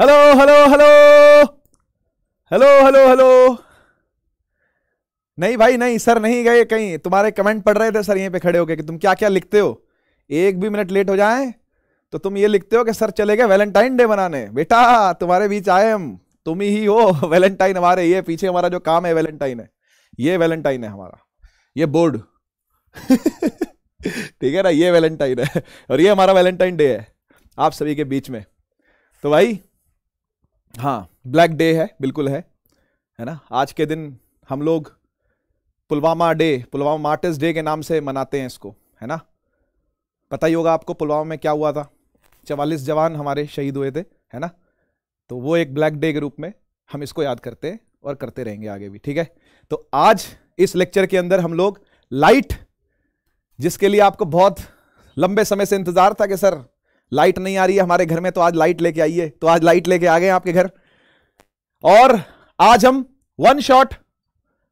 Hello hello hello hello hello hello नहीं भाई नहीं सर नहीं गए कहीं तुम्हारे कमेंट पढ़ रहे थे सर यहीं पे खड़े हो गए कि तुम क्या क्या लिखते हो एक भी मिनट लेट हो जाए तो तुम ये लिखते हो कि सर चले गए वैलेंटाइन डे मनाने बेटा तुम्हारे बीच आए हम तुम ही हो वैलेंटाइन हमारे ये पीछे हमारा जो काम है वैलेंटाइन है ये वैलेंटाइन है हमारा ये बोर्ड ठीक है ना ये वैलेंटाइन है और ये हमारा वैलेंटाइन डे है आप सभी के बीच में तो भाई हाँ ब्लैक डे है बिल्कुल है है ना आज के दिन हम लोग Pulwama day Pulwama martyrs day के नाम से मनाते हैं इसको है ना पता ही होगा आपको पुलवामा में क्या हुआ था चवालीस जवान हमारे शहीद हुए थे है ना तो वो एक ब्लैक डे के रूप में हम इसको याद करते हैं और करते रहेंगे आगे भी ठीक है तो आज इस लेक्चर के अंदर हम लोग लाइट जिसके लिए आपको बहुत लंबे समय से इंतज़ार था कि सर लाइट नहीं आ रही है हमारे घर में तो आज लाइट लेके आइए तो आज लाइट लेके आ गए आपके घर और आज हम वन शॉट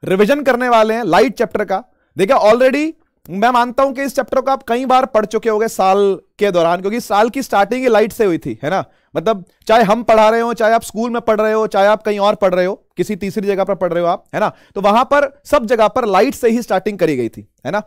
रिविजन करने वाले हैं लाइट चैप्टर का देखिए ऑलरेडी मैं मानता हूं कि इस चैप्टर को आप कई बार पढ़ चुके होंगे साल के दौरान क्योंकि साल की स्टार्टिंग ही लाइट से हुई थी है ना मतलब चाहे हम पढ़ा रहे हो चाहे आप स्कूल में पढ़ रहे हो चाहे आप कहीं और पढ़ रहे हो किसी तीसरी जगह पर पढ़ रहे हो आप है ना तो वहां पर सब जगह पर लाइट से ही स्टार्टिंग करी गई थी है ना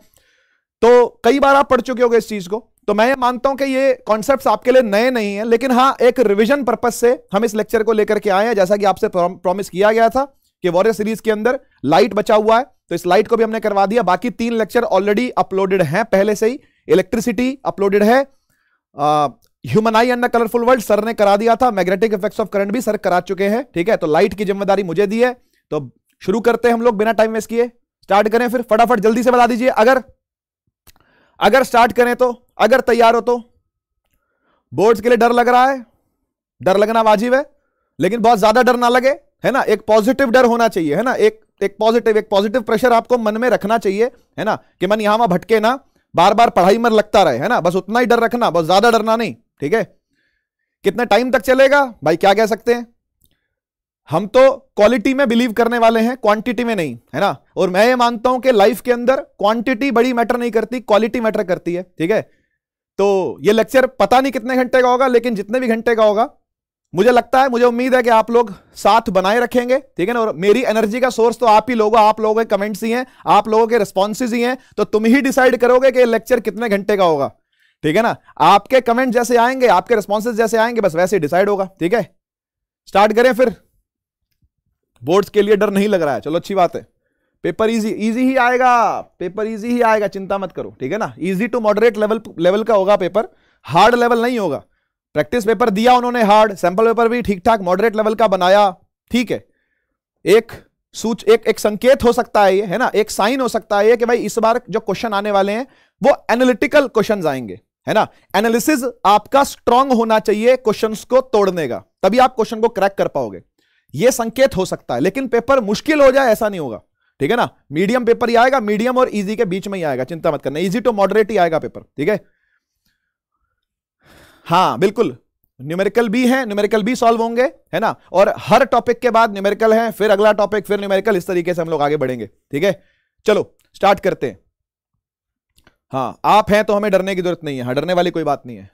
तो कई बार आप पढ़ चुके होगे इस चीज को तो मैं ये मानता हूं कि ये कॉन्सेप्ट्स आपके लिए नए नहीं है लेकिन हाँ एक रिविजन पर्पज से हम इस लेक्चर को लेकर के आए हैं जैसा कि आपसे प्रॉमिस किया गया था कि वॉरियर सीरीज के अंदर लाइट बचा हुआ है तो इस लाइट को भी हमने करवा दिया बाकी तीन लेक्चर ऑलरेडी अपलोडेड हैं पहले से ही इलेक्ट्रिसिटी अपलोडेड है human eye and colourful world sir ने करा दिया था मैग्नेटिक इफेक्ट ऑफ करंट भी सर करा चुके हैं ठीक है तो लाइट की जिम्मेदारी मुझे दी है तो शुरू करते हैं हम लोग बिना टाइम वेस्ट किए स्टार्ट करें फिर फटाफट जल्दी से बता दीजिए अगर अगर स्टार्ट करें तो अगर तैयार हो तो बोर्ड्स के लिए डर लग रहा है डर लगना वाजिब है लेकिन बहुत ज्यादा डर ना लगे है ना एक पॉजिटिव डर होना चाहिए है ना एक एक पॉजिटिव एक पॉजिटिव प्रेशर आपको मन में रखना चाहिए है ना कि मन यहां वहां भटके ना बार बार पढ़ाई में लगता रहे है ना बस उतना ही डर रखना बस ज्यादा डरना नहीं ठीक है कितना टाइम तक चलेगा भाई क्या कह सकते हैं हम तो क्वालिटी में बिलीव करने वाले हैं क्वांटिटी में नहीं है ना और मैं ये मानता हूं कि लाइफ के अंदर क्वांटिटी बड़ी मैटर नहीं करती क्वालिटी मैटर करती है ठीक है तो ये लेक्चर पता नहीं कितने घंटे का होगा लेकिन जितने भी घंटे का होगा मुझे लगता है मुझे उम्मीद है कि आप लोग साथ बनाए रखेंगे ठीक है ना और मेरी एनर्जी का सोर्स तो आप ही लोगों आप लोगों के कमेंट्स ही हैं आप लोगों के रिस्पॉन्सेज ही हैं तो तुम ही डिसाइड करोगे कि लेक्चर कितने घंटे का होगा ठीक है ना आपके कमेंट जैसे आएंगे आपके रिस्पॉन्सेज जैसे आएंगे बस वैसे डिसाइड होगा ठीक है स्टार्ट करें फिर बोर्ड्स के लिए डर नहीं लग रहा है चलो अच्छी बात है पेपर इजी इजी ही आएगा पेपर इजी ही आएगा चिंता मत करो ठीक है ना easy to moderate level level का होगा पेपर हार्ड लेवल नहीं होगा प्रैक्टिस पेपर दिया उन्होंने हार्ड सैंपल पेपर भी ठीक ठाक मॉडरेट लेवल का बनाया ठीक है एक सूच एक एक संकेत हो सकता है ये है ना एक साइन हो सकता है ये कि भाई इस बार जो क्वेश्चन आने वाले हैं वो एनालिटिकल क्वेश्चन आएंगे है ना एनालिसिस आपका स्ट्रांग होना चाहिए क्वेश्चंस को तोड़ने का तभी आप क्वेश्चन को क्रैक कर पाओगे यह संकेत हो सकता है लेकिन पेपर मुश्किल हो जाए ऐसा नहीं होगा ठीक है ना मीडियम पेपर ही आएगा मीडियम और इजी के बीच में ही आएगा चिंता मत करना इजी टू मॉडरेट ही आएगा पेपर ठीक है हाँ बिल्कुल न्यूमेरिकल भी है न्यूमेरिकल भी सॉल्व होंगे है ना और हर टॉपिक के बाद न्यूमेरिकल है फिर अगला टॉपिक फिर न्यूमेरिकल इस तरीके से हम लोग आगे बढ़ेंगे ठीक है चलो स्टार्ट करते हैं हाँ आप हैं तो हमें डरने की जरूरत नहीं है हाँ डरने वाली कोई बात नहीं है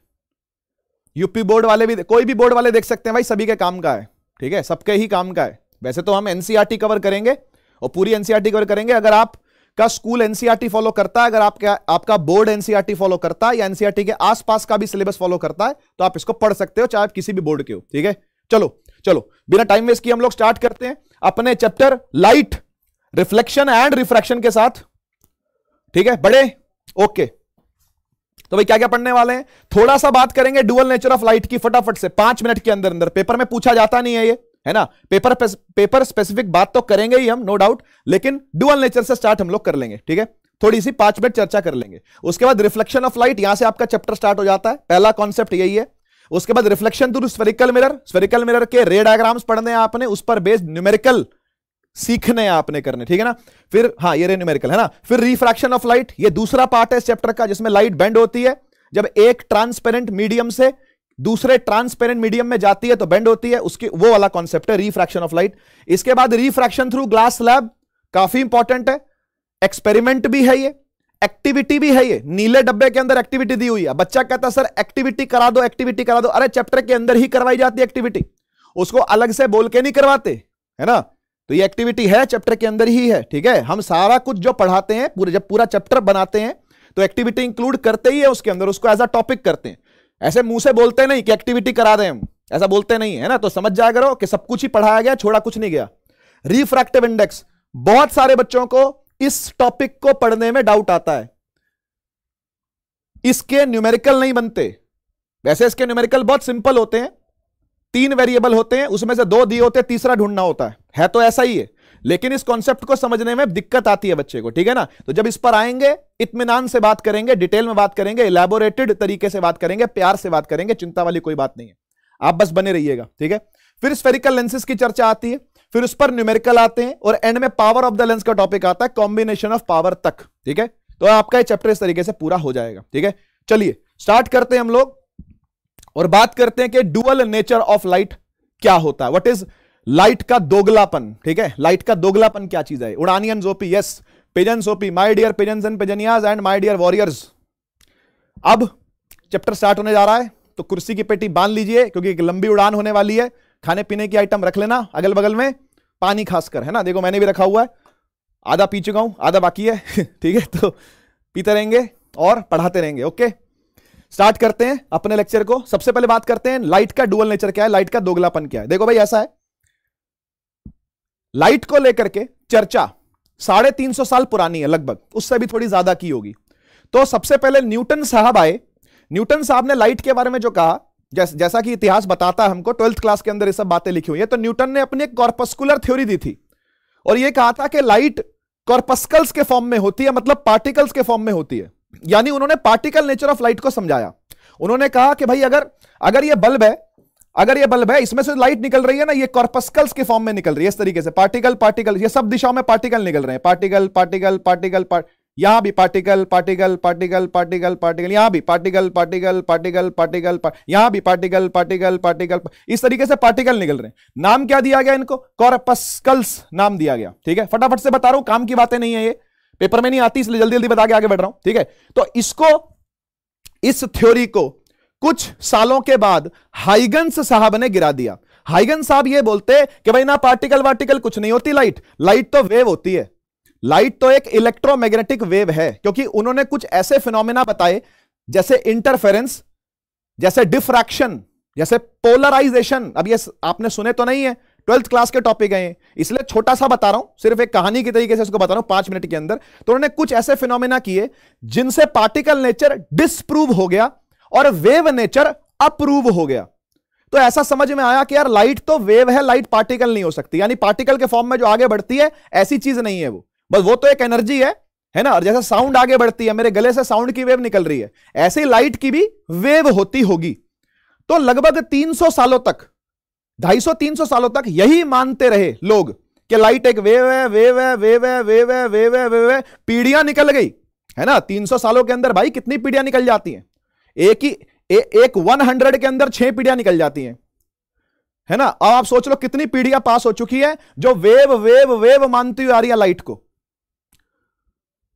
यूपी बोर्ड वाले भी कोई भी बोर्ड वाले देख सकते हैं भाई सभी के काम का है ठीक है सबके ही काम का है वैसे तो हम एनसीआरटी कवर e करेंगे और पूरी एनसीआरटी कवर e करेंगे अगर आप का स्कूल एनसीआरटी फॉलो करता है अगर आपका आपका बोर्ड एनसीआरटी फॉलो करता है या एनसीआरटी e के आसपास का भी सिलेबस फॉलो करता है तो आप इसको पढ़ सकते हो चाहे आप किसी भी बोर्ड के हो ठीक है चलो चलो बिना टाइम वेस्ट किए हम लोग स्टार्ट करते हैं अपने chapter light reflection and refraction के साथ ठीक है बड़े ओके तो भाई क्या क्या पढ़ने वाले हैं थोड़ा सा बात करेंगे डुअल नेचर ऑफ लाइट की फटाफट से पांच मिनट के अंदर अंदर पेपर में पूछा जाता नहीं है ये है ना पेपर पेपर स्पेसिफिक बात तो करेंगे ही हम नो डाउट लेकिन डुअल नेचर से स्टार्ट हम लोग कर लेंगे ठीक है थोड़ी सी पांच मिनट चर्चा कर लेंगे उसके बाद रिफ्लेक्शन ऑफ लाइट यहां से आपका चैप्टर स्टार्ट हो जाता है पहला कॉन्सेप्ट यही है उसके बाद reflection through spherical mirror spherical mirror के रे डायग्राम्स पढ़ने हैं आपने उस पर बेस्ड न्यूमेरिकल सीखने हैं आपने करने ठीक है ना फिर हाँ ये न्यूमेरिकल है ना फिर रिफ्रैक्शन ऑफ लाइट ये दूसरा पार्ट है इस चैप्टर का जिसमें लाइट बेंड होती है जब एक ट्रांसपेरेंट मीडियम से दूसरे ट्रांसपेरेंट मीडियम में जाती है तो बेंड होती है उसकी वो वाला कॉन्सेप्ट है रिफ्रैक्शन ऑफ लाइट इसके बाद रिफ्रैक्शन थ्रू ग्लास लैब काफी इंपॉर्टेंट है एक्सपेरिमेंट भी है ये एक्टिविटी भी है ये नीले डब्बे के अंदर एक्टिविटी दी हुई है बच्चा कहता सर एक्टिविटी करा दो एक्टिविटी करा दो अरे चैप्टर के अंदर ही करवाई जाती है एक्टिविटी उसको अलग से बोल के नहीं करवाते है ना तो ये एक्टिविटी है चैप्टर के अंदर ही है ठीक है हम सारा कुछ जो पढ़ाते हैं पूरे जब पूरा चैप्टर बनाते हैं तो एक्टिविटी इंक्लूड करते ही है उसके अंदर उसको एज अ टॉपिक करते हैं ऐसे मुंह से बोलते नहीं कि एक्टिविटी करा दें हम ऐसा बोलते नहीं है ना तो समझ जाया करो कि सब कुछ ही पढ़ाया गया छोड़ा कुछ नहीं गया रिफ्रैक्टिव इंडेक्स बहुत सारे बच्चों को इस टॉपिक को पढ़ने में डाउट आता है इसके न्यूमेरिकल नहीं बनते वैसे इसके न्यूमेरिकल बहुत सिंपल होते हैं तीन वेरिएबल होते हैं उसमें से दो दिए होते हैं तीसरा ढूंढना होता है है तो ऐसा ही है लेकिन इस कॉन्सेप्ट को समझने में दिक्कत आती है बच्चे को ठीक है ना तो जब इस पर आएंगे इतमान से बात करेंगे डिटेल में बात करेंगे इलेबोरेटेड तरीके से बात करेंगे प्यार से बात करेंगे चिंता वाली कोई बात नहीं है आप बस बने रहिएगा ठीक है फिर स्फेरिकल लेंसेज की चर्चा आती है फिर उस पर न्यूमेरिकल आते हैं और एंड में पावर ऑफ द लेंस का टॉपिक आता है कॉम्बिनेशन ऑफ पावर तक ठीक है तो आपका ये चैप्टर इस तरीके से पूरा हो जाएगा ठीक है चलिए स्टार्ट करते हैं हम लोग और बात करते हैं कि डुअल नेचर ऑफ लाइट क्या होता है वट इज लाइट का दोगलापन ठीक है लाइट का दोगलापन क्या चीज है उड़ानियन जोपी यस पेजन सोपी माई डियर पेजन एंड पेजनियाज एंड माई डियर वॉरियर्स अब चैप्टर स्टार्ट होने जा रहा है तो कुर्सी की पेटी बांध लीजिए क्योंकि एक लंबी उड़ान होने वाली है खाने पीने की आइटम रख लेना अगल बगल में पानी खासकर है ना देखो मैंने भी रखा हुआ है आधा पी चुका हूं आधा बाकी है ठीक है तो पीते रहेंगे और पढ़ाते रहेंगे ओके स्टार्ट करते हैं अपने लेक्चर को सबसे पहले बात करते हैं लाइट का डुअल नेचर क्या है लाइट का दोगलापन क्या है देखो भाई ऐसा है लाइट को लेकर के चर्चा साढ़े तीन सौ साल पुरानी है लगभग उससे भी थोड़ी ज्यादा की होगी तो सबसे पहले न्यूटन साहब आए न्यूटन साहब ने लाइट के बारे में जो कहा जैस, जैसा कि इतिहास बताता है हमको ट्वेल्थ क्लास के अंदर ये सब बातें लिखी हुई है तो न्यूटन ने अपनी एक कॉर्पस्कुलर थ्योरी दी थी और ये कहा था कि लाइट कॉर्पस्कल्स के फॉर्म में होती है मतलब पार्टिकल्स के फॉर्म में होती है यानी उन्होंने पार्टिकल नेचर ऑफ लाइट को समझाया उन्होंने कहा कि भाई अगर अगर ये बल्ब है अगर ये बल्ब है इसमें से लाइट निकल रही है ना ये कॉर्पस्कल्स के फॉर्म में निकल रही है इस तरीके से पार्टिकल पार्टिकल ये सब दिशाओं में पार्टिकल निकल रहे हैं पार्टिकल पार्टिकल पार्टिकल यहां भी particle particle particle particle particle यहां भी पार्टिकल पार्टिकल पार्टिकल पार्टिकल यहां भी पार्टिकल पार्टिकल पार्टिकल इस तरीके से पार्टिकल निकल रहे हैं नाम क्या दिया गया इनको कॉर्पस्कल्स नाम दिया गया ठीक है फटाफट से बता रहा हूं काम की बातें नहीं है ये पेपर में नहीं आती इसलिए जल्दी जल्दी बता के आगे बढ़ रहा हूं ठीक है तो इसको इस थ्योरी को कुछ सालों के बाद हाइगंस साहब ने गिरा दिया हाइगन साहब ये बोलते कि भाई ना पार्टिकल वार्टिकल कुछ नहीं होती लाइट लाइट तो वेव होती है लाइट तो एक इलेक्ट्रोमैग्नेटिक वेव है क्योंकि उन्होंने कुछ ऐसे फिनोमेना बताए जैसे इंटरफेरेंस जैसे डिफ्रैक्शन जैसे पोलराइजेशन अब ये आपने सुने तो नहीं है ट्वेल्थ क्लास के टॉपिक है इसलिए छोटा सा बता रहा हूं सिर्फ एक कहानी के तरीके से इसको बता रहा हूं पांच मिनट के अंदर तो उन्होंने कुछ ऐसे फिनोमेना किए जिनसे पार्टिकल नेचर डिसप्रूव हो गया और वेव नेचर अप्रूव हो गया तो ऐसा समझ में आया कि यार लाइट तो वेव है लाइट पार्टिकल नहीं हो सकती यानी पार्टिकल के फॉर्म में जो आगे बढ़ती है ऐसी चीज नहीं है वो बस वो तो एक एनर्जी है है ना और जैसे साउंड आगे बढ़ती है मेरे गले से साउंड की वेव निकल रही है ऐसे ही लाइट की भी वेव होती होगी तो लगभग 300 सालों तक 250-300 सालों तक यही मानते रहे लोग कि लाइट एक वेव है वेव है वेव है वेव है वेव है वेव है पीढ़ियां निकल गई है ना 300 सालों के अंदर भाई कितनी पीढ़ियां निकल जाती हैं एक ही ए, एक 100 के अंदर छह पीढ़ियां निकल जाती हैं है ना अब आप सोच लो कितनी पीढ़ियां पास हो चुकी है जो वेव वेव वेव मानती हुई आ रही है लाइट को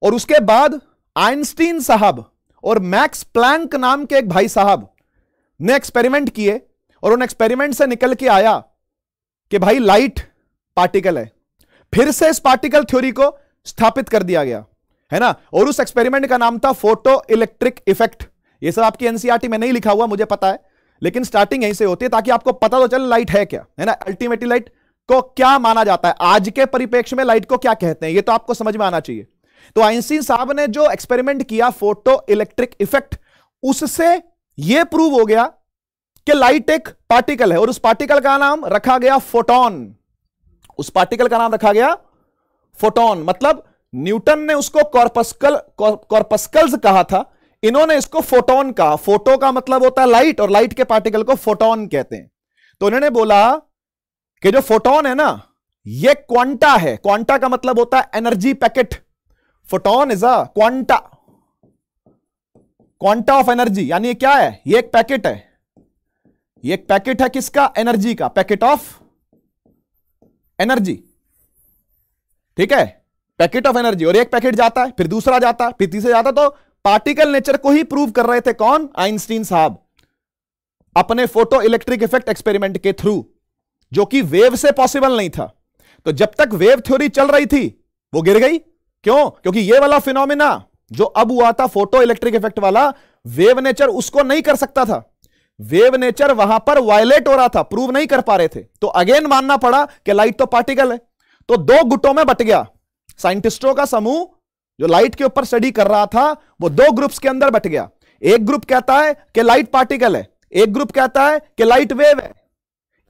और उसके बाद आइंस्टीन साहब और मैक्स प्लैंक नाम के एक भाई साहब ने एक्सपेरिमेंट किए और उन एक्सपेरिमेंट से निकल के आया कि भाई लाइट पार्टिकल है फिर से इस पार्टिकल थ्योरी को स्थापित कर दिया गया है ना और उस एक्सपेरिमेंट का नाम था फोटो इलेक्ट्रिक इफेक्ट ये सब आपकी एनसीआरटी e में नहीं लिखा हुआ मुझे पता है लेकिन स्टार्टिंग यहीं से होती है ताकि आपको पता तो चले लाइट है क्या है ना अल्टीमेटली लाइट को क्या माना जाता है आज के परिपेक्ष में लाइट को क्या कहते हैं ये तो आपको समझ में आना चाहिए तो आइंस्टीन साहब ने जो एक्सपेरिमेंट किया फोटो इलेक्ट्रिक इफेक्ट उससे यह प्रूव हो गया कि लाइट एक पार्टिकल है और उस पार्टिकल का नाम रखा गया फोटोन उस पार्टिकल का नाम रखा गया फोटोन मतलब न्यूटन ने उसको कॉर्पस्कल कॉर्पस्कल्स कहा था इन्होंने इसको फोटोन का फोटो का मतलब होता है लाइट और लाइट के पार्टिकल को फोटोन कहते हैं तो उन्होंने बोला कि जो फोटोन है ना ये क्वांटा है क्वांटा का मतलब होता है energy packet photon is a quanta quanta of energy यानी ये क्या है ये एक पैकेट है ये एक पैकेट है किसका एनर्जी का पैकेट ऑफ एनर्जी ठीक है पैकेट ऑफ एनर्जी और एक पैकेट जाता है फिर दूसरा जाता है फिर तीसरा जाता है तो पार्टिकल नेचर को ही प्रूव कर रहे थे कौन आइंस्टीन साहब अपने फोटो इलेक्ट्रिक इफेक्ट एक्सपेरिमेंट के थ्रू जो कि वेव से पॉसिबल नहीं था तो जब तक वेव थ्योरी चल रही थी वो गिर गई क्यों क्योंकि ये वाला फिनोमिना जो अब हुआ था फोटो इलेक्ट्रिक इफेक्ट वाला वेव नेचर उसको नहीं कर सकता था वेव नेचर वहां पर वायलेट हो रहा था प्रूव नहीं कर पा रहे थे तो अगेन मानना पड़ा कि लाइट तो पार्टिकल है तो दो गुटों में बट गया साइंटिस्टों का समूह जो लाइट के ऊपर स्टडी कर रहा था वो दो ग्रुप्स के अंदर बट गया एक ग्रुप कहता है कि लाइट पार्टिकल है एक ग्रुप कहता है कि लाइट वेव है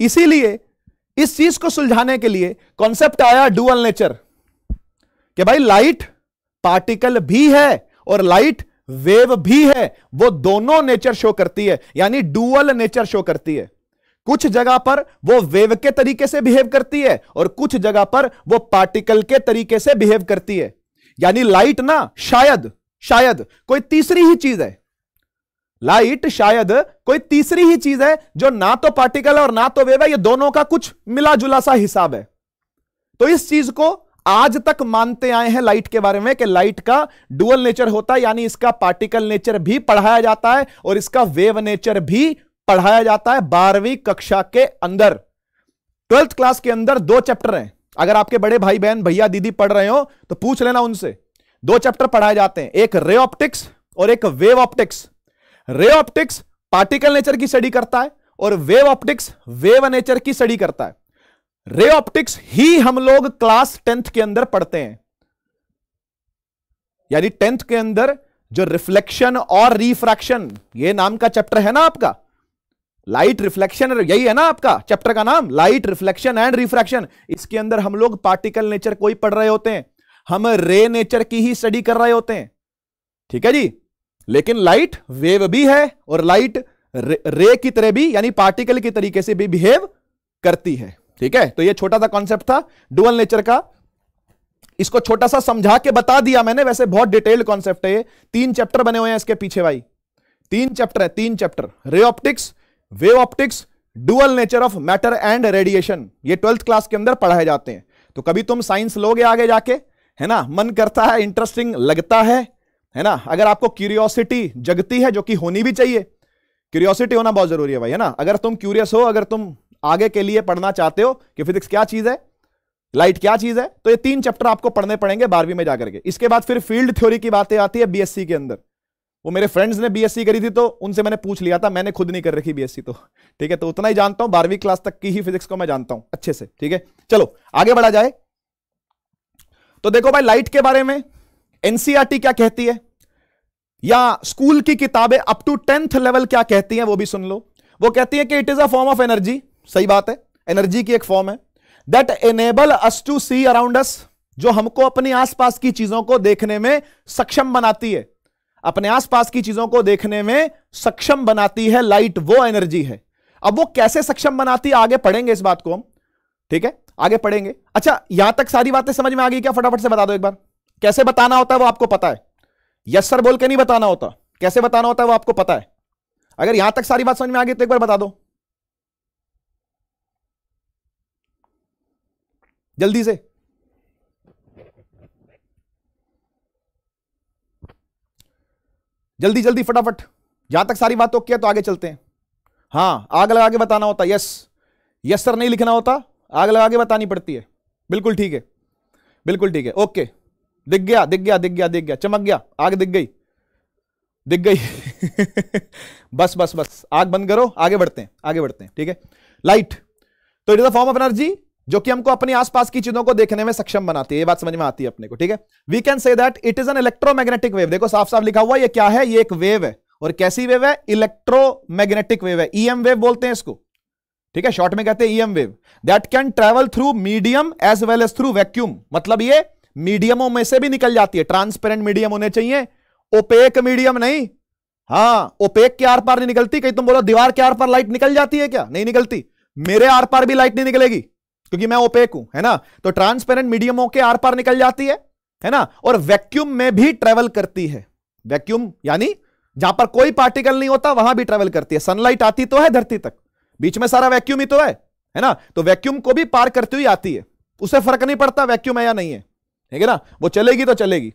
इसीलिए इस चीज को सुलझाने के लिए कॉन्सेप्ट आया डुअल नेचर कि भाई लाइट पार्टिकल भी है और लाइट वेव भी है वो दोनों नेचर शो करती है यानी डुअल नेचर शो करती है कुछ जगह पर वो वेव के तरीके से बिहेव करती है और कुछ जगह पर वो पार्टिकल के तरीके से बिहेव करती है यानी लाइट ना शायद शायद कोई तीसरी ही चीज है लाइट शायद कोई तीसरी ही चीज है जो ना तो पार्टिकल और ना तो वेव है ये दोनों का कुछ मिला जुला सा हिसाब है तो इस चीज को आज तक मानते आए हैं लाइट के बारे में कि लाइट का डुअल नेचर होता है यानी इसका पार्टिकल नेचर भी पढ़ाया जाता है और इसका वेव नेचर भी पढ़ाया जाता है बारहवीं कक्षा के अंदर ट्वेल्थ क्लास के अंदर दो चैप्टर हैं अगर आपके बड़े भाई बहन भैया दीदी पढ़ रहे हो तो पूछ लेना उनसे दो चैप्टर पढ़ाए जाते हैं एक रे ऑप्टिक्स और एक wave optics ray optics particle nature की स्टडी करता है और वेव ऑप्टिक्स वेव नेचर की स्टडी करता है रे ऑप्टिक्स ही हम लोग क्लास टेंथ के अंदर पढ़ते हैं यानी टेंथ के अंदर जो रिफ्लेक्शन और रिफ्रैक्शन ये नाम का चैप्टर है ना आपका लाइट रिफ्लेक्शन यही है ना आपका चैप्टर का नाम लाइट रिफ्लेक्शन एंड रिफ्रैक्शन इसके अंदर हम लोग पार्टिकल नेचर कोई पढ़ रहे होते हैं हम रे नेचर की ही स्टडी कर रहे होते हैं ठीक है जी लेकिन लाइट वेव भी है और लाइट रे, रे की तरह भी यानी पार्टिकल के तरीके से भी बिहेव करती है ठीक है तो ये छोटा सा कॉन्सेप्ट था डुअल नेचर का इसको छोटा सा समझा के बता दिया मैंने वैसे बहुत डिटेल्ड कॉन्सेप्ट है तीन चैप्टर बने हुए हैं इसके पीछे भाई तीन चैप्टर है तीन chapter ray optics wave optics dual nature of matter and radiation ये ट्वेल्थ क्लास के अंदर पढ़ाए जाते हैं तो कभी तुम साइंस लोगे आगे जाके है ना मन करता है इंटरेस्टिंग लगता है है ना अगर आपको क्यूरियोसिटी जगती है जो कि होनी भी चाहिए क्यूरियोसिटी होना बहुत जरूरी है भाई है ना अगर तुम क्यूरियस हो अगर तुम आगे के लिए पढ़ना चाहते हो कि फिजिक्स क्या चीज है लाइट क्या चीज है तो ये तीन चैप्टर आपको पढ़ने पड़ेंगे बारहवीं में जाकर के इसके बाद फिर फील्ड थ्योरी की बातें आती है बीएससी के अंदर वो मेरे फ्रेंड्स ने बीएससी करी थी तो उनसे मैंने पूछ लिया था मैंने खुद नहीं कर रखी बीएससी तो ठीक है तो उतना ही जानता हूं बारहवीं क्लास तक की ही फिजिक्स को मैं जानता हूं अच्छे से ठीक है चलो आगे बढ़ा जाए तो देखो भाई लाइट के बारे में एनसीआरटी e क्या कहती है या स्कूल की किताबें अप टू टेंथ लेवल क्या कहती हैं वो भी सुन लो वो कहती है कि it is a form of energy सही बात है एनर्जी की एक फॉर्म है that enable us to see around us जो हमको अपने आसपास की चीजों को देखने में सक्षम बनाती है अपने आसपास की चीजों को देखने में सक्षम बनाती है लाइट वो एनर्जी है अब वो कैसे सक्षम बनाती है आगे पढ़ेंगे इस बात को हम ठीक है आगे पढ़ेंगे अच्छा यहां तक सारी बातें समझ में आ गई क्या फटाफट से बता दो एक बार कैसे बताना होता है वो आपको पता है यस सर बोल के नहीं बताना होता कैसे बताना होता है वो आपको पता है अगर यहां तक सारी बात समझ में आ गई तो एक बार बता दो जल्दी से जल्दी जल्दी फटाफट जहां तक सारी बात ओके है तो आगे चलते हैं हाँ आग लगा के बताना होता यस यस सर नहीं लिखना होता आग लगा के बतानी पड़ती है बिल्कुल ठीक है बिल्कुल ठीक है ओके दिख गया दिख गया दिख गया दिख गया चमक गया आग दिख गई दिख गई बस बस बस आग बंद करो आगे बढ़ते हैं आगे बढ़ते हैं ठीक है लाइट तो it is the form of energy जो कि हमको अपने आसपास की चीजों को देखने में सक्षम बनाती है ये बात समझ में आती है अपने को ठीक है we can say that it is an electromagnetic wave देखो साफ साफ लिखा हुआ ये क्या है ये एक वेव है और कैसी वेव है इलेक्ट्रोमैग्नेटिक वेव है ईएम e वेव बोलते हैं इसको ठीक है शॉर्ट में कहते हैं EM wave that can travel through medium as well as through vacuum मतलब ये मीडियमों में से भी निकल जाती है ट्रांसपेरेंट मीडियम होने चाहिए ओपेक मीडियम नहीं हाँ ओपेक के आर पार नहीं निकलती कहीं तुम बोलो दीवार के आर पार लाइट निकल जाती है क्या नहीं निकलती मेरे आर पार भी लाइट नहीं निकलेगी क्योंकि मैं ओपेक हूं है ना तो ट्रांसपेरेंट मीडियमों के आर पार निकल जाती है है ना और वैक्यूम में भी ट्रेवल करती है वैक्यूम यानी जहां पर कोई पार्टिकल नहीं होता वहां भी ट्रेवल करती है सनलाइट आती तो है धरती तक बीच में सारा वैक्यूम ही तो है है ना तो वैक्यूम को भी पार करती हुई आती है उसे फर्क नहीं पड़ता वैक्यूम है या नहीं है ठीक है ना वो चलेगी तो चलेगी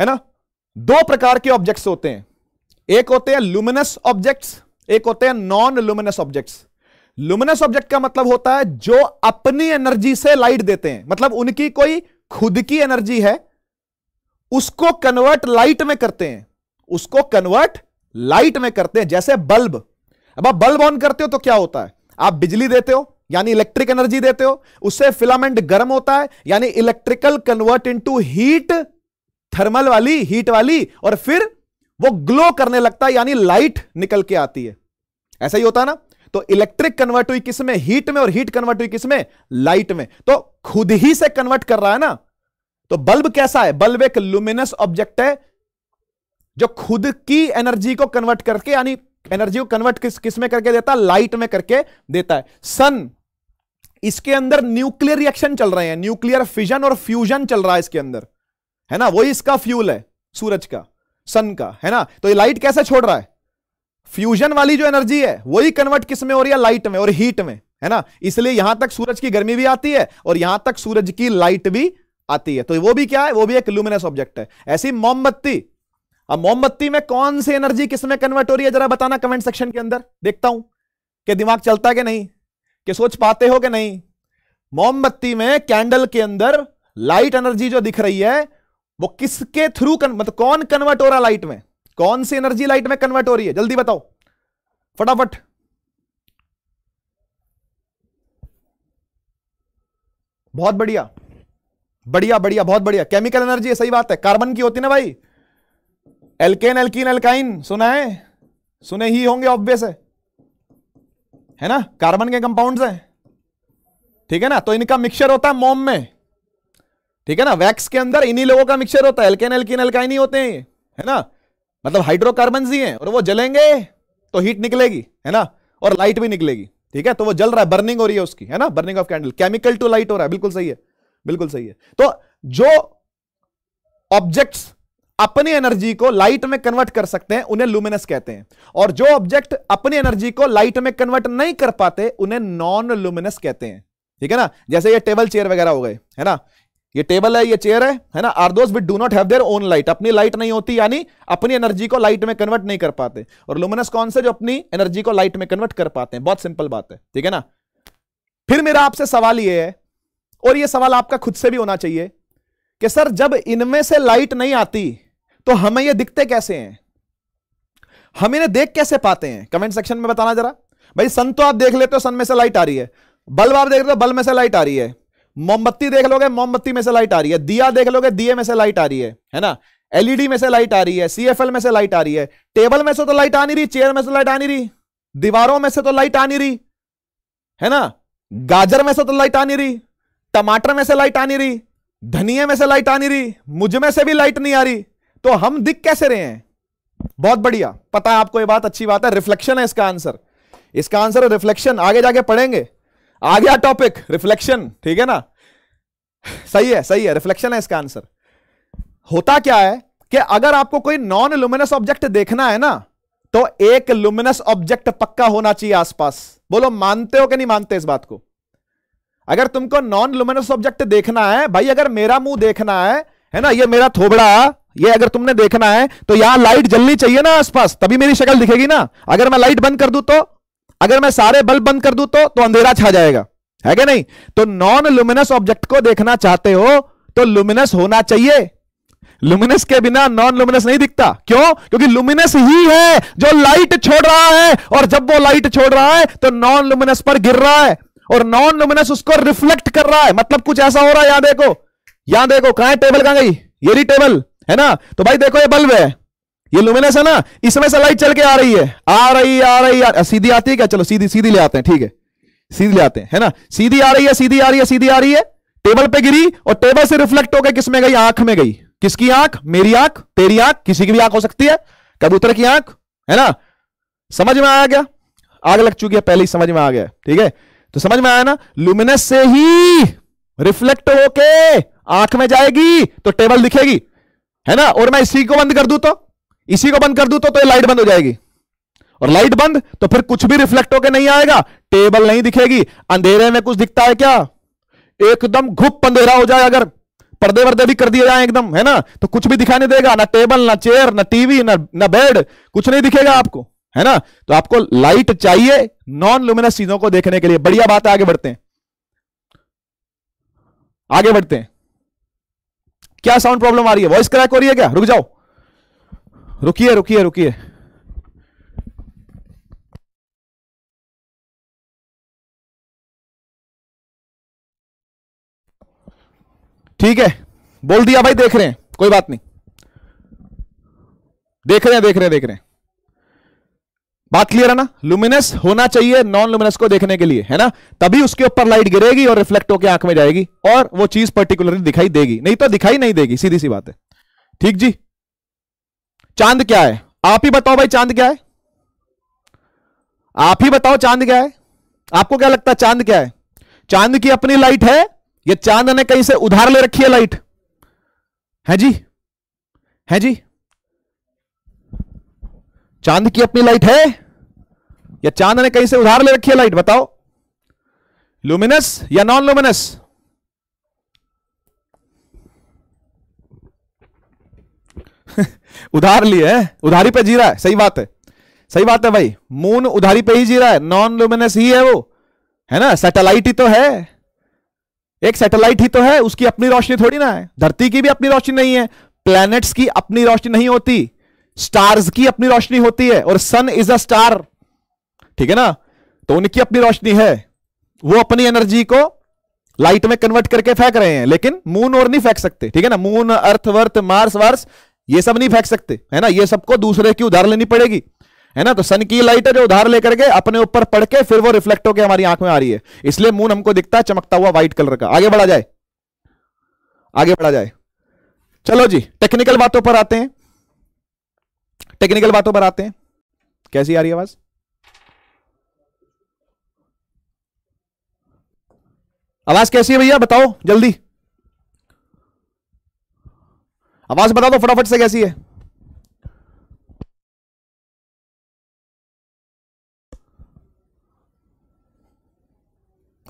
है ना दो प्रकार के ऑब्जेक्ट्स होते हैं एक होते हैं लुमिनस ऑब्जेक्ट्स एक होते हैं non luminous objects luminous object का मतलब होता है जो अपनी एनर्जी से लाइट देते हैं मतलब उनकी कोई खुद की एनर्जी है उसको कन्वर्ट लाइट में करते हैं उसको कन्वर्ट लाइट में करते हैं जैसे बल्ब अब आप बल्ब ऑन करते हो तो क्या होता है आप बिजली देते हो यानी इलेक्ट्रिक एनर्जी देते हो उससे फिलामेंट गर्म होता है यानी electrical convert into heat thermal वाली हीट वाली और फिर वो ग्लो करने लगता है यानी लाइट निकल के आती है ऐसा ही होता है ना तो इलेक्ट्रिक कन्वर्ट हुई किसमें हीट में और हीट कन्वर्ट हुई किसमें लाइट में तो खुद ही से कन्वर्ट कर रहा है ना तो बल्ब कैसा है बल्ब एक लुमिनस ऑब्जेक्ट है जो खुद की एनर्जी को कन्वर्ट करके यानी एनर्जी को कन्वर्ट किस किस में करके देता है लाइट में करके देता है सन इसके अंदर न्यूक्लियर रिएक्शन चल रहे हैं न्यूक्लियर फिजन और फ्यूजन चल रहा है इसके अंदर है ना वही इसका फ्यूल है सूरज का सन का है ना तो ये लाइट कैसे छोड़ रहा है फ्यूजन वाली जो एनर्जी है वही कन्वर्ट किस में हो रही है लाइट में और हीट में है ना इसलिए यहां तक सूरज की गर्मी भी आती है और यहां तक सूरज की लाइट भी आती है तो वो भी क्या है वो भी एक लुमिनस ऑब्जेक्ट है ऐसी मोमबत्ती अब मोमबत्ती में कौन सी एनर्जी किस में कन्वर्ट हो रही है जरा बताना कमेंट सेक्शन के अंदर देखता हूं कि दिमाग चलता है कि नहीं कि सोच पाते हो कि नहीं मोमबत्ती में कैंडल के अंदर लाइट एनर्जी जो दिख रही है वो किसके थ्रू मतलब कौन कन्वर्ट हो रहा लाइट में कौन सी एनर्जी लाइट में कन्वर्ट हो रही है जल्दी बताओ फटाफट बहुत बढ़िया बढ़िया बढ़िया बहुत बढ़िया केमिकल एनर्जी है सही बात है कार्बन की होती ना भाई एल्केन एल्कीन एल्काइन सुना है सुने ही होंगे ऑब्वियस है है ना कार्बन के कंपाउंड्स हैं ठीक है ना तो इनका मिक्सचर होता है मोम में ठीक है ना वैक्स के अंदर इन्हीं लोगों का मिक्सचर होता है एल्केन एल्किन एल्काइन ही होते हैं है ना मतलब हाइड्रोकार्बन ही हैं और वो जलेंगे तो हीट निकलेगी है ना और लाइट भी निकलेगी ठीक है तो वो जल रहा है बर्निंग हो रही है उसकी है ना burning of candle chemical to light हो रहा है बिल्कुल सही है बिल्कुल सही है तो जो ऑब्जेक्ट्स अपनी एनर्जी को लाइट में कन्वर्ट कर सकते हैं उन्हें लुमिनस कहते हैं और जो ऑब्जेक्ट अपनी एनर्जी को लाइट में कन्वर्ट नहीं कर पाते उन्हें नॉन लुमिनस कहते हैं ठीक है ना जैसे ये टेबल चेयर वगैरह हो गए है ना ये टेबल है ये चेयर है है ना are those with do not have their own light अपनी लाइट नहीं होती यानी अपनी एनर्जी को लाइट में कन्वर्ट नहीं कर पाते और लुमिनस कौन से जो अपनी एनर्जी को लाइट में कन्वर्ट कर पाते हैं बहुत सिंपल बात है ठीक है ना फिर मेरा आपसे सवाल ये है और ये सवाल आपका खुद से भी होना चाहिए कि सर जब इनमें से लाइट नहीं आती तो हमें ये दिखते कैसे हैं हम इन्हें देख कैसे पाते हैं कमेंट सेक्शन में बताना जरा भाई सन तो आप देख लेते हो सन में से लाइट आ रही है बल्ब आप देख रहे हो बल्ब में से लाइट आ रही है मोमबत्ती देख लोगे मोमबत्ती में से लाइट आ रही है दिया देख लोगे दिए में से लाइट आ रही है है ना एलईडी में से लाइट आ रही है सीएफएल में से लाइट आ रही है टेबल में से तो लाइट आनी रही चेयर में से लाइट आनी रही दीवारों में से तो लाइट आनी रही है ना गाजर में से तो लाइट आनी रही टमाटर में से लाइट आनी रही धनिया में से लाइट आनी रही मुझ में से भी लाइट नहीं आ रही तो हम दिख कैसे रहे हैं बहुत बढ़िया पता है आपको ये बात अच्छी बात है रिफ्लेक्शन है इसका आंसर इसका आंसर रिफ्लेक्शन आगे जाके पढ़ेंगे आ गया टॉपिक रिफ्लेक्शन ठीक है ना सही है सही है रिफ्लेक्शन है इसका आंसर होता क्या है कि अगर आपको कोई नॉन लुमिनस ऑब्जेक्ट देखना है ना तो एक लुमिनस ऑब्जेक्ट पक्का होना चाहिए आसपास बोलो मानते हो कि नहीं मानते इस बात को अगर तुमको नॉन लुमिनस ऑब्जेक्ट देखना है भाई अगर मेरा मुंह देखना है है ना ये मेरा थोबड़ा ये अगर तुमने देखना है तो यहां लाइट जलनी चाहिए ना आसपास तभी मेरी शक्ल दिखेगी ना अगर मैं लाइट बंद कर दू तो अगर मैं सारे बल्ब बंद कर दू तो तो अंधेरा छा जाएगा है क्या नहीं तो नॉन लुमिनस ऑब्जेक्ट को देखना चाहते हो तो लुमिनस होना चाहिए लुमिनस के बिना नॉन लुमिनस नहीं दिखता क्यों क्योंकि लुमिनस ही है जो लाइट छोड़ रहा है और जब वो लाइट छोड़ रहा है तो नॉन लुमिनस पर गिर रहा है और नॉन लुमिनस उसको रिफ्लेक्ट कर रहा है मतलब कुछ ऐसा हो रहा है यहां देखो यहां देखो कहा टेबल कहां गई ये टेबल है ना तो भाई देखो ये बल्ब है ये लुमिनस है ना इसमें से लाइट चल के आ रही है आ रही आ रही आ सीधी आती है क्या चलो सीधी सीधी ले आते हैं ठीक है सीधी ले आते हैं है ना सीधी आ रही है सीधी आ रही है सीधी आ रही है टेबल पे गिरी और टेबल से रिफ्लेक्ट होकर किसमें गई आंख में गई किसकी आंख मेरी आंख तेरी आंख किसी की भी आंख हो सकती है कबूतर की आंख है ना समझ में आया क्या आग लग चुकी है पहले ही समझ में आ गया ठीक है तो समझ में आया ना लुमिनस से ही रिफ्लेक्ट होके आंख में जाएगी तो टेबल दिखेगी है ना और मैं इसी को बंद कर दू तो इसी को बंद कर दू तो, तो ये लाइट बंद हो जाएगी और लाइट बंद तो फिर कुछ भी रिफ्लेक्ट होकर नहीं आएगा टेबल नहीं दिखेगी अंधेरे में कुछ दिखता है क्या एकदम घुप अंधेरा हो जाए अगर पर्दे वर्दे भी कर दिए जाए एकदम है ना तो कुछ भी दिखाई नहीं देगा ना टेबल ना चेयर ना टीवी ना ना बेड कुछ नहीं दिखेगा आपको है ना तो आपको लाइट चाहिए नॉन लुमिनस चीजों को देखने के लिए बढ़िया बात है आगे बढ़ते हैं आगे बढ़ते हैं क्या साउंड प्रॉब्लम आ रही है वॉइस क्रैक हो रही है क्या रुक जाओ रुकिए रुकिए रुकिए ठीक है बोल दिया भाई देख रहे हैं कोई बात नहीं देख रहे हैं देख रहे हैं देख रहे हैं बात क्लियर है ना लुमिनस होना चाहिए नॉन लुमिनस को देखने के लिए है ना तभी उसके ऊपर लाइट गिरेगी और रिफ्लेक्ट होकर आंख में जाएगी और वो चीज पर्टिकुलरली दिखाई देगी नहीं तो दिखाई नहीं देगी सीधी सी बात है ठीक जी चांद क्या है आप ही बताओ भाई चांद क्या है आप ही बताओ चांद क्या है आपको क्या लगता है चांद क्या है चांद की अपनी लाइट है या चांद ने कहीं से उधार ले रखी है लाइट है जी है जी चांद की अपनी लाइट है या चांद ने कहीं से उधार ले रखी है लाइट बताओ लुमिनस या नॉन लुमिनस उधार लिए है उधारी पे जी रहा है सही बात है सही बात है भाई मून उधारी पे ही जी रहा है नॉन लुमिनस ही है वो है ना सैटेलाइट ही तो है एक सैटेलाइट ही तो है उसकी अपनी रोशनी थोड़ी ना है धरती की भी अपनी रोशनी नहीं है प्लैनेट्स की अपनी रोशनी नहीं होती स्टार्स की अपनी रोशनी होती है और सन इज अ स्टार ठीक है ना तो उनकी अपनी रोशनी है वो अपनी एनर्जी को लाइट में कन्वर्ट करके फेंक रहे हैं लेकिन मून और नहीं फेंक सकते ठीक है ना moon earth worth Mars wars ये सब नहीं फेंक सकते है ना ये सबको दूसरे की उधार लेनी पड़ेगी है ना तो सन की लाइट है जो उधार लेकर के अपने ऊपर पड़ के फिर वो रिफ्लेक्ट होकर हमारी आंख में आ रही है इसलिए मून हमको दिखता है चमकता हुआ व्हाइट कलर का आगे बढ़ा जाए आगे बढ़ा जाए चलो जी टेक्निकल बातों पर आते हैं टेक्निकल बातों पर आते हैं कैसी आ रही आवाज आवाज कैसी है भैया बताओ जल्दी आवाज बता दो फटाफट से कैसी है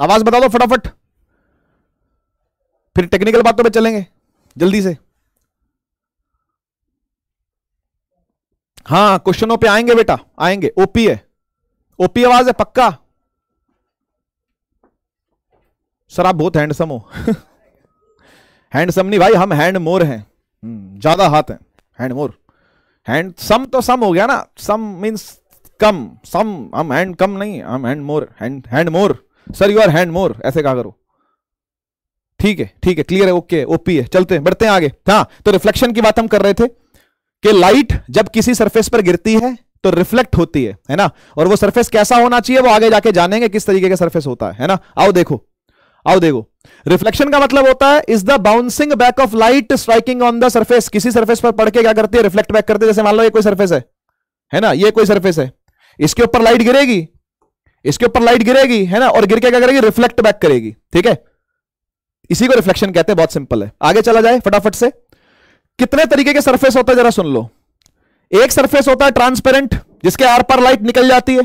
आवाज बता दो फटाफट फिर टेक्निकल बातों पे चलेंगे जल्दी से हाँ क्वेश्चनों पे आएंगे बेटा आएंगे ओपी है ओपी आवाज है पक्का सर आप बहुत हैंडसम हो हैंडसम नहीं भाई हम हैंड मोर हैं हम्म, ज्यादा हाथ हैं हैंड मोर हैंड सम तो सम हो गया ना सम मीन्स कम सम हम हैंड कम नहीं हम hand more hand hand more sir you are hand more ऐसे कहा करो ठीक है ठीक है क्लियर है ओके ओपी है चलते हैं बढ़ते हैं आगे हाँ तो रिफ्लेक्शन की बात हम कर रहे थे कि लाइट जब किसी सरफेस पर गिरती है तो रिफ्लेक्ट होती है है ना और वो सरफेस कैसा होना चाहिए वो आगे जाके जानेंगे किस तरीके का सरफेस होता है है ना आओ देखो आओ देखो रिफ्लेक्शन का मतलब होता है is the bouncing back of light striking on the surface किसी सर्फेस पर पड़ के क्या करती है रिफ्लेक्ट बैक करती है जैसे मान लो ये कोई सर्फेस है है ना ये कोई सर्फेस है इसके ऊपर लाइट गिरेगी इसके ऊपर लाइट गिरेगी है ना और गिर के क्या करेगी रिफ्लेक्ट बैक करेगी ठीक है इसी को रिफ्लेक्शन कहते हैं बहुत सिंपल है आगे चला जाए फटाफट से कितने तरीके के सरफेस होता है जरा सुन लो एक सरफेस होता है ट्रांसपेरेंट जिसके आर पर लाइट निकल जाती है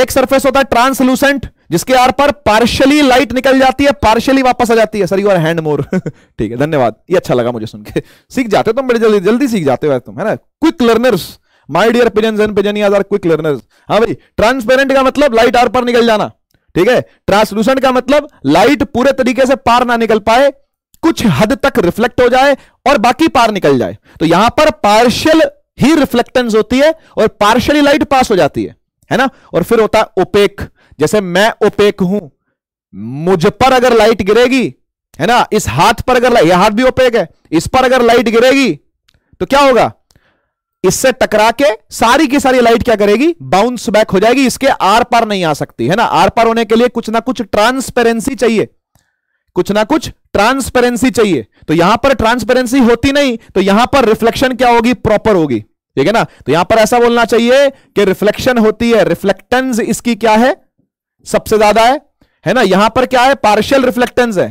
एक सरफेस होता है ट्रांसलूसेंट जिसके आर पर पार्शियली लाइट निकल जाती है पार्शियली वापस आ जाती है sir you are hand more ठीक है धन्यवाद ये अच्छा लगा मुझे सुनकर सीख जाते हो तुम बड़े जल्दी जल्दी सीख जाते हो तुम है ना quick learners my dear pigeons pigeon पिजनियाज आर क्विक लर्नर्स हाँ भाई ट्रांसपेरेंट का मतलब लाइट आर पर निकल जाना ठीक है ट्रांसलूसेंट का मतलब लाइट पूरे तरीके से पार ना निकल पाए कुछ हद तक रिफ्लेक्ट हो जाए और बाकी पार निकल जाए तो यहां पर पार्शियल ही रिफ्लेक्टेंस होती है और पार्शियली लाइट पास हो जाती है है ना और फिर होता है ओपेक जैसे मैं ओपेक हूं मुझ पर अगर लाइट गिरेगी है ना इस हाथ पर अगर यह हाथ भी ओपेक है इस पर अगर लाइट गिरेगी तो क्या होगा इससे टकरा के सारी की सारी लाइट क्या करेगी बाउंस बैक हो जाएगी इसके आर पार नहीं आ सकती है ना आर पार होने के लिए कुछ ना कुछ ट्रांसपेरेंसी चाहिए कुछ ना कुछ ट्रांसपेरेंसी चाहिए तो यहां पर ट्रांसपेरेंसी होती नहीं तो यहां पर रिफ्लेक्शन क्या होगी प्रॉपर होगी ठीक है ना तो यहां पर ऐसा बोलना चाहिए कि रिफ्लेक्शन होती है रिफ्लेक्टेंस इसकी क्या है सबसे ज्यादा है है ना यहां पर क्या है पार्शियल रिफ्लेक्टेंस है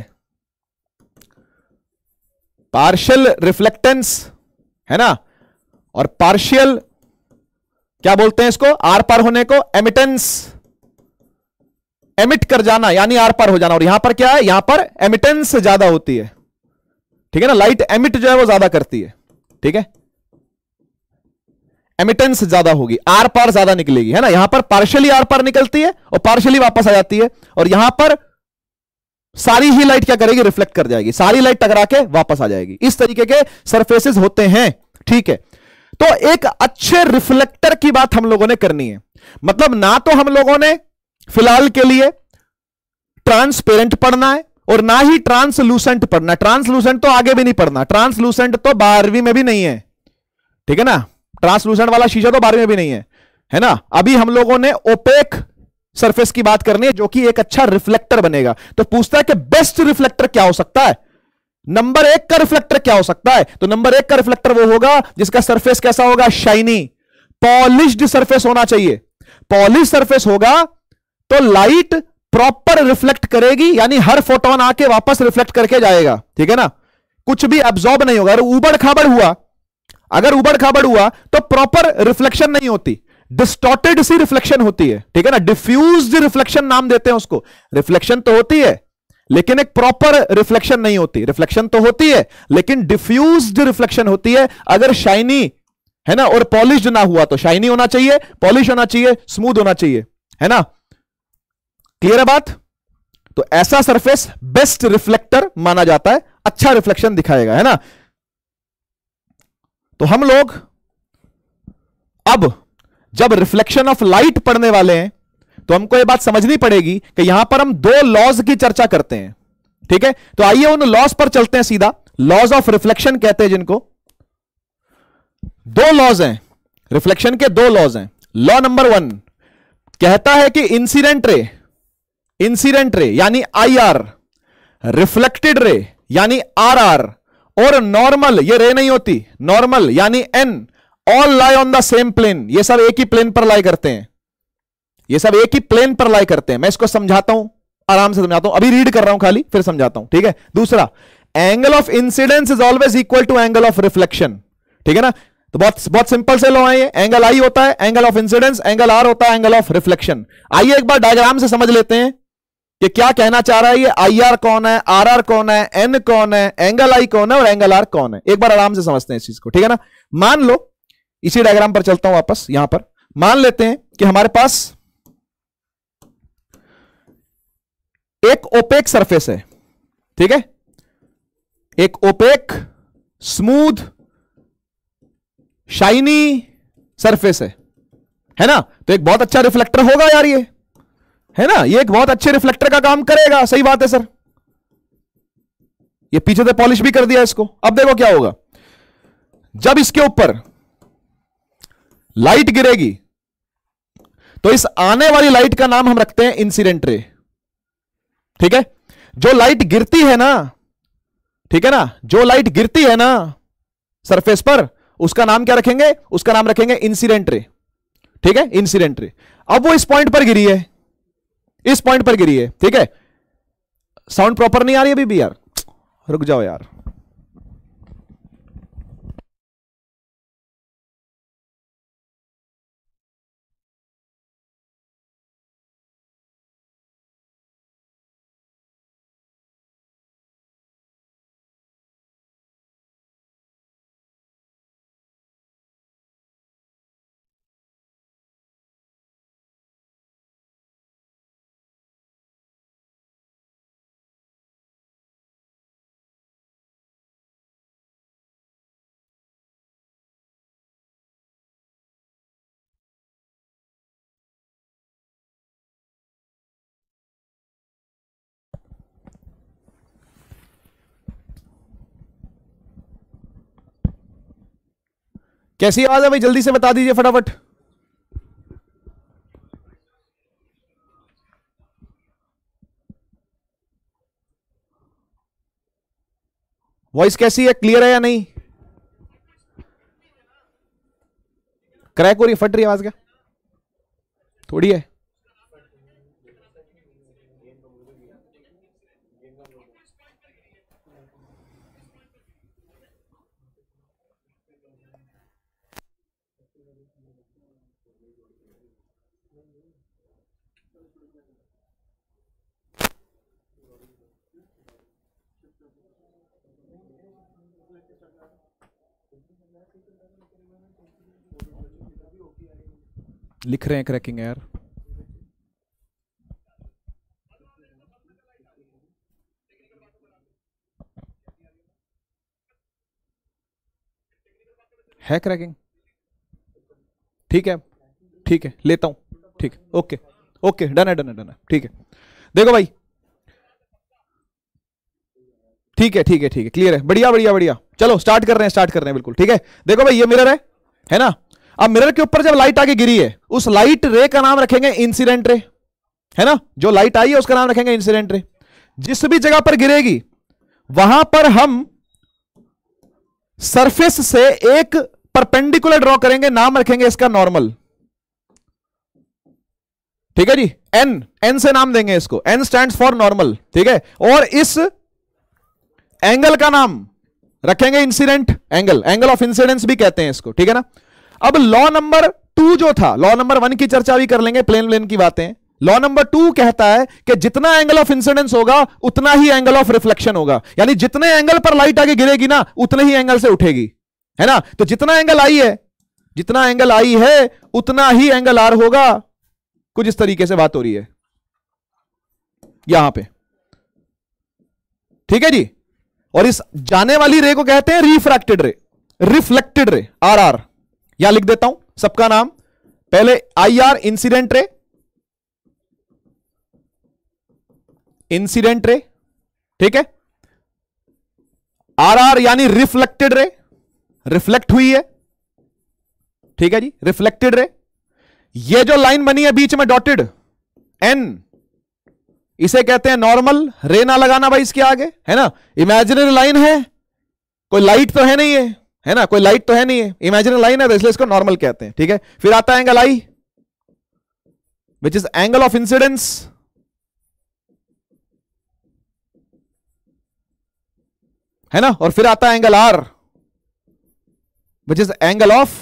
पार्शियल रिफ्लेक्टेंस है ना और पार्शियल क्या बोलते हैं इसको आर पार होने को एमिटेंस एमिट कर जाना यानी आर पार हो जाना और यहां पर क्या है यहां पर एमिटेंस ज्यादा होती है ठीक है ना लाइट एमिट जो है वो ज्यादा करती है ठीक है एमिटेंस ज्यादा होगी आर पार ज्यादा निकलेगी है ना यहां पर पार्शियली आर पार निकलती है और पार्शियली वापस आ जाती है और यहां पर सारी ही लाइट क्या करेगी रिफ्लेक्ट कर जाएगी सारी लाइट टकरा के वापस आ जाएगी इस तरीके के सरफेसेस होते हैं ठीक है तो एक अच्छे रिफ्लेक्टर की बात हम लोगों ने करनी है मतलब ना तो हम लोगों ने फिलहाल के लिए ट्रांसपेरेंट पढ़ना है और ना ही ट्रांसलूसेंट पढ़ना ट्रांसलूसेंट तो आगे भी नहीं पढ़ना ट्रांसलूसेंट तो बारहवीं में भी नहीं है ठीक है ना ट्रांसलूसेंट वाला शीशा तो बारे में भी नहीं है है ना अभी हम लोगों ने ओपेक सरफेस की बात करनी है जो कि एक अच्छा रिफ्लेक्टर बनेगा तो पूछता है कि बेस्ट रिफ्लेक्टर क्या हो सकता है नंबर एक का रिफ्लेक्टर क्या हो सकता है तो नंबर एक का रिफ्लेक्टर वो होगा जिसका सरफेस कैसा होगा शाइनी पॉलिश्ड सरफेस होना चाहिए पॉलिश सरफेस होगा तो लाइट प्रॉपर रिफ्लेक्ट करेगी यानी हर फोटोन आके वापस रिफ्लेक्ट करके जाएगा ठीक है ना कुछ भी एब्जॉर्ब नहीं होगा अगर उबड़ खाबड़ हुआ अगर उबड़ खाबड़ हुआ तो प्रॉपर रिफ्लेक्शन नहीं होती डिस्टॉर्टेड सी रिफ्लेक्शन होती है ठीक है ना डिफ्यूज रिफ्लेक्शन नाम देते हैं उसको रिफ्लेक्शन तो होती है लेकिन एक प्रॉपर रिफ्लेक्शन नहीं होती रिफ्लेक्शन तो होती है लेकिन डिफ्यूज रिफ्लेक्शन होती है अगर शाइनी है ना और पॉलिश ना हुआ तो शाइनी होना चाहिए पॉलिश होना चाहिए स्मूथ होना चाहिए है ना क्लियर है बात तो ऐसा सरफेस बेस्ट रिफ्लेक्टर माना जाता है अच्छा रिफ्लेक्शन दिखाएगा है ना तो हम लोग अब जब रिफ्लेक्शन ऑफ लाइट पढ़ने वाले हैं तो हमको यह बात समझनी पड़ेगी कि यहां पर हम दो लॉज की चर्चा करते हैं ठीक है तो आइए उन लॉज पर चलते हैं सीधा लॉज ऑफ रिफ्लेक्शन कहते हैं जिनको दो लॉज हैं रिफ्लेक्शन के दो लॉज हैं लॉ नंबर वन कहता है कि इंसिडेंट रे इंसिडेंट रे यानी आई आर रिफ्लेक्टेड रे यानी आर आर और नॉर्मल ये रे नहीं होती नॉर्मल यानी and all lie on the same plane ये सब एक ही प्लेन पर लाई करते हैं ये सब एक ही प्लेन पर लाई करते हैं मैं इसको समझाता हूं आराम से समझाता हूं अभी रीड कर रहा हूं खाली फिर समझाता हूं ठीक है दूसरा angle of incidence is always equal to angle of reflection ठीक है ना तो बहुत बहुत सिंपल से लो है ये एंगल आई होता है angle of incidence angle r होता है एंगल ऑफ रिफ्लेक्शन आइए एक बार डायग्राम से समझ लेते हैं कि क्या कहना चाह रहा है ये आर कौन है आर कौन है एन कौन है एंगल आई कौन है और एंगल आर कौन है एक बार आराम से समझते हैं इस चीज को ठीक है ना मान लो इसी डायग्राम पर चलता हूं वापस यहां पर मान लेते हैं कि हमारे पास एक ओपेक सरफेस है ठीक है एक ओपेक स्मूथ शाइनी सरफेस है है ना तो एक बहुत अच्छा रिफ्लेक्टर होगा यार ये है ना ये एक बहुत अच्छे रिफ्लेक्टर का काम करेगा सही बात है सर ये पीछे से पॉलिश भी कर दिया इसको अब देखो क्या होगा जब इसके ऊपर लाइट गिरेगी तो इस आने वाली लाइट का नाम हम रखते हैं इंसिडेंट रे ठीक है जो लाइट गिरती है ना ठीक है ना जो लाइट गिरती है ना सरफेस पर उसका नाम क्या रखेंगे उसका नाम रखेंगे इंसिडेंट रे ठीक है इंसिडेंट रे अब वो इस पॉइंट पर गिरी है इस पॉइंट पर गिरी है ठीक है साउंड प्रॉपर नहीं आ रही अभी भी यार रुक जाओ यार कैसी आवाज है भाई जल्दी से बता दीजिए फटाफट वॉइस कैसी है क्लियर है या नहीं क्रैक हो रही फट रही आवाज क्या थोड़ी है लिख रहे हैं क्रैकिंग एयर है क्रैकिंग ठीक है ठीक है लेता हूं ठीक है ओके ओके डन है डन है डन है ठीक है देखो भाई ठीक है ठीक है ठीक है क्लियर है बढ़िया बढ़िया बढ़िया चलो स्टार्ट कर रहे हैं स्टार्ट कर रहे हैं बिल्कुल ठीक है देखो भाई ये मिरर है है ना अब मिरर के ऊपर जब लाइट आगे गिरी है उस लाइट रे का नाम रखेंगे इंसिडेंट रे है ना जो लाइट आई है उसका नाम रखेंगे इंसिडेंट रे जिस भी जगह पर गिरेगी वहां पर हम सरफेस से एक परपेंडिकुलर ड्रॉ करेंगे नाम रखेंगे इसका नॉर्मल ठीक है जी एन एन से नाम देंगे इसको एन स्टैंड फॉर नॉर्मल ठीक है और इस एंगल का नाम रखेंगे incident angle angle of incidence भी कहते हैं इसको ठीक है ना अब लॉ नंबर टू जो था लॉ नंबर वन की चर्चा भी कर लेंगे प्लेन प्लेन की बातें लॉ नंबर टू कहता है कि जितना एंगल ऑफ इंसिडेंस होगा उतना ही एंगल ऑफ रिफ्लेक्शन होगा यानी जितने एंगल पर लाइट आगे गिरेगी ना उतने ही एंगल से उठेगी है ना तो जितना एंगल आई है जितना एंगल आई है उतना ही एंगल आर होगा कुछ इस तरीके से बात हो रही है यहां पे ठीक है जी और इस जाने वाली रे को कहते हैं रिफ्रैक्टेड रे रिफ्लेक्टेड रे आर आर या लिख देता हूं सबका नाम पहले IR incident ray incident ray ठीक है आरआर यानी रिफ्लेक्टेड रे रिफ्लेक्ट हुई है ठीक है जी रिफ्लेक्टेड रे ये जो लाइन बनी है बीच में डॉटेड एन इसे कहते हैं नॉर्मल रे ना लगाना भाई इसके आगे है ना इमेजिनरी लाइन है कोई लाइट तो है नहीं है है ना कोई लाइट तो है नहीं है इमेजिन लाइन है तो इसलिए इसको नॉर्मल कहते हैं ठीक है फिर आता है angle i which is angle of incidence है ना और फिर आता है angle r which is angle of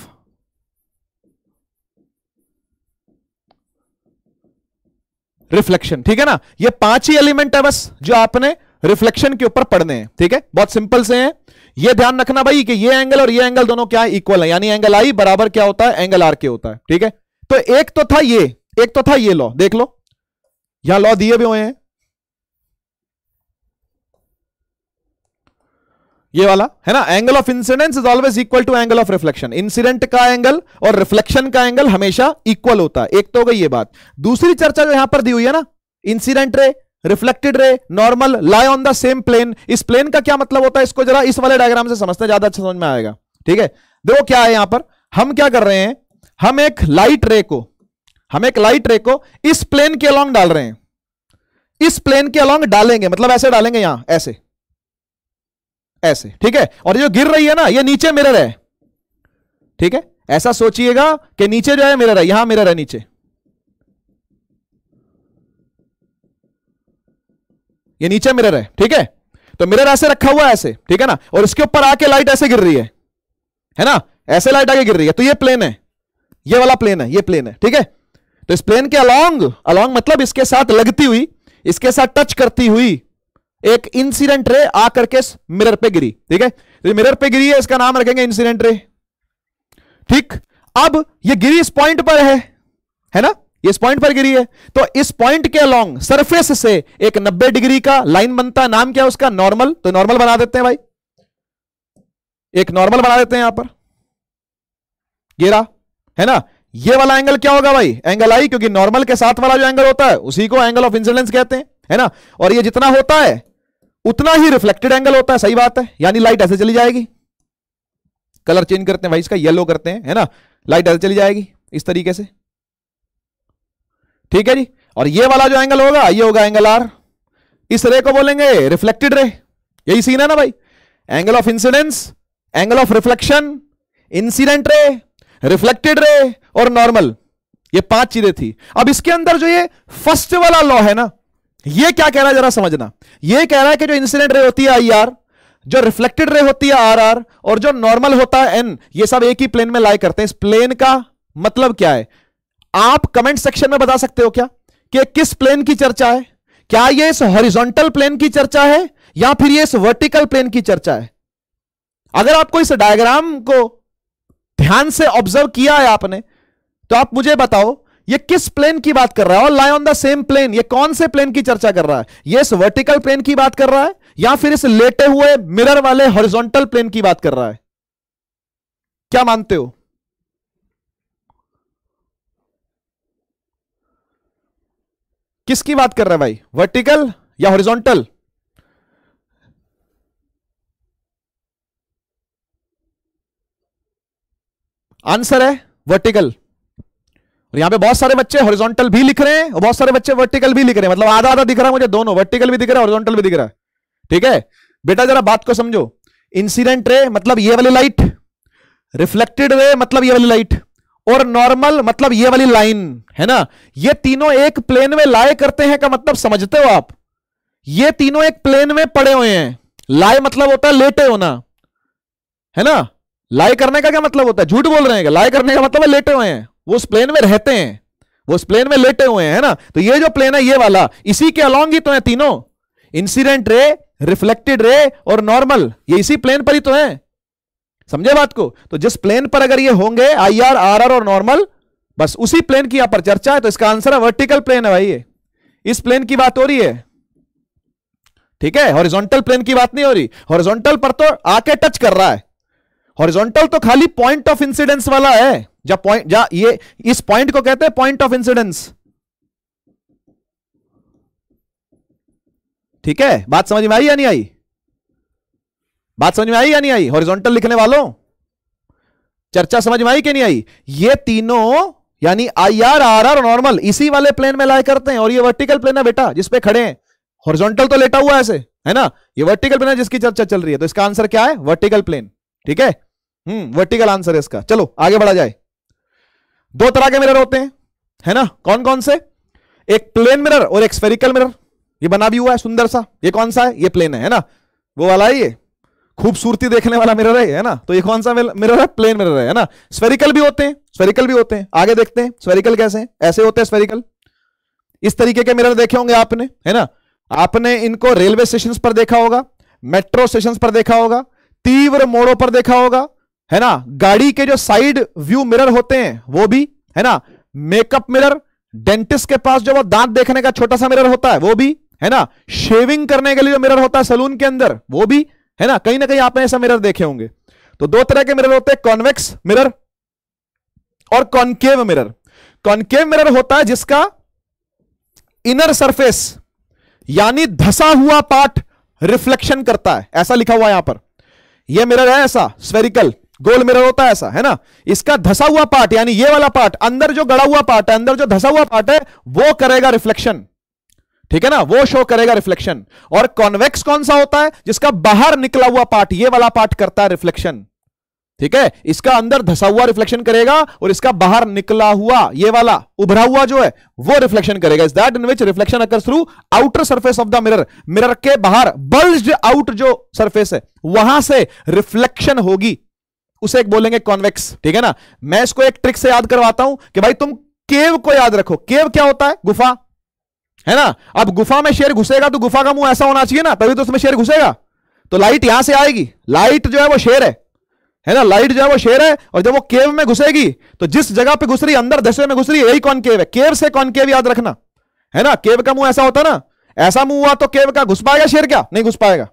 reflection ठीक है ना ये पांच ही एलिमेंट है बस जो आपने रिफ्लेक्शन के ऊपर पढ़ने हैं ठीक है बहुत सिंपल से हैं ये ध्यान रखना भाई कि ये एंगल और ये एंगल दोनों क्या है इक्वल है यानी एंगल आई बराबर क्या होता है एंगल आर के होता है ठीक है तो एक तो था ये एक तो था ये लॉ देख लो यहां लॉ दिए भी हुए हैं ये वाला है ना angle of incidence is always equal to angle of reflection incident का एंगल और रिफ्लेक्शन का एंगल हमेशा इक्वल होता है एक तो हो गई ये बात दूसरी चर्चा जो यहां पर दी हुई है ना incident ray reflected ray normal lie on the same plane इस प्लेन का क्या मतलब होता है इसको जरा इस वाले डायग्राम से समझते हैं ज्यादा अच्छा समझ में आएगा ठीक है देखो क्या है यहां पर हम क्या कर रहे हैं हम एक लाइट रे को हम एक लाइट रे को इस प्लेन के अलॉन्ग डाल रहे हैं इस प्लेन के अलॉन्ग डालेंगे मतलब ऐसे डालेंगे यहां ऐसे ऐसे ठीक है और जो गिर रही है ना ये नीचे मिरर है ठीक है ऐसा सोचिएगा कि नीचे जो है मिरर है यहां मिरर है नीचे ये नीचे मिरर है ठीक है तो मिरर ऐसे रखा हुआ है ऐसे ठीक है ना और इसके ऊपर आके लाइट ऐसे गिर रही है है ना ऐसे लाइट आगे गिर रही है तो ये प्लेन है ये वाला प्लेन है ये प्लेन है ठीक है तो इस प्लेन के अलोंग अलोंग मतलब इसके साथ लगती हुई इसके साथ टच करती हुई एक इंसिडेंट रे आकर के मिरर पे गिरी ठीक है तो मिरर पे गिरी है इसका नाम रखेंगे इंसिडेंट रे ठीक अब ये गिरी इस पॉइंट पर है है ना इस पॉइंट पर गिरी है तो इस पॉइंट के अलोंग सरफेस से एक 90 डिग्री का लाइन बनता है नाम क्या है उसका नॉर्मल तो नॉर्मल बना देते हैं भाई एक नॉर्मल बना देते हैं यहां पर गिरा है ना ये वाला एंगल क्या होगा भाई एंगल आई क्योंकि नॉर्मल के साथ वाला जो एंगल होता है उसी को एंगल ऑफ इंसिडेंस कहते हैं है ना और ये जितना होता है उतना ही रिफ्लेक्टेड एंगल होता है सही बात है यानी लाइट ऐसे चली जाएगी कलर चेंज करते हैं भाई इसका येलो करते हैं है ना लाइट ऐसे चली जाएगी इस तरीके से ठीक है जी और ये वाला जो एंगल होगा ये होगा एंगल आर इस रे को बोलेंगे रिफ्लेक्टेड रे यही सीन है ना भाई angle of incidence angle of reflection incident ray reflected ray और नॉर्मल ये पांच चीजें थी अब इसके अंदर जो ये फर्स्ट वाला लॉ है ना ये क्या कह रहा है जरा समझना ये कह रहा है कि जो इंसिडेंट रे होती है आई आर जो रिफ्लेक्टेड रे होती है आर आर और जो नॉर्मल होता है एन ये सब एक ही प्लेन में लाई करते हैं इस प्लेन का मतलब क्या है आप कमेंट सेक्शन में बता सकते हो क्या कि किस प्लेन की चर्चा है क्या ये इस हॉरिजॉन्टल प्लेन की चर्चा है या फिर ये इस वर्टिकल प्लेन की चर्चा है अगर आपको इस डायग्राम को ध्यान से ऑब्जर्व किया है आपने तो आप मुझे बताओ ये किस प्लेन की बात कर रहा है और lie on the same plane ये कौन से प्लेन की चर्चा कर रहा है ये इस वर्टिकल प्लेन की बात कर रहा है या फिर इस लेटे हुए मिरर वाले हॉरिजॉन्टल प्लेन की बात कर रहा है क्या मानते हो किसकी बात कर रहे हैं भाई वर्टिकल या हॉरिजॉन्टल आंसर है वर्टिकल और यहां पे बहुत सारे बच्चे हॉरिजॉन्टल भी लिख रहे हैं और बहुत सारे बच्चे वर्टिकल भी लिख रहे हैं मतलब आधा आधा दिख रहा है मुझे दोनों वर्टिकल भी दिख रहा है हॉरिजॉन्टल भी दिख रहा है ठीक है बेटा जरा बात को समझो इंसिडेंट रे मतलब ये वाली लाइट रिफ्लेक्टेड रे मतलब ये वाली लाइट और नॉर्मल मतलब ये वाली लाइन है ना ये तीनों एक प्लेन में लाए करते हैं का मतलब समझते हो आप ये तीनों एक प्लेन में पड़े हुए हैं लाए मतलब होता है लेटे होना है ना लाए करने का क्या मतलब होता है झूठ बोल रहे हैं लाए करने का मतलब है लेटे हुए हैं वो उस प्लेन में रहते हैं वो उस प्लेन में लेटे हुए हैं है ना तो ये जो प्लेन है ये वाला इसी के अलॉन्ग ही तो है तीनों इंसिडेंट रे रिफ्लेक्टेड रे और नॉर्मल ये इसी प्लेन पर ही तो है समझे बात को तो जिस प्लेन पर अगर ये होंगे आई आर आर आर और नॉर्मल बस उसी प्लेन की यहां पर चर्चा है तो इसका आंसर है वर्टिकल प्लेन है भाई ये इस प्लेन की बात हो रही है ठीक है हॉरिजॉन्टल प्लेन की बात नहीं हो रही हॉरिजॉन्टल पर तो आके टच कर रहा है हॉरिजॉन्टल तो खाली पॉइंट ऑफ इंसिडेंस वाला है जब पॉइंट जा ये इस पॉइंट को कहते हैं पॉइंट ऑफ इंसिडेंस ठीक है बात समझ में आई या नहीं आई बात समझ में आई या नहीं आई हॉरिजॉन्टल लिखने वालों चर्चा समझ में आई कि नहीं आई ये तीनों यानी I R R R normal इसी वाले प्लेन में लाए करते हैं और ये वर्टिकल प्लेन है बेटा जिसपे खड़े हैं हॉरिजॉन्टल तो लेटा हुआ है ऐसे है ना ये वर्टिकल प्लेन है जिसकी चर्चा चल रही है तो इसका आंसर क्या है वर्टिकल प्लेन ठीक है हम्म वर्टिकल आंसर है इसका चलो आगे बढ़ा जाए दो तरह के मिरर होते हैं है ना कौन कौन से एक प्लेन मिरर और एक स्फेरिकल मिरर ये बना भी हुआ है सुंदर सा ये कौन सा है ये प्लेन है, है ना वो वाला है ये खूबसूरती देखने वाला मिरर है ना तो ये कौन सा मिरर है प्लेन मिरर है ना स्वेरिकल भी होते हैं स्वेरिकल भी होते हैं आगे देखते हैं स्वेरिकल कैसे हैं ऐसे होते हैं स्वेरिकल इस तरीके के मिरर देखे होंगे आपने है ना आपने इनको रेलवे स्टेशन पर देखा होगा मेट्रो स्टेशन पर देखा होगा तीव्र मोड़ों पर देखा होगा है ना गाड़ी के जो साइड व्यू मिरर होते हैं वो भी है ना मेकअप मिरर डेंटिस्ट के पास जो वो दांत देखने का छोटा सा मिरर होता है वो भी है ना शेविंग करने के लिए जो मिरर होता है सलून के अंदर वो भी है ना कहीं ना कहीं आपने ऐसा मिरर देखे होंगे तो दो तरह के मिरर होते हैं कॉन्वेक्स मिरर और कॉन्केव मिरर कॉन्केव मिरर होता है जिसका इनर सरफेस यानी धसा हुआ पार्ट रिफ्लेक्शन करता है ऐसा लिखा हुआ यहां पर यह मिरर है ऐसा स्वेरिकल गोल मिरर होता है ऐसा है ना इसका धसा हुआ पार्ट यानी ये वाला पार्ट अंदर जो गड़ा हुआ पार्ट है अंदर जो धसा हुआ पार्ट है वो करेगा रिफ्लेक्शन ठीक है ना वो शो करेगा रिफ्लेक्शन और कॉन्वेक्स कौन सा होता है जिसका बाहर निकला हुआ पार्ट ये वाला पार्ट करता है रिफ्लेक्शन ठीक है इसका अंदर धसा हुआ रिफ्लेक्शन करेगा और इसका बाहर निकला हुआ ये वाला उभरा हुआ जो है वो रिफ्लेक्शन करेगा is that in which reflection occur through outer surface of the mirror mirror के बाहर बल्ज आउट जो सरफेस है वहां से रिफ्लेक्शन होगी उसे एक बोलेंगे कॉन्वेक्स ठीक है ना मैं इसको एक ट्रिक से याद करवाता हूं कि भाई तुम केव को याद रखो केव क्या होता है गुफा है ना अब गुफा में शेर घुसेगा तो गुफा का मुंह ऐसा होना चाहिए ना तभी तो उसमें शेर घुसेगा तो लाइट यहां से आएगी लाइट जो है वो शेर है है ना लाइट जो है वो शेर है और जब वो केव में घुसेगी तो जिस जगह पे घुस रही अंदर दशरे में घुस रही यही कौन केव है केव से कौन केव याद रखना है ना केव का मुंह ऐसा होता ना ऐसा मुंह हुआ तो केव का घुस पाएगा शेर क्या नहीं घुस पाएगा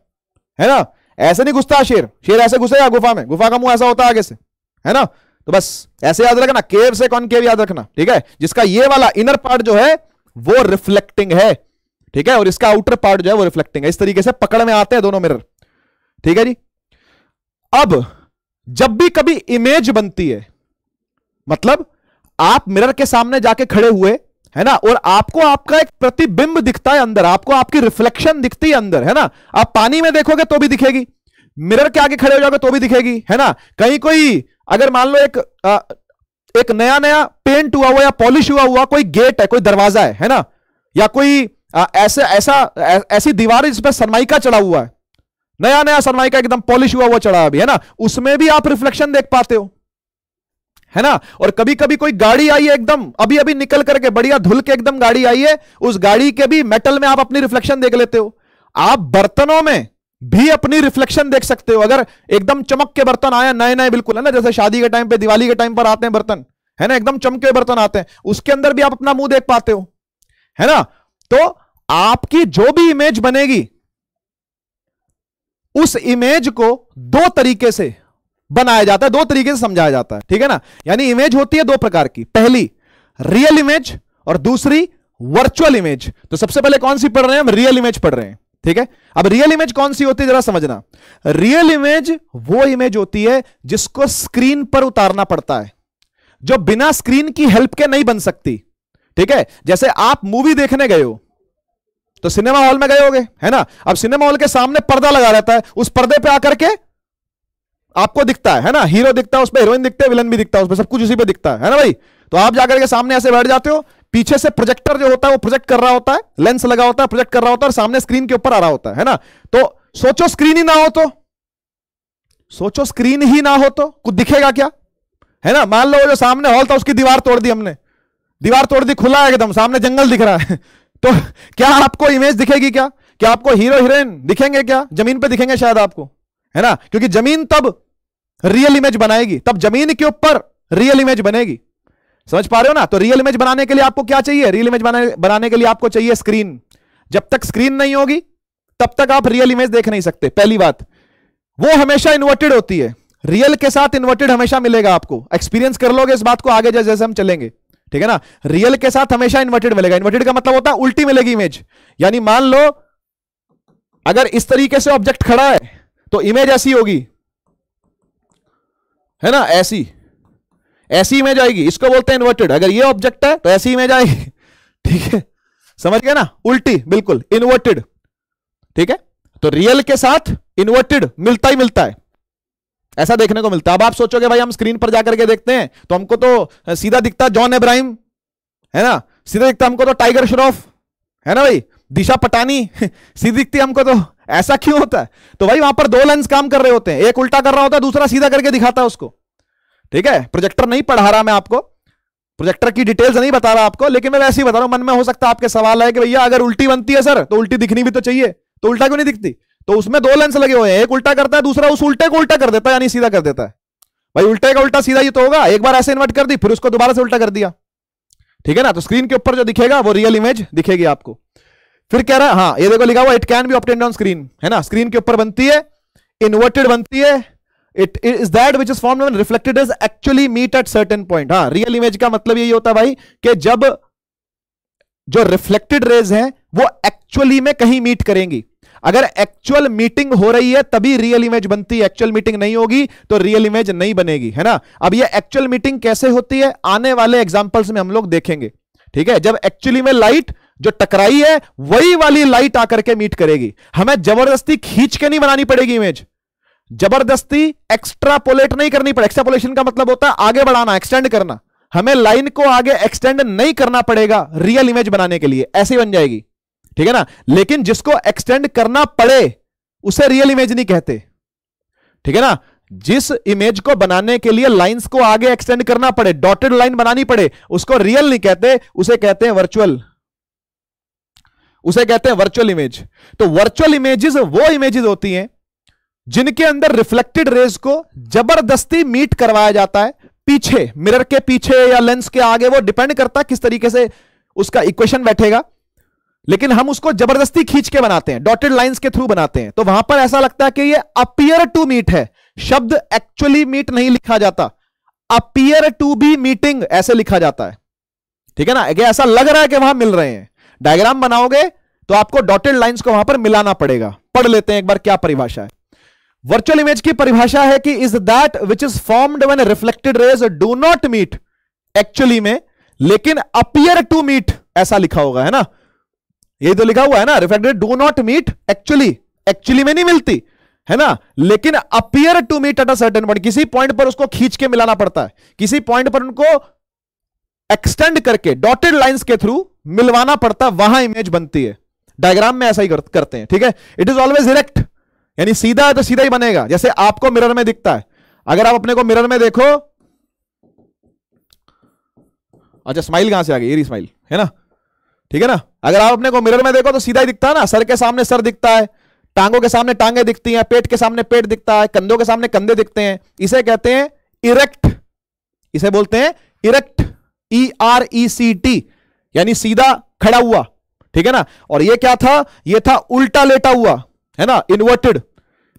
है ना ऐसे नहीं घुसता शेर शेर ऐसे घुसेगा गुफा में गुफा का मुंह ऐसा होता आगे से है ना तो बस ऐसे याद रखना केव से कौन केव याद रखना ठीक है जिसका ये वाला इनर पार्ट जो है वो रिफ्लेक्टिंग है ठीक है और इसका आउटर पार्ट जो है वो रिफ्लेक्टिंग है इस तरीके से पकड़ में आते हैं दोनों मिरर ठीक है जी अब जब भी कभी इमेज बनती है मतलब आप मिरर के सामने जाके खड़े हुए है ना और आपको आपका एक प्रतिबिंब दिखता है अंदर आपको आपकी रिफ्लेक्शन दिखती है अंदर है ना आप पानी में देखोगे तो भी दिखेगी मिरर के आगे खड़े हो जाओगे तो भी दिखेगी है ना कहीं कोई अगर मान लो एक आ, एक नया नया पेंट हुआ हुआ या पॉलिश हुआ हुआ कोई गेट है कोई दरवाजा है है ना या कोई आ, ऐसे ऐसा ऐ, ऐसी दीवार है जिसमें सरमाइका चढ़ा हुआ है नया नया सरमाइका एकदम पॉलिश हुआ हुआ चढ़ा अभी है ना उसमें भी आप रिफ्लेक्शन देख पाते हो है ना और कभी कभी कोई गाड़ी आई है एकदम अभी अभी निकल करके बढ़िया धुल के एकदम गाड़ी आई है उस गाड़ी के भी मेटल में आप अपनी रिफ्लेक्शन देख लेते हो आप बर्तनों में भी अपनी रिफ्लेक्शन देख सकते हो अगर एकदम चमक के बर्तन आया नए नए बिल्कुल है ना जैसे शादी के टाइम पे दिवाली के टाइम पर आते हैं बर्तन है ना एकदम चमके बर्तन आते हैं उसके अंदर भी आप अपना मुंह देख पाते हो है ना तो आपकी जो भी इमेज बनेगी उस इमेज को दो तरीके से बनाया जाता है दो तरीके से समझाया जाता है ठीक है ना यानी इमेज होती है दो प्रकार की पहली रियल इमेज और दूसरी वर्चुअल इमेज तो सबसे पहले कौन सी पढ़ रहे हैं हम रियल इमेज पढ़ रहे हैं ठीक है अब रियल इमेज कौन सी होती है जरा समझना रियल इमेज वो इमेज होती है जिसको स्क्रीन पर उतारना पड़ता है जो बिना स्क्रीन की हेल्प के नहीं बन सकती ठीक है जैसे आप मूवी देखने गए हो तो सिनेमा हॉल में गए होगे है ना अब सिनेमा हॉल के सामने पर्दा लगा रहता है उस पर्दे पे आकर के आपको दिखता है है ना हीरो दिखता है उसमें हीरोइन दिखते हैं विलन भी दिखता है उसमें सब कुछ उसी पे दिखता है है ना भाई तो आप जाकर के सामने ऐसे बैठ जाते हो पीछे से प्रोजेक्टर जो होता है वो प्रोजेक्ट कर रहा होता है लेंस लगा होता है प्रोजेक्ट कर रहा होता है और सामने स्क्रीन के ऊपर आ रहा होता है ना तो सोचो स्क्रीन ही ना हो तो सोचो स्क्रीन ही ना हो तो कुछ दिखेगा क्या है ना मान लो जो सामने हॉल था उसकी दीवार तोड़ दी हमने दीवार तोड़ दी खुला है एकदम सामने जंगल दिख रहा है तो क्या आपको इमेज दिखेगी क्या क्या आपको हीरो हीरोइन दिखेंगे क्या जमीन पे दिखेंगे शायद आपको है ना क्योंकि जमीन तब रियल इमेज बनाएगी तब जमीन के ऊपर रियल इमेज बनेगी समझ पा रहे हो ना तो रियल इमेज बनाने के लिए आपको क्या चाहिए रियल इमेज बनाने बनाने के लिए आपको चाहिए स्क्रीन जब तक स्क्रीन नहीं होगी तब तक आप रियल इमेज देख नहीं सकते पहली बात वो हमेशा इन्वर्टेड होती है रियल के साथ इन्वर्टेड हमेशा मिलेगा आपको एक्सपीरियंस कर लोगे इस बात को आगे जैसे हम चलेंगे ठीक है ना रियल के साथ हमेशा इन्वर्टेड मिलेगा इन्वर्टेड का मतलब होता है उल्टी मिलेगी इमेज यानी मान लो अगर इस तरीके से ऑब्जेक्ट खड़ा है तो इमेज ऐसी होगी है ना ऐसी ऐसी इमेज आएगी इसको बोलते हैं इन्वर्टेड अगर ये ऑब्जेक्ट है तो ऐसी इमेज आएगी ठीक है समझ गए ना उल्टी बिल्कुल इन्वर्टेड ठीक है तो रियल के साथ इन्वर्टेड मिलता ही मिलता है ऐसा देखने को मिलता है अब आप सोचोगे भाई हम स्क्रीन पर जाकर के देखते हैं तो हमको तो सीधा दिखता जॉन इब्राहिम है ना सीधा दिखता हमको तो टाइगर श्रॉफ है ना भाई दिशा पटानी सीधी दिखती हमको तो ऐसा क्यों होता है तो भाई वहां पर दो लेंस काम कर रहे होते हैं एक उल्टा कर रहा होता है दूसरा सीधा करके दिखाता है उसको ठीक है प्रोजेक्टर नहीं पढ़ा रहा मैं आपको प्रोजेक्टर की डिटेल्स नहीं बता रहा आपको लेकिन मैं वैसे ही बता रहा हूं मन में हो सकता है आपके सवाल है कि भैया अगर उल्टी बनती है सर तो उल्टी दिखनी भी तो चाहिए तो उल्टा क्यों नहीं दिखती तो उसमें दो लेंस लगे हुए हैं एक उल्टा करता है दूसरा उस उल्टे को उल्टा कर देता है यानी सीधा कर देता है भाई उल्टे का उल्टा सीधा ही तो होगा एक बार ऐसे इन्वर्ट कर दी फिर उसको दोबारा से उल्टा कर दिया ठीक है ना तो स्क्रीन के ऊपर जो दिखेगा वो रियल इमेज दिखेगी आपको फिर कह रहा है हाँ ये देखो लिखा हुआ it can be obtained on screen है ना स्क्रीन के ऊपर बनती है इन्वर्टेड बनती है it is that which is form reflected is actually meet at certain point हाँ रियल इमेज का मतलब यही होता है भाई कि जब जो रिफ्लेक्टेड रेज हैं वो एक्चुअली में कहीं मीट करेंगी अगर एक्चुअल मीटिंग हो रही है तभी रियल इमेज बनती है एक्चुअल मीटिंग नहीं होगी तो रियल इमेज नहीं बनेगी है ना अब ये एक्चुअल मीटिंग कैसे होती है आने वाले एग्जाम्पल्स में हम लोग देखेंगे ठीक है जब एक्चुअली में लाइट जो टकराई है वही वाली लाइट आकर के मीट करेगी हमें जबरदस्ती खींच के नहीं बनानी पड़ेगी इमेज जबरदस्ती एक्स्ट्रापोलेट नहीं करनी पड़े एक्स्ट्रापोलेशन का मतलब होता है आगे बढ़ाना एक्सटेंड करना हमें लाइन को आगे एक्सटेंड नहीं करना पड़ेगा रियल इमेज बनाने के लिए ऐसी बन जाएगी ठीक है ना लेकिन जिसको एक्सटेंड करना पड़े उसे रियल इमेज नहीं कहते ठीक है ना जिस इमेज को बनाने के लिए लाइंस को आगे एक्सटेंड करना पड़े डॉटेड लाइन बनानी पड़े उसको रियल नहीं कहते उसे कहते हैं वर्चुअल उसे कहते हैं वर्चुअल इमेज तो वर्चुअल इमेजेस वो इमेजेस होती हैं जिनके अंदर रिफ्लेक्टेड रेज को जबरदस्ती मीट करवाया जाता है पीछे मिरर के पीछे या लेंस के आगे वो डिपेंड करता है किस तरीके से उसका इक्वेशन बैठेगा लेकिन हम उसको जबरदस्ती खींच के बनाते हैं डॉटेड लाइंस के थ्रू बनाते हैं तो वहां पर ऐसा लगता है कि ये अपियर टू मीट है शब्द एक्चुअली मीट नहीं लिखा जाता अपियर टू बी मीटिंग ऐसे लिखा जाता है ठीक है ना ये ऐसा लग रहा है कि वहां मिल रहे हैं डायग्राम बनाओगे तो आपको डॉटेड लाइंस को वहां पर मिलाना पड़ेगा पढ़ लेते हैं एक बार क्या परिभाषा है वर्चुअल इमेज की परिभाषा है कि is that which is formed when reflected rays do not meet actually में लेकिन अपियर टू मीट ऐसा लिखा होगा है ना यही तो लिखा हुआ है ना refracted do not meet actually actually में नहीं मिलती है ना लेकिन appear to meet at a certain point किसी पॉइंट पर उसको खींच के मिलाना पड़ता है किसी पॉइंट पर उनको एक्सटेंड करके डॉटेड लाइंस के थ्रू मिलवाना पड़ता वहां इमेज बनती है डायग्राम में ऐसा ही कर, करते हैं ठीक है इट इज ऑलवेज इरेक्ट यानी सीधा है तो सीधा ही बनेगा जैसे आपको मिरर में दिखता है अगर आप अपने को मिरर में देखो अच्छा स्माइल कहां से आ गई ये स्माइल है ना ठीक है ना अगर आप अपने को मिरर में देखो तो सीधा ही दिखता है ना सर के सामने सर दिखता है टांगों के सामने टांगे दिखती हैं पेट के सामने पेट दिखता है कंधों के सामने कंधे दिखते हैं इसे कहते हैं इरेक्ट इसे बोलते हैं erect E R E C T यानी सीधा खड़ा हुआ ठीक है ना और ये क्या था ये था उल्टा लेटा हुआ है ना इन्वर्टेड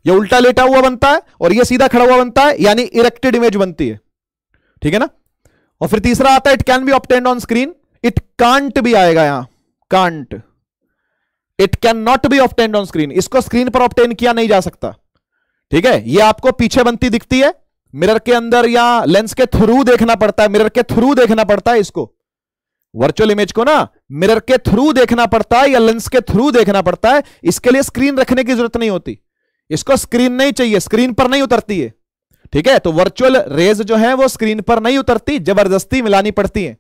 ये उल्टा लेटा हुआ बनता है और ये सीधा खड़ा हुआ बनता है यानी इरेक्टेड इमेज बनती है ठीक है ना और फिर तीसरा आता है it can be obtained on screen it can't भी आएगा यहां can't it can not be obtain on screen इसको स्क्रीन पर ऑप्टेन किया नहीं जा सकता ठीक है ये आपको पीछे बनती दिखती है मिरर के अंदर या लेंस के थ्रू देखना पड़ता है मिरर के थ्रू देखना पड़ता है इसको वर्चुअल इमेज को ना मिरर के थ्रू देखना पड़ता है या लेंस के थ्रू देखना पड़ता है इसके लिए स्क्रीन रखने की जरूरत नहीं होती इसको स्क्रीन नहीं चाहिए स्क्रीन पर नहीं उतरती है ठीक है तो वर्चुअल रेज जो है वो स्क्रीन पर नहीं उतरती जबरदस्ती मिलानी पड़ती है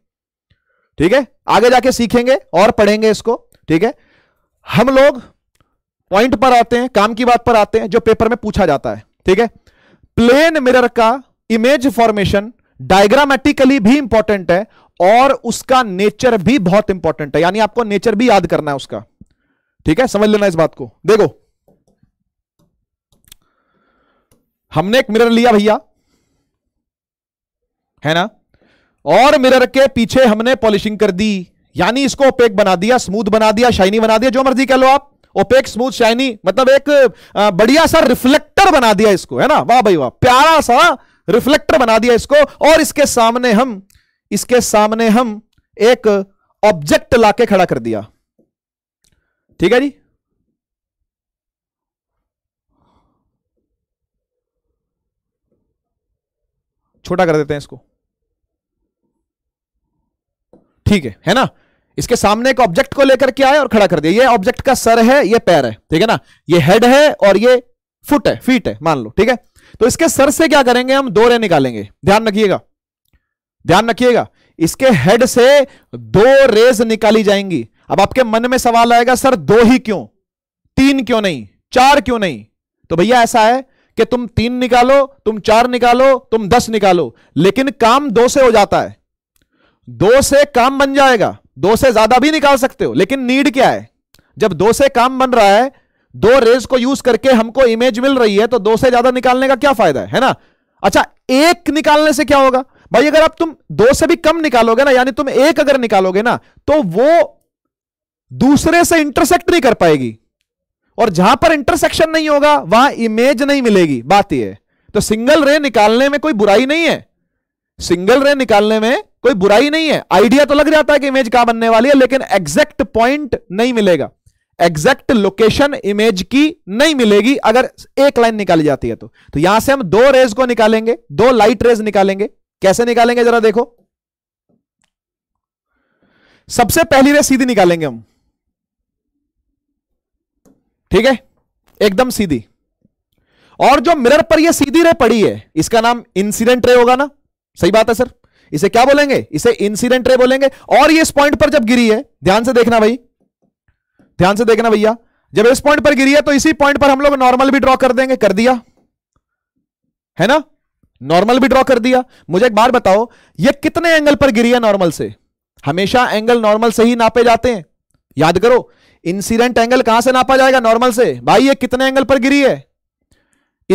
ठीक है आगे जाके सीखेंगे और पढ़ेंगे इसको ठीक है हम लोग पॉइंट पर आते हैं काम की बात पर आते हैं जो पेपर में पूछा जाता है ठीक है प्लेन मिरर का इमेज फॉर्मेशन डायग्रामेटिकली भी इंपॉर्टेंट है और उसका नेचर भी बहुत इंपॉर्टेंट है यानी आपको नेचर भी याद करना है उसका ठीक है समझ लेना इस बात को देखो हमने एक मिरर लिया भैया है ना और मिरर के पीछे हमने पॉलिशिंग कर दी यानी इसको ओपेक बना दिया स्मूथ बना दिया शाइनी बना दिया जो मर्जी कह लो आप ओपेक स्मूथ शाइनी मतलब एक बढ़िया सा रिफ्लेक्टर बना दिया इसको है ना वाह भाई वाह प्यारा सा रिफ्लेक्टर बना दिया इसको और इसके सामने हम इसके सामने हम एक ऑब्जेक्ट लाके खड़ा कर दिया ठीक है जी छोटा कर देते हैं इसको ठीक है है ना इसके सामने एक ऑब्जेक्ट को लेकर के आए और खड़ा कर दिया ये ऑब्जेक्ट का सर है ये पैर है ठीक है ना ये हेड है और ये फुट है फीट है मान लो ठीक है तो इसके सर से क्या करेंगे हम दो रे निकालेंगे ध्यान रखिएगा ध्यान रखिएगा इसके हेड से दो रेज निकाली जाएंगी अब आपके मन में सवाल आएगा सर दो ही क्यों तीन क्यों नहीं चार क्यों नहीं तो भैया ऐसा है कि तुम तीन निकालो तुम चार निकालो तुम दस निकालो लेकिन काम दो से हो जाता है दो से काम बन जाएगा दो से ज्यादा भी निकाल सकते हो लेकिन नीड क्या है जब दो से काम बन रहा है दो रेज को यूज करके हमको इमेज मिल रही है तो दो से ज्यादा निकालने का क्या फायदा है है ना अच्छा एक निकालने से क्या होगा भाई अगर आप तुम दो से भी कम निकालोगे ना यानी तुम एक अगर निकालोगे ना तो वो दूसरे से इंटरसेक्ट नहीं कर पाएगी और जहां पर इंटरसेक्शन नहीं होगा वहां इमेज नहीं मिलेगी बात यह तो सिंगल रे निकालने में कोई बुराई नहीं है सिंगल रे निकालने में कोई बुराई नहीं है आइडिया तो लग जाता है कि इमेज कहां बनने वाली है लेकिन एग्जैक्ट पॉइंट नहीं मिलेगा एग्जैक्ट लोकेशन इमेज की नहीं मिलेगी अगर एक लाइन निकाली जाती है तो तो यहां से हम दो रेज को निकालेंगे दो लाइट रेज निकालेंगे कैसे निकालेंगे जरा देखो सबसे पहली रेज सीधी निकालेंगे हम ठीक है एकदम सीधी और जो मिरर पर ये सीधी रे पड़ी है इसका नाम इंसिडेंट रे होगा ना सही बात है सर इसे क्या बोलेंगे इसे इंसिडेंट रे बोलेंगे और ये इस पॉइंट पर जब गिरी है ध्यान से देखना भाई ध्यान से देखना भैया जब इस पॉइंट पर गिरी है तो इसी पॉइंट पर हम लोग नॉर्मल भी ड्रॉ कर देंगे कर दिया है ना नॉर्मल भी ड्रॉ कर दिया मुझे एक बार बताओ ये कितने एंगल पर गिरी है नॉर्मल से हमेशा एंगल नॉर्मल से ही नापे जाते हैं याद करो इंसिडेंट एंगल कहां से नापा जाएगा नॉर्मल से भाई ये कितने एंगल पर गिरी है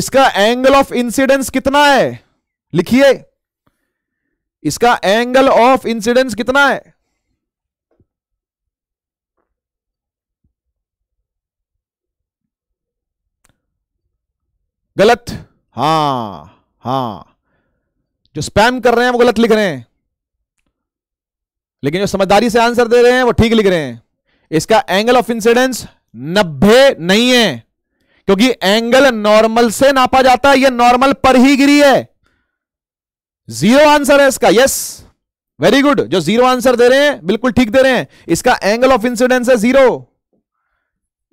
इसका एंगल ऑफ इंसिडेंस कितना है लिखिए इसका एंगल ऑफ इंसिडेंस कितना है गलत हा हा जो स्पैम कर रहे हैं वो गलत लिख रहे हैं लेकिन जो समझदारी से आंसर दे रहे हैं वो ठीक लिख रहे हैं इसका एंगल ऑफ इंसिडेंस नब्बे नहीं है क्योंकि एंगल नॉर्मल से नापा जाता है ये नॉर्मल पर ही गिरी है जीरो आंसर है इसका यस वेरी गुड जो जीरो आंसर दे रहे हैं बिल्कुल ठीक दे रहे हैं इसका एंगल ऑफ इंसिडेंस है जीरो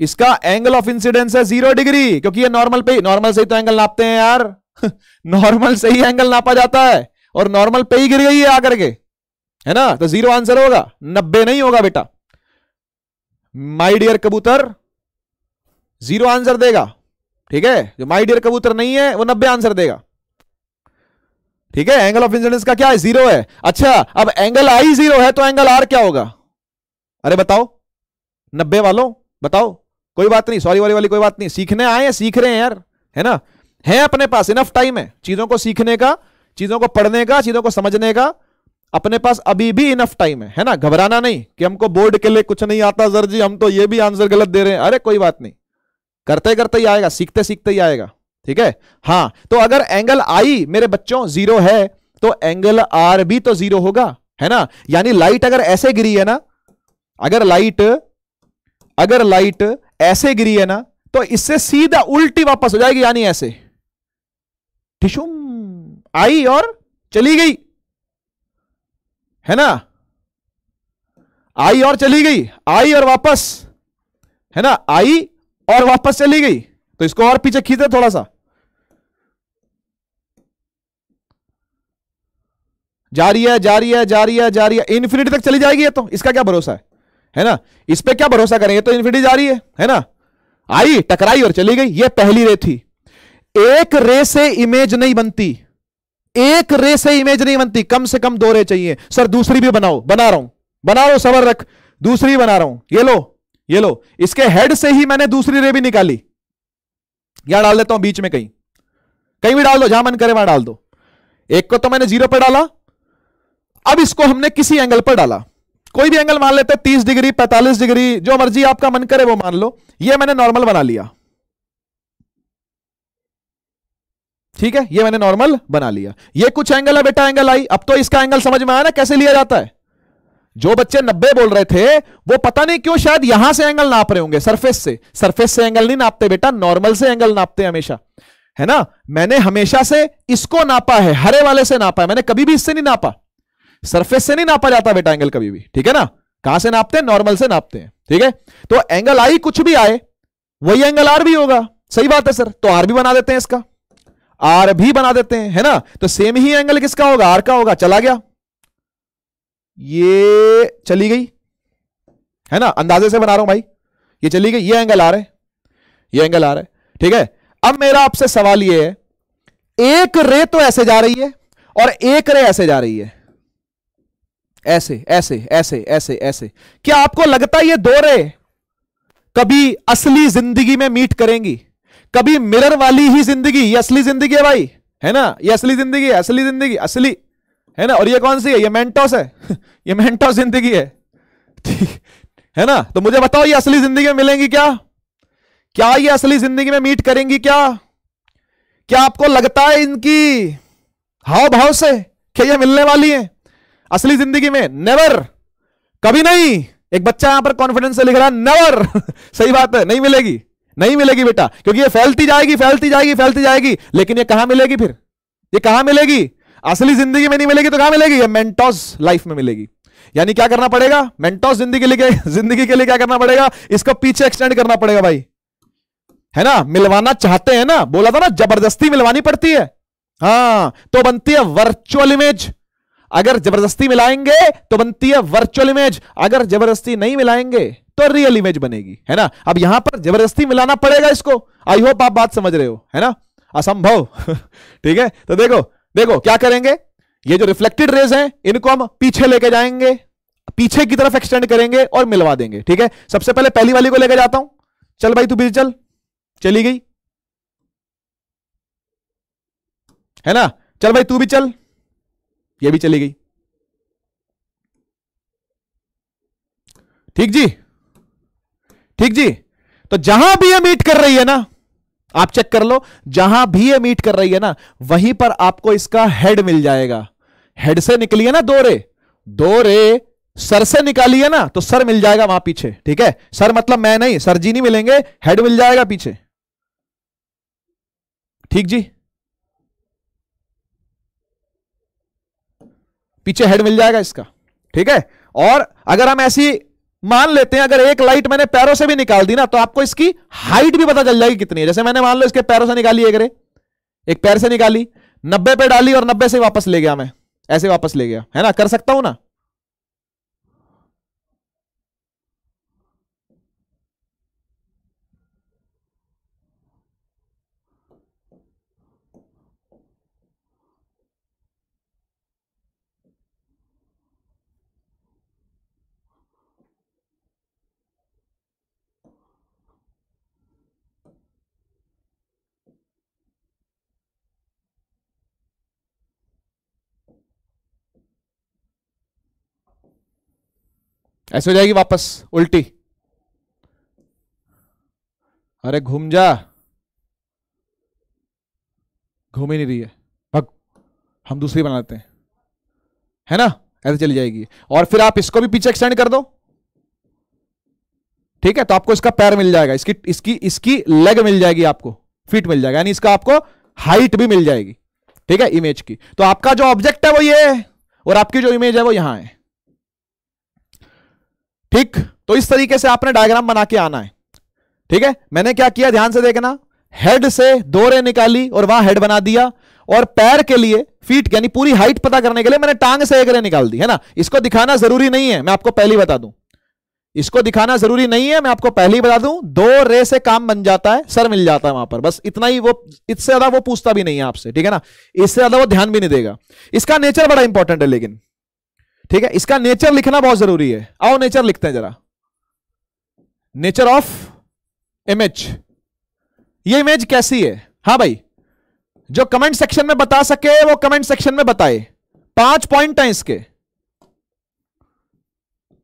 इसका एंगल ऑफ इंसिडेंस है जीरो डिग्री क्योंकि ये नॉर्मल पे नॉर्मल से ही तो एंगल नापते हैं यार नॉर्मल से ही एंगल नापा जाता है और नॉर्मल पे ही गिर गई है आकर के है ना तो जीरो आंसर होगा नब्बे नहीं होगा बेटा माई डियर कबूतर जीरो आंसर देगा ठीक है जो माई डियर कबूतर नहीं है वो नब्बे आंसर देगा ठीक है एंगल ऑफ इंसिडेंस का क्या है जीरो है अच्छा अब एंगल आई जीरो है तो एंगल आर क्या होगा अरे बताओ नब्बे वालों बताओ कोई बात नहीं सॉरी वाली वाली कोई बात नहीं सीखने आए हैं सीख रहे हैं यार है ना है अपने पास इनफ टाइम है चीजों को सीखने का चीजों को पढ़ने का चीजों को समझने का अपने पास अभी भी इनफ टाइम है है ना घबराना नहीं कि हमको बोर्ड के लिए कुछ नहीं आता सर जी हम तो ये भी आंसर गलत दे रहे हैं अरे कोई बात नहीं करते करते ही आएगा सीखते सीखते ही आएगा ठीक है हाँ तो अगर एंगल आई मेरे बच्चों जीरो है तो एंगल आर भी तो जीरो होगा है ना यानी लाइट अगर ऐसे गिरी है ना अगर लाइट अगर लाइट ऐसे गिरी है ना तो इससे सीधा उल्टी वापस हो जाएगी यानी ऐसे ठिशुम आई और चली गई है ना आई और चली गई आई और वापस है ना आई और वापस चली गई तो इसको और पीछे खींचे थोड़ा सा जा रही है जा रही है जा रही है जा रही है इन्फिनिटी तक चली जाएगी ये तो इसका क्या भरोसा है है ना इस पर क्या भरोसा करेंगे तो इन्फिनिटी जा रही है है ना आई टकराई और चली गई ये पहली रे थी एक रे से इमेज नहीं बनती एक रे से इमेज नहीं बनती कम से कम दो रे चाहिए सर दूसरी भी बनाओ बना रहा हूं बना रहा हूं सबर रख दूसरी बना रहा हूं ये लो ये लो इसके हेड से ही मैंने दूसरी रे भी निकाली या डाल देता हूं बीच में कहीं कहीं भी डाल दो जहां मन करे वहां डाल दो एक को तो मैंने जीरो पर डाला अब इसको हमने किसी एंगल पर डाला कोई भी एंगल मान लेते हैं तीस डिग्री पैंतालीस डिग्री जो मर्जी आपका मन करे वो मान लो ये मैंने नॉर्मल बना लिया ठीक है ये मैंने नॉर्मल बना लिया ये कुछ एंगल है बेटा एंगल आई अब तो इसका एंगल समझ में आया ना कैसे लिया जाता है जो बच्चे नब्बे बोल रहे थे वो पता नहीं क्यों शायद यहां से एंगल नाप रहे होंगे सरफेस से सरफेस से एंगल नहीं नापते बेटा नॉर्मल से एंगल नापते हमेशा है ना मैंने हमेशा से इसको नापा है हरे वाले से नापा है मैंने कभी भी इससे नहीं नापा सरफेस से नहीं नापा जाता बेटा एंगल कभी भी ठीक है ना कहां से नापते हैं नॉर्मल से नापते हैं ठीक है तो एंगल आई कुछ भी आए वही एंगल आर भी होगा सही बात है सर तो आर भी बना देते हैं इसका आर भी बना देते हैं है ना तो सेम ही एंगल किसका होगा आर का होगा चला गया ये चली गई है ना अंदाजे से बना रहा हूं भाई ये चली गई ये एंगल आ रहा है ये एंगल आ रहा है ठीक है अब मेरा आपसे सवाल ये है एक रे तो ऐसे जा रही है और एक रे ऐसे जा रही है ऐसे ऐसे ऐसे ऐसे ऐसे क्या आपको लगता है ये दो रे कभी असली जिंदगी में मीट करेंगी कभी मिरर वाली ही जिंदगी ये असली जिंदगी है भाई है ना ये असली जिंदगी असली जिंदगी असली है ना और ये कौन सी है ये मेंटोस है ये मेंटोस जिंदगी है है ना तो मुझे बताओ ये असली जिंदगी में मिलेंगी क्या क्या ये असली जिंदगी में मीट करेंगी क्या क्या आपको लगता है इनकी हाव भाव से क्या ये मिलने वाली है असली जिंदगी में नेवर कभी नहीं एक बच्चा यहां पर कॉन्फिडेंस से लिख रहा है नेवर सही बात है नहीं मिलेगी नहीं मिलेगी बेटा क्योंकि ये फैलती जाएगी फैलती जाएगी फैलती जाएगी लेकिन ये कहां मिलेगी फिर ये कहां मिलेगी असली जिंदगी में नहीं मिलेगी तो कहां मिलेगी मेंटोस लाइफ में मिलेगी यानी क्या करना पड़ेगा मेंटोस जिंदगी के लिए जिंदगी के लिए क्या करना पड़ेगा इसको पीछे एक्सटेंड करना पड़ेगा भाई है ना मिलवाना चाहते हैं ना बोला था ना जबरदस्ती मिलवानी पड़ती है हाँ तो बनती है वर्चुअल इमेज अगर जबरदस्ती मिलाएंगे तो बनती है वर्चुअल इमेज अगर जबरदस्ती नहीं मिलाएंगे तो रियल इमेज बनेगी है ना अब यहां पर जबरदस्ती मिलाना पड़ेगा इसको आई होप आप बात समझ रहे हो है ना असंभव ठीक है तो देखो देखो क्या करेंगे ये जो रिफ्लेक्टेड रेज हैं इनको हम पीछे लेके जाएंगे पीछे की तरफ एक्सटेंड करेंगे और मिलवा देंगे ठीक है सबसे पहले पहली वाली को लेकर जाता हूं चल भाई तू बीच चल चली गई है ना चल भाई तू भी चल ये भी चली गई ठीक जी ठीक जी तो जहां भी ये मीट कर रही है ना आप चेक कर लो जहां भी ये मीट कर रही है ना वहीं पर आपको इसका हेड मिल जाएगा हेड से निकली है ना दो रे दो रे सर से निकाली है ना तो सर मिल जाएगा वहां पीछे ठीक है सर मतलब मैं नहीं सर जी नहीं मिलेंगे हेड मिल जाएगा पीछे ठीक जी पीछे हेड मिल जाएगा इसका ठीक है और अगर हम ऐसी मान लेते हैं अगर एक लाइट मैंने पैरों से भी निकाल दी ना तो आपको इसकी हाइट भी पता चल जाएगी कितनी है जैसे मैंने मान लो इसके पैरों से निकाली एक रे एक पैर से निकाली नब्बे पे डाली और नब्बे से वापस ले गया मैं ऐसे वापस ले गया है ना कर सकता हूं ना ऐसे हो जाएगी वापस उल्टी अरे घूम जा घूम ही नहीं रही है भग हम दूसरी बनाते हैं है ना ऐसे चली जाएगी और फिर आप इसको भी पीछे एक्सटेंड कर दो ठीक है तो आपको इसका पैर मिल जाएगा इसकी इसकी इसकी लेग मिल जाएगी आपको फीट मिल जाएगा यानी इसका आपको हाइट भी मिल जाएगी ठीक है इमेज की तो आपका जो ऑब्जेक्ट है वो ये है और आपकी जो इमेज है वो यहां है ठीक तो इस तरीके से आपने डायग्राम बना के आना है ठीक है मैंने क्या किया ध्यान से देखना हेड से दो रे निकाली और वहां हेड बना दिया और पैर के लिए फीट यानी पूरी हाइट पता करने के लिए मैंने टांग से एक रे निकाल दी है ना इसको दिखाना जरूरी नहीं है मैं आपको पहले बता दूं इसको दिखाना जरूरी नहीं है मैं आपको पहले ही बता दूं दो रे से काम बन जाता है सर मिल जाता है वहां पर बस इतना ही वो इससे ज्यादा वो पूछता भी नहीं है आपसे ठीक है ना इससे ज्यादा वो ध्यान भी नहीं देगा इसका नेचर बड़ा इंपॉर्टेंट है लेकिन ठीक है इसका नेचर लिखना बहुत जरूरी है आओ नेचर लिखते हैं जरा नेचर ऑफ इमेज ये इमेज कैसी है हाँ भाई जो कमेंट सेक्शन में बता सके वो कमेंट सेक्शन में बताए पांच पॉइंट हैं इसके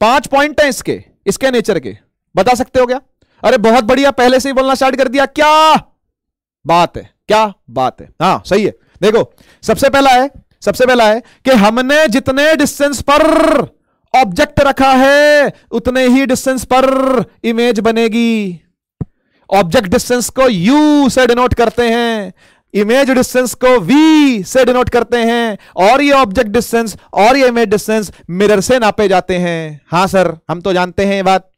पांच पॉइंट हैं इसके इसके नेचर के बता सकते हो क्या अरे बहुत बढ़िया पहले से ही बोलना स्टार्ट कर दिया क्या बात है क्या बात है हाँ सही है देखो सबसे पहला है सबसे पहला है कि हमने जितने डिस्टेंस पर ऑब्जेक्ट रखा है उतने ही डिस्टेंस पर इमेज बनेगी ऑब्जेक्ट डिस्टेंस को u से डिनोट करते हैं इमेज डिस्टेंस को v से डिनोट करते हैं और ये ऑब्जेक्ट डिस्टेंस और ये इमेज डिस्टेंस मिरर से नापे जाते हैं हां सर हम तो जानते हैं ये बात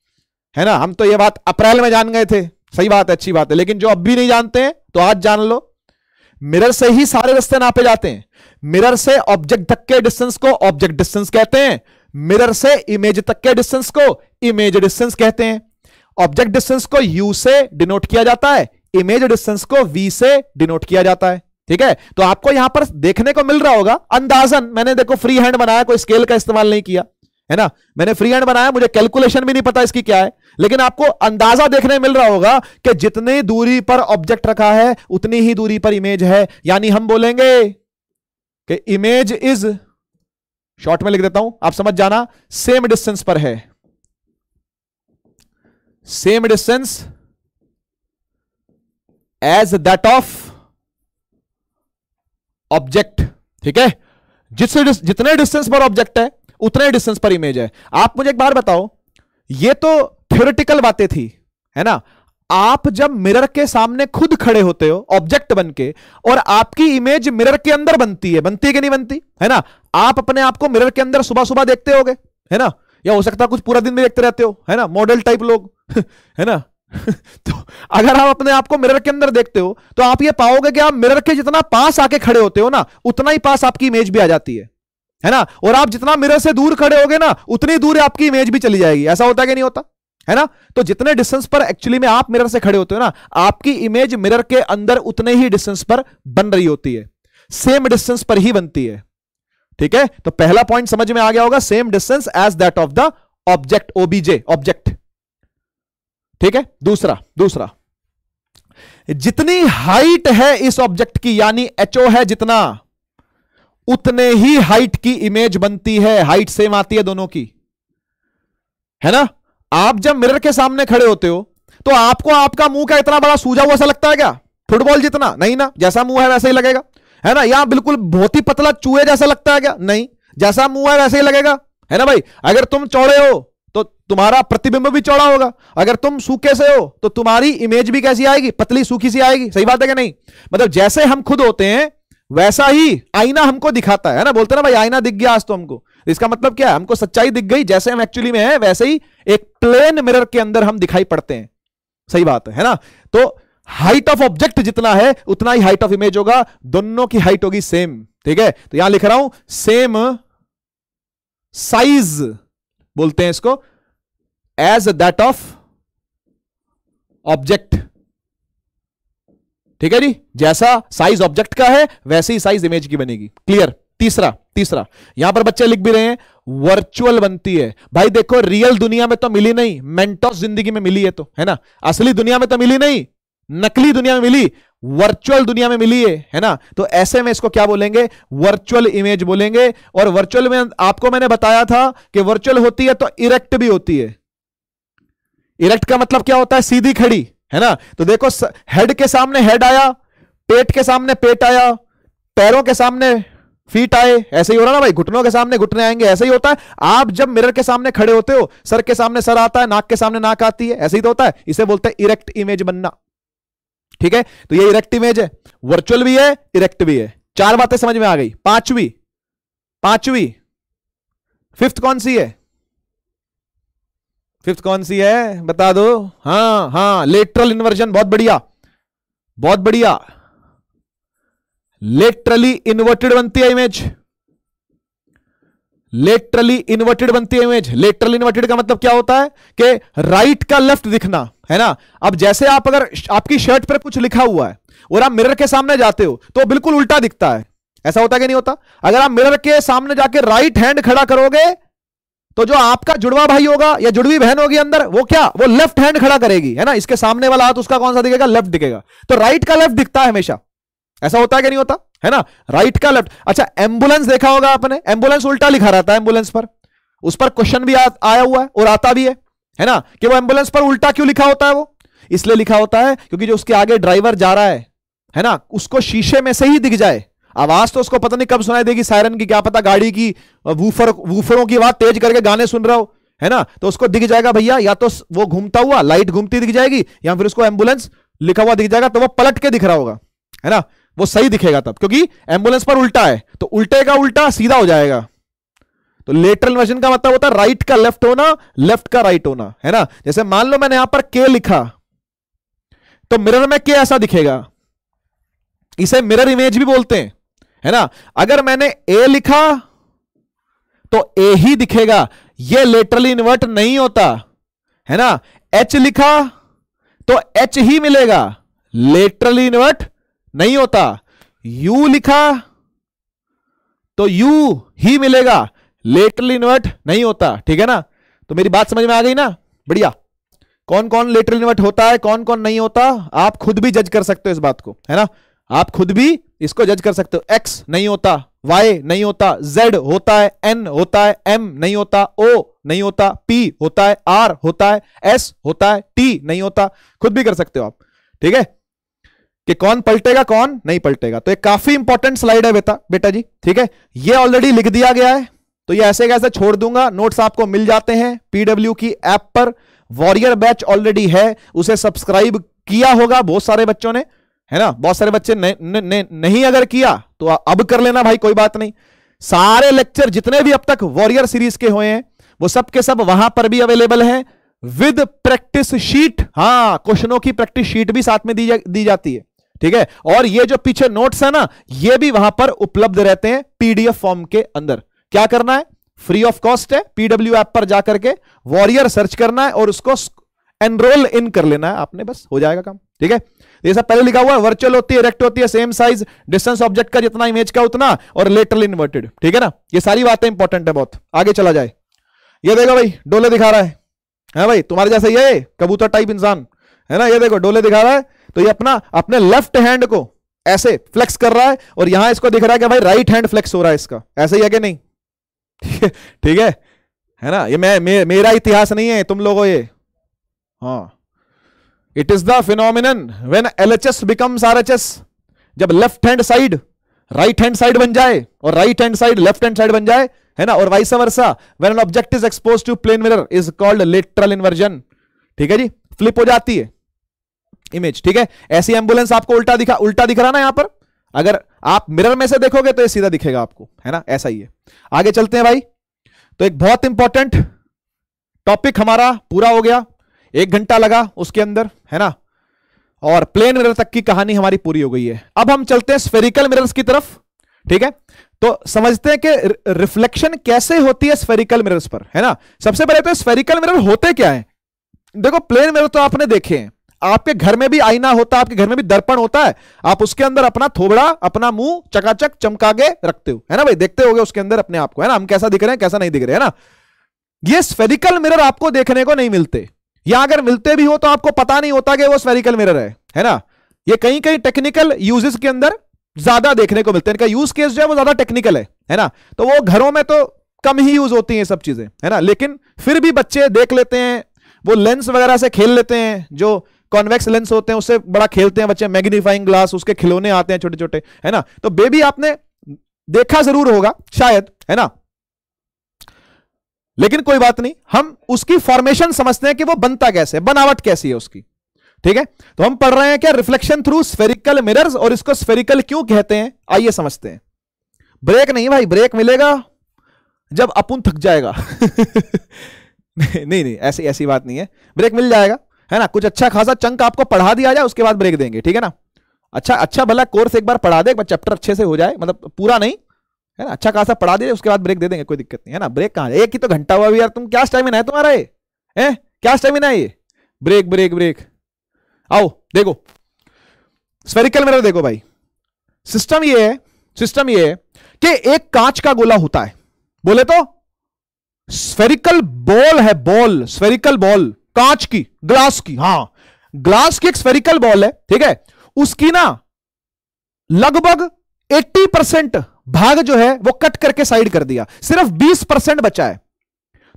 है ना हम तो ये बात अप्रैल में जान गए थे सही बात है अच्छी बात है लेकिन जो अब भी नहीं जानते हैं तो आज जान लो मिरर से ही सारे रिश्ते नापे जाते हैं मिरर से ऑब्जेक्ट तक के डिस्टेंस को ऑब्जेक्ट डिस्टेंस कहते हैं मिरर से इमेज तक के डिस्टेंस को इमेज डिस्टेंस कहते हैं ऑब्जेक्ट डिस्टेंस को यू से डिनोट किया जाता है इमेज डिस्टेंस को वी से डिनोट किया जाता है ठीक है तो आपको यहां पर देखने को मिल रहा होगा अंदाजन मैंने देखो फ्री हैंड बनाया कोई स्केल का इस्तेमाल नहीं किया है ना मैंने फ्री हैंड बनाया मुझे कैलकुलेशन भी नहीं पता इसकी क्या है लेकिन आपको अंदाजा देखने मिल रहा होगा कि जितनी दूरी पर ऑब्जेक्ट रखा है उतनी ही दूरी पर इमेज है यानी हम बोलेंगे कि इमेज इज शॉर्ट में लिख देता हूं आप समझ जाना सेम डिस्टेंस पर है same distance as that of object ठीक है जिस जितने डिस्टेंस पर ऑब्जेक्ट है उतने डिस्टेंस पर इमेज है आप मुझे एक बार बताओ ये तो थ्योरिटिकल बातें थी है ना आप जब मिरर के सामने खुद खड़े होते हो ऑब्जेक्ट बनके और आपकी इमेज मिरर के अंदर बनती है बनती है कि नहीं बनती है ना आप अपने आप को मिरर के अंदर सुबह सुबह देखते होगे है ना या हो सकता है कुछ पूरा दिन भी देखते रहते हो है ना मॉडल टाइप लोग है ना तो अगर आप अपने आप को मिरर के अंदर देखते हो तो आप ये पाओगे कि आप मिरर के जितना पास आके खड़े होते हो ना उतना ही पास आपकी इमेज भी आ जाती है है ना और आप जितना मिरर से दूर खड़े होगे ना उतनी दूर आपकी इमेज भी चली जाएगी ऐसा होता कि नहीं होता है ना तो जितने डिस्टेंस पर एक्चुअली में आप मिरर से खड़े होते हो ना आपकी इमेज मिरर के अंदर उतने ही डिस्टेंस पर बन रही होती है सेम डिस्टेंस पर ही बनती है ठीक है तो पहला पॉइंट समझ में आ गया होगा same distance as that of the object O B J object ठीक है दूसरा दूसरा जितनी हाइट है इस ऑब्जेक्ट की यानी एचओ है जितना उतने ही हाइट की इमेज बनती है हाइट सेम आती है दोनों की है ना आप जब मिरर के सामने खड़े होते हो तो आपको आपका मुंह का इतना बड़ा सूजा हुआ सा लगता है क्या फुटबॉल जितना नहीं ना जैसा मुंह है वैसे ही लगेगा है ना यहां बिल्कुल बहुत ही पतला चूहे जैसा लगता है क्या नहीं जैसा मुंह है वैसे ही लगेगा है ना भाई अगर तुम चौड़े हो तो तुम्हारा प्रतिबिंब भी चौड़ा होगा अगर तुम सूखे से हो तो तुम्हारी इमेज भी कैसी आएगी पतली सूखी सी आएगी सही बात है कि नहीं मतलब जैसे हम खुद होते हैं वैसा ही आईना हमको दिखाता है ना बोलते ना भाई आईना दिख गया आज तो हमको इसका मतलब क्या है हमको सच्चाई दिख गई जैसे हम एक्चुअली में है वैसे ही एक प्लेन मिरर के अंदर हम दिखाई पड़ते हैं सही बात है, है ना तो हाइट ऑफ ऑब्जेक्ट जितना है उतना ही हाइट ऑफ इमेज होगा दोनों की हाइट होगी सेम ठीक है तो यहां लिख रहा हूं सेम साइज बोलते हैं इसको एज दैट ऑफ ऑब्जेक्ट ठीक है जी जैसा साइज ऑब्जेक्ट का है वैसे ही साइज इमेज की बनेगी क्लियर तीसरा तीसरा यहां पर बच्चे लिख भी रहे हैं वर्चुअल बनती है भाई देखो रियल दुनिया में तो मिली नहीं मेंटोस जिंदगी में मिली है तो है ना असली दुनिया में तो मिली नहीं नकली दुनिया में मिली वर्चुअल दुनिया में मिली है है ना तो ऐसे में इसको क्या बोलेंगे वर्चुअल इमेज बोलेंगे और वर्चुअल में आपको मैंने बताया था कि वर्चुअल होती है तो इरेक्ट भी होती है इरेक्ट का मतलब क्या होता है सीधी खड़ी है ना तो देखो हेड के सामने हेड आया पेट के सामने पेट आया पैरों के सामने फीट आए ऐसे ही हो रहा ना भाई घुटनों के सामने घुटने आएंगे ऐसे ही होता है आप जब मिरर के सामने खड़े होते हो सर के सामने सर आता है नाक के सामने नाक आती है ऐसे ही तो होता है इसे बोलते हैं इरेक्ट इमेज बनना ठीक है तो ये इरेक्ट इमेज है वर्चुअल भी है इरेक्ट भी है चार बातें समझ में आ गई पांचवी पांचवी फिफ्थ कौन सी है फिफ्थ कौन सी है बता दो हाँ हाँ लेटरल इन्वर्जन बहुत बढ़िया बहुत बढ़िया लेटरली इन्वर्टेड बनती है इमेज लेटरली इन्वर्टेड बनती है इमेज लेटरली इन्वर्टेड का मतलब क्या होता है कि राइट का लेफ्ट दिखना है ना अब जैसे आप अगर आपकी शर्ट पर कुछ लिखा हुआ है और आप मिरर के सामने जाते हो तो बिल्कुल उल्टा दिखता है ऐसा होता कि नहीं होता अगर आप मिरर के सामने जाके राइट हैंड खड़ा करोगे तो जो आपका जुड़वा भाई होगा या जुड़वी बहन होगी अंदर वो क्या वो लेफ्ट हैंड खड़ा करेगी है ना इसके सामने वाला हाथ उसका कौन सा दिखेगा लेफ्ट दिखेगा तो राइट का लेफ्ट दिखता है हमेशा ऐसा होता है कि नहीं होता है ना राइट का लेफ्ट अच्छा एम्बुलेंस देखा होगा आपने एम्बुलेंस उल्टा लिखा रहता है एम्बुलेंस पर उस पर क्वेश्चन भी आ, आया हुआ है और आता भी है है ना कि वो एम्बुलेंस पर उल्टा क्यों लिखा होता है वो इसलिए लिखा होता है क्योंकि जो उसके आगे ड्राइवर जा रहा है है ना उसको शीशे में से ही दिख जाए आवाज तो उसको पता नहीं कब सुनाई देगी सायरन की क्या पता गाड़ी की वूफर वूफरों की आवाज तेज करके गाने सुन रहा हो है ना तो उसको दिख जाएगा भैया या तो वो घूमता हुआ लाइट घूमती दिख जाएगी या फिर उसको एम्बुलेंस लिखा हुआ दिख जाएगा तो वो पलट के दिख रहा होगा है ना वो सही दिखेगा तब क्योंकि एम्बुलेंस पर उल्टा है तो उल्टे का उल्टा सीधा हो जाएगा तो लेटरल मोशन का मतलब होता है राइट का लेफ्ट होना लेफ्ट का राइट होना है ना जैसे मान लो मैंने यहां पर के लिखा तो मिरर में के ऐसा दिखेगा इसे मिरर इमेज भी बोलते हैं है ना अगर मैंने ए लिखा तो ए ही दिखेगा ये लेटरली इन्वर्ट नहीं होता है ना एच लिखा तो एच ही मिलेगा लेटरली इन्वर्ट नहीं होता यू लिखा तो यू ही मिलेगा लेटरल इन्वर्ट नहीं होता ठीक है ना तो मेरी बात समझ में आ गई ना बढ़िया कौन कौन लेटरल इन्वर्ट होता है कौन कौन नहीं होता आप खुद भी जज कर सकते हो इस बात को है ना आप खुद भी इसको जज कर सकते हो एक्स नहीं होता वाई नहीं होता जेड होता है एन होता है एम नहीं होता ओ नहीं होता पी होता है आर होता है एस होता है टी नहीं होता खुद भी कर सकते हो आप ठीक है कि कौन पलटेगा कौन नहीं पलटेगा तो एक काफी इंपॉर्टेंट स्लाइड है बेटा बेटा जी ठीक है ये ऑलरेडी लिख दिया गया है तो ये ऐसे कैसे छोड़ दूंगा नोट्स आपको मिल जाते हैं पीडब्ल्यू की ऐप पर वॉरियर बैच ऑलरेडी है उसे सब्सक्राइब किया होगा बहुत सारे बच्चों ने है ना बहुत सारे बच्चे ने, ने, ने, नहीं अगर किया तो अब कर लेना भाई कोई बात नहीं सारे लेक्चर जितने भी अब तक वॉरियर सीरीज के हुए हैं वो सबके सब वहां पर भी अवेलेबल है विद प्रैक्टिस शीट हाँ क्वेश्चनों की प्रैक्टिस शीट भी साथ में दी, जा, दी जाती है ठीक है और ये जो पीछे नोट्स है ना ये भी वहां पर उपलब्ध रहते हैं पीडीएफ फॉर्म के अंदर क्या करना है फ्री ऑफ कॉस्ट है पीडब्ल्यू एप पर जाकर के वॉरियर सर्च करना है और उसको एनरोल इन कर लेना है आपने बस हो जाएगा काम ठीक है ये सब पहले लिखा हुआ है वर्चुअल होती है इरेक्ट होती है सेम साइज डिस्टेंस ऑब्जेक्ट का जितना इमेज का उतना और लेटरल इन्वर्टेड ठीक है ना ये सारी बातें इंपॉर्टेंट है बहुत आगे चला जाए ये देखो भाई डोले दिखा रहा है है हाँ भाई तुम्हारे जैसे ये कबूतर टाइप इंसान है ना ये देखो डोले दिखा रहा है तो ये अपना अपने लेफ्ट हैंड को ऐसे फ्लेक्स कर रहा है और यहां इसको दिख रहा है कि भाई राइट हैंड फ्लेक्स हो रहा है इसका ऐसे ही है कि नहीं ठीक है है ना ये मैं मे, मेरा इतिहास नहीं है तुम लोगों ये हाँ it is the phenomenon when L H S becomes R H S जब left hand side right hand side बन जाए और right hand side left hand side बन जाए है ना और vice versa when an object is expose to plane mirror is called lateral inversion ठीक है जी फ्लिप हो जाती है इमेज ठीक है ऐसी एम्बुलेंस आपको उल्टा दिखा उल्टा दिख रहा ना यहां पर अगर आप मिरर में से देखोगे तो ये सीधा दिखेगा आपको है ना ऐसा ही है आगे चलते हैं भाई तो एक बहुत इंपॉर्टेंट टॉपिक हमारा पूरा हो गया एक घंटा लगा उसके अंदर है ना और प्लेन मिरर तक की कहानी हमारी पूरी हो गई है अब हम चलते हैं स्फेरिकल मिरर्स की तरफ ठीक है तो समझते हैं कि रिफ्लेक्शन कैसे होती है स्फेरिकल मिरर्स पर है ना सबसे पहले तो स्फेरिकल मिरर होते क्या है देखो प्लेन मिरर तो आपने देखे हैं आपके घर में भी आईना होता है आपके घर में भी दर्पण होता है आप उसके अंदर अपना थोबड़ा अपना मुंह चकाचक चमका के रखते हो है ना भाई देखते होगे उसके अंदर अपने आप को है ना हम कैसा दिख रहे हैं कैसा नहीं दिख रहे है ना ये स्फेरिकल मिरर आपको देखने को नहीं मिलते या अगर मिलते भी हो तो आपको पता नहीं होता कि वो स्फेरिकल मिरर है है ना ये कहीं कहीं टेक्निकल यूजेस के अंदर ज्यादा देखने को मिलते हैं इनका यूज केस जो है वो ज्यादा टेक्निकल है है ना तो वो घरों में तो कम ही यूज होती हैं सब चीजें है ना लेकिन फिर भी बच्चे देख लेते हैं वो लेंस वगैरह से खेल लेते हैं जो कॉन्वेक्स लेंस होते हैं उससे बड़ा खेलते हैं बच्चे मैग्नीफाइंग ग्लास उसके खिलौने आते हैं छोटे छोटे है ना तो बेबी आपने देखा जरूर होगा शायद है ना लेकिन कोई बात नहीं हम उसकी फॉर्मेशन समझते हैं कि वो बनता कैसे बनावट कैसी है उसकी ठीक है तो हम पढ़ रहे हैं क्या रिफ्लेक्शन थ्रू स्फेरिकल मिरर्स और इसको स्फेरिकल क्यों कहते हैं आइए समझते हैं ब्रेक नहीं भाई ब्रेक मिलेगा जब अपुन थक जाएगा नहीं नहीं ऐसी ऐसी बात नहीं है ब्रेक मिल जाएगा है ना कुछ अच्छा खासा चंक आपको पढ़ा दिया जाए उसके बाद ब्रेक देंगे ठीक है ना अच्छा अच्छा भला कोर्स एक बार पढ़ा दे एक बार चैप्टर अच्छे से हो जाए मतलब पूरा नहीं है ना अच्छा खासा पढ़ा दे उसके बाद ब्रेक दे देंगे कोई दिक्कत नहीं है ना ब्रेक कहाँ एक ही तो घंटा हुआ भी यार तुम क्या स्टेमिना है तुम्हारा ये है क्या स्टेमिना है ये ब्रेक ब्रेक ब्रेक आओ देखो स्फेरिकल मिरर देखो भाई सिस्टम ये है सिस्टम ये है कि एक कांच का गोला होता है बोले तो स्फेरिकल बॉल है बॉल स्फेरिकल बॉल कांच की ग्लास की हां ग्लास की एक स्फेरिकल बॉल है ठीक है उसकी ना लगभग 80 परसेंट भाग जो है वो कट करके साइड कर दिया सिर्फ 20 परसेंट बचा है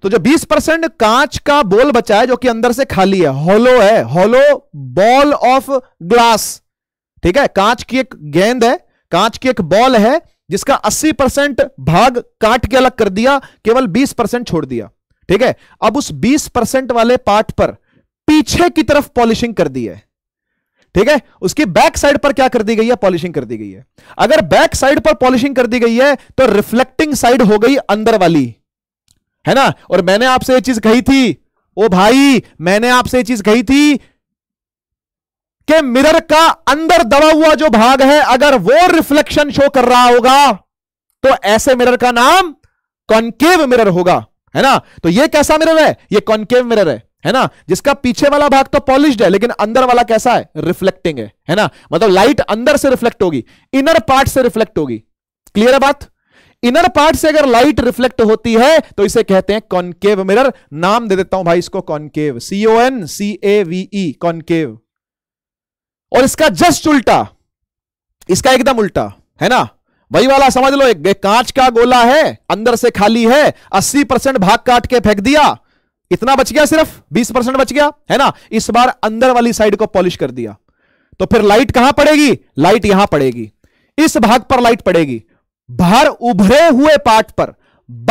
तो जो 20 परसेंट कांच का बोल बचा है जो कि अंदर से खाली है हॉलो है हॉलो बॉल ऑफ ग्लास ठीक है कांच की एक गेंद है कांच की एक बॉल है जिसका 80 परसेंट भाग काट के अलग कर दिया केवल 20 परसेंट छोड़ दिया ठीक है अब उस 20 परसेंट वाले पार्ट पर पीछे की तरफ पॉलिशिंग कर दी है ठीक है उसकी बैक साइड पर क्या कर दी गई है पॉलिशिंग कर दी गई है अगर बैक साइड पर पॉलिशिंग कर दी गई है तो रिफ्लेक्टिंग साइड हो गई अंदर वाली है ना और मैंने आपसे ये चीज कही थी ओ भाई मैंने आपसे ये चीज कही थी कि मिरर का अंदर दबा हुआ जो भाग है अगर वो रिफ्लेक्शन शो कर रहा होगा तो ऐसे मिरर का नाम कॉन्केव मिरर होगा है ना तो ये कैसा मिरर है ये कॉन्केव मिरर है है ना जिसका पीछे वाला भाग तो पॉलिश है लेकिन अंदर वाला कैसा है रिफ्लेक्टिंग है है ना मतलब लाइट अंदर से रिफ्लेक्ट होगी इनर पार्ट से रिफ्लेक्ट होगी क्लियर है बात इनर पार्ट से अगर लाइट रिफ्लेक्ट होती है तो इसे कहते हैं कॉनकेव मिरर नाम दे देता हूं भाई इसको concave C O N C A V E concave और इसका जस्ट उल्टा इसका एकदम उल्टा है ना वही वाला समझ लो एक, कांच का गोला है अंदर से खाली है अस्सी परसेंट भाग काट के फेंक दिया इतना बच गया सिर्फ बीस परसेंट बच गया है ना इस बार अंदर वाली साइड को पॉलिश कर दिया तो फिर लाइट कहां पड़ेगी लाइट यहां पड़ेगी इस भाग पर लाइट पड़ेगी बाहर उभरे हुए पार्ट पर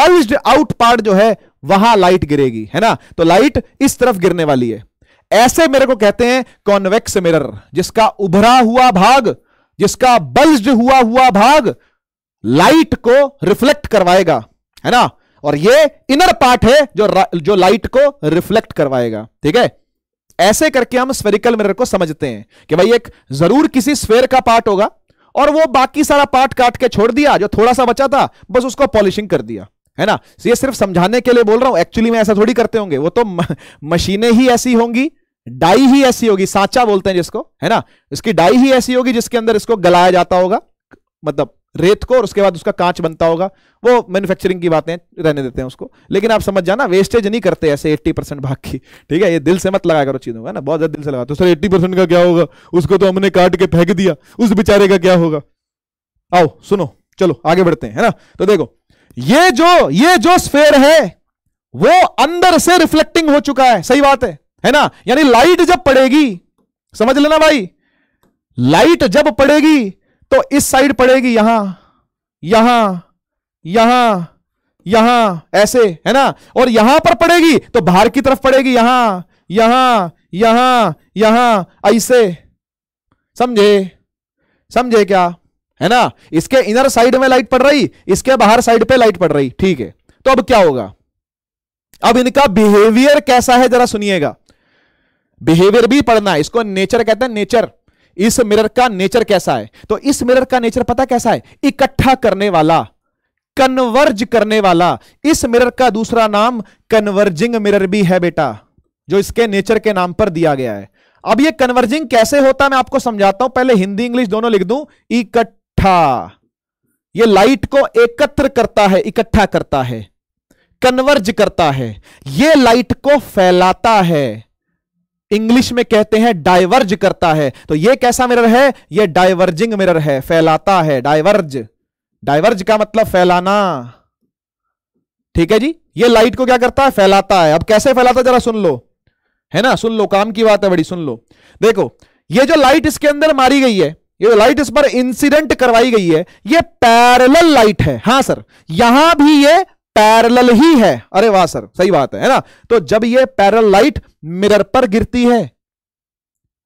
बल्ज आउट पार्ट जो है वहां लाइट गिरेगी है ना तो लाइट इस तरफ गिरने वाली है ऐसे मेरे को कहते हैं कॉन्वेक्स मिरर जिसका उभरा हुआ भाग जिसका बल्ज हुआ हुआ भाग लाइट को रिफ्लेक्ट करवाएगा है ना और ये इनर पार्ट है जो जो लाइट को रिफ्लेक्ट करवाएगा ठीक है ऐसे करके हम स्फेरिकल मिरर को समझते हैं कि भाई एक जरूर किसी स्फेयर का पार्ट होगा और वो बाकी सारा पार्ट काट के छोड़ दिया जो थोड़ा सा बचा था बस उसको पॉलिशिंग कर दिया है ना तो ये सिर्फ समझाने के लिए बोल रहा हूं एक्चुअली में ऐसा थोड़ी करते होंगे वो तो मशीनें ही ऐसी होंगी डाई ही ऐसी होगी सांचा बोलते हैं जिसको है ना इसकी डाई ही ऐसी होगी जिसके अंदर इसको गलाया जाता होगा मतलब रेत को और उसके बाद उसका कांच बनता होगा वो मैन्युफैक्चरिंग की बातें रहने देते हैं उसको लेकिन आप समझ जाना वेस्टेज नहीं करते ऐसे 80 परसेंट भाग की ठीक है ये दिल से मत लगा करो चीज़ों का ना बहुत ज़्यादा दिल से लगा तो सर 80 परसेंट का क्या होगा उसको तो हमने काट के फेंक दिया उस बेचारे का क्या होगा आओ सुनो चलो आगे बढ़ते हैं है ना तो देखो ये जो ये जो स्फेयर है वो अंदर से रिफ्लेक्टिंग हो चुका है सही बात है है ना यानी लाइट जब पड़ेगी समझ लेना भाई लाइट जब पड़ेगी तो इस साइड पड़ेगी यहां यहां यहां यहां ऐसे है ना और यहां पर पड़ेगी तो बाहर की तरफ पड़ेगी यहां यहां यहां यहां ऐसे समझे समझे क्या है ना इसके इनर साइड में लाइट पड़ रही इसके बाहर साइड पे लाइट पड़ रही ठीक है तो अब क्या होगा अब इनका बिहेवियर कैसा है जरा सुनिएगा बिहेवियर भी पढ़ना इसको नेचर कहते हैं नेचर इस मिरर का नेचर कैसा है तो इस मिरर का नेचर पता कैसा है इकट्ठा करने वाला कन्वर्ज करने वाला इस मिरर का दूसरा नाम कन्वर्जिंग मिरर भी है बेटा जो इसके नेचर के नाम पर दिया गया है अब ये कन्वर्जिंग कैसे होता मैं आपको समझाता हूं पहले हिंदी इंग्लिश दोनों लिख दू इकट्ठा ये लाइट को एकत्र करता है इकट्ठा करता है कन्वर्ज करता है ये लाइट को फैलाता है इंग्लिश में कहते हैं डाइवर्ज करता है तो ये कैसा मिरर है ये डाइवर्जिंग मिरर है फैलाता है डाइवर्ज डाइवर्ज का मतलब फैलाना ठीक है जी ये लाइट को क्या करता है फैलाता है अब कैसे फैलाता जरा सुन लो है ना सुन लो काम की बात है बड़ी सुन लो देखो ये जो लाइट इसके अंदर मारी गई है ये लाइट इस पर इंसिडेंट करवाई गई है ये पैरेलल लाइट है हाँ सर यहां भी ये पैरेलल ही है अरे वाह सर सही बात है है ना तो जब ये पैरेलल लाइट मिरर पर गिरती है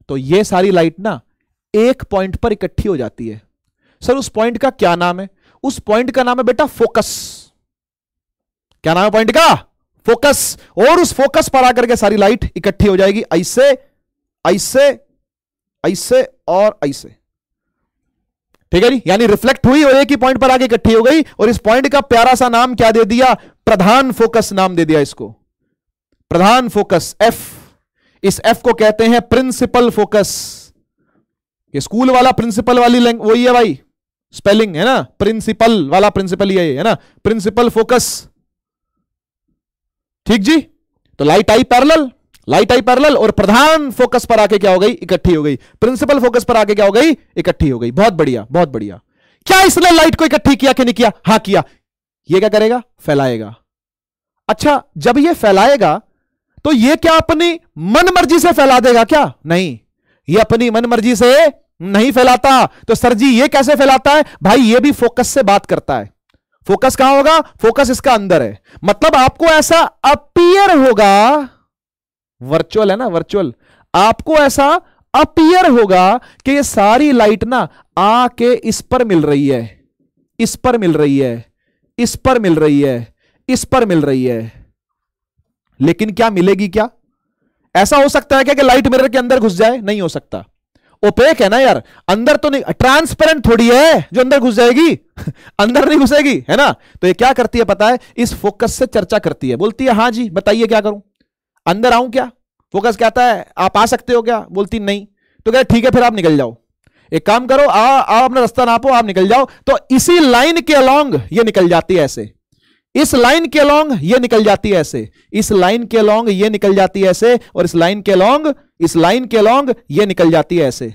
तो ये सारी लाइट ना एक पॉइंट पर इकट्ठी हो जाती है सर उस पॉइंट का क्या नाम है उस पॉइंट का नाम है बेटा फोकस क्या नाम है पॉइंट का फोकस और उस फोकस पर आकर के सारी लाइट इकट्ठी हो जाएगी ऐसे ऐसे ऐसे और ऐसे ठीक है जी यानी रिफ्लेक्ट हुई और एक ही पॉइंट पर आगे इकट्ठी हो गई और इस पॉइंट का प्यारा सा नाम क्या दे दिया प्रधान फोकस नाम दे दिया इसको प्रधान फोकस एफ इस एफ को कहते हैं प्रिंसिपल फोकस ये स्कूल वाला प्रिंसिपल वाली वही है भाई स्पेलिंग है ना प्रिंसिपल वाला प्रिंसिपल ये है ना प्रिंसिपल फोकस ठीक जी तो लाइट आई पैरल लाइट आई पैरल और प्रधान फोकस पर आके क्या हो गई इकट्ठी हो गई प्रिंसिपल फोकस पर आके क्या हो गई इकट्ठी हो गई बहुत बढ़िया बहुत बढ़िया क्या इसने लाइट को इकट्ठी किया कि नहीं किया हाँ किया ये क्या करेगा फैलाएगा अच्छा जब ये फैलाएगा तो ये क्या अपनी मन मर्जी से फैला देगा क्या नहीं ये अपनी मन मर्जी से नहीं फैलाता तो सर जी ये कैसे फैलाता है भाई ये भी फोकस से बात करता है फोकस कहां होगा फोकस इसका अंदर है मतलब आपको ऐसा अपीयर होगा वर्चुअल है ना वर्चुअल आपको ऐसा अपियर होगा कि ये सारी लाइट ना आके इस पर मिल रही है इस पर मिल रही है इस पर मिल रही है इस पर मिल रही है लेकिन क्या मिलेगी क्या ऐसा हो सकता है क्या कि लाइट मिरर के अंदर घुस जाए नहीं हो सकता ओपेक है ना यार अंदर तो नहीं ट्रांसपेरेंट थोड़ी है जो अंदर घुस जाएगी अंदर नहीं घुसेगी है ना तो ये क्या करती है पता है इस फोकस से चर्चा करती है बोलती है हाँ जी बताइए क्या करूं अंदर आऊं क्या फोकस कहता है आप आ सकते हो क्या बोलती नहीं तो कहते ठीक है फिर आप निकल जाओ एक काम करो आ आप अपना रास्ता नापो आप निकल जाओ तो इसी लाइन के अलोंग ये निकल जाती है ऐसे इस लाइन के अलोंग ये निकल जाती है ऐसे इस लाइन के अलोंग ये निकल जाती है ऐसे और इस लाइन के अलोंग इस लाइन के अलोंग ये निकल जाती है ऐसे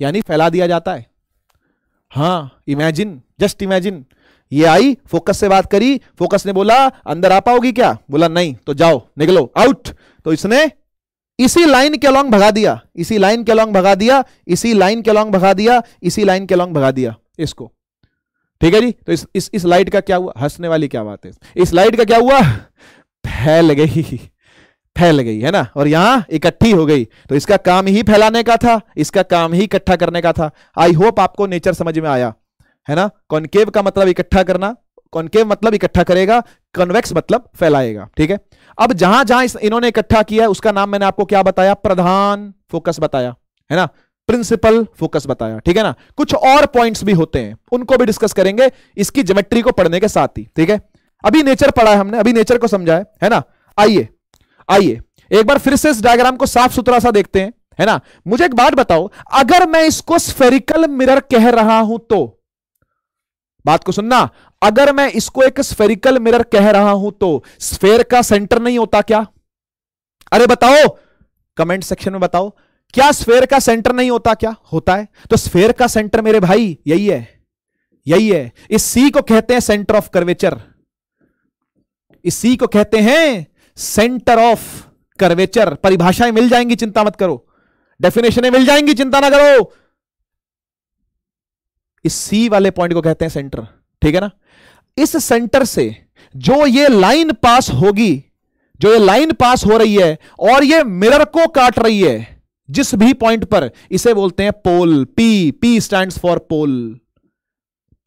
यानी फैला दिया जाता है हाँ इमेजिन जस्ट इमेजिन ये आई फोकस से बात करी फोकस ने बोला अंदर आ पाओगी क्या बोला नहीं तो जाओ निकलो आउट तो इसने इसी लाइन के लॉन्ग भगा दिया इसी लाइन के लॉन्ग भगा दिया इसी लाइन के लॉन्ग भगा दिया इसी लाइन के लॉन्ग भगा दिया इसको ठीक है जी तो इस इस इस लाइट का क्या हुआ हंसने वाली क्या बात है इस लाइट का क्या हुआ फैल गई फैल गई है ना और यहां इकट्ठी हो गई तो इसका काम ही फैलाने का था इसका काम ही इकट्ठा करने का था आई होप आपको नेचर समझ में आया है ना कॉन्केव का मतलब इकट्ठा करना कॉन्केव मतलब इकट्ठा करेगा कन्वेक्स मतलब फैलाएगा ठीक है अब जहां जहां इन्होंने इकट्ठा किया है उसका नाम मैंने आपको क्या बताया प्रधान फोकस बताया है ना प्रिंसिपल फोकस बताया ठीक है ना कुछ और पॉइंट्स भी होते हैं उनको भी डिस्कस करेंगे इसकी ज्योमेट्री को पढ़ने के साथ ही ठीक है अभी नेचर पढ़ा है हमने अभी नेचर को समझा है है ना आइए आइए एक बार फिर से इस डायग्राम को साफ सुथरा सा देखते हैं है ना मुझे एक बात बताओ अगर मैं इसको स्फेरिकल मिरर कह रहा हूं तो बात को सुनना अगर मैं इसको एक स्फेरिकल मिरर कह रहा हूं तो स्फेयर का सेंटर नहीं होता क्या अरे बताओ कमेंट सेक्शन में बताओ क्या स्फेयर का सेंटर नहीं होता क्या होता है तो स्फेयर का सेंटर मेरे भाई यही है यही है इस सी को कहते हैं सेंटर ऑफ कर्वेचर इस सी को कहते हैं सेंटर ऑफ कर्वेचर परिभाषाएं मिल जाएंगी चिंता मत करो डेफिनेशनें मिल जाएंगी चिंता ना करो इस सी वाले पॉइंट को कहते हैं सेंटर ठीक है ना इस सेंटर से जो ये लाइन पास होगी जो ये लाइन पास हो रही है और ये मिरर को काट रही है जिस भी पॉइंट पर इसे बोलते हैं pole P P stand for pole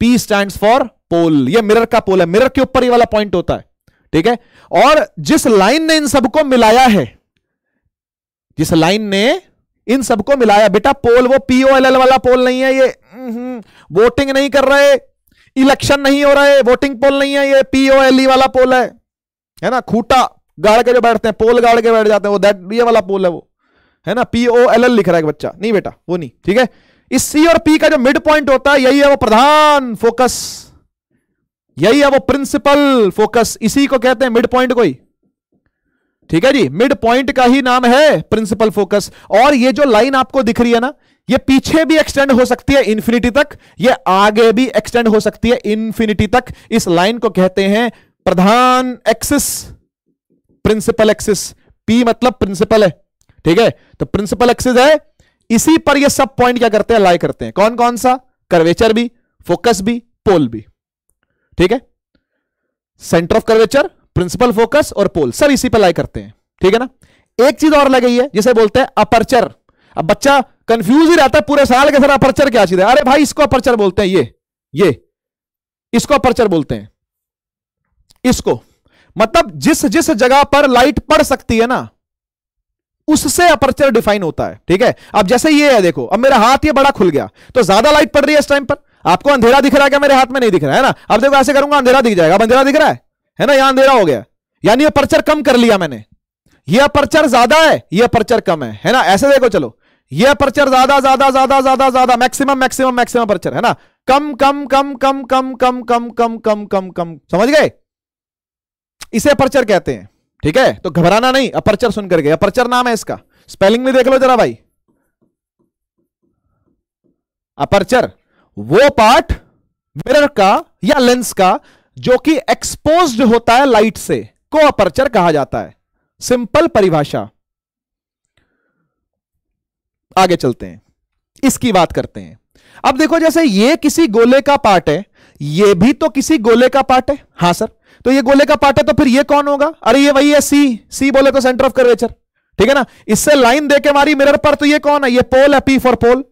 P stand for pole ये मिरर का पोल है मिरर के ऊपर ये वाला पॉइंट होता है ठीक है और जिस लाइन ने इन सबको मिलाया है जिस लाइन ने इन सबको मिलाया बेटा पोल वो पीओ एल एल वाला पोल नहीं है ये वोटिंग हम्म, नहीं कर रहे इलेक्शन नहीं हो रहे वोटिंग पोल नहीं है ये पीओएलई e वाला पोल है है ना खूटा गाड़ के जो बैठते हैं पोल गाड़ के बैठ जाते हैं वो दैट ये वाला पोल है वो है ना पी एल एल लिख रहा है बच्चा नहीं बेटा वो नहीं ठीक है इस सी और पी का जो मिड पॉइंट होता है यही है वो प्रधान फोकस यही है वो प्रिंसिपल फोकस इसी को कहते हैं मिड पॉइंट को ही ठीक है जी मिड पॉइंट का ही नाम है प्रिंसिपल फोकस और ये जो लाइन आपको दिख रही है ना ये पीछे भी एक्सटेंड हो सकती है इंफिनिटी तक ये आगे भी एक्सटेंड हो सकती है इंफिनिटी तक इस लाइन को कहते हैं प्रधान एक्सिस प्रिंसिपल एक्सिस पी मतलब प्रिंसिपल है ठीक है तो प्रिंसिपल एक्सिस है इसी पर ये सब पॉइंट क्या करते हैं लाई करते हैं कौन कौन सा कर्वेचर भी फोकस भी पोल भी ठीक है centre of curvature principal focus और पोल सब इसी पर लाई करते हैं ठीक है ना एक चीज और लगी है जिसे बोलते हैं अपर्चर अब बच्चा कंफ्यूज ही रहता पूरे साल के सर अपर्चर क्या चीज है अरे भाई इसको अपर्चर बोलते हैं ये ये इसको अपर्चर बोलते हैं इसको मतलब जिस जिस जगह पर लाइट पड़ सकती है ना उससे अपर्चर डिफाइन होता है ठीक है अब जैसे ये है देखो अब मेरा हाथ ये बड़ा खुल गया तो ज्यादा लाइट पड़ रही है इस टाइम पर आपको अंधेरा दिख रहा है क्या मेरे हाथ में नहीं दिख रहा है ना अब देखो ऐसे करूंगा अंधेरा दिख जाएगा अंधेरा दिख रहा है है ना यहां अंधेरा हो गया यानी अपर्चर कम कर लिया मैंने यह अपर्चर ज्यादा है यह अपर्चर कम है है ना ऐसे देखो चलो ये अपर्चर ज्यादा ज्यादा ज्यादा ज्यादा ज्यादा मैक्सिमम मैक्सिमम मैक्सिमम अपर्चर है ना कम कम कम कम कम कम कम कम कम कम कम समझ गए इसे अपर्चर कहते हैं ठीक है तो घबराना नहीं अपर्चर सुन करके अपर्चर नाम है इसका स्पेलिंग में देख लो जरा भाई अपर्चर वो पार्ट मिरर का या लेंस का जो कि एक्सपोज्ड होता है लाइट से को अपर्चर कहा जाता है सिंपल परिभाषा आगे चलते हैं इसकी बात करते हैं अब देखो जैसे ये किसी गोले का पार्ट है ये भी तो किसी गोले का पार्ट है हाँ सर तो ये गोले का पार्ट है तो फिर ये कौन होगा अरे ये वही है सी सी बोले तो सेंटर ऑफ कर्वेचर ठीक है ना इससे लाइन देके हमारी मिरर पर तो ये कौन है ये पोल है पी फॉर पोल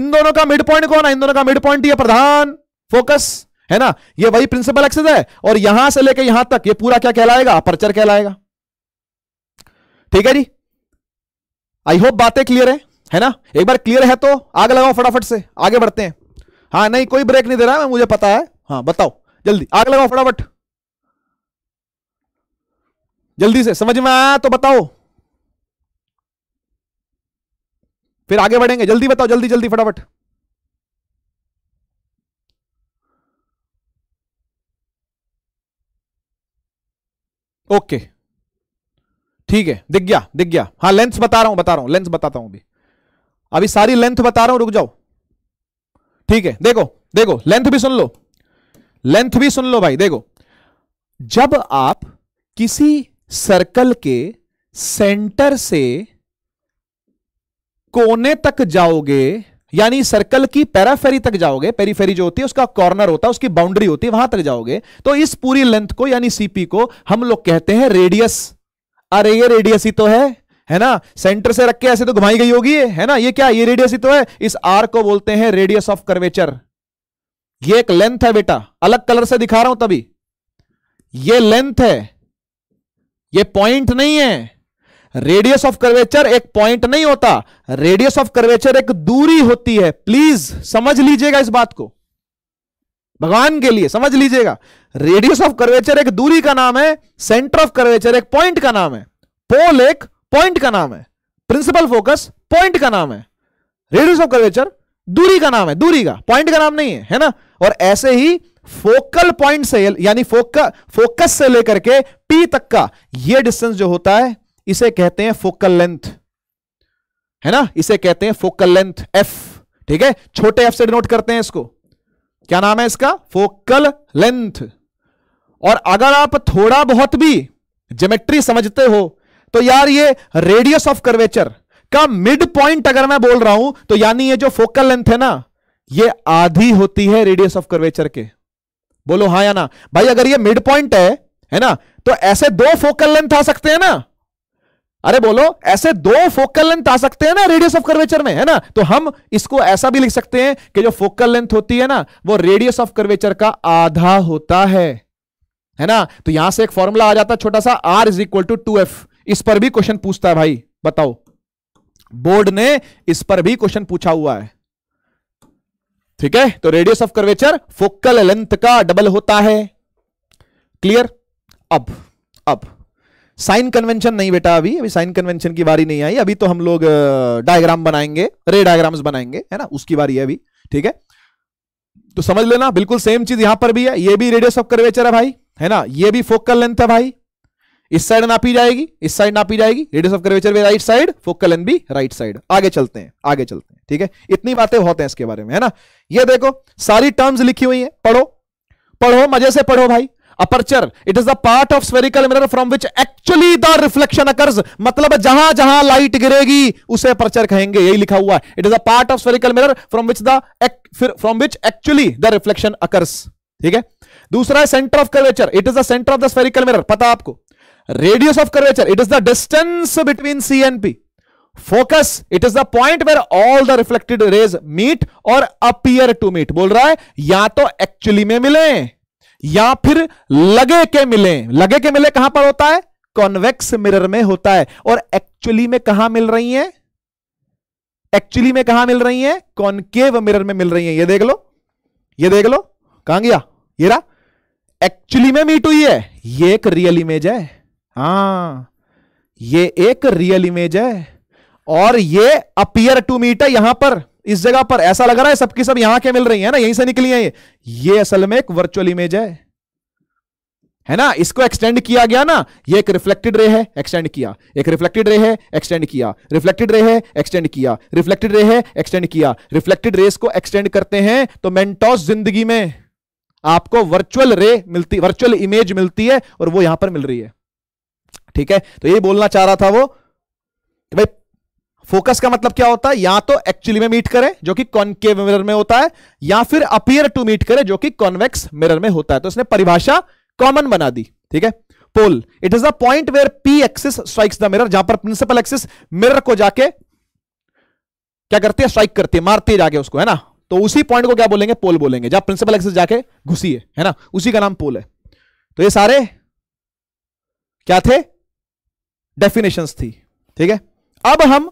इन दोनों का मिड पॉइंट कौन है इन दोनों का मिड पॉइंट ये प्रधान फोकस है ना ये वही प्रिंसिपल एक्सेस है और यहां से लेकर यहां तक ये पूरा क्या कहलाएगा अपर्चर कहलाएगा ठीक है जी आई होप बातें क्लियर है है ना एक बार क्लियर है तो आग लगाओ फटाफट से आगे बढ़ते हैं हाँ नहीं कोई ब्रेक नहीं दे रहा है मुझे पता है हाँ बताओ जल्दी आग लगाओ फटाफट जल्दी से समझ में आया तो बताओ फिर आगे बढ़ेंगे जल्दी बताओ जल्दी जल्दी फटाफट ओके ठीक है दिख गया दिख गया हाँ लेंस बता रहा हूं बता रहा हूं लेंस बताता हूं अभी अभी सारी लेंथ बता रहा हूं रुक जाओ ठीक है देखो देखो लेंथ भी सुन लो लेंथ भी सुन लो भाई देखो जब आप किसी सर्कल के सेंटर से कोने तक जाओगे यानी सर्कल की पैराफेरी तक जाओगे पेरीफेरी जो होती है उसका कॉर्नर होता है उसकी बाउंड्री होती है वहां तक जाओगे तो इस पूरी लेंथ को यानी सीपी को हम लोग कहते हैं रेडियस अरे ये रेडियस ही तो है है ना सेंटर से रख के ऐसे तो घुमाई गई होगी है ना ये क्या ये रेडियस ही तो है इस आर को बोलते हैं रेडियस ऑफ कर्वेचर ये एक लेंथ है बेटा अलग कलर से दिखा रहा हूं तभी ये लेंथ है ये पॉइंट नहीं है रेडियस ऑफ कर्वेचर एक पॉइंट नहीं होता रेडियस ऑफ कर्वेचर एक दूरी होती है प्लीज समझ लीजिएगा इस बात को भगवान के लिए समझ लीजिएगा रेडियस ऑफ कर्वेचर एक दूरी का नाम है सेंटर ऑफ कर्वेचर एक पॉइंट का नाम है पोल एक पॉइंट का नाम है प्रिंसिपल फोकस पॉइंट का नाम है रेडियस ऑफ कर्वेचर दूरी का नाम है दूरी का पॉइंट का नाम नहीं है है ना और ऐसे ही फोकल पॉइंट से यानी फोक, फोकस से लेकर के पी तक का ये डिस्टेंस जो होता है इसे कहते हैं फोकल लेंथ है ना इसे कहते हैं फोकल लेंथ एफ ठीक है छोटे एफ से डिनोट करते हैं इसको क्या नाम है इसका फोकल लेंथ और अगर आप थोड़ा बहुत भी जेमेट्री समझते हो तो यार ये रेडियस ऑफ कर्वेचर का मिड पॉइंट अगर मैं बोल रहा हूं तो यानी ये जो फोकल लेंथ है ना ये आधी होती है रेडियस ऑफ कर्वेचर के बोलो हाँ या ना भाई अगर ये मिड पॉइंट है है ना तो ऐसे दो फोकल लेंथ आ सकते हैं ना अरे बोलो ऐसे दो फोकल लेंथ आ सकते हैं ना रेडियस ऑफ कर्वेचर में है ना तो हम इसको ऐसा भी लिख सकते हैं कि जो फोकल लेंथ होती है ना वो रेडियस ऑफ कर्वेचर का आधा होता है है ना तो यहां से एक फॉर्मूला आ जाता है छोटा सा R is equal to two F इस पर भी क्वेश्चन पूछता है भाई बताओ बोर्ड ने इस पर भी क्वेश्चन पूछा हुआ है ठीक है तो radius of curvature focal length का डबल होता है क्लियर अब अब साइन कन्वेंशन नहीं बेटा अभी अभी साइन कन्वेंशन की बारी नहीं आई अभी तो हम लोग डायग्राम बनाएंगे रे डायग्राम्स बनाएंगे है ना उसकी बारी है अभी ठीक है तो समझ लेना बिल्कुल सेम चीज यहां पर भी है ये भी रेडियस ऑफ कर्वेचर है भाई है ना ये भी फोकल लेंथ है भाई इस साइड नापी जाएगी इस साइड नापी जाएगी रेडियस ऑफ कर्वेचर भी राइट साइड फोकल एन भी राइट साइड आगे चलते हैं आगे चलते हैं ठीक है इतनी बातें बहुत हैं इसके बारे में है ना ये देखो सारी टर्म्स लिखी हुई है पढ़ो पढ़ो मजे से पढ़ो भाई aperture it is the part of spherical mirror from which actually the reflection occurs मतलब जहां जहां लाइट गिरेगी उसे अपर्चर कहेंगे यही लिखा हुआ है it is a part of spherical mirror from which the from which actually the reflection occurs ठीक है दूसरा है centre of curvature it is the centre of the spherical mirror पता आपको radius of curvature it is the distance between c and p focus it is the point where all the reflected rays meet और appear to meet बोल रहा है या तो actually में मिले या फिर लगे के मिले लगे के मिले कहां पर होता है कॉन्वेक्स मिरर में होता है और एक्चुअली में कहा मिल रही है एक्चुअली में कहा मिल रही है कॉन्केव मिरर में मिल रही है ये देख लो ये देख लो कहा गया ये रहा एक्चुअली में मीट हुई है ये एक रियल इमेज है हाँ ये एक रियल इमेज है और ये अपियर टू मीट है यहां पर इस जगह पर ऐसा लग रहा है सबकी सब यहां के मिल रही है ना यहीं से निकली है ये ये असल में एक वर्चुअल इमेज है है ना इसको एक्सटेंड किया गया ना ये एक रिफ्लेक्टेड रे है एक्सटेंड किया एक रिफ्लेक्टेड रे है एक्सटेंड किया रिफ्लेक्टेड रे है एक्सटेंड किया रिफ्लेक्टेड रे है एक्सटेंड किया रिफ्लेक्टेड रेस को एक्सटेंड करते हैं तो मेंटोस जिंदगी में आपको वर्चुअल रे मिलती वर्चुअल इमेज मिलती है और वो यहां पर मिल रही है ठीक है तो यही बोलना चाह रहा था वो कि भाई फोकस का मतलब क्या होता है या तो एक्चुअली में मीट करें जो कि कॉन्केव मिरर में होता है या फिर अपियर टू मीट करें जो कि कॉन्वेक्स मिरर में होता है तो इसने परिभाषा कॉमन बना दी ठीक है pole it is the point where P axis strikes the mirror जहां पर प्रिंसिपल एक्सिस मिरर को जाके क्या करती है स्ट्राइक करती है मारती है जाके उसको है ना तो उसी पॉइंट को क्या बोलेंगे पोल बोलेंगे जहां प्रिंसिपल एक्सिस जाके घुसी है है ना उसी का नाम पोल है तो ये सारे क्या थे डेफिनेशंस थी ठीक है अब हम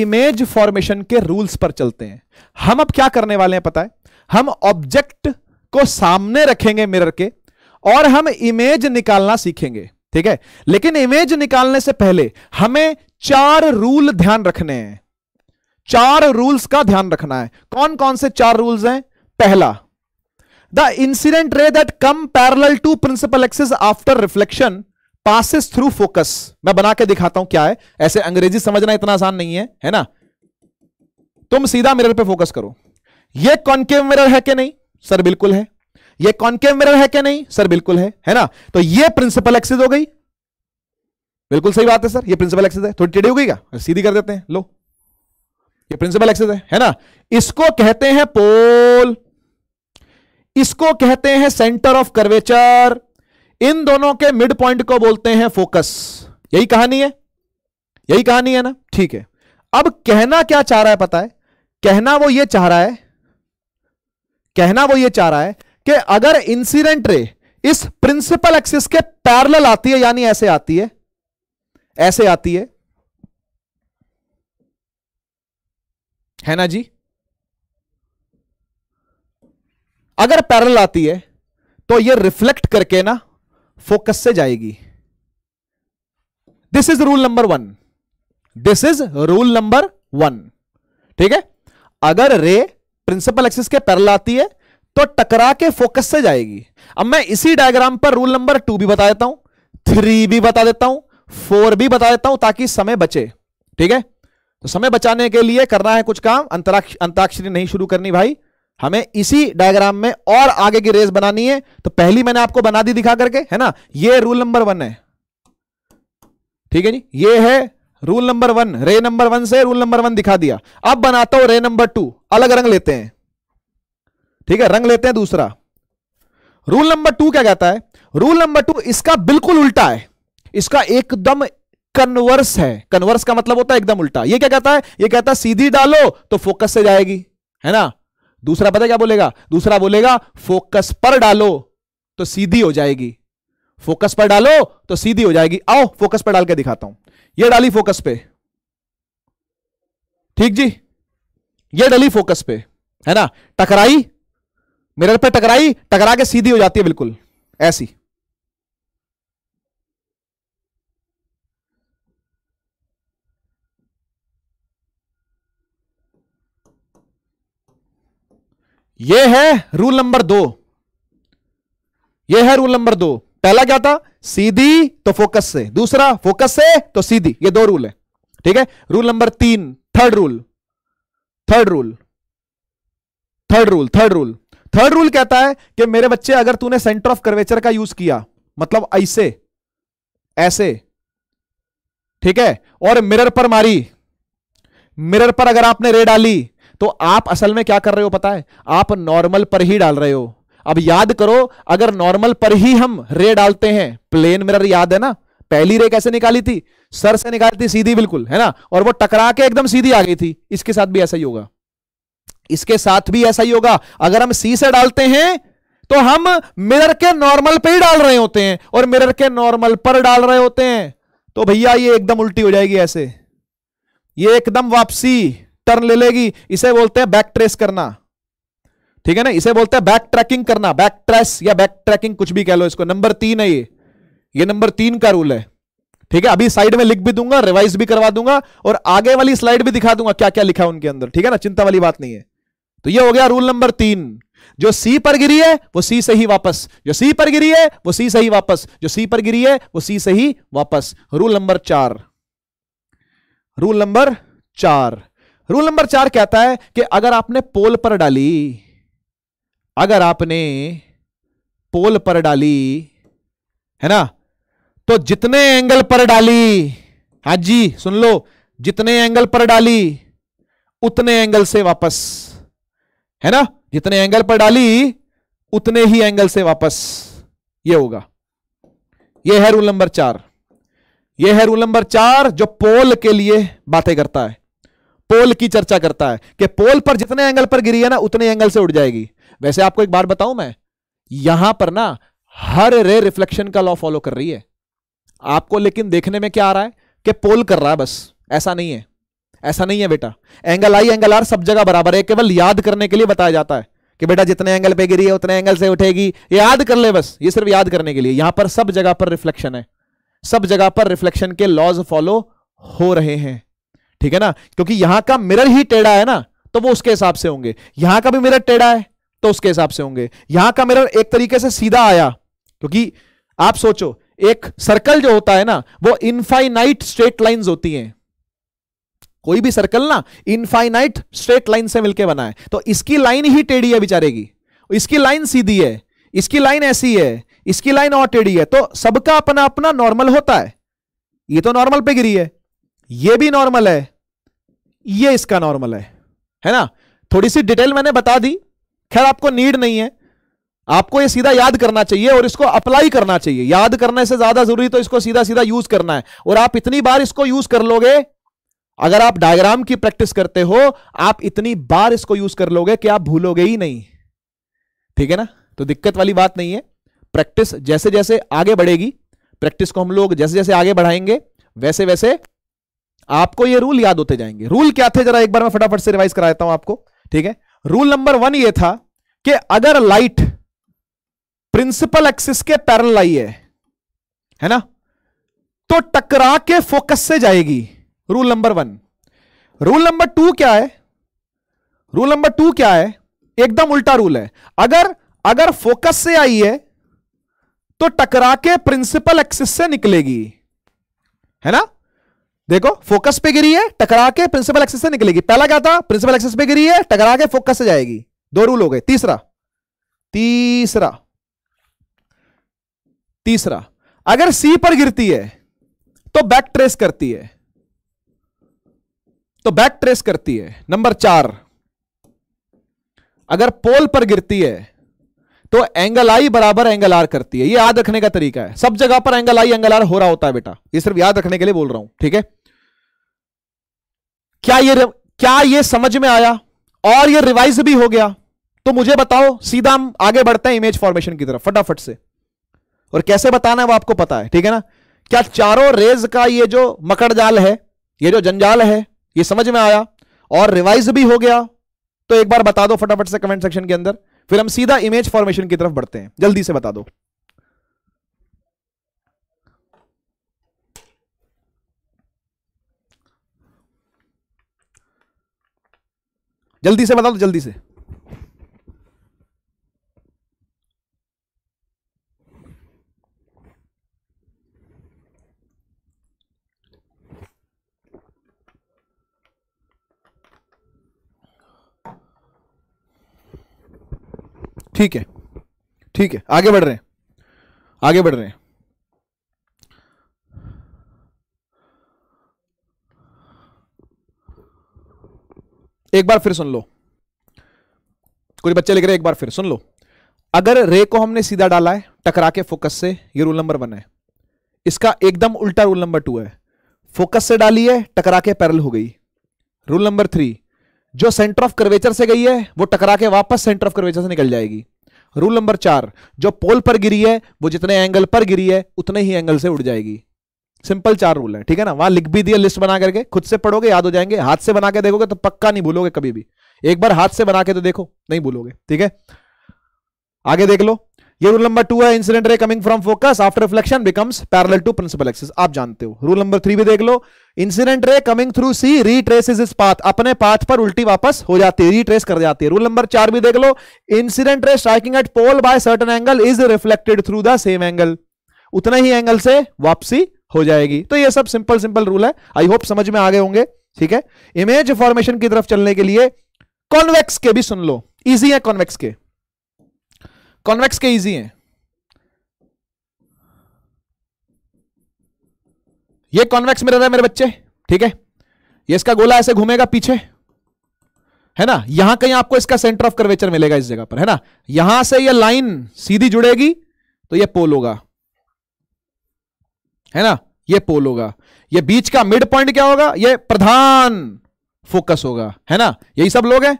इमेज फॉर्मेशन के रूल्स पर चलते हैं हम अब क्या करने वाले हैं पता है हम ऑब्जेक्ट को सामने रखेंगे मिरर के और हम इमेज निकालना सीखेंगे ठीक है लेकिन इमेज निकालने से पहले हमें चार रूल ध्यान रखने हैं चार रूल्स का ध्यान रखना है कौन कौन से चार रूल्स हैं पहला the incident ray that come parallel to principal axis after reflection passes through focus मैं बना के दिखाता हूं क्या है ऐसे अंग्रेजी समझना इतना आसान नहीं है है ना तुम सीधा मिरर पे फोकस करो ये कॉन्केव मिरर है कि नहीं सर बिल्कुल है ये कॉन्केव मिरर है कि नहीं सर बिल्कुल है है ना तो ये प्रिंसिपल एक्सिस हो गई बिल्कुल सही बात है सर ये प्रिंसिपल एक्सिस है थोड़ी टेढ़ी हो गई क्या सीधी कर देते हैं लो ये प्रिंसिपल एक्सिस है है ना इसको कहते हैं पोल इसको कहते हैं सेंटर ऑफ कर्वेचर इन दोनों के मिड पॉइंट को बोलते हैं फोकस यही कहानी है यही कहानी है ना ठीक है अब कहना क्या चाह रहा है पता है कहना वो ये चाह रहा है कहना वो ये चाह रहा है कि अगर इंसिडेंट रे इस प्रिंसिपल एक्सिस के पैरल आती है यानी ऐसे आती है ऐसे आती है है ना जी अगर पैरल आती है तो ये रिफ्लेक्ट करके ना फोकस से जाएगी this is rule number one this is rule number one ठीक है अगर रे प्रिंसिपल एक्सिस के पैरल आती है तो टकरा के फोकस से जाएगी अब मैं इसी डायग्राम पर रूल नंबर टू भी बता देता हूं थ्री भी बता देता हूं फोर भी बता देता हूं ताकि समय बचे ठीक है तो समय बचाने के लिए करना है कुछ काम अंतराक्ष अंताक्षरी नहीं शुरू करनी भाई हमें इसी डायग्राम में और आगे की रेस बनानी है तो पहली मैंने आपको बना दी दिखा करके है ना ये रूल नंबर वन है ठीक है जी ये है rule number one ray number one से रूल नंबर वन दिखा दिया अब बनाता हूं रे नंबर टू अलग रंग लेते हैं ठीक है रंग लेते हैं दूसरा रूल नंबर टू क्या कहता है रूल नंबर टू इसका बिल्कुल उल्टा है इसका एकदम कन्वर्स है कन्वर्स का मतलब होता है एकदम उल्टा ये क्या कहता है ये कहता है सीधी डालो तो फोकस से जाएगी है ना दूसरा पता क्या बोलेगा दूसरा बोलेगा फोकस पर डालो तो सीधी हो जाएगी फोकस पर डालो तो सीधी हो जाएगी आओ फोकस पर डाल के दिखाता हूं ये डाली फोकस पे ठीक जी ये डली फोकस पे है ना टकराई मिरर पे टकराई टकरा के सीधी हो जाती है बिल्कुल ऐसी ये है रूल नंबर दो ये है रूल नंबर दो पहला क्या था सीधी तो फोकस से दूसरा फोकस से तो सीधी ये दो रूल है ठीक है रूल नंबर तीन third rule third rule third rule third rule third rule कहता है कि मेरे बच्चे अगर तूने सेंटर ऑफ कर्वेचर का यूज किया मतलब ऐसे ऐसे ठीक है और मिरर पर मारी मिरर पर अगर आपने रे डाली तो आप असल में क्या कर रहे हो पता है आप नॉर्मल पर ही डाल रहे हो अब याद करो अगर नॉर्मल पर ही हम रे डालते हैं प्लेन मिरर याद है ना पहली रे कैसे निकाली थी सर से निकाली थी सीधी बिल्कुल है ना और वो टकरा के एकदम सीधी आ गई थी इसके साथ भी ऐसा ही होगा इसके साथ भी ऐसा ही होगा अगर हम सी से डालते हैं तो हम मिरर के नॉर्मल पे ही डाल रहे होते हैं और मिरर के नॉर्मल पर डाल रहे होते हैं तो भैया ये एकदम उल्टी हो जाएगी ऐसे ये एकदम वापसी टर्न ले लेगी इसे बोलते हैं बैक ट्रेस करना ठीक है ना इसे बोलते हैं बैक ट्रैकिंग करना बैक ट्रेस या बैक ट्रैकिंग कुछ भी कह लो इसको नंबर तीन है ये ये नंबर तीन का रूल है ठीक है अभी साइड में लिख भी दूंगा रिवाइज भी करवा दूंगा और आगे वाली स्लाइड भी दिखा दूंगा क्या क्या लिखा उनके अंदर ठीक है ना चिंता वाली बात नहीं है तो ये हो गया रूल नंबर तीन जो सी पर गिरी है वो सी से ही वापस जो सी पर गिरी है वो सी से ही वापस जो सी पर गिरी है वो सी से ही वापस रूल नंबर चार रूल नंबर चार रूल नंबर चार कहता है कि अगर आपने पोल पर डाली अगर आपने पोल पर डाली है ना तो जितने एंगल पर डाली हाँ जी सुन लो जितने एंगल पर डाली उतने एंगल से वापस है ना जितने एंगल पर डाली उतने ही एंगल से वापस ये होगा ये है रूल नंबर चार ये है रूल नंबर चार जो पोल के लिए बातें करता है पोल की चर्चा करता है कि पोल पर जितने एंगल पर गिरी है ना उतने एंगल से उड़ जाएगी वैसे आपको एक बार बताऊं मैं यहां पर ना हर रे रिफ्लेक्शन का लॉ फॉलो कर रही है आपको लेकिन देखने में क्या आ रहा है कि पोल कर रहा है बस ऐसा नहीं है ऐसा नहीं है बेटा एंगल आई एंगल आर सब जगह बराबर है केवल याद करने के लिए बताया जाता है कि बेटा जितने एंगल पे गिरी है उतने एंगल से उठेगी याद कर ले बस ये सिर्फ याद करने के लिए यहां पर सब जगह पर रिफ्लेक्शन है सब जगह पर रिफ्लेक्शन के लॉज फॉलो हो रहे हैं ठीक है ना क्योंकि यहां का मिरर ही टेढ़ा है ना तो वो उसके हिसाब से होंगे यहां का भी मिरर टेढ़ा है तो उसके हिसाब से होंगे यहां का मिरर एक तरीके से सीधा आया क्योंकि आप सोचो एक सर्कल जो होता है ना वो इनफाइनाइट स्ट्रेट लाइंस होती हैं कोई भी सर्कल ना इनफाइनाइट स्ट्रेट लाइन से मिलके बना है तो इसकी लाइन ही टेढ़ी है बेचारे की इसकी लाइन सीधी है इसकी लाइन ऐसी है इसकी लाइन और टेढ़ी है तो सबका अपना अपना नॉर्मल होता है ये तो नॉर्मल पे गिरी है ये भी नॉर्मल है ये इसका नॉर्मल है है ना थोड़ी सी डिटेल मैंने बता दी खैर आपको नीड नहीं है आपको ये सीधा याद करना चाहिए और इसको अप्लाई करना चाहिए याद करने से ज्यादा जरूरी तो इसको सीधा सीधा यूज करना है और आप इतनी बार इसको यूज कर लोगे अगर आप डायग्राम की प्रैक्टिस करते हो आप इतनी बार इसको यूज कर लोगे कि आप भूलोगे ही नहीं ठीक है ना तो दिक्कत वाली बात नहीं है प्रैक्टिस जैसे जैसे आगे बढ़ेगी प्रैक्टिस को हम लोग जैसे जैसे आगे बढ़ाएंगे वैसे वैसे आपको ये रूल याद होते जाएंगे रूल क्या थे जरा एक बार मैं फटाफट से रिवाइज करा देता हूं आपको ठीक है रूल नंबर वन ये था कि अगर लाइट प्रिंसिपल एक्सिस के पैरल आई है है ना तो टकरा के फोकस से जाएगी rule number one rule number two क्या है रूल नंबर टू क्या है एकदम उल्टा रूल है अगर अगर फोकस से आई है तो टकरा के प्रिंसिपल एक्सिस से निकलेगी है ना देखो फोकस पे गिरी है टकरा के प्रिंसिपल एक्सेस से निकलेगी पहला क्या था प्रिंसिपल एक्सेस पे गिरी है टकरा के फोकस से जाएगी दो रूल हो गए तीसरा तीसरा तीसरा अगर सी पर गिरती है तो बैक ट्रेस करती है तो बैक ट्रेस करती है नंबर चार अगर पोल पर गिरती है तो एंगल आई बराबर एंगल आर करती है ये याद रखने का तरीका है सब जगह पर एंगल आई एंगल आर हो रहा होता है बेटा ये सिर्फ याद रखने के लिए बोल रहा हूं ठीक है क्या ये क्या ये समझ में आया और ये रिवाइज भी हो गया तो मुझे बताओ सीधा हम आगे बढ़ते हैं इमेज फॉर्मेशन की तरफ फटाफट से और कैसे बताना है वो आपको पता है ठीक है ना क्या चारों रेज का ये जो मकड़ जाल है ये जो जंजाल है ये समझ में आया और रिवाइज भी हो गया तो एक बार बता दो फटाफट से कमेंट सेक्शन के अंदर फिर हम सीधा इमेज फॉर्मेशन की तरफ बढ़ते हैं जल्दी से बता दो जल्दी से बता दो जल्दी से ठीक है ठीक है आगे बढ़ रहे हैं आगे बढ़ रहे हैं एक बार फिर सुन लो कुछ बच्चे लिख रहे एक बार फिर सुन लो अगर रे को हमने सीधा डाला है टकरा के फोकस से ये रूल नंबर वन है इसका एकदम उल्टा रूल नंबर टू है फोकस से डाली है टकरा के पैरल हो गई रूल नंबर थ्री जो सेंटर ऑफ कर्वेचर से गई है वो टकरा के वापस सेंटर ऑफ कर्वेचर से निकल जाएगी रूल नंबर चार जो पोल पर गिरी है वो जितने एंगल पर गिरी है उतने ही एंगल से उड़ जाएगी सिंपल चार रूल है ठीक है ना वहां लिख भी दिया लिस्ट बना करके खुद से पढ़ोगे याद हो जाएंगे हाथ से बना के देखोगे तो पक्का नहीं भूलोगे कभी भी एक बार हाथ से बना के तो देखो नहीं भूलोगे ठीक है आगे देख लो ये रूल नंबर टू है incident ray coming from focus after reflection becomes parallel to principal axis आप जानते हो रूल नंबर थ्री भी देख लो incident ray coming through C retrace its path अपने पाथ पर उल्टी वापस हो जाती है रीट्रेस कर जाती है रूल नंबर चार भी देख लो incident ray striking at pole by certain angle is reflected through the same angle उतना ही एंगल से वापसी हो जाएगी तो ये सब सिंपल सिंपल रूल है आई होप समझ में आ गए होंगे ठीक है इमेज फॉर्मेशन की तरफ चलने के लिए कॉन्वेक्स के भी सुन लो इजी है कॉन्वेक्स के कॉन्वेक्स के इजी है ये कॉन्वेक्स मिरर है मेरे बच्चे ठीक है ये इसका गोला ऐसे घूमेगा पीछे है ना यहां कहीं आपको इसका सेंटर ऑफ कर्वेचर मिलेगा इस जगह पर है ना यहां से ये लाइन सीधी जुड़ेगी तो ये पोल होगा है ना ये पोल होगा ये बीच का मिड पॉइंट क्या होगा ये प्रधान फोकस होगा है ना यही सब लोग हैं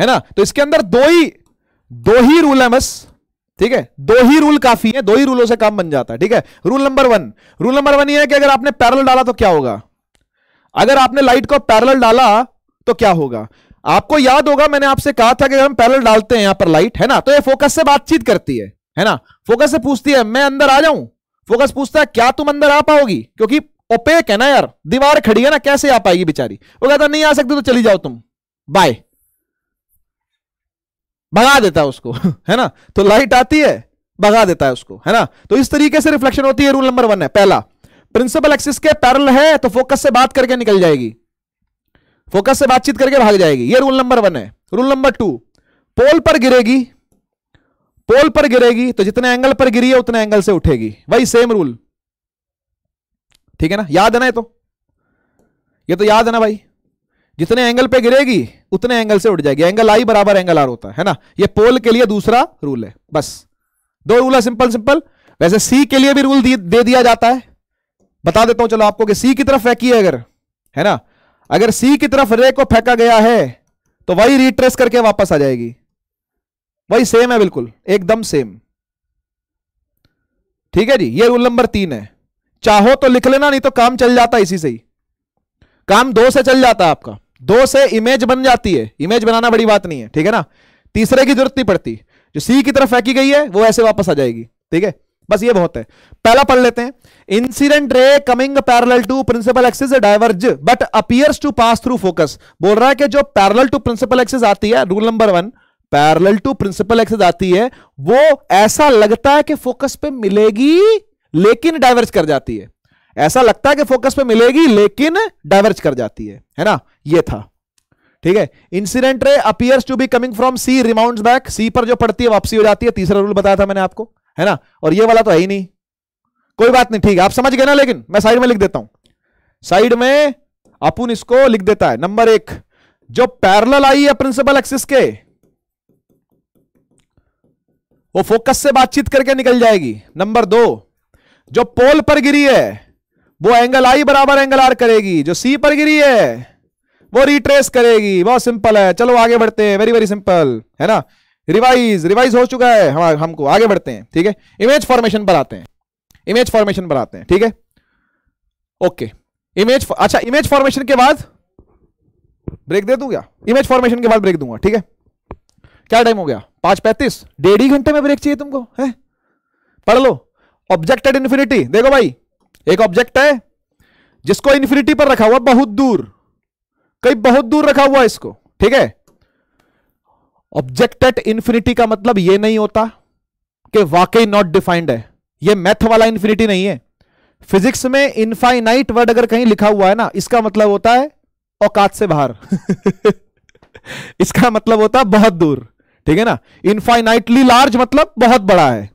है ना तो इसके अंदर दो ही दो ही रूल है बस ठीक है दो ही रूल काफी है दो ही रूलों से काम बन जाता है ठीक है rule number one rule number one ये है कि अगर आपने पैरल डाला तो क्या होगा अगर आपने लाइट को पैरल डाला तो क्या होगा आपको याद होगा मैंने आपसे कहा था कि अगर हम पैरल डालते हैं यहां पर लाइट है ना तो ये फोकस से बातचीत करती है है ना फोकस से पूछती है मैं अंदर आ जाऊं फोकस पूछता है क्या तुम अंदर आ पाओगी क्योंकि ओपेक है ना यार दीवार खड़ी है ना कैसे आ पाएगी बेचारी वो कहता नहीं आ सकती तो चली जाओ तुम बाय भगा देता है उसको है ना तो लाइट आती है भगा देता है उसको है ना तो इस तरीके से रिफ्लेक्शन होती है रूल नंबर वन है पहला प्रिंसिपल एक्सिस के पैरल है तो फोकस से बात करके निकल जाएगी फोकस से बातचीत करके भाग जाएगी ये रूल नंबर वन है रूल नंबर टू पोल पर गिरेगी पोल पर गिरेगी तो जितने एंगल पर गिरी है उतने एंगल से उठेगी वही सेम रूल ठीक है ना याद है ना ये तो ये तो याद है ना भाई जितने एंगल पे गिरेगी उतने एंगल से उठ जाएगी एंगल आई बराबर एंगल आर होता है ना ये पोल के लिए दूसरा रूल है बस दो रूल है सिंपल सिंपल वैसे सी के लिए भी रूल दे दिया जाता है बता देता हूं चलो आपको कि सी की तरफ फेंकी है अगर है ना अगर सी की तरफ रे को फेंका गया है तो वही रिट्रेस करके वापस आ जाएगी वही सेम है बिल्कुल एकदम सेम ठीक है जी ये रूल नंबर तीन है चाहो तो लिख लेना नहीं तो काम चल जाता इसी से ही काम दो से चल जाता आपका दो से इमेज बन जाती है इमेज बनाना बड़ी बात नहीं है ठीक है ना तीसरे की जरूरत नहीं पड़ती जो सी की तरफ फेंकी गई है वो ऐसे वापस आ जाएगी ठीक है बस ये बहुत है पहला पढ़ लेते हैं incident ray coming parallel to principal axis diverge but appears to pass through focus बोल रहा है कि जो पैरेलल टू प्रिंसिपल एक्सिस आती है rule number one parallel to principal axis आती है वो ऐसा लगता है कि फोकस पे मिलेगी लेकिन डाइवर्ज कर जाती है ऐसा लगता है कि फोकस पे मिलेगी लेकिन डाइवर्ज कर जाती है है ना ये था ठीक है incident ray appears to be coming from C rebound back C पर जो पड़ती है वापसी हो जाती है तीसरा रूल बताया था मैंने आपको है ना और ये वाला तो है ही नहीं कोई बात नहीं ठीक है आप समझ गए ना लेकिन मैं साइड में लिख देता हूं साइड में अपुन इसको लिख देता है नंबर एक जो पैरल आई है प्रिंसिपल एक्सिस के वो फोकस से बातचीत करके निकल जाएगी नंबर दो जो पोल पर गिरी है वो एंगल आई बराबर एंगल आर करेगी जो सी पर गिरी है वो रिट्रेस करेगी बहुत सिंपल है चलो आगे बढ़ते हैं वेरी वेरी सिंपल है ना रिवाइज रिवाइज हो चुका है हम हमको आगे बढ़ते हैं ठीक है इमेज फॉर्मेशन पर आते हैं इमेज फॉर्मेशन पर आते हैं ठीक है ओके इमेज अच्छा इमेज फॉर्मेशन के बाद ब्रेक दे दूंगा इमेज फॉर्मेशन के बाद ब्रेक दूंगा ठीक है क्या टाइम हो गया पांच पैंतीस डेढ़ ही घंटे में ब्रेक चाहिए तुमको है पढ़ लो ऑब्जेक्टेड इन्फिनिटी देखो भाई एक ऑब्जेक्ट है जिसको इन्फिनिटी पर रखा हुआ बहुत दूर कई बहुत दूर रखा हुआ इसको ठीक है ऑब्जेक्टेड इन्फिनिटी का मतलब यह नहीं होता कि वाकई नॉट डिफाइंड है यह मैथ वाला इन्फिनिटी नहीं है फिजिक्स में इनफाइनाइट वर्ड अगर कहीं लिखा हुआ है ना इसका मतलब होता है औकात से बाहर इसका मतलब होता है बहुत दूर ठीक है ना इनफाइनाइटली लार्ज मतलब बहुत बड़ा है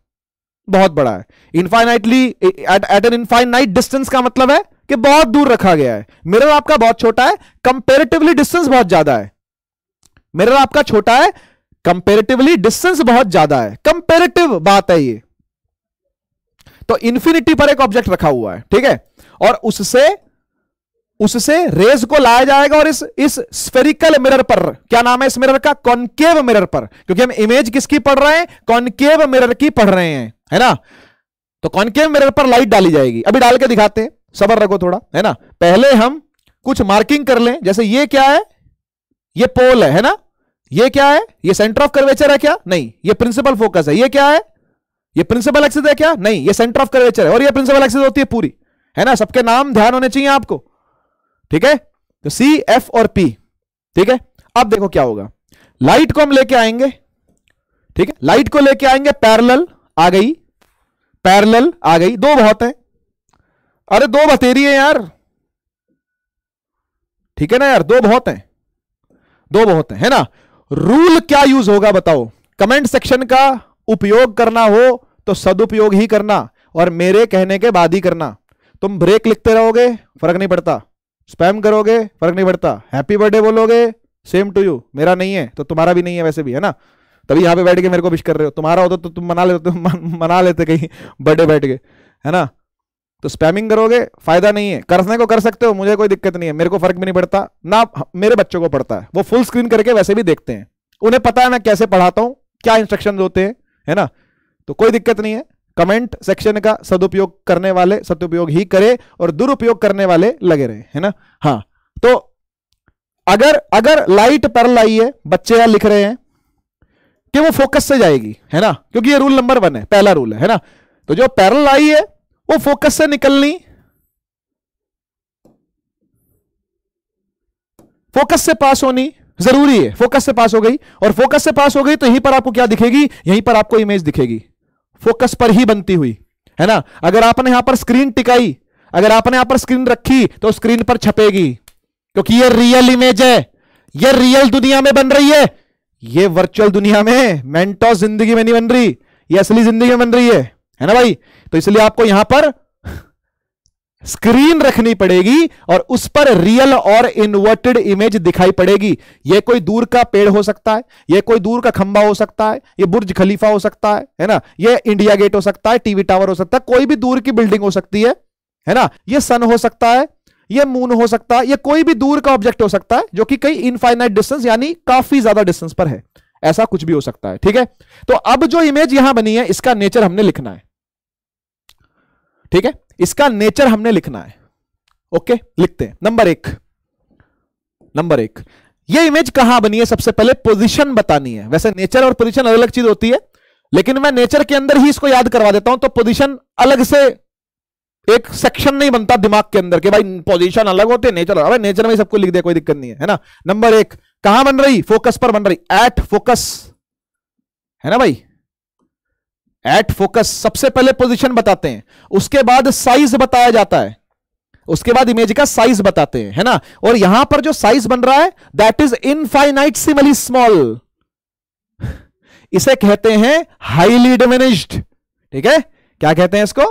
बहुत बड़ा है infinitely at an infinite distance का मतलब है कि बहुत दूर रखा गया है मिरर आपका बहुत छोटा है कंपेरेटिवली डिस्टेंस बहुत ज्यादा है मिरर आपका छोटा है कंपेरेटिवली डिस्टेंस बहुत ज्यादा है कंपेरेटिव बात है ये तो इंफिनिटी पर एक ऑब्जेक्ट रखा हुआ है ठीक है और उससे उससे रेज को लाया जाएगा और इस इस स्फेरिकल मिरर पर क्या नाम है इस मिरर का कॉन्केव मिरर पर क्योंकि हम इमेज किसकी पढ़ रहे हैं कॉन्केव मिरर की पढ़ रहे हैं है ना तो कॉन्केव मिरर पर लाइट डाली जाएगी अभी डाल के दिखाते हैं सबर रखो थोड़ा है ना पहले हम कुछ मार्किंग कर लें जैसे ये क्या है ये पोल है है ना ये क्या है ये सेंटर ऑफ कर्वेचर है क्या नहीं ये प्रिंसिपल फोकस है ये क्या है ये प्रिंसिपल एक्सिस है क्या नहीं ये सेंटर ऑफ कर्वेचर है और ये प्रिंसिपल एक्सिस होती है पूरी है ना सबके नाम ध्यान होने चाहिए आपको ठीक है तो सी एफ और पी ठीक है अब देखो क्या होगा लाइट को हम लेके आएंगे ठीक है लाइट को लेके आएंगे पैरेलल आ गई पैरेलल आ गई दो बहुत है अरे दो बतेरी है यार ठीक है ना यार दो बहुत है दो बहुत है, है ना रूल क्या यूज होगा बताओ कमेंट सेक्शन का उपयोग करना हो तो सदुपयोग ही करना और मेरे कहने के बाद ही करना तुम ब्रेक लिखते रहोगे फर्क नहीं पड़ता स्पैम करोगे फर्क नहीं पड़ता हैप्पी बर्थडे बोलोगे सेम टू यू मेरा नहीं है तो तुम्हारा भी नहीं है वैसे भी है ना तभी यहाँ पे बैठ के मेरे को विश कर रहे हो तुम्हारा होता तो तुम मना लेते मना लेते कहीं बर्थडे बैठ के है ना तो स्पैमिंग करोगे फायदा नहीं है करने को कर सकते हो मुझे कोई दिक्कत नहीं है मेरे को फर्क भी नहीं पड़ता ना मेरे बच्चों को पड़ता है वो फुल स्क्रीन करके वैसे भी देखते हैं उन्हें पता है मैं कैसे पढ़ाता हूँ क्या इंस्ट्रक्शन होते हैं है ना तो कोई दिक्कत नहीं है कमेंट सेक्शन का सदुपयोग करने वाले सदुपयोग ही करे और दुरुपयोग करने वाले लगे रहे है ना हाँ तो अगर अगर लाइट पर है बच्चे यार लिख रहे हैं कि वो फोकस से जाएगी है ना क्योंकि ये रूल नंबर वन है पहला रूल है है ना तो जो पैरल आई है वो फोकस से निकलनी फोकस से पास होनी जरूरी है फोकस से पास हो गई और फोकस से पास हो गई तो यहीं पर आपको क्या दिखेगी यहीं पर आपको इमेज दिखेगी फोकस पर ही बनती हुई है ना अगर आपने यहां पर स्क्रीन टिकाई अगर आपने यहां पर स्क्रीन रखी तो स्क्रीन पर छपेगी क्योंकि ये रियल इमेज है ये रियल दुनिया में बन रही है ये वर्चुअल दुनिया में मेंटो जिंदगी में नहीं बन रही ये असली जिंदगी में बन रही है है ना भाई तो इसलिए आपको यहां पर स्क्रीन रखनी पड़ेगी और उस पर रियल और इन्वर्टेड इमेज दिखाई पड़ेगी यह कोई दूर का पेड़ हो सकता है यह कोई दूर का खंबा हो सकता है यह बुर्ज खलीफा हो सकता है है ना यह इंडिया गेट हो सकता है टीवी टावर हो सकता है कोई भी दूर की बिल्डिंग हो सकती है है ना यह सन हो सकता है यह मून हो सकता है यह कोई भी दूर का ऑब्जेक्ट हो सकता है जो कि कई इनफाइनाइट डिस्टेंस यानी काफी ज्यादा डिस्टेंस पर है ऐसा कुछ भी हो सकता है ठीक है तो अब जो इमेज यहां बनी है इसका नेचर हमने लिखना है ठीक है इसका नेचर हमने लिखना है ओके लिखते हैं नंबर एक नंबर एक ये इमेज कहां बनी है सबसे पहले पोजीशन बतानी है वैसे नेचर और पोजीशन अलग अलग चीज होती है लेकिन मैं नेचर के अंदर ही इसको याद करवा देता हूं तो पोजीशन अलग से एक सेक्शन नहीं बनता दिमाग के अंदर कि भाई पोजीशन अलग होते हैं नेचर अरे नेचर में सबको लिख दे कोई दिक्कत नहीं है है ना नंबर एक कहां बन रही फोकस पर बन रही एट फोकस है ना भाई एट फोकस सबसे पहले पोजीशन बताते हैं उसके बाद साइज बताया जाता है उसके बाद इमेज का साइज बताते हैं है ना और यहां पर जो साइज बन रहा है that is infinitesimally small इसे कहते हैं हाईली डिमिनिश्ड ठीक है क्या कहते हैं इसको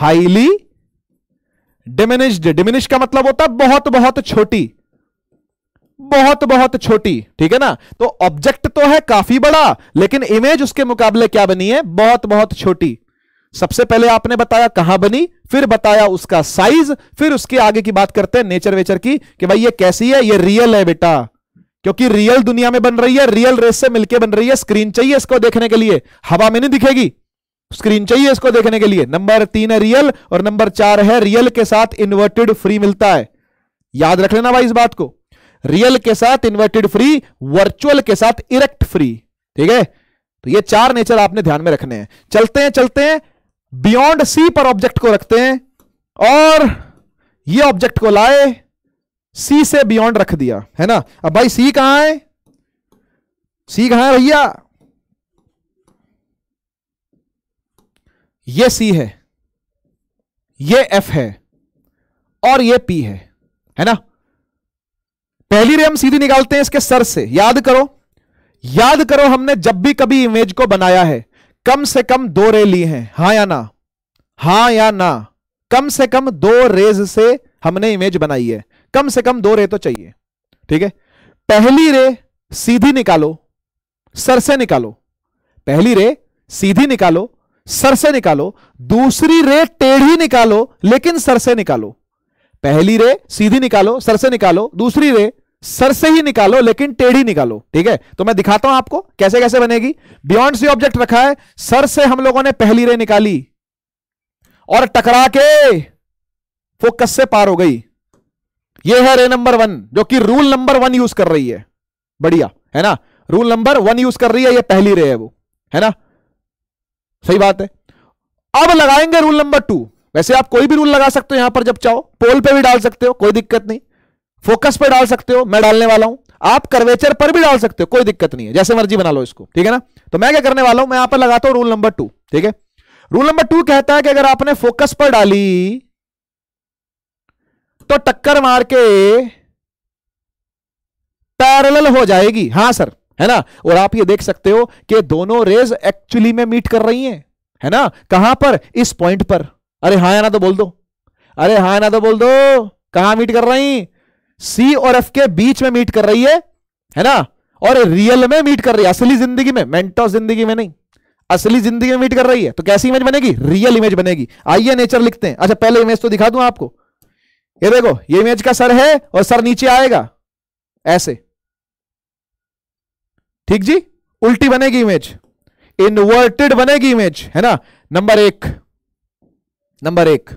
हाईली डिमिनिश्ड डिमिनिश का मतलब होता है बहुत बहुत छोटी बहुत बहुत छोटी ठीक है ना तो ऑब्जेक्ट तो है काफी बड़ा लेकिन इमेज उसके मुकाबले क्या बनी है बहुत बहुत छोटी सबसे पहले आपने बताया कहां बनी फिर बताया उसका साइज फिर उसके आगे की बात करते हैं नेचर वेचर की कि भाई ये कैसी है ये रियल है बेटा क्योंकि रियल दुनिया में बन रही है रियल रेस से मिलके बन रही है स्क्रीन चाहिए इसको देखने के लिए हवा में नहीं दिखेगी स्क्रीन चाहिए इसको देखने के लिए नंबर तीन है रियल और नंबर चार है रियल के साथ इन्वर्टेड फ्री मिलता है याद रख लेना भाई इस बात को रियल के साथ इन्वर्टेड फ्री वर्चुअल के साथ इरेक्ट फ्री ठीक है तो ये चार नेचर आपने ध्यान में रखने हैं चलते हैं चलते हैं बियॉन्ड सी पर ऑब्जेक्ट को रखते हैं और ये ऑब्जेक्ट को लाए सी से बियॉन्ड रख दिया है ना अब भाई सी कहां है सी कहां है भैया ये सी है ये एफ है और ये पी है है ना पहली रे हम सीधी निकालते हैं इसके सर से याद करो याद करो हमने जब भी कभी इमेज को बनाया है कम से कम दो रे ली हैं हा या ना हा या ना कम से कम दो रेज से हमने इमेज बनाई है कम से कम दो रे तो चाहिए ठीक है पहली रे सीधी निकालो सर से निकालो पहली रे सीधी निकालो सर से निकालो दूसरी रे टेढ़ी निकालो लेकिन सर से निकालो पहली रे सीधी निकालो सर से निकालो दूसरी रे सर से ही निकालो लेकिन टेढ़ी निकालो ठीक है तो मैं दिखाता हूं आपको कैसे कैसे बनेगी बियॉन्ड सी ऑब्जेक्ट रखा है सर से हम लोगों ने पहली रे निकाली और टकरा के फोकस से पार हो गई ये है रे नंबर वन जो कि रूल नंबर वन यूज कर रही है बढ़िया है ना रूल नंबर वन यूज कर रही है ये पहली रे है वो है ना सही बात है अब लगाएंगे रूल नंबर टू वैसे आप कोई भी रूल लगा सकते हो यहां पर जब चाहो पोल पे भी डाल सकते हो कोई दिक्कत नहीं फोकस पर डाल सकते हो मैं डालने वाला हूं आप कर्वेचर पर भी डाल सकते हो कोई दिक्कत नहीं है जैसे मर्जी बना लो इसको ठीक है ना तो मैं क्या करने वाला हूं मैं यहां पर लगाता हूं रूल नंबर टू ठीक है रूल नंबर टू कहता है कि अगर आपने फोकस पर डाली तो टक्कर मार के पैरेलल हो जाएगी हाँ सर है ना और आप ये देख सकते हो कि दोनों रेज एक्चुअली में मीट कर रही हैं है ना कहां पर इस पॉइंट पर अरे हाँ ना तो बोल दो अरे हाँ ना तो बोल दो कहां मीट कर रही सी और एफ के बीच में मीट कर रही है है ना और रियल में मीट कर रही है असली जिंदगी में मेंटो जिंदगी में नहीं असली जिंदगी में मीट कर रही है तो कैसी इमेज बनेगी रियल इमेज बनेगी आइए नेचर लिखते हैं अच्छा पहले इमेज तो दिखा दू आपको ये देखो ये इमेज का सर है और सर नीचे आएगा ऐसे ठीक जी उल्टी बनेगी इमेज इनवर्टेड बनेगी इमेज है ना नंबर एक नंबर एक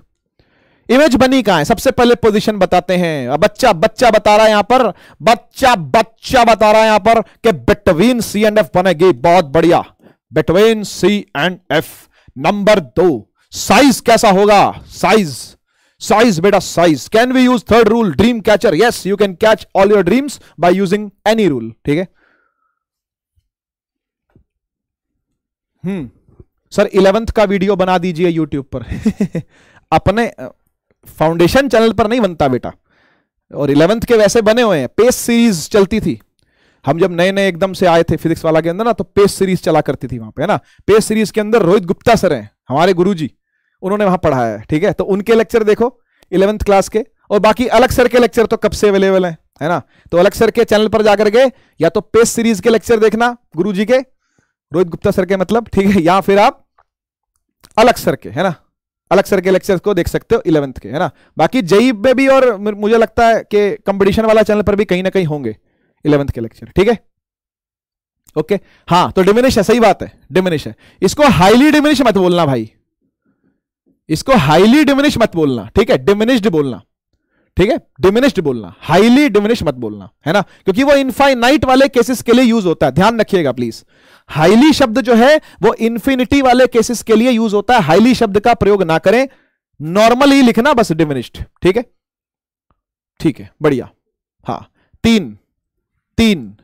इमेज बनी कहा है सबसे पहले पोजीशन बताते हैं बच्चा बच्चा बता रहा है यहां पर बच्चा बच्चा बता रहा है यहां पर कि बिटवीन सी एंड एफ बनेगी बहुत बढ़िया between C and F number दो साइज कैसा होगा साइज साइज बेटा size can we use third rule dream catcher yes you can catch all your dreams by using any rule ठीक है हम्म सर इलेवेंथ का वीडियो बना दीजिए यूट्यूब पर अपने फाउंडेशन चैनल पर नहीं बनता बेटा और इलेवेंथ के वैसे बने हुए हैं पेस सीरीज चलती थी हम जब नए नए एकदम से आए थे फिजिक्स वाला के अंदर ना तो पेस सीरीज चला करती थी वहां पे है ना पेस सीरीज के अंदर रोहित गुप्ता सर हैं हमारे गुरुजी उन्होंने वहां पढ़ाया है ठीक है तो उनके लेक्चर देखो इलेवंथ क्लास के और बाकी अलग सर के लेक्चर तो कब से अवेलेबल है है ना तो अलग सर के चैनल पर जाकर के या तो पेस सीरीज के लेक्चर देखना गुरु के रोहित गुप्ता सर के मतलब ठीक है या फिर आप अलग सर के है ना अलग सर के लेक्चर्स को देख सकते हो इलेवंथ के है ना बाकी जई में भी और मुझे लगता है कि कंपटीशन वाला चैनल पर भी कहीं ना कहीं होंगे इलेवंथ के लेक्चर ठीक है ओके हाँ तो डिमिनिश है सही बात है डिमिनिश है इसको हाईली डिमिनिश मत बोलना भाई इसको हाईली डिमिनिश मत बोलना ठीक है डिमिनिश्ड बोलना ठीक है डिमिनिश्ड बोलना हाईली डिमिनिश मत बोलना है ना क्योंकि वो इनफाइनाइट वाले केसेस के लिए यूज होता है ध्यान रखिएगा प्लीज हाईली शब्द जो है वो इंफिनिटी वाले केसेस के लिए यूज होता है हाईली शब्द का प्रयोग ना करें नॉर्मल ही लिखना बस डिमिनिस्ड ठीक है ठीक है बढ़िया हा तीन तीन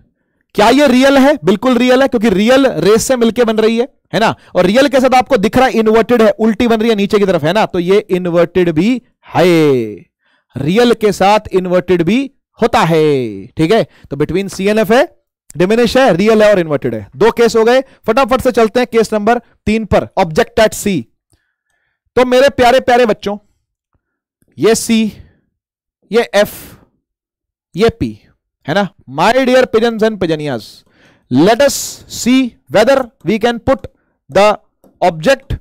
क्या ये रियल है बिल्कुल रियल है क्योंकि रियल रेस से मिलके बन रही है है ना और रियल के साथ आपको दिख रहा है इन्वर्टेड है उल्टी बन रही है नीचे की तरफ है ना तो ये इन्वर्टेड भी है रियल के साथ इन्वर्टेड भी होता है ठीक है तो बिटवीन सी एन एफ है डिमिनिश है रियल है और इन्वर्टेड है दो केस हो गए फटाफट से चलते हैं केस नंबर तीन पर ऑब्जेक्ट एट सी तो मेरे प्यारे प्यारे बच्चों ये सी ये एफ ये पी है ना माई डियर पिजन एंड पिजनियाज let us see whether we can put the object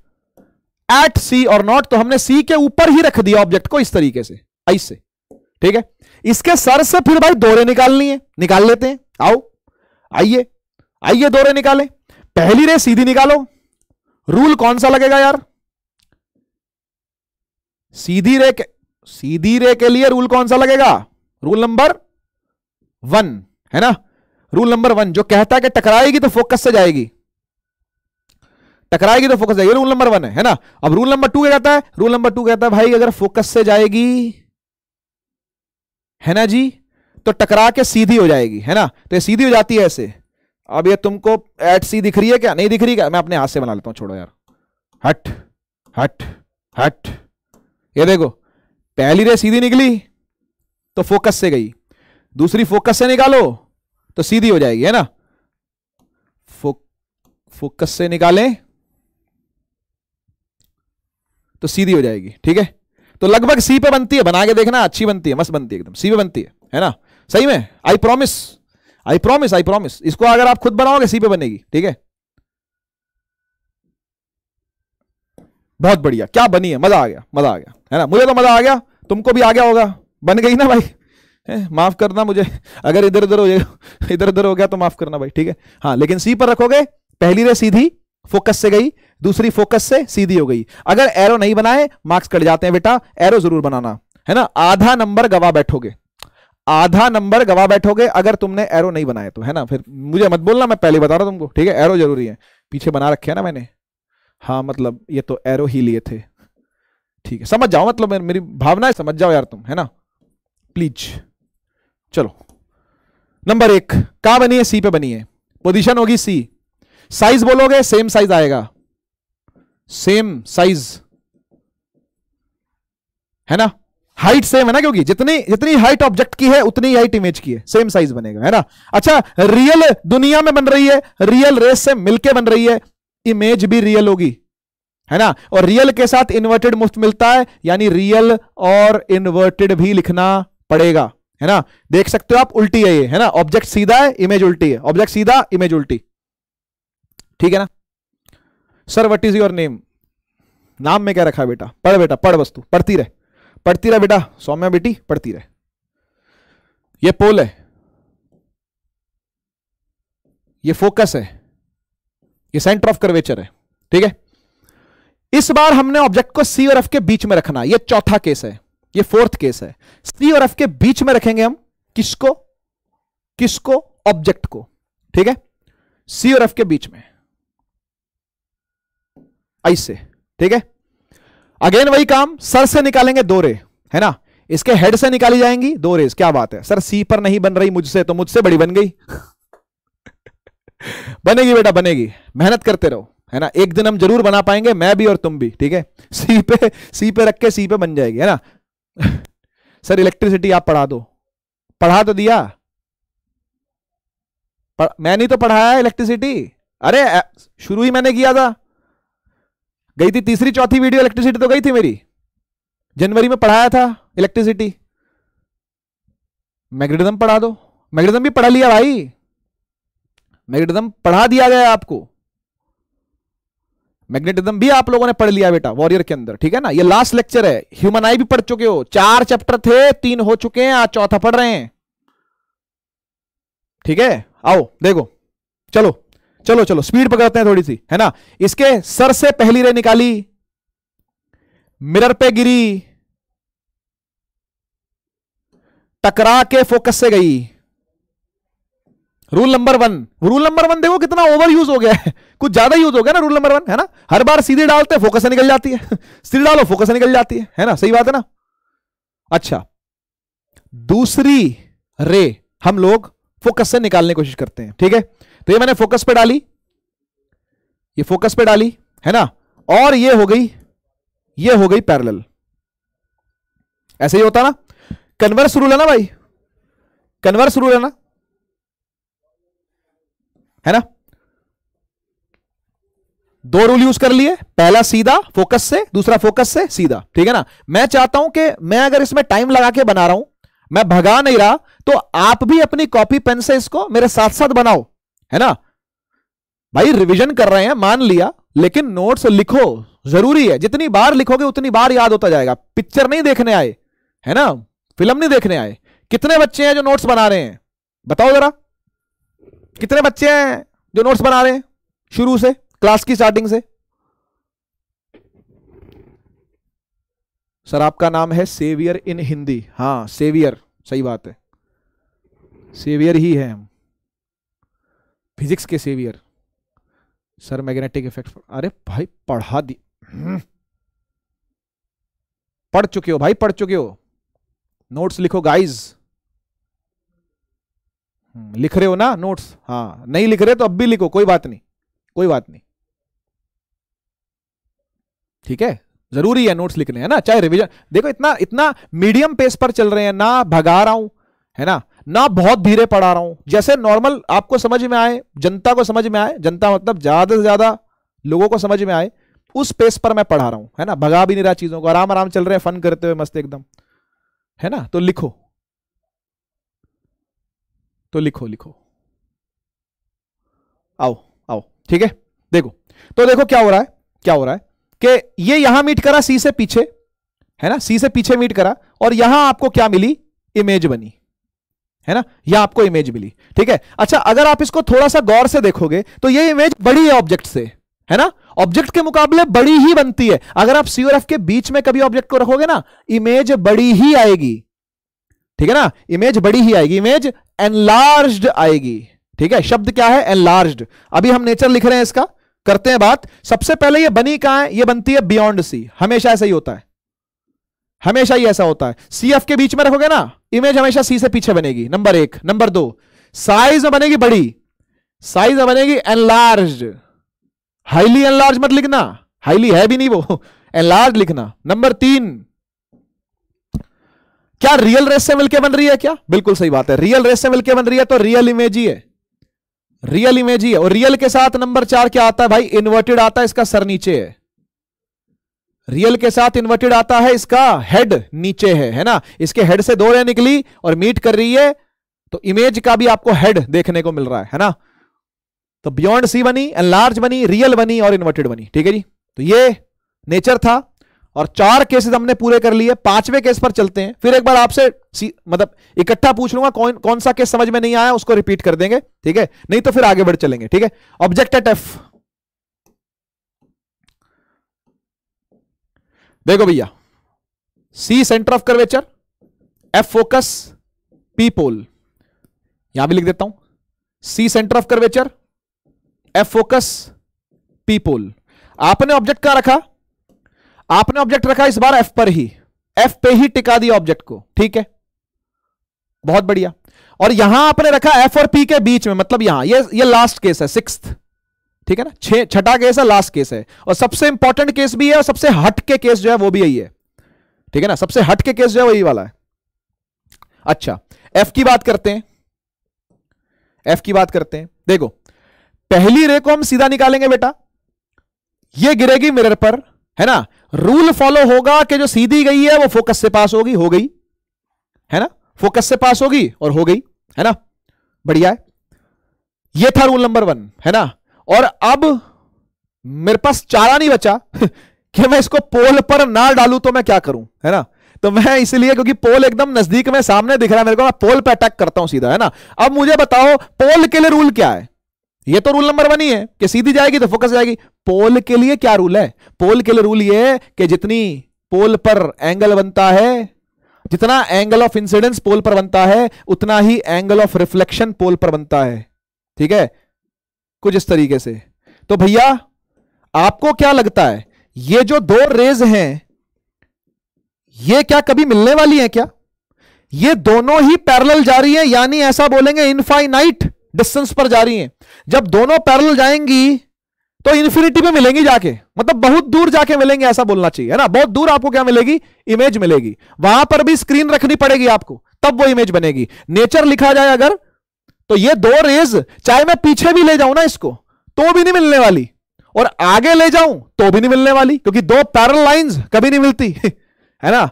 at C or not तो हमने सी के ऊपर ही रख दिया ऑब्जेक्ट को इस तरीके से आई से ठीक है इसके सर से फिर भाई दोरे निकालनी है निकाल लेते हैं आओ आइए आइए दो रे निकालें पहली रे सीधी निकालो रूल कौन सा लगेगा यार सीधी रे के सीधी रे के लिए रूल कौन सा लगेगा रूल नंबर वन है ना रूल नंबर वन जो कहता है कि टकराएगी तो फोकस से जाएगी टकराएगी तो फोकस जाएगी रूल नंबर वन है, है ना अब रूल नंबर टू क्या कहता है रूल नंबर टू कहता है भाई अगर फोकस से जाएगी है ना जी तो टकरा के सीधी हो जाएगी है ना तो ये सीधी हो जाती है ऐसे अब ये तुमको एट सी दिख रही है क्या नहीं दिख रही क्या मैं अपने हाथ से बना लेता हूँ छोड़ो यार हट हट हट ये देखो पहली रे सीधी निकली तो फोकस से गई दूसरी फोकस से निकालो तो सीधी हो जाएगी है ना फो, फोकस से निकालें तो सीधी हो जाएगी ठीक है तो लगभग सी पे बनती है बना के देखना अच्छी बनती है मस्त बनती है एकदम सी पे बनती है है ना सही में I promise I promise I promise इसको अगर आप खुद बनाओगे सी पे बनेगी ठीक है बहुत बढ़िया क्या बनी है मजा आ गया मजा आ गया है ना मुझे तो मजा आ गया तुमको भी आ गया होगा बन गई ना भाई माफ करना मुझे अगर इधर उधर हो जाएगा इधर उधर हो गया तो माफ करना भाई ठीक है हाँ लेकिन सी पर रखोगे पहली रे सीधी फोकस से गई दूसरी फोकस से सीधी हो गई अगर एरो नहीं बनाए मार्क्स कट जाते हैं बेटा एरो जरूर बनाना है ना आधा नंबर गवा बैठोगे आधा नंबर गवा बैठोगे अगर तुमने एरो नहीं बनाए तो है ना फिर मुझे मत बोलना मैं पहले बता रहा तुमको ठीक है एरो जरूरी है पीछे बना रखे है ना मैंने हाँ मतलब ये तो एरो ही लिए थे ठीक है समझ जाओ मतलब मेरी भावना है समझ जाओ यार तुम है ना प्लीज चलो नंबर एक कहा बनी है सी पे बनी है पोजिशन होगी सी साइज बोलोगे सेम साइज आएगा सेम साइज है ना हाइट सेम है ना क्योंकि जितनी जितनी हाइट ऑब्जेक्ट की है उतनी हाइट इमेज की है सेम साइज बनेगा है ना अच्छा रियल दुनिया में बन रही है रियल रेस से मिलके बन रही है इमेज भी रियल होगी है ना और रियल के साथ इन्वर्टेड मुफ्त मिलता है यानी रियल और इन्वर्टेड भी लिखना पड़ेगा है ना देख सकते हो आप उल्टी है ये है ना ऑब्जेक्ट सीधा है इमेज उल्टी है ऑब्जेक्ट सीधा इमेज उल्टी ठीक है ना sir what is your name नाम में क्या रखा बेटा पढ़ बेटा पढ़ वस्तु पढ़ती रहे पढ़ती रह बेटा सौम्या बेटी पढ़ती रह ये पोल है ये फोकस है ये सेंटर ऑफ कर्वेचर है ठीक है इस बार हमने ऑब्जेक्ट को सी और एफ के बीच में रखना ये चौथा केस है ये फोर्थ केस है सी और एफ के बीच में रखेंगे हम किसको किसको ऑब्जेक्ट को ठीक है सी और एफ के बीच में ऐसे ठीक है अगेन वही काम सर से निकालेंगे दो रे है ना इसके हेड से निकाली जाएंगी दो रेस क्या बात है सर सी पर नहीं बन रही मुझसे तो मुझसे बड़ी बन गई बनेगी बेटा बनेगी मेहनत करते रहो है ना एक दिन हम जरूर बना पाएंगे मैं भी और तुम भी ठीक है सी पे सी पे रख के सी पे बन जाएगी है ना सर इलेक्ट्रिसिटी आप पढ़ा दो पढ़ा तो दिया पढ़, मैं नहीं तो पढ़ाया इलेक्ट्रिसिटी अरे शुरू ही मैंने किया था गई थी तीसरी चौथी वीडियो इलेक्ट्रिसिटी तो गई थी मेरी जनवरी में पढ़ाया था इलेक्ट्रिसिटी मैग्नेटिज्म पढ़ा दो मैग्नेटिज्म भी पढ़ा लिया भाई मैग्नेटिज्म पढ़ा दिया गया आपको मैग्नेटिज्म भी आप लोगों ने पढ़ लिया बेटा वॉरियर के अंदर ठीक है ना ये लास्ट लेक्चर है ह्यूमन आई भी पढ़ चुके हो चार चैप्टर थे तीन हो चुके हैं आज चौथा पढ़ रहे हैं ठीक है आओ देखो चलो चलो चलो स्पीड पकड़ते हैं थोड़ी सी है ना इसके सर से पहली रे निकाली मिरर पे गिरी टकरा के फोकस से गई rule number one rule number one देखो कितना ओवर यूज हो गया है कुछ ज्यादा यूज हो गया ना रूल नंबर वन है ना हर बार सीधे डालते फोकस से निकल जाती है सीधे डालो फोकस से निकल जाती है है ना सही बात है ना अच्छा दूसरी रे हम लोग फोकस से निकालने की कोशिश करते हैं ठीक है तो ये मैंने फोकस पे डाली ये फोकस पे डाली है ना और ये हो गई ये हो गई पैरेलल ऐसे ही होता ना कन्वर्स रूल है ना भाई कन्वर्स रूल है ना है ना दो रूल यूज कर लिए पहला सीधा फोकस से दूसरा फोकस से सीधा ठीक है ना मैं चाहता हूं कि मैं अगर इसमें टाइम लगा के बना रहा हूं मैं भगा नहीं रहा तो आप भी अपनी कॉपी पेन से इसको मेरे साथ साथ बनाओ है ना भाई रिवीजन कर रहे हैं मान लिया लेकिन नोट्स लिखो जरूरी है जितनी बार लिखोगे उतनी बार याद होता जाएगा पिक्चर नहीं देखने आए है ना फिल्म नहीं देखने आए कितने बच्चे हैं जो नोट्स बना रहे हैं बताओ जरा कितने बच्चे हैं जो नोट्स बना रहे हैं शुरू से क्लास की स्टार्टिंग से सर आपका नाम है सेवियर इन हिंदी हाँ सेवियर सही बात है सेवियर ही है हम फिजिक्स के सेवियर सर मैग्नेटिक इफेक्ट अरे भाई पढ़ा दी हम्म। पढ़ चुके हो भाई पढ़ चुके हो नोट्स लिखो गाइज हम्म, लिख रहे हो ना नोट्स हाँ नहीं लिख रहे तो अब भी लिखो कोई बात नहीं कोई बात नहीं ठीक है जरूरी है नोट्स लिखने है ना चाहे रिवीजन देखो इतना इतना मीडियम पेस पर चल रहे हैं ना भगा रहा हूं है ना ना बहुत धीरे पढ़ा रहा हूं जैसे नॉर्मल आपको समझ में आए जनता को समझ में आए जनता मतलब ज्यादा से ज्यादा लोगों को समझ में आए उस पेस पर मैं पढ़ा रहा हूं है ना भगा भी नहीं रहा चीजों को आराम आराम चल रहे हैं फन करते हुए मस्त एकदम है ना तो लिखो तो लिखो लिखो आओ आओ ठीक है देखो तो देखो क्या हो रहा है क्या हो रहा है कि ये यहां मीट करा सी से पीछे है ना सी से पीछे मीट करा और यहां आपको क्या मिली इमेज बनी है ना यह आपको इमेज मिली ठीक है अच्छा अगर आप इसको थोड़ा सा गौर से देखोगे तो ये इमेज बड़ी है ऑब्जेक्ट से है ना ऑब्जेक्ट के मुकाबले बड़ी ही बनती है अगर आप एफ के बीच में कभी ऑब्जेक्ट को रखोगे ना इमेज बड़ी ही आएगी ठीक है ना इमेज बड़ी ही आएगी इमेज एनलार्ज आएगी ठीक है शब्द क्या है एनलार्ज अभी हम नेचर लिख रहे हैं इसका करते हैं बात सबसे पहले ये बनी कहां है ये बनती है बियॉन्ड सी हमेशा ऐसा ही होता है हमेशा ही ऐसा होता है सी एफ के बीच में रखोगे ना इमेज हमेशा सी से पीछे बनेगी नंबर एक नंबर दो साइज में बनेगी बड़ी साइज में बनेगी एनलार्ज हाईली एनलार्ज मत लिखना हाईली है भी नहीं वो एनलार्ज लिखना नंबर तीन क्या रियल रेस से मिलकर बन रही है क्या बिल्कुल सही बात है रियल रेस से मिलकर बन रही है तो रियल इमेज ही है रियल इमेज ही है और रियल के साथ नंबर चार क्या आता है भाई इन्वर्टेड आता है इसका सर नीचे है रियल के साथ इन्वर्टेड आता है इसका हेड नीचे है है ना इसके हेड से दो रे निकली और मीट कर रही है तो इमेज का भी आपको हेड देखने को मिल रहा है है ना तो बियॉन्ड सी बनी एंड लार्ज बनी रियल बनी और इन्वर्टेड बनी ठीक है जी तो ये नेचर था और चार केसेस हमने पूरे कर लिए पांचवे केस पर चलते हैं फिर एक बार आपसे मतलब इकट्ठा पूछ लूंगा कौन कौन सा केस समझ में नहीं आया उसको रिपीट कर देंगे ठीक है नहीं तो फिर आगे बढ़ चलेंगे ठीक है ऑब्जेक्ट एट एफ देखो भैया C centre of curvature F focus P pole यहां भी लिख देता हूं C centre of curvature F focus P pole आपने ऑब्जेक्ट क्या रखा आपने ऑब्जेक्ट रखा इस बार एफ पर ही एफ पे ही टिका दिया ऑब्जेक्ट को ठीक है बहुत बढ़िया और यहां आपने रखा एफ और पी के बीच में मतलब यहां ये ये लास्ट केस है सिक्स्थ ठीक है ना छे छठा केस है लास्ट केस है और सबसे इंपॉर्टेंट केस भी है और सबसे हट के केस जो है वो भी यही है ठीक है ना सबसे हट के केस जो है वही वाला है अच्छा एफ की बात करते हैं एफ की बात करते हैं देखो पहली रे को हम सीधा निकालेंगे बेटा ये गिरेगी मिरर पर है ना रूल फॉलो होगा कि जो सीधी गई है वो फोकस से पास होगी हो गई है ना फोकस से पास होगी और हो गई है ना बढ़िया है ये था रूल नंबर वन है ना और अब मेरे पास चारा नहीं बचा कि मैं इसको पोल पर ना डालू तो मैं क्या करूं है ना तो मैं इसलिए क्योंकि पोल एकदम नजदीक में सामने दिख रहा है मेरे को मैं पोल पर अटैक करता हूं सीधा है ना अब मुझे बताओ पोल के लिए रूल क्या है ये तो रूल नंबर वन ही है कि सीधी जाएगी तो फोकस जाएगी पोल के लिए क्या रूल है पोल के लिए रूल ये है कि जितनी पोल पर एंगल बनता है जितना एंगल ऑफ इंसिडेंस पोल पर बनता है उतना ही एंगल ऑफ रिफ्लेक्शन पोल पर बनता है ठीक है कुछ इस तरीके से तो भैया आपको क्या लगता है ये जो दो रेज हैं ये क्या कभी मिलने वाली है क्या ये दोनों ही पैरेलल जा रही है यानी ऐसा बोलेंगे इनफाइनाइट डिस्टेंस पर जा रही हैं जब दोनों पैरेलल जाएंगी तो इन्फिनिटी में मिलेंगी जाके मतलब बहुत दूर जाके मिलेंगे ऐसा बोलना चाहिए है ना बहुत दूर आपको क्या मिलेगी इमेज मिलेगी वहां पर भी स्क्रीन रखनी पड़ेगी आपको तब वो इमेज बनेगी नेचर लिखा जाए अगर तो ये दो रेज चाहे मैं पीछे भी ले जाऊं ना इसको तो भी नहीं मिलने वाली और आगे ले जाऊं तो भी नहीं मिलने वाली क्योंकि दो पैरल लाइंस कभी नहीं मिलती है ना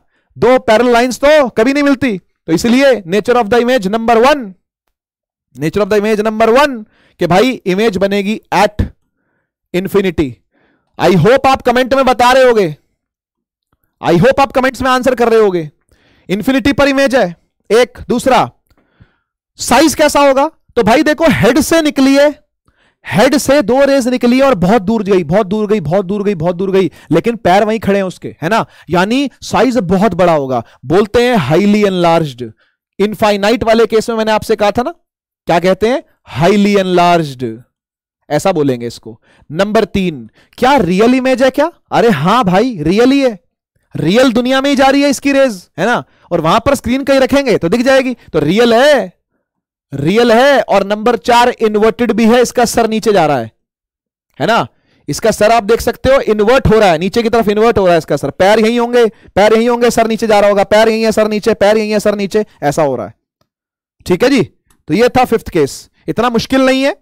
दो पैरल लाइंस तो कभी नहीं मिलती तो इसलिए nature of the image number one nature of the image number one कि भाई इमेज बनेगी एट इंफिनिटी आई होप आप कमेंट में बता रहे होगे आई होप आप कमेंट्स में आंसर कर रहे होगे इंफिनिटी पर इमेज है एक दूसरा साइज कैसा होगा तो भाई देखो हेड से निकली है हेड से दो रेज निकली और बहुत दूर गई बहुत दूर गई बहुत दूर गई बहुत दूर गई लेकिन पैर वहीं खड़े हैं उसके है ना यानी साइज बहुत बड़ा होगा बोलते हैं हाईली एनलार्ज इनफाइनाइट वाले केस में मैंने आपसे कहा था ना क्या कहते हैं हाईली एनलार्ज ऐसा बोलेंगे इसको नंबर तीन क्या रियल इमेज है क्या अरे हां भाई रियल ही है रियल दुनिया में ही जा रही है इसकी रेज है ना और वहां पर स्क्रीन कहीं रखेंगे तो दिख जाएगी तो रियल है रियल है और नंबर चार इन्वर्टेड भी है इसका सर नीचे जा रहा है है ना इसका सर आप देख सकते हो इन्वर्ट हो रहा है नीचे की तरफ इन्वर्ट हो रहा है इसका सर पैर यही होंगे पैर यही होंगे सर नीचे जा रहा होगा पैर यही है सर नीचे पैर यही है सर नीचे ऐसा हो रहा है ठीक है जी तो ये था फिफ्थ केस इतना मुश्किल नहीं है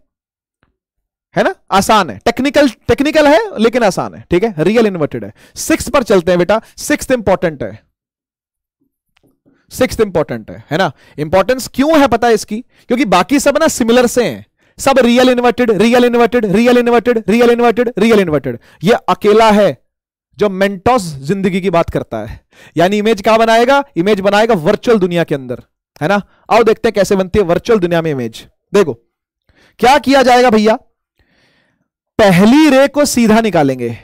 है ना आसान है टेक्निकल टेक्निकल है लेकिन आसान है ठीक है रियल इन्वर्टेड है सिक्स पर चलते हैं बेटा सिक्स इंपॉर्टेंट है सिक्स इंपॉर्टेंट है है ना इंपॉर्टेंस क्यों है पता है इसकी क्योंकि बाकी सब ना सिमिलर से हैं सब real inverted real inverted real inverted real inverted real inverted ये अकेला है जो मेंटोस जिंदगी की बात करता है यानी इमेज क्या बनाएगा इमेज बनाएगा वर्चुअल दुनिया के अंदर है ना आओ देखते हैं कैसे बनती है वर्चुअल दुनिया में इमेज देखो क्या किया जाएगा भैया पहली रे को सीधा निकालेंगे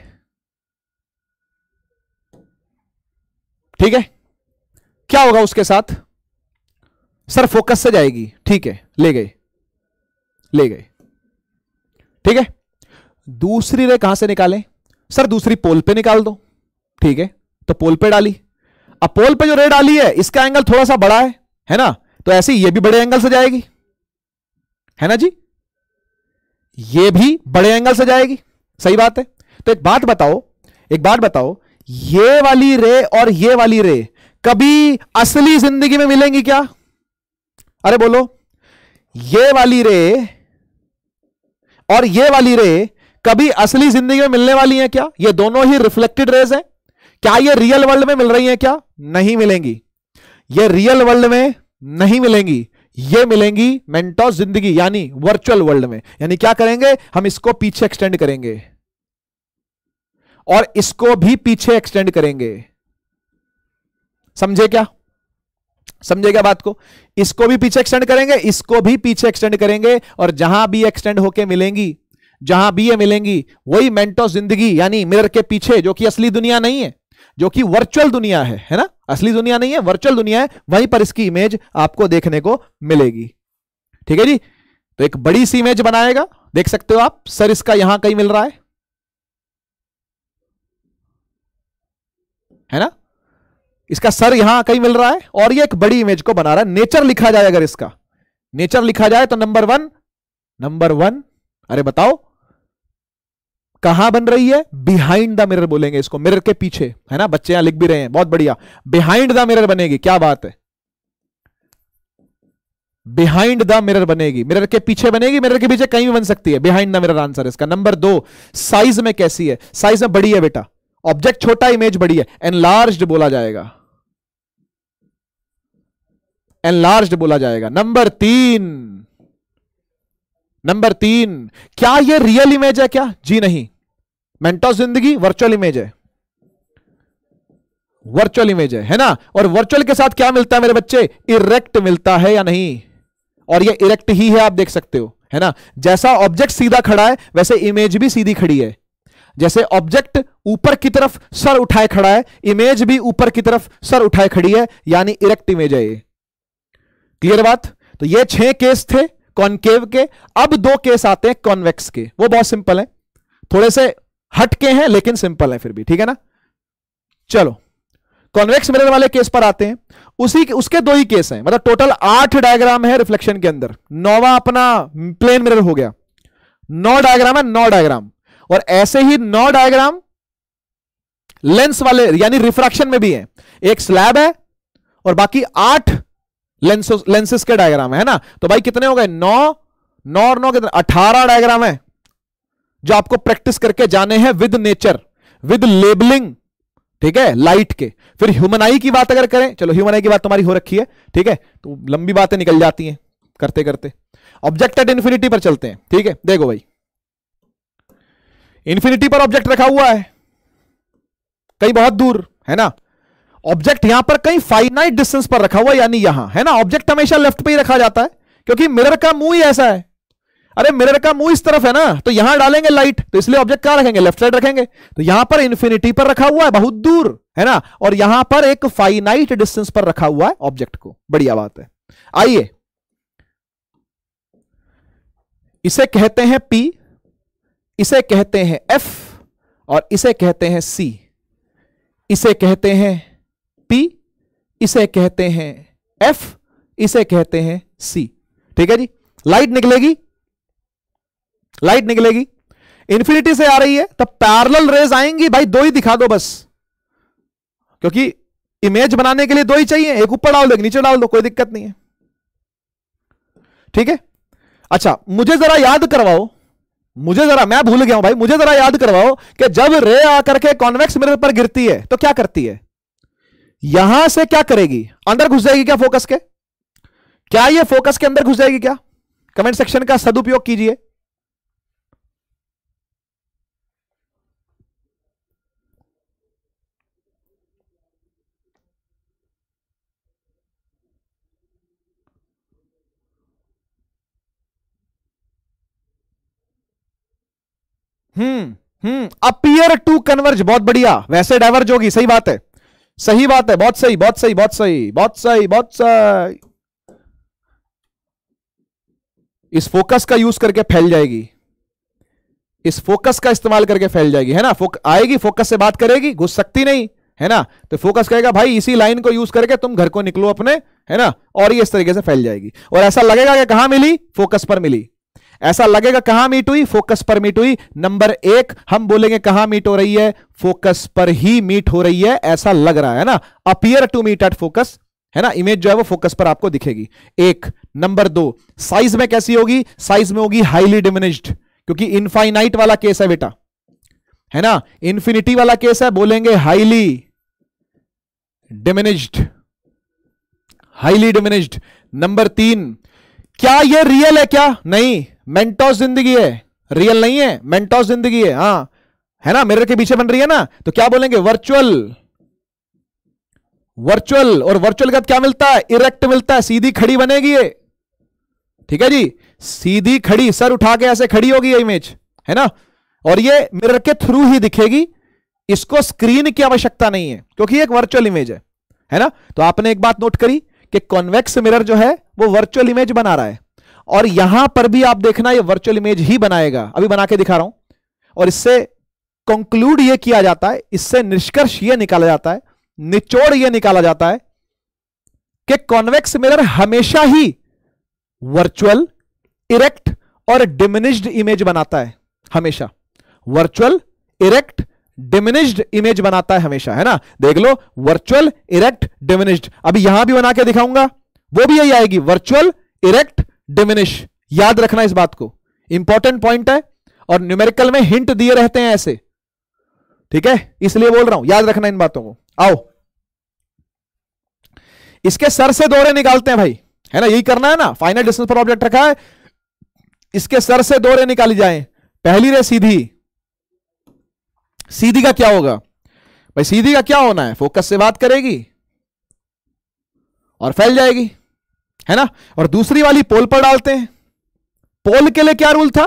ठीक है क्या होगा उसके साथ सर फोकस से जाएगी ठीक है ले गए ले गए ठीक है दूसरी रे कहां से निकालें सर दूसरी पोल पे निकाल दो ठीक है तो पोल पे डाली अब पोल पे जो रे डाली है इसका एंगल थोड़ा सा बड़ा है है ना तो ऐसे ये भी बड़े एंगल से जाएगी है ना जी ये भी बड़े एंगल से जाएगी सही बात है तो एक बात बताओ एक बात बताओ ये वाली रे और ये वाली रे कभी असली जिंदगी में मिलेंगी क्या अरे बोलो ये वाली रे और ये वाली रे कभी असली जिंदगी में मिलने वाली है क्या ये दोनों ही रिफ्लेक्टेड रेज हैं क्या ये रियल वर्ल्ड में मिल रही हैं क्या नहीं मिलेंगी ये रियल वर्ल्ड में नहीं मिलेंगी ये मिलेंगी मेंटोस जिंदगी यानी वर्चुअल वर्ल्ड में यानी क्या करेंगे हम इसको पीछे एक्सटेंड करेंगे और इसको भी पीछे एक्सटेंड करेंगे समझे क्या समझे क्या बात को इसको भी पीछे एक्सटेंड करेंगे इसको भी पीछे एक्सटेंड करेंगे और जहां भी एक्सटेंड होके मिलेंगी जहां भी ये मिलेंगी वही मेंटो जिंदगी यानी मिरर के पीछे जो कि असली दुनिया नहीं है जो कि वर्चुअल दुनिया है है ना असली दुनिया नहीं है वर्चुअल दुनिया है वहीं पर इसकी इमेज आपको देखने को मिलेगी ठीक है जी तो एक बड़ी सी इमेज बनाएगा देख सकते हो आप सर इसका यहां कहीं मिल रहा है है ना इसका सर यहां कहीं मिल रहा है और ये एक बड़ी इमेज को बना रहा है नेचर लिखा जाए अगर इसका नेचर लिखा जाए तो नंबर वन नंबर वन अरे बताओ कहां बन रही है बिहाइंड द मिरर बोलेंगे इसको मिरर के पीछे है ना बच्चे यहां लिख भी रहे हैं बहुत बढ़िया बिहाइंड द मिरर बनेगी क्या बात है बिहाइंड द मिरर बनेगी मिरर के पीछे बनेगी मिरर के पीछे कहीं भी बन सकती है बिहाइंड द मिरर आंसर इसका नंबर दो साइज में कैसी है साइज में बड़ी है बेटा ऑब्जेक्ट छोटा इमेज बड़ी है एनलार्ज बोला जाएगा एनलार्ज बोला जाएगा नंबर तीन नंबर तीन क्या ये रियल इमेज है क्या जी नहीं मेंटोस जिंदगी वर्चुअल इमेज है वर्चुअल इमेज है है ना और वर्चुअल के साथ क्या मिलता है मेरे बच्चे इरेक्ट मिलता है या नहीं और ये इरेक्ट ही है आप देख सकते हो है ना जैसा ऑब्जेक्ट सीधा खड़ा है वैसे इमेज भी सीधी खड़ी है जैसे ऑब्जेक्ट ऊपर की तरफ सर उठाए खड़ा है इमेज भी ऊपर की तरफ सर उठाए खड़ी है यानी इरेक्ट इमेज है ये क्लियर बात तो ये छह केस थे कॉन्केव के अब दो केस आते हैं कॉन्वेक्स के वो बहुत सिंपल है थोड़े से हटके हैं लेकिन सिंपल है फिर भी ठीक है ना चलो कॉन्वेक्स मिरर वाले केस पर आते हैं उसी उसके दो ही केस हैं मतलब टोटल आठ डायग्राम है रिफ्लेक्शन के अंदर नौवा अपना प्लेन मिरर हो गया नौ डायग्राम है नौ डायग्राम और ऐसे ही नौ डायग्राम लेंस वाले यानी रिफ्रैक्शन में भी है एक स्लैब है और बाकी आठ लेंसेस के डायग्राम है ना तो भाई कितने हो गए नौ नौ और नौ कितने अठारह डायग्राम है जो आपको प्रैक्टिस करके जाने हैं विद नेचर विद लेबलिंग ठीक है लाइट के फिर ह्यूमन आई की बात अगर करें चलो ह्यूमन आई की बात तुम्हारी हो रखी है ठीक है तो लंबी बातें निकल जाती हैं करते करते ऑब्जेक्ट एट इंफिनिटी पर चलते हैं ठीक है देखो भाई इंफिनिटी पर ऑब्जेक्ट रखा हुआ है कहीं बहुत दूर है ना ऑब्जेक्ट यहां पर कहीं फाइनाइट डिस्टेंस पर रखा हुआ यानी यहां है ना ऑब्जेक्ट हमेशा लेफ्ट पे ही रखा जाता है क्योंकि मिरर का मुंह ही ऐसा है अरे मिरर का मुंह इस तरफ है ना तो यहां डालेंगे लाइट तो इसलिए ऑब्जेक्ट कहां रखेंगे लेफ्ट साइड रखेंगे तो यहां पर इंफिनिटी पर रखा हुआ है बहुत दूर है ना और यहां पर एक फाइनाइट डिस्टेंस पर रखा हुआ है ऑब्जेक्ट को बढ़िया बात है आइए इसे कहते हैं पी इसे कहते हैं एफ और इसे कहते हैं सी इसे कहते हैं पी इसे कहते हैं एफ इसे कहते हैं सी ठीक है जी लाइट निकलेगी लाइट निकलेगी इंफिनिटी से आ रही है तो पैरेलल रेज आएंगी भाई दो ही दिखा दो बस क्योंकि इमेज बनाने के लिए दो ही चाहिए एक ऊपर डाल दो एक नीचे डाल दो कोई दिक्कत नहीं है ठीक है अच्छा मुझे जरा याद करवाओ मुझे जरा मैं भूल गया हूं भाई मुझे जरा याद करवाओ कि जब रे आकर के कॉन्वेक्स मिरर पर गिरती है तो क्या करती है यहां से क्या करेगी अंदर घुस जाएगी क्या फोकस के क्या ये फोकस के अंदर घुस जाएगी क्या कमेंट सेक्शन का सदुपयोग कीजिए हम्म हम्म अपियर टू कन्वर्ज बहुत बढ़िया वैसे डाइवर्ज होगी सही बात है सही बात है बहुत सही बहुत सही बहुत सही बहुत सही बहुत सही इस फोकस का यूज करके फैल जाएगी इस फोकस का इस्तेमाल करके फैल जाएगी है ना फोक, आएगी फोकस से बात करेगी घुस सकती नहीं है ना तो फोकस कहेगा भाई इसी लाइन को यूज करके तुम घर को निकलो अपने है ना और ये इस तरीके से फैल जाएगी और ऐसा लगेगा कि कहां मिली फोकस पर मिली ऐसा लगेगा कहां मीट हुई फोकस पर मीट हुई नंबर एक हम बोलेंगे कहां मीट हो रही है फोकस पर ही मीट हो रही है ऐसा लग रहा है ना appear to meet at focus है ना इमेज जो है वो फोकस पर आपको दिखेगी एक नंबर दो साइज में कैसी होगी साइज में होगी हाईली डिमिनिश्ड क्योंकि इनफाइनाइट वाला केस है बेटा है ना इंफिनिटी वाला केस है बोलेंगे highly diminished highly diminished number तीन क्या ये रियल है क्या नहीं मेंटोस जिंदगी है रियल नहीं है मेंटोस जिंदगी है हाँ है ना मिरर के पीछे बन रही है ना तो क्या बोलेंगे वर्चुअल वर्चुअल और वर्चुअल का क्या मिलता है इरेक्ट मिलता है सीधी खड़ी बनेगी ये ठीक है जी सीधी खड़ी सर उठा के ऐसे खड़ी होगी ये इमेज है ना और ये मिरर के थ्रू ही दिखेगी इसको स्क्रीन की आवश्यकता नहीं है क्योंकि एक वर्चुअल इमेज है है ना तो आपने एक बात नोट करी कि कॉन्वेक्स मिरर जो है वो वर्चुअल इमेज बना रहा है और यहां पर भी आप देखना ये वर्चुअल इमेज ही बनाएगा अभी बना के दिखा रहा हूं और इससे कंक्लूड ये किया जाता है इससे निष्कर्ष ये निकाला जाता है निचोड़ ये निकाला जाता है कि कॉन्वेक्स मिरर हमेशा ही वर्चुअल इरेक्ट और डिमिनिश्ड इमेज बनाता है हमेशा वर्चुअल इरेक्ट डिमिनिश्ड इमेज बनाता है हमेशा है ना देख लो वर्चुअल इरेक्ट डिमिनिश्ड अभी यहां भी बना के दिखाऊंगा वो भी यही आएगी वर्चुअल इरेक्ट डिमिनिश याद रखना इस बात को इंपॉर्टेंट पॉइंट है और न्यूमेरिकल में हिंट दिए रहते हैं ऐसे ठीक है इसलिए बोल रहा हूं याद रखना इन बातों को आओ इसके सर से दौरे निकालते हैं भाई है ना यही करना है ना फाइनल डिस्टेंस पर ऑब्जेक्ट रखा है इसके सर से दौरे निकाली जाए पहली रे सीधी सीधी का क्या होगा भाई सीधी का क्या होना है फोकस से बात करेगी और फैल जाएगी है ना और दूसरी वाली पोल पर डालते हैं पोल के लिए क्या रूल था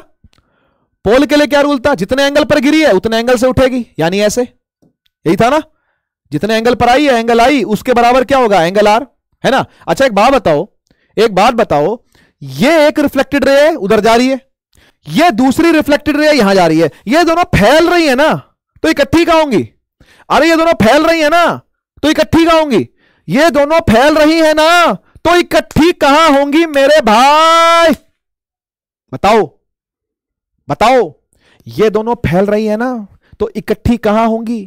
पोल के लिए क्या रूल था जितने एंगल पर गिरी है उतने एंगल से उठेगी यानी ऐसे यही था ना जितने एंगल पर आई है एंगल आई उसके बराबर क्या होगा एंगल आर है ना अच्छा एक बात बताओ एक बात बताओ ये एक रिफ्लेक्टेड रे है उधर जा रही है ये दूसरी रिफ्लेक्टेड रे यहां जा रही है ये दोनों फैल रही है ना तो इकट्ठी का होंगी अरे ये दोनों फैल रही है ना तो इकट्ठी का होंगी ये दोनों फैल रही है ना तो इकट्ठी कहां होंगी मेरे भाई बताओ बताओ ये दोनों फैल रही है ना तो इकट्ठी कहां होंगी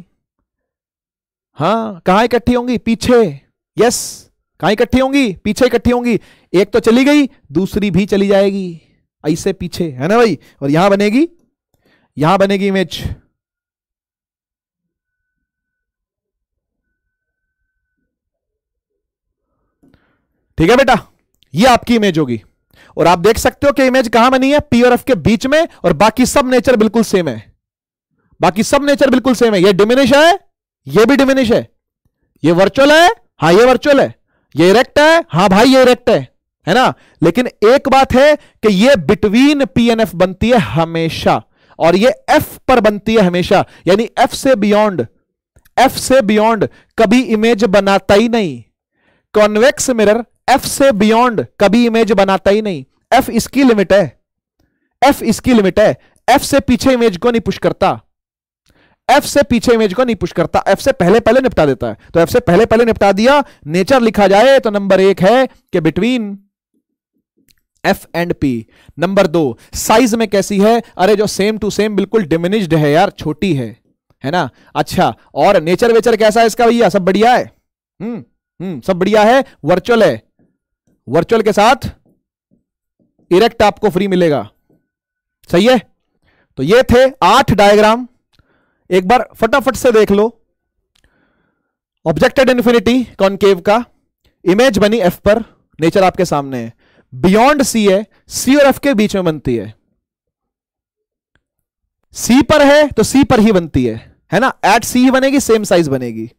हाँ कहां इकट्ठी होंगी पीछे यस कहां इकट्ठी होंगी पीछे इकट्ठी होंगी एक तो चली गई दूसरी भी चली जाएगी ऐसे पीछे है ना भाई और यहां बनेगी यहां बनेगी इमेज ठीक है बेटा ये आपकी इमेज होगी और आप देख सकते हो कि इमेज कहां बनी है पी और एफ के बीच में और बाकी सब नेचर बिल्कुल सेम है बाकी सब नेचर बिल्कुल सेम है ये डिमिनिश है ये भी डिमिनिश है ये वर्चुअल है हाँ ये वर्चुअल है ये इरेक्ट है हाँ भाई ये इरेक्ट है है ना लेकिन एक बात है कि ये बिटवीन पी एन एफ बनती है हमेशा और ये एफ पर बनती है हमेशा यानी एफ से बियॉन्ड एफ से बियॉन्ड कभी इमेज बनाता ही नहीं कॉन्वेक्स मिरर एफ से बियॉन्ड कभी इमेज बनाता ही नहीं एफ इसकी लिमिट है एफ इसकी लिमिट है एफ से पीछे इमेज को नहीं पुश करता एफ से पीछे इमेज को नहीं पुश करता एफ से पहले पहले निपटा देता है तो एफ से पहले पहले निपटा दिया नेचर लिखा जाए तो नंबर एक है कि between F and P number दो साइज में कैसी है अरे जो सेम टू सेम बिल्कुल डिमिनिश्ड है यार छोटी है है ना अच्छा और नेचर वेचर कैसा है इसका भैया सब बढ़िया है हम्म हम्म सब बढ़िया है वर्चुअल है वर्चुअल के साथ इरेक्ट आपको फ्री मिलेगा सही है तो ये थे आठ डायग्राम एक बार फटाफट से देख लो ऑब्जेक्टेड इंफिनिटी कॉन्केव का इमेज बनी एफ पर नेचर आपके सामने है बियॉन्ड सी है सी और एफ के बीच में बनती है सी पर है तो सी पर ही बनती है है ना एट सी ही बनेगी सेम साइज बनेगी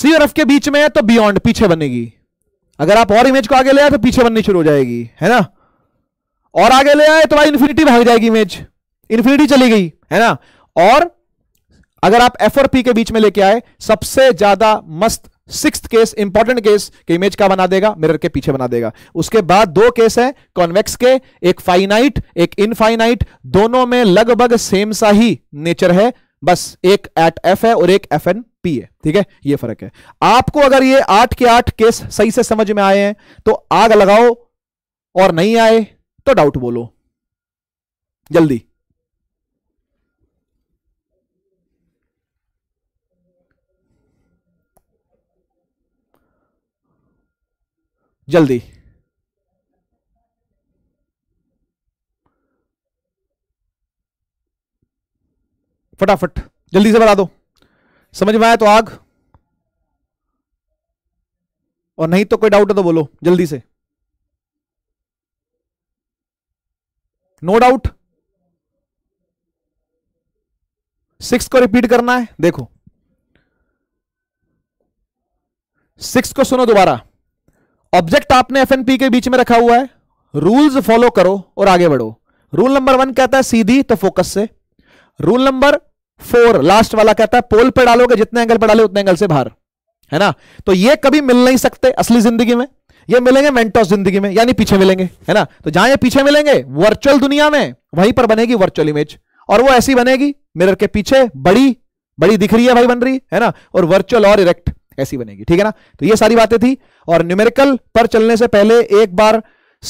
सी और एफ के बीच में है तो बियॉन्ड पीछे बनेगी अगर आप और इमेज को आगे ले आए तो पीछे बननी शुरू हो जाएगी है ना और आगे ले आए तो भाई इन्फिनिटी भाग जाएगी इमेज इन्फिनिटी चली गई है ना और अगर आप एफ और पी के बीच में लेके आए सबसे ज्यादा मस्त सिक्स केस इंपॉर्टेंट केस के इमेज का बना देगा मिरर के पीछे बना देगा उसके बाद दो केस हैं कॉन्वेक्स के एक फाइनाइट एक इनफाइनाइट दोनों में लगभग सेम सा ही नेचर है बस एक एट एफ है और एक एफ एन पी है ठीक है ये फर्क है आपको अगर ये आठ के आठ केस सही से समझ में आए हैं तो आग लगाओ और नहीं आए तो डाउट बोलो जल्दी जल्दी फटाफट जल्दी से बता दो समझ में आया तो आग और नहीं तो कोई डाउट है तो बोलो जल्दी से नो डाउट सिक्स को रिपीट करना है देखो सिक्स को सुनो दोबारा ऑब्जेक्ट आपने एफ एन पी के बीच में रखा हुआ है रूल्स फॉलो करो और आगे बढ़ो रूल नंबर वन कहता है सीधी तो फोकस से रूल नंबर फोर लास्ट वाला कहता है पोल पे डालोगे जितने एंगल पे डाले उतने एंगल से बाहर है ना तो ये कभी मिल नहीं सकते असली जिंदगी में ये मिलेंगे मेंटोस जिंदगी में यानी पीछे मिलेंगे है ना तो जहां ये पीछे मिलेंगे वर्चुअल दुनिया में वहीं पर बनेगी वर्चुअल इमेज और वो ऐसी बनेगी मिरर के पीछे बड़ी बड़ी दिख रही है भाई बन रही है ना और वर्चुअल और इरेक्ट ऐसी बनेगी ठीक है ना तो ये सारी बातें थी और न्यूमेरिकल पर चलने से पहले एक बार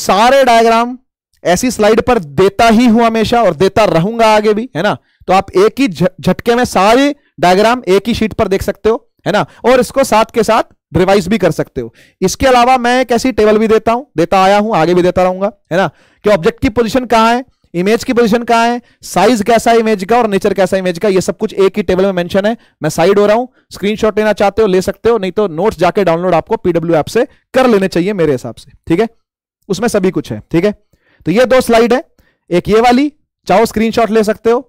सारे डायग्राम ऐसी स्लाइड पर देता ही हूं हमेशा और देता रहूंगा आगे भी है ना तो आप एक ही झटके में सारे डायग्राम एक ही शीट पर देख सकते हो है ना और इसको साथ के साथ रिवाइज भी कर सकते हो इसके अलावा मैं एक ऐसी टेबल भी देता हूं देता आया हूं आगे भी देता रहूंगा है ना कि ऑब्जेक्ट की पोजिशन कहां है इमेज की पोजीशन कहाँ है साइज कैसा है इमेज का और नेचर कैसा इमेज का ये सब कुछ एक ही टेबल में मेंशन है मैं साइड हो रहा हूं स्क्रीनशॉट लेना चाहते हो ले सकते हो नहीं तो नोट्स जाके डाउनलोड आपको पीडब्ल्यू ऐप से कर लेने चाहिए मेरे हिसाब से ठीक है उसमें सभी कुछ है ठीक है तो ये दो स्लाइड है एक ये वाली चाहो स्क्रीनशॉट ले सकते हो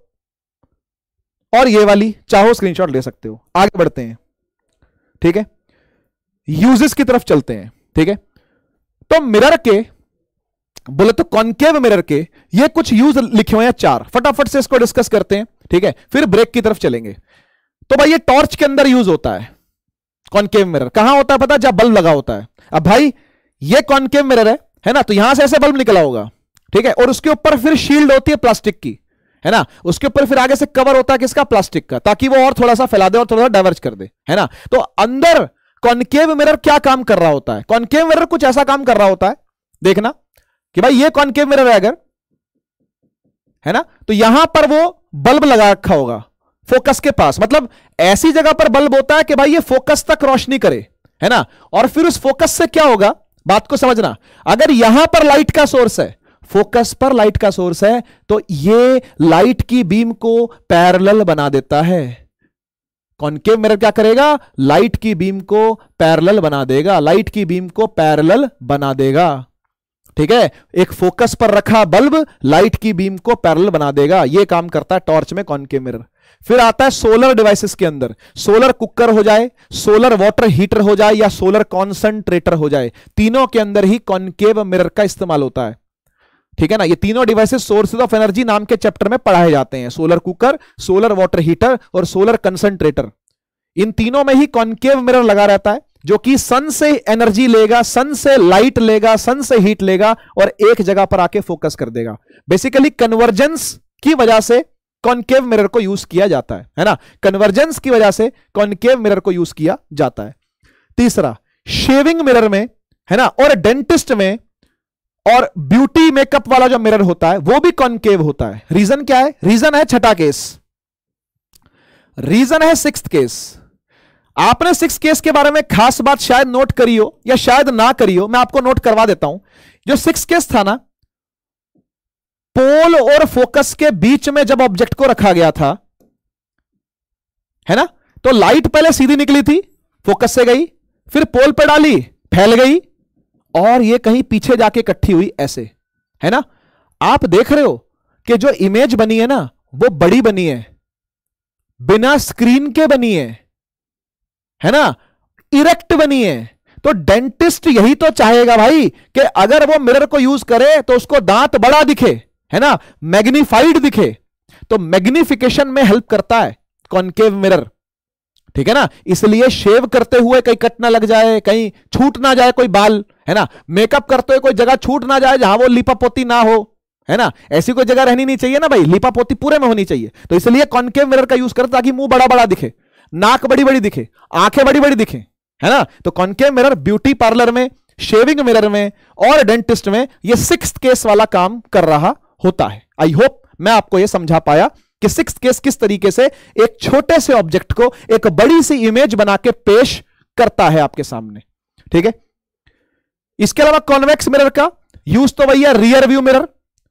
और ये वाली चाहो स्क्रीनशॉट ले सकते हो आगे बढ़ते हैं ठीक है यूजेस की तरफ चलते हैं ठीक है तो मिरर के बोले तो कॉन्केव मिरर के ये कुछ यूज लिखे हुए हैं चार फटाफट से इसको डिस्कस करते हैं ठीक है फिर ब्रेक की तरफ चलेंगे तो भाई ये टॉर्च के अंदर यूज होता है कॉन्केव मिरर कहां होता है पता जब बल्ब लगा होता है अब भाई ये कॉन्केव मिरर है है ना तो यहां से ऐसे बल्ब निकला होगा ठीक है और उसके ऊपर फिर शील्ड होती है प्लास्टिक की है ना उसके ऊपर फिर आगे से कवर होता है किसका प्लास्टिक का ताकि वो और थोड़ा सा फैला दे और थोड़ा सा डाइवर्ज कर दे है ना तो अंदर कॉनकेव मिरर क्या काम कर रहा होता है कॉन्केव मिरर कुछ ऐसा काम कर रहा होता है देखना कि भाई ये कॉन्केव मिरर है अगर है ना तो यहां पर वो बल्ब लगा रखा होगा फोकस के पास मतलब ऐसी जगह पर बल्ब होता है कि भाई ये फोकस तक रोशनी करे है ना और फिर उस फोकस से क्या होगा बात को समझना अगर यहां पर लाइट का सोर्स है फोकस पर लाइट का सोर्स है तो ये लाइट की बीम को पैरेलल बना देता है कॉन्केव मिरर क्या करेगा लाइट की बीम को पैरेलल बना देगा लाइट की बीम को पैरेलल बना देगा ठीक है एक फोकस पर रखा बल्ब लाइट की बीम को पैरेलल बना देगा यह काम करता है टॉर्च में कॉन्केव मिरर फिर आता है सोलर डिवाइसेस के अंदर सोलर कुकर हो जाए सोलर वाटर हीटर हो जाए या सोलर कॉन्सेंट्रेटर हो जाए तीनों के अंदर ही कॉन्केव मिरर का इस्तेमाल होता है ठीक है ना ये तीनों डिवाइसेस सोर्सेज ऑफ एनर्जी नाम के चैप्टर में पढ़ाए जाते हैं solar cooker solar water heater और सोलर कंसंट्रेटर इन तीनों में ही कॉन्केव मिरर लगा रहता है जो कि सन से एनर्जी लेगा सन से लाइट लेगा सन से हीट लेगा और एक जगह पर आके फोकस कर देगा बेसिकली कन्वर्जेंस की वजह से कॉन्केव मिरर को यूज किया जाता है है ना कन्वर्जेंस की वजह से कॉन्केव मिरर को यूज किया जाता है तीसरा शेविंग मिरर में है ना और डेंटिस्ट में और ब्यूटी मेकअप वाला जो मिरर होता है वो भी कॉन्केव होता है रीजन क्या है रीजन है छठा केस रीजन है सिक्स केस आपने सिक्स केस के बारे में खास बात शायद नोट करी हो या शायद ना करी हो मैं आपको नोट करवा देता हूं जो सिक्स केस था ना पोल और फोकस के बीच में जब ऑब्जेक्ट को रखा गया था है ना तो लाइट पहले सीधी निकली थी फोकस से गई फिर पोल पर डाली फैल गई और ये कहीं पीछे जाके इकट्ठी हुई ऐसे है ना आप देख रहे हो कि जो इमेज बनी है ना वो बड़ी बनी है बिना स्क्रीन के बनी है है ना इरेक्ट बनी है तो डेंटिस्ट यही तो चाहेगा भाई कि अगर वो मिरर को यूज करे तो उसको दांत बड़ा दिखे है ना मैग्निफाइड दिखे तो मैग्निफिकेशन में हेल्प करता है कॉन्केव मिरर ठीक है ना इसलिए शेव करते हुए कहीं कट ना लग जाए कहीं छूट ना जाए कोई बाल है ना मेकअप करते हुए कोई जगह छूट ना जाए जहां वो लिपापोती ना हो है ना ऐसी कोई जगह रहनी नहीं चाहिए ना भाई लिपापोती पूरे में होनी चाहिए तो इसलिए कॉन्केव मिरर का यूज करते ताकि मुंह बड़ा बड़ा दिखे नाक बड़ी बड़ी दिखे आंखें बड़ी बड़ी दिखे है ना तो कॉन्केव मिरर ब्यूटी पार्लर में शेविंग मिरर में और डेंटिस्ट में यह सिक्स केस वाला काम कर रहा होता है आई होप मैं आपको यह समझा पाया कि सिक्स केस किस तरीके से एक छोटे से ऑब्जेक्ट को एक बड़ी सी इमेज बना के पेश करता है आपके सामने ठीक है इसके अलावा कॉन्वेक्स मिरर का यूज तो भैया रियर व्यू मिरर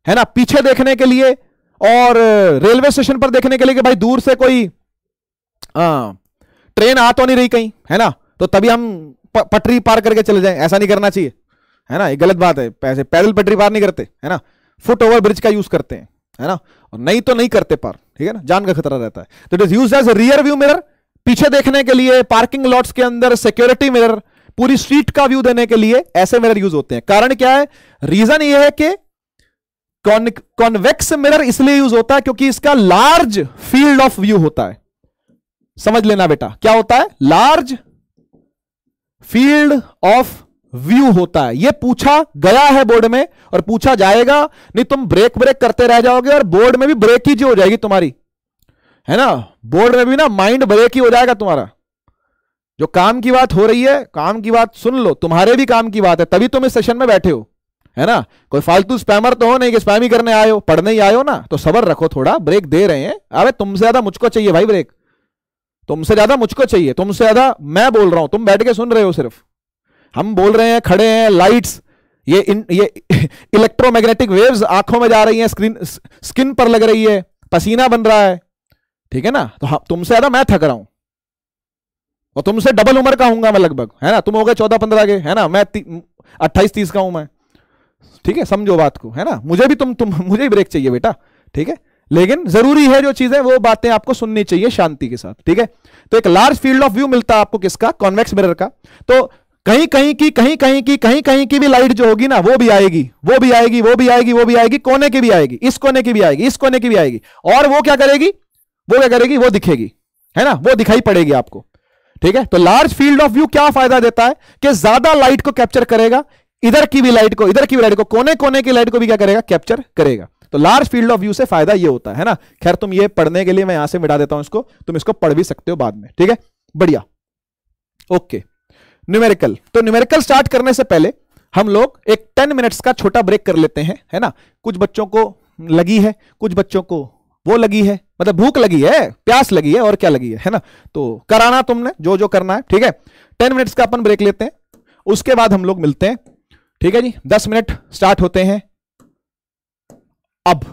है ना पीछे देखने के लिए और रेलवे स्टेशन पर देखने के लिए कि भाई दूर से कोई आ, हाँ, ट्रेन आ तो नहीं रही कहीं है ना तो तभी हम पटरी पार करके चले जाएं ऐसा नहीं करना चाहिए है ना ये गलत बात है पैसे पैदल पटरी पार नहीं करते है ना फुट ओवर ब्रिज का यूज करते हैं है ना और नहीं तो नहीं करते पार ठीक है ना जान का खतरा रहता है तो it is use as rear view mirror पीछे देखने के लिए पार्किंग लॉट्स के अंदर सिक्योरिटी मिरर पूरी स्ट्रीट का व्यू देने के लिए ऐसे मिरर यूज होते हैं कारण क्या है रीजन ये है कि कॉन्वेक्स मिरर इसलिए यूज होता है क्योंकि इसका लार्ज फील्ड ऑफ व्यू होता है समझ लेना बेटा क्या होता है लार्ज फील्ड ऑफ व्यू होता है यह पूछा गया है बोर्ड में और पूछा जाएगा नहीं तुम ब्रेक ब्रेक करते रह जाओगे और बोर्ड में भी ब्रेक ही हो जाएगी तुम्हारी है ना बोर्ड में भी ना माइंड ब्रेक ही हो जाएगा तुम्हारा जो काम की बात हो रही है काम की बात सुन लो तुम्हारे भी काम की बात है तभी तुम इस सेशन में बैठे हो है ना कोई फालतू स्पैमर तो हो नहीं कि स्पैम ही करने आयो पढ़ने ही आयो ना तो सबर रखो थोड़ा ब्रेक दे रहे हैं अरे तुमसे ज्यादा मुझको चाहिए भाई ब्रेक तुमसे ज्यादा मुझको चाहिए तुमसे ज्यादा मैं बोल रहा हूं तुम बैठ के सुन रहे हो सिर्फ हम बोल रहे हैं खड़े हैं लाइट्स ये इन ये इलेक्ट्रोमैग्नेटिक वेव्स आंखों में जा रही हैं स्क्रीन स्किन पर लग रही है पसीना बन रहा है ठीक है ना तो हाँ, तुमसे ज्यादा मैं थक रहा हूं और तुमसे डबल उम्र का हूंगा मैं लगभग है ना तुम हो गए चौदह पंद्रह के है ना मैं अट्ठाईस तीस का हूं मैं ठीक है समझो बात को है ना मुझे भी तुम तुम मुझे भी ब्रेक चाहिए बेटा ठीक है लेकिन जरूरी है जो चीजें वो बातें आपको सुननी चाहिए शांति के साथ ठीक है तो एक लार्ज फील्ड ऑफ व्यू मिलता है आपको किसका कॉन्वेक्स मिरर का तो कहीं कहीं की कहीं कहीं की कहीं कहीं की भी लाइट जो होगी ना वो भी आएगी वो भी आएगी वो भी आएगी वो भी आएगी कोने की भी आएगी इस कोने की भी आएगी इस कोने की भी आएगी और वो क्या करेगी वो क्या करेगी वो दिखेगी है ना वो दिखाई पड़ेगी आपको ठीक है तो लार्ज फील्ड ऑफ व्यू क्या फायदा देता है कि ज्यादा लाइट को कैप्चर करेगा इधर की भी लाइट को इधर की भी लाइट को कोने कोने की लाइट को भी क्या करेगा कैप्चर करेगा तो लार्ज फील्ड ऑफ व्यू से फायदा ये होता है ना खैर तुम ये पढ़ने के लिए मैं यहां से मिटा देता हूं इसको तुम इसको पढ़ भी सकते हो बाद में ठीक है बढ़िया ओके न्यूमेरिकल तो न्यूमेरिकल स्टार्ट करने से पहले हम लोग एक टेन मिनट्स का छोटा ब्रेक कर लेते हैं है ना कुछ बच्चों को लगी है कुछ बच्चों को वो लगी है मतलब भूख लगी है प्यास लगी है और क्या लगी है है ना तो कराना तुमने जो जो करना है ठीक है टेन मिनट्स का अपन ब्रेक लेते हैं उसके बाद हम लोग मिलते हैं ठीक है जी दस मिनट स्टार्ट होते हैं अब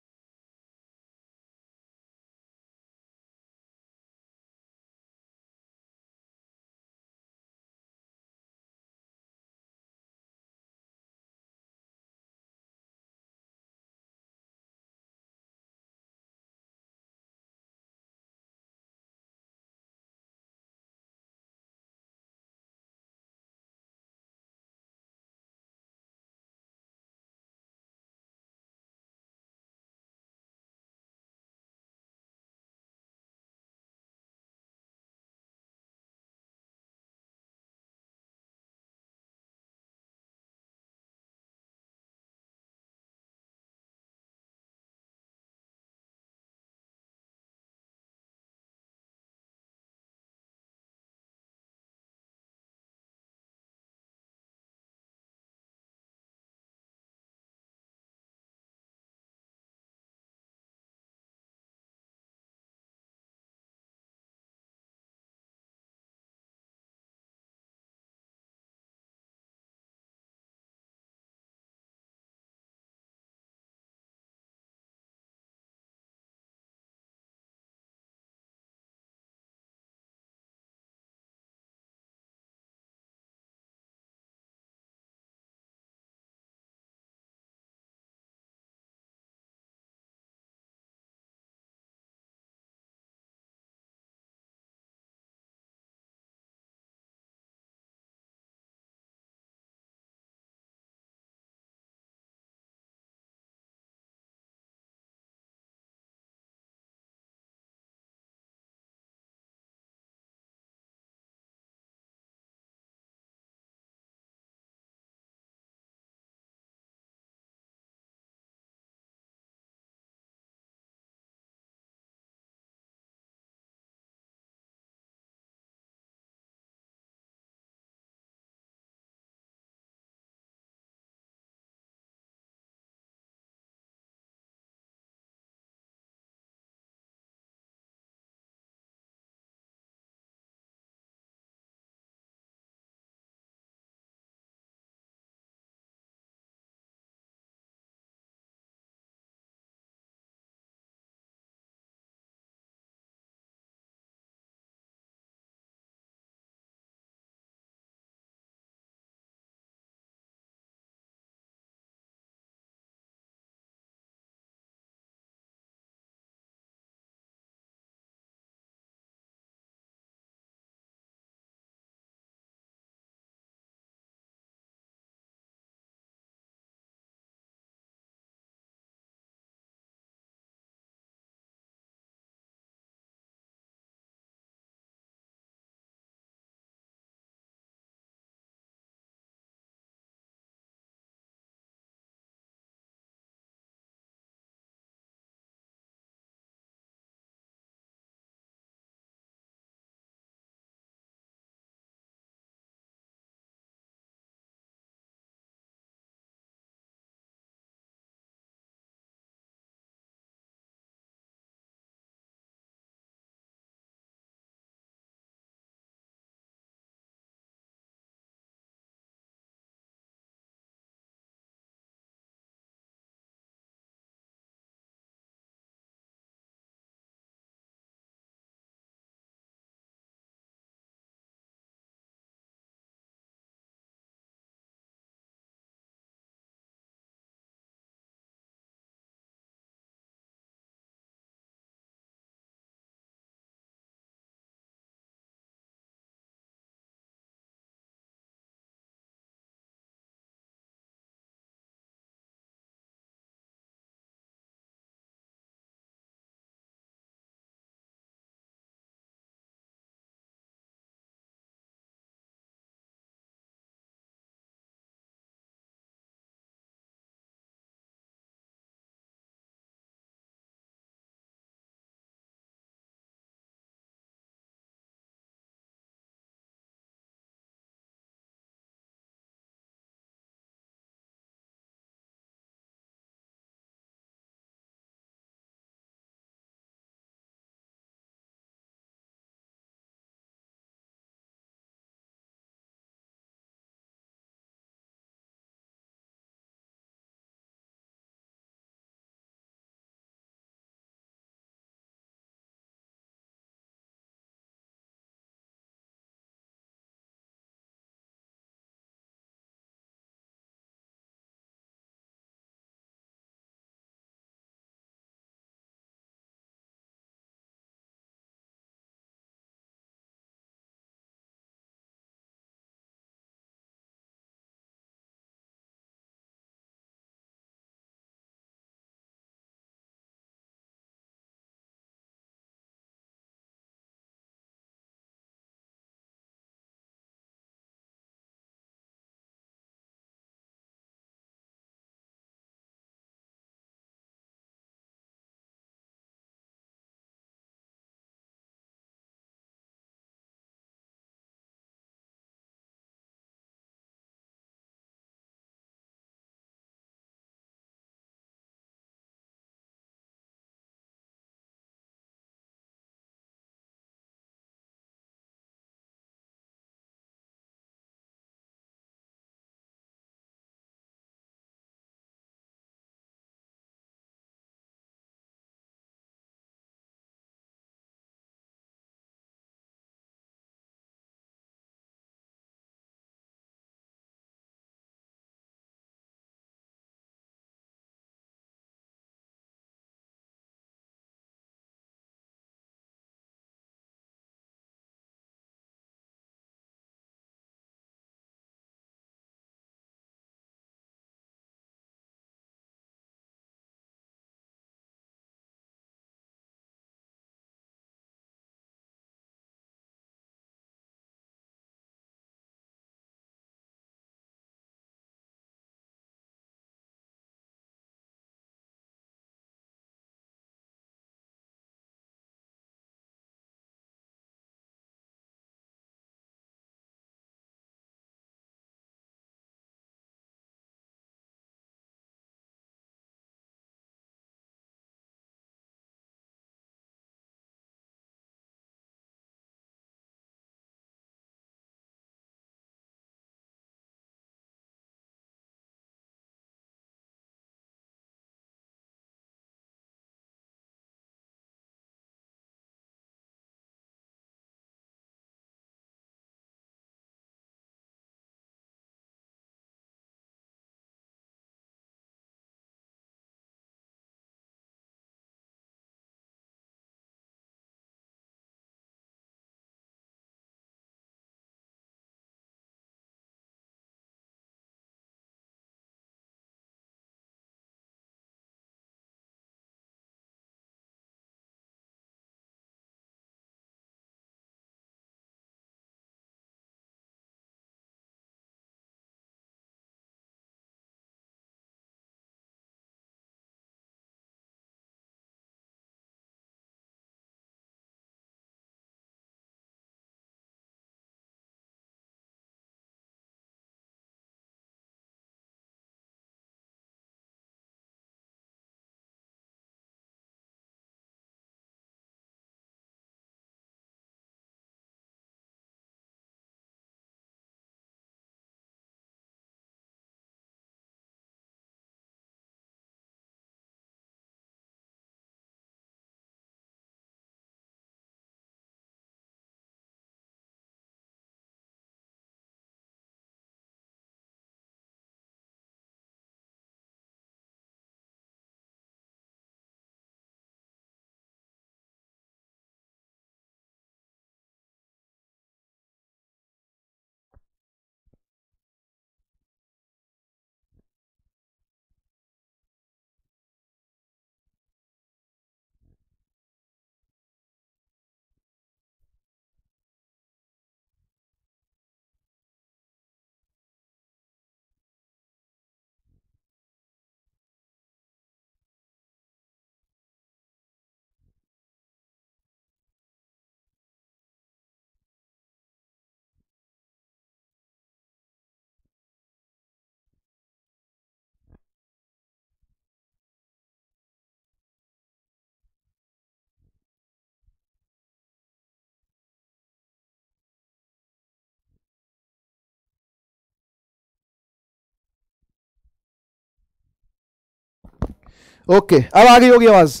ओके अब आ गई होगी आवाज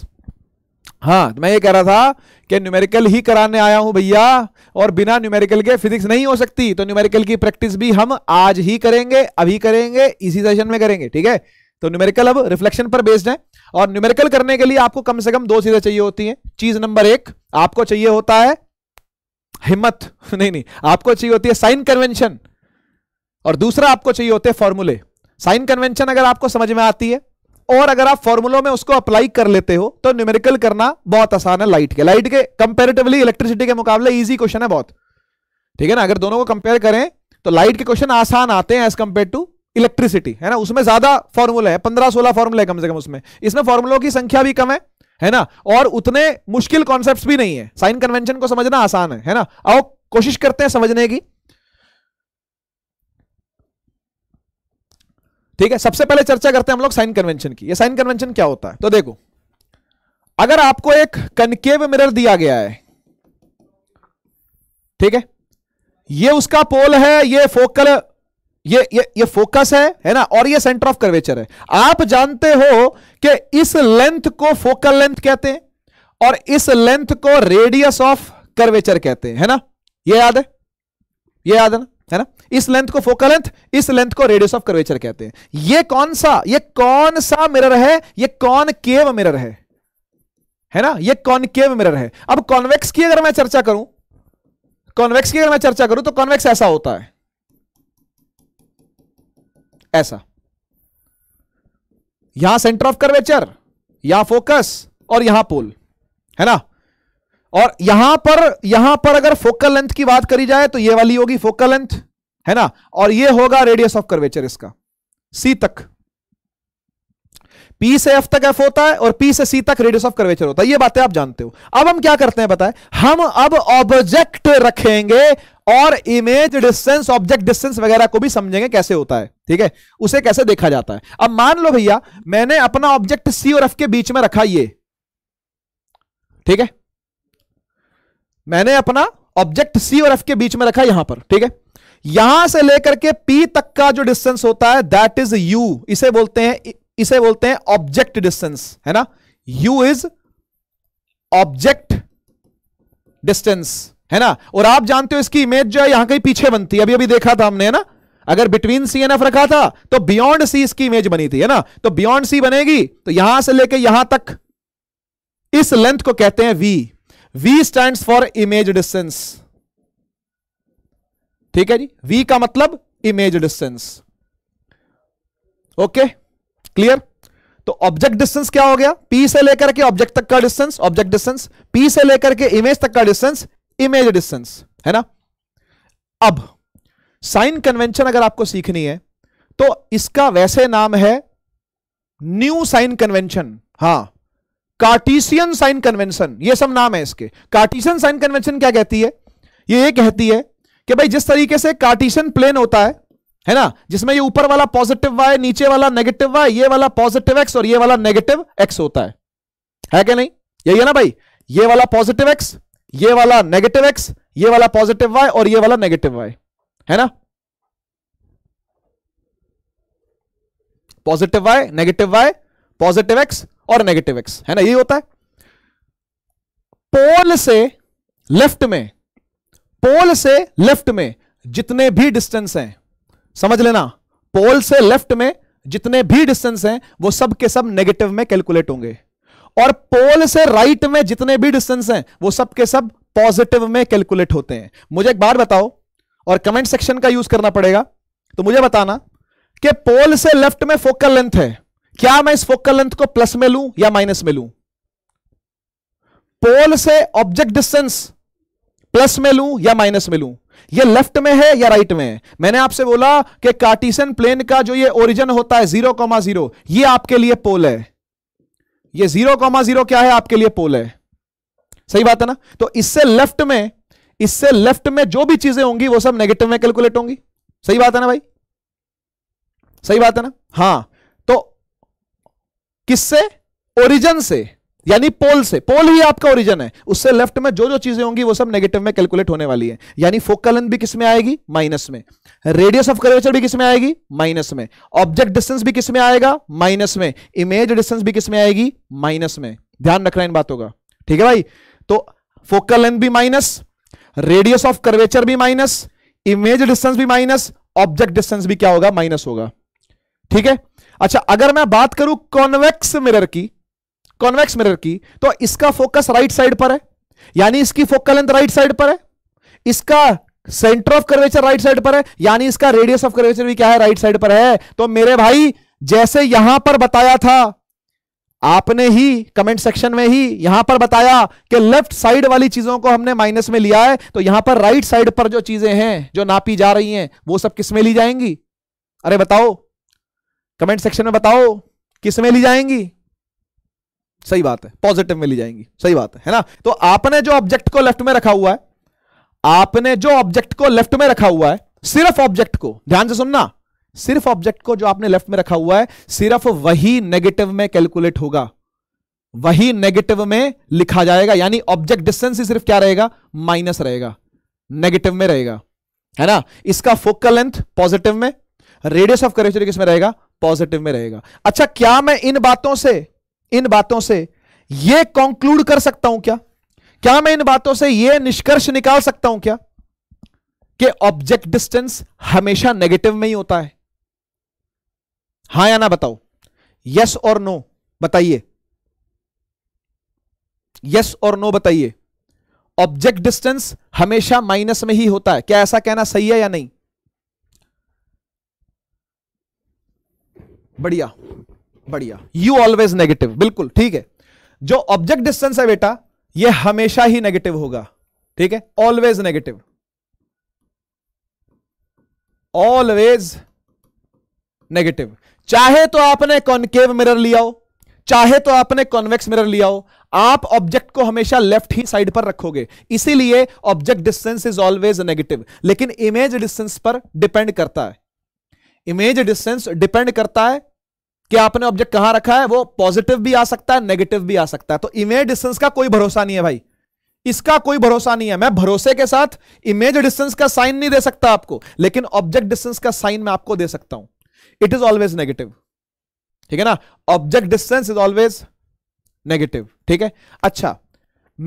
हाँ तो मैं ये कह रहा था कि न्यूमेरिकल ही कराने आया हूं भैया और बिना न्यूमेरिकल के फिजिक्स नहीं हो सकती तो न्यूमेरिकल की प्रैक्टिस भी हम आज ही करेंगे अभी करेंगे इसी सेशन में करेंगे ठीक है तो न्यूमेरिकल अब रिफ्लेक्शन पर बेस्ड है और न्यूमेरिकल करने के लिए आपको कम से कम दो चीजें चाहिए होती हैं चीज नंबर एक आपको चाहिए होता है हिम्मत नहीं नहीं आपको चाहिए होती है साइन कन्वेंशन और दूसरा आपको चाहिए होते हैं फॉर्मूले साइन कन्वेंशन अगर आपको समझ में आती है और अगर आप फॉर्मुलों में उसको अप्लाई कर लेते हो तो न्यूमेरिकल करना बहुत आसान है लाइट के लाइट के कंपेरेटिवली इलेक्ट्रिसिटी के मुकाबले ईजी क्वेश्चन है बहुत ठीक है ना अगर दोनों को कंपेयर करें तो लाइट के क्वेश्चन आसान आते हैं एज कंपेयर टू इलेक्ट्रिसिटी है ना उसमें ज्यादा फॉर्मूला है पंद्रह सोलह फॉर्मूला है कम से कम उसमें इसमें फॉर्मूलों की संख्या भी कम है है ना और उतने मुश्किल कॉन्सेप्ट्स भी नहीं है साइन कन्वेंशन को समझना आसान है है ना आओ कोशिश करते हैं समझने की ठीक है सबसे पहले चर्चा करते हैं हम लोग साइन कन्वेंशन की ये साइन कन्वेंशन क्या होता है तो देखो अगर आपको एक कनकेव मिरर दिया गया है ठीक है ये उसका पोल है ये फोकल ये ये ये फोकस है है ना और ये सेंटर ऑफ कर्वेचर है आप जानते हो कि इस लेंथ को फोकल लेंथ कहते हैं और इस लेंथ को रेडियस ऑफ कर्वेचर कहते हैं है ना ये याद है ये याद है ना है ना इस लेंथ को फोकल लेंथ इस लेंथ को रेडियस ऑफ कर्वेचर कहते हैं ये कौन सा ये कौन सा मिरर है ये कौन केव मिरर है है ना ये केव मिरर है अब कॉन्वेक्स की अगर मैं चर्चा करूं कॉन्वेक्स की अगर मैं चर्चा करूं तो कॉन्वेक्स ऐसा होता है ऐसा यहां सेंटर ऑफ कर्वेचर यहां फोकस और यहां पोल है ना और यहां पर यहां पर अगर फोकल लेंथ की बात करी जाए तो ये वाली होगी फोकल लेंथ है ना और ये होगा रेडियस ऑफ कर्वेचर इसका सी तक पी से एफ तक एफ होता है और पी से सी तक रेडियस ऑफ कर्वेचर होता है ये बातें आप जानते हो अब हम क्या करते हैं बताए हम अब ऑब्जेक्ट रखेंगे और इमेज डिस्टेंस ऑब्जेक्ट डिस्टेंस वगैरह को भी समझेंगे कैसे होता है ठीक है उसे कैसे देखा जाता है अब मान लो भैया मैंने अपना ऑब्जेक्ट सी और एफ के बीच में रखा ये ठीक है मैंने अपना ऑब्जेक्ट सी और एफ के बीच में रखा यहां पर ठीक है यहां से लेकर के पी तक का जो डिस्टेंस होता है दैट इज यू इसे बोलते हैं इसे बोलते हैं ऑब्जेक्ट डिस्टेंस है ना यू इज ऑब्जेक्ट डिस्टेंस है ना और आप जानते हो इसकी इमेज जो है यहां कहीं पीछे बनती है अभी अभी देखा था हमने है ना अगर बिटवीन सी एन एफ रखा था तो बियॉन्ड सी इसकी इमेज बनी थी है ना तो बियॉन्ड सी बनेगी तो यहां से लेकर यहां तक इस लेंथ को कहते हैं V v stand for image distance ठीक है जी वी का मतलब इमेज डिस्टेंस ओके क्लियर तो ऑब्जेक्ट डिस्टेंस क्या हो गया पी से लेकर के ऑब्जेक्ट तक का डिस्टेंस ऑब्जेक्ट डिस्टेंस पी से लेकर के इमेज तक का डिस्टेंस इमेज डिस्टेंस है ना अब साइन कन्वेंशन अगर आपको सीखनी है तो इसका वैसे नाम है न्यू साइन कन्वेंशन हाँ कार्टिसियन साइन कन्वेंशन ये सब नाम है इसके कार्टिसियन साइन कन्वेंशन क्या कहती है ये ये कहती है कि भाई जिस तरीके से कार्टिसियन प्लेन होता है है ना जिसमें ये ऊपर वाला पॉजिटिव वाई नीचे वाला नेगेटिव वाई ये वाला पॉजिटिव एक्स और ये वाला नेगेटिव एक्स होता है है क्या नहीं यही है ना भाई ये वाला पॉजिटिव एक्स ये वाला नेगेटिव एक्स ये वाला पॉजिटिव वाई और ये वाला नेगेटिव वाई है ना positive Y negative Y positive X और नेगेटिव एक्स है ना यही होता है पोल से लेफ्ट में पोल से लेफ्ट में जितने भी डिस्टेंस हैं समझ लेना पोल से लेफ्ट में जितने भी डिस्टेंस हैं वो सब के सब नेगेटिव में कैलकुलेट होंगे और पोल से राइट में जितने भी डिस्टेंस हैं वो सब के सब पॉजिटिव में कैलकुलेट होते हैं मुझे एक बार बताओ और कमेंट सेक्शन का यूज करना पड़ेगा तो मुझे बताना कि पोल से लेफ्ट में फोकल लेंथ है क्या मैं इस फोकल लेंथ को प्लस में लू या माइनस में लू पोल से ऑब्जेक्ट डिस्टेंस प्लस में लू या माइनस में लू ये लेफ्ट में है या राइट में है मैंने आपसे बोला कि कार्टिसन प्लेन का जो ये ओरिजिन होता है जीरो कॉमा जीरो ये आपके लिए पोल है ये जीरो कॉमा जीरो क्या है आपके लिए पोल है सही बात है ना तो इससे लेफ्ट में इससे लेफ्ट में जो भी चीजें होंगी वो सब नेगेटिव में कैलकुलेट होंगी सही बात है ना भाई सही बात है ना हाँ किससे ओरिजन से यानी पोल से पोल ही आपका ओरिजन है उससे लेफ्ट में जो जो चीजें होंगी वो सब नेगेटिव में कैलकुलेट होने वाली है यानी फोकल लेंथ भी किस में आएगी माइनस में रेडियस ऑफ कर्वेचर भी किसमें आएगी माइनस में ऑब्जेक्ट डिस्टेंस भी किसमें आएगा माइनस में इमेज डिस्टेंस भी किसमें आएगी माइनस में ध्यान रखना इन बातों का ठीक है भाई तो फोकल लेंथ भी माइनस रेडियस ऑफ कर्वेचर भी माइनस इमेज डिस्टेंस भी माइनस ऑब्जेक्ट डिस्टेंस भी क्या होगा माइनस होगा ठीक है अच्छा अगर मैं बात करूं कॉन्वेक्स मिरर की कॉन्वेक्स मिरर की तो इसका फोकस राइट साइड पर है यानी इसकी फोकल लेंथ राइट साइड पर है इसका centre of curvature right side पर है यानी इसका रेडियस ऑफ कर्वेचर भी क्या है राइट साइड पर है तो मेरे भाई जैसे यहां पर बताया था आपने ही कमेंट सेक्शन में ही यहां पर बताया कि लेफ्ट साइड वाली चीजों को हमने माइनस में लिया है तो यहां पर राइट साइड पर जो चीजें हैं जो नापी जा रही हैं वो सब किस में ली जाएंगी अरे बताओ कमेंट सेक्शन में बताओ किस में ली जाएंगी सही बात है पॉजिटिव में ली जाएंगी सही बात है है ना तो आपने जो ऑब्जेक्ट को लेफ्ट में रखा हुआ है आपने जो ऑब्जेक्ट को लेफ्ट में रखा हुआ है सिर्फ ऑब्जेक्ट को ध्यान से सुनना सिर्फ ऑब्जेक्ट को जो आपने लेफ्ट में रखा हुआ है सिर्फ वही नेगेटिव में कैलकुलेट होगा वही नेगेटिव में लिखा जाएगा यानी ऑब्जेक्ट डिस्टेंस ही सिर्फ क्या रहेगा माइनस रहेगा नेगेटिव में रहेगा है ना इसका फोकल लेंथ पॉजिटिव में रेडियस ऑफ करेचर किसमें रहेगा पॉजिटिव में रहेगा अच्छा क्या मैं इन बातों से इन बातों से यह कंक्लूड कर सकता हूं क्या क्या मैं इन बातों से यह निष्कर्ष निकाल सकता हूं क्या कि ऑब्जेक्ट डिस्टेंस हमेशा नेगेटिव में ही होता है हां या ना बताओ यस और नो बताइए यस और नो बताइए ऑब्जेक्ट डिस्टेंस हमेशा माइनस में ही होता है क्या ऐसा कहना सही है या नहीं बढ़िया बढ़िया यू ऑलवेज नेगेटिव बिल्कुल ठीक है जो ऑब्जेक्ट डिस्टेंस है बेटा ये हमेशा ही नेगेटिव होगा ठीक है ऑलवेज नेगेटिव ऑलवेज नेगेटिव चाहे तो आपने कॉन्केव मिरर लिया हो चाहे तो आपने कॉन्वेक्स मिरर लिया हो आप ऑब्जेक्ट को हमेशा लेफ्ट ही साइड पर रखोगे इसीलिए object distance is always negative लेकिन इमेज डिस्टेंस पर डिपेंड करता है इमेज डिस्टेंस डिपेंड करता है कि आपने ऑब्जेक्ट कहां रखा है वो पॉजिटिव भी आ सकता है नेगेटिव भी आ सकता है तो इमेज डिस्टेंस का कोई भरोसा नहीं है भाई इसका कोई भरोसा नहीं है मैं भरोसे के साथ इमेज डिस्टेंस का साइन नहीं दे सकता आपको लेकिन ऑब्जेक्ट डिस्टेंस का साइन मैं आपको दे सकता हूं इट इज ऑलवेज नेगेटिव ठीक है ना object distance is always negative ठीक है अच्छा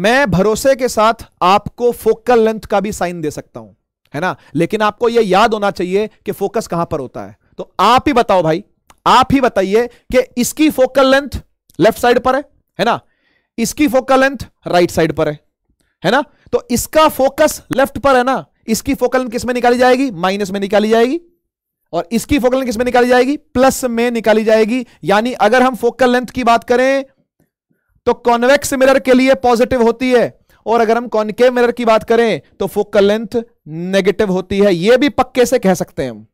मैं भरोसे के साथ आपको फोकल लेंथ का भी साइन दे सकता हूं है ना लेकिन आपको यह याद होना चाहिए कि फोकस कहां पर होता है तो आप ही बताओ भाई आप ही बताइए कि इसकी फोकल लेंथ लेफ्ट साइड पर है है ना इसकी फोकल लेंथ राइट साइड पर है है ना तो इसका फोकस लेफ्ट पर है ना इसकी फोकल लेंथ किसमें निकाली जाएगी माइनस में निकाली जाएगी और इसकी फोकल लेंथ किसमें निकाली जाएगी प्लस में निकाली जाएगी यानी अगर हम फोकल लेंथ की बात करें तो कॉन्वेक्स मिरर के लिए पॉजिटिव होती है और अगर हम कॉनके मिरर की बात करें तो फोकल लेंथ नेगेटिव होती है यह भी पक्के से कह सकते हैं हम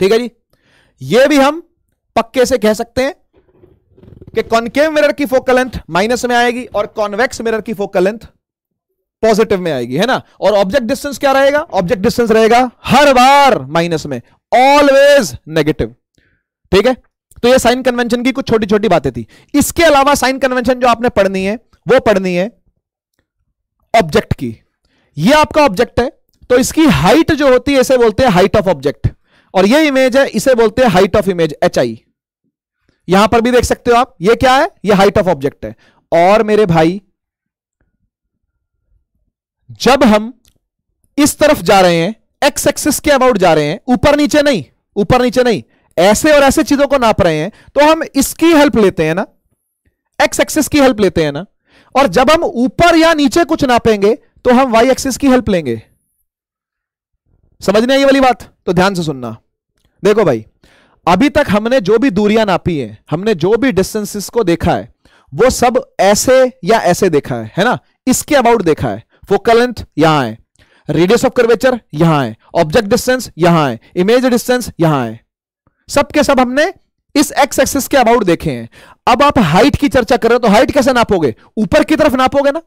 ठीक है जी यह भी हम पक्के से कह सकते हैं कि कॉन्केव मिरर की फोकल लेंथ माइनस में आएगी और कॉन्वेक्स मिरर की फोकल लेंथ पॉजिटिव में आएगी है ना और ऑब्जेक्ट डिस्टेंस क्या रहेगा ऑब्जेक्ट डिस्टेंस रहेगा हर बार माइनस में ऑलवेज नेगेटिव ठीक है तो ये साइन कन्वेंशन की कुछ छोटी छोटी बातें थी इसके अलावा साइन कन्वेंशन जो आपने पढ़नी है वो पढ़नी है ऑब्जेक्ट की ये आपका ऑब्जेक्ट है तो इसकी हाइट जो होती है इसे बोलते हैं हाइट ऑफ ऑब्जेक्ट और ये इमेज है इसे बोलते हैं height of image H I यहां पर भी देख सकते हो आप ये क्या है ये हाइट ऑफ ऑब्जेक्ट है और मेरे भाई जब हम इस तरफ जा रहे हैं एक्स एक्सिस के अबाउट जा रहे हैं ऊपर नीचे नहीं ऊपर नीचे नहीं ऐसे और ऐसे चीजों को नाप रहे हैं तो हम इसकी हेल्प लेते हैं ना एक्स एक्सिस की हेल्प लेते हैं ना और जब हम ऊपर या नीचे कुछ नापेंगे तो हम वाई एक्सिस की हेल्प लेंगे समझने ये वाली बात तो ध्यान से सुनना देखो भाई अभी तक हमने जो भी दूरियां नापी है हमने जो भी डिस्टेंसिस को देखा है वो सब ऐसे या ऐसे देखा है है ना इसके अबाउट देखा है फोकल लेंथ यहां है रेडियस ऑफ कर्वेचर यहां है ऑब्जेक्ट डिस्टेंस यहां है इमेज डिस्टेंस यहां है सब के सब हमने इस एक्स एक्सिस के अबाउट देखे हैं अब आप हाइट की चर्चा कर रहे हो तो हाइट कैसे नापोगे ऊपर की तरफ नापोगे ना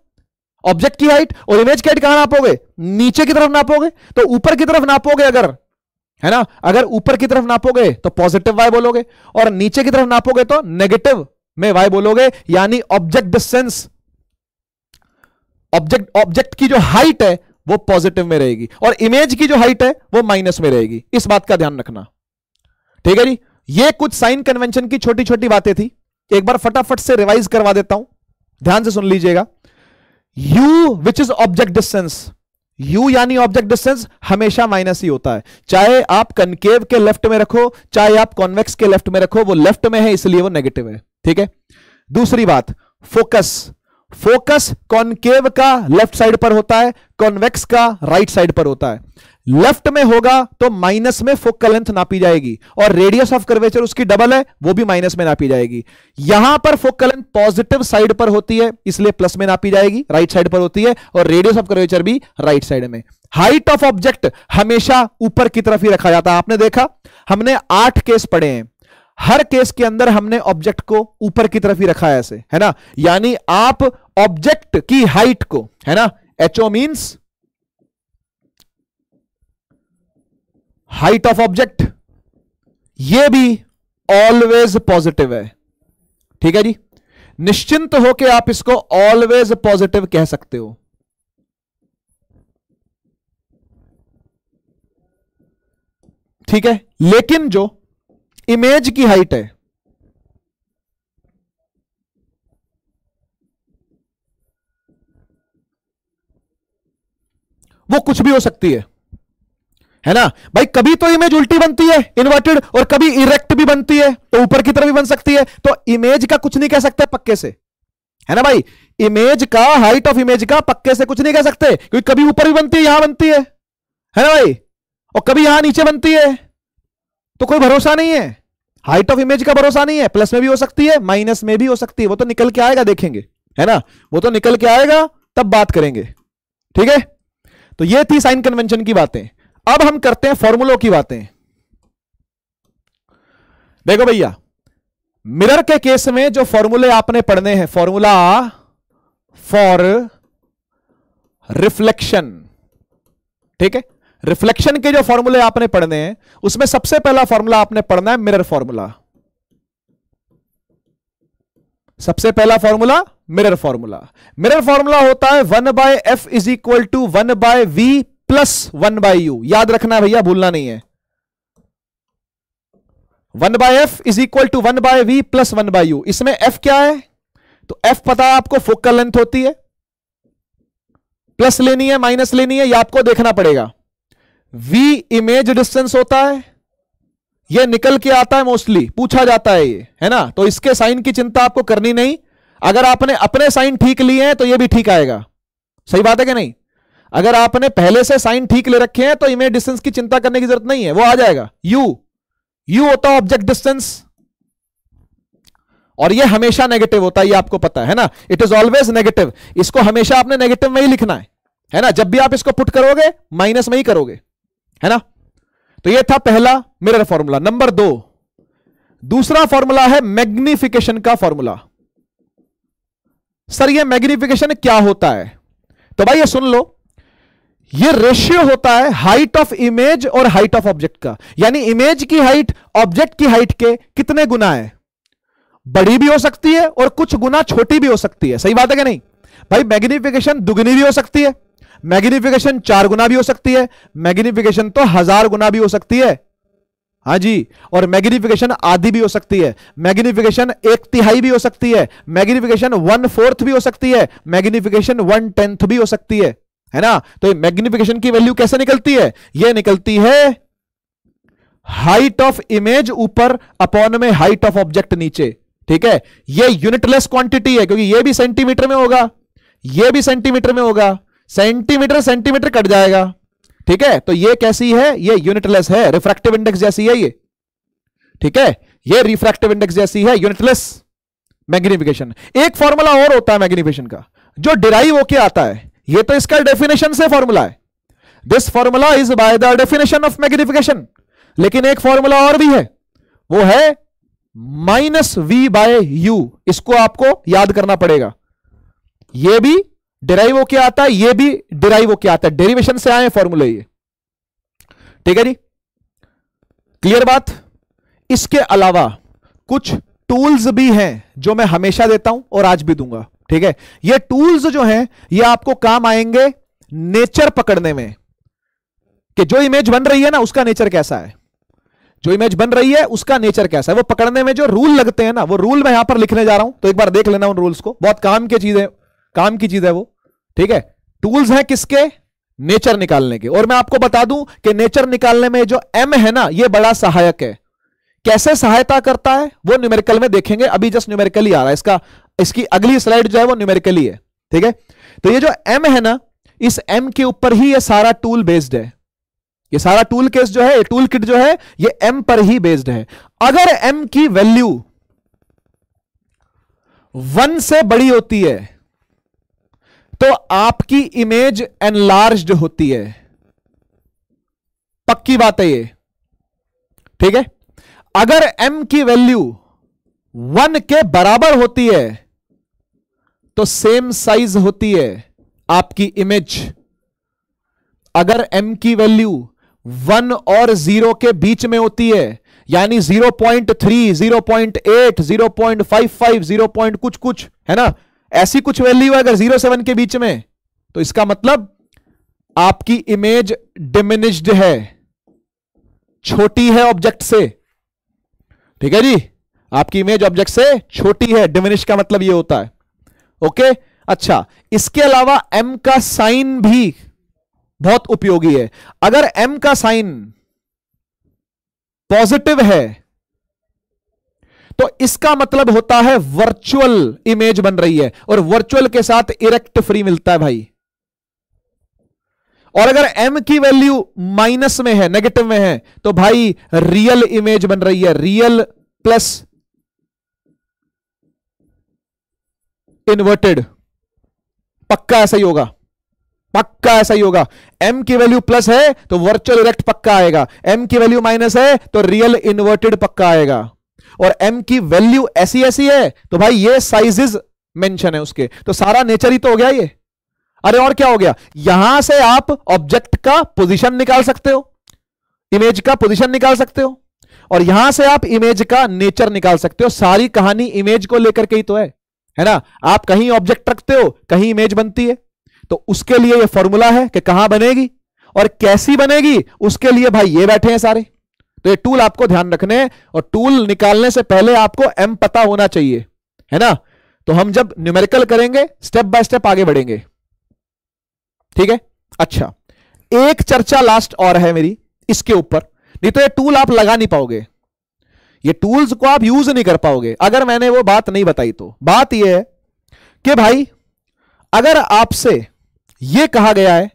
ऑब्जेक्ट की हाइट और इमेज की हाइट कहां नापोगे नीचे की तरफ नापोगे तो ऊपर की तरफ नापोगे अगर है ना अगर ऊपर की तरफ नापोगे तो पॉजिटिव वाई बोलोगे और नीचे की तरफ नापोगे तो नेगेटिव में वाई बोलोगे यानी ऑब्जेक्ट डिस्टेंस ऑब्जेक्ट ऑब्जेक्ट की जो हाइट है वो पॉजिटिव में रहेगी और इमेज की जो हाइट है वो माइनस में रहेगी इस बात का ध्यान रखना ठीक है जी ये कुछ साइन कन्वेंशन की छोटी छोटी बातें थी एक बार फटाफट से रिवाइज करवा देता हूं ध्यान से सुन लीजिएगा u which is object distance u यानी ऑब्जेक्ट डिस्टेंस हमेशा माइनस ही होता है चाहे आप कनकेव के लेफ्ट में रखो चाहे आप कॉन्वेक्स के लेफ्ट में रखो वो लेफ्ट में है इसलिए वो नेगेटिव है ठीक है दूसरी बात फोकस फोकस कॉन्केव का लेफ्ट साइड पर होता है कॉन्वेक्स का राइट right साइड पर होता है लेफ्ट में होगा तो माइनस में फोकल लेंथ नापी जाएगी और रेडियस ऑफ कर्वेचर उसकी डबल है वो भी माइनस में नापी जाएगी यहां पर फोकल लेंथ पॉजिटिव साइड पर होती है इसलिए प्लस में नापी जाएगी राइट साइड पर होती है और रेडियस ऑफ कर्वेचर भी राइट साइड में हाइट ऑफ ऑब्जेक्ट हमेशा ऊपर की तरफ ही रखा जाता है आपने देखा हमने आठ केस पढ़े हैं हर केस के अंदर हमने ऑब्जेक्ट को ऊपर की तरफ ही रखा है ऐसे है ना यानी आप ऑब्जेक्ट की हाइट को है ना HO means height of object ये भी ऑलवेज पॉजिटिव है ठीक है जी निश्चिंत हो के आप इसको ऑलवेज पॉजिटिव कह सकते हो ठीक है लेकिन जो इमेज की हाइट है वो कुछ भी हो सकती है है ना भाई कभी तो इमेज उल्टी बनती है इन्वर्टेड और कभी इरेक्ट भी बनती है तो ऊपर की तरफ भी बन सकती है तो इमेज का कुछ नहीं कह सकते पक्के से है ना भाई इमेज का हाइट ऑफ इमेज का पक्के से कुछ नहीं कह सकते क्योंकि कभी ऊपर भी बनती है यहां बनती है है ना भाई और कभी यहां नीचे बनती है तो कोई भरोसा नहीं है हाइट ऑफ इमेज का भरोसा नहीं है प्लस में भी हो सकती है माइनस में भी हो सकती है वो तो निकल के आएगा देखेंगे है ना वो तो निकल के आएगा तब बात करेंगे ठीक है तो ये थी साइन कन्वेंशन की बातें अब हम करते हैं फॉर्मूलों की बातें देखो भैया मिरर के केस में जो फॉर्मूले आपने पढ़ने हैं फॉर्मूला फॉर रिफ्लेक्शन ठीक है रिफ्लेक्शन के जो फॉर्मूले आपने पढ़ने हैं उसमें सबसे पहला फॉर्मूला आपने पढ़ना है मिरर फॉर्मूला सबसे पहला formula mirror formula mirror formula होता है one by F is equal to one by V plus one by U याद रखना भैया भूलना नहीं है one by F is equal to one by V plus one by U इसमें F क्या है तो एफ पता है आपको फोकल लेंथ होती है प्लस लेनी है माइनस लेनी है यह आपको देखना पड़ेगा वी इमेज डिस्टेंस होता है ये निकल के आता है मोस्टली पूछा जाता है ये है ना तो इसके साइन की चिंता आपको करनी नहीं अगर आपने अपने साइन ठीक लिए हैं तो ये भी ठीक आएगा सही बात है कि नहीं अगर आपने पहले से साइन ठीक ले रखे हैं तो इमेज डिस्टेंस की चिंता करने की जरूरत नहीं है वो आ जाएगा यू यू होता है ऑब्जेक्ट डिस्टेंस और ये हमेशा नेगेटिव होता है ये आपको पता है ना इट इज ऑलवेज नेगेटिव इसको हमेशा आपने नेगेटिव में ही लिखना है है ना जब भी आप इसको पुट करोगे माइनस में ही करोगे है ना तो ये था पहला मिरर फॉर्मूला नंबर दो दूसरा फॉर्मूला है मैग्निफिकेशन का फॉर्मूला सर ये मैग्निफिकेशन क्या होता है तो भाई ये सुन लो ये रेशियो होता है हाइट ऑफ इमेज और हाइट ऑफ ऑब्जेक्ट का यानी इमेज की हाइट ऑब्जेक्ट की हाइट के कितने गुना है बड़ी भी हो सकती है और कुछ गुना छोटी भी हो सकती है सही बात है क्या नहीं भाई मैग्निफिकेशन दुगनी भी हो सकती है मैग्निफिकेशन चार गुना भी हो सकती है मैग्निफिकेशन तो हजार गुना भी हो सकती है हाँ जी और मैग्निफिकेशन आधी भी हो सकती है मैग्निफिकेशन एक तिहाई भी हो सकती है मैग्निफिकेशन वन फोर्थ भी हो सकती है मैग्निफिकेशन वन टेंथ भी हो सकती है है ना तो मैग्निफिकेशन की वैल्यू कैसे निकलती है यह निकलती है हाइट ऑफ इमेज ऊपर अपॉन में हाइट ऑफ ऑब्जेक्ट नीचे ठीक है ये यूनिटलेस क्वांटिटी है क्योंकि ये भी सेंटीमीटर में होगा ये भी सेंटीमीटर में होगा सेंटीमीटर सेंटीमीटर कट जाएगा ठीक है तो ये कैसी है ये यूनिटलेस है रिफ्रैक्टिव इंडेक्स जैसी है ये ठीक है ये रिफ्रैक्टिव इंडेक्स जैसी है यूनिटलेस मैग्निफिकेशन एक फॉर्मूला और होता है मैग्निफिकेशन का जो डिराइव होके आता है ये तो इसका डेफिनेशन से फॉर्मूला है this formula is by the definition of magnification लेकिन एक फॉर्मूला और भी है वो है माइनस वी बाय यू इसको आपको याद करना पड़ेगा ये भी डिराइव होके आता है ये भी डिराइव होके आता है डेरिवेशन से आए फॉर्मूले ये ठीक है जी क्लियर बात इसके अलावा कुछ टूल्स भी हैं जो मैं हमेशा देता हूं और आज भी दूंगा ठीक है ये टूल्स जो हैं ये आपको काम आएंगे नेचर पकड़ने में कि जो इमेज बन रही है ना उसका नेचर कैसा है जो इमेज बन रही है उसका नेचर कैसा है वो पकड़ने में जो रूल लगते हैं ना वो रूल मैं यहां पर लिखने जा रहा हूं तो एक बार देख लेना उन रूल्स को बहुत काम की चीज है काम की चीज है वो ठीक है टूल्स हैं किसके नेचर निकालने के और मैं आपको बता दूं कि नेचर निकालने में जो एम है ना ये बड़ा सहायक है कैसे सहायता करता है वो न्यूमेरिकल में देखेंगे अभी जस्ट न्यूमेरिकल ही आ रहा है इसका इसकी अगली स्लाइड जो है वो न्यूमेरिकली है ठीक है तो ये जो एम है ना इस एम के ऊपर ही ये सारा टूल बेस्ड है ये सारा टूल केस जो है टूल किट जो है ये एम पर ही बेस्ड है अगर एम की वैल्यू वन से बड़ी होती है तो आपकी इमेज एनलार्ज होती है पक्की बात है ये ठीक है अगर m की वैल्यू वन के बराबर होती है तो सेम साइज होती है आपकी इमेज अगर m की वैल्यू वन और जीरो के बीच में होती है यानी 0.3, 0.8, 0.55, 0. कुछ कुछ है ना ऐसी कुछ वैल्यू है अगर सेवन के बीच में तो इसका मतलब आपकी इमेज डिमिनिश्ड है छोटी है ऑब्जेक्ट से ठीक है जी आपकी इमेज ऑब्जेक्ट से छोटी है डिमिनिश का मतलब यह होता है ओके अच्छा इसके अलावा एम का साइन भी बहुत उपयोगी है अगर एम का साइन पॉजिटिव है तो इसका मतलब होता है वर्चुअल इमेज बन रही है और वर्चुअल के साथ इरेक्ट फ्री मिलता है भाई और अगर m की वैल्यू माइनस में है नेगेटिव में है तो भाई रियल इमेज बन रही है रियल प्लस इन्वर्टेड पक्का ऐसा ही होगा पक्का ऐसा ही होगा m की वैल्यू प्लस है तो वर्चुअल इरेक्ट पक्का आएगा m की वैल्यू माइनस है तो रियल इन्वर्टेड पक्का आएगा और m की वैल्यू ऐसी ऐसी है तो भाई ये साइजेस मेंशन है उसके तो सारा नेचर ही तो हो गया ये अरे और क्या हो गया यहां से आप ऑब्जेक्ट का पोजिशन निकाल सकते हो इमेज का पोजिशन निकाल सकते हो और यहां से आप इमेज का नेचर निकाल सकते हो सारी कहानी इमेज को लेकर के ही तो है है ना आप कहीं ऑब्जेक्ट रखते हो कहीं इमेज बनती है तो उसके लिए ये फॉर्मूला है कि कहां बनेगी और कैसी बनेगी उसके लिए भाई ये बैठे हैं सारे तो ये टूल आपको ध्यान रखने और टूल निकालने से पहले आपको एम पता होना चाहिए है ना तो हम जब न्यूमेरिकल करेंगे स्टेप बाय स्टेप आगे बढ़ेंगे ठीक है अच्छा एक चर्चा लास्ट और है मेरी इसके ऊपर नहीं तो ये टूल आप लगा नहीं पाओगे ये टूल्स को आप यूज नहीं कर पाओगे अगर मैंने वो बात नहीं बताई तो बात यह है कि भाई अगर आपसे यह कहा गया है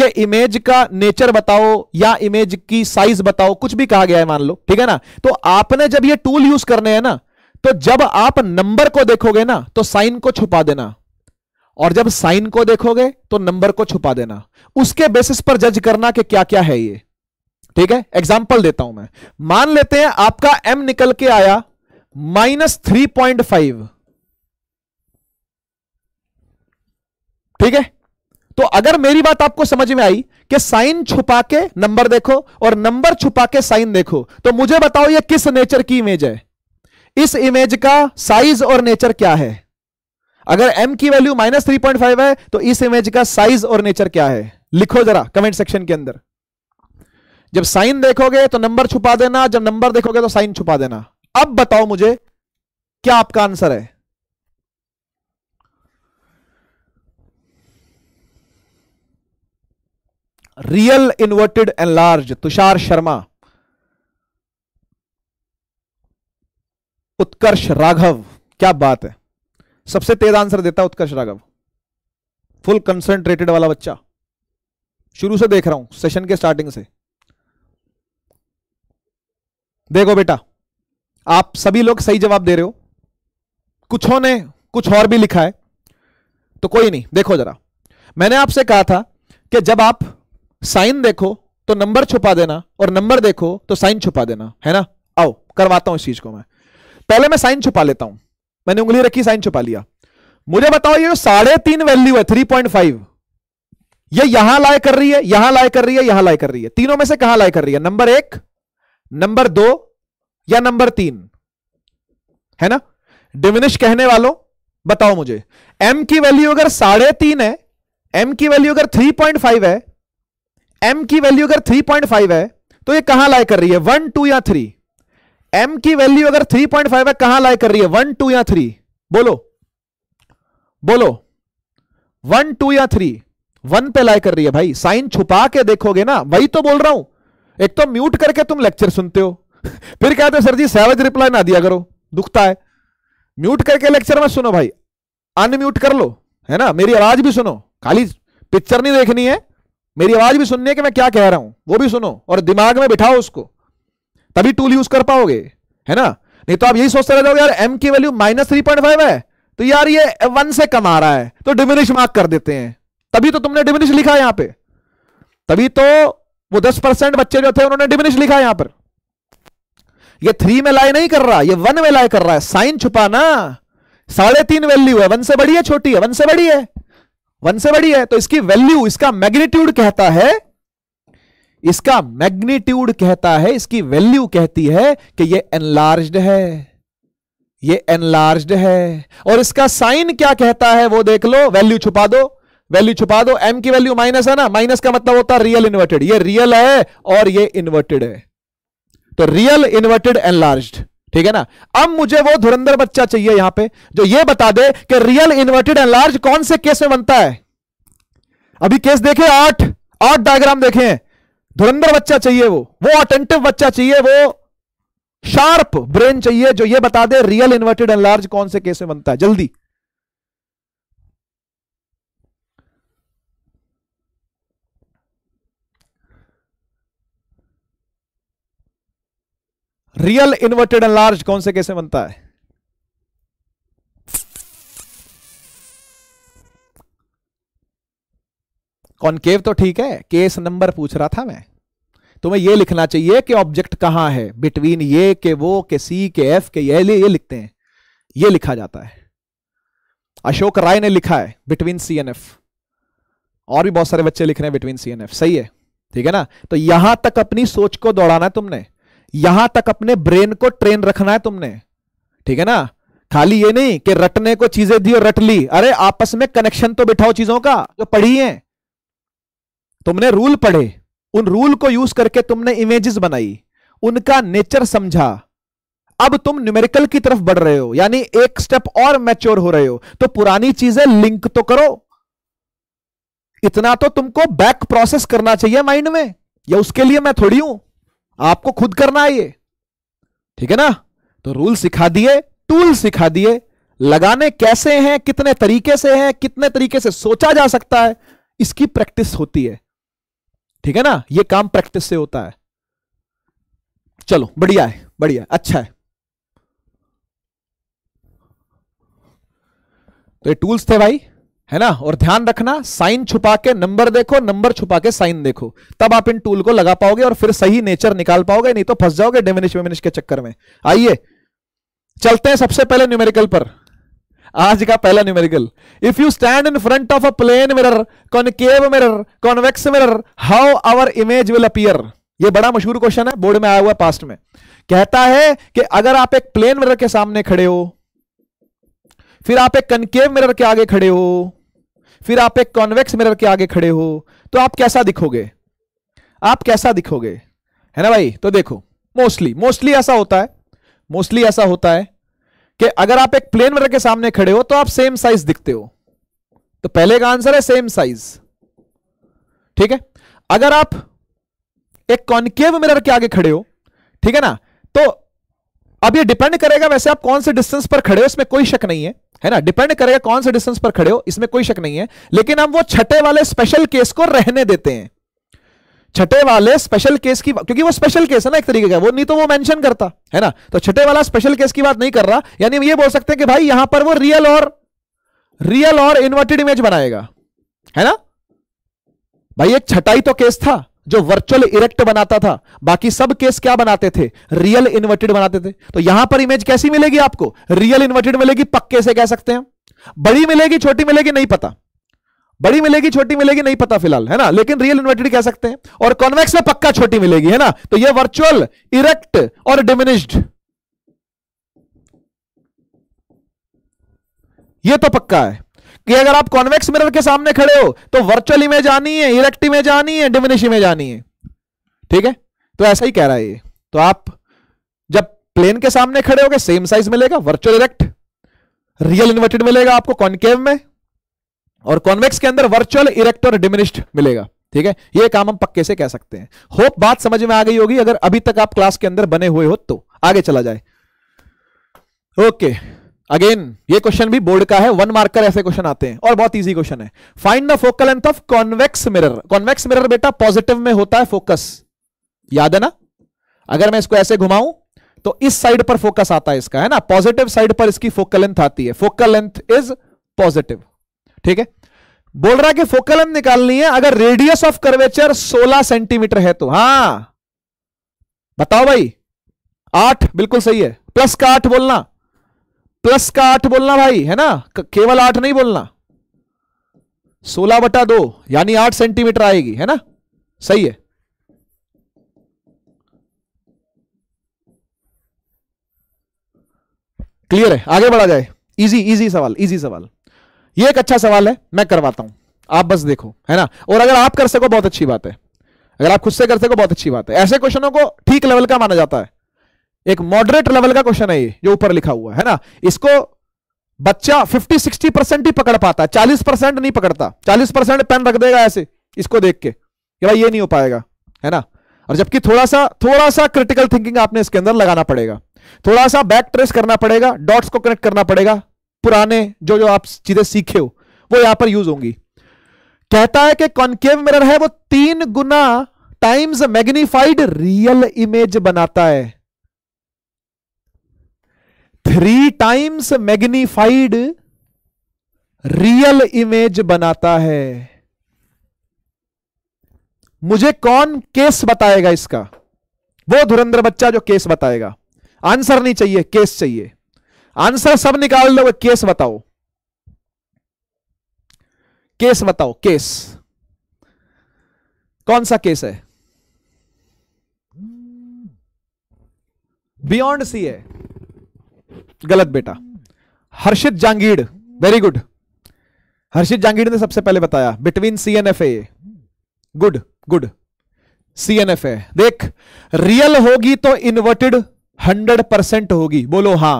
कि इमेज का नेचर बताओ या इमेज की साइज बताओ कुछ भी कहा गया है मान लो ठीक है ना तो आपने जब ये टूल यूज करने हैं ना तो जब आप नंबर को देखोगे ना तो साइन को छुपा देना और जब साइन को देखोगे तो नंबर को छुपा देना उसके बेसिस पर जज करना कि क्या क्या है ये ठीक है एग्जाम्पल देता हूं मैं मान लेते हैं आपका एम निकल के आया माइनस थ्री पॉइंट फाइव ठीक है तो अगर मेरी बात आपको समझ में आई कि साइन छुपा के नंबर देखो और नंबर छुपा के साइन देखो तो मुझे बताओ ये किस नेचर की इमेज है इस इमेज का साइज और नेचर क्या है अगर m की value minus three point five है तो इस इमेज का साइज और नेचर क्या है लिखो जरा कमेंट सेक्शन के अंदर जब साइन देखोगे तो नंबर छुपा देना जब नंबर देखोगे तो साइन छुपा देना अब बताओ मुझे क्या आपका आंसर है real inverted and large Tushar Sharma Utkarsh Raghav क्या बात है सबसे तेज आंसर देता है उत्कर्ष राघव फुल कंसंट्रेटेड वाला बच्चा शुरू से देख रहा हूं सेशन के स्टार्टिंग से देखो बेटा आप सभी लोग सही जवाब दे रहे हो कुछों ने कुछ और भी लिखा है तो कोई नहीं देखो जरा मैंने आपसे कहा था कि जब आप साइन देखो तो नंबर छुपा देना और नंबर देखो तो साइन छुपा देना है ना आओ करवाता हूं इस चीज को मैं पहले मैं साइन छुपा लेता हूं मैंने उंगली रखी साइन छुपा लिया मुझे बताओ ये जो साढ़े तीन वैल्यू है थ्री पॉइंट फाइव ये यहां लाए कर रही है यहां लाए कर रही है यहां लाए कर रही है तीनों में से कहां लाए कर रही है नंबर एक नंबर दो या नंबर तीन है ना डिमिनिश कहने वालों बताओ मुझे m की वैल्यू अगर साढ़े तीन है m की वैल्यू अगर 3.5 है m की वैल्यू अगर 3.5 है तो ये कहां लाई कर रही है वन टू या थ्री m की वैल्यू अगर 3.5 है कहां लाई कर रही है वन टू या थ्री बोलो बोलो वन टू या थ्री वन पे लाई कर रही है भाई साइन छुपा के देखोगे ना वही तो बोल रहा हूं एक तो म्यूट करके तुम लेक्चर सुनते हो फिर कहते हो सर जी सैवज रिप्लाई ना दिया करो दुखता है म्यूट करके लेक्चर में सुनो भाई अनम्यूट कर लो है ना मेरी आवाज भी सुनो खाली पिक्चर नहीं देखनी है मेरी आवाज भी सुननी है कि मैं क्या कह रहा हूं वो भी सुनो और दिमाग में बिठाओ उसको तभी टूल यूज कर पाओगे है ना नहीं तो आप यही सोचते रहते हो यार एम की value minus three point five है तो यार ये वन से कम आ रहा है तो डिमिनिश मार्क कर देते हैं तभी तो तुमने डिमिनिश लिखा है यहां पे तभी तो वो दस परसेंट बच्चे जो थे उन्होंने डिमिनिश लिखा यहां पर ये थ्री में लाई नहीं कर रहा ये वन में लाई कर रहा है साइन छुपाना साढ़े तीन वैल्यू है वन से बड़ी है छोटी है वन से बड़ी है वन से बड़ी है तो इसकी वैल्यू इसका मैग्नीट्यूड कहता है इसका मैग्नीट्यूड कहता है इसकी वैल्यू कहती है कि ये एनलार्ज है ये एनलार्ज है और इसका साइन क्या कहता है वो देख लो वैल्यू छुपा दो वैल्यू छुपा दो एम की वैल्यू माइनस है ना माइनस का मतलब होता है रियल इन्वर्टेड ये रियल है और ये इन्वर्टेड है तो रियल इन्वर्टेड एनलार्ज ठीक है ना अब मुझे वो धुरंधर बच्चा चाहिए यहां पे जो ये बता दे कि रियल इन्वर्टेड एंड लार्ज कौन से केस में बनता है अभी केस देखे आठ आठ डायग्राम देखे धुरंधर बच्चा चाहिए वो वो अटेंटिव बच्चा चाहिए वो शार्प ब्रेन चाहिए जो ये बता दे रियल इन्वर्टेड एंड लार्ज कौन से केस में बनता है जल्दी रियल इन्वर्टेड एंड लार्ज कौन से कैसे बनता है कॉनकेव तो ठीक है केस नंबर पूछ रहा था मैं तुम्हें यह लिखना चाहिए कि ऑब्जेक्ट कहां है बिटवीन ये के वो के सी के एफ के ये ये लिखते हैं ये लिखा जाता है अशोक राय ने लिखा है बिटवीन सी एन एफ और भी बहुत सारे बच्चे लिख रहे हैं बिटवीन सी एन एफ सही है ठीक है ना तो यहां तक अपनी सोच को दौड़ाना है तुमने यहां तक अपने ब्रेन को ट्रेन रखना है तुमने ठीक है ना खाली ये नहीं कि रटने को चीजें दी और रट ली अरे आपस में कनेक्शन तो बिठाओ चीजों का जो पढ़ी है तुमने रूल पढ़े उन रूल को यूज करके तुमने इमेजेस बनाई उनका नेचर समझा अब तुम न्यूमेरिकल की तरफ बढ़ रहे हो यानी एक स्टेप और मैच्योर हो रहे हो तो पुरानी चीजें लिंक तो करो इतना तो तुमको बैक प्रोसेस करना चाहिए माइंड में या उसके लिए मैं थोड़ी हूं आपको खुद करना है ये ठीक है ना तो रूल सिखा दिए टूल सिखा दिए लगाने कैसे हैं कितने तरीके से हैं कितने तरीके से सोचा जा सकता है इसकी प्रैक्टिस होती है ठीक है ना ये काम प्रैक्टिस से होता है चलो बढ़िया है बढ़िया अच्छा है तो ये टूल्स थे भाई है ना और ध्यान रखना साइन छुपा के नंबर देखो नंबर छुपा के साइन देखो तब आप इन टूल को लगा पाओगे और फिर सही नेचर निकाल पाओगे नहीं तो फंस जाओगे डेमिनिश वेमिनिश के चक्कर में आइए चलते हैं सबसे पहले न्यूमेरिकल पर आज का पहला numerical if you stand in front of a plane mirror concave mirror convex mirror how our image will appear ये बड़ा मशहूर क्वेश्चन है बोर्ड में आया हुआ पास्ट में कहता है कि अगर आप एक प्लेन मिरर के सामने खड़े हो फिर आप एक कनकेव मिरर के आगे खड़े हो फिर आप एक कॉन्वेक्स मिरर के आगे खड़े हो तो आप कैसा दिखोगे आप कैसा दिखोगे है ना भाई तो देखो मोस्टली मोस्टली ऐसा होता है मोस्टली ऐसा होता है कि अगर आप एक प्लेन मिरर के सामने खड़े हो तो आप सेम साइज दिखते हो तो पहले का आंसर है सेम साइज ठीक है अगर आप एक कॉन्केव मिरर के आगे खड़े हो ठीक है ना तो अब ये डिपेंड करेगा वैसे आप कौन से डिस्टेंस पर खड़े हो इसमें कोई शक नहीं है है ना डिपेंड करेगा कौन से डिस्टेंस पर खड़े हो इसमें कोई शक नहीं है लेकिन हम वो छठे वाले स्पेशल केस को रहने देते हैं छठे वाले स्पेशल केस की क्योंकि वो स्पेशल केस है ना एक तरीके का वो नहीं तो वो मेंशन करता है ना तो छठे वाला स्पेशल केस की बात नहीं कर रहा यानी हम ये बोल सकते हैं कि भाई यहां पर वो रियल और रियल और इन्वर्टेड इमेज बनाएगा है ना भाई एक छटाई तो केस था जो वर्चुअल इरेक्ट बनाता था बाकी सब केस क्या बनाते थे रियल इन्वर्टेड बनाते थे तो यहां पर इमेज कैसी मिलेगी आपको रियल इन्वर्टेड मिलेगी पक्के से कह सकते हैं बड़ी मिलेगी छोटी मिलेगी नहीं पता बड़ी मिलेगी छोटी मिलेगी नहीं पता फिलहाल है ना लेकिन रियल इन्वर्टेड कह सकते हैं और कॉन्वेक्स में पक्का छोटी मिलेगी है ना तो यह वर्चुअल इरेक्ट और डिमिनिश्ड यह तो पक्का है कि अगर आप कॉन्वेक्स मिरर के सामने खड़े हो तो वर्चुअल इमेज आनी है इरेक्ट इमेज आनी है डिमिनिश इमेज आनी है ठीक है तो ऐसा ही कह रहा है ये तो आप जब प्लेन के सामने खड़े हो सेम साइज मिलेगा वर्चुअल इरेक्ट रियल इन्वर्टेड मिलेगा आपको कॉन्केव में और कॉन्वेक्स के अंदर वर्चुअल इरेक्ट और डिमिनिश्ड मिलेगा ठीक है ये काम हम पक्के से कह सकते हैं होप बात समझ में आ गई होगी अगर अभी तक आप क्लास के अंदर बने हुए हो तो आगे चला जाए ओके अगेन ये क्वेश्चन भी बोर्ड का है वन मार्कर ऐसे क्वेश्चन आते हैं और बहुत इजी क्वेश्चन है find the focal length of convex mirror convex mirror बेटा पॉजिटिव में होता है फोकस याद है ना अगर मैं इसको ऐसे घुमाऊं तो इस साइड पर फोकस आता है इसका है ना पॉजिटिव साइड पर इसकी फोकल लेंथ आती है फोकल लेंथ इज पॉजिटिव ठीक है बोल रहा है कि फोकल लेंथ निकालनी है अगर रेडियस ऑफ कर्वेचर सोलह सेंटीमीटर है तो हा बताओ भाई आठ बिल्कुल सही है प्लस का आठ बोलना प्लस का आठ बोलना भाई है ना केवल आठ नहीं बोलना सोलह बटा दो यानी आठ सेंटीमीटर आएगी है ना सही है क्लियर है आगे बढ़ा जाए इजी इजी सवाल इजी सवाल ये एक अच्छा सवाल है मैं करवाता हूं आप बस देखो है ना और अगर आप कर सको बहुत अच्छी बात है अगर आप खुद से कर सको बहुत अच्छी बात है ऐसे क्वेश्चनों को ठीक लेवल का माना जाता है एक मॉडरेट लेवल का क्वेश्चन है ये जो ऊपर लिखा हुआ है ना इसको बच्चा 50 60 परसेंट ही पकड़ पाता 40 परसेंट नहीं पकड़ता 40 परसेंट पेन रख देगा ऐसे इसको देख के कि भाई ये नहीं हो पाएगा है ना और जबकि थोड़ा सा थोड़ा सा क्रिटिकल थिंकिंग आपने इसके अंदर लगाना पड़ेगा थोड़ा सा बैक ट्रेस करना पड़ेगा डॉट्स को कनेक्ट करना पड़ेगा पुराने जो जो आप चीजें सीखे हो वो यहां पर यूज होंगी कहता है कि कॉन्केव मिरर है वो तीन गुना टाइम्स मैग्निफाइड रियल इमेज बनाता है three times magnified real image बनाता है मुझे कौन केस बताएगा इसका वो धुरंधर बच्चा जो केस बताएगा आंसर नहीं चाहिए केस चाहिए आंसर सब निकाल दो केस बताओ केस बताओ केस कौन सा केस है बियॉन्ड सी है गलत बेटा हर्षित जांगीड़ वेरी गुड हर्षित जांगीड़ ने सबसे पहले बताया between C and F A good good C and F A देख रियल होगी तो इन्वर्टेड हंड्रेड परसेंट होगी बोलो हां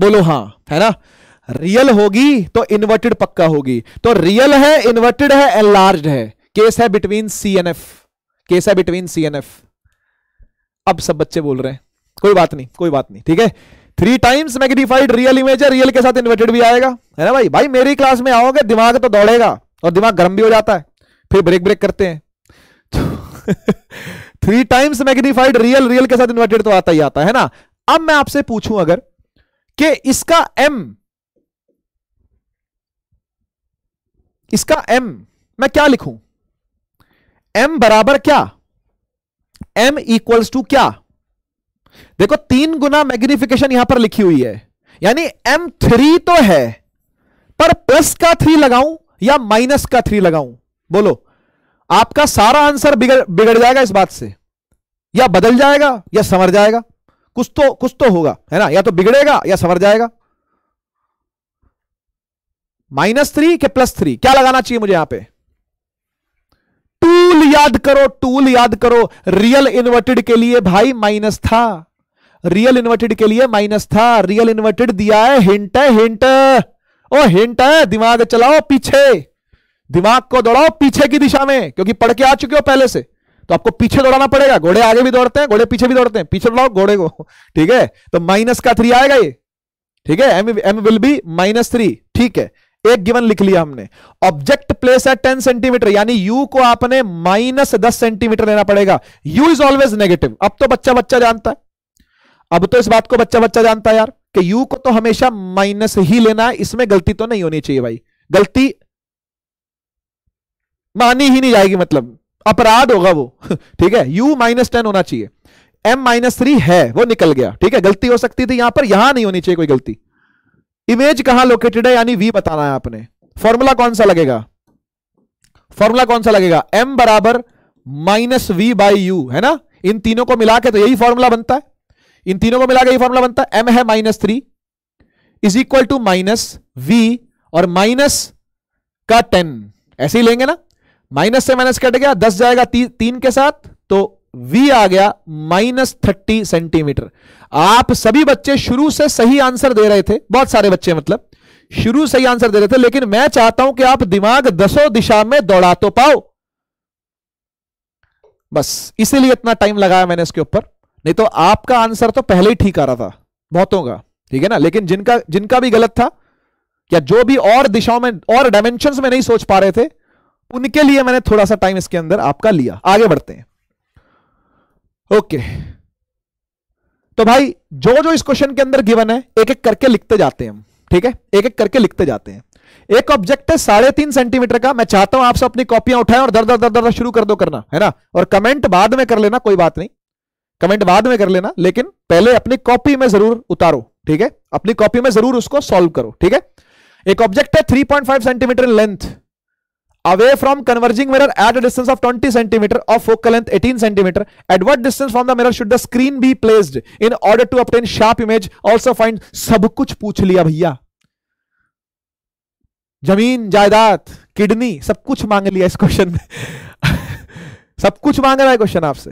बोलो हां है ना रियल होगी तो इन्वर्टेड पक्का होगी तो रियल है इन्वर्टेड है एनलार्ज है केस है between C and F case है बिटवीन सी एन एफ अब सब बच्चे बोल रहे हैं कोई बात नहीं कोई बात नहीं ठीक है three times magnified real image है रियल के साथ इन्वर्टेड भी आएगा है ना भाई भाई मेरी क्लास में आओगे दिमाग तो दौड़ेगा और दिमाग गर्म भी हो जाता है फिर ब्रेक ब्रेक करते हैं three times magnified real real के साथ इन्वर्टेड तो आता ही आता है ना अब मैं आपसे पूछूं अगर कि इसका एम इसका एम मैं क्या लिखूं एम बराबर क्या एम इक्वल्स टू क्या देखो तीन गुना मैग्निफिकेशन यहां पर लिखी हुई है यानी एम थ्री तो है पर प्लस का थ्री लगाऊं या माइनस का थ्री लगाऊं बोलो आपका सारा आंसर बिगड़ बिगड़ जाएगा इस बात से या बदल जाएगा या संवर जाएगा कुछ तो कुछ तो होगा है ना या तो बिगड़ेगा या संवर जाएगा माइनस थ्री के प्लस थ्री क्या लगाना चाहिए मुझे यहां पे टूल याद करो टूल याद करो रियल इन्वर्टेड के लिए भाई माइनस था रियल इन्वर्टेड के लिए माइनस था रियल इन्वर्टेड दिया है हिंट है हिंट ओ हिंट है दिमाग चलाओ पीछे दिमाग को दौड़ाओ पीछे की दिशा में क्योंकि पढ़ के आ चुके हो पहले से तो आपको पीछे दौड़ाना पड़ेगा घोड़े आगे भी दौड़ते हैं घोड़े पीछे भी दौड़ते हैं पीछे दौड़ाओ घोड़े को ठीक है तो माइनस का थ्री आएगा ये ठीक है M M will be minus three ठीक है एक गिवन लिख लिया हमने ऑब्जेक्ट प्लेस है टेन सेंटीमीटर यानी यू को आपने माइनस दस सेंटीमीटर लेना पड़ेगा यू इज ऑलवेज नेगेटिव अब तो बच्चा बच्चा जानता है अब तो इस बात को बच्चा बच्चा जानता है यार कि U को तो हमेशा माइनस ही लेना है इसमें गलती तो नहीं होनी चाहिए भाई गलती मानी ही नहीं जाएगी मतलब अपराध होगा वो ठीक है यू माइनस टेन होना चाहिए एम माइनस थ्री है वो निकल गया ठीक है गलती हो सकती थी यहां पर यहां नहीं होनी चाहिए कोई गलती इमेज कहां लोकेटेड है यानी वी बताना है आपने फॉर्मूला कौन सा लगेगा फॉर्मूला कौन सा लगेगा एम बराबर माइनस वी बाई यू है ना इन तीनों को मिला के तो यही फॉर्मूला बनता है इन तीनों को मिला के यही फॉर्मूला बनता है एम है minus three is equal to minus V और माइनस का टेन ऐसे ही लेंगे ना माइनस से माइनस कट गया दस जाएगा ती, तीन के साथ तो वी आ गया माइनस थर्टी सेंटीमीटर आप सभी बच्चे शुरू से सही आंसर दे रहे थे बहुत सारे बच्चे मतलब शुरू सही आंसर दे रहे थे लेकिन मैं चाहता हूं कि आप दिमाग दसों दिशा में दौड़ा तो पाओ बस इसीलिए इतना टाइम लगाया मैंने इसके ऊपर नहीं तो आपका आंसर तो पहले ही ठीक आ रहा था बहुतों का ठीक है ना लेकिन जिनका जिनका भी गलत था या जो भी और दिशाओं में और डायमेंशन में नहीं सोच पा रहे थे उनके लिए मैंने थोड़ा सा टाइम इसके अंदर आपका लिया आगे बढ़ते हैं ओके okay. तो भाई जो जो इस क्वेश्चन के अंदर गिवन है एक एक करके लिखते जाते हैं हम ठीक है एक एक करके लिखते जाते हैं एक ऑब्जेक्ट है साढ़े तीन सेंटीमीटर का मैं चाहता हूं आपसे अपनी कॉपियां उठाएं और दर दर दर दर शुरू कर दो करना है ना और कमेंट बाद में कर लेना कोई बात नहीं कमेंट बाद में कर लेना लेकिन पहले अपनी कॉपी में जरूर उतारो ठीक है अपनी कॉपी में जरूर उसको सॉल्व करो ठीक है एक ऑब्जेक्ट है three centimetre length away from converging mirror at a distance of 20 centimeter of focal length 18 centimeter at what distance from the mirror should the screen be placed in order to obtain sharp image also find सब कुछ पूछ लिया भैया जमीन जायदाद kidney सब कुछ मांग लिया इस क्वेश्चन में सब कुछ मांग रहा है क्वेश्चन आपसे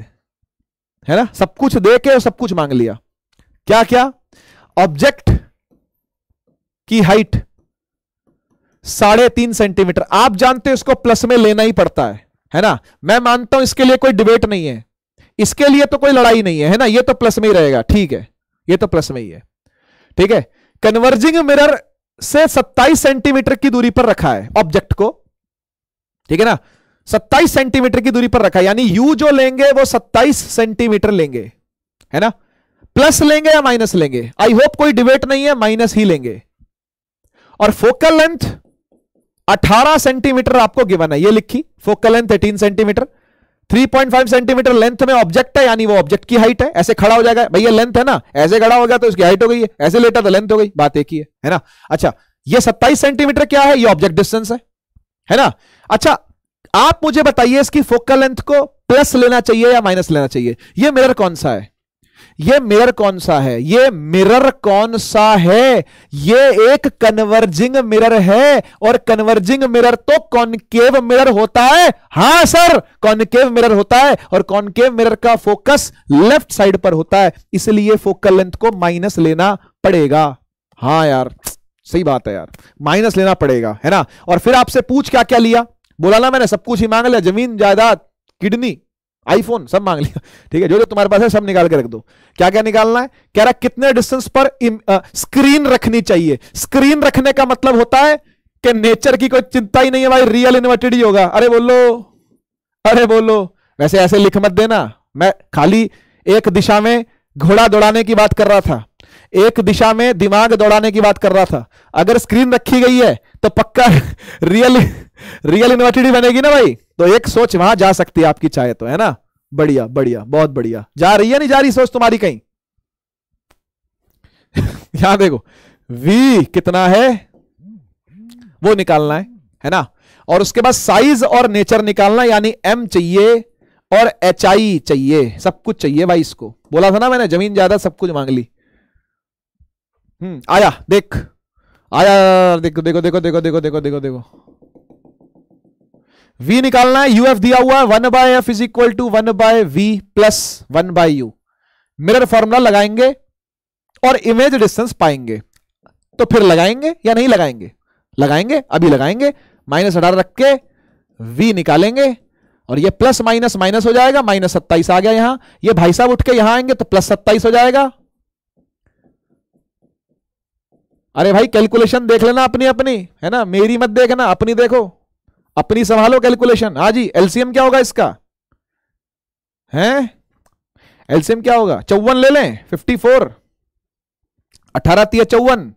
है ना सब कुछ दे के और सब कुछ मांग लिया क्या क्या ऑब्जेक्ट की हाइट साढ़े तीन सेंटीमीटर आप जानते हो इसको प्लस में लेना ही पड़ता है है ना मैं मानता हूं इसके लिए कोई डिबेट नहीं है इसके लिए तो कोई लड़ाई नहीं है है ना ये तो प्लस में ही रहेगा ठीक है ये तो प्लस में ही है ठीक है कन्वर्जिंग मिरर से 27 सेंटीमीटर की दूरी पर रखा है ऑब्जेक्ट को ठीक है ना 27 सेंटीमीटर की दूरी पर रखा है यानी यू जो लेंगे वो 27 सेंटीमीटर लेंगे है ना प्लस लेंगे या माइनस लेंगे आई होप कोई डिबेट नहीं है माइनस ही लेंगे और फोकल लेंथ 18 सेंटीमीटर आपको गिवन है ये लिखी focal length 18 centimetre 3.5 centimetre length में ऑब्जेक्ट है यानी वो ऑब्जेक्ट की हाइट है ऐसे खड़ा हो जाएगा भैया लेंथ है ना ऐसे खड़ा हो गया तो उसकी हाइट हो गई है ऐसे लेटा तो लेंथ हो गई बात एक ही है है ना अच्छा ये 27 सेंटीमीटर क्या है ये ऑब्जेक्ट डिस्टेंस है है ना अच्छा आप मुझे बताइए इसकी फोकल लेंथ को प्लस लेना चाहिए या माइनस लेना चाहिए यह मिरर कौन सा है ये मिरर कौन सा है ये मिरर कौन सा है ये एक कन्वर्जिंग मिरर है और कन्वर्जिंग मिरर तो कॉनकेव मिरर होता है हा सर कॉनकेव मिरर होता है और कॉनकेव मिरर का फोकस लेफ्ट साइड पर होता है इसलिए फोकल लेंथ को माइनस लेना पड़ेगा हाँ यार सही बात है यार माइनस लेना पड़ेगा है ना और फिर आपसे पूछ क्या क्या लिया बोला ना मैंने सब कुछ ही मांग लिया जमीन जायदाद किडनी आईफोन सब मांग लिया ठीक है जो जो तुम्हारे पास है सब निकाल के रख दो क्या क्या निकालना है कह रहा कितने डिस्टेंस पर आ, स्क्रीन रखनी चाहिए स्क्रीन रखने का मतलब होता है कि नेचर की कोई चिंता ही नहीं है भाई रियल इन्वर्टेड ही होगा अरे बोलो अरे बोलो वैसे ऐसे लिख मत देना मैं खाली एक दिशा में घोड़ा दौड़ाने की बात कर रहा था एक दिशा में दिमाग दौड़ाने की बात कर रहा था अगर स्क्रीन रखी गई है तो पक्का रियल रियल यूनिवर्सिटी बनेगी ना भाई तो एक सोच वहां जा सकती है आपकी चाहे तो है ना बढ़िया बढ़िया बहुत बढ़िया जा रही है नहीं जा रही सोच तुम्हारी कहीं यहां देखो वी कितना है वो निकालना है है ना और उसके बाद साइज और नेचर निकालना यानी एम चाहिए और एच आई चाहिए सब कुछ चाहिए भाई इसको बोला था ना मैंने जमीन ज्यादा सब कुछ मांग ली हम्म आया देख आया देखो देखो देखो देखो देखो देखो देखो देखो v निकालना है uf दिया हुआ है one by F is equal to one by V plus one by U mirror formula लगाएंगे और इमेज डिस्टेंस पाएंगे तो फिर लगाएंगे या नहीं लगाएंगे लगाएंगे अभी लगाएंगे माइनस अठारह रख के वी निकालेंगे और ये प्लस माइनस माइनस हो जाएगा माइनस सत्ताईस आ गया यहां ये भाई साहब उठ के यहां आएंगे तो प्लस सत्ताईस हो जाएगा अरे भाई कैलकुलेशन देख लेना अपनी अपनी है ना मेरी मत देखना अपनी देखो अपनी संभालो कैलकुलेशन हाँ जी एलसीएम क्या होगा इसका है एलसीएम क्या होगा चौवन ले लें फिफ्टी फोर अठारह तीय चौवन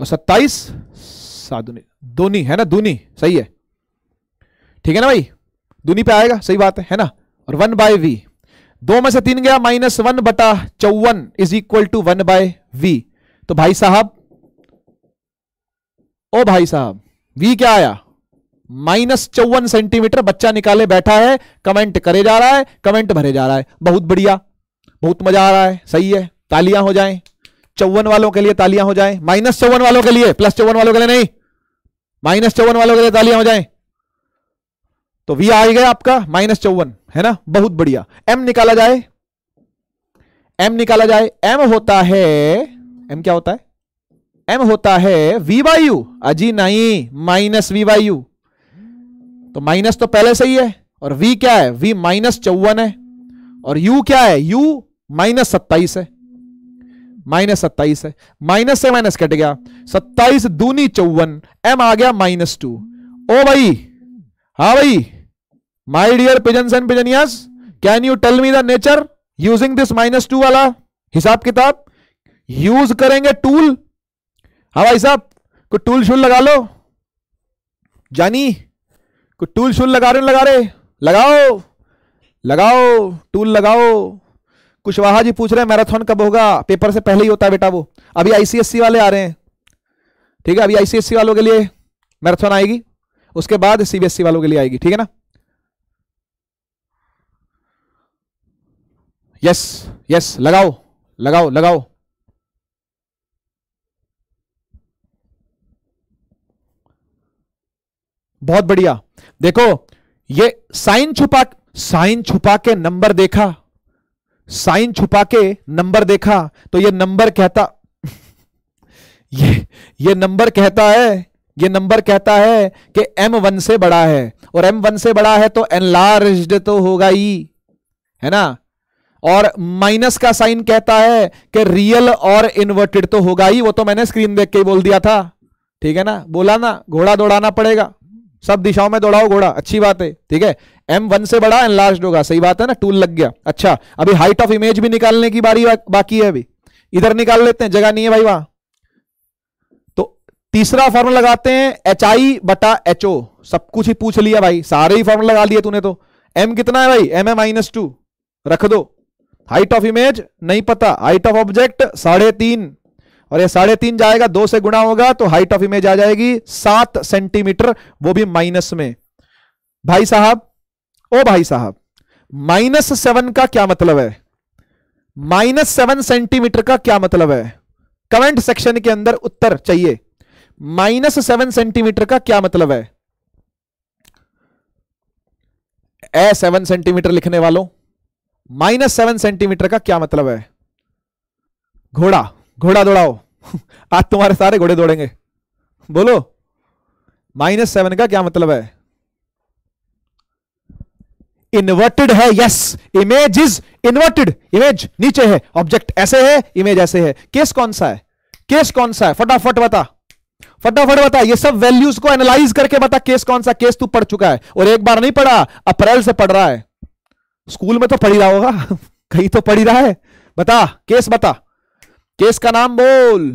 और सत्ताईस साधुनी दूनी है ना दूनी सही है ठीक है ना भाई दूनी पे आएगा सही बात है है ना और वन बाय वी दो में से तीन गया माइनस वन बटा चौवन is equal to one by V तो भाई साहब ओ भाई साहब वी क्या आया माइनस चौवन सेंटीमीटर बच्चा निकाले बैठा है कमेंट करे जा रहा है कमेंट भरे जा रहा है बहुत बढ़िया बहुत मजा आ रहा है सही है तालियां हो जाएं चौवन वालों के लिए तालियां हो जाएं माइनस चौवन वालों के लिए प्लस चौवन वालों के लिए नहीं माइनस चौवन वालों के लिए तालियां हो जाएं तो वी आ गया आपका माइनस चौवन है ना बहुत बढ़िया एम निकाला जाए एम निकाला जाए एम होता है एम क्या होता है एम होता है वी वायु यू अजी नहीं माइनस वी बाई यू तो माइनस तो पहले सही है और वी क्या है वी माइनस चौवन है और यू क्या है यू माइनस सत्ताईस है माइनस सत्ताईस है माइनस से माइनस कट गया सत्ताईस दूनी चौवन एम आ गया माइनस टू ओ भाई हा भाई my dear pigeons and pigeonies can you tell me the nature using this minus two वाला हिसाब किताब यूज करेंगे टूल हाँ भाई साहब को टूल शूल लगा लो जानी को टूल शूल लगा रहे लगा रहे लगाओ लगाओ टूल लगाओ कुशवाहा जी पूछ रहे हैं मैराथन कब होगा पेपर से पहले ही होता है बेटा वो अभी आईसीएससी वाले आ रहे हैं ठीक है अभी आईसीएससी वालों के लिए मैराथन आएगी उसके बाद सीबीएसई वालों के लिए आएगी ठीक है ना यस यस लगाओ लगाओ लगाओ बहुत बढ़िया देखो ये साइन छुपा साइन छुपा के नंबर देखा साइन छुपा के नंबर देखा तो ये नंबर कहता ये ये नंबर कहता है ये नंबर कहता है कि m1 से बड़ा है और m1 से बड़ा है तो एनलार्ज तो होगा ही है ना और माइनस का साइन कहता है कि रियल और इन्वर्टेड तो होगा ही वो तो मैंने स्क्रीन देख के ही बोल दिया था ठीक है ना बोला ना घोड़ा दौड़ाना पड़ेगा सब दिशाओं में दौड़ाओ घोड़ा अच्छी बात है ठीक है एम वन से बड़ा एंड लास्ट होगा सही बात है ना टूल लग गया अच्छा अभी हाइट ऑफ इमेज भी निकालने की बारी बाकी है अभी इधर निकाल लेते हैं जगह नहीं है भाई वहां तो तीसरा फॉर्म लगाते हैं एच आई बटा एच ओ सब कुछ ही पूछ लिया भाई सारे ही फॉर्म लगा लिए तूने तो एम कितना है भाई एम ए माइनस टू रख दो हाइट ऑफ इमेज नहीं पता हाइट ऑफ ऑब्जेक्ट साढ़े तीन और ये साढ़े तीन जाएगा दो से गुणा होगा तो हाइट ऑफ इमेज आ जाएगी सात सेंटीमीटर वो भी माइनस में भाई साहब ओ भाई साहब माइनस सेवन का क्या मतलब है माइनस सेवन सेंटीमीटर का क्या मतलब है कमेंट सेक्शन के अंदर उत्तर चाहिए माइनस सेवन सेंटीमीटर का क्या मतलब है ए सेवन सेंटीमीटर लिखने वालों माइनस सेवन सेंटीमीटर का क्या मतलब है घोड़ा घोड़ा दौड़ाओ आज तुम्हारे सारे घोड़े दौड़ेंगे बोलो माइनस सेवन का क्या मतलब है इन्वर्टेड है yes image is inverted image नीचे है ऑब्जेक्ट ऐसे है इमेज ऐसे है केस कौन सा है केस कौन सा है फटाफट बता फटाफट बता ये सब वैल्यूज को एनालाइज करके बता केस कौन सा केस तू पढ़ चुका है और एक बार नहीं पढ़ा अप्रैल से पढ़ रहा है स्कूल में तो पढ़ ही रहा होगा कहीं तो पढ़ ही रहा है बता केस बता केस का नाम बोल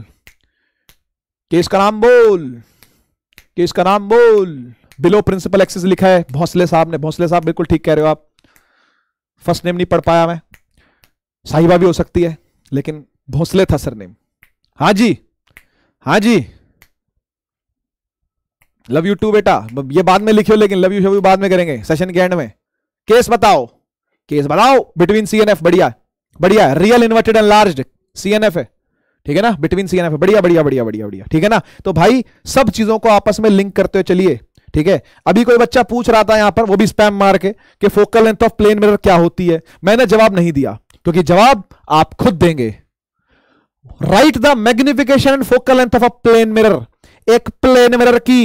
केस का नाम बोल केस का नाम बोल बिलो प्रिंसिपल एक्सेस लिखा है भोसले साहब ने भोसले साहब बिल्कुल ठीक कह रहे हो आप फर्स्ट नेम नहीं पढ़ पाया मैं साहिबा भी हो सकती है लेकिन भोसले था सर नेम हाँ जी हाँ जी लव यू टू बेटा ये बाद में लिखियो लेकिन लव यू शव यू बाद में करेंगे सेशन के एंड में केस बताओ केस बनाओ बिटवीन सी एन एफ बढ़िया बढ़िया real inverted and large C and F है ठीक है ना बिटवीन सी एन एफ बढ़िया बढ़िया बढ़िया बढ़िया बढ़िया ठीक है ना तो भाई सब चीजों को आपस में लिंक करते हुए चलिए ठीक है अभी कोई बच्चा पूछ रहा था यहां पर वो भी स्पैम मार के कि focal length of plane mirror क्या होती है मैंने जवाब नहीं दिया क्योंकि जवाब आप खुद देंगे write the magnification and focal length of a plane mirror एक प्लेन मिरर की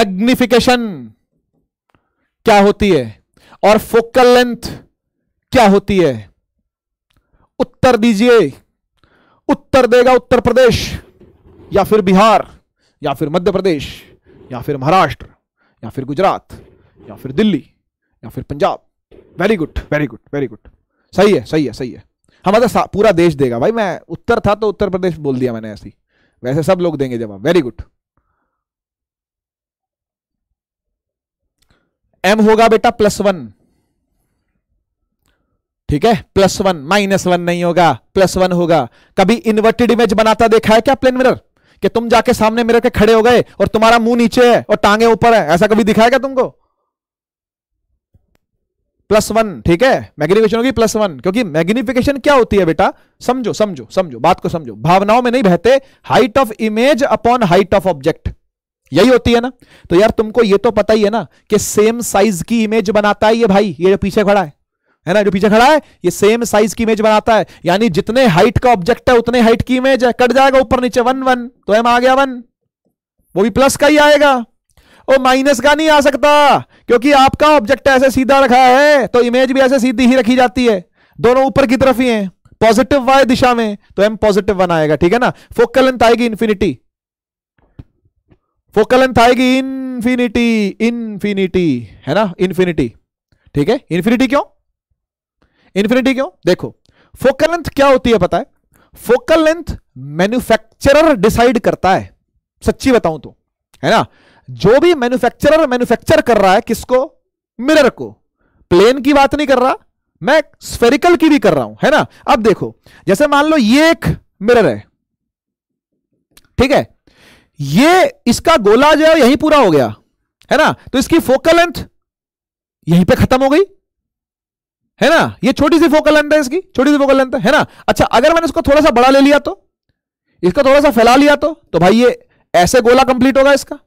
मैग्निफिकेशन क्या होती है और फोकल लेंथ क्या होती है उत्तर दीजिए उत्तर देगा उत्तर प्रदेश या फिर बिहार या फिर मध्य प्रदेश या फिर महाराष्ट्र या फिर गुजरात या फिर दिल्ली या फिर Punjab very good very good very good सही है सही है सही है हमारा पूरा देश देगा भाई मैं उत्तर था तो उत्तर प्रदेश बोल दिया मैंने ऐसी वैसे सब लोग देंगे जवाब वेरी गुड एम होगा बेटा प्लस वन ठीक है प्लस वन माइनस वन नहीं होगा प्लस वन होगा कभी इन्वर्टेड इमेज बनाता देखा है क्या प्लेन मिरर कि तुम जाके सामने मिरर के खड़े हो गए और तुम्हारा मुंह नीचे है और टांगे ऊपर है ऐसा कभी दिखाया क्या तुमको प्लस वन ठीक है मैग्निफिकेशन होगी प्लस वन क्योंकि मैग्निफिकेशन क्या होती है बेटा समझो समझो समझो बात को समझो भावनाओं में नहीं बहते height of image upon height of object यही होती है ना तो यार तुमको ये तो पता ही है ना कि सेम साइज की इमेज बनाता है ये भाई ये जो पीछे खड़ा है है ना जो पीछे खड़ा है ये सेम साइज की इमेज बनाता है यानी जितने हाइट का ऑब्जेक्ट है उतने हाइट की इमेज है कट जाएगा ऊपर नीचे वन वन तो एम आ गया वन वो भी प्लस का ही आएगा वो माइनस का नहीं आ सकता क्योंकि आपका ऑब्जेक्ट ऐसे सीधा रखा है तो इमेज भी ऐसे सीधी ही रखी जाती है दोनों ऊपर की तरफ ही है पॉजिटिव वाई दिशा में तो एम पॉजिटिव वन आएगा ठीक है ना फोकल लेंथ आएगी इन्फिनिटी फोकल लेंथ आएगी इनफिनिटी इनफिनिटी है ना इनफिनिटी ठीक है इनफिनिटी क्यों इनफिनिटी क्यों देखो फोकल लेंथ क्या होती है पता है फोकल लेंथ मैन्युफैक्चरर डिसाइड करता है सच्ची बताऊं तो है ना जो भी मैन्युफैक्चरर मैन्युफैक्चर कर रहा है किसको मिरर को प्लेन की बात नहीं कर रहा मैं स्फेरिकल की भी कर रहा हूं है ना अब देखो जैसे मान लो ये एक मिरर है ठीक है ये इसका गोला जो है यही पूरा हो गया है ना तो इसकी फोकल लेंथ यहीं पे खत्म हो गई है ना ये छोटी सी फोकल लेंथ है इसकी छोटी सी फोकल लेंथ है ना अच्छा अगर मैंने इसको थोड़ा सा बड़ा ले लिया तो इसका थोड़ा सा फैला लिया तो तो भाई ये ऐसे गोला कंप्लीट होगा इसका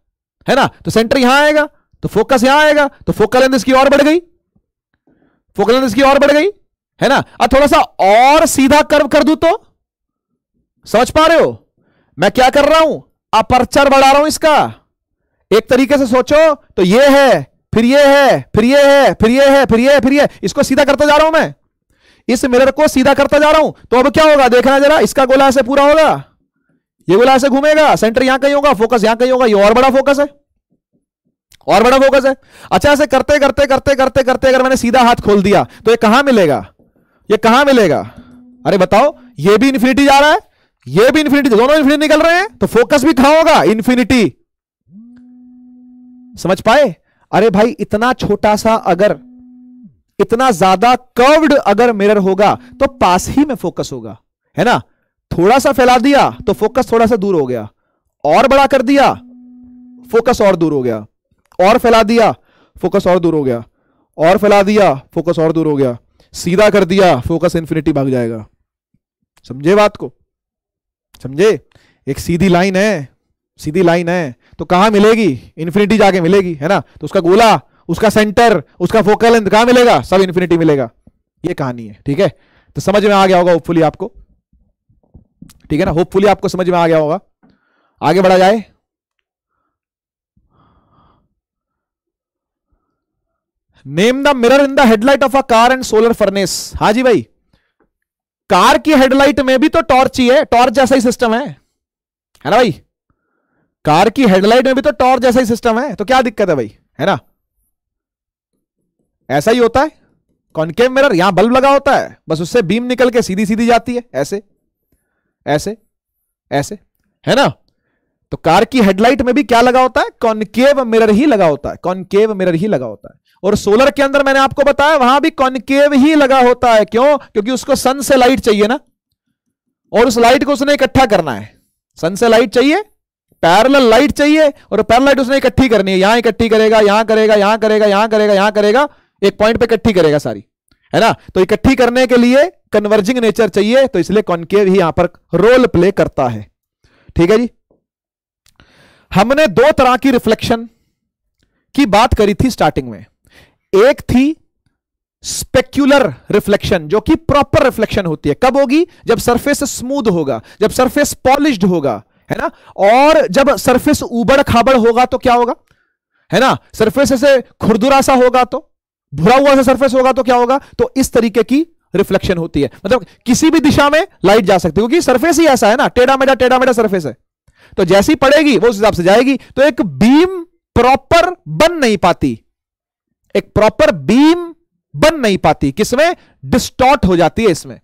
है ना तो सेंटर यहां आएगा तो फोकस यहां आएगा तो फोकल लेंथ इसकी और बढ़ गई फोकल लेंथ इसकी और बढ़ गई है ना अब थोड़ा सा और सीधा कर्व कर दू तो समझ पा रहे हो मैं क्या कर रहा हूं अपर्चर बढ़ा रहा हूं इसका एक तरीके से सोचो तो ये है फिर ये है फिर ये है फिर ये है फिर ये है फिर ये इसको सीधा करता जा रहा हूं मैं इस मिरर को सीधा करता जा रहा हूं तो अब क्या होगा देखना जरा इसका गोला ऐसे पूरा होगा ये गोला ऐसे घूमेगा सेंटर यहां कहीं होगा फोकस यहां कहीं होगा ये और बड़ा फोकस है और बड़ा फोकस है अच्छा ऐसे करते करते करते करते करते अगर मैंने सीधा हाथ खोल दिया तो ये कहां मिलेगा ये कहां मिलेगा अरे बताओ ये भी इन्फिनिटी जा रहा है ये भी इंफिनिटी दोनों इंफिनिटी निकल रहे हैं तो फोकस भी कहा होगा इंफिनिटी समझ पाए अरे भाई इतना छोटा सा अगर इतना ज्यादा कर्व्ड अगर मिरर होगा तो पास ही में फोकस होगा है ना थोड़ा सा फैला दिया तो फोकस थोड़ा सा दूर हो गया और बड़ा कर दिया फोकस और दूर हो गया और फैला दिया फोकस और दूर हो गया और फैला दिया फोकस और दूर हो गया सीधा कर दिया फोकस इंफिनिटी भाग जाएगा समझे बात को समझे एक सीधी लाइन है सीधी लाइन है तो कहां मिलेगी इन्फिनिटी जाके मिलेगी है ना तो उसका गोला उसका सेंटर उसका फोकल लेंथ कहां मिलेगा सब इन्फिनिटी मिलेगा ये कहानी है ठीक है तो समझ में आ गया होगा होपफुली आपको ठीक है ना होपफुली आपको समझ में आ गया होगा आगे बढ़ा जाए name the mirror in the headlight of a car and solar furnace हाँ जी भाई कार की हेडलाइट में भी तो टॉर्च ही है टॉर्च जैसा ही सिस्टम है है ना भाई कार की हेडलाइट में भी तो टॉर्च जैसा ही सिस्टम है तो क्या दिक्कत है भाई है ना ऐसा ही होता है कॉनकेव मिरर यहां बल्ब लगा होता है बस उससे बीम निकल के सीधी सीधी जाती है ऐसे ऐसे ऐसे है ना तो कार की हेडलाइट में भी क्या लगा होता है कॉन्केव मिरर ही लगा होता है कॉन्केव मिरर ही लगा होता है और सोलर के अंदर मैंने आपको बताया वहां भी कॉनकेव ही लगा होता है क्यों क्योंकि उसको सन से लाइट चाहिए ना और उस लाइट को उसने इकट्ठा करना है सन से लाइट चाहिए पैरल लाइट चाहिए और पैरल लाइट उसने इकट्ठी करनी है यहां इकट्ठी करेगा यहां करेगा यहां करेगा यहां करेगा यहां करेगा एक पॉइंट पे इकट्ठी करेगा सारी है ना तो इकट्ठी करने के लिए कन्वर्जिंग नेचर चाहिए तो इसलिए कॉन्केव ही यहां पर रोल प्ले करता है ठीक है जी हमने दो तरह की रिफ्लेक्शन की बात करी थी स्टार्टिंग में एक थी स्पेक्युलर रिफ्लेक्शन जो कि प्रॉपर रिफ्लेक्शन होती है कब होगी जब सरफेस स्मूथ होगा जब सरफेस पॉलिश्ड होगा है ना और जब सरफेस उबड़ खाबड़ होगा तो क्या होगा है ना सरफेस ऐसे खुरदुरा सा होगा तो भुरा हुआ सा सरफेस होगा तो क्या होगा तो इस तरीके की रिफ्लेक्शन होती है मतलब किसी भी दिशा में लाइट जा सकती है क्योंकि सरफेस ही ऐसा है ना टेढ़ा मेढ़ा टेढ़ा मेढ़ा सरफेस है तो जैसी पड़ेगी वो उस हिसाब से जाएगी तो एक बीम प्रॉपर बन नहीं पाती एक प्रॉपर बीम बन नहीं पाती किसमें डिस्टॉर्ट हो जाती है इसमें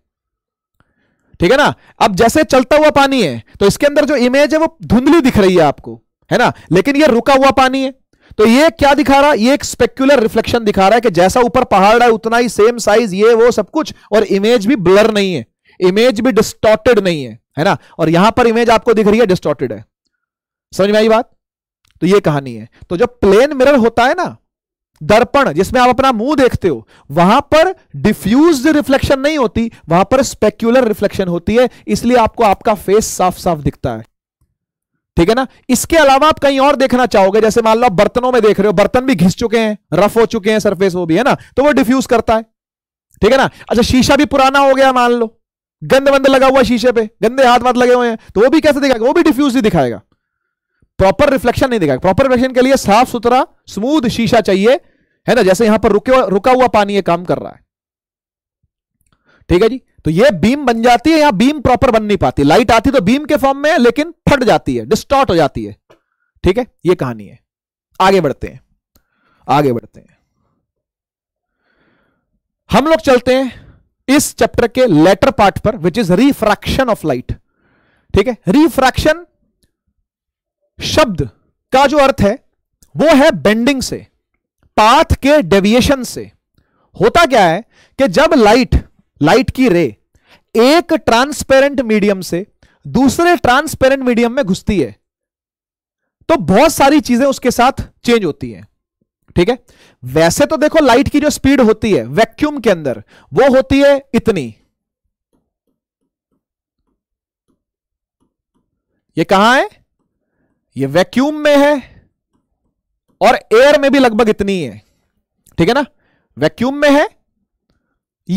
ठीक है ना अब जैसे चलता हुआ पानी है तो इसके अंदर जो इमेज है वो धुंधली दिख रही है आपको है ना लेकिन ये रुका हुआ पानी है तो ये क्या दिखा रहा है ये एक स्पेक्युलर रिफ्लेक्शन दिखा रहा है कि जैसा ऊपर पहाड़ है उतना ही सेम साइज ये वो सब कुछ और इमेज भी ब्लर नहीं है इमेज भी डिस्टॉर्टेड नहीं है है ना और यहां पर इमेज आपको दिख रही है डिस्टॉर्टेड है समझ में आई बात तो ये कहानी है तो जो प्लेन मिरर होता है ना दर्पण जिसमें आप अपना मुंह देखते हो वहां पर डिफ्यूज रिफ्लेक्शन नहीं होती वहां पर स्पेक्यूलर रिफ्लेक्शन होती है इसलिए आपको आपका फेस साफ साफ दिखता है ठीक है ना इसके अलावा आप कहीं और देखना चाहोगे जैसे मान लो बर्तनों में देख रहे हो बर्तन भी घिस चुके हैं रफ हो चुके हैं सरफेस वो भी है ना तो वो डिफ्यूज करता है ठीक है ना अच्छा शीशा भी पुराना हो गया मान लो गंद वंद लगा हुआ शीशे पे गंदे हाथ वाथ लगे हुए हैं तो वो भी कैसे दिखाएगा वो भी डिफ्यूज ही दिखाएगा प्रॉपर रिफ्लेक्शन नहीं दिखाएगा प्रॉपर रिफ्लेक्शन के लिए साफ सुथरा स्मूथ शीशा चाहिए है ना जैसे यहां पर रुके रुका हुआ पानी ये काम कर रहा है ठीक है जी तो ये बीम बन जाती है यहां बीम प्रॉपर बन नहीं पाती लाइट आती तो बीम के फॉर्म में है लेकिन फट जाती है डिस्टॉर्ट हो जाती है ठीक है ये कहानी है आगे बढ़ते हैं आगे बढ़ते हैं हम लोग चलते हैं इस चैप्टर के लेटर पार्ट पर which is refraction of light ठीक है रिफ्रैक्शन शब्द का जो अर्थ है वो है बेंडिंग से पाथ के डेविएशन से होता क्या है कि जब लाइट लाइट की रे एक ट्रांसपेरेंट मीडियम से दूसरे ट्रांसपेरेंट मीडियम में घुसती है तो बहुत सारी चीजें उसके साथ चेंज होती हैं ठीक है वैसे तो देखो लाइट की जो स्पीड होती है वैक्यूम के अंदर वो होती है इतनी ये कहां है ये वैक्यूम में है और एयर में भी लगभग इतनी है ठीक है ना वैक्यूम में है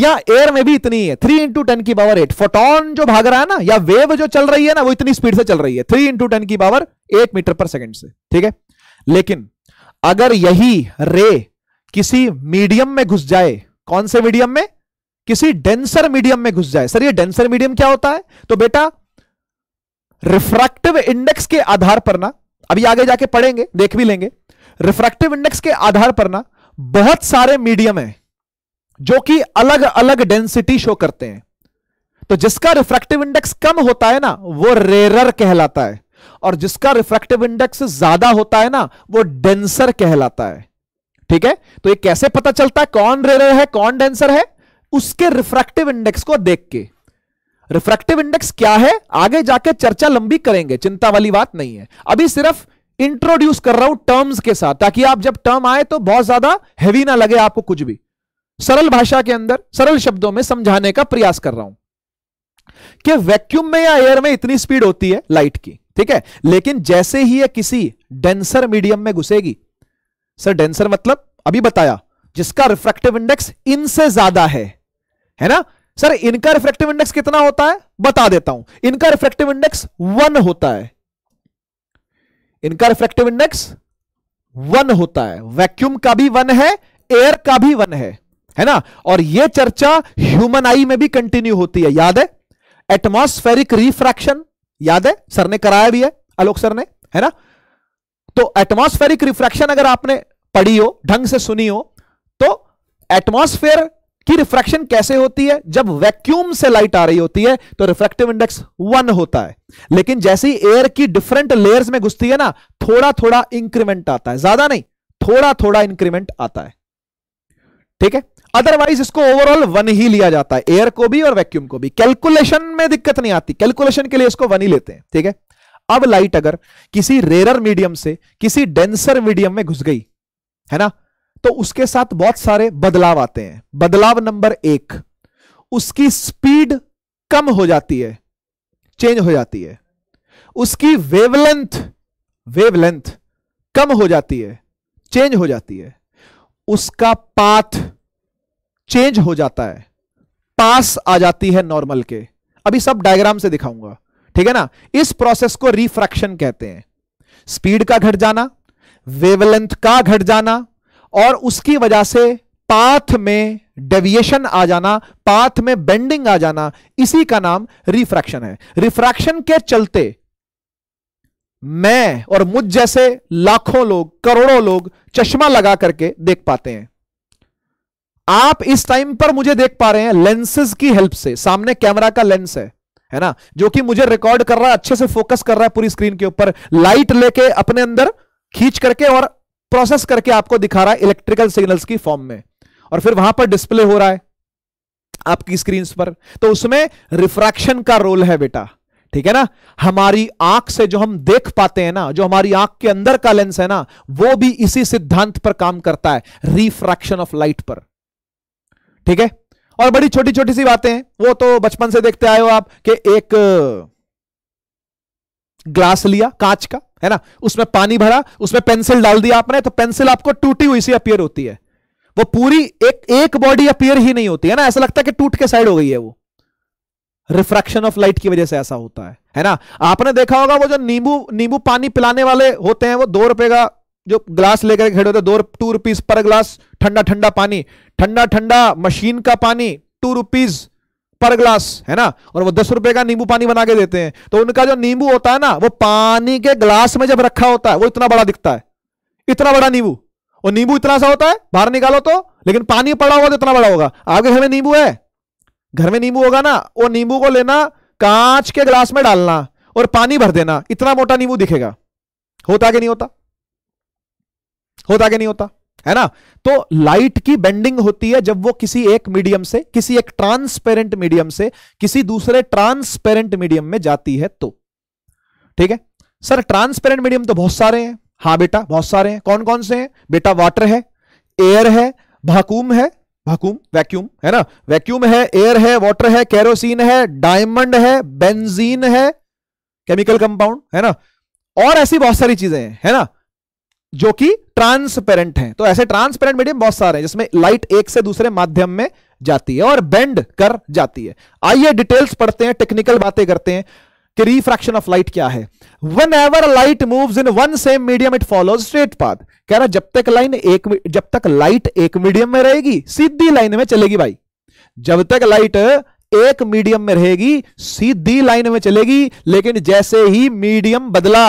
या एयर में भी इतनी है थ्री इंटू टेन की पावर एट फोटोन जो भाग रहा है ना या वेव जो चल रही है ना वो इतनी स्पीड से चल रही है थ्री इंटू टेन की power eight metre per second से ठीक है लेकिन अगर यही रे किसी मीडियम में घुस जाए कौन से मीडियम में किसी डेंसर मीडियम में घुस जाए सर ये डेंसर मीडियम क्या होता है तो बेटा रिफ्रैक्टिव इंडेक्स के आधार पर ना अभी आगे जाके पढ़ेंगे देख भी लेंगे रिफ्रैक्टिव इंडेक्स के आधार पर ना बहुत सारे मीडियम हैं जो कि अलग अलग डेंसिटी शो करते हैं तो जिसका रिफ्रैक्टिव इंडेक्स कम होता है ना वो रेरर कहलाता है और जिसका रिफ्रैक्टिव इंडेक्स ज्यादा होता है ना वो डेंसर कहलाता है ठीक है तो ये कैसे पता चलता है कौन रेर है कौन डेंसर है उसके रिफ्रैक्टिव इंडेक्स को देख के रिफ्रैक्टिव इंडेक्स क्या है आगे जाके चर्चा लंबी करेंगे चिंता वाली बात नहीं है अभी सिर्फ इंट्रोड्यूस कर रहा हूं टर्म्स के साथ ताकि आप जब टर्म आए तो बहुत ज्यादा हैवी ना लगे आपको कुछ भी सरल भाषा के अंदर सरल शब्दों में समझाने का प्रयास कर रहा हूं कि वैक्यूम में या एयर में इतनी स्पीड होती है लाइट की ठीक है लेकिन जैसे ही यह किसी डेंसर मीडियम में घुसेगी सर डेंसर मतलब अभी बताया जिसका रिफ्रेक्टिव इंडेक्स इनसे ज्यादा है है ना सर इनका रिफ्रेक्टिव इंडेक्स कितना होता है बता देता हूं इनका रिफ्रेक्टिव इंडेक्स वन होता है इनका रिफ्रेक्टिव इंडेक्स वन होता है वैक्यूम का भी वन है एयर का भी वन है है ना और यह चर्चा ह्यूमन आई में भी कंटिन्यू होती है याद है एटमोस्फेरिक रिफ्रैक्शन याद है सर ने कराया भी है आलोक सर ने है ना तो एटमॉस्फेरिक रिफ्रैक्शन अगर आपने पढ़ी हो ढंग से सुनी हो तो एटमॉस्फेयर की रिफ्रैक्शन कैसे होती है जब वैक्यूम से लाइट आ रही होती है तो रिफ्रैक्टिव इंडेक्स वन होता है लेकिन जैसे ही एयर की डिफरेंट लेयर्स में घुसती है ना थोड़ा थोड़ा इंक्रीमेंट आता है ज्यादा नहीं थोड़ा थोड़ा इंक्रीमेंट आता है ठीक है अदरवाइज इसको ओवरऑल वन ही लिया जाता है एयर को भी और वैक्यूम को भी कैलकुलेशन में दिक्कत नहीं आती कैलकुलेशन के लिए इसको वन ही लेते हैं ठीक है अब लाइट अगर किसी रेरर मीडियम से किसी डेंसर मीडियम में घुस गई है ना तो उसके साथ बहुत सारे बदलाव आते हैं बदलाव नंबर एक उसकी स्पीड कम हो जाती है चेंज हो जाती है उसकी वेवलेंथ वेवलेंथ कम हो जाती है चेंज हो जाती है उसका पाथ चेंज हो जाता है पास आ जाती है नॉर्मल के अभी सब डायग्राम से दिखाऊंगा ठीक है ना इस प्रोसेस को रिफ्रैक्शन कहते हैं स्पीड का घट जाना वेवलेंथ का घट जाना और उसकी वजह से पाथ में डेविएशन आ जाना पाथ में बेंडिंग आ जाना इसी का नाम रिफ्रैक्शन है रिफ्रैक्शन के चलते मैं और मुझ जैसे लाखों लोग करोड़ों लोग चश्मा लगा करके देख पाते हैं आप इस टाइम पर मुझे देख पा रहे हैं लेंसेज की हेल्प से सामने कैमरा का लेंस है है ना जो कि मुझे रिकॉर्ड कर रहा है अच्छे से फोकस कर रहा है पूरी स्क्रीन के ऊपर लाइट लेके अपने अंदर खींच करके और प्रोसेस करके आपको दिखा रहा है इलेक्ट्रिकल सिग्नल्स की फॉर्म में और फिर वहां पर डिस्प्ले हो रहा है आपकी स्क्रीन पर तो उसमें रिफ्रैक्शन का रोल है बेटा ठीक है ना हमारी आंख से जो हम देख पाते हैं ना जो हमारी आंख के अंदर का लेंस है ना वो भी इसी सिद्धांत पर काम करता है रिफ्रैक्शन ऑफ लाइट पर ठीक है और बड़ी छोटी छोटी सी बातें वो तो बचपन से देखते आए हो आप कि एक ग्लास लिया कांच का है ना उसमें पानी भरा उसमें पेंसिल डाल दिया आपने तो पेंसिल आपको टूटी हुई सी अपियर होती है वो पूरी एक एक बॉडी अपियर ही नहीं होती है ना ऐसा लगता है कि टूट के साइड हो गई है वो रिफ्रैक्शन ऑफ लाइट की वजह से ऐसा होता है है ना आपने देखा होगा वो जो नींबू नींबू पानी पिलाने वाले होते हैं वो दो रुपए का जो ग्लास लेकर खड़े होते दो टू रुपीज पर ग्लास ठंडा ठंडा पानी ठंडा ठंडा मशीन का पानी टू रुपीज पर ग्लास है ना और वो दस रुपए का नींबू पानी बना के देते हैं तो उनका जो नींबू होता है ना वो पानी के ग्लास में जब रखा होता है वो इतना बड़ा दिखता है इतना बड़ा नींबू और नींबू इतना सा होता है बाहर निकालो तो लेकिन पानी पड़ा होगा तो इतना बड़ा होगा आपके घर में नींबू है घर में नींबू होगा ना वो नींबू को लेना कांच के ग्लास में डालना और पानी भर देना इतना मोटा नींबू दिखेगा होता कि नहीं होता होता कि नहीं होता है ना तो लाइट की बेंडिंग होती है जब वो किसी एक मीडियम से किसी एक ट्रांसपेरेंट मीडियम से किसी दूसरे ट्रांसपेरेंट मीडियम में जाती है तो ठीक है सर ट्रांसपेरेंट मीडियम तो बहुत सारे हैं हाँ बेटा बहुत सारे हैं कौन कौन से हैं बेटा वाटर है एयर है भाकूम है भाकूम वैक्यूम है ना वैक्यूम है एयर है वाटर है कैरोसिन है डायमंड है बेंजीन है केमिकल कंपाउंड है ना और ऐसी बहुत सारी चीजें हैं है ना जो कि ट्रांसपेरेंट हैं तो ऐसे ट्रांसपेरेंट मीडियम बहुत सारे हैं जिसमें लाइट एक से दूसरे माध्यम में जाती है और बेंड कर जाती है आइए डिटेल्स पढ़ते हैं टेक्निकल बातें करते हैं कि रिफ्रैक्शन ऑफ लाइट क्या है whenever light move in one same medium it follow straight path कह रहा जब तक लाइन एक जब तक लाइट एक मीडियम में रहेगी सीधी लाइन में चलेगी भाई जब तक लाइट एक मीडियम में रहेगी सीधी लाइन में चलेगी लेकिन जैसे ही मीडियम बदला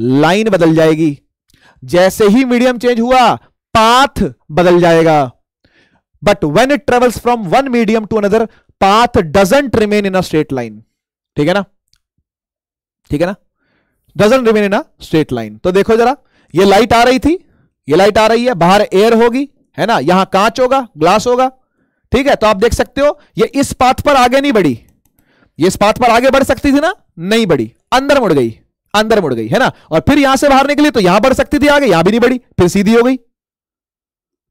लाइन बदल जाएगी जैसे ही मीडियम चेंज हुआ पाथ बदल जाएगा but when it travels from one medium to another path doesn't remain in a straight line ठीक है ना ठीक है ना doesn't remain in a straight line तो देखो जरा ये लाइट आ रही थी ये लाइट आ रही है बाहर एयर होगी है ना यहां कांच होगा ग्लास होगा ठीक है तो आप देख सकते हो ये इस पाथ पर आगे नहीं बढ़ी ये इस पाथ पर आगे बढ़ सकती थी ना नहीं बढ़ी अंदर मुड़ गई अंदर मुड़ गई है ना और फिर यहां से बाहर निकली तो यहां बढ़ सकती थी आगे यहां भी नहीं बढ़ी फिर सीधी हो गई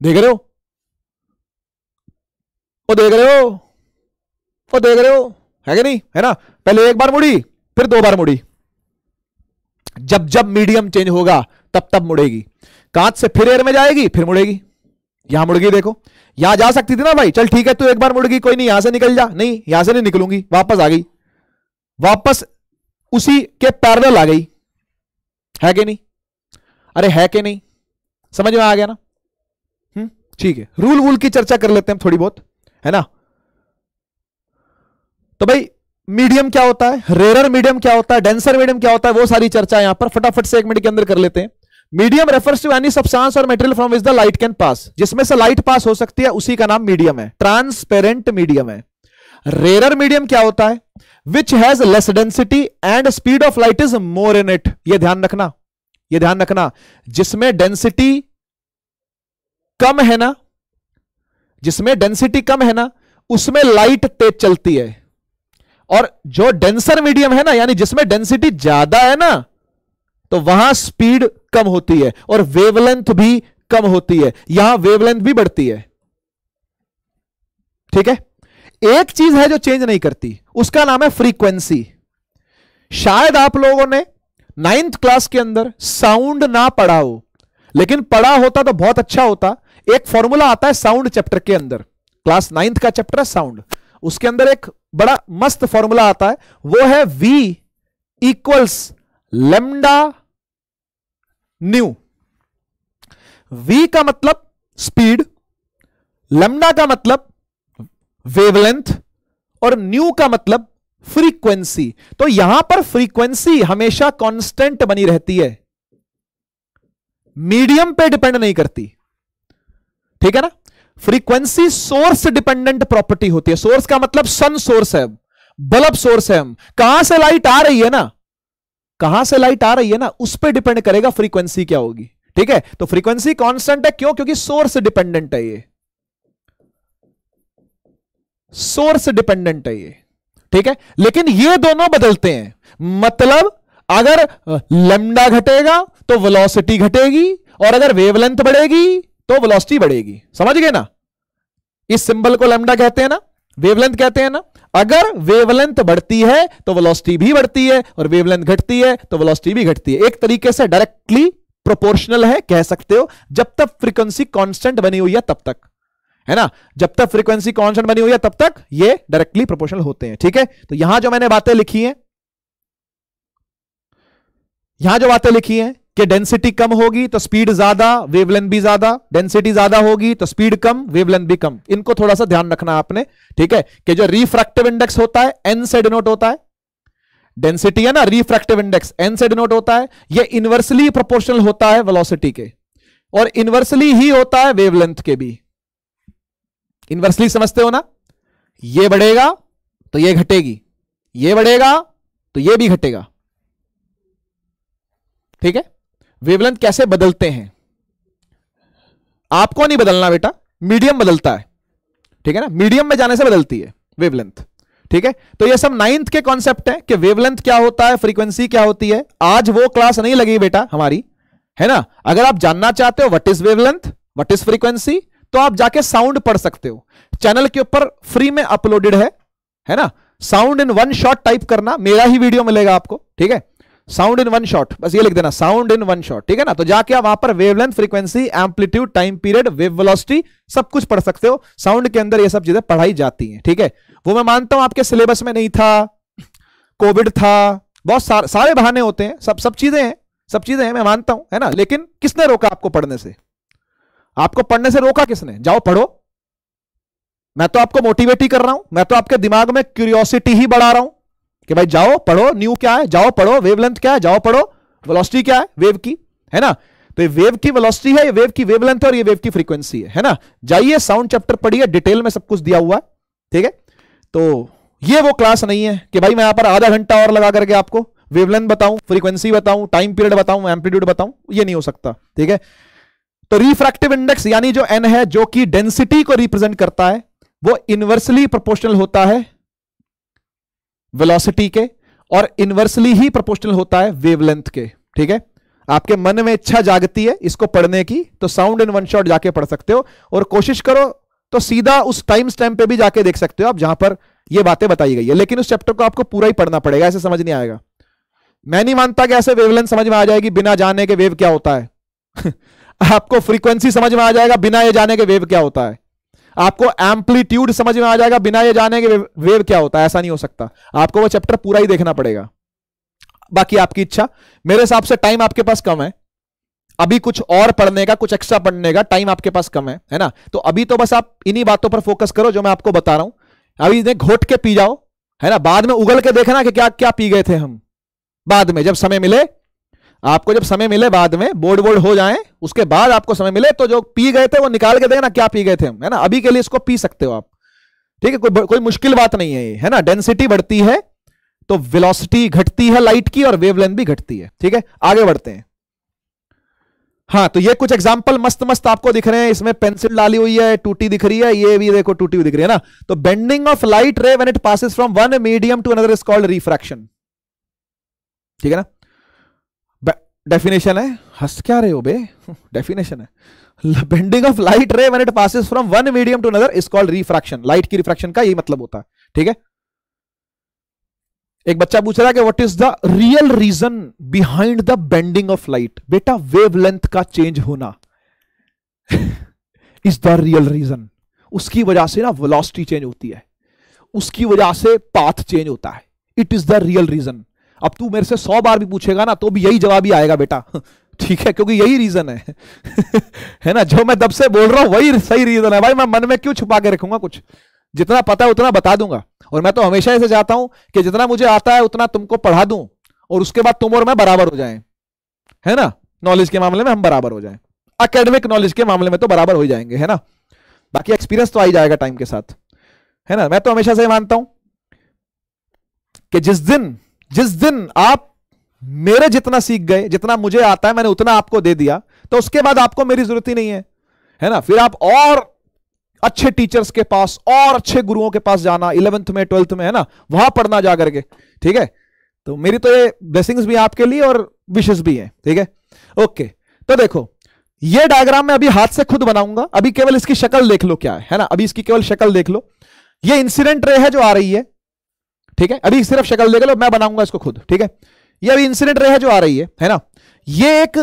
देख रहे हो ओ देख रहे हो ओ देख रहे हो है कि नहीं है ना पहले एक बार मुड़ी फिर दो बार मुड़ी जब जब मीडियम चेंज होगा तब तब मुड़ेगी कांच से फिर एयर में जाएगी फिर मुड़ेगी यहां मुड़ गई देखो यहां जा सकती थी ना भाई चल ठीक है तू एक बार मुड़ गई कोई नहीं यहां से निकल जा नहीं यहां से नहीं निकलूंगी वापस आ गई वापस उसी के पैरल आ गई है कि नहीं अरे है कि नहीं समझ में आ गया ना हम्म ठीक है रूल वूल की चर्चा कर लेते हैं थोड़ी बहुत है ना तो भाई मीडियम क्या होता है रेरर मीडियम क्या होता है डेंसर मीडियम क्या होता है वो सारी चर्चा यहां पर फटाफट से एक मिनट के अंदर कर लेते हैं medium refers to any substance और material from which the light can pass जिसमें से लाइट पास हो सकती है उसी का नाम मीडियम है ट्रांसपेरेंट मीडियम है रेरर मीडियम क्या होता है which has less density and speed of light is more in it यह ध्यान रखना यह ध्यान रखना जिसमें डेंसिटी कम है ना जिसमें डेंसिटी कम है ना उसमें लाइट तेज चलती है और जो डेंसर मीडियम है ना यानी जिसमें डेंसिटी ज्यादा है ना तो वहां स्पीड कम होती है और वेवलेंथ भी कम होती है यहां वेवलेंथ भी बढ़ती है ठीक है एक चीज है जो चेंज नहीं करती उसका नाम है फ्रीक्वेंसी शायद आप लोगों ने नाइन्थ क्लास के अंदर साउंड ना पढ़ा हो लेकिन पढ़ा होता तो बहुत अच्छा होता एक फॉर्मूला आता है साउंड चैप्टर के अंदर क्लास नाइन्थ का चैप्टर है साउंड उसके अंदर एक बड़ा मस्त फॉर्मूला आता है वो है v equals lambda nu v का मतलब स्पीड लेमडा का मतलब वेवलेंथ और न्यू का मतलब फ्रीक्वेंसी तो यहां पर फ्रीक्वेंसी हमेशा कांस्टेंट बनी रहती है मीडियम पे डिपेंड नहीं करती ठीक है ना फ्रीक्वेंसी सोर्स डिपेंडेंट प्रॉपर्टी होती है सोर्स का मतलब सन सोर्स है बल्ब सोर्स है हम कहां से लाइट आ रही है ना कहां से लाइट आ रही है ना उस पर डिपेंड करेगा फ्रीक्वेंसी क्या होगी ठीक है तो फ्रीक्वेंसी कांस्टेंट है क्यों क्योंकि सोर्स डिपेंडेंट है ये सोर्स डिपेंडेंट है ये ठीक है लेकिन ये दोनों बदलते हैं मतलब अगर लंबा घटेगा तो वेलोसिटी घटेगी और अगर वेवलेंथ बढ़ेगी तो वेलोसिटी बढ़ेगी समझ गए ना इस सिंबल को लंबा कहते हैं ना वेवलेंथ कहते हैं ना अगर वेवलेंथ बढ़ती है तो वेलोसिटी भी बढ़ती है और वेवलेंथ घटती है तो वेलोसिटी भी घटती है एक तरीके से डायरेक्टली प्रोपोर्शनल है कह सकते हो जब तक फ्रीक्वेंसी कांस्टेंट बनी हुई है तब तक है ना जब तक फ्रीक्वेंसी कॉन्स्टेंट बनी हुई है तब तक ये डायरेक्टली प्रोपोर्शनल होते हैं ठीक है तो यहां जो मैंने बातें लिखी हैं यहां जो बातें लिखी हैं कि डेंसिटी कम होगी तो स्पीड ज्यादा वेवलेंथ भी ज्यादा डेंसिटी ज्यादा होगी तो स्पीड कम वेवलेंथ भी कम इनको थोड़ा सा ध्यान रखना आपने ठीक है कि जो रिफ्रैक्टिव इंडेक्स होता है एन से डिनोट होता है डेंसिटी है ना रिफ्रैक्टिव इंडेक्स एन से डिनोट होता है यह इनवर्सली प्रोपोर्शनल होता है वेलोसिटी के और इनवर्सली ही होता है वेवलेंथ के भी इनवर्सली समझते हो ना ये बढ़ेगा तो ये घटेगी ये बढ़ेगा तो ये भी घटेगा ठीक है वेवलेंथ कैसे बदलते हैं आपको नहीं बदलना बेटा मीडियम बदलता है ठीक है ना मीडियम में जाने से बदलती है वेवलेंथ ठीक है तो ये सब नाइन्थ के कॉन्सेप्ट है कि वेवलेंथ क्या होता है फ्रीक्वेंसी क्या होती है आज वो क्लास नहीं लगी बेटा हमारी है ना अगर आप जानना चाहते हो what is wavelength what is frequency तो आप जाके साउंड पढ़ सकते हो चैनल के ऊपर फ्री में अपलोडेड है है ना sound in one shot type करना मेरा ही वीडियो मिलेगा आपको ठीक है साउंड इन वन शॉट बस ये लिख देना साउंड इन वन शॉट ठीक है ना तो जाके आप वहां पर wavelength frequency amplitude time period wave velocity सब कुछ पढ़ सकते हो साउंड के अंदर ये सब चीजें पढ़ाई जाती हैं ठीक है वो मैं मानता हूं आपके सिलेबस में नहीं था कोविड था बहुत सार, सारे बहाने होते हैं सब सब चीजें हैं सब चीजें हैं मैं मानता हूं है ना लेकिन किसने रोका आपको पढ़ने से आपको पढ़ने से रोका किसने जाओ पढ़ो मैं तो आपको मोटिवेट ही कर रहा हूं मैं तो आपके दिमाग में क्यूरियोसिटी ही बढ़ा रहा हूं कि भाई जाओ पढ़ो न्यू क्या है जाओ पढ़ो वेवलेंथ क्या है जाओ पढ़ो वेलोसिटी क्या है वेव की है ना तो ये वेव की वेलोसिटी है ये वेव की वेवलेंथ है और ये वेव की फ्रीक्वेंसी है है ना जाइए साउंड चैप्टर पढ़िए डिटेल में सब कुछ दिया हुआ है ठीक है तो ये वो क्लास नहीं है कि भाई मैं यहां पर आधा घंटा और लगा करके आपको वेवलेंथ बताऊं फ्रीक्वेंसी बताऊं टाइम पीरियड बताऊं एम्पलीट्यूड बताऊं ये नहीं हो सकता ठीक है तो रिफ्रैक्टिव इंडेक्स यानी जो एन है जो कि डेंसिटी को रिप्रेजेंट करता है वो इनवर्सली प्रोपोर्शनल होता है वेलोसिटी के और इनवर्सली ही प्रोपोर्शनल होता है वेवलेंथ के ठीक है आपके मन में इच्छा जागती है इसको पढ़ने की तो साउंड इन वन शॉट जाके पढ़ सकते हो और कोशिश करो तो सीधा उस टाइम स्टैम्प पे भी जाके देख सकते हो आप जहां पर ये बातें बताई गई है लेकिन उस चैप्टर को आपको पूरा ही पढ़ना पड़ेगा ऐसे समझ नहीं आएगा मैं नहीं मानता कि ऐसे वेवलेंथ समझ में आ जाएगी बिना जाने के वेव क्या होता है आपको फ्रीक्वेंसी समझ में आ जाएगा बिना ये जाने के वेव क्या होता है आपको एम्पलीट्यूड समझ में आ जाएगा बिना ये जाने के वेव, क्या होता है ऐसा नहीं हो सकता आपको वो चैप्टर पूरा ही देखना पड़ेगा बाकी आपकी इच्छा मेरे हिसाब से टाइम आपके पास कम है अभी कुछ और पढ़ने का कुछ एक्स्ट्रा पढ़ने का टाइम आपके पास कम है है ना तो अभी तो बस आप इन्हीं बातों पर फोकस करो जो मैं आपको बता रहा हूं अभी इन्हें घोट के पी जाओ है ना बाद में उगल के देखना कि क्या क्या पी गए थे हम बाद में जब समय मिले आपको जब समय मिले बाद में बोर्ड वोर्ड हो जाए उसके बाद आपको समय मिले तो जो पी गए थे वो निकाल के देगा ना क्या पी गए थे है ना अभी के लिए इसको पी सकते हो आप ठीक है कोई कोई मुश्किल बात नहीं है ये है ना डेंसिटी बढ़ती है तो वेलोसिटी घटती है लाइट की और वेवलेंथ भी घटती है ठीक है आगे बढ़ते हैं हाँ तो ये कुछ एग्जाम्पल मस्त मस्त आपको दिख रहे हैं इसमें पेंसिल डाली हुई है टूटी दिख रही है ये भी देखो टूटी हुई दिख रही है ना तो bending of light ray when it passes from one medium to another is called refraction ठीक है ना डेफिनेशन है हंस क्या रहे हो बे डेफिनेशन है bending of light ray when it passes from one medium to another is called refraction light की रिफ्रैक्शन का यही मतलब होता है ठीक है एक बच्चा पूछ रहा है कि what is the real reason behind the bending of light बेटा वेवलेंथ का चेंज होना इज द रियल रीजन उसकी वजह से ना वेलोसिटी चेंज होती है उसकी वजह से पाथ चेंज होता है it is the real reason अब तू मेरे से सौ बार भी पूछेगा ना तो भी यही जवाब ही आएगा बेटा ठीक है क्योंकि यही रीजन है है ना जो मैं दब से बोल रहा हूं वही सही रीजन है भाई मैं मन में क्यों छुपा के रखूंगा कुछ जितना पता है उतना बता दूंगा और मैं तो हमेशा ऐसे चाहता हूं कि जितना मुझे आता है उतना तुमको पढ़ा दूं और उसके बाद तुम और मैं बराबर हो जाए है ना नॉलेज के मामले में हम बराबर हो जाए अकेडमिक नॉलेज के मामले में तो बराबर हो जाएंगे है ना बाकी एक्सपीरियंस तो आई जाएगा टाइम के साथ है ना मैं तो हमेशा से मानता हूं कि जिस दिन जिस दिन आप मेरे जितना सीख गए जितना मुझे आता है मैंने उतना आपको दे दिया तो उसके बाद आपको मेरी जरूरत ही नहीं है है ना फिर आप और अच्छे टीचर्स के पास और अच्छे गुरुओं के पास जाना इलेवंथ में ट्वेल्थ में है ना वहां पढ़ना जाकर के ठीक है तो मेरी तो ये ब्लेसिंग्स भी आपके लिए और विशेष भी है ठीक है ओके तो देखो ये डायग्राम मैं अभी हाथ से खुद बनाऊंगा अभी केवल इसकी शक्ल देख लो क्या है है ना अभी इसकी केवल शक्ल देख लो ये इंसिडेंट रे है जो आ रही है ठीक है अभी सिर्फ शक्ल देख लो मैं बनाऊंगा इसको खुद ठीक है ये अभी इंसिडेंट रहा जो आ रही है है ना ये एक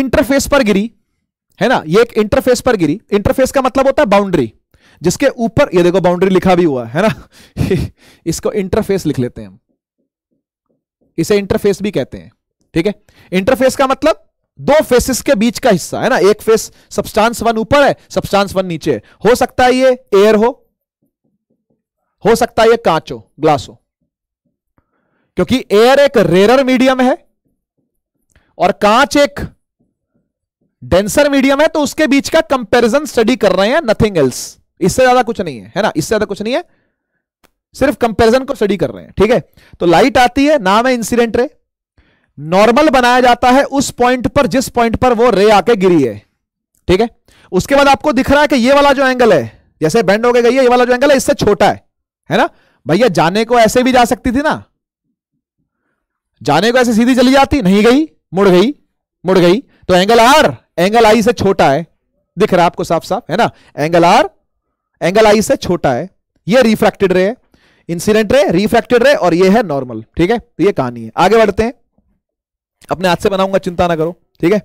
इंटरफेस पर गिरी है ना ये एक इंटरफेस पर गिरी इंटरफेस का मतलब होता है बाउंड्री जिसके ऊपर ये देखो बाउंड्री लिखा भी हुआ है ना इसको इंटरफेस लिख लेते हैं हम इसे इंटरफेस भी कहते हैं ठीक है इंटरफेस का मतलब दो फेसेस के बीच का हिस्सा है ना एक फेस सब्सटेंस वन ऊपर है सब्सटेंस वन नीचे है हो सकता है ये एयर हो हो सकता है ये कांच हो ग्लास हो क्योंकि एयर एक रेरर मीडियम है और कांच एक डेंसर मीडियम है तो उसके बीच का कंपैरिजन स्टडी कर रहे हैं नथिंग एल्स इससे ज्यादा कुछ नहीं है है ना इससे ज्यादा कुछ नहीं है सिर्फ कंपैरिजन को स्टडी कर रहे हैं ठीक है तो लाइट आती है नाम है इंसिडेंट रे नॉर्मल बनाया जाता है उस पॉइंट पर जिस पॉइंट पर वो रे आके गिरी है ठीक है उसके बाद आपको दिख रहा है कि ये वाला जो एंगल है जैसे बैंड होके गई है ये वाला जो एंगल है इससे छोटा है है ना भैया जाने को ऐसे भी जा सकती थी ना जाने को ऐसे सीधी चली जाती नहीं गई मुड़ गई मुड़ गई तो एंगल आर एंगल आई से छोटा है दिख रहा है आपको साफ साफ है ना एंगल आर एंगल आई से छोटा है ये refracted ray incident ray refracted रे और ये है नॉर्मल ठीक है तो ये कहानी है आगे बढ़ते हैं अपने हाथ से बनाऊंगा चिंता ना करो ठीक है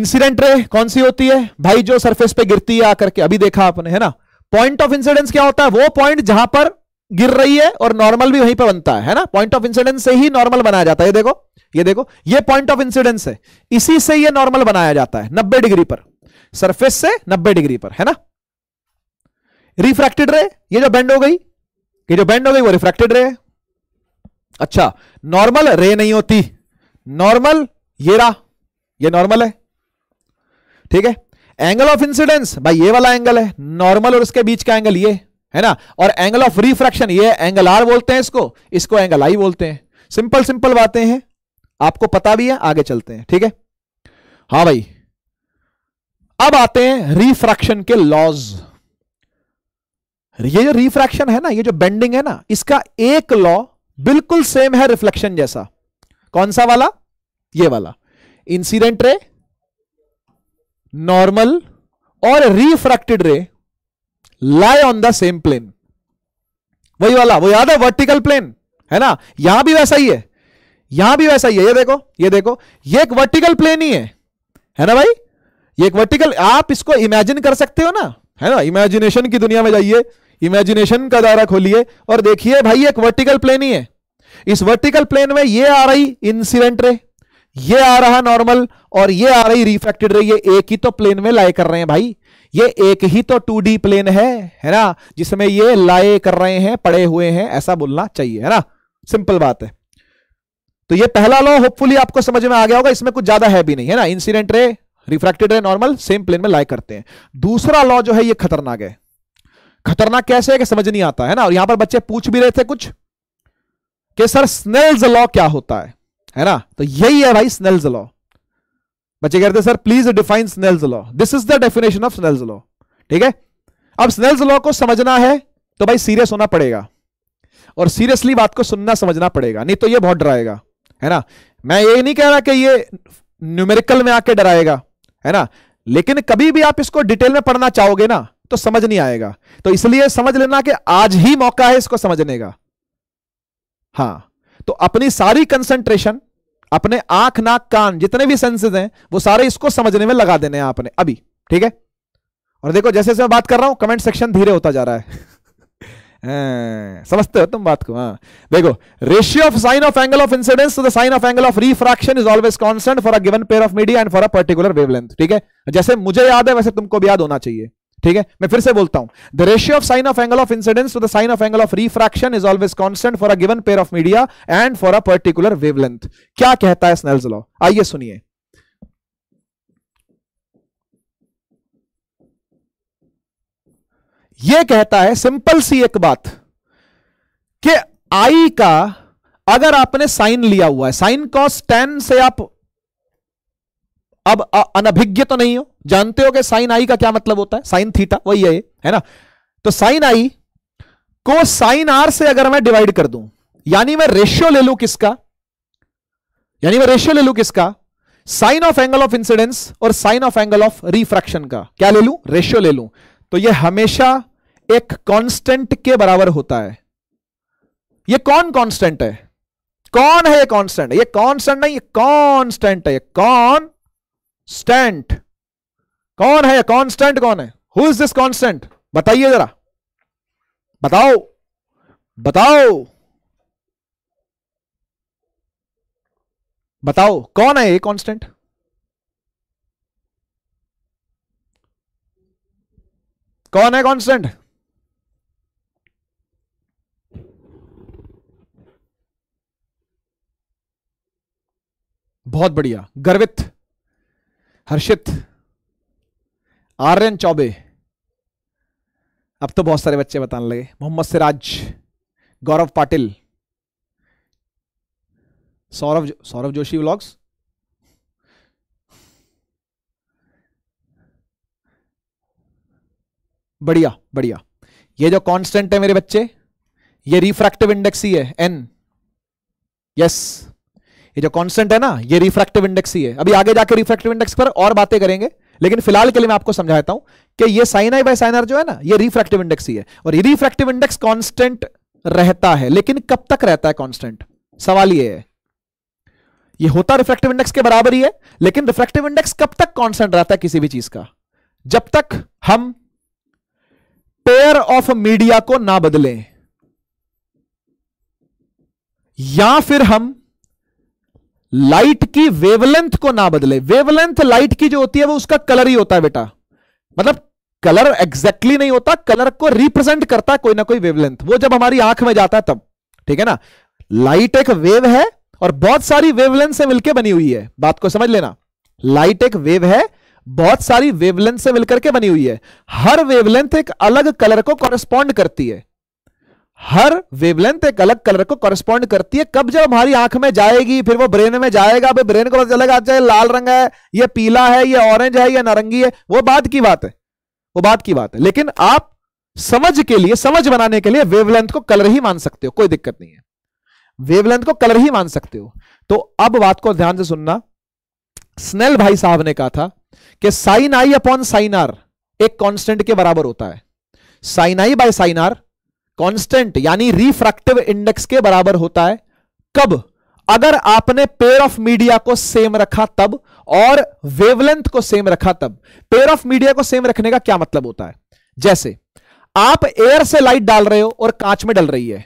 इंसिडेंट रे कौन सी होती है भाई जो सरफेस पे गिरती है आकर के अभी देखा आपने है ना पॉइंट ऑफ इंसिडेंस क्या होता है वो पॉइंट जहां पर गिर रही है और नॉर्मल भी वहीं पर बनता है है ना पॉइंट ऑफ इंसिडेंस से ही नॉर्मल बनाया जाता है ये देखो ये देखो ये पॉइंट ऑफ इंसिडेंस है इसी से ये नॉर्मल बनाया जाता है 90 डिग्री पर सरफेस से 90 डिग्री पर है ना रिफ्रैक्टेड रे ये जो बेंड हो गई ये जो बेंड हो गई वो रिफ्रैक्टेड रे अच्छा नॉर्मल रे नहीं होती नॉर्मल ये रहा ये नॉर्मल है ठीक है एंगल ऑफ इंसिडेंस भाई ये वाला एंगल है नॉर्मल और उसके बीच का एंगल ये है ना और एंगल ऑफ रिफ्रैक्शन ये एंगल आर बोलते हैं इसको इसको एंगल आई बोलते हैं सिंपल सिंपल बातें हैं आपको पता भी है आगे चलते हैं ठीक है हाँ भाई अब आते हैं रिफ्रैक्शन के लॉज ये जो रिफ्रैक्शन है ना ये जो बेंडिंग है ना इसका एक लॉ बिल्कुल सेम है रिफ्लेक्शन जैसा कौन सा वाला ये वाला इंसिडेंट रे नॉर्मल और refracted ray lie on the same plane वही वाला वो याद है वर्टिकल प्लेन है ना यहां भी वैसा ही है यहां भी वैसा ही है ये देखो ये देखो ये एक वर्टिकल प्लेन ही है है ना भाई ये एक वर्टिकल आप इसको इमेजिन कर सकते हो ना है ना इमेजिनेशन की दुनिया में जाइए इमेजिनेशन का दायरा खोलिए और देखिए भाई एक वर्टिकल प्लेन ही है इस वर्टिकल प्लेन में ये आ रही इंसिडेंट रे ये आ रहा नॉर्मल और ये आ रही रिफ्रेक्टेड रे ये एक ही तो प्लेन में लाई कर रहे हैं भाई ये एक ही तो टू डी प्लेन है है ना जिसमें ये लाए कर रहे हैं पड़े हुए हैं ऐसा बोलना चाहिए है ना सिंपल बात है तो ये पहला लॉ होपफुली आपको समझ में आ गया होगा इसमें कुछ ज्यादा है भी नहीं है ना इंसिडेंट रे रिफ्रैक्टेड रे नॉर्मल सेम प्लेन में लाए करते हैं दूसरा लॉ जो है ये खतरनाक है खतरनाक कैसे है कि समझ नहीं आता है ना और यहां पर बच्चे पूछ भी रहे थे कुछ कि सर स्नेल्स लॉ क्या होता है है ना तो यही है भाई स्नेल्स लॉ बच्चे कहते sir please define Snell's law this is the definition of Snell's law ठीक है अब स्नेल्स लॉ को समझना है तो भाई सीरियस होना पड़ेगा और सीरियसली बात को सुनना समझना पड़ेगा नहीं तो ये बहुत डराएगा है ना मैं ये नहीं कह रहा कि ये न्यूमेरिकल में आके डराएगा है ना लेकिन कभी भी आप इसको डिटेल में पढ़ना चाहोगे ना तो समझ नहीं आएगा तो इसलिए समझ लेना कि आज ही मौका है इसको समझने का हाँ तो अपनी सारी कंसंट्रेशन अपने आंख नाक कान जितने भी सेंसेस हैं वो सारे इसको समझने में लगा देने हैं आपने अभी ठीक है और देखो जैसे जैसे मैं बात कर रहा हूं कमेंट सेक्शन धीरे होता जा रहा है हाँ, समझते हो तुम बात को हाँ देखो ratio of sine of angle of incidence to the sine of angle of refraction is always constant for a given pair of media and for a particular wavelength ठीक है जैसे मुझे याद है वैसे तुमको भी याद होना चाहिए ठीक है मैं फिर से बोलता हूं the ratio of sine of angle of incidence to the sine of angle of refraction is always constant for a given pair of media and for a particular wavelength क्या कहता है स्नेल्स लॉ आइए सुनिए यह कहता है simple सी एक बात कि आई का अगर आपने साइन लिया हुआ है साइन कॉस टेन से आप अब अनभिज्ञ तो नहीं हो जानते हो कि साइन आई का क्या मतलब होता है साइन थीटा वही है है ना तो साइन आई को साइन आर से अगर मैं डिवाइड कर दूं यानी मैं रेशियो ले लू किसका यानी मैं रेशियो ले लू किसका sine of angle of incidence और sine of angle of refraction का क्या ले लू रेशियो ले लू तो यह हमेशा एक कॉन्स्टेंट के बराबर होता है यह कौन कॉन्स्टेंट है कौन है ये कॉन्स्टेंट ये कॉन्स्टेंट नहीं ये है कौन स्टेंट कौन है कांस्टेंट कौन है हु इज दिस कांस्टेंट बताइए जरा बताओ बताओ बताओ कौन है ये कांस्टेंट कौन है कांस्टेंट बहुत बढ़िया गर्वित हर्षित आर्यन चौबे अब तो बहुत सारे बच्चे बताने लगे मोहम्मद सिराज गौरव पाटिल सौरभ जो, सौरभ जोशी व्लॉग्स बढ़िया बढ़िया ये जो कांस्टेंट है मेरे बच्चे ये रिफ्रैक्टिव इंडेक्स ही है एन यस ये जो कॉन्स्टेंट है ना ये रिफ्रैक्टिव इंडेक्स ही है अभी आगे जाकर रिफ्रैक्टिव इंडेक्स पर और बातें करेंगे लेकिन फिलहाल के लिए मैं आपको समझाता हूं कि ये sine I by sine R जो है ना ये रिफ्रैक्टिव इंडेक्स ही है और ये रिफ्रैक्टिव इंडेक्स कॉन्स्टेंट रहता है लेकिन कब तक रहता है कॉन्स्टेंट सवाल ये है ये होता रिफ्रैक्टिव इंडेक्स के बराबर ही है लेकिन रिफ्रैक्टिव इंडेक्स कब तक कॉन्स्टेंट रहता है किसी भी चीज का जब तक हम पेयर ऑफ मीडिया को ना बदलें या फिर हम लाइट की वेवलेंथ को ना बदले वेवलेंथ लाइट की जो होती है वो उसका कलर ही होता है बेटा मतलब कलर एग्जैक्टली नहीं होता कलर को रिप्रेजेंट करता है कोई ना कोई वेवलेंथ वो जब हमारी आंख में जाता है तब ठीक है ना लाइट एक वेव है और बहुत सारी वेवलेंथ से मिलकर बनी हुई है बात को समझ लेना लाइट एक वेव है बहुत सारी वेवलेंथ से मिलकर के बनी हुई है हर वेवलेंथ एक अलग कलर को कॉरेस्पॉन्ड करती है हर वेवलेंथ एक अलग कलर को करस्पॉन्ड करती है कब जब हमारी आंख में जाएगी फिर वो ब्रेन में जाएगा भाई ब्रेन को पता चलेगा अच्छा लाल रंग है ये पीला है ये ऑरेंज है ये नारंगी है वो बात की बात है वो बात की बात है लेकिन आप समझ के लिए समझ बनाने के लिए वेवलेंथ को कलर ही मान सकते हो कोई दिक्कत नहीं है वेवलेंथ को कलर ही मान सकते हो तो अब बात को ध्यान से सुनना स्नेल भाई साहब ने कहा था कि साइन आई अपॉन साइन आर एक कॉन्स्टेंट के बराबर होता है sine I by sine R constant यानी रिफ्रैक्टिव इंडेक्स के बराबर होता है कब अगर आपने पेयर ऑफ मीडिया को सेम रखा तब और वेवलेंथ को सेम रखा तब पेयर ऑफ मीडिया को सेम रखने का क्या मतलब होता है जैसे आप एयर से लाइट डाल रहे हो और कांच में डल रही है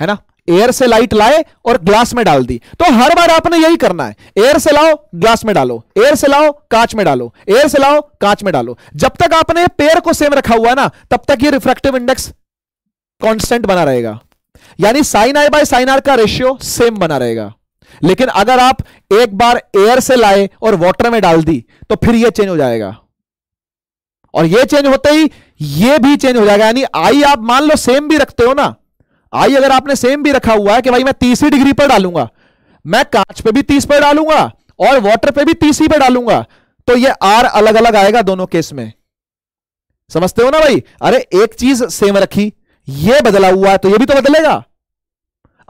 है ना एयर से लाइट लाए और ग्लास में डाल दी तो हर बार आपने यही करना है एयर से लाओ ग्लास में डालो एयर से लाओ कांच में डालो एयर से लाओ कांच में डालो जब तक आपने पेयर को सेम रखा हुआ है ना तब तक ये रिफ्रैक्टिव इंडेक्स कांस्टेंट बना रहेगा यानी sine I by sine R का रेशियो सेम बना रहेगा लेकिन अगर आप एक बार एयर से लाए और वाटर में डाल दी तो फिर यह चेंज हो जाएगा और यह चेंज होते ही यह भी चेंज हो जाएगा यानी आई आप मान लो सेम भी रखते हो ना आई अगर आपने सेम भी रखा हुआ है कि भाई मैं तीसरी डिग्री पर डालूंगा मैं कांच पे भी तीस पर डालूंगा और वाटर पे भी तीसरी पर डालूंगा तो ये आर अलग अलग आएगा दोनों केस में समझते हो ना भाई अरे एक चीज सेम रखी ये बदला हुआ है तो ये भी तो बदलेगा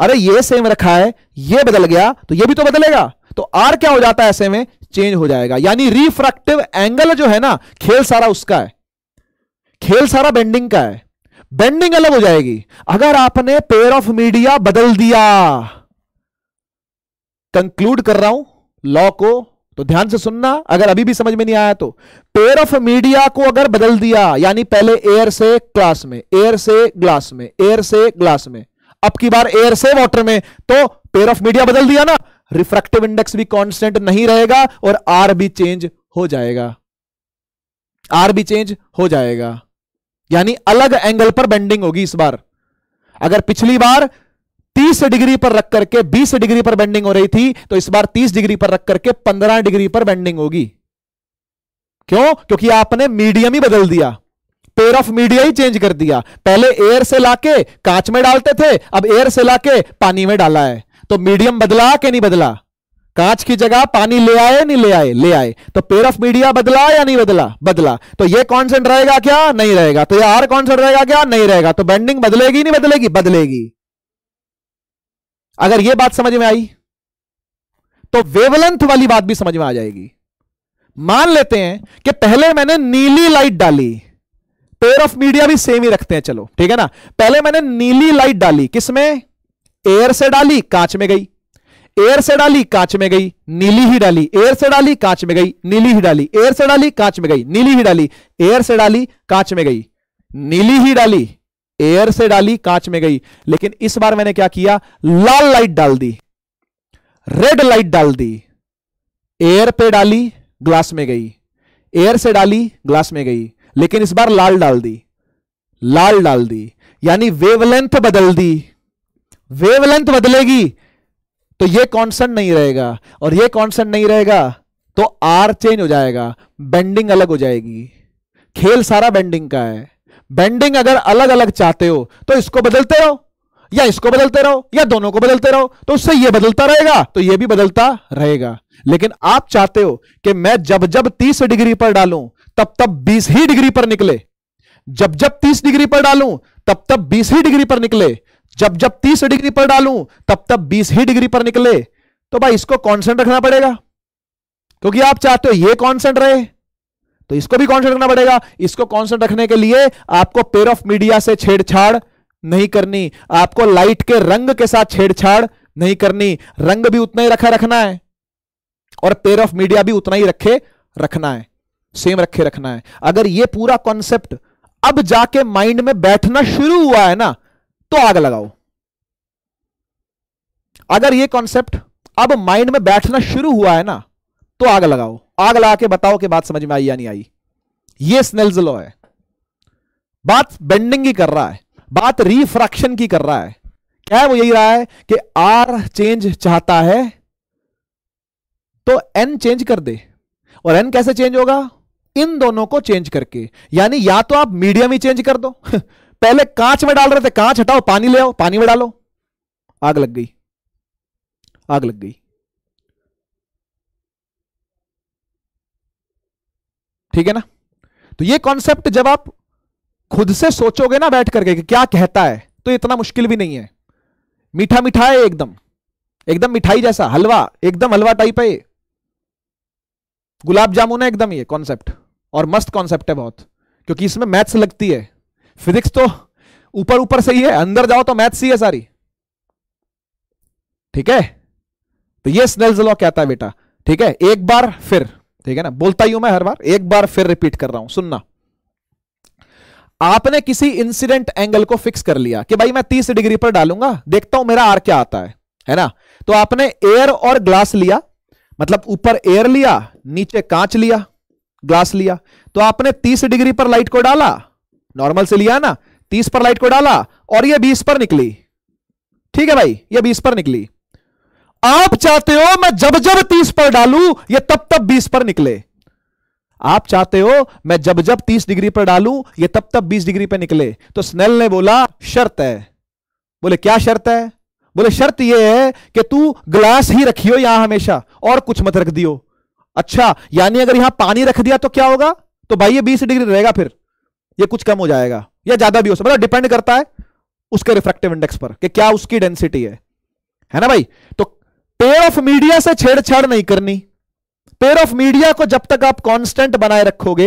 अरे ये सेम रखा है ये बदल गया तो ये भी तो बदलेगा तो आर क्या हो जाता है ऐसे में चेंज हो जाएगा यानी रिफ्रैक्टिव एंगल जो है ना खेल सारा उसका है खेल सारा बेंडिंग का है बेंडिंग अलग हो जाएगी अगर आपने पेयर ऑफ मीडिया बदल दिया कंक्लूड कर रहा हूं लॉ को तो ध्यान से सुनना अगर अभी भी समझ में नहीं आया तो पेयर ऑफ मीडिया को अगर बदल दिया यानी पहले एयर से क्लास में एयर से ग्लास में एयर से ग्लास में अब की बार एयर से वाटर में तो पेयर ऑफ मीडिया बदल दिया ना रिफ्रैक्टिव इंडेक्स भी कांस्टेंट नहीं रहेगा और आर भी चेंज हो जाएगा आर भी चेंज हो जाएगा यानी अलग एंगल पर बेंडिंग होगी इस बार अगर पिछली बार 30 डिग्री पर रख करके 20 डिग्री पर बेंडिंग हो रही थी तो इस बार 30 डिग्री पर रख करके 15 डिग्री पर बेंडिंग होगी क्यों क्योंकि आपने मीडियम ही बदल दिया पेयर ऑफ मीडिया ही चेंज कर दिया पहले एयर से लाके कांच में डालते थे अब एयर से लाके पानी में डाला है तो मीडियम बदला के नहीं बदला कांच की जगह पानी ले आए नहीं ले आए ले आए तो पेयर ऑफ मीडिया बदला या नहीं बदला बदला तो ये कॉन्सेंट रहेगा क्या नहीं रहेगा तो ये आर कॉन्सेंट रहेगा क्या नहीं रहेगा तो बेंडिंग बदलेगी नहीं बदलेगी बदलेगी अगर यह बात समझ में आई तो वेवलेंथ वाली बात भी समझ में आ जाएगी मान लेते हैं कि पहले मैंने नीली लाइट डाली पेयर ऑफ मीडिया भी सेम ही रखते हैं चलो ठीक है ना पहले मैंने नीली लाइट डाली किसमें एयर से डाली कांच में गई एयर से डाली कांच में गई नीली ही डाली एयर से डाली कांच में गई नीली ही डाली एयर से डाली कांच में गई नीली ही डाली एयर से डाली कांच में गई नीली ही डाली एयर से डाली कांच में गई लेकिन इस बार मैंने क्या किया लाल लाइट डाल दी रेड लाइट डाल दी एयर पे डाली ग्लास में गई एयर से डाली ग्लास में गई लेकिन इस बार लाल डाल दी लाल डाल दी यानी वेवलेंथ बदल दी वेवलेंथ बदलेगी तो ये कॉन्सेंट नहीं रहेगा और ये कॉन्सेंट नहीं रहेगा तो आर चेंज हो जाएगा बेंडिंग अलग हो जाएगी खेल सारा बेंडिंग का है बेंडिंग अगर अलग अलग चाहते हो तो इसको बदलते रहो या इसको बदलते रहो या दोनों को बदलते रहो तो उससे ये बदलता रहेगा तो ये भी बदलता रहेगा लेकिन आप चाहते हो कि मैं जब जब तीस डिग्री पर डालूं तब तब बीस ही डिग्री पर निकले जब जब तीस डिग्री पर डालूं तब तब बीस ही डिग्री पर निकले जब जब तीस डिग्री पर डालूं तब तब बीस ही डिग्री पर निकले तो भाई इसको कॉन्सेंट रखना पड़ेगा क्योंकि आप चाहते हो ये कॉन्सेंट रहे तो इसको भी कॉन्सेंट रखना पड़ेगा इसको कॉन्सेंट रखने के लिए आपको पेयर ऑफ मीडिया से छेड़छाड़ नहीं करनी आपको लाइट के रंग के साथ छेड़छाड़ नहीं करनी रंग भी उतना ही रखा रखना है और पेयर ऑफ मीडिया भी उतना ही रखे रखना है सेम रखे रखना है अगर ये पूरा कॉन्सेप्ट अब जाके माइंड में बैठना शुरू हुआ है ना तो आग लगाओ अगर ये कॉन्सेप्ट अब माइंड में बैठना शुरू हुआ है ना तो आग लगाओ आग लगा के बताओ कि बात समझ में आई या नहीं आई ये स्नेल्स लॉ है बात बेंडिंग की कर रहा है बात रिफ्रैक्शन की कर रहा है क्या है वो यही रहा है कि आर चेंज चाहता है तो एन चेंज कर दे और एन कैसे चेंज होगा इन दोनों को चेंज करके यानी या तो आप मीडियम ही चेंज कर दो पहले कांच में डाल रहे थे कांच हटाओ पानी ले आओ पानी में डालो आग लग गई आग लग गई ठीक है ना तो ये कॉन्सेप्ट जब आप खुद से सोचोगे ना बैठ करके कि क्या कहता है तो इतना मुश्किल भी नहीं है मीठा मीठा है एकदम एकदम मिठाई जैसा हलवा एकदम हलवा टाइप है गुलाब जामुन है एकदम ये कॉन्सेप्ट और मस्त कॉन्सेप्ट है बहुत क्योंकि इसमें मैथ्स लगती है फिजिक्स तो ऊपर ऊपर से ही है अंदर जाओ तो मैथ्स ही है सारी ठीक है तो ये स्नेल्स लॉ कहता है बेटा ठीक है एक बार फिर ठीक है ना बोलता ही हूं मैं हर बार एक बार फिर रिपीट कर रहा हूं सुनना आपने किसी इंसिडेंट एंगल को फिक्स कर लिया कि भाई मैं 30 डिग्री पर डालूंगा देखता हूं मेरा आर क्या आता है है ना तो आपने एयर और ग्लास लिया मतलब ऊपर एयर लिया नीचे कांच लिया ग्लास लिया तो आपने 30 डिग्री पर लाइट को डाला नॉर्मल से लिया ना 30 पर लाइट को डाला और ये 20 पर निकली ठीक है भाई ये 20 पर निकली आप चाहते हो मैं जब जब तीस पर डालू ये तब तब बीस पर निकले आप चाहते हो मैं जब जब तीस डिग्री पर डालू ये तब तब बीस डिग्री पर निकले तो स्नेल ने बोला शर्त है बोले क्या शर्त है बोले शर्त यह है कि तू ग्लास ही रखियो यहां हमेशा और कुछ मत रख दियो अच्छा यानी अगर यहां पानी रख दिया तो क्या होगा तो भाई ये बीस डिग्री रहेगा फिर ये कुछ कम हो जाएगा या ज्यादा भी हो सकता मतलब डिपेंड करता है उसके रिफ्रैक्टिव इंडेक्स पर कि क्या उसकी डेंसिटी है है ना भाई तो पेड़ ऑफ मीडिया से छेड़छाड़ नहीं करनी पेड़ ऑफ मीडिया को जब तक आप कांस्टेंट बनाए रखोगे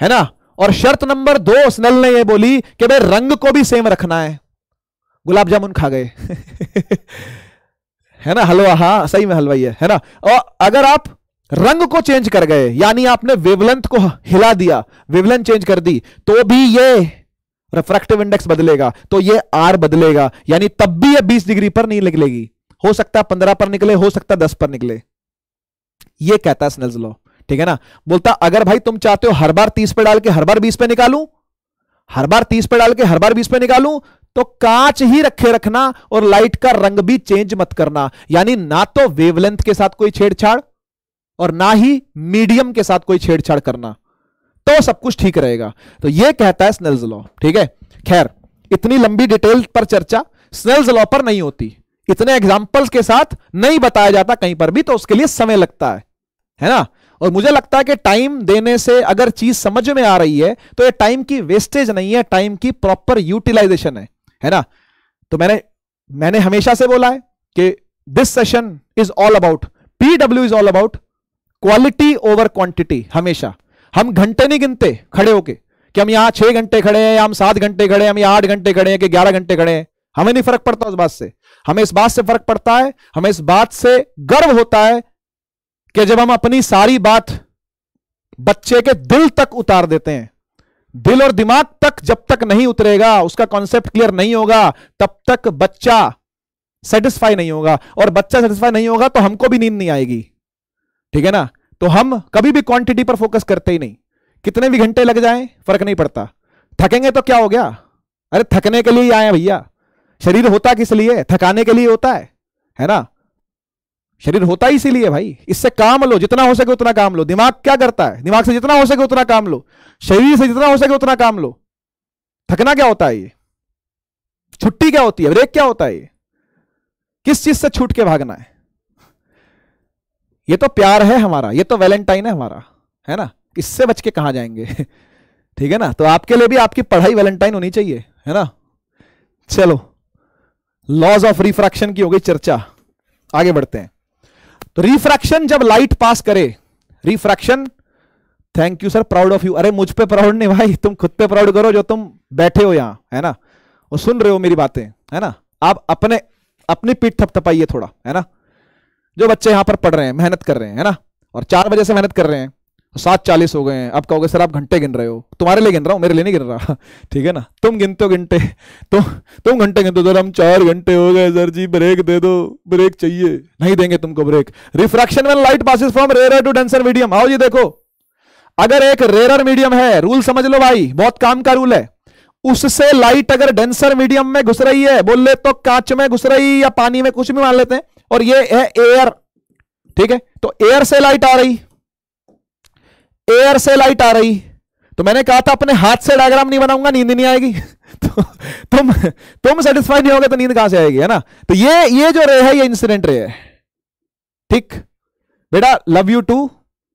है ना और शर्त नंबर दो स्नल ने यह बोली कि भाई रंग को भी सेम रखना है गुलाब जामुन खा गए है ना हलवा हाँ सही में हलवाई है है ना और अगर आप रंग को चेंज कर गए यानी आपने वेवलेंथ को हिला दिया वेवलेंथ चेंज कर दी तो भी ये रिफ्रैक्टिव इंडेक्स बदलेगा तो ये आर बदलेगा यानी तब भी ये 20 डिग्री पर नहीं निकलेगी हो सकता है पंद्रह पर निकले हो सकता है दस पर निकले ये कहता है लॉ ठीक है ना बोलता अगर भाई तुम चाहते हो हर बार तीस पे डाल के हर बार बीस पे निकालू हर बार तीस पे डाल के हर बार बीस पे निकालू तो कांच ही रखे रखना और लाइट का रंग भी चेंज मत करना यानी ना तो वेवलेंथ के साथ कोई छेड़छाड़ और ना ही मीडियम के साथ कोई छेड़छाड़ करना तो सब कुछ ठीक रहेगा तो यह कहता है स्नेल्स लॉ ठीक है खैर इतनी लंबी डिटेल पर चर्चा स्नेल्स लॉ पर नहीं होती इतने एग्जाम्पल्स के साथ नहीं बताया जाता कहीं पर भी तो उसके लिए समय लगता है है ना और मुझे लगता है कि टाइम देने से अगर चीज समझ में आ रही है तो ये टाइम की वेस्टेज नहीं है टाइम की प्रॉपर यूटिलाइजेशन है है ना तो मैंने मैंने हमेशा से बोला है कि this session is all about PW is all about quality over quantity हमेशा हम घंटे नहीं गिनते खड़े होके कि हम यहां छह घंटे खड़े हैं या हम सात घंटे खड़े हैं हम यहां आठ घंटे खड़े हैं कि ग्यारह घंटे खड़े हैं हमें नहीं फर्क पड़ता उस बात से हमें इस बात से फर्क पड़ता है हमें इस बात से गर्व होता है कि जब हम अपनी सारी बात बच्चे के दिल तक उतार देते हैं दिल और दिमाग तक जब तक नहीं उतरेगा उसका कॉन्सेप्ट क्लियर नहीं होगा तब तक बच्चा सेटिस्फाई नहीं होगा और बच्चा सेटिस्फाई नहीं होगा तो हमको भी नींद नहीं आएगी ठीक है ना तो हम कभी भी क्वांटिटी पर फोकस करते ही नहीं कितने भी घंटे लग जाएं फर्क नहीं पड़ता थकेंगे तो क्या हो गया अरे थकने के लिए ही आए भैया शरीर होता किस लिए थकाने के लिए होता है है ना शरीर होता ही इसीलिए भाई इससे काम लो जितना हो सके उतना काम लो दिमाग क्या करता है दिमाग से जितना हो सके उतना काम लो शरीर से जितना हो सके उतना काम लो थकना क्या होता है ये छुट्टी क्या होती है ब्रेक क्या होता है ये किस चीज से छूट के भागना है ये तो प्यार है हमारा ये तो वैलेंटाइन है हमारा है ना इससे बच के कहा जाएंगे ठीक है ना तो आपके लिए भी आपकी पढ़ाई वैलेंटाइन होनी चाहिए है ना चलो लॉज ऑफ रिफ्रैक्शन की हो गई चर्चा आगे बढ़ते हैं तो रिफ्रैक्शन जब लाइट पास करे refraction thank you sir proud of you अरे मुझ पे प्राउड नहीं भाई तुम खुद पे प्राउड करो जो तुम बैठे हो यहां है ना और सुन रहे हो मेरी बातें है ना आप अपने अपनी पीठ थपथपाइए थोड़ा है ना जो बच्चे यहां पर पढ़ रहे हैं मेहनत कर रहे हैं है ना और चार बजे से मेहनत कर रहे हैं सात चालीस हो गए हैं आप कहोगे सर आप घंटे गिन रहे हो तुम्हारे लिए गिन रहा हूँ मेरे लिए नहीं गिन रहा ठीक है ना तुम गिनते हो घंटे तो तुम घंटे गिनते हो सर हम चार घंटे हो गए सर जी ब्रेक दे दो ब्रेक चाहिए नहीं देंगे तुमको ब्रेक रिफ्रैक्शन में light passes from rare to denser medium आओ जी देखो अगर एक रेरर मीडियम है रूल समझ लो भाई बहुत काम का रूल है उससे लाइट अगर डेंसर मीडियम में घुस रही है बोल ले तो कांच में घुस रही या पानी में कुछ भी मान लेते हैं और ये है एयर ठीक है तो एयर से लाइट आ रही एयर से लाइट आ रही तो मैंने कहा था अपने हाथ से डायग्राम नहीं बनाऊंगा नींद नहीं आएगी तो तुम तुम सेटिस्फाई नहीं होगे तो नींद कहां से आएगी है ना तो ये ये जो रे है ये इंसिडेंट रे है ठीक बेटा love you too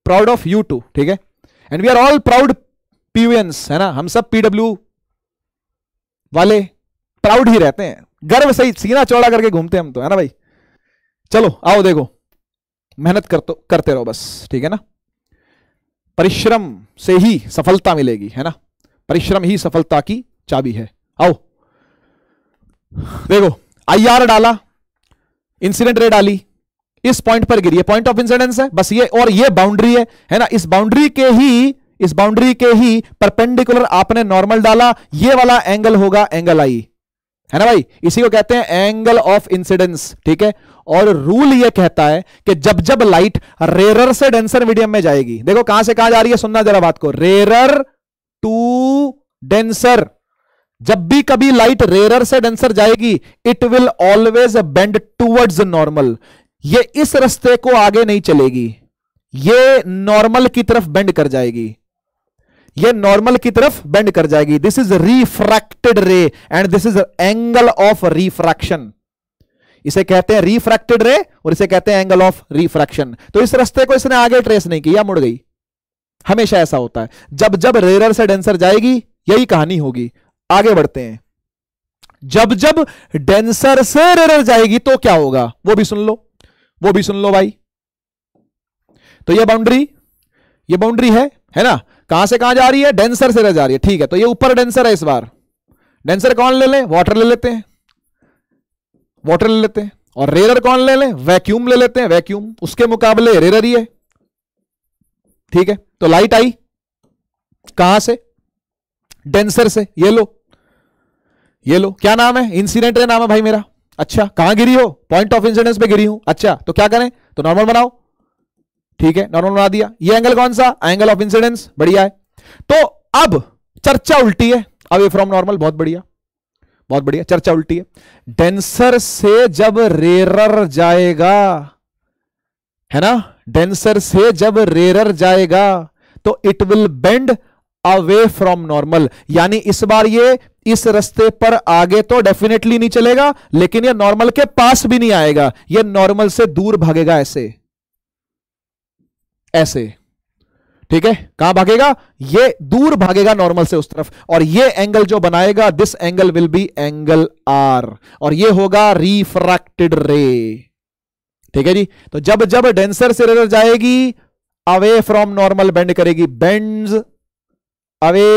proud of you too ठीक है and we are all proud PWians है ना हम सब पीडब्ल्यू वाले प्राउड ही रहते हैं गर्व से ही सीना चौड़ा करके घूमते हम तो है ना भाई चलो आओ देखो मेहनत करते रहो बस ठीक है ना परिश्रम से ही सफलता मिलेगी है ना परिश्रम ही सफलता की चाबी है आओ देखो आईआर डाला इंसिडेंट रे डाली इस पॉइंट पर गिरी पॉइंट ऑफ इंसिडेंस है बस ये और ये बाउंड्री है है ना इस बाउंड्री के ही इस बाउंड्री के ही परपेंडिकुलर आपने नॉर्मल डाला ये वाला एंगल होगा एंगल आई है ना भाई इसी को कहते हैं एंगल ऑफ इंसिडेंस ठीक है और रूल ये कहता है कि जब जब लाइट रेरर से डेंसर मीडियम में जाएगी देखो कहां से कहां जा रही है सुनना जरा बात को रेरर टू डेंसर जब भी कभी लाइट रेरर से डेंसर जाएगी it will always bend towards normal ये इस रस्ते को आगे नहीं चलेगी ये नॉर्मल की तरफ बेंड कर जाएगी ये नॉर्मल की तरफ बेंड कर जाएगी this is refracted ray and this is angle of refraction इसे कहते हैं रिफ्रैक्टेड रे और इसे कहते हैं एंगल ऑफ रिफ्रैक्शन तो इस रस्ते को इसने आगे ट्रेस नहीं किया मुड़ गई हमेशा ऐसा होता है जब जब रेरर से डेंसर जाएगी यही कहानी होगी आगे बढ़ते हैं जब जब डेंसर से रेरर जाएगी तो क्या होगा वो भी सुन लो वो भी सुन लो भाई तो ये बाउंड्री ये बाउंड्री है है ना कहां से कहां जा रही है डेंसर से रह जा रही है ठीक है तो ये ऊपर डेंसर है इस बार डेंसर कौन ले लें वाटर ले लेते हैं वाटर ले लेते हैं और रेरर कौन ले लें वैक्यूम ले लेते हैं वैक्यूम उसके मुकाबले रेरर ही है ठीक है तो लाइट आई कहां से डेंसर से ये लो ये लो क्या नाम है इंसिडेंट का नाम है भाई मेरा अच्छा कहां गिरी हो पॉइंट ऑफ इंसिडेंस पे गिरी हूं अच्छा तो क्या करें तो नॉर्मल बनाओ ठीक है नॉर्मल बना दिया ये एंगल कौन सा एंगल ऑफ इंसिडेंस बढ़िया है तो अब चर्चा उल्टी है अवे फ्रॉम नॉर्मल बहुत बढ़िया बहुत बढ़िया चर्चा उल्टी है डेंसर से जब रेरर जाएगा है ना डेंसर से जब रेरर जाएगा तो it will bend away from normal यानी इस बार ये इस रास्ते पर आगे तो डेफिनेटली नहीं चलेगा लेकिन ये नॉर्मल के पास भी नहीं आएगा ये नॉर्मल से दूर भागेगा ऐसे ऐसे ठीक है कहां भागेगा ये दूर भागेगा नॉर्मल से उस तरफ और ये एंगल जो बनाएगा this angle will be angle r और ये होगा रिफ्रैक्टेड रे ठीक है जी तो जब जब डेंसर से रेर जाएगी अवे फ्रॉम नॉर्मल बेंड करेगी बेंड्स अवे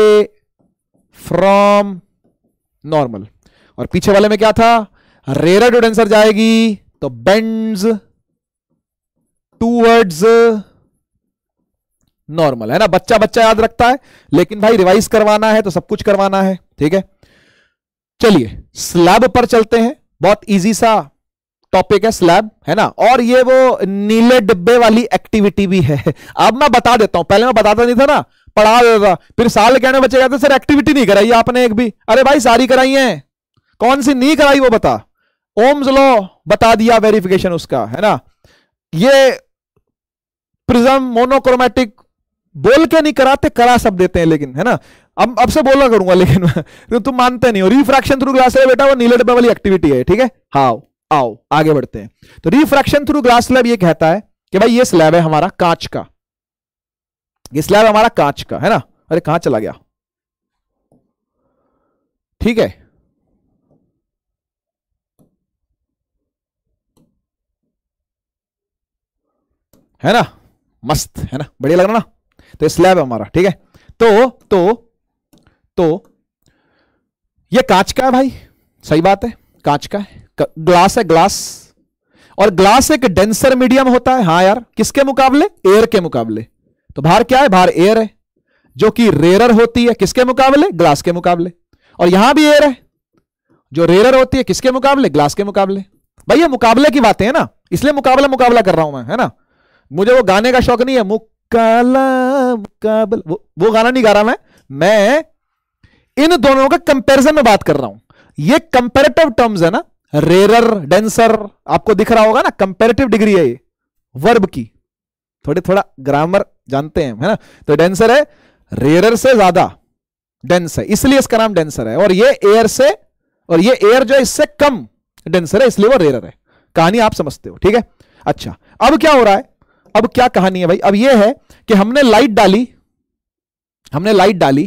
फ्रॉम नॉर्मल और पीछे वाले में क्या था रेर टू डेंसर जाएगी तो बेंड्स टूवर्ड्स नॉर्मल है ना बच्चा बच्चा याद रखता है लेकिन भाई रिवाइज करवाना है तो सब कुछ करवाना है ठीक है चलिए स्लैब पर चलते हैं बहुत इजी सा टॉपिक है स्लैब है ना और ये वो नीले डिब्बे वाली एक्टिविटी भी है अब मैं बता देता हूं पहले मैं बताता नहीं था ना पढ़ा देता था फिर साल कहने बच्चे कहते सर एक्टिविटी नहीं कराई आपने एक भी अरे भाई सारी कराई है कौन सी नहीं कराई वो बता ओम्स लो बता दिया वेरिफिकेशन उसका है ना ये प्रिज्म मोनोक्रोमेटिक बोल के नहीं कराते करा सब देते हैं लेकिन है ना अब अब से बोला करूंगा लेकिन तो तुम मानते नहीं हो रिफ्रैक्शन थ्रू ग्लास लैब बेटा वो नीले डब्बे वाली एक्टिविटी है ठीक है हाउ आओ आगे बढ़ते हैं तो रिफ्रैक्शन थ्रू ग्लास लैब ये कहता है कि भाई ये स्लैब है हमारा कांच का ये स्लैब हमारा कांच का है ना अरे कहां चला गया ठीक है है ना मस्त है ना बढ़िया लग रहा ना तो स्लैब हमारा ठीक है तो तो तो ये कांच का है भाई सही बात है कांच का है ग्लास है ग्लास और ग्लास एक डेंसर मीडियम होता है हाँ यार किसके मुकाबले एयर के मुकाबले तो बाहर क्या है बाहर एयर है जो कि रेरर होती है किसके मुकाबले ग्लास के मुकाबले और यहां भी एयर है जो रेरर होती है किसके मुकाबले ग्लास के मुकाबले भाई ये मुकाबले की बातें है ना इसलिए मुकाबला मुकाबला कर रहा हूं मैं है ना मुझे वो गाने का शौक नहीं है मुख काला काबल वो, वो गाना नहीं गा रहा मैं मैं इन दोनों का कंपैरिजन में बात कर रहा हूं ये कंपेरेटिव टर्म्स है ना रेरर डेंसर आपको दिख रहा होगा ना कंपेरेटिव डिग्री है ये वर्ब की थोड़े थोड़ा ग्रामर जानते हैं है ना तो डेंसर है रेरर से ज्यादा डेंस है इसलिए इसका नाम डेंसर है और ये एयर से और ये एयर जो है इससे कम डेंसर है इसलिए वो रेरर है कहानी आप समझते हो ठीक है अच्छा अब क्या हो रहा है अब क्या कहानी है भाई अब यह है कि हमने लाइट डाली हमने लाइट डाली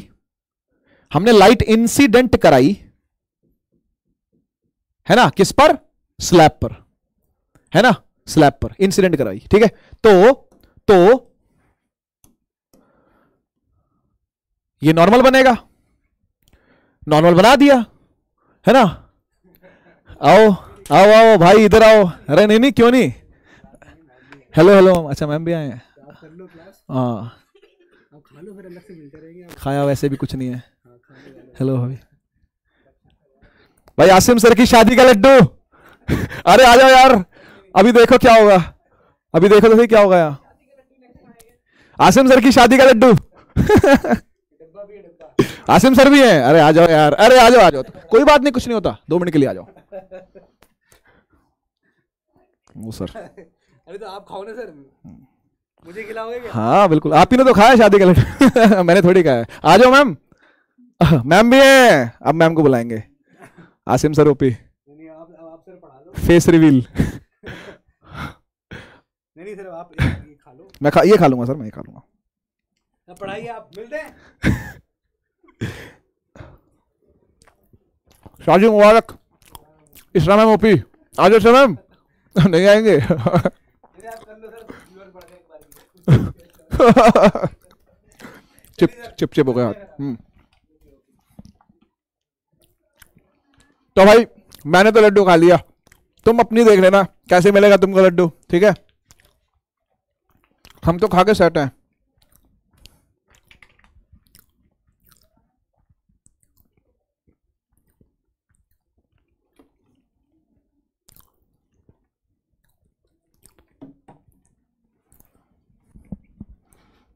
हमने लाइट इंसिडेंट कराई है ना किस पर स्लैब पर है ना स्लैब पर इंसिडेंट कराई ठीक है तो तो ये नॉर्मल बनेगा नॉर्मल बना दिया है ना आओ आओ आओ भाई इधर आओ अरे नहीं नहीं क्यों नहीं हेलो हेलो अच्छा मैम भी आए हैं हाँ खाया वैसे भी कुछ नहीं है हेलो हाँ, भाभी भाई आसिम सर की शादी का लड्डू अरे आ जाओ यार अभी देखो क्या होगा अभी देखो तो सही क्या होगा यार आसिम सर की शादी का लड्डू आसिम सर भी हैं अरे आ जाओ यार अरे आ जाओ आ जाओ कोई बात नहीं कुछ नहीं होता दो मिनट के लिए आ जाओ वो सर अरे तो आप खाओ ना सर हम्म। मुझे खिलाओगे क्या हाँ बिल्कुल आप ही ने तो खाया शादी के लिए मैंने थोड़ी खाया आ जाओ मैम मैम भी है अब मैम को बुलाएंगे Asim sir OP face reveal नहीं सर आप ये खा लो मैं खा ये खा लूंगा सर मैं ये खा लूंगा पढ़ाई आप मिलते हैं शादी मुबारक इस मैम ओपी आ जाओ सर मैम नहीं आएंगे चिप चिप चिप हो गया हम्म। तो भाई मैंने तो लड्डू खा लिया तुम अपनी देख लेना कैसे मिलेगा तुमको लड्डू ठीक है हम तो खा के सेट हैं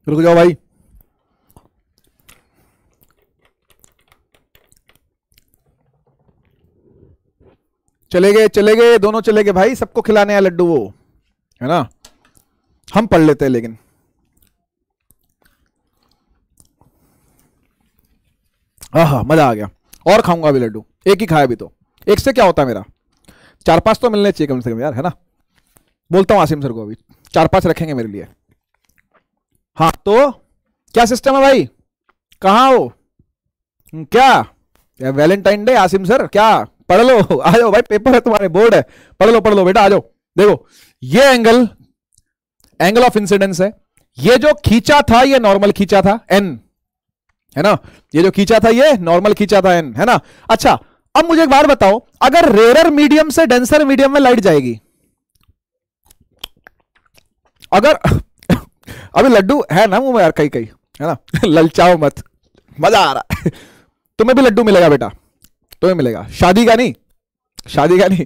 रुक जाओ भाई चले गए चले गए दोनों चले गए भाई सबको खिलाने हैं लड्डू वो है ना हम पढ़ लेते हैं लेकिन हाँ हाँ मजा आ गया और खाऊंगा अभी लड्डू एक ही खाया अभी तो एक से क्या होता है मेरा चार पांच तो मिलने चाहिए कम से कम यार है ना बोलता हूँ आसिम सर को अभी चार पांच रखेंगे मेरे लिए हाँ तो क्या सिस्टम है भाई कहाँ हो हम्म, क्या वैलेंटाइन डे आसिम सर क्या पढ़ लो आ जाओ भाई पेपर है तुम्हारे बोर्ड है पढ़ लो पढ़ लो बेटा आ जाओ देखो ये एंगल एंगल ऑफ इंसिडेंस है ये जो खींचा था ये नॉर्मल खींचा था एन है ना ये जो खींचा था ये नॉर्मल खींचा था एन है ना अच्छा अब मुझे एक बार बताओ अगर रेरर मीडियम से डेंसर मीडियम में लाइट जाएगी अगर अभी लड्डू है ना मुंह में यार कई कई है ना ललचाओ मत मजा आ रहा तुम्हें भी लड्डू मिलेगा बेटा तुम्हें मिलेगा शादी का नहीं शादी का नहीं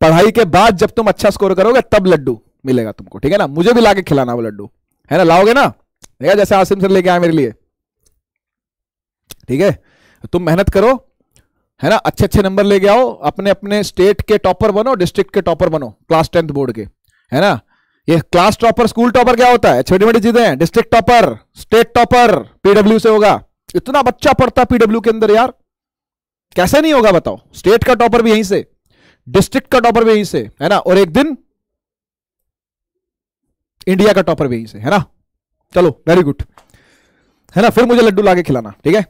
पढ़ाई के बाद जब तुम अच्छा स्कोर करोगे तब लड्डू मिलेगा तुमको ठीक है ना मुझे भी लाके खिलाना वो लड्डू है ना लाओगे ना देखा जैसे आसिम सर लेके आए मेरे लिए ठीक है तो तुम मेहनत करो है ना अच्छे अच्छे नंबर लेके आओ अपने अपने स्टेट के टॉपर बनो डिस्ट्रिक्ट के टॉपर बनो क्लास टेंथ बोर्ड के है ना ये क्लास टॉपर स्कूल टॉपर क्या होता है छोटी मोटी चीजें district topper state topper PW से होगा इतना बच्चा पढ़ता पीडब्ल्यू के अंदर यार कैसे नहीं होगा बताओ स्टेट का टॉपर भी यहीं से डिस्ट्रिक्ट का टॉपर भी यहीं से है ना और एक दिन इंडिया का टॉपर भी यहीं से है ना चलो वेरी गुड है ना फिर मुझे लड्डू लाके खिलाना ठीक है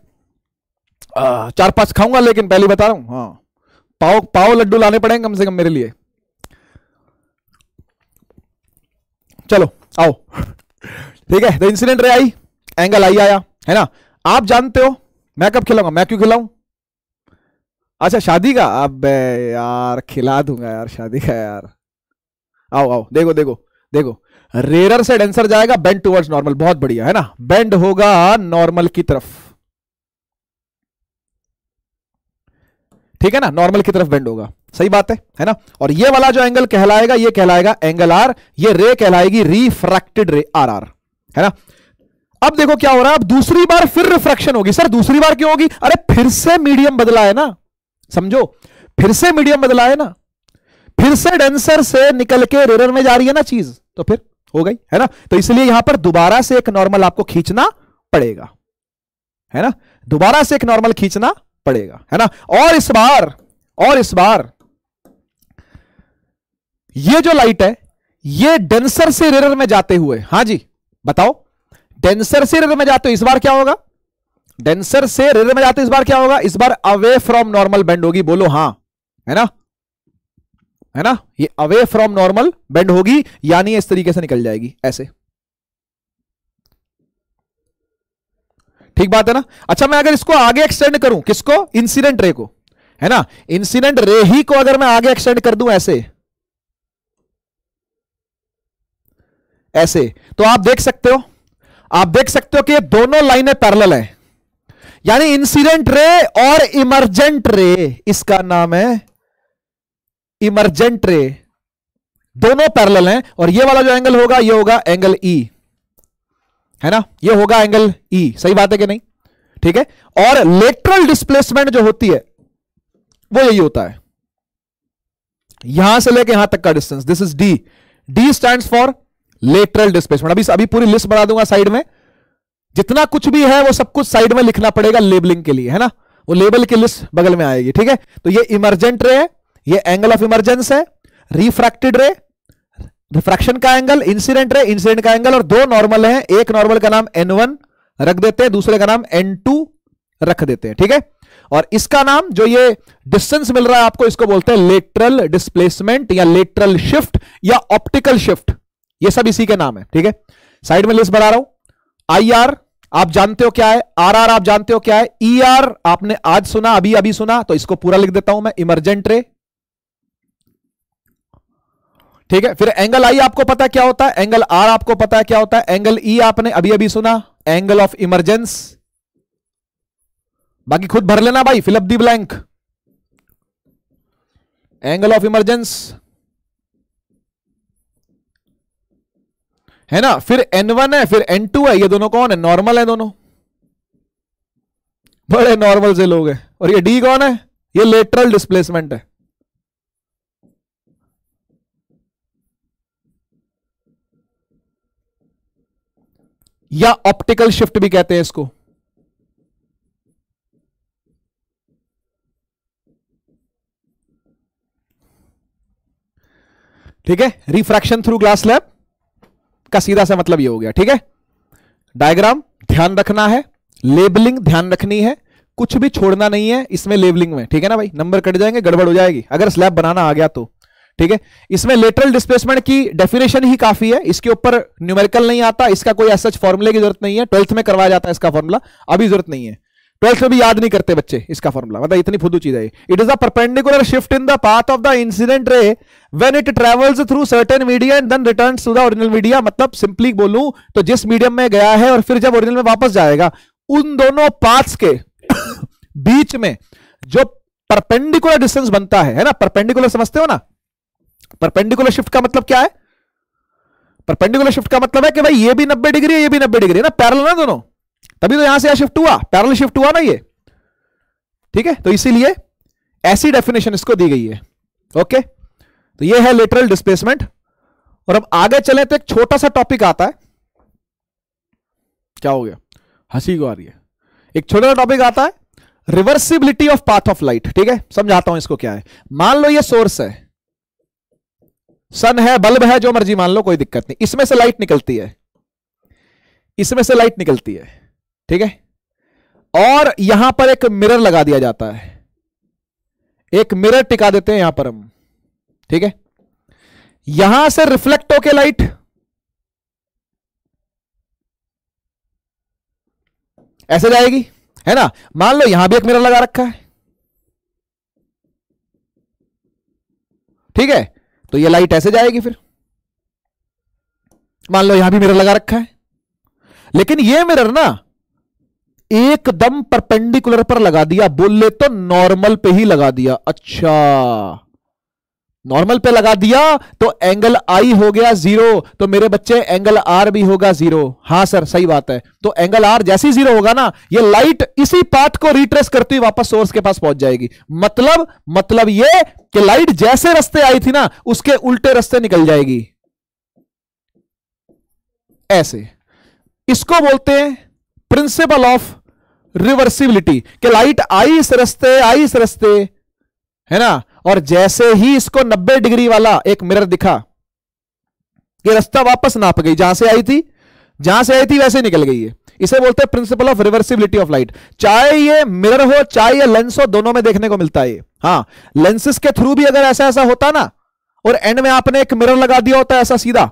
चार पांच खाऊंगा लेकिन पहले बता रहा हूं हाँ पाओ पाओ लड्डू लाने पड़ेंगे कम से कम मेरे लिए चलो आओ ठीक है द इंसिडेंट रे आई एंगल आई आया है ना आप जानते हो मैं कब खिलाऊंगा मैं क्यों खिलाऊं अच्छा शादी का अब यार खिला दूंगा यार शादी का यार आओ आओ देखो देखो देखो रेरर से डेंसर जाएगा बेंड टुवर्ड्स नॉर्मल बहुत बढ़िया है ना बेंड होगा नॉर्मल की तरफ ठीक है ना नॉर्मल की तरफ बेंड होगा सही बात है है ना और ये वाला जो एंगल कहलाएगा ये कहलाएगा एंगल आर ये रे कहलाएगी रिफ्रैक्टेड रे आर आर है ना अब देखो क्या हो रहा है अब दूसरी बार फिर रिफ्रैक्शन होगी सर दूसरी बार क्यों होगी अरे फिर से मीडियम बदला है ना समझो फिर से मीडियम बदला है ना फिर से डेंसर से निकल के रेरर में जा रही है ना चीज तो फिर हो गई है ना तो इसलिए यहां पर दोबारा से एक नॉर्मल आपको खींचना पड़ेगा है ना दोबारा से एक नॉर्मल खींचना पड़ेगा है ना और इस बार और इस बार ये जो लाइट है ये डेंसर से रेरर में जाते हुए हाँ जी बताओ डेंसर से रेरर में जाते इस बार क्या होगा डेंसर से रेरर में जाते इस बार क्या होगा इस बार अवे फ्रॉम नॉर्मल बेंड होगी बोलो हां है ना है ना ये अवे फ्रॉम नॉर्मल बेंड होगी यानी इस तरीके से निकल जाएगी ऐसे ठीक बात है ना अच्छा मैं अगर इसको आगे एक्सटेंड करूं किसको इंसिडेंट रे को है ना इंसिडेंट रे ही को अगर मैं आगे एक्सटेंड कर दूं ऐसे ऐसे तो आप देख सकते हो आप देख सकते हो कि दोनों लाइनें पैरेलल हैं यानी इंसिडेंट रे और इमरजेंट रे इसका नाम है इमरजेंट रे दोनों पैरेलल हैं और ये वाला जो एंगल होगा ये होगा एंगल ई e. है ना ये होगा एंगल ई e. सही बात है कि नहीं ठीक है और लेटरल डिस्प्लेसमेंट जो होती है वो यही होता है यहां से लेके यहां तक का distance this is D D stand for lateral displacement अभी अभी पूरी लिस्ट बना दूंगा साइड में जितना कुछ भी है वो सब कुछ साइड में लिखना पड़ेगा लेबलिंग के लिए है ना वो लेबल की लिस्ट बगल में आएगी ठीक है तो ये इमरजेंट रे है ये एंगल ऑफ इमरजेंस है रिफ्रैक्टेड रे रिफ्रैक्शन का एंगल इंसिडेंट रे इंसिडेंट का एंगल और दो नॉर्मल है एक नॉर्मल का नाम एन वन रख देते हैं दूसरे का नाम एन टू रख देते हैं ठीक है और इसका नाम जो ये डिस्टेंस मिल रहा है आपको इसको बोलते हैं लेटरल डिस्प्लेसमेंट या लेटरल शिफ्ट या ऑप्टिकल शिफ्ट ये सब इसी के नाम है ठीक है साइड में लिस्ट बना रहा हूं आई आर आप जानते हो क्या है आर आर आप जानते हो क्या है ई e आर आपने आज सुना अभी अभी सुना तो इसको पूरा लिख देता हूं मैं इमरजेंट रे ठीक है फिर एंगल आई आपको पता क्या होता है एंगल आर आपको पता है क्या होता है एंगल ई e आपने अभी अभी सुना एंगल ऑफ इमरजेंस बाकी खुद भर लेना भाई fill up the blank angle of emergence है ना फिर एन वन है फिर एन टू है ये दोनों कौन है नॉर्मल है दोनों बड़े नॉर्मल से लोग हैं और ये डी कौन है ये लेटरल डिस्प्लेसमेंट है या ऑप्टिकल शिफ्ट भी कहते हैं इसको ठीक है रिफ्रैक्शन थ्रू ग्लास लैब इसका सीधा सा मतलब ये हो गया ठीक है डायग्राम ध्यान रखना है लेबलिंग ध्यान रखनी है कुछ भी छोड़ना नहीं है इसमें लेबलिंग में ठीक है ना भाई नंबर कट जाएंगे गड़बड़ हो जाएगी अगर स्लैब बनाना आ गया तो ठीक है इसमें लेटरल डिस्प्लेसमेंट की डेफिनेशन ही काफी है इसके ऊपर न्यूमेरिकल नहीं आता इसका कोई एसच फॉर्मूले की जरूरत नहीं है ट्वेल्थ में करवाया जाता है इसका फॉर्मूला अभी जरूरत नहीं है ट्वेल्थ में भी याद नहीं करते बच्चे इसका फॉर्मुला मतलब इतनी फुदू चीज है it is a perpendicular shift in the path of the incident ray when it travels through certain media and then returns to the original media मतलब सिंपली बोलूं तो जिस मीडियम में गया है और फिर जब ओरिजिनल में वापस जाएगा उन दोनों पाथ्स के बीच में जो परपेंडिकुलर डिस्टेंस बनता है है ना परपेंडिकुलर समझते हो ना परपेंडिकुलर शिफ्ट का मतलब क्या है परपेंडिकुलर शिफ्ट का मतलब है कि भाई ये भी नब्बे डिग्री है ये भी नब्बे डिग्री है ना पैरल ना दोनों तभी तो यहां से यहां शिफ्ट हुआ पैरल शिफ्ट हुआ ना ये ठीक है तो इसीलिए ऐसी डेफिनेशन इसको दी गई है ओके तो ये है लेटरल डिस्प्लेसमेंट और अब आगे चले तो एक छोटा सा टॉपिक आता है क्या हो गया हंसी को आ रही है एक छोटा सा टॉपिक आता है reversibility of path of light ठीक है समझाता हूं इसको क्या है मान लो ये सोर्स है सन है बल्ब है जो मर्जी मान लो कोई दिक्कत नहीं इसमें से लाइट निकलती है इसमें से लाइट निकलती है ठीक है और यहां पर एक मिरर लगा दिया जाता है एक मिरर टिका देते हैं यहां पर हम ठीक है यहां से रिफ्लेक्ट होके लाइट ऐसे जाएगी है ना मान लो यहां भी एक मिरर लगा रखा है ठीक है तो ये लाइट ऐसे जाएगी फिर मान लो यहां भी मिरर लगा रखा है लेकिन ये मिरर ना एकदम परपेंडिकुलर पर लगा दिया बोले तो नॉर्मल पे ही लगा दिया अच्छा नॉर्मल पे लगा दिया तो एंगल आई हो गया जीरो तो मेरे बच्चे एंगल आर भी होगा जीरो हाँ सर सही बात है तो एंगल आर जैसे जीरो होगा ना ये लाइट इसी पाथ को रिट्रेस करती हुई वापस सोर्स के पास पहुंच जाएगी मतलब मतलब ये कि लाइट जैसे रास्ते आई थी ना उसके उल्टे रास्ते निकल जाएगी ऐसे इसको बोलते हैं प्रिंसिपल ऑफ रिवर्सिबिलिटी कि लाइट आई इस रस्ते आई इस रस्ते है ना और जैसे ही इसको 90 डिग्री वाला एक मिरर दिखा कि रास्ता वापस नाप गई जहां से आई थी जहां से आई थी वैसे निकल गई है इसे बोलते हैं principle of reversibility of light चाहे ये मिरर हो चाहे ये लेंस हो दोनों में देखने को मिलता है हाँ लेंसेस के थ्रू भी अगर ऐसा ऐसा होता ना और एंड में आपने एक मिरर लगा दिया होता ऐसा सीधा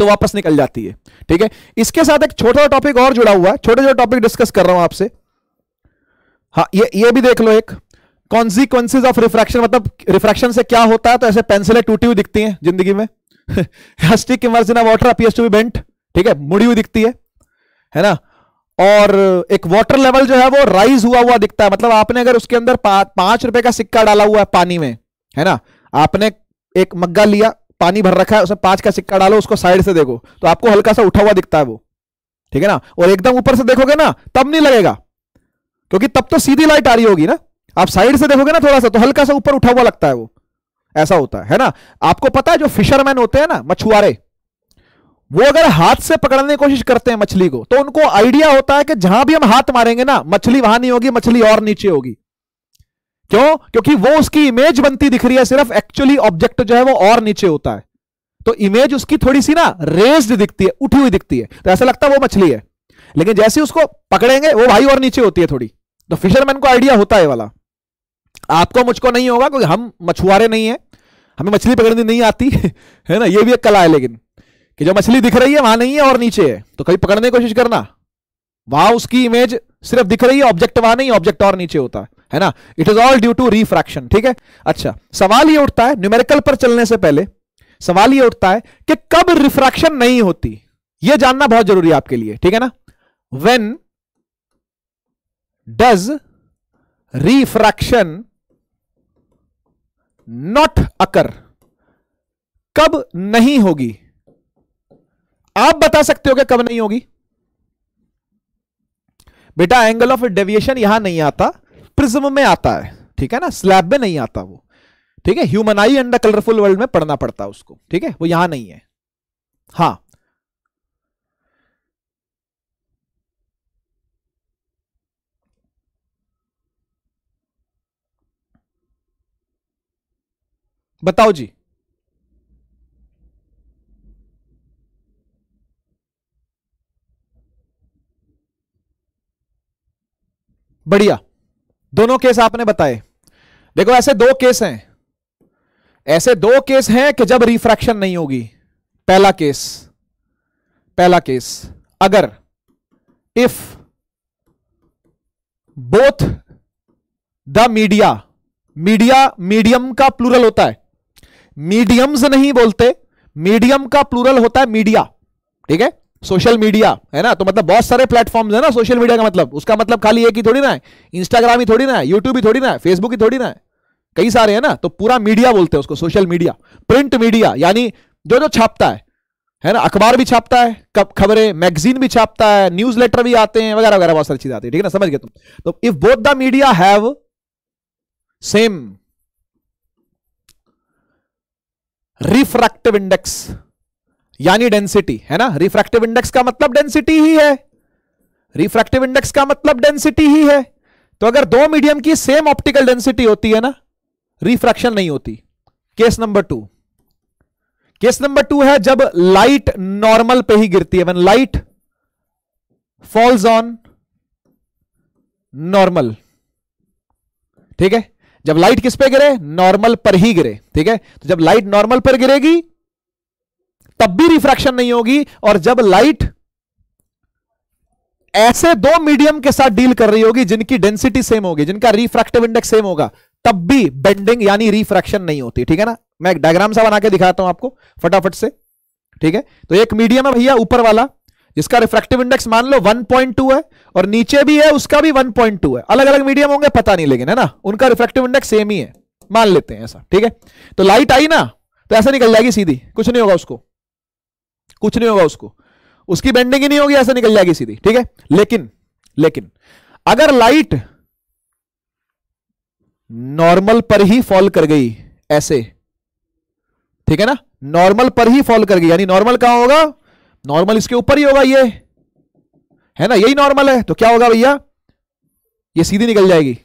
तो वापस निकल जाती है ठीक है इसके साथ एक छोटा सा टॉपिक और जुड़ा हुआ है छोटे छोटे टॉपिक डिस्कस कर रहा हूं आपसे हाँ ये ये भी देख लो एक कॉन्सिक्वेंसिस ऑफ रिफ्रैक्शन मतलब रिफ्रैक्शन से क्या होता है तो ऐसे पेंसिलें टूटी हुई दिखती हैं जिंदगी में stick immersion of water appears to be bent ठीक है मुड़ी हुई दिखती है है ना और एक वाटर लेवल जो है वो राइज हुआ हुआ दिखता है मतलब आपने अगर उसके अंदर पा, पांच रुपए का सिक्का डाला हुआ है पानी में है ना आपने एक मग्गा लिया पानी भर रखा है उसमें पांच का सिक्का डालो उसको साइड से देखो तो आपको हल्का सा उठा हुआ दिखता है वो ठीक है ना और एकदम ऊपर से देखोगे ना तब नहीं लगेगा क्योंकि तब तो सीधी लाइट आ रही होगी ना आप साइड से देखोगे ना थोड़ा सा तो हल्का सा ऊपर उठा हुआ लगता है वो ऐसा होता है ना आपको पता है जो फिशरमैन होते हैं ना मछुआरे वो अगर हाथ से पकड़ने की कोशिश करते हैं मछली को तो उनको आइडिया होता है कि जहां भी हम हाथ मारेंगे ना मछली वहां नहीं होगी मछली और नीचे होगी क्यों क्योंकि वो उसकी इमेज बनती दिख रही है सिर्फ एक्चुअली ऑब्जेक्ट जो है वो और नीचे होता है तो इमेज उसकी थोड़ी सी ना रेज दिखती है उठी हुई दिखती है तो ऐसा लगता है वो मछली है लेकिन जैसे उसको पकड़ेंगे वो भाई और नीचे होती है थोड़ी तो फिशरमैन को आइडिया होता है वाला आपको मुझको नहीं होगा क्योंकि हम मछुआरे नहीं है हमें मछली पकड़नी नहीं आती है ना ये भी एक कला है लेकिन कि जो मछली दिख रही है वहां नहीं है और नीचे है तो कभी पकड़ने की कोशिश करना वहां उसकी इमेज सिर्फ दिख रही है ऑब्जेक्ट वहां नहीं ऑब्जेक्ट और नीचे होता है है ना it is all due to refraction ठीक है अच्छा सवाल ये उठता है न्यूमेरिकल पर चलने से पहले सवाल ये उठता है कि कब रिफ्रैक्शन नहीं होती यह जानना बहुत जरूरी है आपके लिए ठीक है ना when does refraction not occur कब नहीं होगी आप बता सकते हो कि कब नहीं होगी बेटा एंगल ऑफ डेविएशन यहां नहीं आता प्रिज्म में आता है ठीक है ना स्लैब में नहीं आता वो ठीक है human eye and the colourful world में पढ़ना पड़ता है उसको ठीक है वो यहां नहीं है हाँ बताओ जी बढ़िया दोनों केस आपने बताए देखो ऐसे दो केस हैं ऐसे दो केस हैं कि जब रिफ्रैक्शन नहीं होगी पहला केस पहला केस अगर if both the media media medium का प्लूरल होता है मीडियम्स नहीं बोलते मीडियम का प्लूरल होता है मीडिया ठीक है सोशल मीडिया है ना तो मतलब बहुत सारे प्लेटफॉर्म्स है ना सोशल मीडिया का मतलब उसका मतलब खाली एक ही थोड़ी ना है इंस्टाग्राम ही थोड़ी ना है यूट्यूब ही थोड़ी ना है फेसबुक ही थोड़ी ना है कई सारे है ना तो पूरा मीडिया बोलते हैं उसको सोशल मीडिया प्रिंट मीडिया यानी जो जो छापता है है ना अखबार भी छापता है खबरें मैगजीन भी छापता है न्यूज लेटर भी आते हैं वगैरह वगैरह बहुत सारी चीजें आती है ठीक है ना समझ गए तुम तो if both the media have same refractive index यानी डेंसिटी है ना रिफ्रैक्टिव इंडेक्स का मतलब डेंसिटी ही है रिफ्रैक्टिव इंडेक्स का मतलब डेंसिटी ही है तो अगर दो मीडियम की सेम ऑप्टिकल डेंसिटी होती है ना रिफ्रैक्शन नहीं होती case number two case number two है जब लाइट नॉर्मल पे ही गिरती है when light falls on normal ठीक है जब लाइट किस पे गिरे नॉर्मल पर ही गिरे ठीक है तो जब लाइट नॉर्मल पर गिरेगी तब भी रिफ्रैक्शन नहीं होगी और जब लाइट ऐसे दो मीडियम के साथ डील कर रही होगी जिनकी डेंसिटी सेम होगी जिनका रिफ्रैक्टिव इंडेक्स सेम होगा तब भी बेंडिंग यानी रिफ्रैक्शन नहीं होती ठीक है ना मैं एक डायग्राम सा बना के दिखाता हूं आपको फटाफट से ठीक है तो एक मीडियम है भैया ऊपर वाला जिसका रिफ्रैक्टिव इंडेक्स मान लो 1.2 है और नीचे भी है उसका भी 1.2 है अलग अलग मीडियम होंगे पता नहीं लेकिन है ना उनका रिफ्रैक्टिव इंडेक्स सेम ही है मान लेते हैं ऐसा ठीक है तो लाइट आई ना तो ऐसा निकल जाएगी सीधी कुछ नहीं होगा उसको कुछ नहीं होगा उसको उसकी बेंडिंग ही नहीं होगी ऐसे निकल जाएगी सीधी ठीक है लेकिन लेकिन अगर लाइट नॉर्मल पर ही फॉल कर गई ऐसे ठीक है ना नॉर्मल पर ही फॉल कर गई यानी नॉर्मल कहां होगा नॉर्मल इसके ऊपर ही होगा ये है ना यही नॉर्मल है तो क्या होगा भैया ये सीधी निकल जाएगी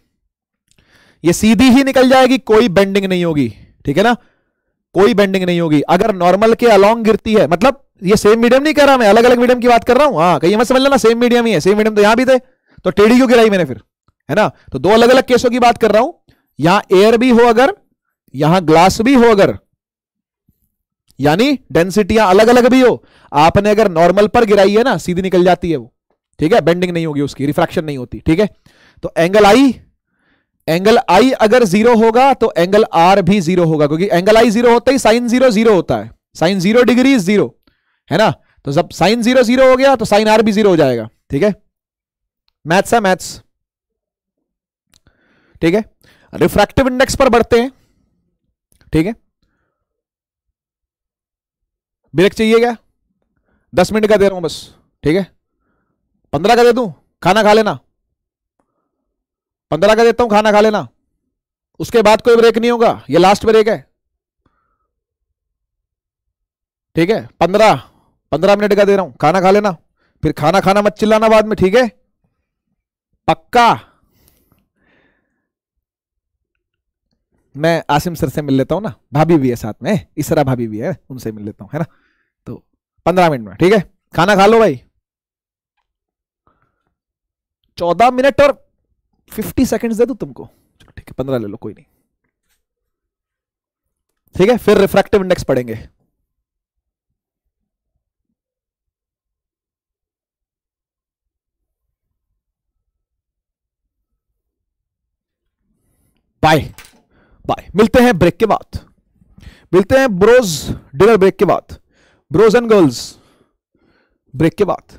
ये सीधी ही निकल जाएगी कोई बेंडिंग नहीं होगी ठीक है ना कोई बेंडिंग नहीं होगी अगर नॉर्मल के अलोंग गिरती है मतलब ये सेम मीडियम नहीं कह रहा मैं अलग अलग मीडियम की बात कर रहा हूं हाँ कहीं मैं समझ लेना सेम मीडियम ही है सेम मीडियम तो यहां भी थे तो टेढ़ी क्यों गिराई मैंने फिर है ना तो दो अलग अलग केसों की बात कर रहा हूं यहां एयर भी हो अगर यहां ग्लास भी हो अगर यानी डेंसिटियां अलग अलग भी हो आपने अगर नॉर्मल पर गिराई है ना सीधी निकल जाती है वो ठीक है बेंडिंग नहीं होगी उसकी रिफ्रैक्शन नहीं होती ठीक है तो एंगल आई एंगल आई अगर जीरो होगा तो एंगल आर भी जीरो होगा क्योंकि एंगल आई जीरो होता ही साइन जीरो जीरो होता है साइन जीरो डिग्री जीरो है ना तो जब साइन जीरो जीरो हो गया तो साइन आर भी जीरो हो जाएगा ठीक है मैथ्स है मैथ्स ठीक है रिफ्रैक्टिव इंडेक्स पर बढ़ते हैं ठीक है ब्रेक चाहिए क्या दस मिनट का दे रहा हूं बस ठीक है पंद्रह का दे दू खाना खा लेना पंद्रह का देता हूं खाना खा लेना उसके बाद कोई ब्रेक नहीं होगा ये लास्ट ब्रेक है ठीक है पंद्रह पंद्रह मिनट का दे रहा हूं खाना खा लेना फिर खाना खाना मत चिल्लाना बाद में ठीक है पक्का मैं आसिम सर से मिल लेता हूँ ना भाभी भी है साथ में इसरा भाभी भी है उनसे मिल लेता हूँ है ना तो पंद्रह मिनट में ठीक है खाना खा लो भाई चौदह मिनट और फिफ्टी सेकेंड्स दे दो तुमको चलो ठीक है पंद्रह ले लो कोई नहीं ठीक है फिर रिफ्रैक्टिव इंडेक्स पढ़ेंगे बाय बाय मिलते हैं ब्रेक के बाद मिलते हैं ब्रोज डिनर ब्रेक के बाद ब्रोज एंड गर्ल्स ब्रेक के बाद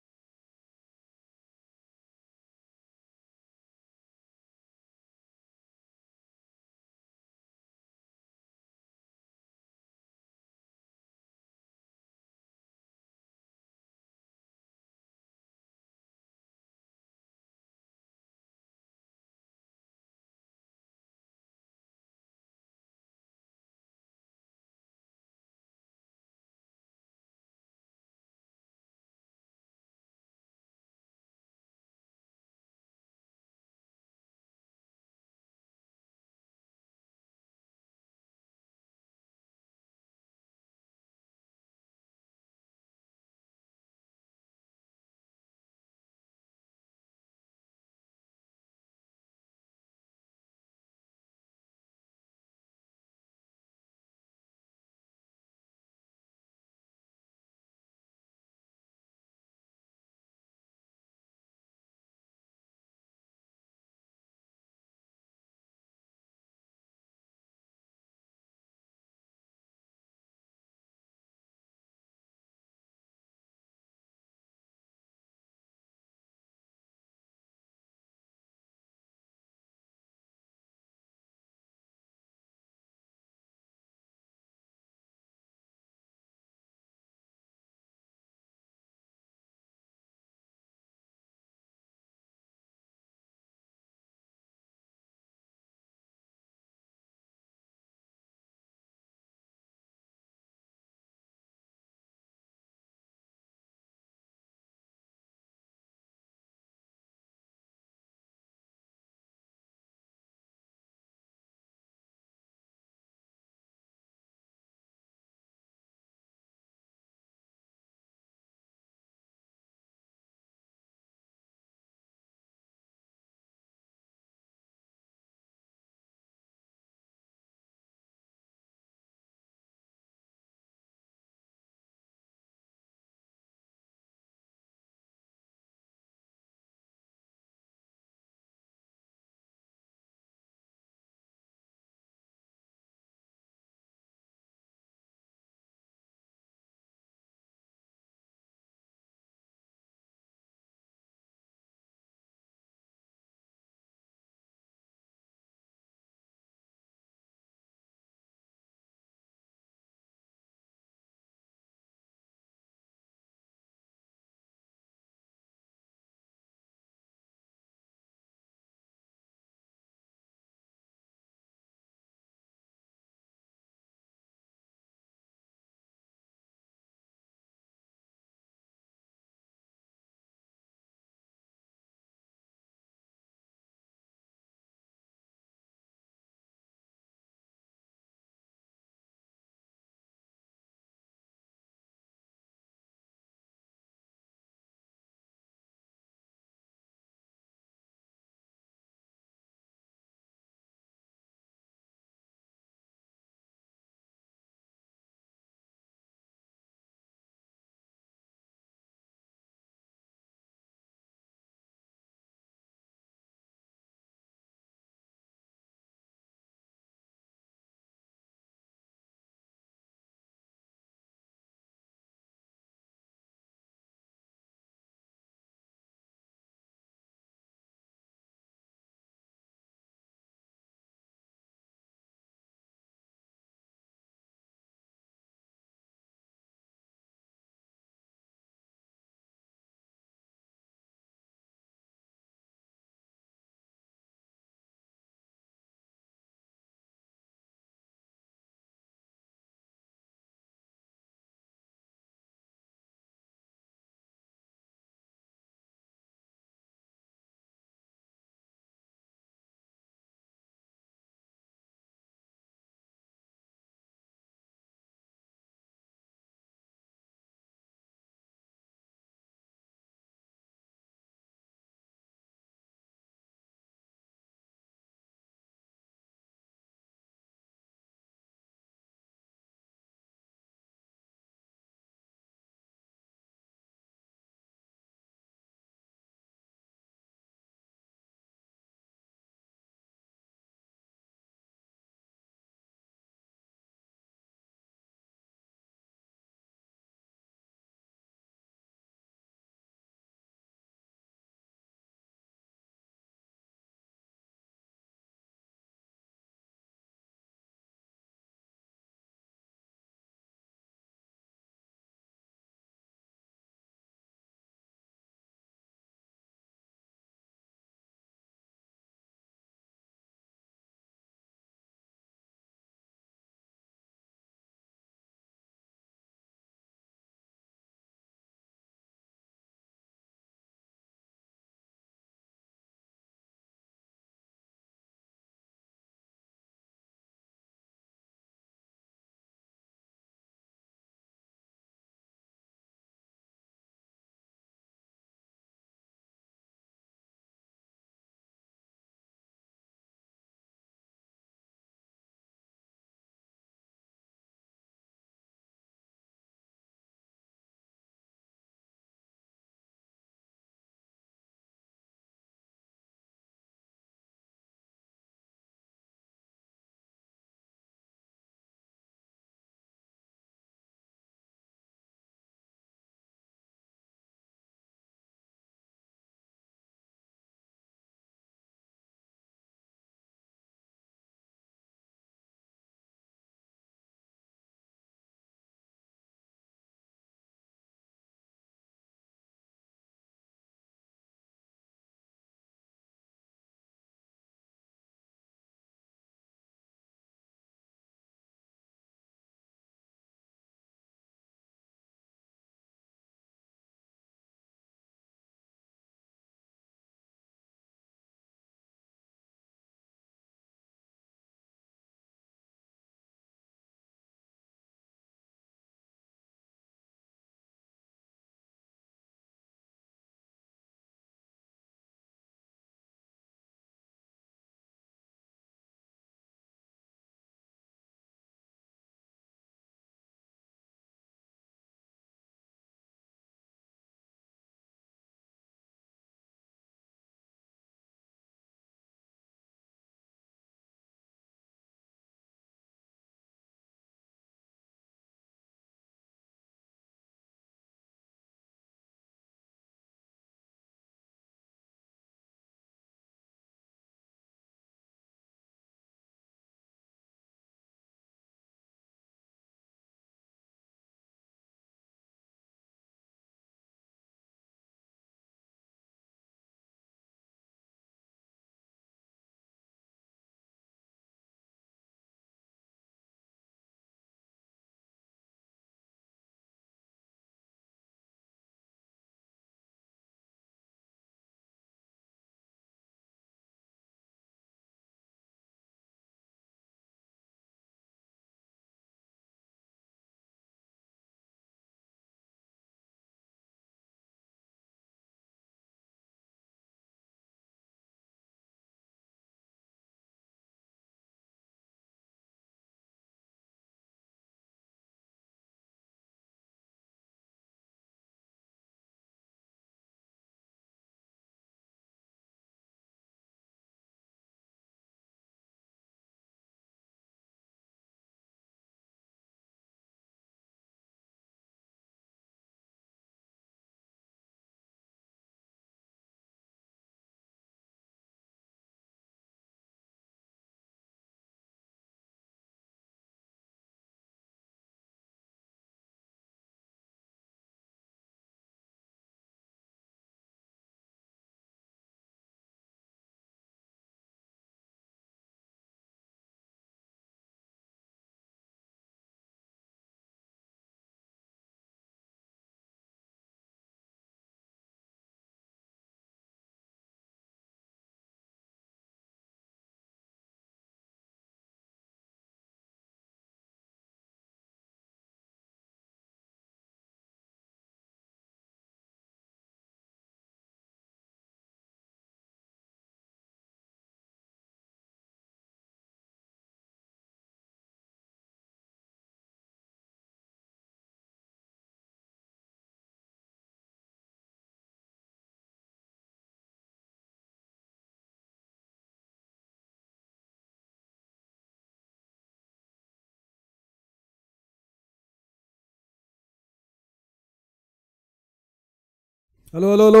hello hello hello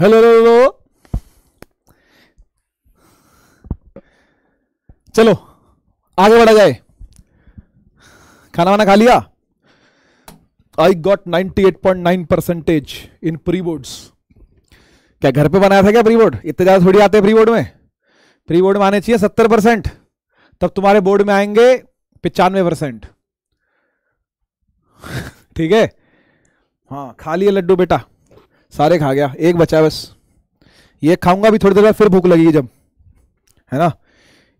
hello hello hello चलो आगे बढ़ा जाए खाना वाना खा लिया I got 98.9 percentage in pre boards क्या घर पे बनाया था क्या प्री बोर्ड इतने ज्यादा थोड़ी आते हैं प्री बोर्ड में प्री बोर्ड में आने चाहिए सत्तर परसेंट तब तुम्हारे बोर्ड में आएंगे पिचानवे परसेंट ठीक है हाँ खा लिए लड्डू बेटा सारे खा गया एक बचा बस ये खाऊंगा भी थोड़ी देर बाद फिर भूख लगेगी जब है ना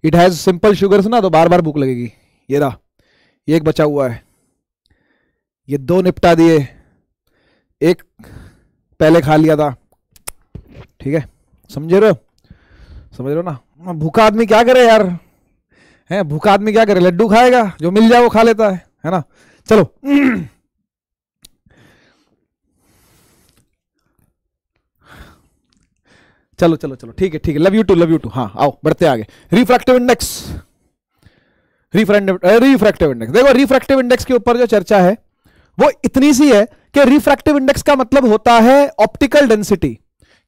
इट हैज़ सिंपल शुगर ना तो बार बार भूख लगेगी ये रहा ये एक बचा हुआ है ये दो निपटा दिए एक पहले खा लिया था ठीक है समझे रहे हो समझ रहे हो ना भूखा आदमी क्या करे यार है भूखा आदमी क्या करे लड्डू खाएगा जो मिल जाए वो खा लेता है है ना चलो चलो चलो चलो ठीक है ठीक है love you too love you too हाँ आओ बढ़ते आगे रिफ्रैक्टिव इंडेक्स रिफ्रैक्टिव इंडेक्स देखो रिफ्रैक्टिव इंडेक्स के ऊपर जो चर्चा है वो इतनी सी है कि रिफ्रैक्टिव इंडेक्स का मतलब होता है ऑप्टिकल डेंसिटी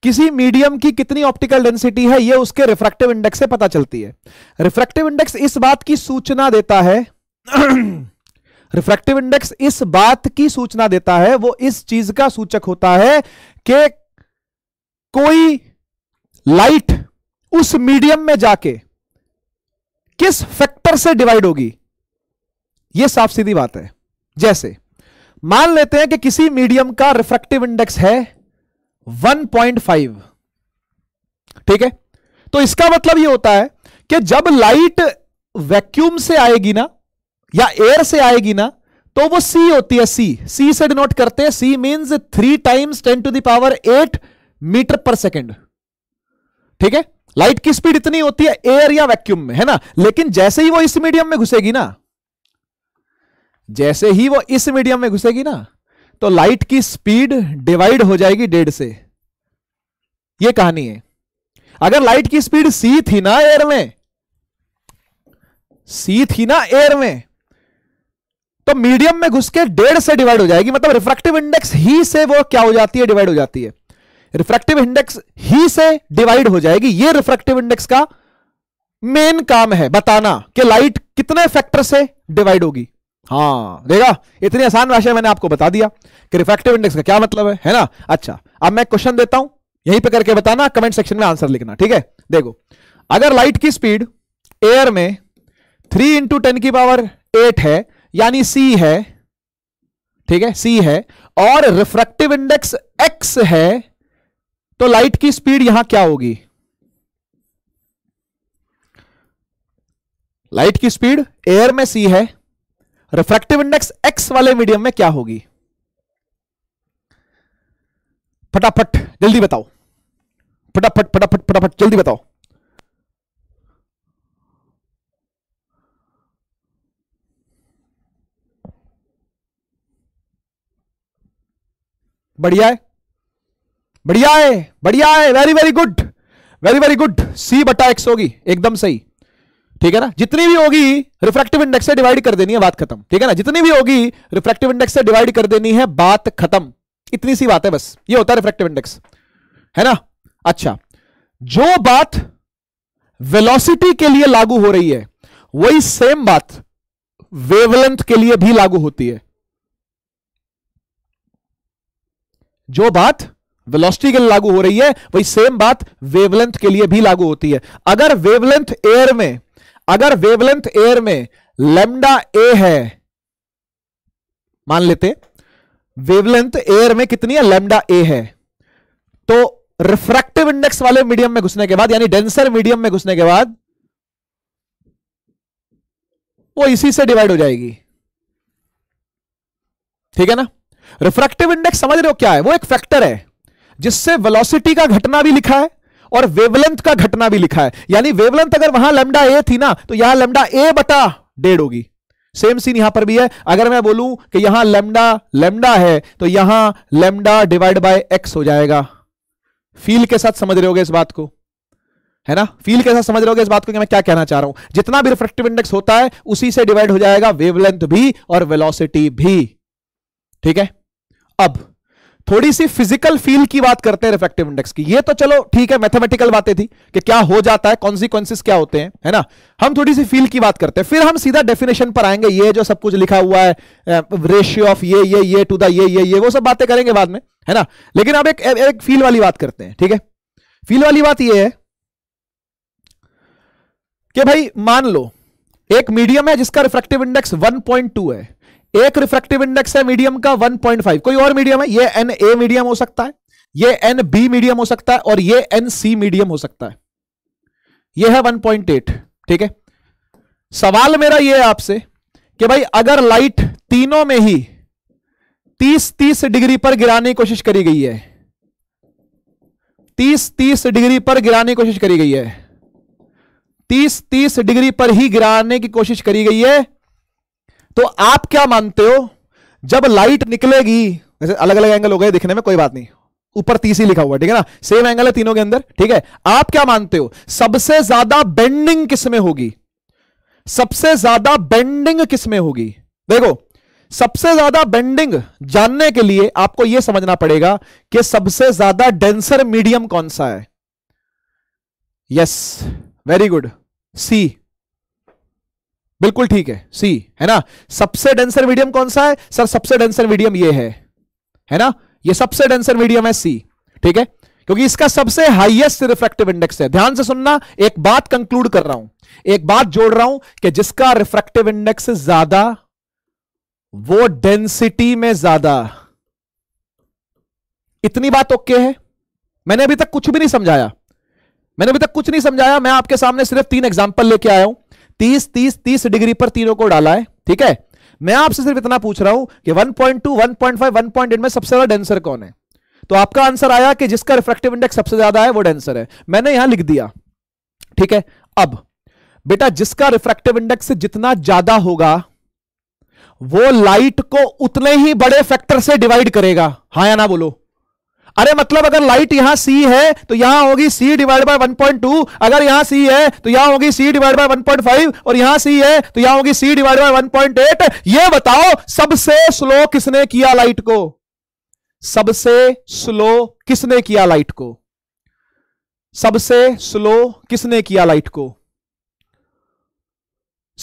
किसी मीडियम की कितनी ऑप्टिकल डेंसिटी है यह उसके रिफ्रैक्टिव इंडेक्स से पता चलती है रिफ्रैक्टिव इंडेक्स इस बात की सूचना देता है रिफ्रैक्टिव इंडेक्स इस बात की सूचना देता है वो इस चीज का सूचक होता है कि कोई लाइट उस मीडियम में जाके किस फैक्टर से डिवाइड होगी यह साफ सीधी बात है जैसे मान लेते हैं कि किसी मीडियम का रिफ्रैक्टिव इंडेक्स है 1.5 ठीक है तो इसका मतलब ये होता है कि जब लाइट वैक्यूम से आएगी ना या एयर से आएगी ना तो वो सी होती है सी सी से डिनोट करते हैं c means three times ten to the power eight metre पर सेकेंड ठीक है लाइट की स्पीड इतनी होती है एयर या वैक्यूम में है ना लेकिन जैसे ही वो इस मीडियम में घुसेगी ना जैसे ही वो इस मीडियम में घुसेगी ना तो लाइट की स्पीड डिवाइड हो जाएगी डेढ़ से यह कहानी है अगर लाइट की स्पीड सी थी ना एयर में सी थी ना एयर में तो मीडियम में घुस के डेढ़ से डिवाइड हो जाएगी मतलब रिफ्रैक्टिव इंडेक्स ही से वो क्या हो जाती है डिवाइड हो जाती है रिफ्रैक्टिव इंडेक्स ही से डिवाइड हो जाएगी ये रिफ्रैक्टिव इंडेक्स का मेन काम है बताना कि लाइट कितने फैक्टर से डिवाइड होगी हाँ देखा इतनी आसान भाषा मैंने आपको बता दिया कि रिफेक्टिव इंडेक्स का क्या मतलब है है ना अच्छा अब मैं क्वेश्चन देता हूं यहीं पे करके बताना कमेंट सेक्शन में आंसर लिखना ठीक है देखो अगर लाइट की स्पीड एयर में थ्री इंटू टेन की पावर एट है यानी सी है ठीक है सी है और रिफ्रेक्टिव इंडेक्स एक्स है तो लाइट की स्पीड यहां क्या होगी लाइट की स्पीड एयर में सी है रिफ्रैक्टिव इंडेक्स एक्स वाले मीडियम में क्या होगी फटाफट जल्दी बताओ फटाफट फटाफट फटाफट जल्दी बताओ बढ़िया है बढ़िया है बढ़िया है very very good very very good c बटा एक्स होगी एकदम सही ठीक है ना जितनी भी होगी रिफ्रेक्टिव इंडेक्स से डिवाइड कर देनी है बात खत्म ठीक है ना जितनी भी होगी रिफ्रेक्टिव इंडेक्स से डिवाइड कर देनी है बात खत्म इतनी सी बात है बस ये होता है रिफ्रेक्टिव इंडेक्स है ना अच्छा जो बात वेलोसिटी के लिए लागू हो रही है वही सेम बात वेवलेंथ के लिए भी लागू होती है जो बात वेलोसिटी के लिए लागू हो रही है वही सेम बात वेवलेंथ के लिए भी लागू होती है अगर वेवलेंथ एयर में अगर वेवलेंथ एयर में लेमडा ए है मान लेते वेवलेंथ एयर में कितनी है लेमडा ए है तो रिफ्रैक्टिव इंडेक्स वाले मीडियम में घुसने के बाद यानी डेंसर मीडियम में घुसने के बाद वो इसी से डिवाइड हो जाएगी ठीक है ना रिफ्रैक्टिव इंडेक्स समझ रहे हो क्या है वो एक फैक्टर है जिससे वेलोसिटी का घटना भी लिखा है और वेवलेंथ का घटना भी लिखा है यानी वेवलेंथ अगर वहां लेमडा ए थी ना तो यहां लेमडा ए बटा डेढ़ होगी सेम सीन यहां पर भी है अगर मैं बोलूं कि यहां लेमडा लेमडा है तो यहां लेमडा डिवाइड बाय एक्स हो जाएगा फील के साथ समझ रहे होगे इस बात को है ना फील के साथ समझ रहे होगे इस बात को कि मैं क्या कहना चाह रहा हूं जितना भी रिफ्रेक्टिव इंडेक्स होता है उसी से डिवाइड हो जाएगा वेवलेंथ भी और वेलोसिटी भी ठीक है अब थोड़ी सी फिजिकल फील की बात करते हैं रिफ्लेक्टिव इंडेक्स की ये तो चलो ठीक है मैथमेटिकल बातें थी कि क्या हो जाता है कॉन्सिक्वेंसिस क्या होते हैं है ना हम थोड़ी सी फील की बात करते हैं फिर हम सीधा डेफिनेशन पर आएंगे ये जो सब कुछ लिखा हुआ है रेशियो ऑफ ये ये ये टू द ये ये ये वो सब बातें करेंगे बाद में है ना लेकिन अब एक, एक फील वाली बात करते हैं ठीक है फील वाली बात यह है कि भाई मान लो एक मीडियम है जिसका रिफ्रेक्टिव इंडेक्स वन है एक रिफ्रेक्टिव इंडेक्स है मीडियम का 1.5 कोई और मीडियम है ये एन ए मीडियम हो सकता है ये एन बी मीडियम हो सकता है और ये एन सी मीडियम हो सकता है ये है 1.8 ठीक है सवाल मेरा ये है आपसे कि भाई अगर लाइट तीनों में ही 30-30 डिग्री पर गिराने की कोशिश करी गई है 30-30 डिग्री पर गिराने की कोशिश करी गई है 30-30 डिग्री पर ही गिराने की कोशिश करी गई है तो आप क्या मानते हो जब लाइट निकलेगी वैसे अलग अलग एंगल हो गए दिखने में कोई बात नहीं ऊपर तीस ही लिखा हुआ ठीक है ना सेम एंगल है तीनों के अंदर ठीक है आप क्या मानते हो सबसे ज्यादा बेंडिंग किसमें होगी सबसे ज्यादा बेंडिंग किसमें होगी देखो सबसे ज्यादा बेंडिंग जानने के लिए आपको यह समझना पड़ेगा कि सबसे ज्यादा डेंसर मीडियम कौन सा है यस वेरी गुड सी बिल्कुल ठीक है सी है ना सबसे डेंसर मीडियम कौन सा है सर सबसे डेंसर मीडियम ये है है ना ये सबसे डेंसर मीडियम है सी ठीक है क्योंकि इसका सबसे हाईएस्ट रिफ्रैक्टिव इंडेक्स है ध्यान से सुनना एक बात कंक्लूड कर रहा हूं एक बात जोड़ रहा हूं कि जिसका रिफ्रैक्टिव इंडेक्स ज्यादा वो डेंसिटी में ज्यादा इतनी बात ओके है मैंने अभी तक कुछ भी नहीं समझाया मैंने अभी तक कुछ नहीं समझाया मैं आपके सामने सिर्फ तीन एग्जाम्पल लेके आया हूं तीस तीस तीस डिग्री पर तीनों को डाला है ठीक है मैं आपसे सिर्फ इतना पूछ रहा हूं कि 1.2, 1.5, 1.8 में सबसे ज्यादा डेंसर कौन है तो आपका आंसर आया कि जिसका रिफ्रेक्टिव इंडेक्स सबसे ज्यादा है वो डेंसर है मैंने यहां लिख दिया ठीक है अब बेटा जिसका रिफ्रैक्टिव इंडेक्स जितना ज्यादा होगा वो लाइट को उतने ही बड़े फैक्टर से डिवाइड करेगा हा या ना बोलो अरे मतलब अगर लाइट यहां C है तो यहां होगी C डिवाइड बाय 1.2 अगर यहां C है तो यहां होगी C डिवाइड बाय 1.5 और यहां C है तो यहां होगी C डिवाइड बाय 1.8 ये बताओ सबसे स्लो किसने किया लाइट को सबसे स्लो किसने किया लाइट को सबसे स्लो किसने किया लाइट को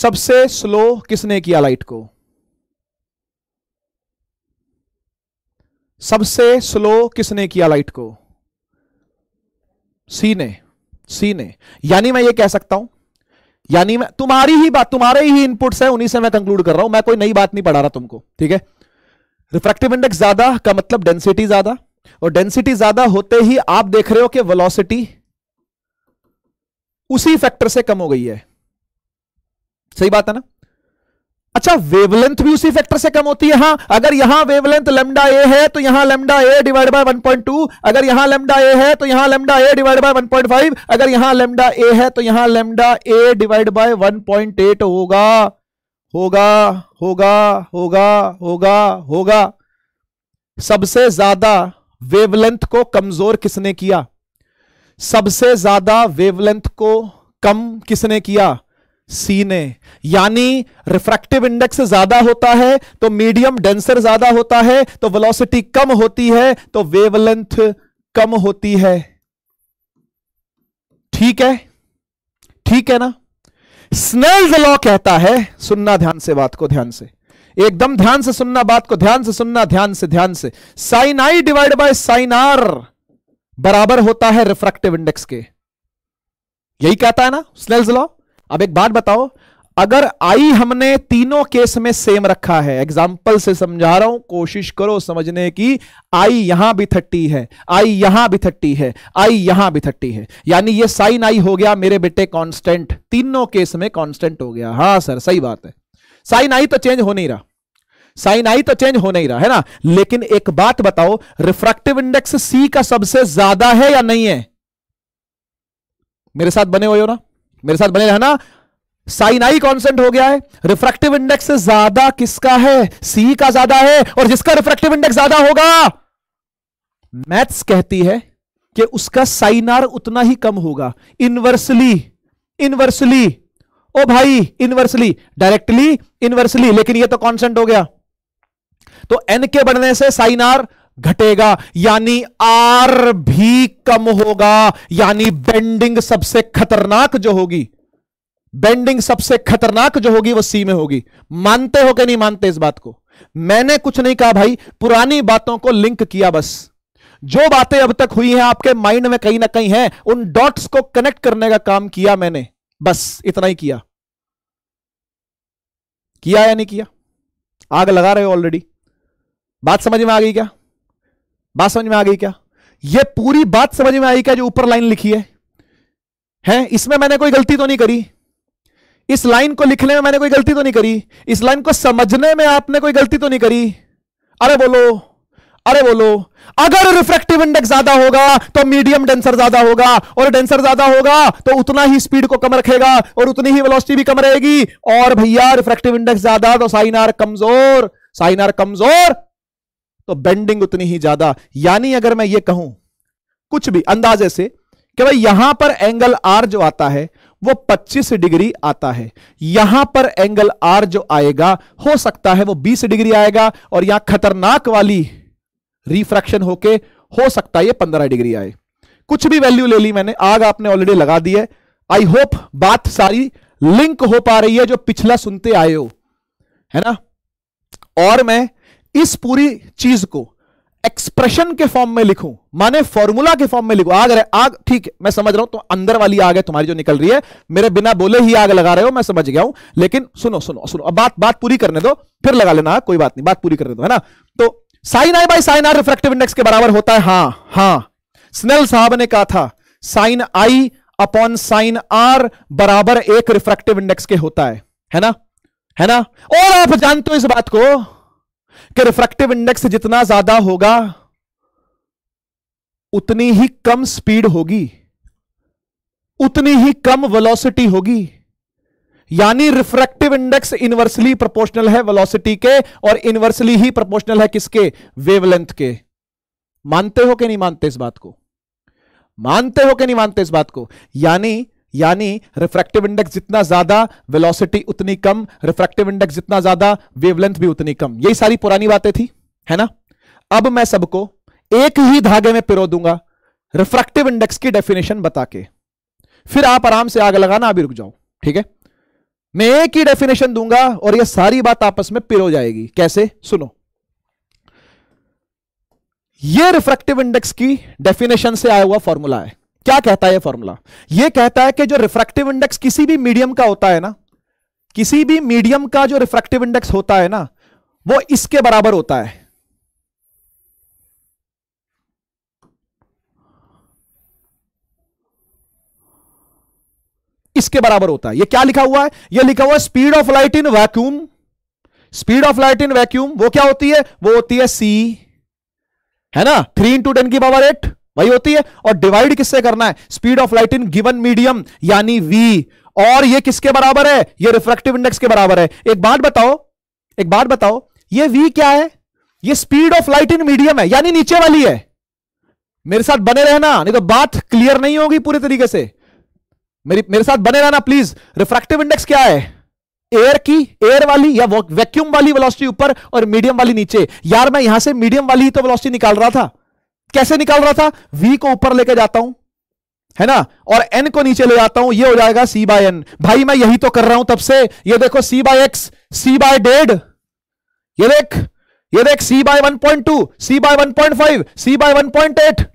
सबसे स्लो किसने किया लाइट को सबसे स्लो किसने किया लाइट को सी ने सी ने यानी मैं ये कह सकता हूं यानी मैं तुम्हारी ही बात तुम्हारे ही इनपुट्स है उन्हीं से मैं कंक्लूड कर रहा हूं मैं कोई नई बात नहीं पढ़ा रहा तुमको ठीक है रिफ्रैक्टिव इंडेक्स ज्यादा का मतलब डेंसिटी ज्यादा और डेंसिटी ज्यादा होते ही आप देख रहे हो कि वेलोसिटी उसी फैक्टर से कम हो गई है सही बात है ना अच्छा वेवलेंथ भी उसी फैक्टर से कम होती है हाँ अगर यहां वेवलेंथ लेमडा ए है तो यहां लेमडा ए डिवाइड बाय 1.2 अगर यहां लेमडा ए है तो यहां लेमडा ए डिवाइड बाय 1.5 अगर यहां लेमडा ए है तो यहां लेमडा ए डिवाइड बाय 1.8 होगा होगा होगा होगा होगा होगा सबसे ज्यादा वेवलेंथ को कमजोर किसने किया सबसे ज्यादा वेवलेंथ को कम किसने किया सीने यानी रिफ्रैक्टिव इंडेक्स ज्यादा होता है तो मीडियम डेंसर ज्यादा होता है तो वेलोसिटी कम होती है तो वेवलेंथ कम होती है ठीक है ठीक है ना स्नेल्स लॉ कहता है सुनना ध्यान से बात को ध्यान से एकदम ध्यान से सुनना बात को ध्यान से सुनना ध्यान से ध्यान से sine i divide by sine r बराबर होता है रिफ्रैक्टिव इंडेक्स के यही कहता है ना स्नेल्स लॉ अब एक बात बताओ अगर आई हमने तीनों केस में सेम रखा है एग्जाम्पल से समझा रहा हूं कोशिश करो समझने की आई यहां भी थट्टी है आई यहां भी थट्टी है आई यहां भी थर्टी है यानी ये साइन आई हो गया मेरे बेटे कांस्टेंट तीनों केस में कांस्टेंट हो गया हाँ सर सही बात है साइन आई तो चेंज हो नहीं रहा साइन आई तो चेंज हो नहीं रहा है ना लेकिन एक बात बताओ रिफ्रैक्टिव इंडेक्स सी का सबसे ज्यादा है या नहीं है मेरे साथ बने हुए हो ना मेरे साथ बने रहना साइन आई कॉन्सेंट हो गया है रिफ्रैक्टिव इंडेक्स ज्यादा किसका है सी का ज्यादा है और जिसका रिफ्रैक्टिव इंडेक्स ज्यादा होगा मैथ्स कहती है कि उसका साइन आर उतना ही कम होगा इनवर्सली इनवर्सली ओ भाई इनवर्सली डायरेक्टली इनवर्सली लेकिन ये तो कॉन्सेंट हो गया तो एन के बढ़ने से साइन आर घटेगा यानी आर भी कम होगा यानी बेंडिंग सबसे खतरनाक जो होगी बेंडिंग सबसे खतरनाक जो होगी वो सी में होगी मानते हो कि नहीं मानते इस बात को मैंने कुछ नहीं कहा भाई पुरानी बातों को लिंक किया बस जो बातें अब तक हुई हैं आपके माइंड में कहीं ना कहीं हैं उन डॉट्स को कनेक्ट करने का काम किया मैंने बस इतना ही किया किया या नहीं किया आग लगा रहे हो ऑलरेडी बात समझ में आ गई क्या बात समझ में आ गई क्या ये पूरी बात समझ में आई क्या जो ऊपर लाइन लिखी है हैं इसमें मैंने कोई गलती तो नहीं करी इस लाइन को लिखने में मैंने कोई गलती तो नहीं करी इस लाइन को समझने में आपने कोई गलती तो नहीं करी अरे बोलो अरे बोलो अगर रिफ्रेक्टिव इंडेक्स ज्यादा होगा तो मीडियम डेंसर ज्यादा होगा और डेंसर ज्यादा होगा तो उतना ही स्पीड को कम रखेगा और उतनी ही वेलोसिटी भी कम रहेगी और भैया रिफ्रेक्टिव इंडेक्स ज्यादा तो साइन आर कमजोर साइन आर कमजोर तो बेंडिंग उतनी ही ज्यादा यानी अगर मैं ये कहूं कुछ भी अंदाजे से कि भाई यहां पर एंगल आर जो आता है वो 25 डिग्री आता है यहां पर एंगल आर जो आएगा हो सकता है वो 20 डिग्री आएगा और यहां खतरनाक वाली रिफ्रैक्शन होके हो सकता है ये 15 डिग्री आए कुछ भी वैल्यू ले ली मैंने आग आपने ऑलरेडी लगा दी है आई होप बात सारी लिंक हो पा रही है जो पिछला सुनते आए हो है ना और मैं इस पूरी चीज को एक्सप्रेशन के फॉर्म में लिखूं माने फॉर्मूला के फॉर्म में लिखूं आग रहे आग ठीक मैं समझ रहा हूं तो अंदर वाली आग है तुम्हारी जो निकल रही है मेरे बिना बोले ही आग लगा रहे हो मैं समझ गया हूं लेकिन सुनो सुनो सुनो अब बात बात पूरी करने दो फिर लगा लेना हाँ, कोई बात नहीं बात पूरी करने दो है ना तो sine I by sine r refractive index के बराबर होता है हाँ हाँ स्नेल साहब ने कहा था साइन आई अपॉन साइन आर बराबर एक रिफ्रेक्टिव इंडेक्स के होता है है ना है ना और आप जानते हो इस बात को कि रिफ्रैक्टिव इंडेक्स जितना ज्यादा होगा उतनी ही कम स्पीड होगी उतनी ही कम वेलोसिटी होगी यानी रिफ्रैक्टिव इंडेक्स इनवर्सली प्रोपोर्शनल है वेलोसिटी के और इनवर्सली ही प्रोपोर्शनल है किसके वेवलेंथ के मानते हो कि नहीं मानते इस बात को मानते हो कि नहीं मानते इस बात को यानी यानी रिफ्रैक्टिव इंडेक्स जितना ज्यादा वेलोसिटी उतनी कम रिफ्रैक्टिव इंडेक्स जितना ज्यादा वेवलेंथ भी उतनी कम यही सारी पुरानी बातें थी है ना अब मैं सबको एक ही धागे में पिरो दूंगा रिफ्रैक्टिव इंडेक्स की डेफिनेशन बता के फिर आप आराम से आग लगाना अभी रुक जाओ ठीक है मैं एक ही डेफिनेशन दूंगा और यह सारी बात आपस में पिरो जाएगी कैसे सुनो यह रिफ्रैक्टिव इंडेक्स की डेफिनेशन से आया हुआ फॉर्मूला है क्या कहता है फॉर्मूला यह कहता है कि जो रिफ्रैक्टिव इंडेक्स किसी भी मीडियम का होता है ना किसी भी मीडियम का जो रिफ्रैक्टिव इंडेक्स होता है ना वो इसके बराबर होता है इसके बराबर होता है ये क्या लिखा हुआ है ये लिखा हुआ है speed of light in vacuum speed of light in vacuum वो क्या होती है वो होती है सी है ना थ्री इंटू टेन की पावर एट वही होती है और डिवाइड किससे करना है speed of light in given medium यानी वी और ये किसके बराबर है ये रिफ्रेक्टिव इंडेक्स के बराबर है एक बात बताओ एक बात बताओ ये वी क्या है ये speed of light in medium है यानी नीचे वाली है मेरे साथ बने रहना नहीं तो बात क्लियर नहीं होगी पूरे तरीके से मेरी मेरे साथ बने रहना प्लीज रिफ्रैक्टिव इंडेक्स क्या है एयर की एयर वाली या वैक्यूम वाली वेलोसिटी ऊपर और मीडियम वाली नीचे यार मैं यहां से मीडियम वाली ही तो वेलोसिटी निकाल रहा था कैसे निकाल रहा था वी को ऊपर लेके जाता हूं है ना और एन को नीचे ले जाता हूं ये हो जाएगा सी बाय एन भाई मैं यही तो कर रहा हूं तब से ये देखो c by x c by डेढ़ ये देख ये देख c by one point two c by one point five c by one point eight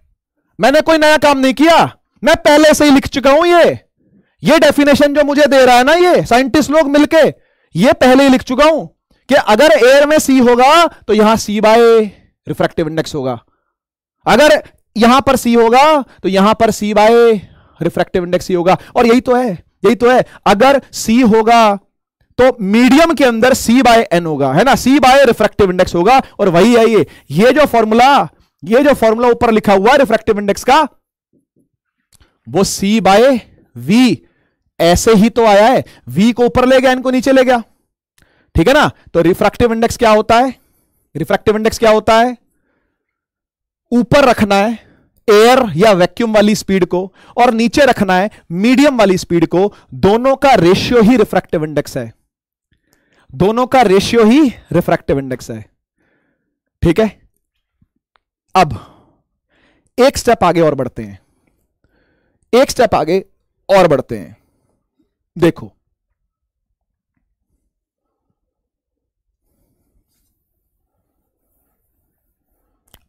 मैंने कोई नया काम नहीं किया मैं पहले से ही लिख चुका हूं ये ये डेफिनेशन जो मुझे दे रहा है ना ये साइंटिस्ट लोग मिलके ये पहले ही लिख चुका हूं कि अगर एयर में सी होगा तो यहां सी बाय रिफ्रैक्टिव इंडेक्स होगा अगर यहां पर सी होगा तो यहां पर सी बाय रिफ्रैक्टिव इंडेक्स ही होगा और यही तो है यही तो है अगर सी होगा तो मीडियम के अंदर सी बाय एन होगा है ना सी बाय रिफ्रैक्टिव इंडेक्स होगा और वही है ये ये जो फॉर्मूला ये जो फॉर्मूला ऊपर लिखा हुआ रिफ्रैक्टिव इंडेक्स का वो सी बाय वी ऐसे ही तो आया है वी को ऊपर ले गया एन को नीचे ले गया ठीक है ना तो रिफ्रैक्टिव इंडेक्स क्या होता है रिफ्रैक्टिव इंडेक्स क्या होता है ऊपर रखना है एयर या वैक्यूम वाली स्पीड को और नीचे रखना है मीडियम वाली स्पीड को दोनों का रेशियो ही रिफ्रैक्टिव इंडेक्स है दोनों का रेशियो ही रिफ्रैक्टिव इंडेक्स है ठीक है अब एक स्टेप आगे और बढ़ते हैं एक स्टेप आगे और बढ़ते हैं देखो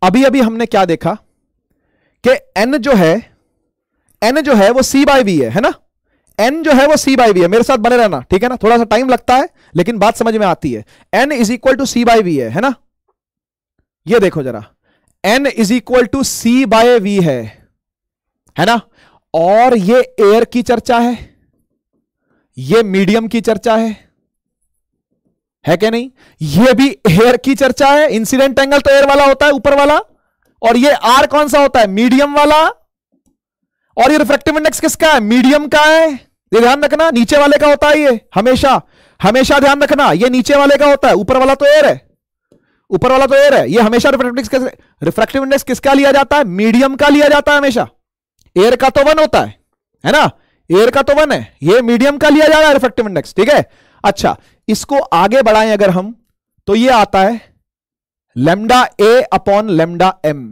अभी अभी हमने क्या देखा कि एन जो है एन जो है वो सी बाई वी है है ना एन जो है वो सी बाई वी है मेरे साथ बने रहना ठीक है ना थोड़ा सा टाइम लगता है लेकिन बात समझ में आती है n is equal to c by v है है ना ये देखो जरा n is equal to c by v है है ना और ये एयर की चर्चा है ये मीडियम की चर्चा है है क्या नहीं ये भी एयर की चर्चा है इंसिडेंट एंगल तो एयर वाला होता है ऊपर वाला और ये आर कौन सा होता है मीडियम वाला और ये रिफ्रेक्टिव इंडेक्स किसका है मीडियम का है ये ध्यान रखना नीचे वाले का होता है ये हमेशा हमेशा ध्यान रखना ये नीचे वाले का होता है ऊपर वाला तो एयर है ऊपर वाला तो एयर है ये हमेशा रिफ्रेक्टिव इंडेक्स किसका लिया जाता है मीडियम का लिया जाता है हमेशा एयर का तो वन होता है है ना एयर का तो वन है ये मीडियम का लिया जा रहा है रिफ्रेक्टिव इंडेक्स ठीक है अच्छा इसको आगे बढ़ाएं अगर हम तो ये आता है lambda a upon lambda m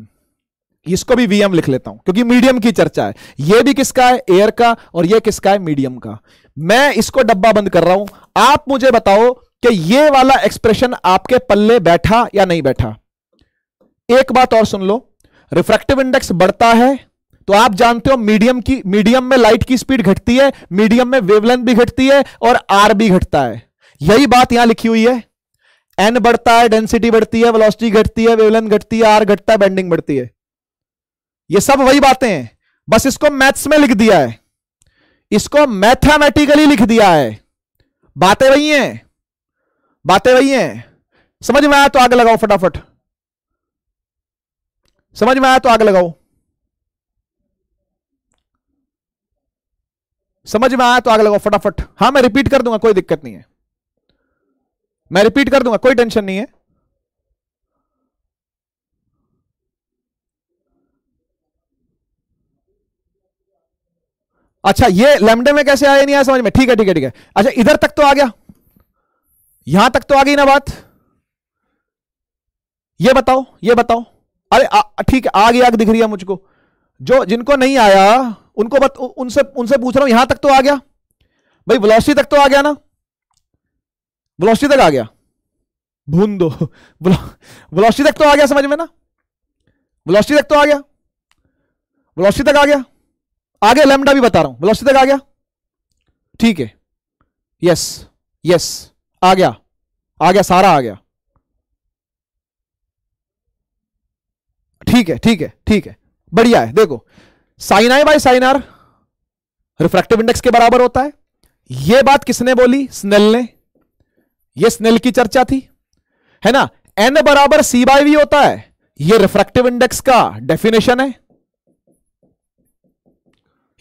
इसको भी वीएम लिख लेता हूं क्योंकि मीडियम की चर्चा है ये भी किसका है एयर का और ये किसका है मीडियम का मैं इसको डब्बा बंद कर रहा हूं आप मुझे बताओ कि ये वाला एक्सप्रेशन आपके पल्ले बैठा या नहीं बैठा एक बात और सुन लो रिफ्रैक्टिव इंडेक्स बढ़ता है तो आप जानते हो मीडियम की मीडियम में लाइट की स्पीड घटती है मीडियम में वेवलेंथ भी घटती है और आर भी घटता है यही बात यहां लिखी हुई है एन बढ़ता है डेंसिटी बढ़ती है वेलोसिटी घटती है वेवलेंथ घटती है आर घटता है बेंडिंग बढ़ती है ये सब वही बातें हैं बस इसको मैथ्स में लिख दिया है इसको मैथमेटिकली लिख दिया है बातें वही हैं बातें वही हैं समझ में आया तो आग लगाओ फटाफट समझ में आया तो आग लगाओ समझ में आया तो आग लगाओ फटाफट हां मैं रिपीट कर दूंगा कोई दिक्कत नहीं है मैं रिपीट कर दूंगा कोई टेंशन नहीं है अच्छा ये लेमडे में कैसे आया नहीं आया समझ में ठीक है ठीक है ठीक है अच्छा इधर तक तो आ गया यहां तक तो आ गई ना बात ये बताओ ये बताओ अरे ठीक है आग आग दिख रही है मुझको जो जिनको नहीं आया उनको बत, उनसे उनसे पूछ रहा हूं यहां तक तो आ गया भाई वेलोसिटी तक तो आ गया ना वेलोसिटी तक आ गया भून दो वेलोसिटी तक तो आ गया समझ में ना वेलोसिटी तक तो आ गया वेलोसिटी तक आ गया आगे लेमडा भी बता रहा हूं वेलोसिटी तक आ गया ठीक है यस यस आ गया आ गया सारा आ गया ठीक है ठीक है ठीक है बढ़िया है देखो sine I by sine r refractive index के बराबर होता है यह बात किसने बोली स्नेल ने ये स्नेल की चर्चा थी है ना एन बराबर सी बाई वी होता है ये रिफ्रैक्टिव इंडेक्स का डेफिनेशन है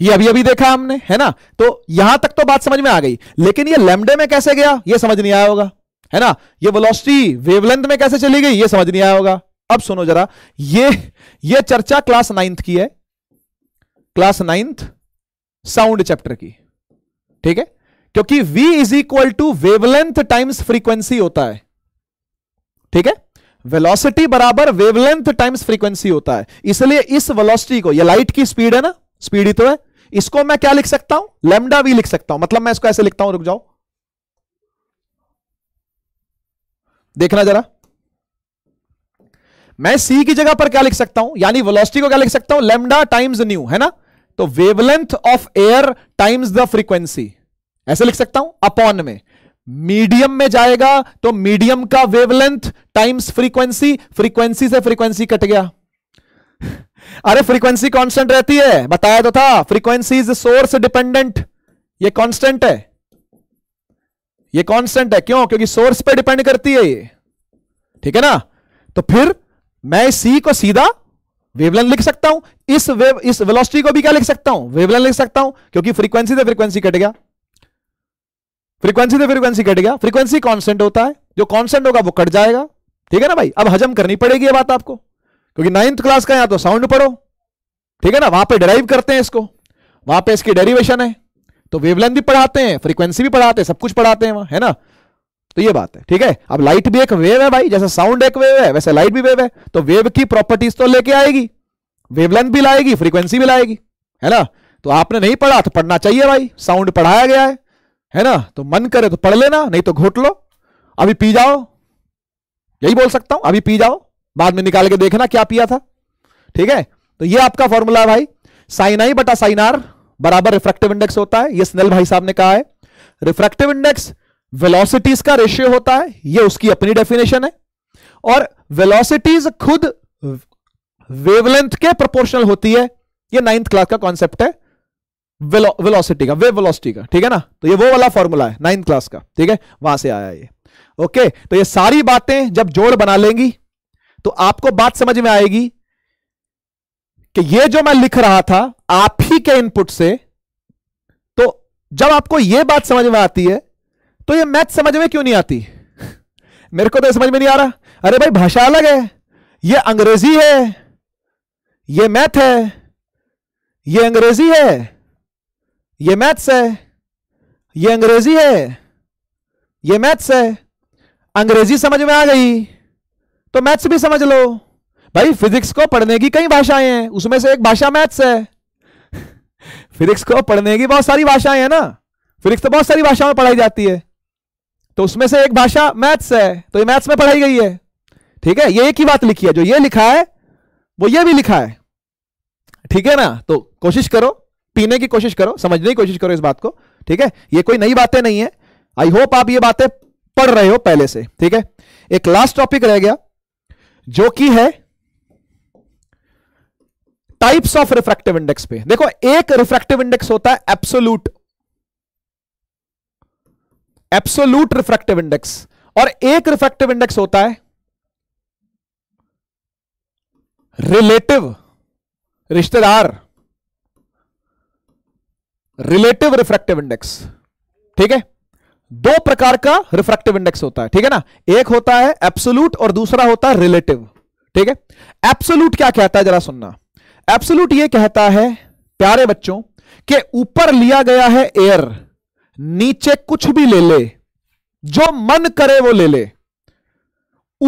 ये अभी अभी देखा हमने है ना तो यहां तक तो बात समझ में आ गई लेकिन ये लेमडे में कैसे गया ये समझ नहीं आया होगा है ना ये वेलोसिटी वेवलेंथ में कैसे चली गई ये समझ नहीं आया होगा अब सुनो जरा ये ये चर्चा क्लास नाइन्थ की है क्लास नाइन्थ साउंड चैप्टर की ठीक है क्योंकि v is equal to wavelength times frequency होता है ठीक है वेलोसिटी बराबर वेवलेंथ टाइम्स फ्रीक्वेंसी होता है इसलिए इस वेलोसिटी को ये लाइट की स्पीड है ना स्पीड ही तो है इसको मैं क्या लिख सकता हूं लेमडा भी लिख सकता हूं मतलब मैं इसको ऐसे लिखता हूं रुक जाओ देखना जरा मैं c की जगह पर क्या लिख सकता हूं यानी वेलोसिटी को क्या लिख सकता हूं लेमडा टाइम्स न्यू है ना तो wavelength of air times the frequency ऐसे लिख सकता हूं अपॉन में मीडियम में जाएगा तो मीडियम का वेवलेंथ टाइम्स फ्रीक्वेंसी फ्रीक्वेंसी से फ्रीक्वेंसी कट गया अरे फ्रीक्वेंसी कांस्टेंट रहती है बताया तो था फ्रीक्वेंसी इज सोर्स डिपेंडेंट ये कांस्टेंट है ये कांस्टेंट है क्यों क्योंकि सोर्स पे डिपेंड करती है ये ठीक है ना तो फिर मैं सी को सीधा वेवलेंथ लिख सकता हूं इस वेव इस वेलोसिटी को भी क्या लिख सकता हूं वेवलेंथ लिख सकता हूं क्योंकि फ्रीक्वेंसी से फ्रीक्वेंसी कट गया फ्रीक्वेंसी तो फ्रीक्वेंसी कट गया फ्रीक्वेंसी कॉन्सेंट होता है जो कॉन्सेंट होगा वो कट जाएगा ठीक है ना भाई अब हजम करनी पड़ेगी ये बात आपको क्योंकि नाइन्थ क्लास का यहां तो साउंड पढ़ो ठीक है ना वहां पे डेराइव करते हैं इसको वहां पे इसकी डेरिवेशन है तो वेवलेंथ भी पढ़ाते हैं फ्रीक्वेंसी भी पढ़ाते हैं सब कुछ पढ़ाते हैं वहां है ना तो ये बात है ठीक है अब लाइट भी एक वेव है भाई जैसे साउंड एक वेव है वैसे लाइट भी वेव है तो वेव की प्रॉपर्टीज तो लेके आएगी वेवलेंथ भी लाएगी फ्रीक्वेंसी भी लाएगी है ना तो आपने नहीं पढ़ा तो पढ़ना चाहिए भाई साउंड पढ़ाया गया है है ना तो मन करे तो पढ़ लेना नहीं तो घोट लो अभी पी जाओ यही बोल सकता हूं अभी पी जाओ बाद में निकाल के देखना क्या पिया था ठीक है तो ये आपका फॉर्मूला है भाई साइनाई बटा साइनार बराबर रिफ्रैक्टिव इंडेक्स होता है ये स्नेल भाई साहब ने कहा है रिफ्रेक्टिव इंडेक्स वेलोसिटीज का रेशियो होता है ये उसकी अपनी डेफिनेशन है और वेलोसिटीज खुद वेवलेंथ के प्रोपोर्शनल होती है ये नाइन्थ क्लास का कॉन्सेप्ट है वेलोसिटी का वे वेलोसिटी का ठीक है ना तो ये वो वाला फॉर्मूला है नाइन्थ क्लास का ठीक है वहां से आया ये ओके तो ये सारी बातें जब जोड़ बना लेंगी तो आपको बात समझ में आएगी कि ये जो मैं लिख रहा था आप ही के इनपुट से तो जब आपको ये बात समझ में आती है तो ये मैथ समझ में क्यों नहीं आती मेरे को तो समझ में नहीं आ रहा अरे भाई भाषा अलग है ये अंग्रेजी है ये मैथ है ये अंग्रेजी है ये मैथ्स है ये अंग्रेजी है ये मैथ्स है अंग्रेजी समझ में आ गई तो मैथ्स भी समझ लो भाई फिजिक्स को पढ़ने की कई भाषाएं हैं उसमें से एक भाषा मैथ्स है फिजिक्स को पढ़ने की बहुत सारी भाषाएं हैं ना फिजिक्स तो बहुत सारी भाषाओं में पढ़ाई जाती है तो उसमें से एक भाषा मैथ्स है तो ये मैथ्स में पढ़ाई गई है ठीक है ये एक ही बात लिखी है जो ये लिखा है वो ये भी लिखा है ठीक है ना तो कोशिश करो पीने की कोशिश करो समझने की कोशिश करो इस बात को ठीक है ये कोई नई बातें नहीं है आई होप आप ये बातें पढ़ रहे हो पहले से ठीक है एक लास्ट टॉपिक रह गया जो कि है टाइप्स ऑफ रिफ्रैक्टिव इंडेक्स पे देखो एक रिफ्रैक्टिव इंडेक्स होता है एप्सोलूट एप्सोलूट रिफ्रैक्टिव इंडेक्स और एक रिफ्रैक्टिव इंडेक्स होता है रिलेटिव रिश्तेदार रिलेटिव रिफ्रैक्टिव इंडेक्स ठीक है दो प्रकार का रिफ्रैक्टिव इंडेक्स होता है ठीक है ना एक होता है एप्सोलूट और दूसरा होता है रिलेटिव ठीक है एप्सोलूट क्या कहता है जरा सुनना एप्सोलूट ये कहता है प्यारे बच्चों के ऊपर लिया गया है एयर नीचे कुछ भी ले ले जो मन करे वो ले ले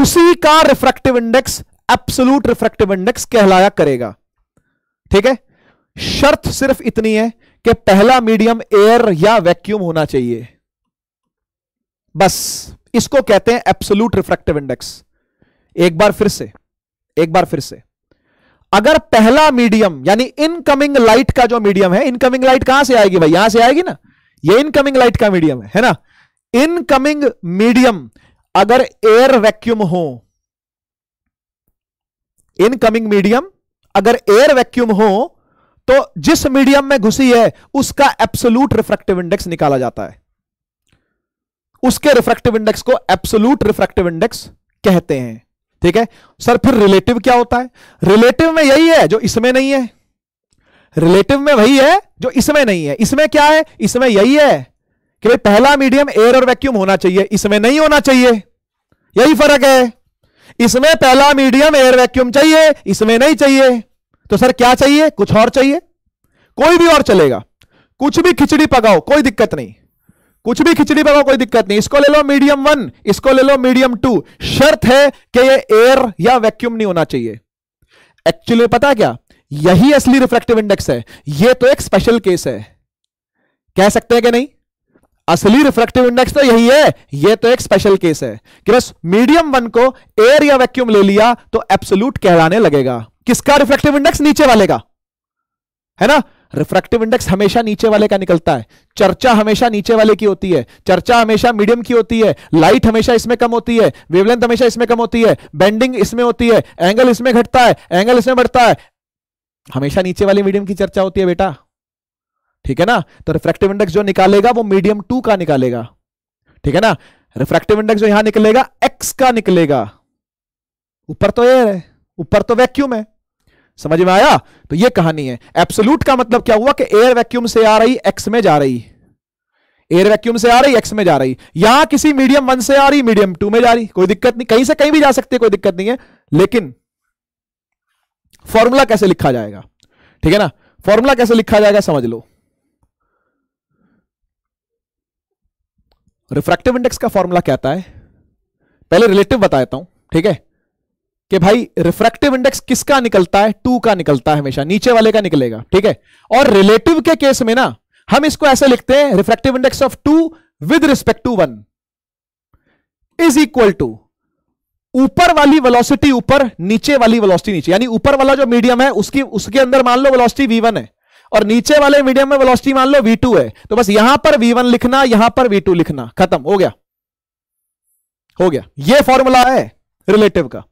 उसी का refractive index absolute refractive index कहलाया करेगा ठीक है शर्त सिर्फ इतनी है कि पहला मीडियम एयर या वैक्यूम होना चाहिए बस इसको कहते हैं एब्सोल्यूट रिफ्रैक्टिव इंडेक्स एक बार फिर से एक बार फिर से अगर पहला मीडियम यानी इनकमिंग लाइट का जो मीडियम है इनकमिंग लाइट कहां से आएगी भाई यहां से आएगी ना ये इनकमिंग लाइट का मीडियम है है ना इनकमिंग मीडियम अगर एयर वैक्यूम हो इनकमिंग मीडियम अगर एयर वैक्यूम हो तो जिस मीडियम में घुसी है उसका एप्सोलूट रिफ्रैक्टिव इंडेक्स निकाला जाता है उसके रिफ्रेक्टिव इंडेक्स को एप्सोलूट रिफ्रेक्टिव इंडेक्स कहते हैं ठीक है सर फिर रिलेटिव क्या होता है रिलेटिव में यही है जो इसमें नहीं है रिलेटिव में वही है जो इसमें नहीं है इसमें क्या है इसमें यही है कि भाई पहला मीडियम एयर और वैक्यूम होना चाहिए इसमें नहीं होना चाहिए यही फर्क है इसमें पहला मीडियम एयर वैक्यूम चाहिए इसमें नहीं चाहिए तो सर क्या चाहिए कुछ और चाहिए कोई भी और चलेगा कुछ भी खिचड़ी पकाओ कोई दिक्कत नहीं कुछ भी खिचड़ी पकाओ कोई दिक्कत नहीं इसको ले लो मीडियम वन इसको ले लो मीडियम टू शर्त है कि ये एयर या वैक्यूम नहीं होना चाहिए एक्चुअली पता क्या यही असली रिफ्लेक्टिव इंडेक्स है ये तो एक स्पेशल केस है कह सकते हैं कि नहीं असली रिफ्लेक्टिव इंडेक्स तो यही है ये तो एक स्पेशल केस है कि बस मीडियम वन को एयर या वैक्यूम ले लिया तो एब्सोल्यूट कहलाने लगेगा किसका रिफ्रैक्टिव इंडेक्स नीचे वाले का है ना रिफ्रैक्टिव इंडेक्स हमेशा नीचे वाले का निकलता है चर्चा हमेशा नीचे वाले की होती है चर्चा हमेशा मीडियम की होती है लाइट हमेशा इसमें कम होती है वेवलेंथ हमेशा इसमें कम होती है बेंडिंग इसमें होती है एंगल इसमें घटता है एंगल इसमें बढ़ता है हमेशा नीचे वाले मीडियम की चर्चा होती है बेटा ठीक है ना तो रिफ्रेक्टिव इंडेक्स जो निकालेगा वो मीडियम टू का निकालेगा ठीक है ना रिफ्रेक्टिव इंडेक्स जो यहां निकलेगा एक्स का निकलेगा ऊपर तो एयर है ऊपर तो वैक्यूम है समझ में आया तो ये कहानी है एप्सोलूट का मतलब क्या हुआ कि एयर वैक्यूम से आ रही एक्स में जा रही एयर वैक्यूम से आ रही एक्स में जा रही यहां किसी मीडियम वन से आ रही मीडियम टू में जा रही कोई दिक्कत नहीं कहीं से कहीं भी जा सकती है कोई दिक्कत नहीं है लेकिन फॉर्मूला कैसे लिखा जाएगा ठीक है ना फॉर्मूला कैसे लिखा जाएगा समझ लो रिफ्रैक्टिव इंडेक्स का फॉर्मूला कहता है पहले रिलेटिव बताता हूं ठीक है कि भाई रिफ्रेक्टिव इंडेक्स किसका निकलता है टू का निकलता है हमेशा नीचे वाले का निकलेगा ठीक है और रिलेटिव के केस में ना हम इसको ऐसे लिखते हैं refractive index of two with respect to one is equal to ऊपर वाली वेलोसिटी ऊपर नीचे वाली वेलोसिटी नीचे यानी ऊपर वाला जो मीडियम है उसकी उसके अंदर मान लो वेलोसिटी v1 है और नीचे वाले मीडियम में वेलोसिटी मान लो टू है तो बस यहां पर वन लिखना यहां पर टू लिखना खत्म हो गया हो गया यह फॉर्मूला है रिलेटिव का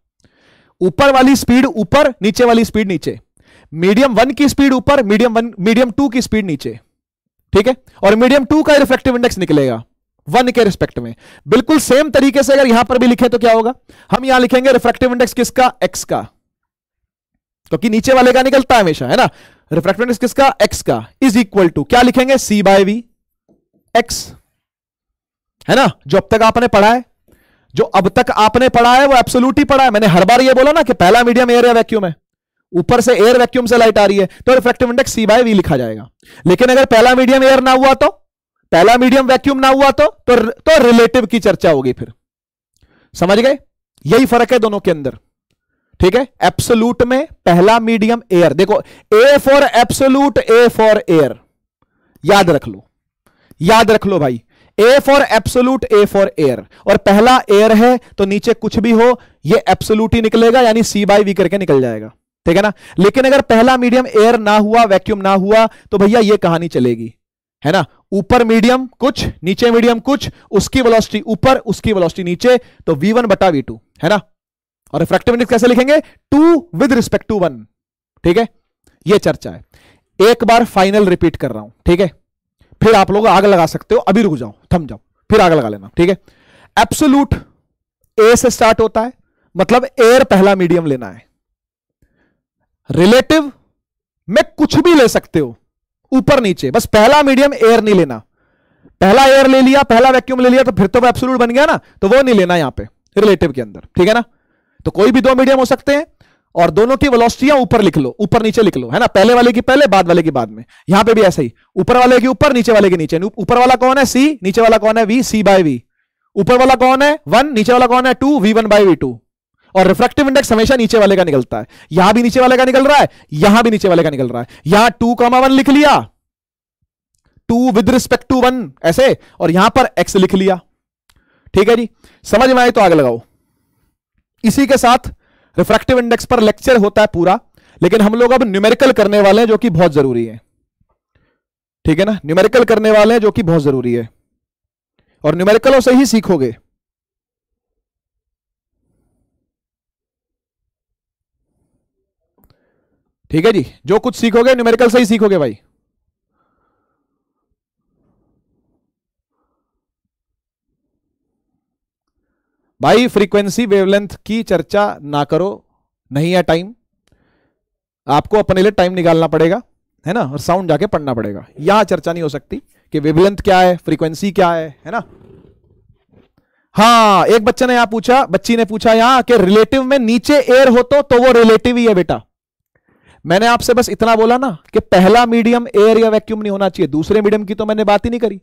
ऊपर वाली स्पीड ऊपर नीचे वाली स्पीड नीचे मीडियम वन की स्पीड ऊपर मीडियम वन मीडियम टू की स्पीड नीचे ठीक है और मीडियम टू का रिफ्लेक्टिव इंडेक्स निकलेगा वन के रिस्पेक्ट में बिल्कुल सेम तरीके से अगर यहां पर भी लिखे तो क्या होगा हम यहां लिखेंगे रिफ्लेक्टिव इंडेक्स किसका एक्स का क्योंकि तो नीचे वाले का निकलता है हमेशा है ना रिफ्लेक्टिव इंडेक्स किसका एक्स का इज इक्वल टू क्या लिखेंगे सी बाय वी एक्स है ना जो अब तक आपने पढ़ा है जो अब तक आपने पढ़ा है वो एब्सोल्यूट ही पढ़ा है मैंने हर बार ये बोला ना कि पहला मीडियम एयर या वैक्यूम है ऊपर से एयर वैक्यूम से लाइट आ रही है तो reflective index c by v लिखा जाएगा लेकिन अगर पहला मीडियम एयर ना हुआ तो पहला मीडियम वैक्यूम ना हुआ तो तो, तो रिलेटिव की चर्चा होगी फिर समझ गए यही फर्क है दोनों के अंदर ठीक है एप्सोलूट में पहला मीडियम एयर देखो A for absolute A for air याद रख लो याद रख लो भाई A for absolute A for air और पहला एयर है तो नीचे कुछ भी हो ये एब्सोलूट ही निकलेगा यानी सी बाई वी करके निकल जाएगा ठीक है ना लेकिन अगर पहला मीडियम एयर ना हुआ वैक्यूम ना हुआ तो भैया ये कहानी चलेगी है ना ऊपर मीडियम कुछ नीचे मीडियम कुछ उसकी वेलोसिटी ऊपर उसकी वेलोसिटी नीचे तो v1 वन बटा वी है ना और रिफ्रेक्टिव इंडेक्स कैसे लिखेंगे two with respect to one ठीक है ये चर्चा है एक बार फाइनल रिपीट कर रहा हूं ठीक है फिर आप लोग आग लगा सकते हो अभी रुक जाओ थम जाओ फिर आग लगा लेना ठीक है एप्सोलूट ए से स्टार्ट होता है मतलब एयर पहला मीडियम लेना है रिलेटिव में कुछ भी ले सकते हो ऊपर नीचे बस पहला मीडियम एयर नहीं लेना पहला एयर ले लिया पहला वैक्यूम ले लिया तो फिर तो वो एब्सोल्यूट बन गया ना तो वो नहीं लेना यहां पे रिलेटिव के अंदर ठीक है ना तो कोई भी दो मीडियम हो सकते हैं और दोनों की वेलोसिटियां ऊपर लिख लो ऊपर नीचे लिख लो है ना पहले वाले की पहले बाद वाले की बाद में यहां पे भी ऐसा ही ऊपर वाले की ऊपर नीचे वाले की नीचे ऊपर वाला कौन है सी नीचे वाला कौन है वी सी बाय वी ऊपर वाला कौन है वन नीचे वाला कौन है two v one by v two और रिफ्रेक्टिव इंडेक्स हमेशा नीचे वाले का निकलता है यहां भी नीचे वाले का निकल रहा है यहां भी नीचे वाले का निकल रहा है यहां टू कॉमा वन लिख लिया two with respect to one ऐसे और यहां पर एक्स लिख लिया ठीक है जी समझ में आए तो आगे लगाओ इसी के साथ रिफ्रैक्टिव इंडेक्स पर लेक्चर होता है पूरा लेकिन हम लोग अब न्यूमेरिकल करने वाले हैं जो कि बहुत जरूरी है ठीक है ना न्यूमेरिकल करने वाले हैं जो कि बहुत जरूरी है और न्यूमेरिकलों से ही सीखोगे ठीक है जी जो कुछ सीखोगे न्यूमेरिकल से ही सीखोगे भाई भाई फ्रीक्वेंसी वेवलेंथ की चर्चा ना करो नहीं है टाइम आपको अपने लिए टाइम निकालना पड़ेगा है ना और साउंड जाके पढ़ना पड़ेगा यहां चर्चा नहीं हो सकती कि वेवलेंथ क्या है फ्रीक्वेंसी क्या है है ना हाँ एक बच्चे ने यहां पूछा बच्ची ने पूछा यहां कि रिलेटिव में नीचे एयर हो तो, तो वो रिलेटिव ही है बेटा मैंने आपसे बस इतना बोला ना कि पहला मीडियम एयर या वैक्यूम नहीं होना चाहिए दूसरे मीडियम की तो मैंने बात ही नहीं करी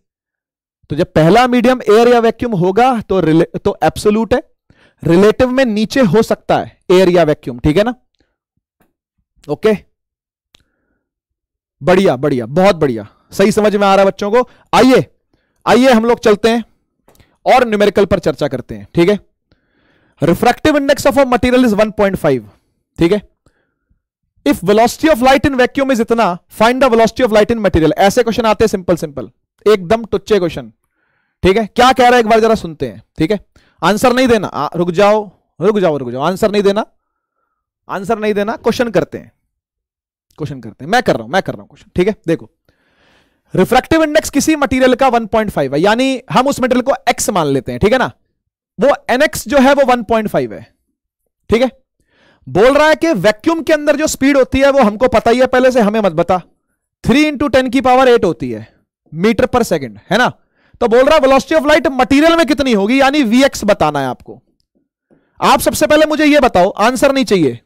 तो जब पहला मीडियम एयर या वैक्यूम होगा तो तो एब्सोल्यूट है रिलेटिव में नीचे हो सकता है एयर या वैक्यूम ठीक है ना ओके बढ़िया बढ़िया बहुत बढ़िया सही समझ में आ रहा है बच्चों को आइए आइए हम लोग चलते हैं और न्यूमेरिकल पर चर्चा करते हैं ठीक है refractive index of a material is 1.5 ठीक है if velocity of light in vacuum is इतना find the velocity of light in material ऐसे क्वेश्चन आते हैं सिंपल सिंपल एकदम टुच्चे क्वेश्चन ठीक है क्या कह रहा है एक बार जरा सुनते हैं ठीक है आंसर नहीं देना आ, रुक जाओ रुक जाओ रुक जाओ आंसर नहीं देना आंसर नहीं देना क्वेश्चन करते हैं क्वेश्चन करते हैं मैं कर रहा हूं मैं कर रहा हूं क्वेश्चन ठीक है देखो रिफ्रैक्टिव इंडेक्स किसी मटेरियल का 1.5 है यानी हम उस मटेरियल को एक्स मान लेते हैं ठीक है ना वो एनएक्स जो है वो 1.5 है ठीक है बोल रहा है कि वैक्यूम के अंदर जो स्पीड होती है वो हमको पता ही है पहले से हमें मत बता थ्री इंटू टेन की पावर एट होती है मीटर पर सेकेंड है ना तो बोल रहा है वेलोसिटी ऑफ लाइट मटेरियल में कितनी होगी यानी Vx बताना है आपको आप सबसे पहले मुझे यह बताओ आंसर नहीं चाहिए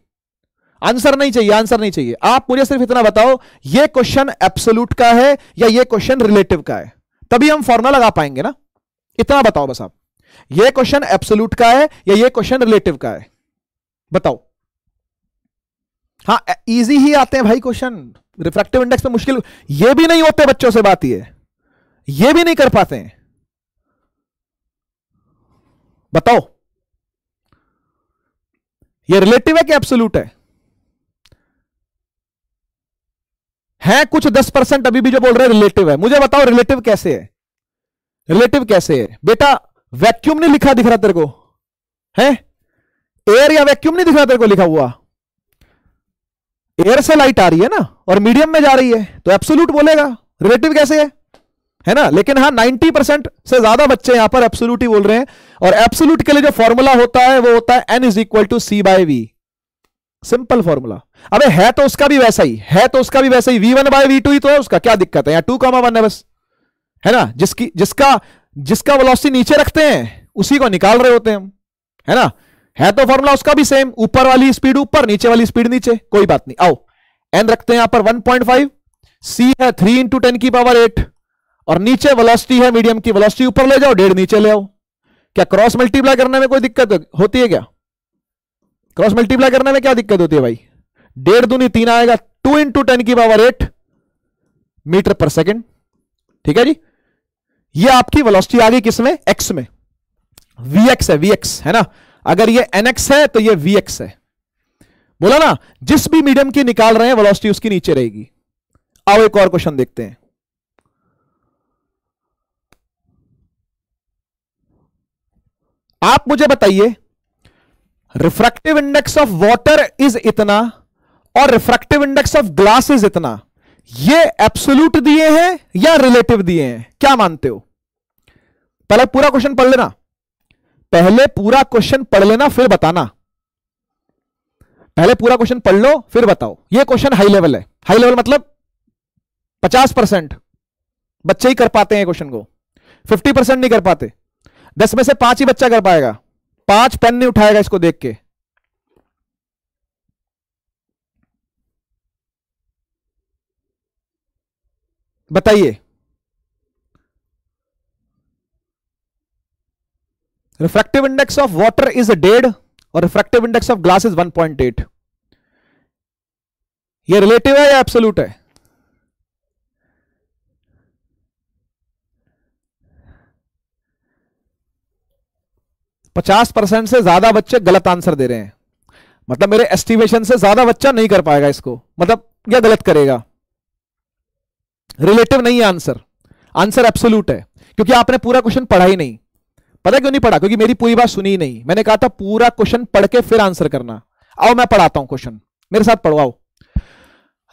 आंसर नहीं चाहिए आंसर नहीं चाहिए आप मुझे सिर्फ इतना बताओ यह क्वेश्चन एब्सोल्यूट का है या यह क्वेश्चन रिलेटिव का है तभी हम फॉर्मुला लगा पाएंगे ना इतना बताओ बस आप यह क्वेश्चन एब्सोल्यूट का है या यह क्वेश्चन रिलेटिव का है बताओ हाँ इजी e-, ही आते हैं भाई क्वेश्चन रिफ्रैक्टिव इंडेक्स में मुश्किल ये भी नहीं होते बच्चों से बात यह ये भी नहीं कर पाते हैं बताओ ये रिलेटिव है कि एब्सोल्यूट है है कुछ दस परसेंट अभी भी जो बोल रहे हैं रिलेटिव है मुझे बताओ रिलेटिव कैसे है रिलेटिव कैसे है बेटा वैक्यूम नहीं लिखा दिख रहा तेरे को है एयर या वैक्यूम नहीं दिख रहा तेरे को लिखा हुआ एयर से लाइट आ रही है ना और मीडियम में जा रही है तो एब्सोल्यूट बोलेगा रिलेटिव कैसे है है ना लेकिन हाँ 90 परसेंट से ज्यादा बच्चे यहां पर एब्सोल्यूट ही बोल रहे हैं और एब्सोल्यूट के लिए जो फॉर्मूला होता है वो होता है n is equal to c by v simple formula अबे है तो उसका भी वैसा ही है तो उसका भी वैसा ही v one by v two ही तो है उसका क्या दिक्कत है यहां टू कॉमा वन है बस है ना जिसकी जिसका जिसका वेलोसिटी नीचे रखते हैं उसी को निकाल रहे होते हैं हम है ना है तो फॉर्मूला उसका भी सेम ऊपर वाली स्पीड ऊपर नीचे वाली स्पीड नीचे कोई बात नहीं आओ एन रखते हैं यहां पर वन पॉइंट फाइव सी है थ्री इंटू टेन की पावर एट और नीचे वेलोसिटी है मीडियम की वेलोसिटी ऊपर ले जाओ डेढ़ नीचे ले आओ क्या क्रॉस मल्टीप्लाई करने में कोई दिक्कत होती है क्या क्रॉस मल्टीप्लाई करने में क्या दिक्कत होती है भाई डेढ़ दूनी तीन आएगा टू इंटू टेन की पावर एट मीटर पर सेकेंड ठीक है जी ये आपकी वेलोसिटी आ गई किसमें एक्स में वीएक्स है वीएक्स है ना अगर ये एनएक्स है तो ये वीएक्स है बोला ना जिस भी मीडियम की निकाल रहे हैं वेलोसिटी उसकी नीचे रहेगी आओ एक और क्वेश्चन देखते हैं आप मुझे बताइए refractive index of water is इतना और refractive index of glass is इतना ये एब्सोल्यूट दिए हैं या रिलेटिव दिए हैं क्या मानते हो पहले पूरा क्वेश्चन पढ़ लेना पहले पूरा क्वेश्चन पढ़ लेना फिर बताना पहले पूरा क्वेश्चन पढ़ लो फिर बताओ ये क्वेश्चन हाई लेवल है हाई लेवल मतलब पचास परसेंट बच्चे ही कर पाते हैं क्वेश्चन को फिफ्टी परसेंट नहीं कर पाते दस में से पांच ही बच्चा कर पाएगा पांच पेन नहीं उठाएगा इसको देख के बताइए refractive index of water is डेढ़ और refractive index of glass is 1.8 ये रिलेटिव है या एब्सोल्यूट है पचास परसेंट से ज्यादा बच्चे गलत आंसर दे रहे हैं मतलब मेरे एस्टिमेशन से ज्यादा बच्चा नहीं कर पाएगा इसको मतलब या गलत करेगा रिलेटिव नहीं है आंसर आंसर एब्सोल्यूट है क्योंकि आपने पूरा क्वेश्चन पढ़ा ही नहीं पता क्यों नहीं पढ़ा क्योंकि मेरी पूरी बात सुनी ही नहीं मैंने कहा था पूरा क्वेश्चन पढ़ के फिर आंसर करना आओ मैं पढ़ाता हूं क्वेश्चन मेरे साथ पढ़वाओ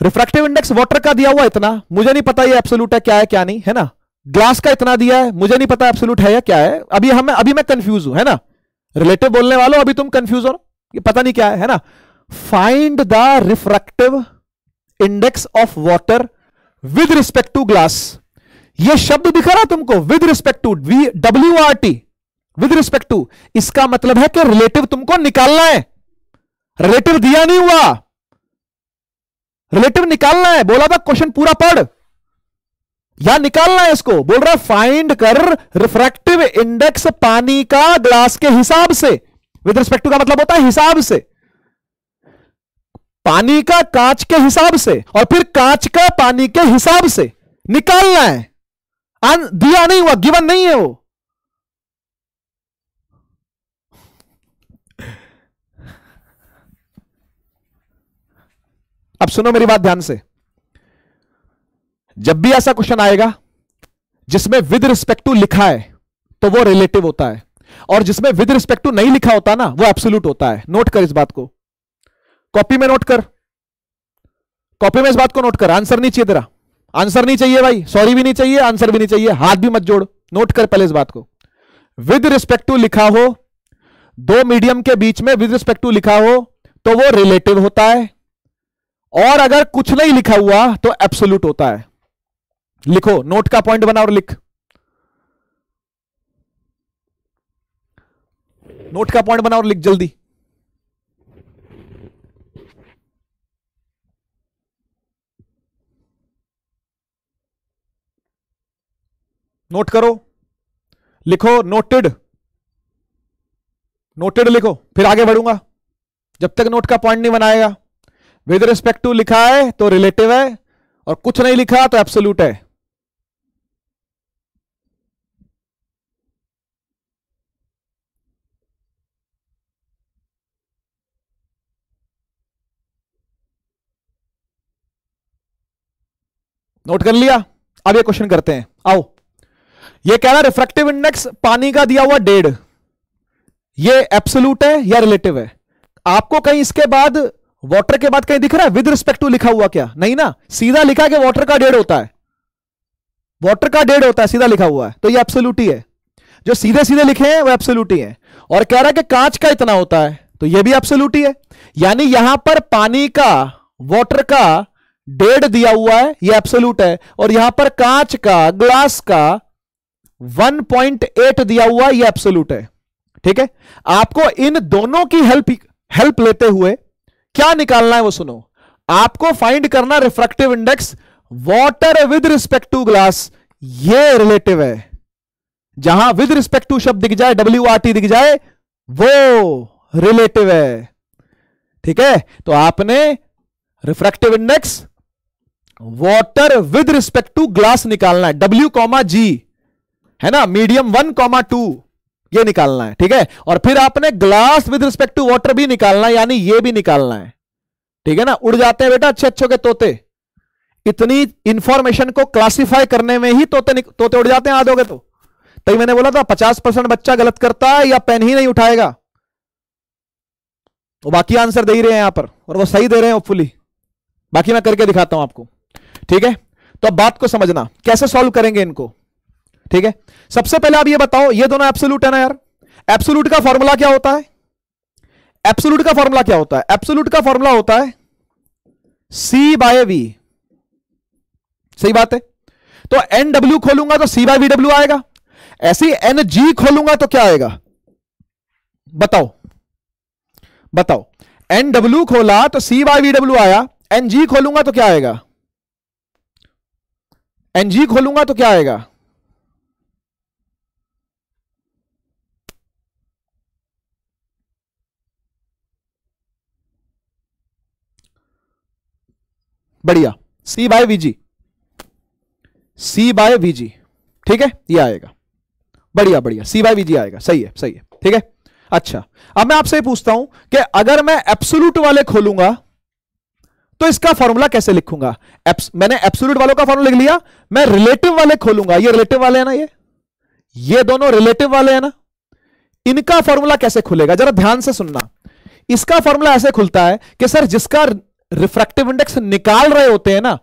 रिफ्रैक्टिव इंडेक्स वाटर का दिया हुआ इतना मुझे नहीं पता ये एब्सोल्यूट है क्या है क्या नहीं है ना ग्लास का इतना दिया है मुझे नहीं पता एब्सोल्यूट है या क्या है अभी हम अभी मैं कंफ्यूज हूं है ना रिलेटिव बोलने वालों अभी तुम कंफ्यूज हो ये पता नहीं क्या है, है ना find the refractive index of water with respect to glass ये शब्द दिखा रहा तुमको विद रिस्पेक्ट टू वी डब्ल्यू r t with respect to इसका मतलब है कि रिलेटिव तुमको निकालना है रिलेटिव दिया नहीं हुआ रिलेटिव निकालना है बोला था क्वेश्चन पूरा पढ़ या निकालना है इसको बोल रहा है फाइंड कर रिफ्रैक्टिव इंडेक्स पानी का ग्लास के हिसाब से विद रिस्पेक्ट टू का मतलब होता है हिसाब से पानी का कांच के हिसाब से और फिर कांच का पानी के हिसाब से निकालना है आन, दिया नहीं हुआ गिवन नहीं है वो अब सुनो मेरी बात ध्यान से जब भी ऐसा क्वेश्चन आएगा जिसमें विद रिस्पेक्ट टू लिखा है तो वो रिलेटिव होता है और जिसमें विद रिस्पेक्ट टू नहीं लिखा होता ना वो एब्सोल्यूट होता है नोट कर इस बात को कॉपी में नोट कर कॉपी में इस बात को नोट कर आंसर नहीं चाहिए तेरा आंसर नहीं चाहिए भाई सॉरी भी नहीं चाहिए आंसर भी नहीं चाहिए हाथ भी मत जोड़ नोट कर पहले इस बात को विद रिस्पेक्ट टू लिखा हो दो मीडियम के बीच में विद रिस्पेक्ट टू लिखा हो तो वो रिलेटिव होता है और अगर कुछ नहीं लिखा हुआ तो एब्सोल्यूट होता है लिखो नोट का पॉइंट बना और लिख नोट का पॉइंट बना और लिख जल्दी नोट करो लिखो नोटेड नोटेड लिखो फिर आगे बढ़ूंगा जब तक नोट का पॉइंट नहीं बनाएगा विद रिस्पेक्ट टू लिखा है तो रिलेटिव है और कुछ नहीं लिखा तो एब्सोल्यूट है नोट कर लिया अब ये क्वेश्चन करते हैं आओ ये कह रहा रिफ्रेक्टिव इंडेक्स पानी का दिया हुआ डेढ़ ये एब्सोल्यूट है या रिलेटिव है आपको कहीं इसके बाद वाटर के बाद कहीं दिख रहा है विद रिस्पेक्ट टू लिखा हुआ क्या नहीं ना सीधा लिखा कि वाटर का डेढ़ होता है वाटर का डेढ़ होता है सीधा लिखा हुआ है तो ये एब्सोल्यूट ही है जो सीधे सीधे लिखे हैं वो एब्सोल्यूट ही है और कह रहा है कि कांच का इतना होता है तो ये भी एब्सोल्यूट ही है यानी यहां पर पानी का वाटर का डेढ़ दिया हुआ है ये एब्सोल्यूट है और यहां पर कांच का ग्लास का 1.8 दिया हुआ ये एब्सोल्यूट है ठीक है आपको इन दोनों की हेल्प हेल्प लेते हुए क्या निकालना है वो सुनो आपको फाइंड करना refractive index water with respect to glass ये रिलेटिव है जहां विद रिस्पेक्ट टू शब्द दिख जाए डब्ल्यू आर टी दिख जाए वो रिलेटिव है ठीक है तो आपने refractive index water with respect to glass निकालना है डब्ल्यू कॉमा जी है ना मीडियम वन कॉमा टू ये निकालना है ठीक है और फिर आपने glass with respect to water भी निकालना है यानी ये भी निकालना है ठीक है ना उड़ जाते हैं बेटा अच्छे अच्छे के तोते इतनी इंफॉर्मेशन को क्लासिफाई करने में ही तोते तोते उड़ जाते हैं आधोगे तो तभी मैंने बोला था पचास परसेंट बच्चा गलत करता है या पेन ही नहीं उठाएगा तो बाकी आंसर दे ही रहे हैं यहां पर और वो सही दे रहे हैं होपफुली बाकी मैं करके दिखाता हूं आपको ठीक है तो अब बात को समझना कैसे सॉल्व करेंगे इनको ठीक है सबसे पहले आप ये बताओ ये दोनों एप्सोलूट है ना यार एप्सोलूट का फॉर्मूला क्या होता है एप्सोलूट का फॉर्मूला क्या होता है एप्सोलूट का फॉर्मूला होता है सी बाय वी सही बात है तो एन डब्ल्यू खोलूंगा तो सी बाय वी डब्ल्यू आएगा ऐसी एन जी खोलूंगा तो क्या आएगा बताओ बताओ एन डब्ल्यू खोला तो सी बाय वी डब्ल्यू आया एन जी खोलूंगा तो क्या आएगा एनजी खोलूंगा तो क्या आएगा बढ़िया c by v g c by v g ठीक है ये आएगा बढ़िया बढ़िया सी बाय वीजी आएगा सही है सही है ठीक है अच्छा अब मैं आपसे पूछता हूं कि अगर मैं एप्सोलूट वाले खोलूंगा तो इसका फॉर्मूला कैसे लिखूंगा एप्स, मैंने एब्सोल्यूट वालों का फॉर्मूला लिख लिया मैं रिलेटिव वाले खोलूंगा ये रिलेटिव वाले हैं ना ये ये दोनों रिलेटिव वाले हैं ना इनका फॉर्मूला कैसे खुलेगा जरा ध्यान से सुनना इसका फॉर्मूला ऐसे खुलता है कि सर जिसका रिफ्रैक्टिव इंडेक्स निकाल रहे होते हैं ना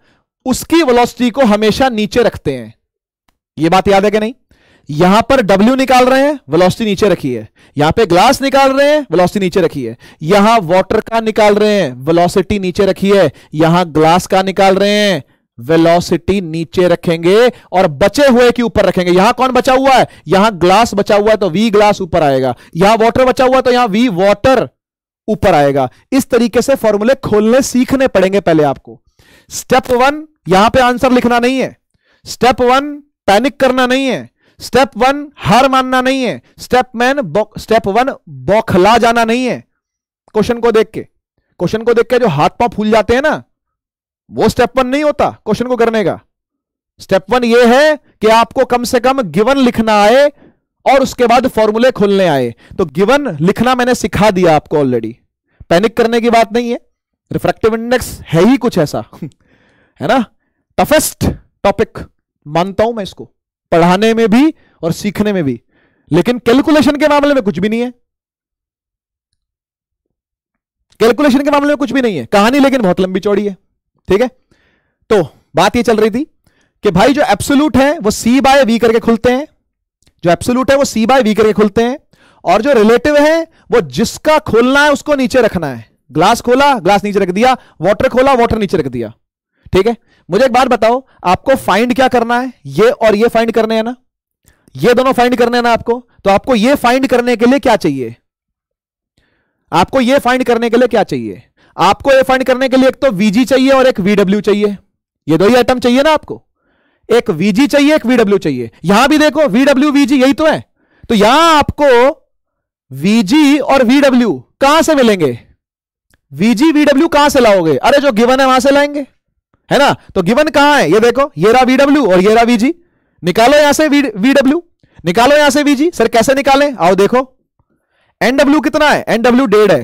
उसकी वेलोसिटी को हमेशा नीचे रखते हैं यह बात याद है कि नहीं यहां पर W निकाल रहे हैं वेलोसिटी नीचे रखी है यहां पे ग्लास निकाल रहे हैं वेलोसिटी नीचे रखी है यहां वाटर का निकाल रहे हैं वेलोसिटी नीचे रखी है यहां ग्लास का निकाल रहे हैं वेलोसिटी नीचे रखेंगे और बचे हुए के ऊपर रखेंगे यहां कौन बचा हुआ है यहां ग्लास बचा हुआ है तो वी ग्लास ऊपर आएगा यहां वॉटर बचा हुआ है तो यहां वी वॉटर ऊपर आएगा इस तरीके से फॉर्मूले खोलने सीखने पड़ेंगे पहले आपको स्टेप वन यहां पे आंसर लिखना नहीं है स्टेप वन पैनिक करना नहीं है स्टेप वन हार मानना नहीं है स्टेप मैन स्टेप वन बौखला जाना नहीं है क्वेश्चन को देख के क्वेश्चन को देख के जो हाथ पांव फूल जाते हैं ना वो स्टेप वन नहीं होता क्वेश्चन को करने का स्टेप वन ये है कि आपको कम से कम गिवन लिखना आए और उसके बाद फॉर्मूले खोलने आए तो गिवन लिखना मैंने सिखा दिया आपको ऑलरेडी पैनिक करने की बात नहीं है रिफ्रेक्टिव इंडेक्स है ही कुछ ऐसा है ना टफेस्ट टॉपिक मानता हूं मैं इसको पढ़ाने में भी और सीखने में भी लेकिन कैलकुलेशन के मामले में कुछ भी नहीं है कैलकुलेशन के मामले में कुछ भी नहीं है कहानी लेकिन बहुत लंबी चौड़ी है ठीक है तो बात ये चल रही थी कि भाई जो एप्सुलूट है वो सी बाय वी करके खुलते हैं जो एप्सुलूट है वो सी बाय वी करके खुलते हैं और जो रिलेटिव है वो जिसका खोलना है उसको नीचे रखना है ग्लास खोला ग्लास नीचे रख दिया वाटर खोला वाटर नीचे रख दिया ठीक है मुझे एक बात बताओ आपको फाइंड क्या करना है ये और ये फाइंड करने है ना ये दोनों फाइंड करने हैं ना आपको तो आपको ये फाइंड करने के लिए क्या चाहिए आपको ये फाइंड करने के लिए क्या चाहिए आपको ये फाइंड करने के लिए एक तो वीजी चाहिए और एक वीडब्ल्यू चाहिए ये दो ही आइटम चाहिए ना आपको एक वीजी चाहिए एक वीडब्ल्यू चाहिए यहां भी देखो वीडब्ल्यू वीजी यही तो है तो यहां आपको वीजी और वीडब्ल्यू कहां से मिलेंगे वीजी वीडब्ल्यू कहां से लाओगे अरे जो गिवन है वहां से लाएंगे है ना तो गिवन कहां है ये देखो ये रहा वीडब्ल्यू और ये रहा वीजी निकालो यहां से वीडब्ल्यू निकालो यहां से वीजी सर कैसे निकालें आओ देखो एनडब्ल्यू कितना है एनडब्ल्यू डेढ़ है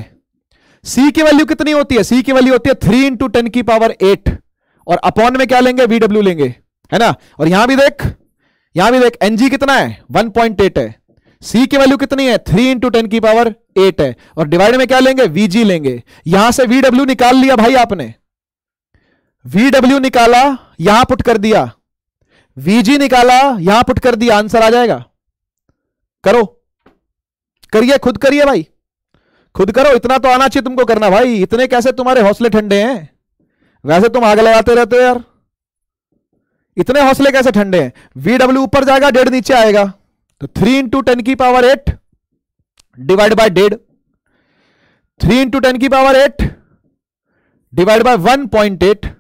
सी की वैल्यू कितनी होती है सी की वैल्यू होती है थ्री इंटू टेन की पावर एट और अपॉन में क्या लेंगे वीडब्ल्यू लेंगे है ना और यहां भी देख यहां भी देख एनजी कितना है वन पॉइंट एट है सी की वैल्यू कितनी है थ्री इंटू टेन की पावर एट है और डिवाइड में क्या लेंगे वीजी लेंगे यहां से वीडब्ल्यू निकाल लिया भाई आपने डब्ल्यू निकाला यहां पुट कर दिया जी निकाला यहां पुट कर दिया आंसर आ जाएगा करो करिए खुद करिए भाई खुद करो इतना तो आना चाहिए तुमको करना भाई इतने कैसे तुम्हारे हौसले ठंडे हैं वैसे तुम आग लगाते रहते हो यार इतने हौसले कैसे ठंडे हैं वीडब्ल्यू ऊपर जाएगा डेढ़ नीचे आएगा तो थ्री इंटू टेन की पावर एट डिवाइड बाय डेढ़ थ्री इंटू टेन की power eight divide by one point eight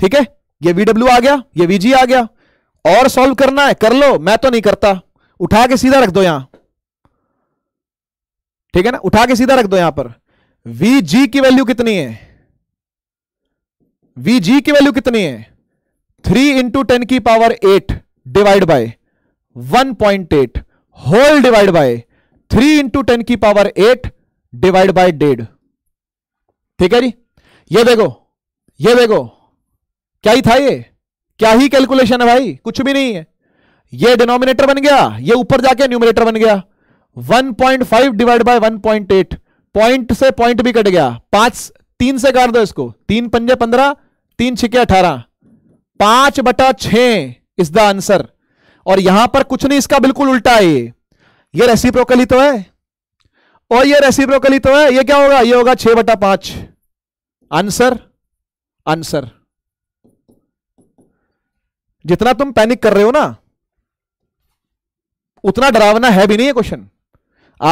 ठीक है ये वीडब्ल्यू आ गया ये वीजी आ गया और सॉल्व करना है कर लो मैं तो नहीं करता उठा के सीधा रख दो यहां ठीक है ना उठा के सीधा रख दो यहां पर वी जी की वैल्यू कितनी है वी जी की वैल्यू कितनी है थ्री इंटू टेन की power eight divide by one point eight whole divide by three into ten की पावर एट डिवाइड बाय डेढ़ ठीक है जी ये देखो ये देखो क्या ही था ये क्या ही कैलकुलेशन है भाई कुछ भी नहीं है ये डिनोमिनेटर बन गया ये ऊपर जाके न्यूमिनेटर बन गया 1.5 डिवाइड बाय 1.8 पॉइंट से पॉइंट भी कट गया पांच तीन से काट दो इसको तीन पंजे पंद्रह तीन छिके अठारह पांच बटा छ इज द आंसर और यहां पर कुछ नहीं इसका बिल्कुल उल्टा है ये ये रेसिप्रोकल तो है और ये रेसिप्रोकली तो है ये क्या होगा ये होगा छह बटा पांच आंसर आंसर जितना तुम पैनिक कर रहे हो ना उतना डरावना है भी नहीं है क्वेश्चन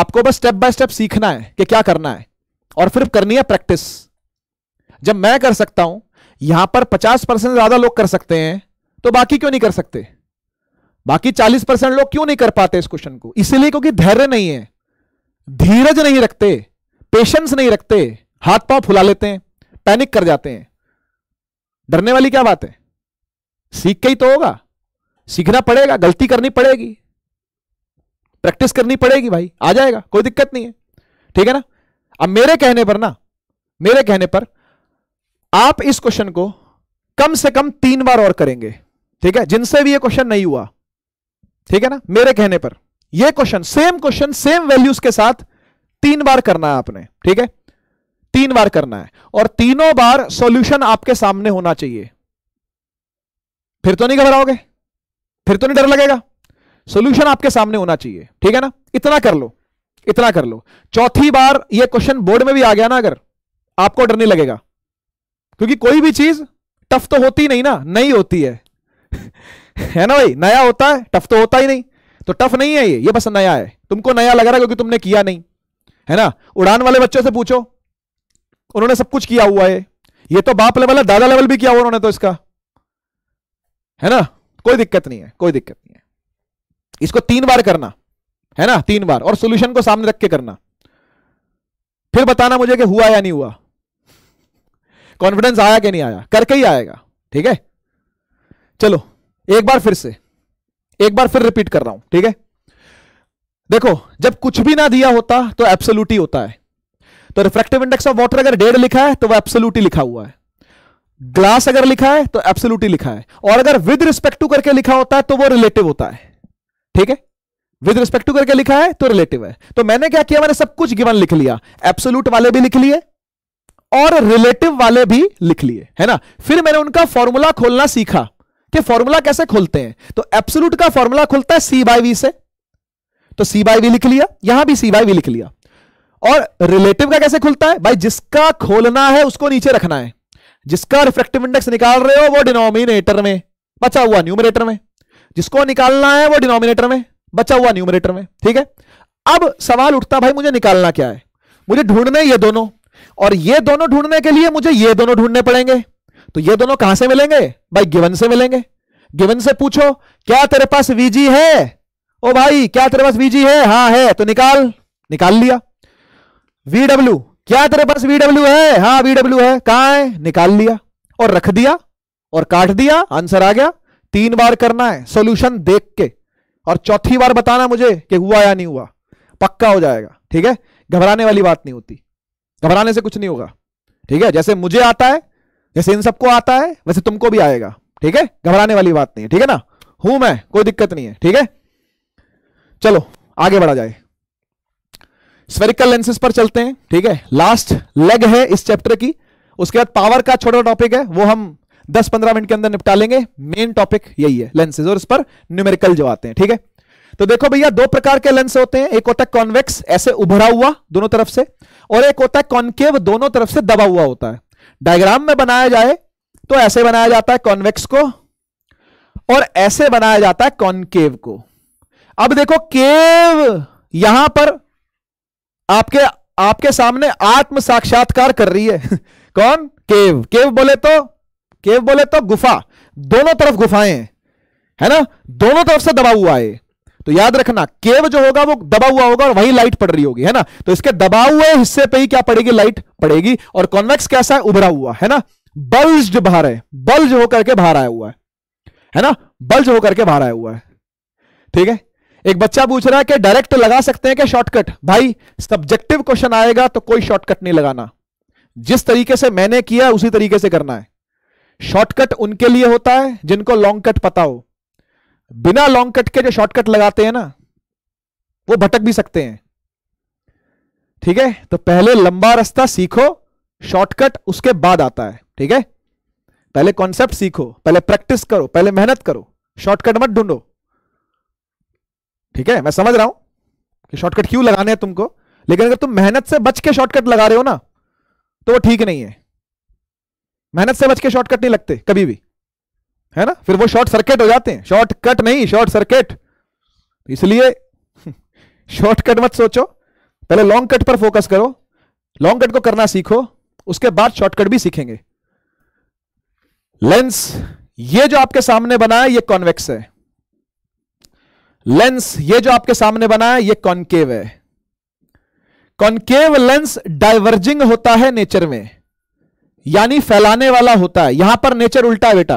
आपको बस स्टेप बाय स्टेप सीखना है कि क्या करना है और फिर करनी है प्रैक्टिस जब मैं कर सकता हूं यहां पर 50 परसेंट ज्यादा लोग कर सकते हैं तो बाकी क्यों नहीं कर सकते बाकी 40 परसेंट लोग क्यों नहीं कर पाते इस क्वेश्चन को इसलिए क्योंकि धैर्य नहीं है धीरज नहीं रखते पेशेंस नहीं रखते हाथ पांव फुला लेते हैं पैनिक कर जाते हैं डरने वाली क्या बात है सीख के ही तो होगा सीखना पड़ेगा गलती करनी पड़ेगी प्रैक्टिस करनी पड़ेगी भाई आ जाएगा कोई दिक्कत नहीं है ठीक है ना अब मेरे कहने पर ना मेरे कहने पर आप इस क्वेश्चन को कम से कम तीन बार और करेंगे ठीक है जिनसे भी ये क्वेश्चन नहीं हुआ ठीक है ना मेरे कहने पर ये question same question same values के साथ तीन बार करना है आपने ठीक है तीन बार करना है और तीनों बार सॉल्यूशन आपके सामने होना चाहिए फिर तो नहीं घबराओगे फिर तो नहीं डर लगेगा सोल्यूशन आपके सामने होना चाहिए ठीक है ना इतना कर लो इतना कर लो चौथी बार यह क्वेश्चन बोर्ड में भी आ गया ना अगर आपको डर नहीं लगेगा क्योंकि कोई भी चीज टफ तो होती नहीं ना नहीं होती है है ना भाई नया होता है टफ तो होता ही नहीं तो टफ नहीं है ये ये बस नया है तुमको नया लग रहा है क्योंकि तुमने किया नहीं है ना उड़ान वाले बच्चों से पूछो उन्होंने सब कुछ किया हुआ है ये तो बाप लेवल है दादा लेवल भी किया हुआ उन्होंने तो इसका है ना कोई दिक्कत नहीं है कोई दिक्कत नहीं है इसको तीन बार करना है ना तीन बार और सोल्यूशन को सामने रख के करना फिर बताना मुझे कि हुआ या नहीं हुआ कॉन्फिडेंस आया कि नहीं आया करके ही आएगा ठीक है चलो एक बार फिर से एक बार फिर रिपीट कर रहा हूं ठीक है देखो जब कुछ भी ना दिया होता तो एप्सोलूटी होता है तो रिफ्रेक्टिव इंडेक्स ऑफ वाटर अगर डेढ़ लिखा है तो वह एप्सोलूटी लिखा हुआ है ग्लास अगर लिखा है तो एब्सोल्यूटली लिखा है और अगर विद रिस्पेक्ट टू करके लिखा होता है तो वो रिलेटिव होता है ठीक है विद रिस्पेक्ट टू करके लिखा है तो रिलेटिव है तो मैंने क्या किया मैंने सब कुछ गिवन लिख लिया एब्सोल्यूट वाले भी लिख लिए और रिलेटिव वाले भी लिख लिए है ना फिर मैंने उनका फॉर्मूला खोलना सीखा कि फॉर्मूला कैसे खोलते हैं तो एब्सोल्यूट का फॉर्मूला खुलता है सी बाई वी से तो सी बाई वी लिख लिया यहां भी सी बाई वी लिख लिया और रिलेटिव का कैसे खुलता है भाई जिसका खोलना है उसको नीचे रखना है जिसका रिफ्रेक्टिव इंडेक्स निकाल रहे हो वो डिनोमिनेटर में बचा हुआ न्यूमिनेटर में जिसको निकालना है वो डिनोमिनेटर में बचा हुआ न्यूमिनेटर में ठीक है अब सवाल उठता भाई मुझे निकालना क्या है मुझे ढूंढने ये दोनों और ये दोनों ढूंढने के लिए मुझे ये दोनों ढूंढने पड़ेंगे तो ये दोनों कहां से मिलेंगे भाई गिवन से मिलेंगे गिवन से पूछो क्या तेरे पास वीजी है ओ भाई क्या तेरे पास वीजी है हाँ है तो निकाल निकाल लिया वीडब्ल्यू क्या तेरे पास वीडब्ल्यू है हाँ वीडब्ल्यू है कहा है निकाल लिया और रख दिया और काट दिया आंसर आ गया तीन बार करना है सोल्यूशन देख के और चौथी बार बताना मुझे कि हुआ या नहीं हुआ पक्का हो जाएगा ठीक है घबराने वाली बात नहीं होती घबराने से कुछ नहीं होगा ठीक है जैसे मुझे आता है जैसे इन सबको आता है वैसे तुमको भी आएगा ठीक है घबराने वाली बात नहीं है ठीक है ना हूं मैं कोई दिक्कत नहीं है ठीक है चलो आगे बढ़ा जाए स्पेरिकल लेंसेज पर चलते हैं ठीक है लास्ट लेग है इस चैप्टर की उसके बाद पावर का छोटा टॉपिक है वो हम 10-15 मिनट के अंदर निपटा लेंगे मेन टॉपिक यही है लेंसेज और इस पर न्यूमेरिकल जो आते हैं ठीक है तो देखो भैया दो प्रकार के लेंस होते हैं एक होता है कॉन्वेक्स ऐसे उभरा हुआ दोनों तरफ से और एक होता है कॉन्केव दोनों तरफ से दबा हुआ होता है डायग्राम में बनाया जाए तो ऐसे बनाया जाता है कॉन्वेक्स को और ऐसे बनाया जाता है कॉन्केव को अब देखो केव यहां पर आपके आपके सामने आत्म साक्षात्कार कर रही है कौन केव केव बोले तो केव बोले तो गुफा दोनों तरफ गुफाएं है ना दोनों तरफ से दबा हुआ है तो याद रखना केव जो होगा वो दबा हुआ होगा और वही लाइट पड़ रही होगी है ना तो इसके दबा हुए हिस्से पे ही क्या पड़ेगी लाइट पड़ेगी और कॉन्वेक्स कैसा है उभरा हुआ है ना बल्ज बाहर है बल्ज होकर के बाहर आया हुआ है है ना बल्ज होकर के बाहर आया हुआ है ठीक है एक बच्चा पूछ रहा है कि डायरेक्ट लगा सकते हैं क्या शॉर्टकट भाई सब्जेक्टिव क्वेश्चन आएगा तो कोई शॉर्टकट नहीं लगाना जिस तरीके से मैंने किया उसी तरीके से करना है शॉर्टकट उनके लिए होता है जिनको लॉन्ग कट पता हो बिना लॉन्ग कट के जो शॉर्टकट लगाते हैं ना वो भटक भी सकते हैं ठीक है तो पहले लंबा रास्ता सीखो शॉर्टकट उसके बाद आता है ठीक है पहले कॉन्सेप्ट सीखो पहले प्रैक्टिस करो पहले मेहनत करो शॉर्टकट मत ढूंढो ठीक है मैं समझ रहा हूं कि शॉर्टकट क्यों लगाने हैं तुमको लेकिन अगर तुम मेहनत से बच के शॉर्टकट लगा रहे हो ना तो वो ठीक नहीं है मेहनत से बच के शॉर्टकट नहीं लगते कभी भी है ना फिर वो शॉर्ट सर्किट हो जाते हैं शॉर्टकट नहीं शॉर्ट सर्किट तो इसलिए शॉर्टकट मत सोचो पहले लॉन्ग कट पर फोकस करो लॉन्ग कट को करना सीखो उसके बाद शॉर्टकट भी सीखेंगे लेंस ये जो आपके सामने बना है ये कॉन्वेक्स है लेंस ये जो आपके सामने बना है ये कॉनकेव है कॉन्केव लेंस डाइवर्जिंग होता है नेचर में यानी फैलाने वाला होता है यहां पर नेचर उल्टा है बेटा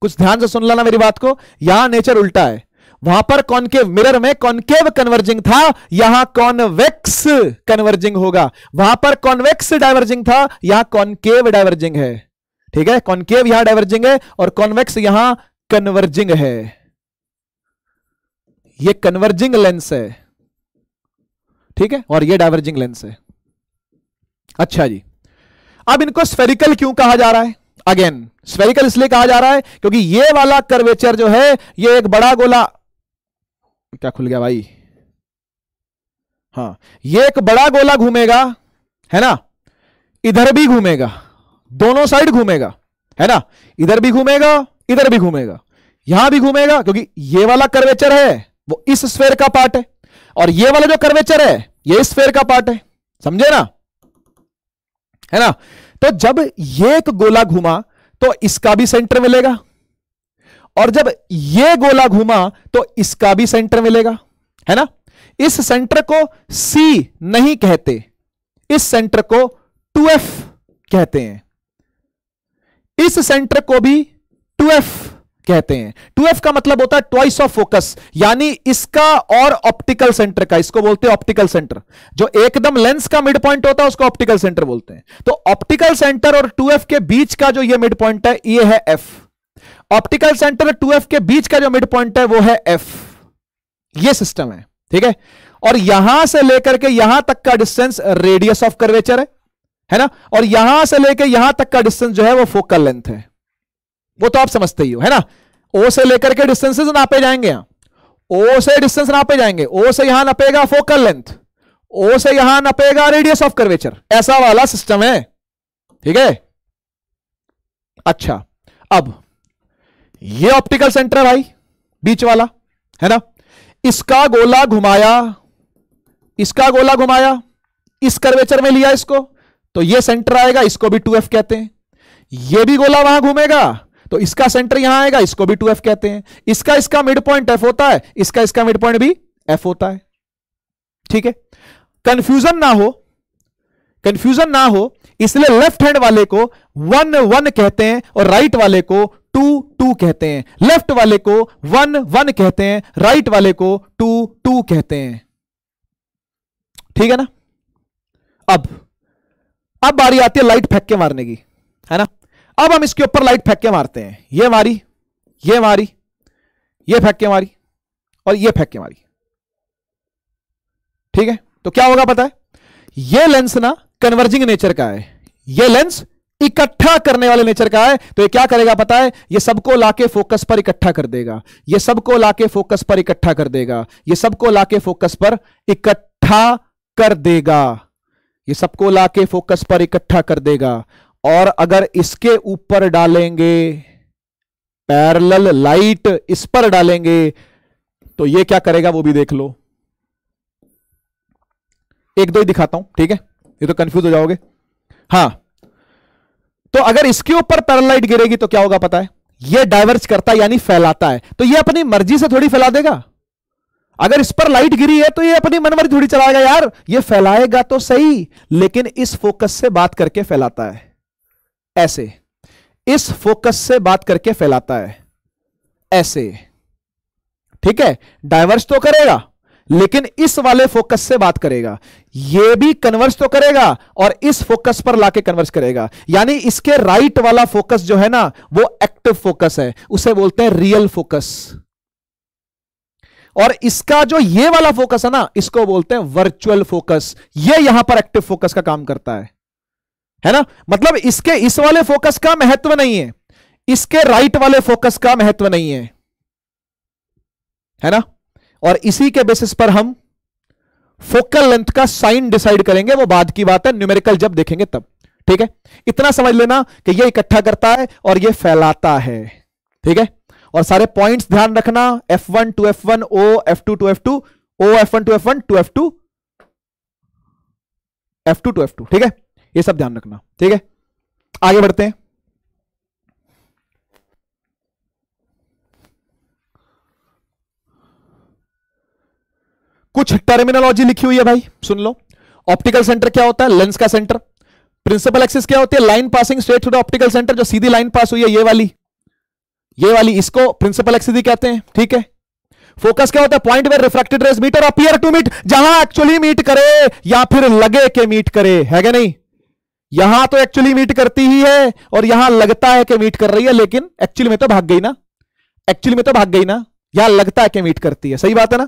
कुछ ध्यान से सुन लेना मेरी बात को यहां नेचर उल्टा है वहां पर कॉनकेव मिरर में कॉन्केव कन्वर्जिंग था यहां कॉन्वेक्स कन्वर्जिंग होगा वहां पर कॉन्वेक्स डाइवर्जिंग था यहां कॉन्केव डाइवर्जिंग है ठीक है कॉन्केव यहां डाइवर्जिंग है और कॉन्वेक्स यहां कन्वर्जिंग है ये कन्वर्जिंग लेंस है ठीक है और ये डाइवर्जिंग लेंस है अच्छा जी अब इनको स्फेरिकल क्यों कहा जा रहा है अगेन स्फेरिकल इसलिए कहा जा रहा है क्योंकि ये वाला कर्वेचर जो है ये एक बड़ा गोला क्या खुल गया भाई हाँ ये एक बड़ा गोला घूमेगा है ना इधर भी घूमेगा दोनों साइड घूमेगा है ना इधर भी घूमेगा इधर भी घूमेगा यहां भी घूमेगा क्योंकि ये वाला कर्वेचर है वो इस स्फेयर का पार्ट है और ये वाला जो कर्वेचर है ये स्फेयर का पार्ट है समझे ना है ना तो जब ये एक गोला घुमा तो इसका भी सेंटर मिलेगा और जब ये गोला घुमा तो इसका भी सेंटर मिलेगा है ना इस सेंटर को C नहीं कहते इस सेंटर को 2F कहते हैं इस सेंटर को भी 2F कहते हैं 2f का मतलब होता है ट्वाइस ऑफ फोकस यानी इसका और ऑप्टिकल सेंटर का इसको बोलते हैं ऑप्टिकल सेंटर जो एकदम लेंस का मिड पॉइंट होता है उसको ऑप्टिकल सेंटर बोलते हैं तो ऑप्टिकल सेंटर और 2f के बीच का जो ये मिड पॉइंट है ये है f ऑप्टिकल सेंटर और 2f के बीच का जो मिड पॉइंट है वो है f ये सिस्टम है ठीक है और यहां से लेकर के यहां तक का डिस्टेंस रेडियस ऑफ कर्वेचर है है ना और यहां से लेकर यहां तक का डिस्टेंस जो है वो फोकल लेंथ है वो तो आप समझते ही हो है ना ओ से लेकर के डिस्टेंसेस नापे जाएंगे यहां ओ से डिस्टेंस नापे जाएंगे ओ से यहां नपेगा फोकल लेंथ ओ से यहां नपेगा रेडियस ऑफ कर्वेचर ऐसा वाला सिस्टम है ठीक है अच्छा अब ये ऑप्टिकल सेंटर भाई बीच वाला है ना इसका गोला घुमाया इसका गोला घुमाया इस कर्वेचर में लिया इसको तो ये सेंटर आएगा इसको भी 2f कहते हैं ये भी गोला वहां घूमेगा तो इसका सेंटर यहां आएगा इसको भी टू एफ कहते हैं इसका इसका मिड पॉइंट एफ होता है इसका इसका मिड पॉइंट भी एफ होता है ठीक है कंफ्यूजन ना हो कंफ्यूजन ना हो इसलिए लेफ्ट हैंड वाले को वन वन कहते हैं और राइट वाले को टू टू कहते हैं लेफ्ट वाले को वन वन कहते हैं राइट वाले को टू टू कहते हैं ठीक है ना अब अब बारी आती है लाइट फेंक के मारने की है ना अब हम इसके ऊपर लाइट फेंक के मारते हैं ये मारी ये मारी ये फेंक के मारी और ये फेंक के मारी ठीक है तो क्या होगा पता है ये लेंस ना कन्वर्जिंग नेचर का है ये लेंस इकट्ठा करने वाले नेचर का है तो ये क्या करेगा पता है ये सबको लाके फोकस पर इकट्ठा कर देगा ये सबको लाके फोकस पर इकट्ठा कर देगा ये सबको लाके फोकस पर इकट्ठा कर देगा ये सबको लाके फोकस पर इकट्ठा कर देगा और अगर इसके ऊपर डालेंगे पैरेलल लाइट इस पर डालेंगे तो ये क्या करेगा वो भी देख लो एक दो ही दिखाता हूं ठीक है ये तो कंफ्यूज हो जाओगे हाँ तो अगर इसके ऊपर पैरालाइट गिरेगी तो क्या होगा पता है ये डाइवर्स करता है यानी फैलाता है तो ये अपनी मर्जी से थोड़ी फैला देगा अगर इस पर लाइट गिरी है तो ये अपनी मनमर्जी थोड़ी चलाएगा यार ये फैलाएगा तो सही लेकिन इस फोकस से बात करके फैलाता है ऐसे इस फोकस से बात करके फैलाता है ऐसे ठीक है डाइवर्स तो करेगा लेकिन इस वाले फोकस से बात करेगा ये भी कन्वर्स तो करेगा और इस फोकस पर लाके कन्वर्स करेगा यानी इसके राइट वाला फोकस जो है ना वो एक्टिव फोकस है उसे बोलते हैं रियल फोकस और इसका जो ये वाला फोकस है ना इसको बोलते हैं वर्चुअल फोकस ये यहां पर एक्टिव फोकस का काम करता है है ना मतलब इसके इस वाले फोकस का महत्व नहीं है इसके राइट वाले फोकस का महत्व नहीं है है ना और इसी के बेसिस पर हम फोकल लेंथ का साइन डिसाइड करेंगे वो बाद की बात है न्यूमेरिकल जब देखेंगे तब ठीक है इतना समझ लेना कि ये इकट्ठा करता है और ये फैलाता है ठीक है और सारे पॉइंट्स ध्यान रखना F1 one two F one O F two two F two O F one two F one two F two F two two F two ठीक है ये सब ध्यान रखना ठीक है आगे बढ़ते हैं कुछ टर्मिनोलॉजी लिखी हुई है भाई सुन लो ऑप्टिकल सेंटर क्या होता है लेंस का सेंटर प्रिंसिपल एक्सिस क्या होती है line passing straight through optical centre जो सीधी लाइन पास हुई है ये वाली ये वाली इसको प्रिंसिपल एक्सिस ही कहते हैं ठीक है फोकस क्या होता है point where refracted rays meet or appear to meet जहां एक्चुअली मीट करे या फिर लगे के मीट करे है क्या नहीं यहां तो एक्चुअली मीट करती ही है और यहां लगता है कि मीट कर रही है लेकिन एक्चुअली में तो भाग गई ना एक्चुअली में तो भाग गई ना यहां लगता है कि मीट करती है सही बात है ना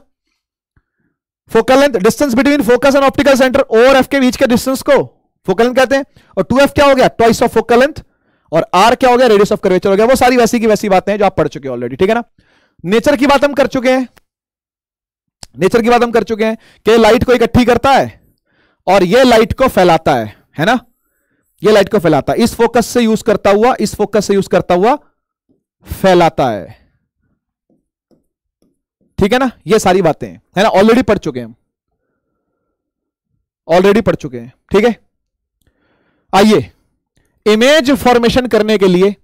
focal length distance between focus and optical centre और एफ के बीच के डिस्टेंस को फोकल लेंथ कहते हैं और टू एफ क्या हो गया ट्वाइस ऑफ फोकल लेंथ और आर क्या हो गया रेडियस ऑफ कर्वेचर हो गया वो सारी वैसी की वैसी बातें हैं जो आप पढ़ चुके हैं ऑलरेडी ठीक है ना नेचर की बात हम कर चुके हैं नेचर की बात हम कर चुके हैं कि लाइट को इकट्ठी करता है और ये लाइट को फैलाता है है ना ये लाइट को फैलाता है इस फोकस से यूज करता हुआ इस फोकस से यूज करता हुआ फैलाता है ठीक है ना ये सारी बातें है ना ऑलरेडी पढ़ चुके हैं ऑलरेडी पढ़ चुके हैं ठीक है आइए इमेज फॉर्मेशन करने के लिए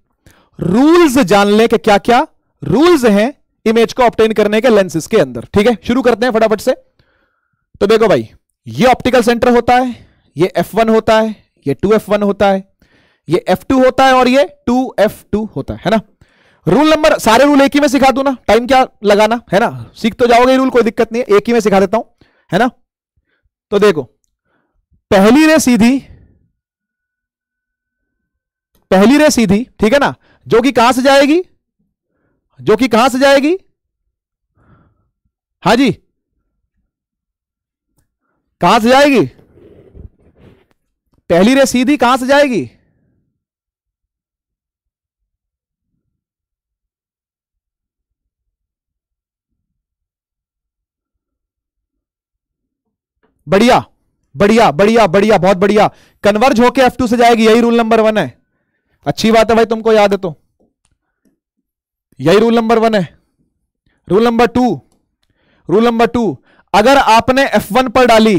रूल्स जान ले के क्या क्या रूल्स हैं इमेज को ऑप्टेन करने के लेंसेज के अंदर ठीक है शुरू करते हैं फटाफट से तो देखो भाई ये ऑप्टिकल सेंटर होता है ये F1 होता है ये टू एफ वन होता है ये एफ टू होता है और ये टू एफ टू होता है, है ना रूल नंबर सारे रूल एक ही में सिखा दू ना टाइम क्या लगाना है ना सीख तो जाओगे रूल कोई दिक्कत नहीं है एक ही में सिखा देता हूं है ना तो देखो पहली रे सीधी पहली रे सीधी ठीक है ना जो कि कहां से जाएगी जो कि कहां से जाएगी हाँ जी कहां से जाएगी पहली रे सीधी कहां से जाएगी बढ़िया बढ़िया बढ़िया बढ़िया बहुत बढ़िया कन्वर्ज होके एफ टू से जाएगी यही रूल नंबर वन है अच्छी बात है भाई तुमको याद है तो यही रूल नंबर वन है rule number two rule number two अगर आपने एफ वन पर डाली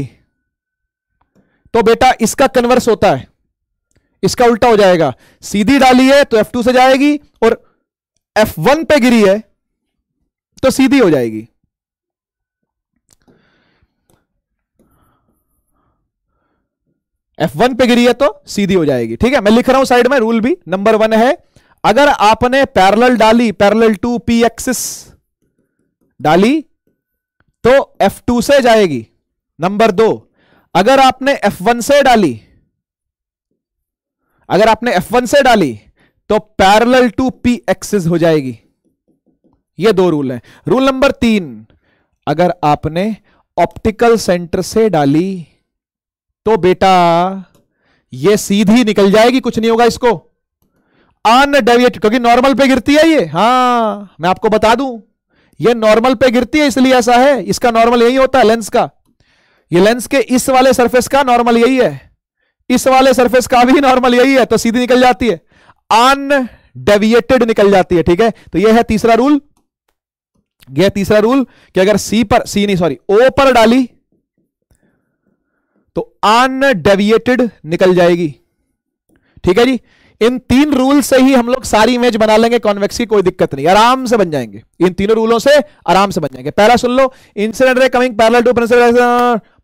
तो बेटा इसका कन्वर्स होता है इसका उल्टा हो जाएगा सीधी डाली है तो F2 से जाएगी और F1 पे गिरी है तो सीधी हो जाएगी F1 पे गिरी है तो सीधी हो जाएगी ठीक है मैं लिख रहा हूं साइड में रूल भी नंबर वन है अगर आपने पैरेलल डाली पैरेलल टू पी एक्सिस डाली तो F2 से जाएगी नंबर दो अगर आपने F1 से डाली अगर आपने F1 से डाली तो पैरेलल टू पी एक्सिस हो जाएगी ये दो रूल है रूल नंबर तीन अगर आपने ऑप्टिकल सेंटर से डाली तो बेटा ये सीधी निकल जाएगी कुछ नहीं होगा इसको अनडेविएटेड क्योंकि नॉर्मल पे गिरती है ये हाँ मैं आपको बता दूं ये नॉर्मल पे गिरती है इसलिए ऐसा है इसका नॉर्मल यही होता है लेंस का ये लेंस के इस वाले सरफेस का नॉर्मल यही है इस वाले सरफेस का भी नॉर्मल यही है तो सीधी निकल जाती है अनडेविएटेड निकल जाती है ठीक है तो यह है तीसरा रूल यह तीसरा रूल कि अगर सी पर सी नहीं सॉरी ओ पर डाली तो अनडेविएटेड निकल जाएगी ठीक है जी इन तीन रूल से ही हम लोग सारी इमेज बना लेंगे कॉन्वेक्स की कोई दिक्कत नहीं आराम से बन जाएंगे इन तीनों रूलों से आराम से बन जाएंगे पहला सुन लो incident ray coming parallel to principal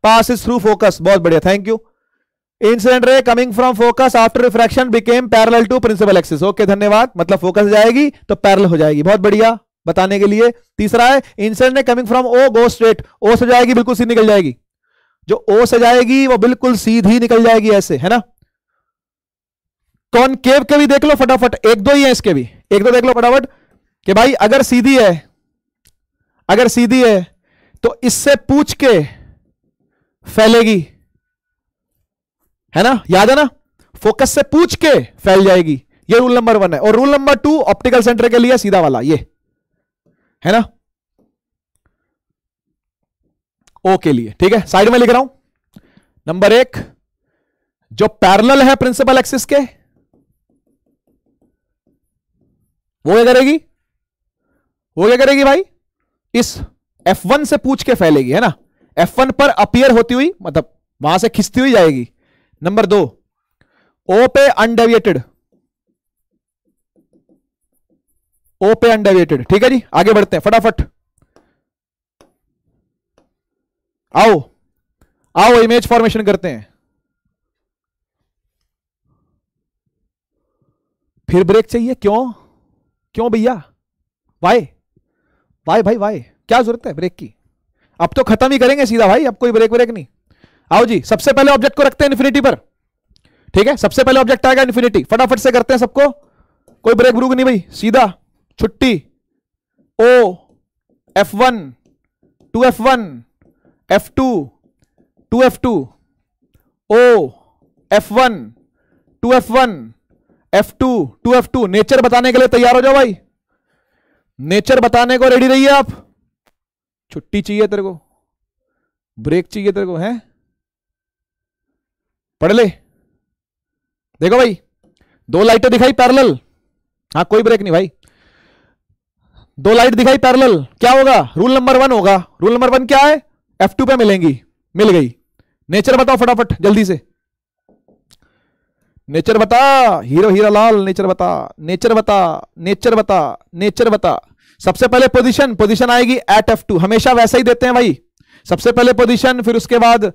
passes through focus बहुत बढ़िया thank you incident ray coming from focus after refraction became parallel to principal axis okay धन्यवाद मतलब फोकस जाएगी तो पैरेलल हो जाएगी बहुत बढ़िया बताने के लिए तीसरा है incident ray coming from O go straight O से जाएगी बिल्कुल सीधी निकल जाएगी जो ओ से जाएगी वो बिल्कुल सीधी निकल जाएगी ऐसे है ना कौन केव के भी देख लो फटाफट एक दो ही है इसके भी एक दो देख लो फटाफट कि भाई अगर सीधी है अगर सीधी है तो इससे पूछ के फैलेगी है ना याद है ना फोकस से पूछ के फैल जाएगी ये रूल नंबर वन है और rule number two optical centre के लिए सीधा वाला ये है ना ओ के लिए ठीक है साइड में लिख रहा हूं नंबर एक जो पैरेलल है प्रिंसिपल एक्सिस के वो क्या करेगी वो क्या करेगी भाई इस F1 से पूछ के फैलेगी है ना एफ वन पर अपियर होती हुई मतलब वहां से खिंचती हुई जाएगी नंबर दो ओ पे अनडेविएटेड ओ पे अनडेविएटेड ठीक है जी आगे बढ़ते हैं फटाफट आओ आओ इमेज फॉर्मेशन करते हैं फिर ब्रेक चाहिए क्यों क्यों भैया वाई वाई भाई वाई क्या जरूरत है ब्रेक की अब तो खत्म ही करेंगे सीधा भाई अब कोई ब्रेक ब्रेक नहीं आओ जी सबसे पहले ऑब्जेक्ट को रखते हैं इन्फिनिटी पर ठीक है सबसे पहले ऑब्जेक्ट आएगा इन्फिनिटी फटाफट से करते हैं सबको कोई ब्रेक ब्रूक नहीं भाई सीधा छुट्टी O F one two F one F two two F two O F one two F one F two two F two nature बताने के लिए तैयार हो जाओ भाई नेचर बताने को रेडी रहिए आप छुट्टी चाहिए तेरे को ब्रेक चाहिए तेरे को है पढ़ ले देखो भाई दो लाइटें दिखाई पैरेलल हाँ कोई ब्रेक नहीं भाई दो लाइट दिखाई पैरेलल क्या होगा रूल नंबर वन होगा रूल नंबर वन क्या है एफ टू पे मिलेंगी मिल गई नेचर बताओ फटाफट जल्दी से नेचर बता हीरो हीरा लाल नेचर बता नेचर बता नेचर बता नेचर बता सबसे पहले पोजीशन पोजीशन आएगी एट एफ टू हमेशा वैसा ही देते हैं भाई सबसे पहले पोजीशन फिर उसके बाद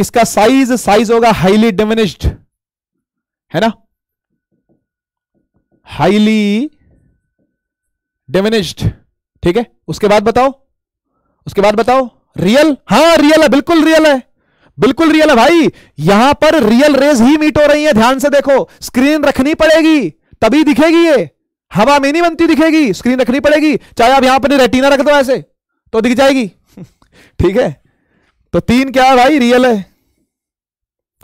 इसका साइज साइज होगा हाईली डिमिनिश्ड है ना हाईली डिमिनिश्ड ठीक है उसके बाद बताओ उसके बाद बताओ रियल हां रियल है बिल्कुल रियल है बिल्कुल रियल है भाई यहां पर रियल रेज ही मीट हो रही है ध्यान से देखो स्क्रीन रखनी पड़ेगी तभी दिखेगी ये हवा में नहीं बनती दिखेगी स्क्रीन रखनी पड़ेगी चाहे आप यहां पर रेटिना रख दो ऐसे तो दिख जाएगी ठीक है तो तीन क्या है भाई रियल है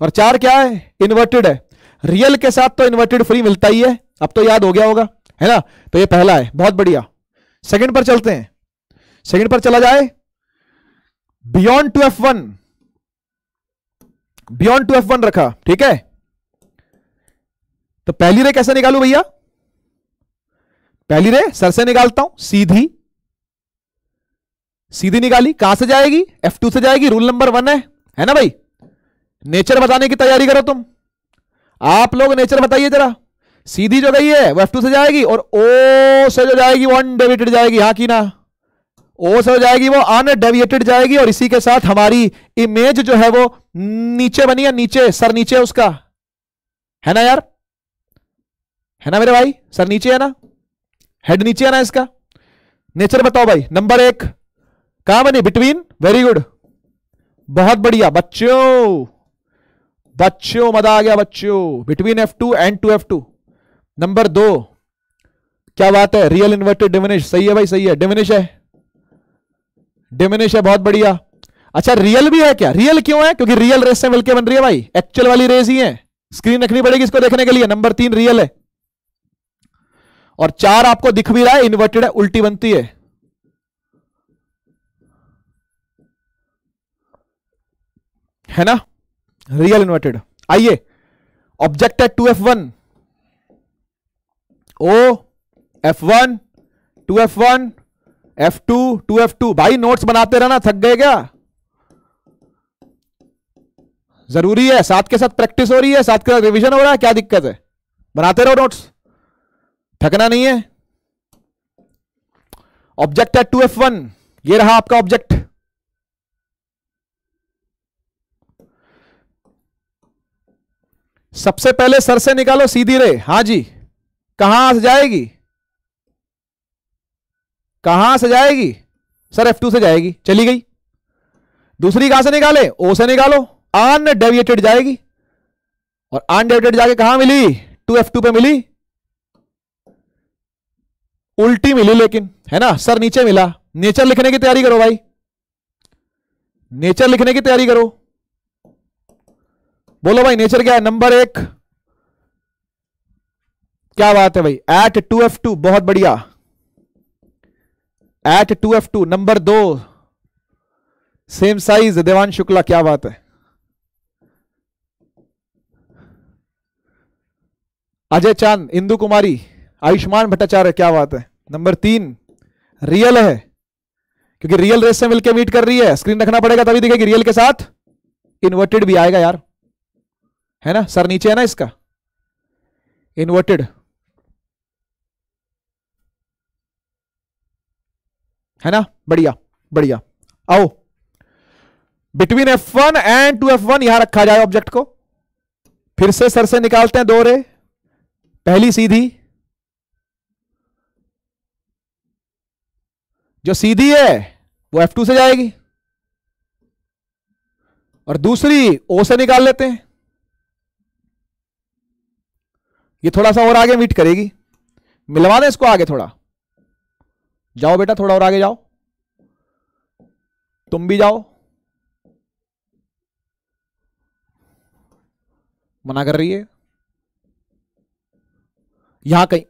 और चार क्या है इन्वर्टेड है रियल के साथ तो इन्वर्टेड फ्री मिलता ही है अब तो याद हो गया होगा है ना तो ये पहला है बहुत बढ़िया सेकंड पर चलते हैं सेकंड पर चला जाए beyond two F one beyond two F one रखा ठीक है तो पहली रे कैसे निकालू भैया पहली रे सर से निकालता हूं सीधी सीधी निकाली कहां से जाएगी F2 से जाएगी रूल नंबर वन है है ना भाई नेचर बताने की तैयारी करो तुम आप लोग नेचर बताइए जरा सीधी जो गई है वो F2 से जाएगी और O से जो जाएगी वो अनडेविटेड जाएगी हाँ की ना O से हो जाएगी वो अनडेविएटेड जाएगी और इसी के साथ हमारी इमेज जो है वो नीचे बनी है नीचे सर नीचे उसका है ना यार है ना मेरे भाई सर नीचे है ना हेड नीचे आना इसका नेचर बताओ भाई नंबर एक कहा बनी बिटवीन वेरी गुड बहुत बढ़िया बच्चों बच्चों मजा आ गया बच्चों between F two and two F two नंबर दो क्या बात है रियल इन्वर्टेड डिमिनिश सही है भाई सही है डिमिनिश है डिमिनिश है बहुत बढ़िया अच्छा रियल भी है क्या रियल क्यों है क्योंकि रियल रेस से मिलकर बन रही है भाई एक्चुअल वाली रेस ही है स्क्रीन रखनी पड़ेगी इसको देखने के लिए नंबर तीन रियल है और चार आपको दिख भी रहा है इन्वर्टेड है उल्टी बनती है है ना रियल इन्वर्टेड आइए ऑब्जेक्ट है two F one O F one two F one F two two F two भाई नोट्स बनाते रहना थक गए क्या जरूरी है साथ के साथ प्रैक्टिस हो रही है साथ के साथ रिवीजन हो रहा है क्या दिक्कत है बनाते रहो नोट्स थकना नहीं है ऑब्जेक्ट है टू एफ वन ये रहा आपका ऑब्जेक्ट सबसे पहले सर से निकालो सीधी रे हाँ जी कहां से जाएगी कहां से जाएगी सर F2 से जाएगी चली गई दूसरी कहां से निकाले O से निकालो अनडेविएटेड जाएगी और अनडेविएटेड जाके कहां मिली टू एफ टू पे मिली उल्टी मिली लेकिन है ना सर नीचे मिला नेचर लिखने की तैयारी करो भाई नेचर लिखने की तैयारी करो बोलो भाई नेचर क्या है नंबर एक क्या बात है भाई एट टू एफ टू बहुत बढ़िया एट टू एफ टू नंबर दो सेम साइज देवान शुक्ला क्या बात है अजय चांद इंदु कुमारी आयुष्मान भट्टाचार्य क्या बात है नंबर तीन रियल है क्योंकि रियल रेस से मिलकर मीट कर रही है स्क्रीन रखना पड़ेगा तभी दिखेगी रियल के साथ इन्वर्टेड भी आएगा यार है ना सर नीचे है ना इसका इन्वर्टेड है ना बढ़िया बढ़िया आओ between F one and two F one यहां रखा जाए ऑब्जेक्ट को फिर से सर से निकालते हैं दो रे पहली सीधी जो सीधी है वो F2 से जाएगी और दूसरी O से निकाल लेते हैं ये थोड़ा सा और आगे मीट करेगी मिलवा दें इसको आगे थोड़ा जाओ बेटा थोड़ा और आगे जाओ तुम भी जाओ मना कर रही है यहां कहीं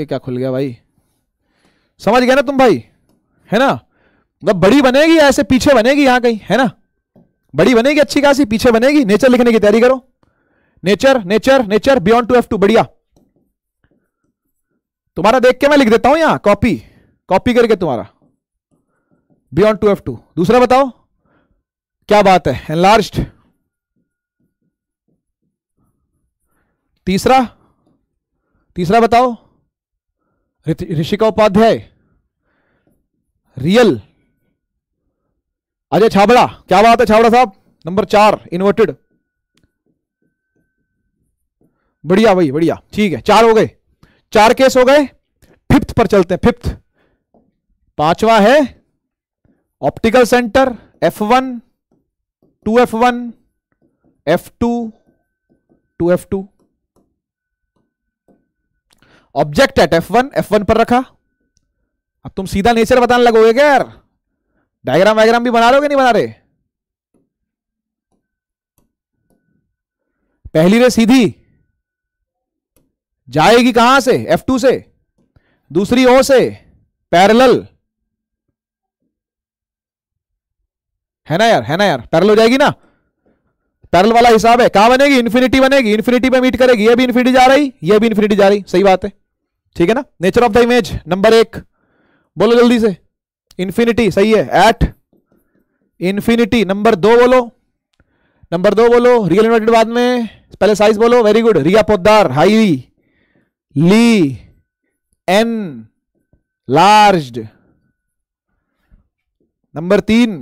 ये क्या खुल गया भाई समझ गया ना तुम भाई है ना मतलब बड़ी बनेगी ऐसे पीछे बनेगी यहां कहीं है ना बड़ी बनेगी अच्छी खासी पीछे बनेगी नेचर लिखने की तैयारी करो nature nature nature beyond two F two बढ़िया तुम्हारा देख के मैं लिख देता हूं यहां कॉपी कॉपी करके तुम्हारा बियॉन्ड टू एफ टू दूसरा बताओ क्या बात है एनलार्ज तीसरा तीसरा बताओ ऋषिका उपाध्याय रियल अजय छाबड़ा क्या बात है छाबड़ा साहब नंबर चार इन्वर्टेड बढ़िया भाई बढ़िया ठीक है चार हो गए चार केस हो गए फिफ्थ पर चलते हैं फिफ्थ पांचवा है optical centre F one two F one F two two F two object at F one F one पर रखा अब तुम सीधा नेचर बताने लगोगे क्या यार डायग्राम वायग्राम भी बना रहे हो नहीं बना रहे पहली रे सीधी जाएगी कहां से F2 से दूसरी ओ से पैरेलल है ना यार है ना यार पैरेलल हो जाएगी ना पैरेलल वाला हिसाब है कहा बनेगी इन्फिनिटी बनेगी इन्फिनिटी पे मीट करेगी ये भी इन्फिनिटी जा रही ये भी इन्फिनिटी जा रही सही बात है ठीक है ना nature of the image number एक बोलो जल्दी से इन्फिनिटी सही है एट इन्फिनिटी नंबर दो बोलो नंबर दो बोलो रियल इन्वर्टेड बाद में पहले साइज बोलो very good Riya Poddar highly enlarge number तीन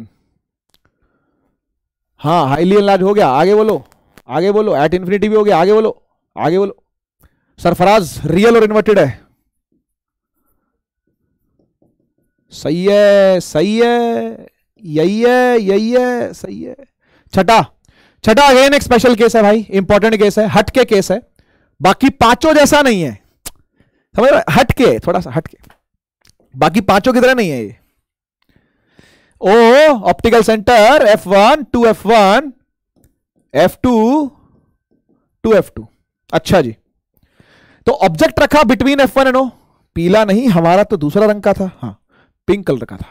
हाँ हाईली लार्ज हो गया आगे बोलो आगे बोलो एट इन्फिनिटी भी हो गया आगे बोलो आगे बोलो सरफराज रियल और इन्वर्टेड है सही है सही है यही है यही है सही है छठा छठा अगेन एक स्पेशल केस है भाई इंपॉर्टेंट केस है हट के केस है बाकी पांचों जैसा नहीं है समझ रहे हट के थोड़ा सा हट के बाकी पांचों की तरह नहीं है ये O optical centre F one two F one F two two F two अच्छा जी तो ऑब्जेक्ट रखा between F one and O पीला नहीं हमारा तो दूसरा रंग का था हाँ पिंक कलर का था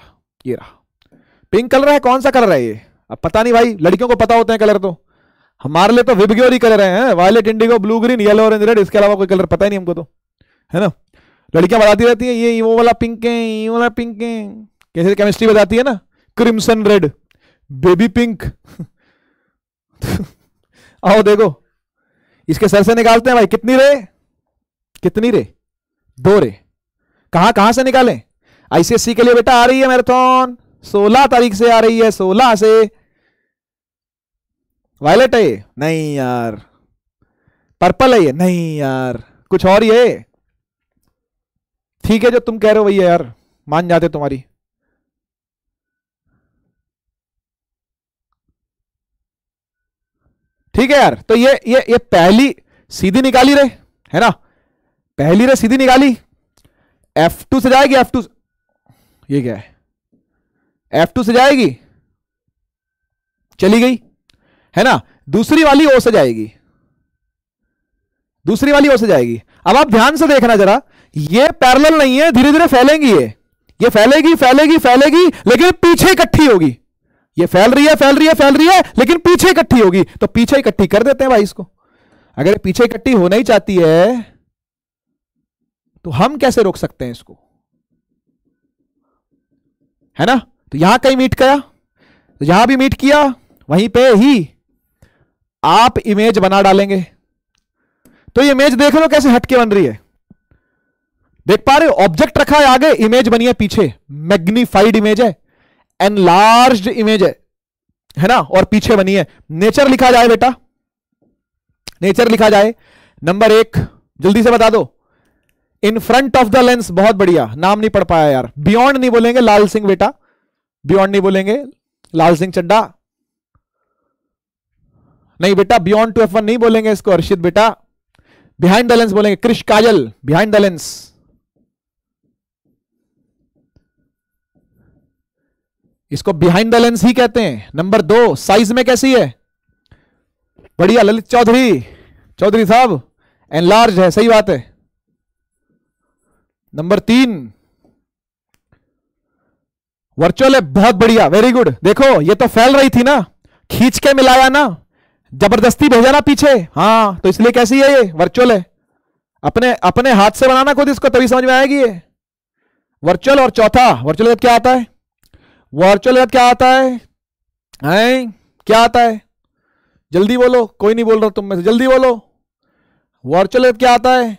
ये रहा पिंक कलर है कौन सा कलर है ये अब पता नहीं भाई लड़कियों को पता होते हैं कलर तो हमारे लिए तो विबग्योर कलर है violet indigo blue green yellow orange red इसके अलावा कोई कलर पता ही नहीं हमको तो है ना लड़कियां बताती रहती है ये वो वाला पिंक है ये वाला पिंक है कैसे केमिस्ट्री बताती है ना क्रिमसन रेड बेबी पिंक आओ देखो इसके सर से निकालते हैं भाई कितनी रे कितनी रे दो रे कहां कहां से निकालें आईसीएससी के लिए बेटा आ रही है मैराथन 16 तारीख से आ रही है 16 से वायलेट है नहीं यार पर्पल है ये नहीं यार कुछ और ये ठीक है जो तुम कह रहे हो वही है यार मान जाते तुम्हारी ठीक है यार तो ये ये ये पहली सीधी निकाली रे है ना पहली रे सीधी निकाली F2 से जाएगी F2 से ये क्या है एफ टू से जाएगी चली गई है ना दूसरी वाली ओ से जाएगी दूसरी वाली ओ से जाएगी अब आप ध्यान से देखना जरा ये पैरेलल नहीं है धीरे धीरे फैलेंगी ये ये फैलेगी फैलेगी फैलेगी लेकिन पीछे इकट्ठी होगी ये फैल रही है फैल रही है फैल रही है लेकिन पीछे इकट्ठी होगी तो पीछे इकट्ठी कर देते हैं भाई इसको अगर पीछे इकट्ठी होना ही चाहती है तो हम कैसे रोक सकते हैं इसको है ना तो यहां कहीं मीट किया तो यहां भी मीट किया वहीं पे ही आप इमेज बना डालेंगे तो ये इमेज देख रहे हो कैसे हटके बन रही है देख पा रहे हो ऑब्जेक्ट रखा है आगे इमेज बनी है पीछे मैग्निफाइड इमेज है एनलार्ज इमेज है है ना और पीछे बनी है नेचर लिखा जाए बेटा नेचर लिखा जाए नंबर एक जल्दी से बता दो in front of the lens बहुत बढ़िया नाम नहीं पढ़ पाया यार बियॉन्ड नहीं बोलेंगे लाल सिंह बेटा बियॉन्ड नहीं बोलेंगे लाल सिंह चड्डा नहीं बेटा बियॉन्ड टू एफ वन नहीं बोलेंगे इसको अर्षित बेटा बिहाइंड द लेंस बोलेंगे Krish Kajal behind the lens इसको बिहाइंड द लेंस ही कहते हैं नंबर दो साइज में कैसी है बढ़िया ललित चौधरी चौधरी साहब एनलार्ज है सही बात है नंबर तीन वर्चुअल है बहुत बढ़िया वेरी गुड देखो ये तो फैल रही थी ना खींच के मिलाया ना जबरदस्ती भेजा ना पीछे हाँ तो इसलिए कैसी है ये वर्चुअल है अपने अपने हाथ से बनाना खुद इसको तभी समझ में आएगी ये वर्चुअल और चौथा वर्चुअल क्या आता है वर्चुअल क्या आता है हैं क्या आता है जल्दी बोलो कोई नहीं बोल रहा तुम में से जल्दी बोलो वर्चुअल क्या आता है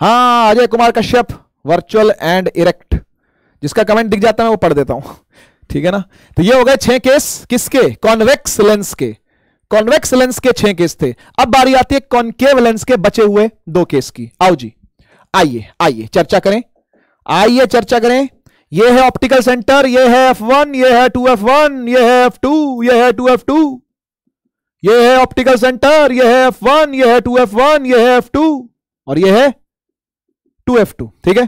हाँ Ajay Kumar Kashyap virtual and erect जिसका कमेंट दिख जाता है मैं वो पढ़ देता हूं ठीक है ना तो ये हो गए छह केस किसके कॉन्वेक्स लेंस के कॉन्वेक्स लेंस के छह केस थे अब बारी आती है कॉन्केव लेंस के बचे हुए दो केस की आओ जी आइए आइए चर्चा करें आइए चर्चा करें ये है ऑप्टिकल सेंटर ये है एफ वन ये है टू एफ वन ये है एफ टू ये है टू एफ टू ये है ऑप्टिकल सेंटर ये है एफ वन ये है टू एफ वन ये है एफ टू और ये है टू एफ टू ठीक है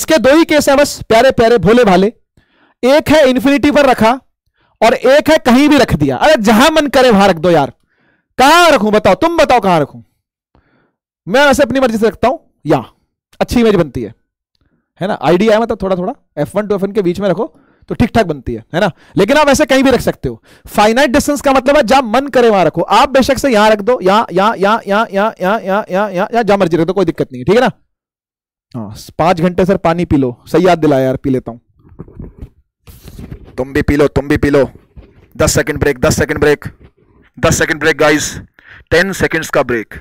इसके दो ही केस है बस प्यारे प्यारे भोले भाले एक है इंफिनिटी पर रखा और एक है कहीं भी रख दिया अरे जहां मन करे वहां रख दो यार कहां रखूं बताओ तुम बताओ कहां रखूं मैं वैसे अपनी मर्जी से रखता हूं या अच्छी इमेज बनती है है ना आइडिया है मतलब थोड़ा थोड़ा एफ वन टू एफ के बीच में रखो तो ठीक ठाक बनती है है ना लेकिन आप वैसे कहीं भी रख सकते हो फाइनाइट डिस्टेंस का मतलब है जहां मन करे वहां रखो आप बेशक से यहां रख दो यहां यहां यहां यहां यहां यहां यहां यहां जहां मर्जी रख दो कोई दिक्कत नहीं है ठीक है ना हाँ पाँच घंटे सर पानी पी लो सही याद दिलाया यार पी लेता हूँ तुम भी पी लो तुम भी पी लो दस सेकंड ब्रेक दस सेकंड ब्रेक दस second break guys ten seconds का ब्रेक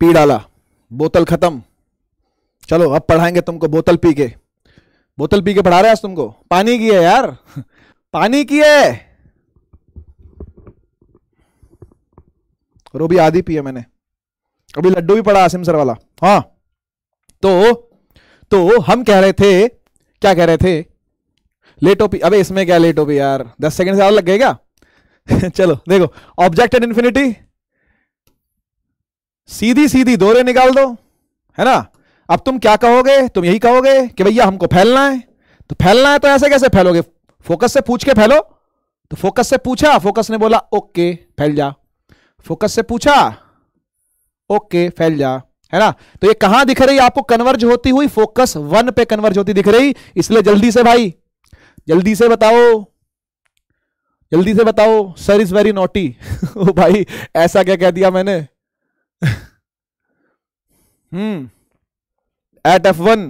पी डाला बोतल खत्म चलो अब पढ़ाएंगे तुमको बोतल पी के बोतल पी के पढ़ा रहे हैं आज तुमको पानी की है यार पानी की है और भी आधी पी है मैंने अभी लड्डू भी पड़ा आसिम सर वाला हाँ तो तो हम कह रहे थे क्या कह रहे थे लेट पी अबे इसमें क्या लेट ओपी यार दस सेकंड से और लग गए क्या चलो देखो ऑब्जेक्ट एंड इन्फिनिटी सीधी सीधी दोरे निकाल दो है ना अब तुम क्या कहोगे तुम यही कहोगे कि भैया हमको फैलना है तो फैलना है तो ऐसे कैसे फैलोगे फोकस से पूछ के फैलो तो फोकस से पूछा फोकस ने बोला ओके फैल जा फोकस से पूछा ओके फैल जा है ना तो ये कहां दिख रही आपको कन्वर्ज होती हुई फोकस वन पे कन्वर्ज होती दिख रही इसलिए जल्दी से भाई जल्दी से बताओ जल्दी से बताओ सर इज वेरी नोटी भाई ऐसा क्या कह दिया मैंने hmm at F one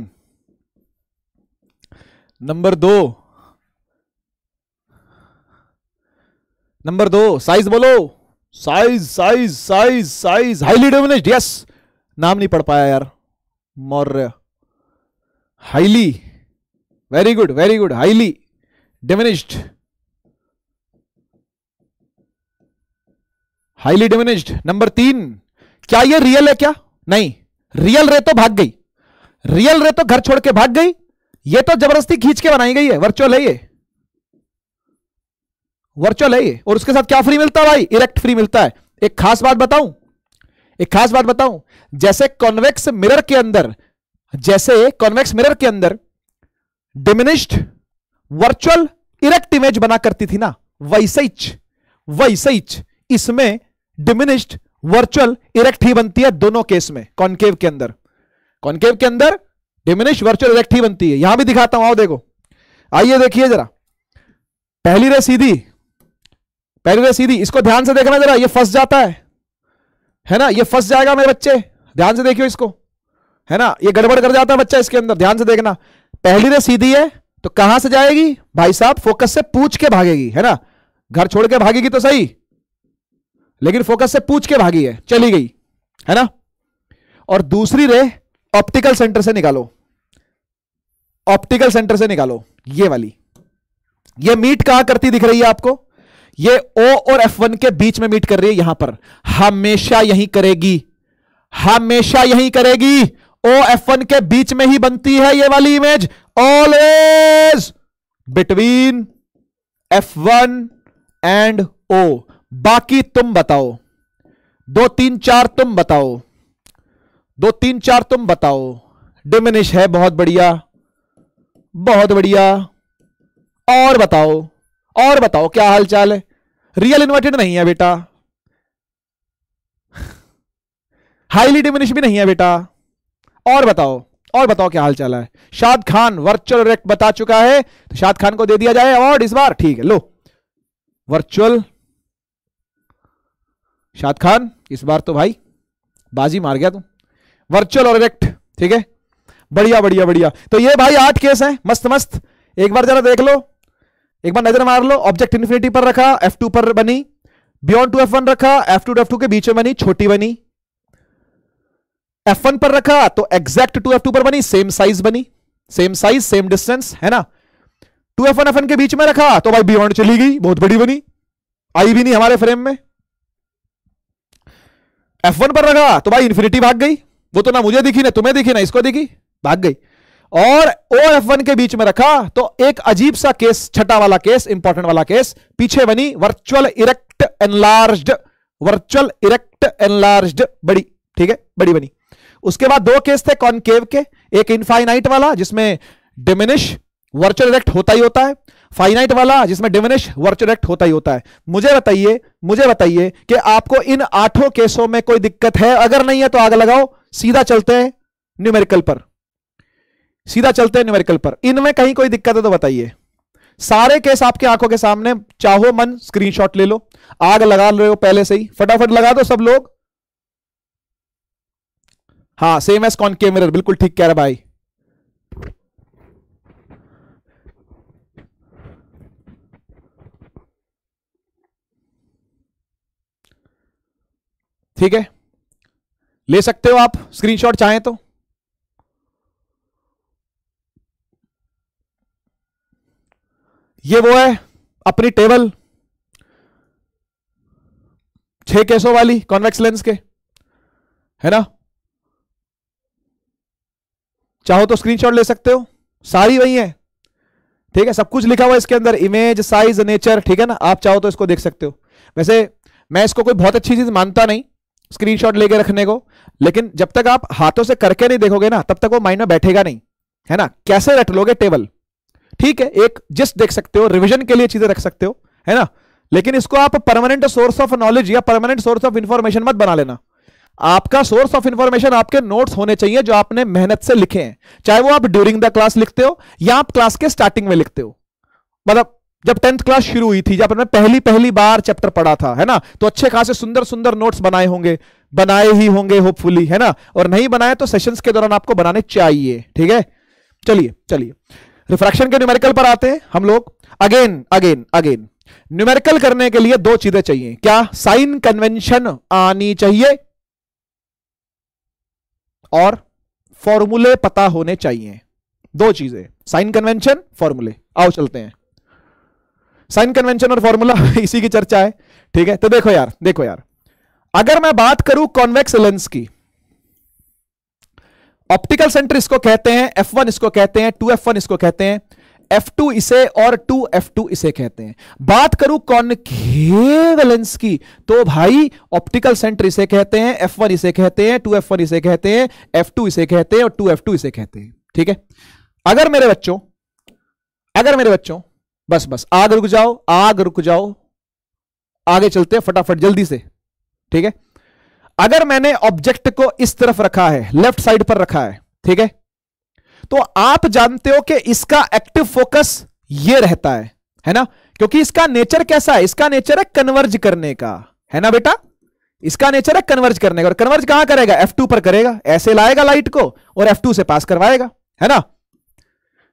number दो नंबर दो साइज बोलो size size size size highly dominate yes नाम नहीं पढ़ पाया यार Maurya highly very good very good highly diminished highly diminished number तीन क्या ये रियल है क्या नहीं रियल रे तो भाग गई रियल रे तो घर छोड़ के भाग गई ये तो जबरदस्ती खींच के बनाई गई है वर्चुअल है ये वर्चुअल है ये और उसके साथ क्या फ्री मिलता है भाई इरेक्ट फ्री मिलता है एक खास बात बताऊं एक खास बात बताऊं जैसे कॉन्वेक्स मिरर के अंदर जैसे कॉन्वेक्स मिरर के अंदर डिमिनिश्ड वर्चुअल इरेक्ट इमेज बना करती थी ना वैसे वैसे इसमें डिमिनिश्ड वर्चुअल इरेक्ट ही बनती है दोनों केस में कॉन्केव के अंदर कॉन्केव के अंदर डिमिनिश वर्चुअल इरेक्ट ही बनती है यहां भी दिखाता हूं आओ देखो आइए देखिए जरा पहली रे सीधी पहली रे सीधी इसको ध्यान से देखना जरा ये फंस जाता है है ना ये फंस जाएगा मेरे बच्चे ध्यान से देखियो इसको है ना ये गड़बड़ कर जाता है बच्चा इसके अंदर ध्यान से देखना पहली रे सीधी है तो कहां से जाएगी भाई साहब फोकस से पूछ के भागेगी है ना घर छोड़ के भागेगी तो सही लेकिन फोकस से पूछ के भागी है चली गई है ना और दूसरी रे ऑप्टिकल सेंटर से निकालो ऑप्टिकल सेंटर से निकालो ये वाली ये मीट कहां करती दिख रही है आपको ये ओ और एफ वन के बीच में मीट कर रही है यहां पर हमेशा यही करेगी हमेशा यही करेगी ओ एफ वन के बीच में ही बनती है ये वाली image always between F one and O बाकी तुम बताओ दो तीन चार तुम बताओ दो तीन चार तुम बताओ डिमिनिश है बहुत बढ़िया बहुत बढ़िया और बताओ और बताओ क्या हाल चाल है रियल इन्वर्टेड नहीं है बेटा हाईली डिमिनिश भी नहीं है बेटा और बताओ और बताओ क्या हाल चाल है शाद खान वर्चुअल रेक्ट बता चुका है तो शाद खान को दे दिया जाए और इस बार ठीक है लो वर्चुअल शाद खान इस बार तो भाई बाजी मार गया तू वर्चुअल और इरेक्ट ठीक है बढ़िया बढ़िया बढ़िया तो ये भाई आठ केस हैं मस्त मस्त एक बार जरा देख लो एक बार नजर मार लो ऑब्जेक्ट इन्फिनिटी पर रखा एफ टू पर बनी बियॉन्ड टू एफ वन रखा एफ टू एफ टू के बीच में बनी छोटी बनी एफ वन पर रखा तो एग्जैक्ट टू एफ टू पर बनी सेम साइज बनी सेम साइज सेम डिस्टेंस है ना two F one F one के बीच में रखा तो भाई बियॉन्ड चली गई बहुत बड़ी बनी आई भी नहीं हमारे फ्रेम में एफ वन पर रखा तो भाई इन्फिनिटी भाग गई वो तो ना मुझे दिखी ना तुम्हें दिखी ना इसको दिखी भाग गई और ओ एफ वन के बीच में रखा तो एक अजीब सा केस छठा वाला केस इंपॉर्टेंट वाला केस पीछे बनी virtual erect enlarge virtual erect enlarge बड़ी ठीक है बड़ी बनी उसके बाद दो केस थे कॉनकेव के एक इनफाइनाइट वाला जिसमें डिमिनिश वर्चुअल इरेक्ट होता ही होता है फाइनाइट वाला जिसमें डिमिनिश वर्चुरेक्ट होता ही होता है मुझे बताइए मुझे बताइए कि आपको इन आठों केसों में कोई दिक्कत है अगर नहीं है तो आग लगाओ सीधा चलते हैं न्यूमेरिकल पर सीधा चलते हैं न्यूमेरिकल पर इनमें कहीं कोई दिक्कत है तो बताइए सारे केस आपकी आंखों के सामने चाहो मन स्क्रीनशॉट ले लो आग लगा रहे हो पहले से ही फटाफट लगा दो सब लोग हाँ same as concave mirror बिल्कुल ठीक कह रहा भाई ठीक है ले सकते हो आप स्क्रीनशॉट चाहें तो ये वो है अपनी टेबल छह केसों वाली कॉन्वेक्स लेंस के है ना चाहो तो स्क्रीनशॉट ले सकते हो सारी वही है ठीक है सब कुछ लिखा हुआ है इसके अंदर इमेज साइज नेचर ठीक है ना आप चाहो तो इसको देख सकते हो वैसे मैं इसको कोई बहुत अच्छी चीज मानता नहीं स्क्रीनशॉट लेके रखने को लेकिन जब तक आप हाथों से करके नहीं देखोगे ना तब तक वो माइंड में बैठेगा नहीं है ना कैसे रट लोगे टेबल ठीक है एक जिस देख सकते हो रिविजन के लिए चीजें रख सकते हो है ना लेकिन इसको आप परमानेंट सोर्स ऑफ नॉलेज या परमानेंट सोर्स ऑफ इंफॉर्मेशन मत बना लेना आपका सोर्स ऑफ इंफॉर्मेशन आपके नोट्स होने चाहिए जो आपने मेहनत से लिखे हैं चाहे वो आप ड्यूरिंग द क्लास लिखते हो या आप क्लास के स्टार्टिंग में लिखते हो मतलब जब टेंथ क्लास शुरू हुई थी जब मैं पहली पहली बार चैप्टर पढ़ा था है ना तो अच्छे खासे सुंदर सुंदर नोट्स बनाए होंगे बनाए ही होंगे होपफुली है ना और नहीं बनाए तो सेशंस के दौरान आपको बनाने चाहिए ठीक है चलिए चलिए रिफ्रैक्शन के न्यूमेरिकल पर आते हैं हम लोग अगेन अगेन अगेन न्यूमेरिकल करने के लिए दो चीजें चाहिए क्या साइन कन्वेंशन आनी चाहिए और फॉर्मूले पता होने चाहिए दो चीजें साइन कन्वेंशन फॉर्मूले आओ चलते हैं साइन कन्वेंशन और फॉर्मूला इसी की चर्चा है ठीक है तो देखो यार देखो यार अगर मैं बात करूं कॉन्वेक्स लेंस की ऑप्टिकल सेंटर इसको कहते हैं एफ वन इसको कहते हैं टू एफ वन इसको कहते हैं एफ टू इसे और टू एफ टू इसे कहते हैं बात करूं कॉनकेव लेंस की तो भाई ऑप्टिकल सेंटर इसे कहते हैं एफ वन इसे कहते हैं टू एफ वन इसे कहते हैं एफ टू इसे कहते हैं और टू एफ टू इसे कहते हैं ठीक है अगर मेरे बच्चों अगर मेरे बच्चों बस बस आग रुक जाओ आग रुक जाओ आगे चलते हैं फटाफट जल्दी से ठीक है अगर मैंने ऑब्जेक्ट को इस तरफ रखा है लेफ्ट साइड पर रखा है ठीक है तो आप जानते हो कि इसका एक्टिव फोकस ये रहता है है ना क्योंकि इसका नेचर कैसा है इसका नेचर है कन्वर्ज करने का है ना बेटा इसका नेचर है कन्वर्ज करने का और कन्वर्ज कहां करेगा F2 पर करेगा ऐसे लाएगा लाइट को और F2 से पास करवाएगा है ना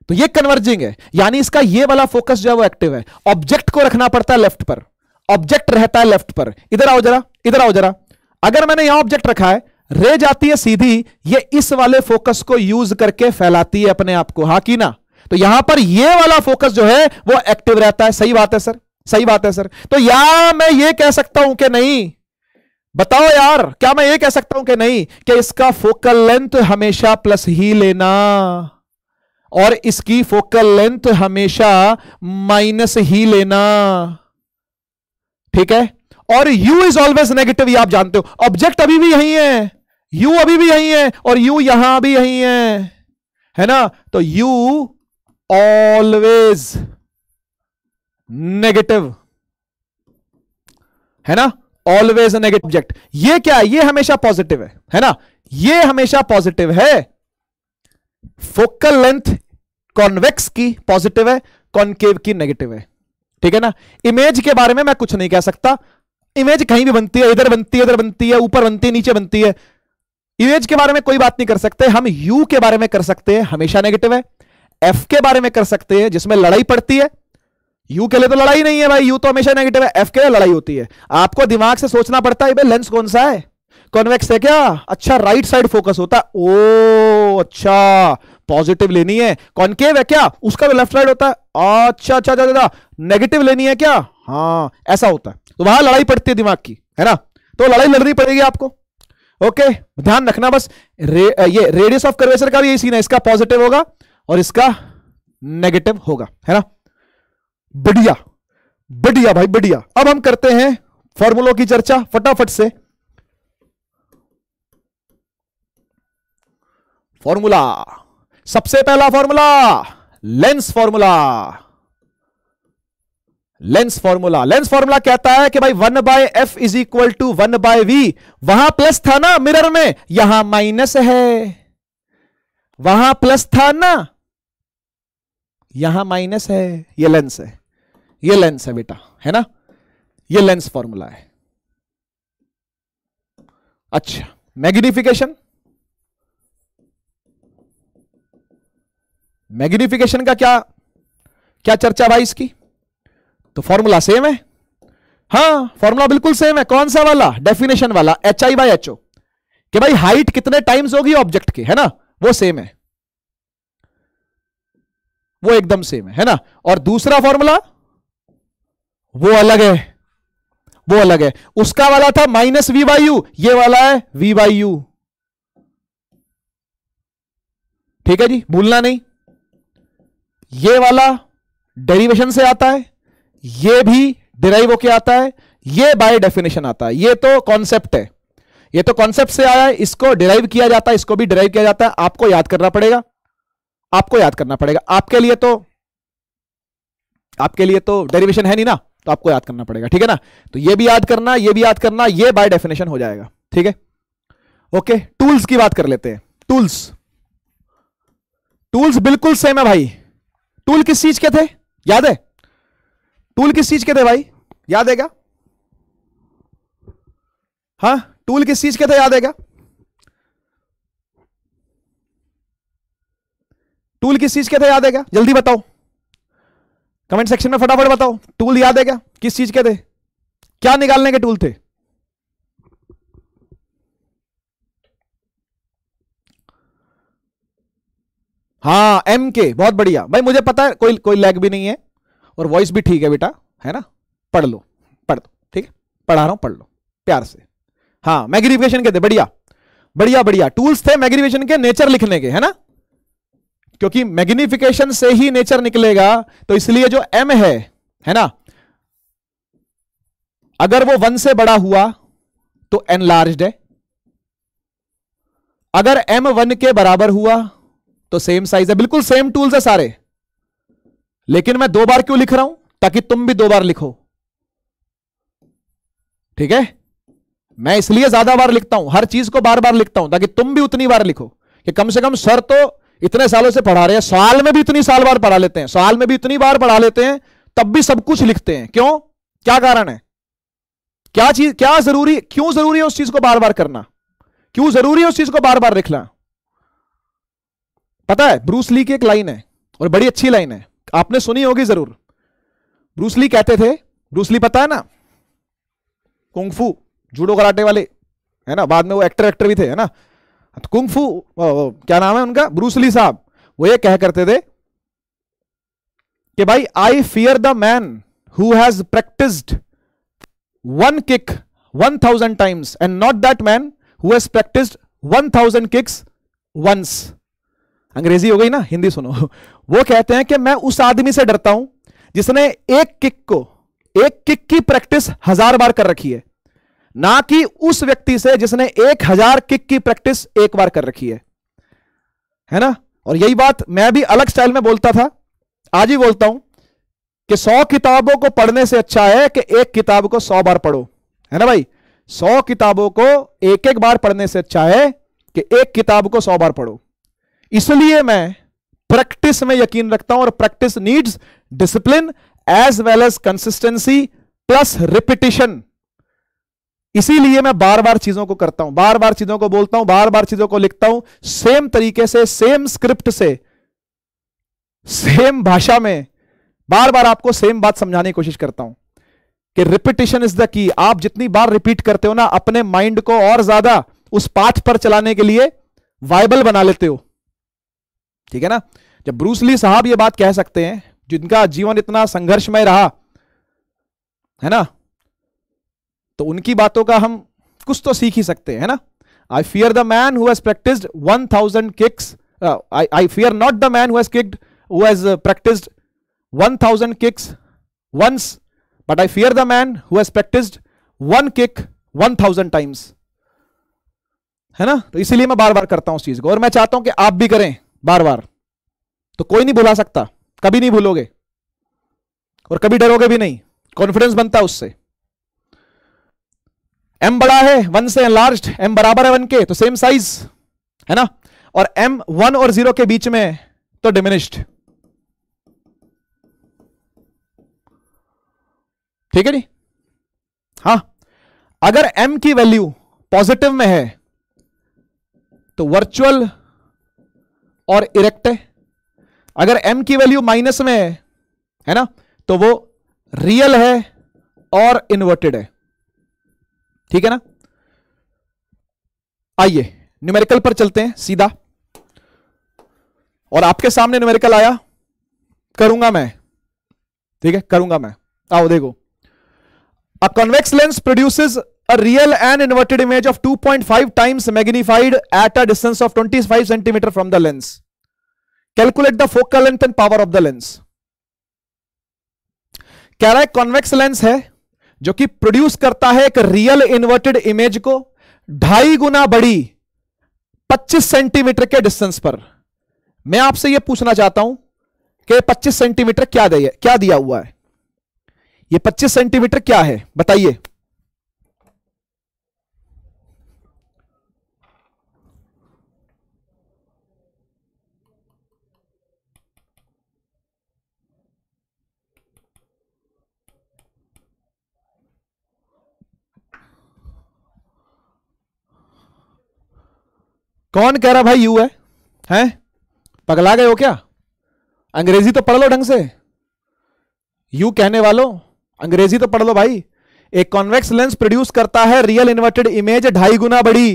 तो ये कन्वर्जिंग है यानी इसका ये वाला फोकस जो है वो एक्टिव है ऑब्जेक्ट को रखना पड़ता है लेफ्ट पर ऑब्जेक्ट रहता है लेफ्ट पर इधर आओ जरा इधर आओ जरा अगर मैंने यहां ऑब्जेक्ट रखा है रे जाती है सीधी ये इस वाले फोकस को यूज करके फैलाती है अपने आप को हा की ना तो यहां पर ये वाला फोकस जो है वो एक्टिव रहता है सही बात है सर सही बात है सर तो या मैं ये कह सकता हूं कि नहीं बताओ यार क्या मैं ये कह सकता हूं कि नहीं कि इसका फोकल लेंथ हमेशा प्लस ही लेना और इसकी फोकल लेंथ हमेशा माइनस ही लेना ठीक है और u इज ऑलवेज नेगेटिव आप जानते हो ऑब्जेक्ट अभी भी यही है u अभी भी यही है और u यहां भी यही है है ना तो u ऑलवेज नेगेटिव है ना ऑलवेज नेगेटिव ऑब्जेक्ट ये क्या है ये हमेशा पॉजिटिव है है ना ये हमेशा पॉजिटिव है फोकल लेंथ कॉन्वेक्स की पॉजिटिव है कॉनकेव की नेगेटिव है ठीक है ना इमेज के बारे में मैं कुछ नहीं कह सकता इमेज कहीं भी बनती है इधर बनती है इधर बनती है ऊपर बनती है नीचे बनती है इमेज के बारे में कोई बात नहीं कर सकते हम यू के बारे में कर सकते हैं हमेशा नेगेटिव है एफ के बारे में कर सकते हैं जिसमें लड़ाई पड़ती है यू के लिए तो लड़ाई नहीं है भाई यू तो हमेशा नेगेटिव है एफ के लिए लड़ाई होती है आपको दिमाग से सोचना पड़ता है भाई लेंस कौन सा है कॉन्वेक्स है क्या अच्छा राइट साइड फोकस होता है ओ अच्छा पॉजिटिव लेनी है कॉन्केव है क्या उसका भी लेफ्ट साइड होता है अच्छा अच्छा अच्छा नेगेटिव अच्छा, अच्छा। लेनी है क्या हाँ ऐसा होता है तो वहां लड़ाई पड़ती है दिमाग की है ना तो लड़ाई लड़नी पड़ेगी आपको ओके ध्यान रखना बस रे, ये रेडियस ऑफ कर्वेचर का भी यही सीन है इसका पॉजिटिव होगा और इसका नेगेटिव होगा है ना बढ़िया बढ़िया भाई बढ़िया अब हम करते हैं फॉर्मूलों की चर्चा फटाफट से फॉर्मूला सबसे पहला formula lens formula lens formula lens formula कहता है कि भाई one by F is equal to one by V वहां प्लस था ना मिरर में यहां माइनस है वहां प्लस था ना यहां माइनस है ये लेंस है ये लेंस है बेटा है ना ये लेंस फॉर्मूला है अच्छा मैग्निफिकेशन मैग्निफिकेशन का क्या क्या चर्चा भाई इसकी तो फॉर्मूला सेम है हाँ फॉर्मूला बिल्कुल सेम है कौन सा वाला डेफिनेशन वाला H I by H O कि भाई हाइट कितने टाइम्स होगी ऑब्जेक्ट के है ना वो सेम है वो एकदम सेम है है ना और दूसरा फॉर्मूला वो अलग है वो अलग है उसका वाला था माइनस वी बाई यू ये वाला है वी बाई यू ठीक है जी भूलना नहीं ये वाला डेरिवेशन से आता है ये भी डिराइव होके आता है ये बाय डेफिनेशन आता है ये तो कॉन्सेप्ट है ये तो कॉन्सेप्ट से आया है इसको डिराइव किया जाता है इसको भी डिराइव किया जाता है आपको याद करना पड़ेगा आपको याद करना पड़ेगा आपके लिए तो आपके लिए तो डेरिवेशन है नहीं ना तो आपको याद करना पड़ेगा ठीक है ना तो ये भी याद करना ये भी याद करना ये बाय डेफिनेशन हो जाएगा ठीक है ओके टूल्स की बात कर लेते हैं टूल्स टूल्स बिल्कुल सेम है भाई टूल किस चीज के थे याद है टूल किस चीज के थे भाई याद है क्या हा टूल किस चीज के थे याद है क्या टूल किस चीज के थे याद है क्या जल्दी बताओ कमेंट सेक्शन में फटाफट बताओ टूल याद है क्या किस चीज के थे क्या निकालने के टूल थे हाँ एम के बहुत बढ़िया भाई मुझे पता है कोई कोई लैग भी नहीं है और वॉइस भी ठीक है बेटा है ना पढ़ लो पढ़ दो ठीक है पढ़ा रहा हूं पढ़ लो प्यार से हाँ मैग्रीफिकेशन के थे बढ़िया बढ़िया बढ़िया टूल्स थे मैग्रीफिकेशन के नेचर लिखने के है ना क्योंकि मैग्निफिकेशन से ही नेचर निकलेगा तो इसलिए जो एम है है ना अगर वो वन से बड़ा हुआ तो एनलार्ज है अगर एम वन के बराबर हुआ तो सेम साइज है बिल्कुल सेम टूल्स है सारे लेकिन मैं दो बार क्यों लिख रहा हूं ताकि तुम भी दो बार लिखो ठीक है मैं इसलिए ज्यादा बार लिखता हूं हर चीज को बार बार लिखता हूं ताकि तुम भी उतनी बार लिखो कि कम से कम सर तो इतने सालों से पढ़ा रहे हैं साल में भी इतनी साल बार पढ़ा लेते हैं साल में भी इतनी बार पढ़ा लेते हैं तब भी सब कुछ लिखते हैं क्यों क्या कारण है क्या चीज क्या जरूरी क्यों जरूरी है उस चीज को बार बार करना क्यों जरूरी है उस चीज को बार बार लिखना पता है ब्रूस ली की एक लाइन है और बड़ी अच्छी लाइन है आपने सुनी होगी जरूर ब्रूस ली कहते थे ब्रूस ली पता है ना कुंगफू जूडो कराटे वाले है ना बाद में वो एक्टर एक्टर भी थे है ना तो कुंगफू क्या नाम है उनका ली साहब वो ये कह करते थे कि भाई I fear the man who has practised one kick one thousand times and not that man who has practised one thousand kicks once अंग्रेजी हो गई ना हिंदी सुनो वो कहते हैं कि मैं उस आदमी से डरता हूं जिसने एक किक को एक किक की प्रैक्टिस हजार बार कर रखी है ना कि उस व्यक्ति से जिसने एक हजार किक की प्रैक्टिस एक बार कर रखी है है ना और यही बात मैं भी अलग स्टाइल में बोलता था आज ही बोलता हूं कि सौ किताबों को पढ़ने से अच्छा है कि एक किताब को सौ बार पढ़ो है ना भाई सौ किताबों को एक एक बार पढ़ने से अच्छा है कि एक किताब को सौ बार पढ़ो इसलिए मैं प्रैक्टिस में यकीन रखता हूं और practice needs discipline as well as consistency plus repetition इसीलिए मैं बार बार चीजों को करता हूं बार बार चीजों को बोलता हूं बार बार चीजों को लिखता हूं सेम तरीके से सेम स्क्रिप्ट से सेम भाषा में बार बार आपको सेम बात समझाने की कोशिश करता हूं कि रिपीटिशन इज द की आप जितनी बार रिपीट करते हो ना अपने माइंड को और ज्यादा उस पाथ पर चलाने के लिए वाइबल बना लेते हो ठीक है ना जब ब्रूसली साहब ये बात कह सकते हैं जिनका जीवन इतना संघर्षमय रहा है ना तो उनकी बातों का हम कुछ तो सीख ही सकते हैं ना I fear the man whose practice one thousand kicks I fear not the man whose kicked whose practice one thousand kicks once but I fear the man whose practice one kick one thousand times है ना तो इसीलिए मैं बार बार करता हूं उस चीज को और मैं चाहता हूं कि आप भी करें बार बार तो कोई नहीं भुला सकता कभी नहीं भूलोगे और कभी डरोगे भी नहीं कॉन्फिडेंस बनता है उससे एम बड़ा है वन से लार्ज एम बराबर है वन के तो सेम साइज है ना और एम वन और जीरो के बीच में तो डिमिनिश्ड ठीक है नी हाँ अगर m की वैल्यू पॉजिटिव में है तो वर्चुअल और इरेक्ट है अगर m की वैल्यू माइनस में है है ना तो वो रियल है और इन्वर्टेड है ठीक है ना आइए न्यूमेरिकल पर चलते हैं सीधा और आपके सामने न्यूमेरिकल आया करूंगा मैं ठीक है करूंगा मैं आओ देखो a convex lens produces a real and inverted image of 2.5 times magnified at a distance of 25 cm from the lens. Calculate the focal length and power of the lens. कह रहा है कॉन्वेक्स लेंस है जो कि produce करता है एक real inverted image को ढाई गुना बड़ी 25 सेंटीमीटर के डिस्टेंस पर मैं आपसे यह पूछना चाहता हूं कि 25 सेंटीमीटर क्या दिया क्या दिया हुआ है यह 25 सेंटीमीटर क्या है बताइए कौन कह रहा भाई यू है हैं पगला गए हो क्या अंग्रेजी तो पढ़ लो ढंग से यू कहने वालों अंग्रेजी तो पढ़ लो भाई एक कॉन्वेक्स लेंस प्रोड्यूस करता है रियल इन्वर्टेड इमेज ढाई गुना बड़ी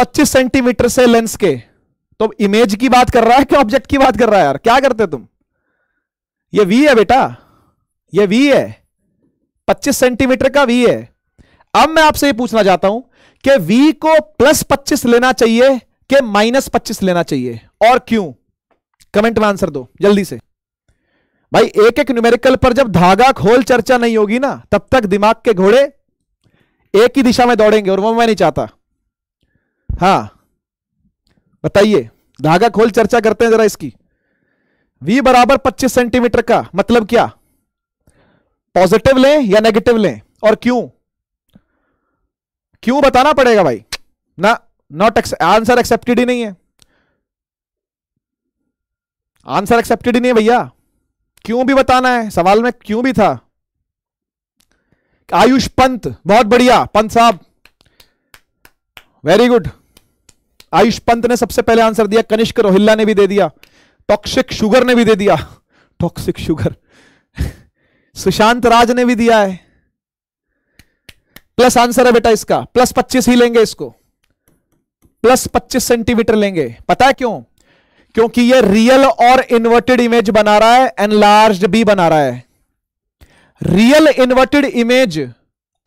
25 सेंटीमीटर से लेंस के तो इमेज की बात कर रहा है क्या ऑब्जेक्ट की बात कर रहा है यार क्या करते तुम ये वी है बेटा ये वी है 25 सेंटीमीटर का वी है अब मैं आपसे ये पूछना चाहता हूं कि v को प्लस पच्चीस लेना चाहिए कि माइनस पच्चीस लेना चाहिए और क्यों कमेंट में आंसर दो जल्दी से भाई एक एक न्यूमेरिकल पर जब धागा खोल चर्चा नहीं होगी ना तब तक दिमाग के घोड़े एक ही दिशा में दौड़ेंगे और वो मैं नहीं चाहता हाँ बताइए धागा खोल चर्चा करते हैं जरा इसकी v बराबर 25 सेंटीमीटर का मतलब क्या पॉजिटिव लें या नेगेटिव लें और क्यों क्यों बताना पड़ेगा भाई ना नॉट आंसर एक्सेप्टेड ही नहीं है आंसर एक्सेप्टेड ही नहीं है भैया क्यों भी बताना है सवाल में क्यों भी था आयुष पंत बहुत बढ़िया पंत साहब वेरी गुड आयुष पंत ने सबसे पहले आंसर दिया कनिष्क रोहिल्ला ने भी दे दिया टॉक्सिक शुगर ने भी दे दिया टॉक्सिक शुगर सुशांत राज ने भी दिया है प्लस आंसर है बेटा इसका प्लस पच्चीस ही लेंगे इसको प्लस पच्चीस सेंटीमीटर लेंगे पता है क्यों क्योंकि ये रियल और इन्वर्टेड इमेज बना रहा है एंड लार्ज भी बना रहा है रियल इन्वर्टेड इमेज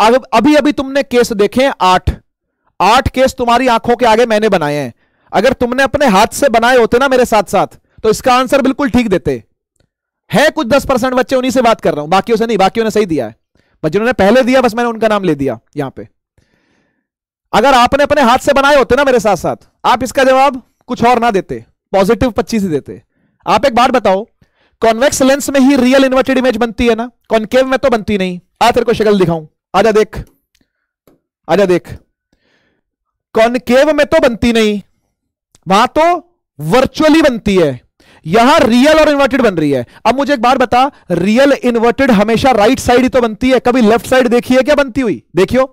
अब अभी अभी तुमने केस देखे आठ आठ केस तुम्हारी आंखों के आगे मैंने बनाए हैं अगर तुमने अपने हाथ से बनाए होते ना मेरे साथ साथ तो इसका आंसर बिल्कुल ठीक देते हैं कुछ दस परसेंट बच्चे उन्हीं से बात कर रहा हूं बाकी से नहीं बाकी ने सही दिया है बस जिन्होंने पहले दिया बस मैंने उनका नाम ले दिया यहां पे अगर आपने अपने हाथ से बनाए होते ना मेरे साथ साथ आप इसका जवाब कुछ और ना देते पॉजिटिव पच्चीस ही देते आप एक बार बताओ कॉन्वेक्स लेंस में ही रियल इन्वर्टेड इमेज बनती है ना कॉन्केव में तो बनती नहीं आ तेरे को शक्ल दिखाऊं आजा देख आजा देख कॉन्केव में तो बनती नहीं वहां तो वर्चुअली बनती है यहां रियल और इन्वर्टेड बन रही है अब मुझे एक बार बता रियल इन्वर्टेड हमेशा राइट साइड ही तो बनती है कभी लेफ्ट साइड देखी है क्या बनती हुई देखियो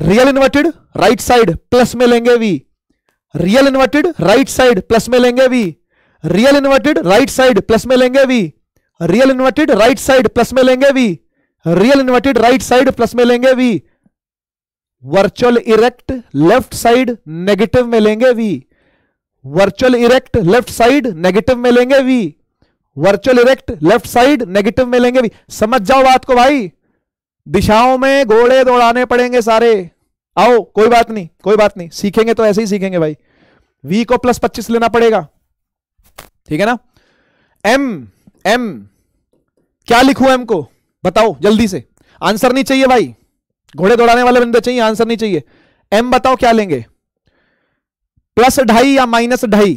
real inverted right side plus में लेंगे V real inverted right side plus में लेंगे V real inverted right side plus में लेंगे V real inverted right side plus में लेंगे V real inverted right side plus में लेंगे V virtual erect left side negative में लेंगे V virtual erect left side negative में लेंगे V virtual erect left side negative में लेंगे वी समझ जाओ बात को भाई दिशाओं में घोड़े दौड़ाने पड़ेंगे सारे आओ कोई बात नहीं कोई बात नहीं सीखेंगे तो ऐसे ही सीखेंगे भाई वी को प्लस पच्चीस लेना पड़ेगा ठीक है ना एम एम क्या लिखू एम को बताओ जल्दी से आंसर नहीं चाहिए भाई घोड़े दौड़ाने वाले बंदे चाहिए आंसर नहीं चाहिए एम बताओ क्या लेंगे प्लस ढाई या माइनस ढाई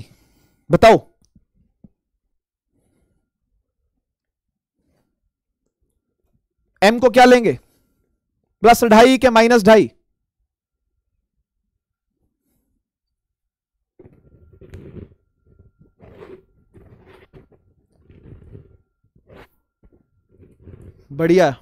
बताओ एम को क्या लेंगे प्लस ढाई के माइनस ढाई बढ़िया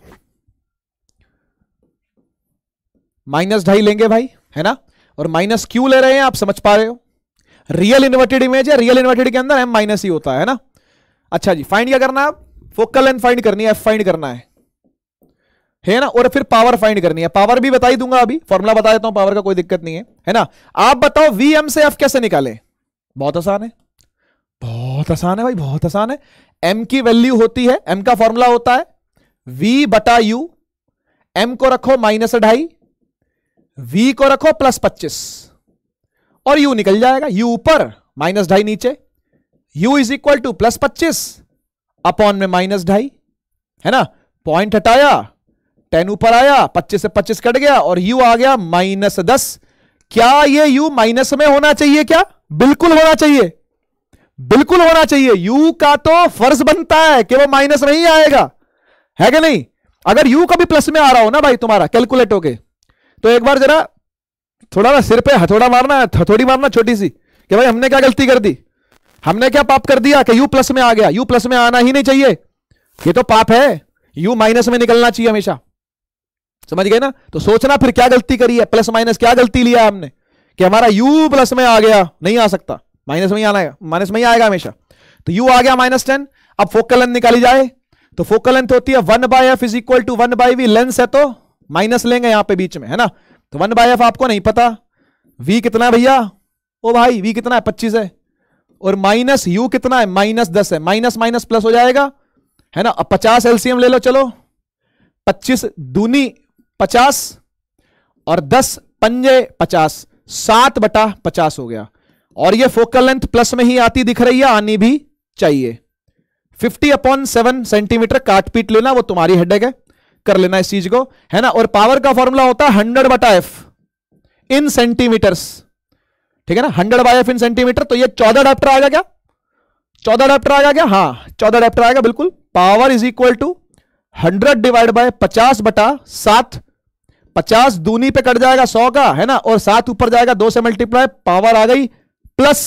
माइनस ढाई लेंगे भाई है ना और माइनस क्यू ले रहे हैं आप समझ पा रहे हो रियल इन्वर्टेड इमेज है रियल इन्वर्टेड के अंदर एम माइनस ही होता है ना अच्छा जी फाइंड क्या करना है फोकल लेंथ फाइंड करनी है एफ फाइंड करना है है ना और फिर पावर फाइंड करनी है पावर भी बताई दूंगा अभी फॉर्मुला बता देता हूं पावर का कोई दिक्कत नहीं है है ना आप बताओ वी एम से एफ कैसे निकाले बहुत आसान है बहुत आसान है भाई बहुत आसान है एम की वैल्यू होती है एम का फॉर्मूला होता है वी बटा यू एम को रखो माइनस ढाई v को रखो प्लस पच्चीस और यू निकल जाएगा यू ऊपर माइनस ढाई नीचे U is equal to plus पच्चीस अपॉन में माइनस ढाई है ना पॉइंट हटाया टेन ऊपर आया पच्चीस से पच्चीस कट गया और यू आ गया माइनस दस क्या ये यू माइनस में होना चाहिए क्या बिल्कुल होना चाहिए बिल्कुल होना चाहिए यू का तो फर्ज बनता है कि वो माइनस में ही आएगा है कि नहीं अगर यू कभी प्लस में आ रहा हो ना भाई तुम्हारा कैलकुलेट होके तो एक बार जरा थोड़ा ना सिर पे हथौड़ा मारना हथौड़ी मारना छोटी सी कि भाई हमने क्या गलती कर दी हमने क्या पाप कर दिया कि यू प्लस में आ गया यू प्लस में आना ही नहीं चाहिए ये तो पाप है यू माइनस में निकलना चाहिए हमेशा समझ गए ना तो सोचना फिर क्या गलती करी है प्लस माइनस क्या गलती लिया हमने कि हमारा यू प्लस में आ गया नहीं आ सकता माइनस में ही आना माइनस में ही आएगा हमेशा तो यू आ गया माइनस टेन अब फोकल लेंथ निकाली जाए तो फोकल लेंथ तो होती है one by F is equal to one by V lens है तो माइनस लेंगे यहां पे बीच में है ना तो वन बाई एफ आपको नहीं पता वी कितना है भैया ओ भाई वी कितना है पच्चीस है और माइनस यू कितना है माइनस दस है माइनस माइनस प्लस हो जाएगा है ना अब पचास एलसीएम ले लो चलो पच्चीस दूनी पचास और दस पंजे पचास सात बटा पचास हो गया और ये फोकल लेंथ प्लस में ही आती दिख रही है आनी भी चाहिए फिफ्टी अपॉन सेवन सेंटीमीटर काटपीट लेना वो तुम्हारी हेडेक है कर लेना इस चीज को है ना और पावर का फॉर्मूला होता है हंड्रेड बटा एफ इन सेंटीमीटर्स ठीक है ना hundred by F in centimetre तो ये चौदह डॉप्टर आएगा क्या चौदह डॉप्टर आएगा क्या हाँ चौदह डॉप्टर आएगा बिल्कुल power is equal to hundred divide by पचास बटा सात पचास दूनी पे कट जाएगा सौ का है ना और सात ऊपर जाएगा दो से मल्टीप्लाई पावर आ गई प्लस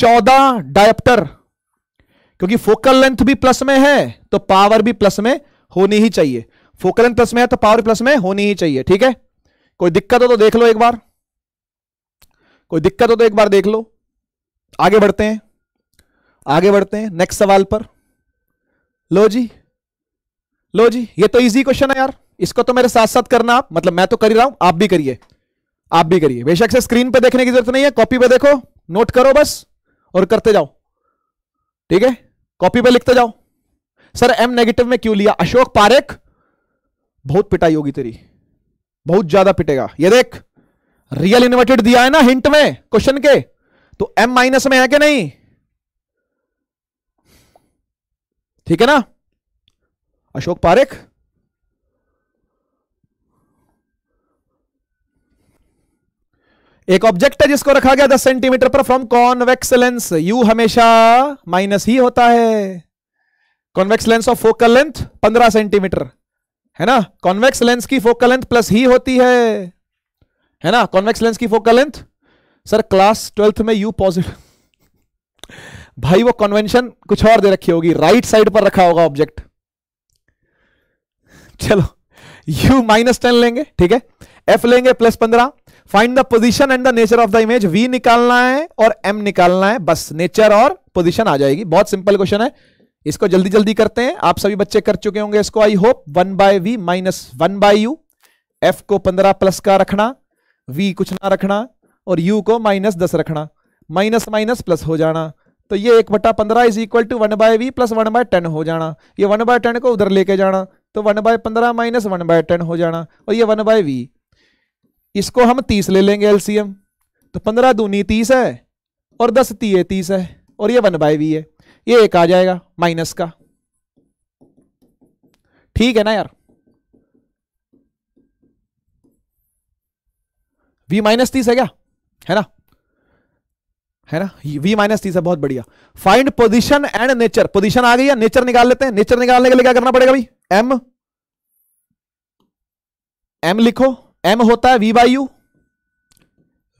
चौदह डायप्टर क्योंकि फोकल लेंथ भी प्लस में है तो पावर भी प्लस में होनी ही चाहिए एन प्लस में है तो पावर प्लस में होनी ही चाहिए ठीक है कोई दिक्कत हो तो देख लो एक बार कोई दिक्कत हो तो एक बार देख लो आगे बढ़ते हैं आगे बढ़ते हैं नेक्स्ट सवाल पर लो जी लो जी ये तो इजी क्वेश्चन है यार इसको तो मेरे साथ साथ करना आप मतलब मैं तो कर ही रहा हूं आप भी करिए आप भी करिए बेशक से स्क्रीन पर देखने की जरूरत नहीं है कॉपी पर देखो नोट करो बस और करते जाओ ठीक है कॉपी पर लिखते जाओ सर एम नेगेटिव में क्यों लिया अशोक पारेख बहुत पिटाई होगी तेरी बहुत ज्यादा पिटेगा ये देख रियल इन्वर्टेड दिया है ना हिंट में क्वेश्चन के तो एम माइनस में है कि नहीं ठीक है ना अशोक पारेख एक ऑब्जेक्ट है जिसको रखा गया दस सेंटीमीटर पर फ्रॉम कॉन्वेक्स लेंस यू हमेशा माइनस ही होता है convex lens of focal length पंद्रह सेंटीमीटर है ना कॉन्वेक्स लेंस की फोकल लेंथ प्लस ही होती है है ना कॉन्वेक्स लेंस की focal length sir class twelfth में यू पॉजिटिव भाई वो कॉन्वेंशन कुछ और दे रखी होगी राइट साइड पर रखा होगा ऑब्जेक्ट चलो यू माइनस टेन लेंगे ठीक है एफ लेंगे प्लस पंद्रह find the position and the nature of the image V निकालना है और एम निकालना है बस नेचर और पोजिशन आ जाएगी बहुत सिंपल क्वेश्चन है इसको जल्दी जल्दी करते हैं आप सभी बच्चे कर चुके होंगे इसको I hope one by V minus one by U F को पंद्रह प्लस का रखना वी कुछ ना रखना और यू को माइनस दस रखना माइनस माइनस प्लस हो जाना तो ये एक बटा पंद्रह is equal to one by V plus one by ten हो जाना ये वन बाय टेन को उधर लेके जाना तो वन बाय पंद्रह माइनस वन बाय टेन हो जाना और ये वन बाय वी इसको हम तीस ले लेंगे एलसीएम तो पंद्रह दूनी तीस है और दस तीये तीस है और ये वन बाय वी है ये एक आ जाएगा माइनस का ठीक है ना यार v माइनस तीस है क्या है ना है ना v माइनस तीस है बहुत बढ़िया find position and nature position आ गई है नेचर निकाल लेते हैं नेचर निकालने के लिए क्या करना पड़ेगा भाई m m लिखो m होता है v by U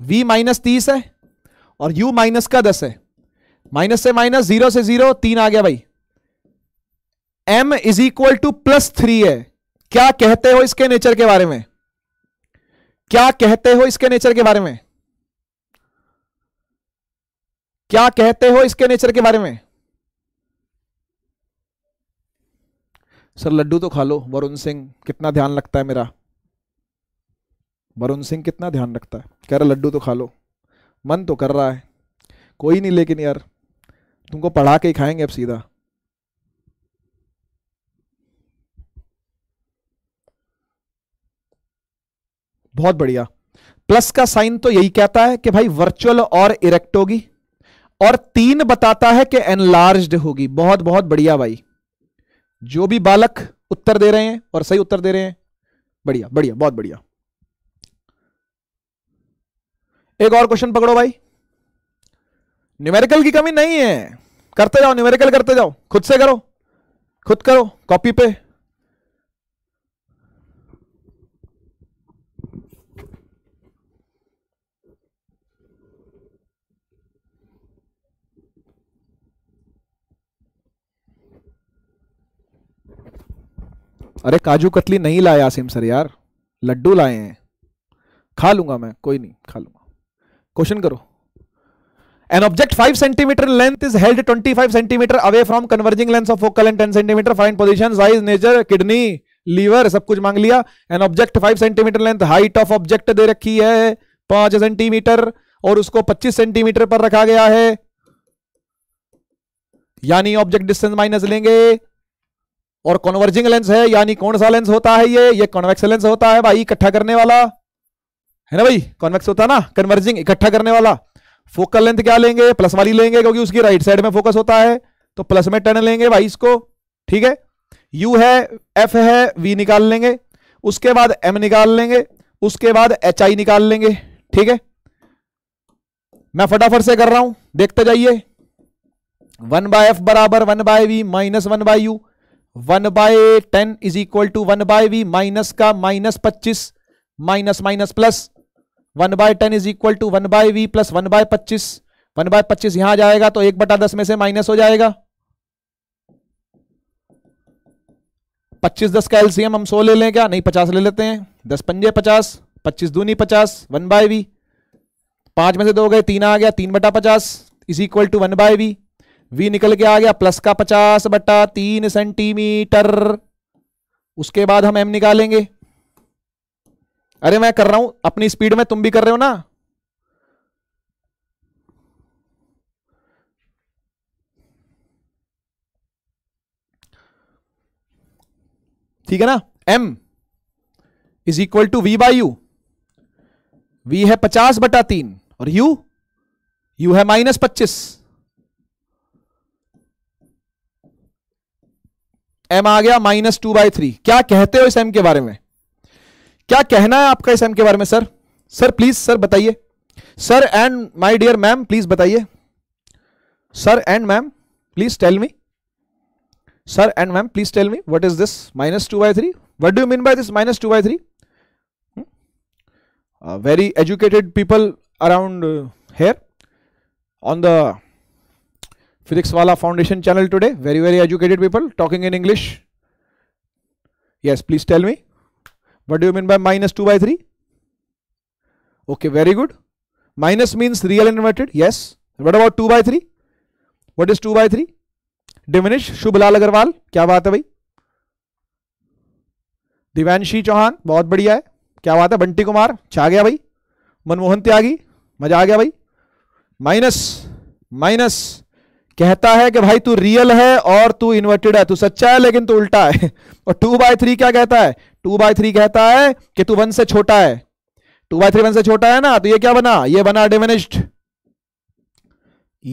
V minus तीस है और u माइनस का दस है माइनस से माइनस जीरो से जीरो तीन आ गया भाई M is equal to plus three है क्या कहते हो इसके नेचर के बारे में क्या कहते हो इसके नेचर के बारे में क्या कहते हो इसके नेचर के बारे में सर लड्डू तो खा लो वरुण सिंह कितना ध्यान लगता है मेरा वरुण सिंह कितना ध्यान रखता है कह रहा लड्डू तो खा लो मन तो कर रहा है कोई नहीं लेकिन यार तुमको पढ़ा के ही खाएंगे अब सीधा बहुत बढ़िया प्लस का साइन तो यही कहता है कि भाई वर्चुअल और इरेक्ट होगी और तीन बताता है कि एनलार्ज होगी बहुत बहुत बढ़िया भाई जो भी बालक उत्तर दे रहे हैं और सही उत्तर दे रहे हैं बढ़िया बढ़िया बहुत बढ़िया एक और क्वेश्चन पकड़ो भाई न्यूमेरिकल की कमी नहीं है करते जाओ न्यूमेरिकल करते जाओ खुद से करो खुद करो कॉपी पे अरे काजू कतली नहीं लाया आसिम सर यार लड्डू लाए हैं खा लूंगा मैं कोई नहीं खा लूंगा क्वेश्चन करो An object 5 cm length is held 25 cm away from converging lengths of focal and 10 cm. Find position, size, nature, kidney, liver सब कुछ मांग लिया an object five centimetre length height of object दे रखी है पांच सेंटीमीटर और उसको पच्चीस सेंटीमीटर पर रखा गया है यानी ऑब्जेक्ट डिस्टेंस माइनस लेंगे और कॉन्वर्जिंग लेंस है यानी कौन सा लेंस होता है ये ये कॉन्वेक्स लेंस होता है भाई इकट्ठा करने वाला है ना भाई कॉन्वेक्स होता है ना कन्वर्जिंग इकट्ठा करने वाला फोकल लेंथ क्या लेंगे प्लस वाली लेंगे क्योंकि उसकी राइट साइड में फोकस होता है तो प्लस में टेन लेंगे वाइस को ठीक है यू है एफ है वी निकाल लेंगे उसके बाद एम निकाल लेंगे उसके बाद एच आई निकाल लेंगे ठीक है मैं फटाफट से कर रहा हूं देखते जाइए वन बाय एफ बराबर one by V minus one by U one by ten is equal to one by V minus का माइनस पच्चीस minus minus plus one by ten is equal to one by V plus one by पच्चीस one by पच्चीस यहां जाएगा तो एक बटा दस में से माइनस हो जाएगा पच्चीस दस का एलसीएम हम सौ ले लें क्या नहीं पचास ले लेते हैं दस पंजे पचास पच्चीस दूनी पचास वन बाय वी पांच में से दो गए तीन आ गया तीन बटा पचास is equal to one by V V निकल के आ गया प्लस का पचास बटा तीन सेंटीमीटर उसके बाद हम एम निकालेंगे अरे मैं कर रहा हूं अपनी स्पीड में तुम भी कर रहे हो ना ठीक है ना m is equal to V by U V है पचास बटा तीन और u u है माइनस पच्चीस एम आ गया माइनस टू बाई थ्री क्या कहते हो इस m के बारे में क्या कहना है आपका इस एम के बारे में सर सर प्लीज सर बताइए sir and my dear ma'am please बताइए sir and ma'am please tell me sir and ma'am please tell me what is this minus two by three what do mean by this minus two by three very educated people around here on the physics वाला foundation channel today very very educated people talking in English yes please tell me What do you mean by minus 2 by 3? Okay, very good. Minus means real and inverted. Yes. What about 2 by 3? What is 2 by 3? Diminish. Shubhilal क्या बात है भाई दिव्यांशी चौहान बहुत बढ़िया है क्या बात है बंटी कुमार छा गया भाई मनमोहन त्यागी मजा आ गया भाई माइनस माइनस कहता है कि भाई तू रियल है और तू इन्वर्टेड है तू सच्चा है लेकिन तू उल्टा है और टू बाय थ्री क्या कहता है टू बाय थ्री कहता है कि तू वन से छोटा है टू बाय थ्री वन से छोटा है ना तो ये क्या बना ये बना डिमिनिस्ड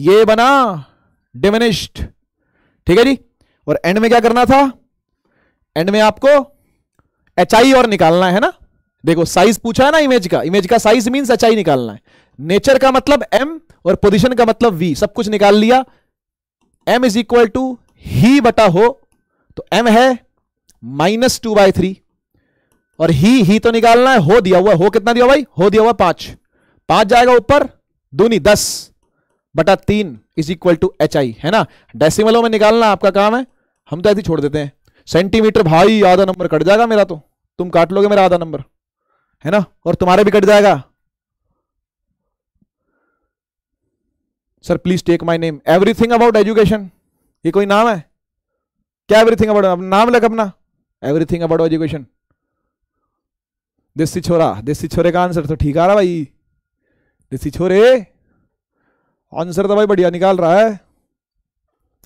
ये बना डिमिनिस्ड ठीक है जी और एंड में क्या करना था एंड में आपको एच आई और निकालना है ना देखो साइज पूछा है ना इमेज का इमेज का साइज मीन्स एच आई निकालना है नेचर का मतलब एम और पोजिशन का मतलब वी सब कुछ निकाल लिया एम इज इक्वल टू ही बटा हो तो एम है माइनस टू बाय थ्री और ही ही तो निकालना है हो दिया हुआ हो कितना दिया भाई हो दिया हुआ पांच पांच जाएगा ऊपर दूनी दस बटा तीन is equal to H I है ना डेसिमलों में निकालना आपका काम है हम तो ऐसे छोड़ देते हैं सेंटीमीटर भाई आधा नंबर कट जाएगा मेरा तो तुम काट लोगे मेरा आधा नंबर है ना और तुम्हारे भी कट जाएगा sir please take my name everything about education ये कोई नाम है क्या एवरीथिंग अबाउट नाम लग अपना एवरीथिंग अबाउट एजुकेशन देसी छोरा देसी छोरे का आंसर तो ठीक आ रहा भाई देसी छोरे आंसर तो भाई बढ़िया निकाल रहा है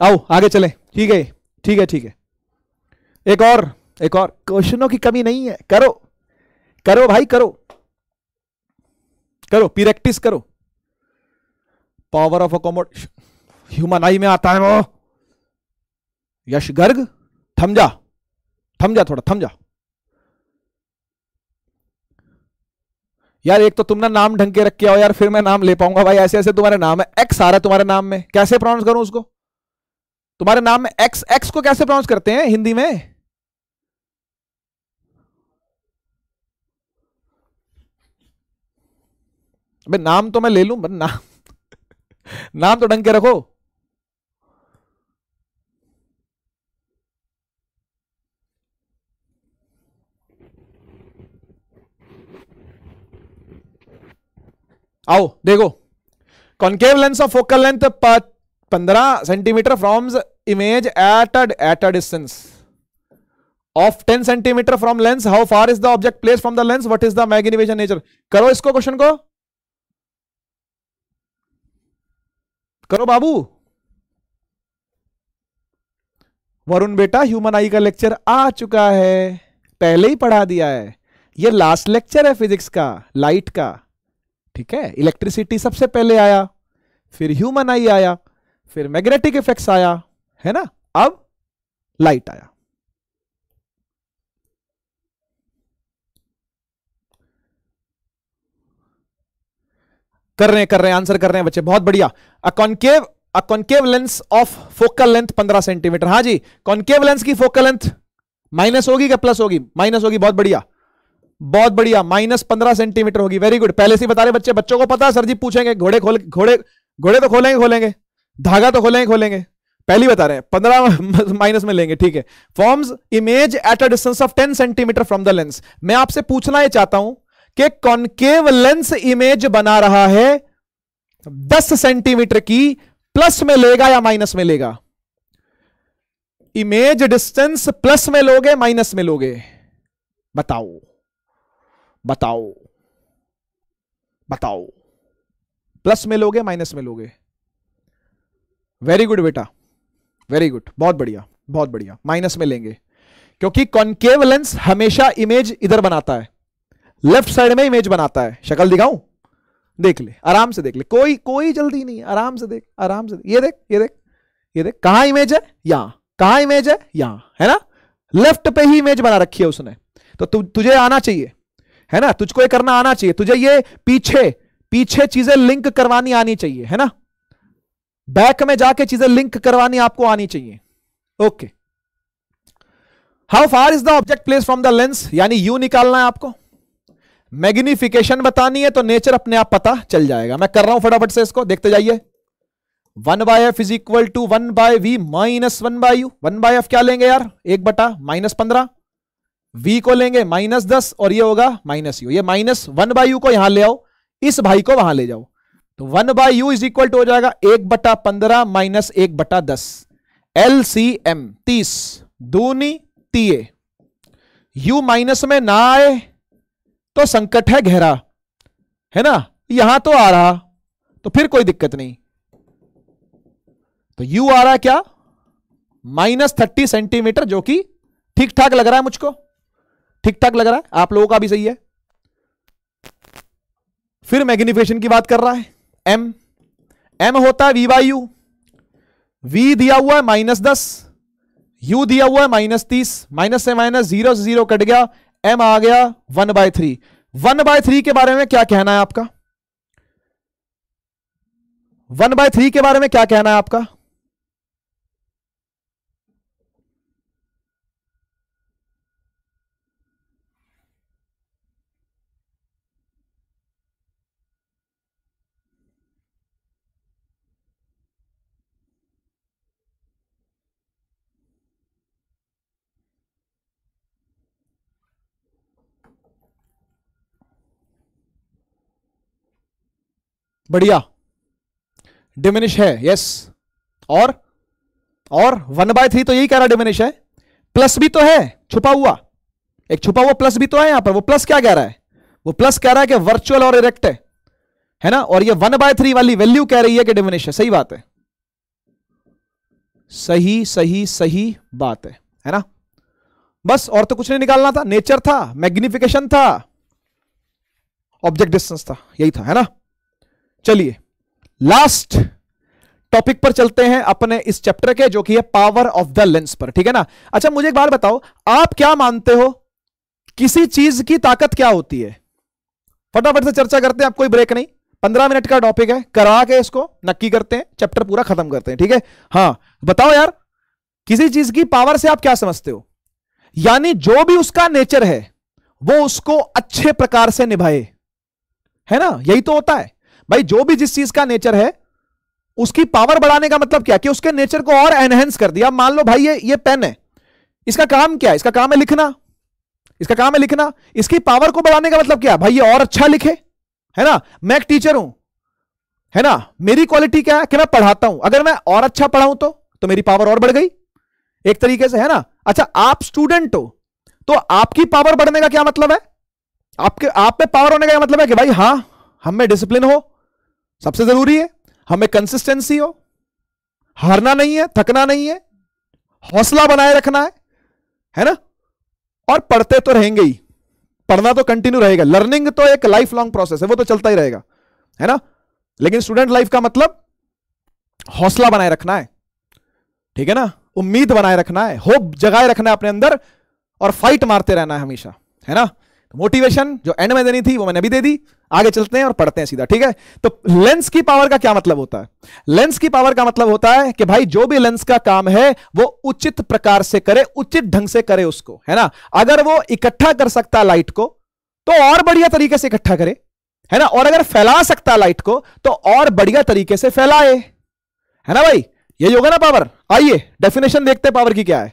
आओ आगे चले ठीक है ठीक है ठीक है एक और एक और क्वेश्चनों की कमी नहीं है करो करो भाई करो करो प्रैक्टिस करो power of accommodation human eye में आता है वो यश गर्ग थम जा थम जा थोड़ा थम जा यार एक तो तुमने नाम ढंग के रख के आओ यार फिर मैं नाम ले पाऊंगा भाई ऐसे ऐसे तुम्हारे नाम है एक्स आ रहा है तुम्हारे नाम में कैसे प्रोनाउंस करूं उसको तुम्हारे नाम में एक्स एक्स को कैसे प्रोनाउंस करते हैं हिंदी में नाम तो मैं ले लूं नाम नाम तो ढंग के रखो आओ देखो concave lens of focal length पंद्रह centimetre from image at at a distance of ten centimetre from lens how far is the object place from the lens what is the magnification nature करो इसको question को करो बाबू वरुण बेटा human आई का lecture आ चुका है पहले ही पढ़ा दिया है ये लास्ट लेक्चर है फिजिक्स का लाइट का ठीक है इलेक्ट्रिसिटी सबसे पहले आया फिर ह्यूमन आई आया फिर मैग्नेटिक इफेक्ट्स आया है ना अब लाइट आया कर रहे हैं कर रहे हैं आंसर कर रहे हैं बच्चे बहुत बढ़िया a concave a concave lens of focal length 15 centimetre हाँ जी कॉन्केव लेंस की फोकल लेंथ माइनस होगी क्या प्लस होगी माइनस होगी बहुत बढ़िया बहुत बढ़िया माइनस पंद्रह सेंटीमीटर होगी वेरी गुड पहले से बता रहे बच्चे बच्चों को पता है सर जी पूछेंगे घोड़े खोल घोड़े घोड़े तो खोलेंगे खोलेंगे धागा तो खोलेंगे खोलेंगे पहली बता रहे हैं पंद्रह माइनस में लेंगे ठीक है forms image at a distance of ten centimetre from the lens मैं आपसे पूछना यह चाहता हूं कि कॉन्केव लेंस इमेज बना रहा है दस सेंटीमीटर की प्लस में लेगा या माइनस में लेगा इमेज डिस्टेंस प्लस में लोगे माइनस में लोगे बताओ बताओ बताओ प्लस में लोगे माइनस में लोगे वेरी गुड बेटा वेरी गुड बहुत बढ़िया बहुत बढ़िया माइनस में लेंगे क्योंकि कॉन्केवलेंस हमेशा इमेज इधर बनाता है लेफ्ट साइड में इमेज बनाता है शक्ल दिखाऊं देख ले आराम से देख ले कोई कोई जल्दी नहीं आराम से देख आराम से देख। ये देख ये देख ये देख कहा इमेज है यहां कहा इमेज है यहां है ना लेफ्ट पे ही इमेज बना रखी है उसने तो तु, तुझे आना चाहिए है ना तुझको ये करना आना चाहिए तुझे ये पीछे पीछे चीजें लिंक करवानी आनी चाहिए है ना बैक में जाके चीजें लिंक करवानी आपको आनी चाहिए okay how far is the object place from the lens यानी यू निकालना है आपको मैग्निफिकेशन बतानी है तो नेचर अपने आप पता चल जाएगा मैं कर रहा हूं फटाफट से इसको देखते जाइए one by F is equal to one by V minus one by U one by F क्या लेंगे यार एक बटा माइनस पंद्रह v को लेंगे माइनस दस और ये होगा माइनस यू ये माइनस वन बाई यू को यहां ले आओ इस भाई को वहां ले जाओ तो one by u is equal to हो जाएगा एक बटा पंद्रह माइनस एक बटा दस एल सी एम तीस दूनी तीए यू माइनस में ना आए तो संकट है गहरा है ना यहां तो आ रहा तो फिर कोई दिक्कत नहीं तो यू आ रहा क्या माइनस थर्टी सेंटीमीटर जो कि ठीक ठाक लग रहा है मुझको ठीक ठाक लग रहा है आप लोगों का भी सही है फिर मैग्निफिकेशन की बात कर रहा है एम एम होता है वी बाई यू वी दिया हुआ है माइनस दस यू दिया हुआ है माइनस तीस माइनस से माइनस जीरो से जीरो कट गया एम आ गया one by three one by three के बारे में क्या कहना है आपका वन बाय थ्री के बारे में क्या कहना है आपका बढ़िया डिमिनिश है यस और और वन बाय थ्री तो यही कह रहा डिमिनिश है प्लस भी तो है छुपा हुआ एक छुपा हुआ प्लस भी तो है यहां पर वो प्लस क्या कह रहा है वो प्लस कह रहा है कि वर्चुअल और इरेक्ट है है ना और ये वन बाय थ्री वाली वैल्यू कह रही है कि डिमिनिश है सही बात है सही सही सही बात है है ना बस और तो कुछ नहीं निकालना था नेचर था मैग्निफिकेशन था ऑब्जेक्ट डिस्टेंस था यही था है ना चलिए लास्ट टॉपिक पर चलते हैं अपने इस चैप्टर के जो कि है पावर ऑफ द लेंस पर ठीक है ना अच्छा मुझे एक बार बताओ आप क्या मानते हो किसी चीज की ताकत क्या होती है फटाफट से चर्चा करते हैं आप कोई ब्रेक नहीं पंद्रह मिनट का टॉपिक है करा के इसको नक्की करते हैं चैप्टर पूरा खत्म करते हैं ठीक है हाँ बताओ यार किसी चीज की पावर से आप क्या समझते हो यानी जो भी उसका नेचर है वो उसको अच्छे प्रकार से निभाए है ना यही तो होता है भाई जो भी जिस चीज का नेचर है उसकी पावर बढ़ाने का मतलब क्या कि उसके नेचर को और एनहेंस कर दिया मान लो भाई ये ये पेन है इसका काम क्या है इसका काम है लिखना इसका काम है लिखना इसकी पावर को बढ़ाने का मतलब क्या भाई ये और अच्छा लिखे है ना मैं एक टीचर हूं है ना मेरी क्वालिटी क्या है कि मैं पढ़ाता हूं अगर मैं और अच्छा पढ़ाऊं तो तो मेरी पावर और बढ़ गई एक तरीके से है ना अच्छा आप स्टूडेंट हो तो आपकी पावर बढ़ने का क्या मतलब है आपके आप में पावर होने का क्या मतलब है कि भाई हाँ हमें डिसिप्लिन हो सबसे जरूरी है हमें कंसिस्टेंसी हो हारना नहीं है थकना नहीं है हौसला बनाए रखना है है ना और पढ़ते तो रहेंगे ही पढ़ना तो कंटिन्यू रहेगा लर्निंग तो एक लाइफ लॉन्ग प्रोसेस है वो तो चलता ही रहेगा है ना लेकिन स्टूडेंट लाइफ का मतलब हौसला बनाए रखना है ठीक है ना उम्मीद बनाए रखना है होप जगाए रखना है अपने अंदर और फाइट मारते रहना है हमेशा है ना मोटिवेशन तो जो एंड में देनी थी वो मैंने अभी दे दी आगे चलते हैं और पढ़ते हैं सीधा ठीक है तो लेंस की पावर का क्या मतलब होता है लेंस की पावर का मतलब होता है कि भाई जो भी लेंस का काम है वो उचित प्रकार से करे उचित ढंग से करे उसको है ना अगर वो इकट्ठा कर सकता लाइट को तो और बढ़िया तरीके से इकट्ठा करे है ना और अगर फैला सकता लाइट को तो और बढ़िया तरीके से फैलाए है ना भाई यही होगा ना पावर आइए डेफिनेशन देखते हैं पावर की क्या है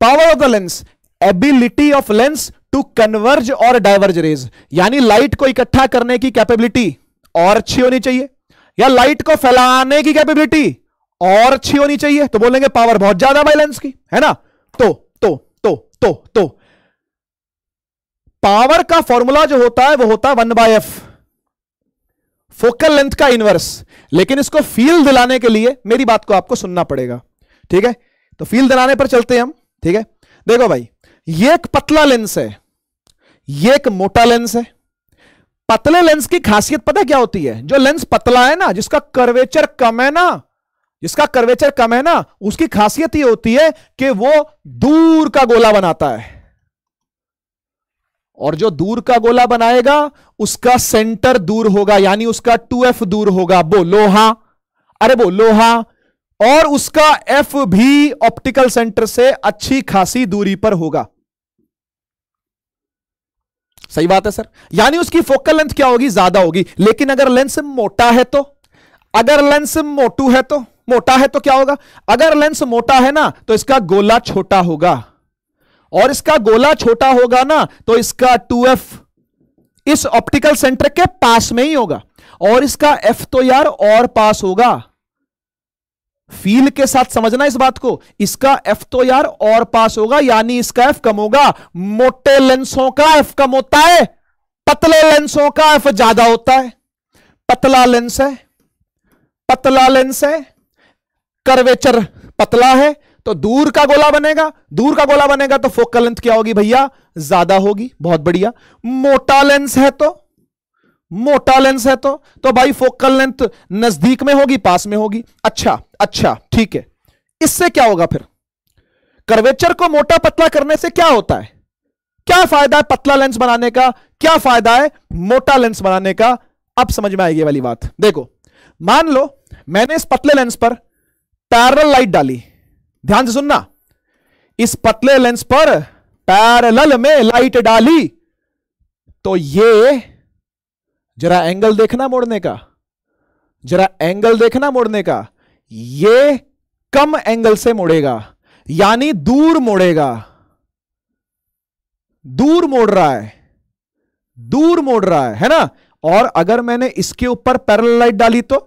power of the lens ability of lens to converge और डाइवर्ज रेज यानी लाइट को इकट्ठा करने की कैपेबिलिटी और अच्छी होनी चाहिए या लाइट को फैलाने की कैपेबिलिटी और अच्छी होनी चाहिए तो बोलेंगे पावर बहुत ज्यादा वायलेंस की है ना तो तो तो तो तो पावर का फॉर्मूला जो होता है वो होता है one by f focal length का इनवर्स लेकिन इसको फील दिलाने के लिए मेरी बात को आपको सुनना पड़ेगा ठीक है तो फील दिलाने पर चलते हैं हम ठीक है देखो भाई ये एक पतला लेंस है ये एक मोटा लेंस है पतले लेंस की खासियत पता क्या होती है जो लेंस पतला है ना जिसका कर्वेचर कम है ना जिसका कर्वेचर कम है ना उसकी खासियत ये होती है कि वो दूर का गोला बनाता है और जो दूर का गोला बनाएगा उसका सेंटर दूर होगा यानी उसका 2f दूर होगा बो लोहा अरे बो लोहा और उसका f भी ऑप्टिकल सेंटर से अच्छी खासी दूरी पर होगा सही बात है सर यानी उसकी फोकल लेंथ क्या होगी ज्यादा होगी लेकिन अगर लेंस मोटा है तो अगर लेंस मोटू है तो मोटा है तो क्या होगा अगर लेंस मोटा है ना तो इसका गोला छोटा होगा और इसका गोला छोटा होगा ना तो इसका 2f इस ऑप्टिकल सेंटर के पास में ही होगा और इसका f तो यार और पास होगा फील के साथ समझना इस बात को इसका एफ तो यार और पास होगा यानी इसका एफ कम होगा मोटे लेंसों का एफ कम होता है पतले लेंसों का एफ ज्यादा होता है पतला लेंस है पतला लेंस है कर्वेचर पतला है तो दूर का गोला बनेगा दूर का गोला बनेगा तो फोकल लेंथ क्या होगी भैया ज्यादा होगी बहुत बढ़िया मोटा लेंस है तो मोटा लेंस है तो तो भाई फोकल लेंथ नजदीक में होगी पास में होगी अच्छा अच्छा ठीक है इससे क्या होगा फिर कर्वेचर को मोटा पतला करने से क्या होता है क्या फायदा है पतला लेंस बनाने का क्या फायदा है मोटा लेंस बनाने का अब समझ में आएगी वाली बात देखो मान लो मैंने इस पतले लेंस पर पैरल लाइट डाली ध्यान से सुनना इस पतले लेंस पर पैरल में लाइट डाली तो यह जरा एंगल देखना मोड़ने का जरा एंगल देखना मोड़ने का ये कम एंगल से मोड़ेगा यानी दूर मोड़ेगा दूर मोड़ रहा है दूर मोड़ रहा है है ना और अगर मैंने इसके ऊपर पैरल लाइट डाली तो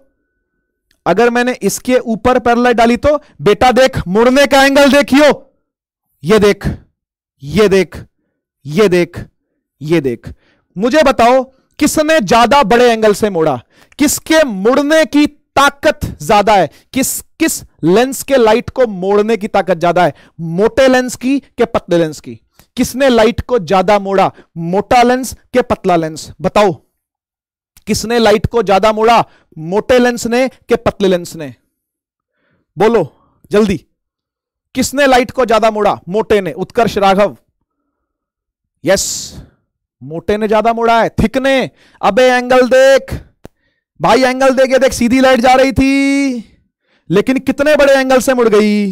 अगर मैंने इसके ऊपर पैरल लाइट डाली तो बेटा देख मुड़ने का एंगल देखियो ये देख ये देख ये देख ये देख मुझे बताओ किसने ज्यादा बड़े एंगल से मोड़ा किसके मुड़ने की ताकत ज्यादा है किस किस लेंस के लाइट को मोड़ने की ताकत ज्यादा है मोटे लेंस की के पतले लेंस की किसने लाइट को ज्यादा मोड़ा मोटा लेंस के पतला लेंस बताओ किसने लाइट को ज्यादा मोड़ा मोटे लेंस ने के पतले लेंस ने बोलो जल्दी किसने लाइट को ज्यादा मोड़ा मोटे ने उत्कर्ष राघव यस yes. मोटे ने ज्यादा मोड़ा है थिक ने अबे एंगल देख भाई एंगल देखे देख सीधी लाइट जा रही थी लेकिन कितने बड़े एंगल से मुड़ गई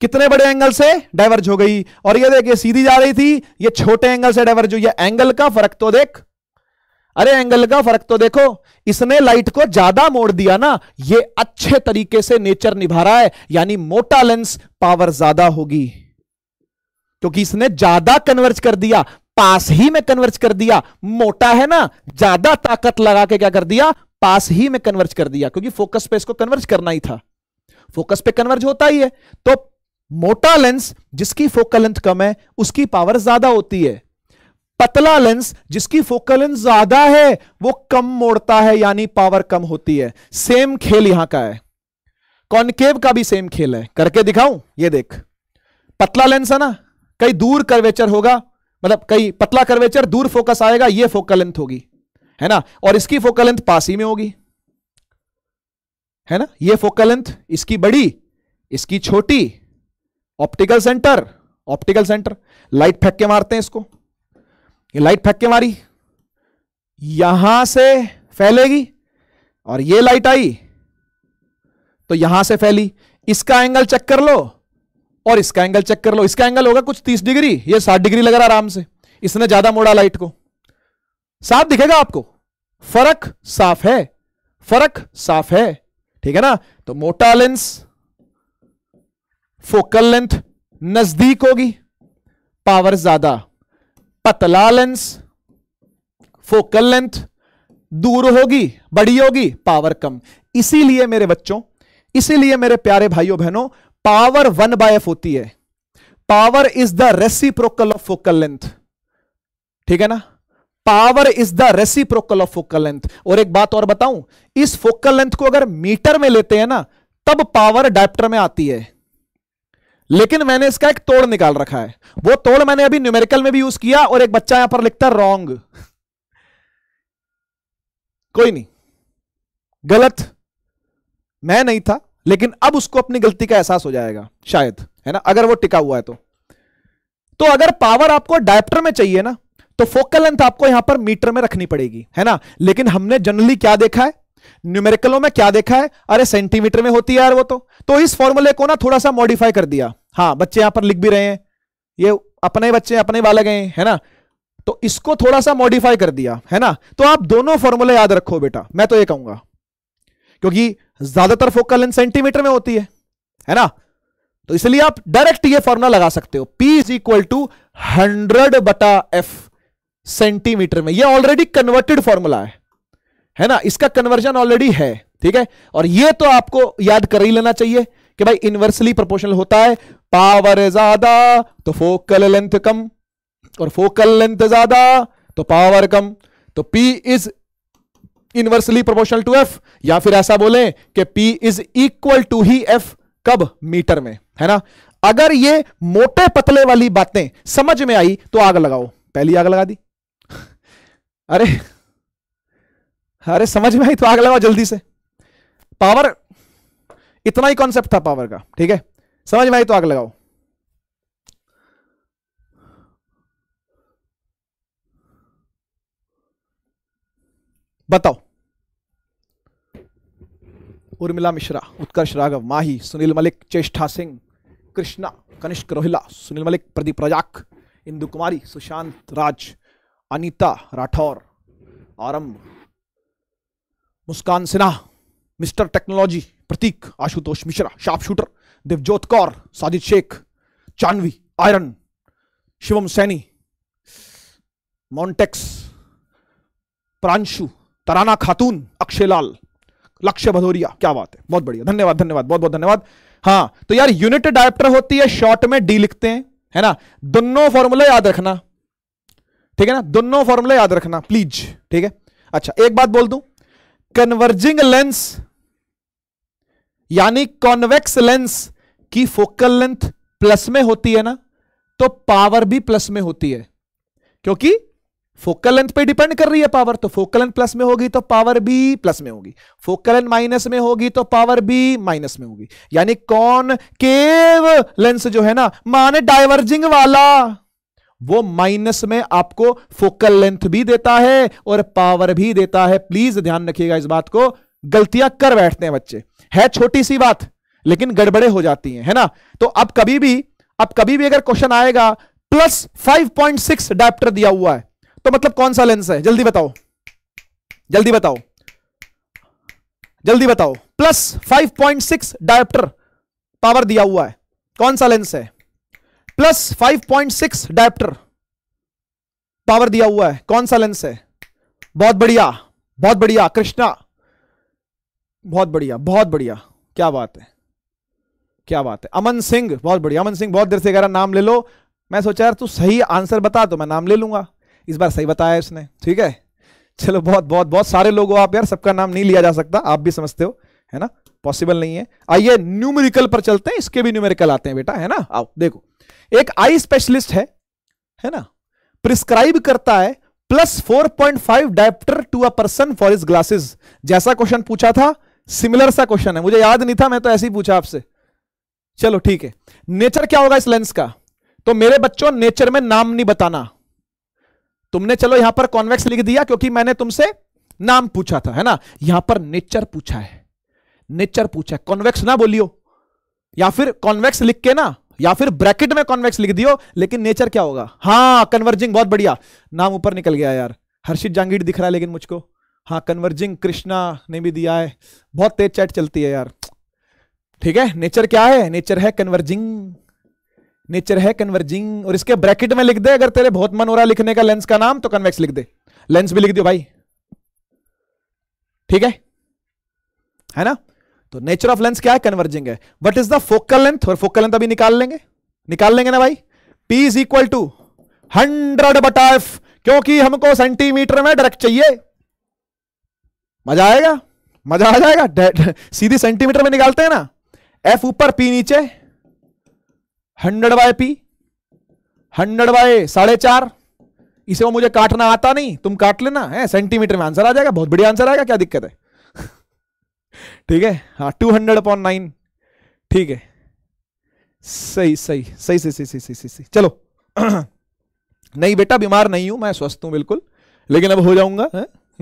कितने बड़े एंगल से डाइवर्ज हो गई और ये ये सीधी जा रही थी ये छोटे एंगल से डाइवर्ज हुई एंगल का फर्क तो देख अरे एंगल का फर्क तो देखो इसने लाइट को ज्यादा मोड़ दिया ना ये अच्छे तरीके से नेचर निभा रहा है यानी मोटा लेंस पावर ज्यादा होगी क्योंकि इसने ज्यादा कन्वर्ज कर दिया पास ही में कन्वर्ज कर दिया मोटा है ना ज्यादा ताकत लगा के क्या कर दिया पास ही में कन्वर्ज कर दिया क्योंकि फोकस पे इसको कन्वर्ज करना ही था फोकस पे कन्वर्ज होता ही है तो मोटा लेंस जिसकी फोकल लेंथ कम है उसकी पावर ज्यादा होती है पतला लेंस जिसकी फोकल लेंथ ज्यादा है वो कम मोड़ता है यानी पावर कम होती है सेम खेल यहां का है कॉनकेव का भी सेम खेल है करके दिखाऊं ये देख पतला लेंस है ना कई दूर कर्वेचर होगा मतलब कई पतला कर्वेचर दूर फोकस आएगा ये फोकल लेंथ होगी है ना और इसकी फोकल लेंथ पास ही में होगी है ना ये फोकल लेंथ इसकी बड़ी इसकी छोटी optical centre optical centre light फेंक के मारते हैं इसको ये लाइट फेंक के मारी यहां से फैलेगी और ये लाइट आई तो यहां से फैली इसका एंगल चेक कर लो और इसका एंगल चेक कर लो इसका एंगल होगा कुछ तीस डिग्री ये साठ डिग्री लग रहा आराम से इसने ज्यादा मोड़ा लाइट को साफ दिखेगा आपको फर्क साफ है फर्क साफ है ठीक है ना तो मोटा लेंस फोकल लेंथ नजदीक होगी पावर ज्यादा पतला लेंस फोकल लेंथ दूर होगी बड़ी होगी पावर कम इसीलिए मेरे बच्चों इसीलिए मेरे प्यारे भाइयों बहनों पावर वन बाय एफ होती है power is the reciprocal of focal length ठीक है ना power is the reciprocal of focal length और एक बात और बताऊं इस फोकल लेंथ को अगर मीटर में लेते हैं ना तब पावर डायप्टर में आती है लेकिन मैंने इसका एक तोड़ निकाल रखा है वो तोड़ मैंने अभी न्यूमेरिकल में भी यूज किया और एक बच्चा यहां पर लिखता है रॉन्ग कोई नहीं गलत मैं नहीं था लेकिन अब उसको अपनी गलती का एहसास हो जाएगा शायद है ना अगर वो टिका हुआ है तो तो अगर पावर आपको डायप्टर में चाहिए ना तो फोकल लेंथ आपको यहां पर मीटर में रखनी पड़ेगी है ना लेकिन हमने जनरली क्या देखा है न्यूमेरिकलों में क्या देखा है अरे सेंटीमीटर में होती है यार वो तो तो इस फॉर्मूले को ना थोड़ा सा मॉडिफाई कर दिया हाँ बच्चे यहां पर लिख भी रहे हैं ये अपने बच्चे अपने वाले गए है ना तो इसको थोड़ा सा मॉडिफाई कर दिया है ना तो आप दोनों फॉर्मूले याद रखो बेटा मैं तो ये कहूंगा क्योंकि ज्यादातर फोकल लेंथ सेंटीमीटर में होती है है ना तो इसलिए आप डायरेक्ट ये फॉर्मुला लगा सकते हो P is equal to hundred बटा एफ सेंटीमीटर में ये ऑलरेडी कन्वर्टेड फॉर्मूला है है ना इसका कन्वर्जन ऑलरेडी है ठीक है और ये तो आपको याद कर ही लेना चाहिए कि भाई इनवर्सली प्रोपोर्शनल होता है पावर ज्यादा तो फोकल लेंथ कम और फोकल लेंथ ज्यादा तो पावर कम तो P is inversely proportional to f या फिर ऐसा बोले कि पी इज इक्वल टू ही एफ कब मीटर में है ना अगर ये मोटे पतले वाली बातें समझ में आई तो आग लगाओ पहली आग लगा दी अरे अरे समझ में आई तो आग लगाओ जल्दी से पावर इतना ही कॉन्सेप्ट था पावर का ठीक है समझ में आई तो आग लगाओ बताओ उर्मिला मिश्रा उत्कर्ष राघव माही सुनील मलिक चेष्टा सिंह कृष्णा कनिष्क रोहिला सुनील मलिक प्रदीप रजाक इंदु कुमारी सुशांत राज Anita Rathore Arambh Muskan Sinha mister technology Prateek Ashutosh Mishra sharp shooter Divjot Kaur Sajid Shaikh Chandvi iron Shivam Saini Montex Pranshu Tarana Khatoon Akshay लाल लक्ष्य भदौरिया क्या बात है बहुत बढ़िया धन्यवाद धन्यवाद बहुत बहुत धन्यवाद हाँ तो यार यूनिट डायप्टर होती है शॉर्ट में डी लिखते हैं है ना दोनों फॉर्मूला याद रखना ठीक है ना दोनों फॉर्मूला याद रखना प्लीज ठीक है अच्छा एक बात बोल दू कन्वर्जिंग लेंस यानी कॉन्वेक्स लेंस की फोकल लेंथ प्लस में होती है ना तो पावर भी प्लस में होती है क्योंकि फोकल लेंथ पे डिपेंड कर रही है पावर तो फोकल लेंथ प्लस में होगी तो पावर भी प्लस में होगी फोकल लेंथ माइनस में होगी तो पावर भी माइनस में होगी यानी कौन केव लेंस जो है ना माने डाइवर्जिंग वाला वो माइनस में आपको फोकल लेंथ भी देता है और पावर भी देता है प्लीज ध्यान रखिएगा इस बात को गलतियां कर बैठते हैं बच्चे है छोटी सी बात लेकिन गड़बड़े हो जाती हैं है ना तो अब कभी भी अब कभी भी अगर क्वेश्चन आएगा प्लस फाइव पॉइंट डायप्टर दिया हुआ है तो मतलब कौन सा लेंस है जल्दी बताओ जल्दी बताओ जल्दी बताओ प्लस 5.6 डायप्टर पावर दिया हुआ है कौन सा लेंस है प्लस 5.6 डायप्टर पावर दिया हुआ है कौन सा लेंस है बहुत बढ़िया बहुत बढ़िया कृष्णा बहुत बढ़िया बहुत बढ़िया क्या बात है क्या बात है अमन सिंह बहुत बढ़िया अमन सिंह बहुत देर से कह रहा नाम ले लो मैं सोचा यार तू सही आंसर बता तो मैं नाम ले लूंगा इस बार सही बताया उसने ठीक है चलो बहुत बहुत बहुत सारे लोग हो आप यार सबका नाम नहीं लिया जा सकता आप भी समझते हो है ना पॉसिबल नहीं है आइए न्यूमेरिकल पर चलते हैं इसके भी न्यूमेरिकल आते हैं बेटा है ना आओ देखो एक आई स्पेशलिस्ट है है ना प्रिस्क्राइब करता है plus four point five dioptre to a person for his glasses जैसा क्वेश्चन पूछा था सिमिलर सा क्वेश्चन है मुझे याद नहीं था मैं तो ऐसे ही पूछा आपसे चलो ठीक है नेचर क्या होगा इस लेंस का तो मेरे बच्चों नेचर में नाम नहीं बताना तुमने चलो यहां पर कॉन्वेक्स लिख दिया क्योंकि मैंने तुमसे नाम पूछा था है ना यहां पर नेचर पूछा है नेचर पूछा है कॉन्वेक्स ना बोलियो या फिर कॉन्वेक्स लिख के ना या फिर ब्रैकेट में कॉन्वेक्स लिख दियो लेकिन नेचर क्या होगा हाँ कन्वर्जिंग बहुत बढ़िया नाम ऊपर निकल गया यार हर्षित जांगीर दिख रहा है लेकिन मुझको हाँ कन्वर्जिंग कृष्णा ने भी दिया है बहुत तेज चैट चलती है यार ठीक है नेचर क्या है नेचर है कन्वर्जिंग नेचर है कन्वर्जिंग और इसके ब्रैकेट में लिख दे अगर तेरे बहुत मन हो रहा लिखने का लेंस का नाम तो कन्वेक्स लिख दे लेंस भी लिख दो भाई ठीक है है ना तो नेचर ऑफ लेंस क्या है कन्वर्जिंग है what is the focal length और फोकल लेंथ अभी निकाल लेंगे निकाल लेंगे ना भाई P is equal to hundred बटा एफ क्योंकि हमको सेंटीमीटर में डायरेक्ट चाहिए मजा आएगा मजा आ जाएगा सीधी सेंटीमीटर में निकालते हैं ना एफ ऊपर पी नीचे hundred by P hundred by साढ़े चार इसे वो मुझे काटना आता नहीं तुम काट लेना है सेंटीमीटर में आंसर आ जाएगा बहुत बढ़िया आंसर आएगा क्या दिक्कत है ठीक है हाँ टू हंड्रेड अपॉन नाइन ठीक है सही सही सही सही सही सही सही सही चलो नहीं बेटा बीमार नहीं हूं मैं स्वस्थ हूं बिल्कुल लेकिन अब हो जाऊंगा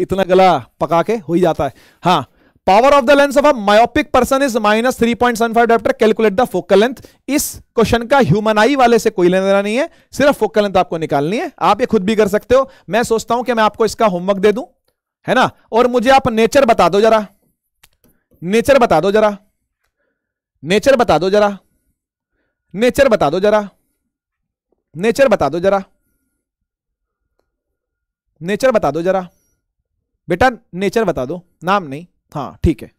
इतना गला पका के हो ही जाता है हाँ power of the lens of a myopic person is three point seven five doctor calculate the focal length इस क्वेश्चन का ह्यूमन आई वाले से कोई लेना देना नहीं है सिर्फ फोकल लेंथ आपको निकालनी है आप ये खुद भी कर सकते हो मैं सोचता हूं कि मैं आपको इसका होमवर्क दे दूं है ना और मुझे आप नेचर बता दो जरा नेचर बता दो जरा नेचर बता दो जरा नेचर बता दो जरा नेचर बता दो जरा नेचर बता दो जरा बेटा नेचर बता दो नाम नहीं हाँ ठीक है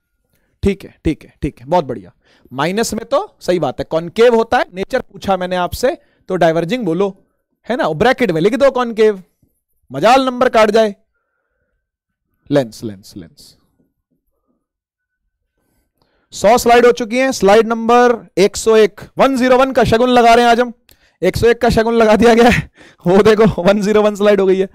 ठीक है ठीक है ठीक है बहुत बढ़िया माइनस में तो सही बात है कॉनकेव होता है नेचर पूछा मैंने आपसे तो डाइवर्जिंग बोलो है ना ब्रैकेट में लिख दो कॉनकेव मजाल नंबर काट जाए लेंस लेंस लेंस सौ स्लाइड हो चुकी है स्लाइड नंबर 101 101 का शगुन लगा रहे हैं आज हम 101 का शगुन लगा दिया गया है वो देखो 101 स्लाइड हो गई है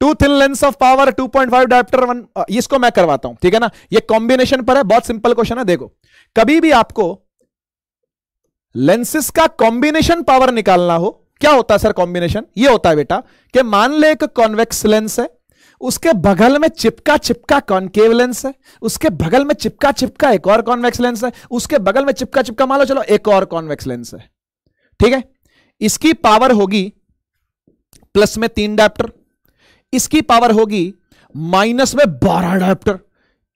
two thin lens of power 2.5 point five dioptre one इसको मैं करवाता हूं ठीक है ना ये कॉम्बिनेशन पर है बहुत सिंपल क्वेश्चन है देखो कभी भी आपको लेंसेस का कॉम्बिनेशन पावर निकालना हो क्या होता है सर कॉम्बिनेशन ये होता है बेटा कि मान ले एक कॉन्वेक्स लेंस है उसके बगल में चिपका चिपका कॉन्केव लेंस है उसके बगल में चिपका चिपका एक और कॉन्वेक्स लेंस है उसके बगल में चिपका चिपका मान लो चलो एक और कॉन्वेक्स लेंस है ठीक है इसकी पावर होगी प्लस में तीन डैप्टर इसकी पावर होगी माइनस में बारह अडेप्टर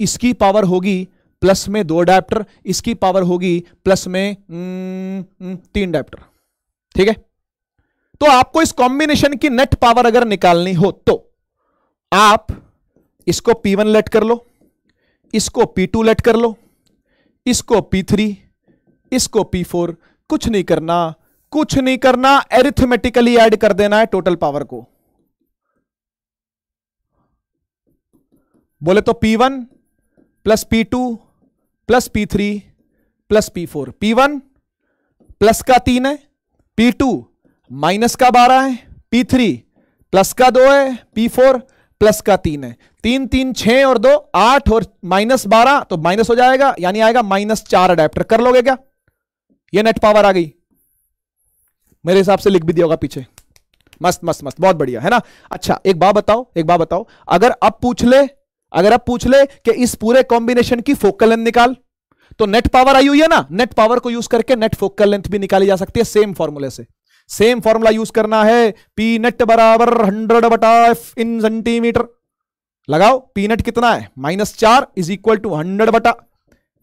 इसकी पावर होगी प्लस में दो अडेप्टर इसकी पावर होगी प्लस में हम्म, हम्म, तीन अडेप्टर ठीक है तो आपको इस कॉम्बिनेशन की नेट पावर अगर निकालनी हो तो आप इसको P1 लेट कर लो इसको P2 लेट कर लो इसको P3 इसको P4 कुछ नहीं करना कुछ नहीं करना एरिथमेटिकली ऐड कर देना है टोटल पावर को बोले तो P1 one plus P two plus P three plus P four P one plus का तीन है पी टू माइनस का बारह है पी थ्री प्लस का दो है पी फोर प्लस का तीन है तीन तीन छ और दो आठ और माइनस बारह तो माइनस हो जाएगा यानी आएगा माइनस चार अडेप्टर कर लोगे क्या ये नेट पावर आ गई मेरे हिसाब से लिख भी दिया होगा पीछे मस्त मस्त मस्त बहुत बढ़िया है ना अच्छा एक बात बताओ एक बात बताओ अगर अब पूछ ले अगर आप पूछ ले कि इस पूरे कॉम्बिनेशन की फोकल लेंथ निकाल तो नेट पावर आई हुई है ना नेट पावर को यूज करके नेट फोकल लेंथ भी निकाली जा सकती है सेम फॉर्मूले से सेम फॉर्मूला यूज करना है पी नेट बराबर हंड्रेड बटा एफ इन सेंटीमीटर लगाओ पी नेट कितना है माइनस चार इज इक्वल टू हंड्रेड बटा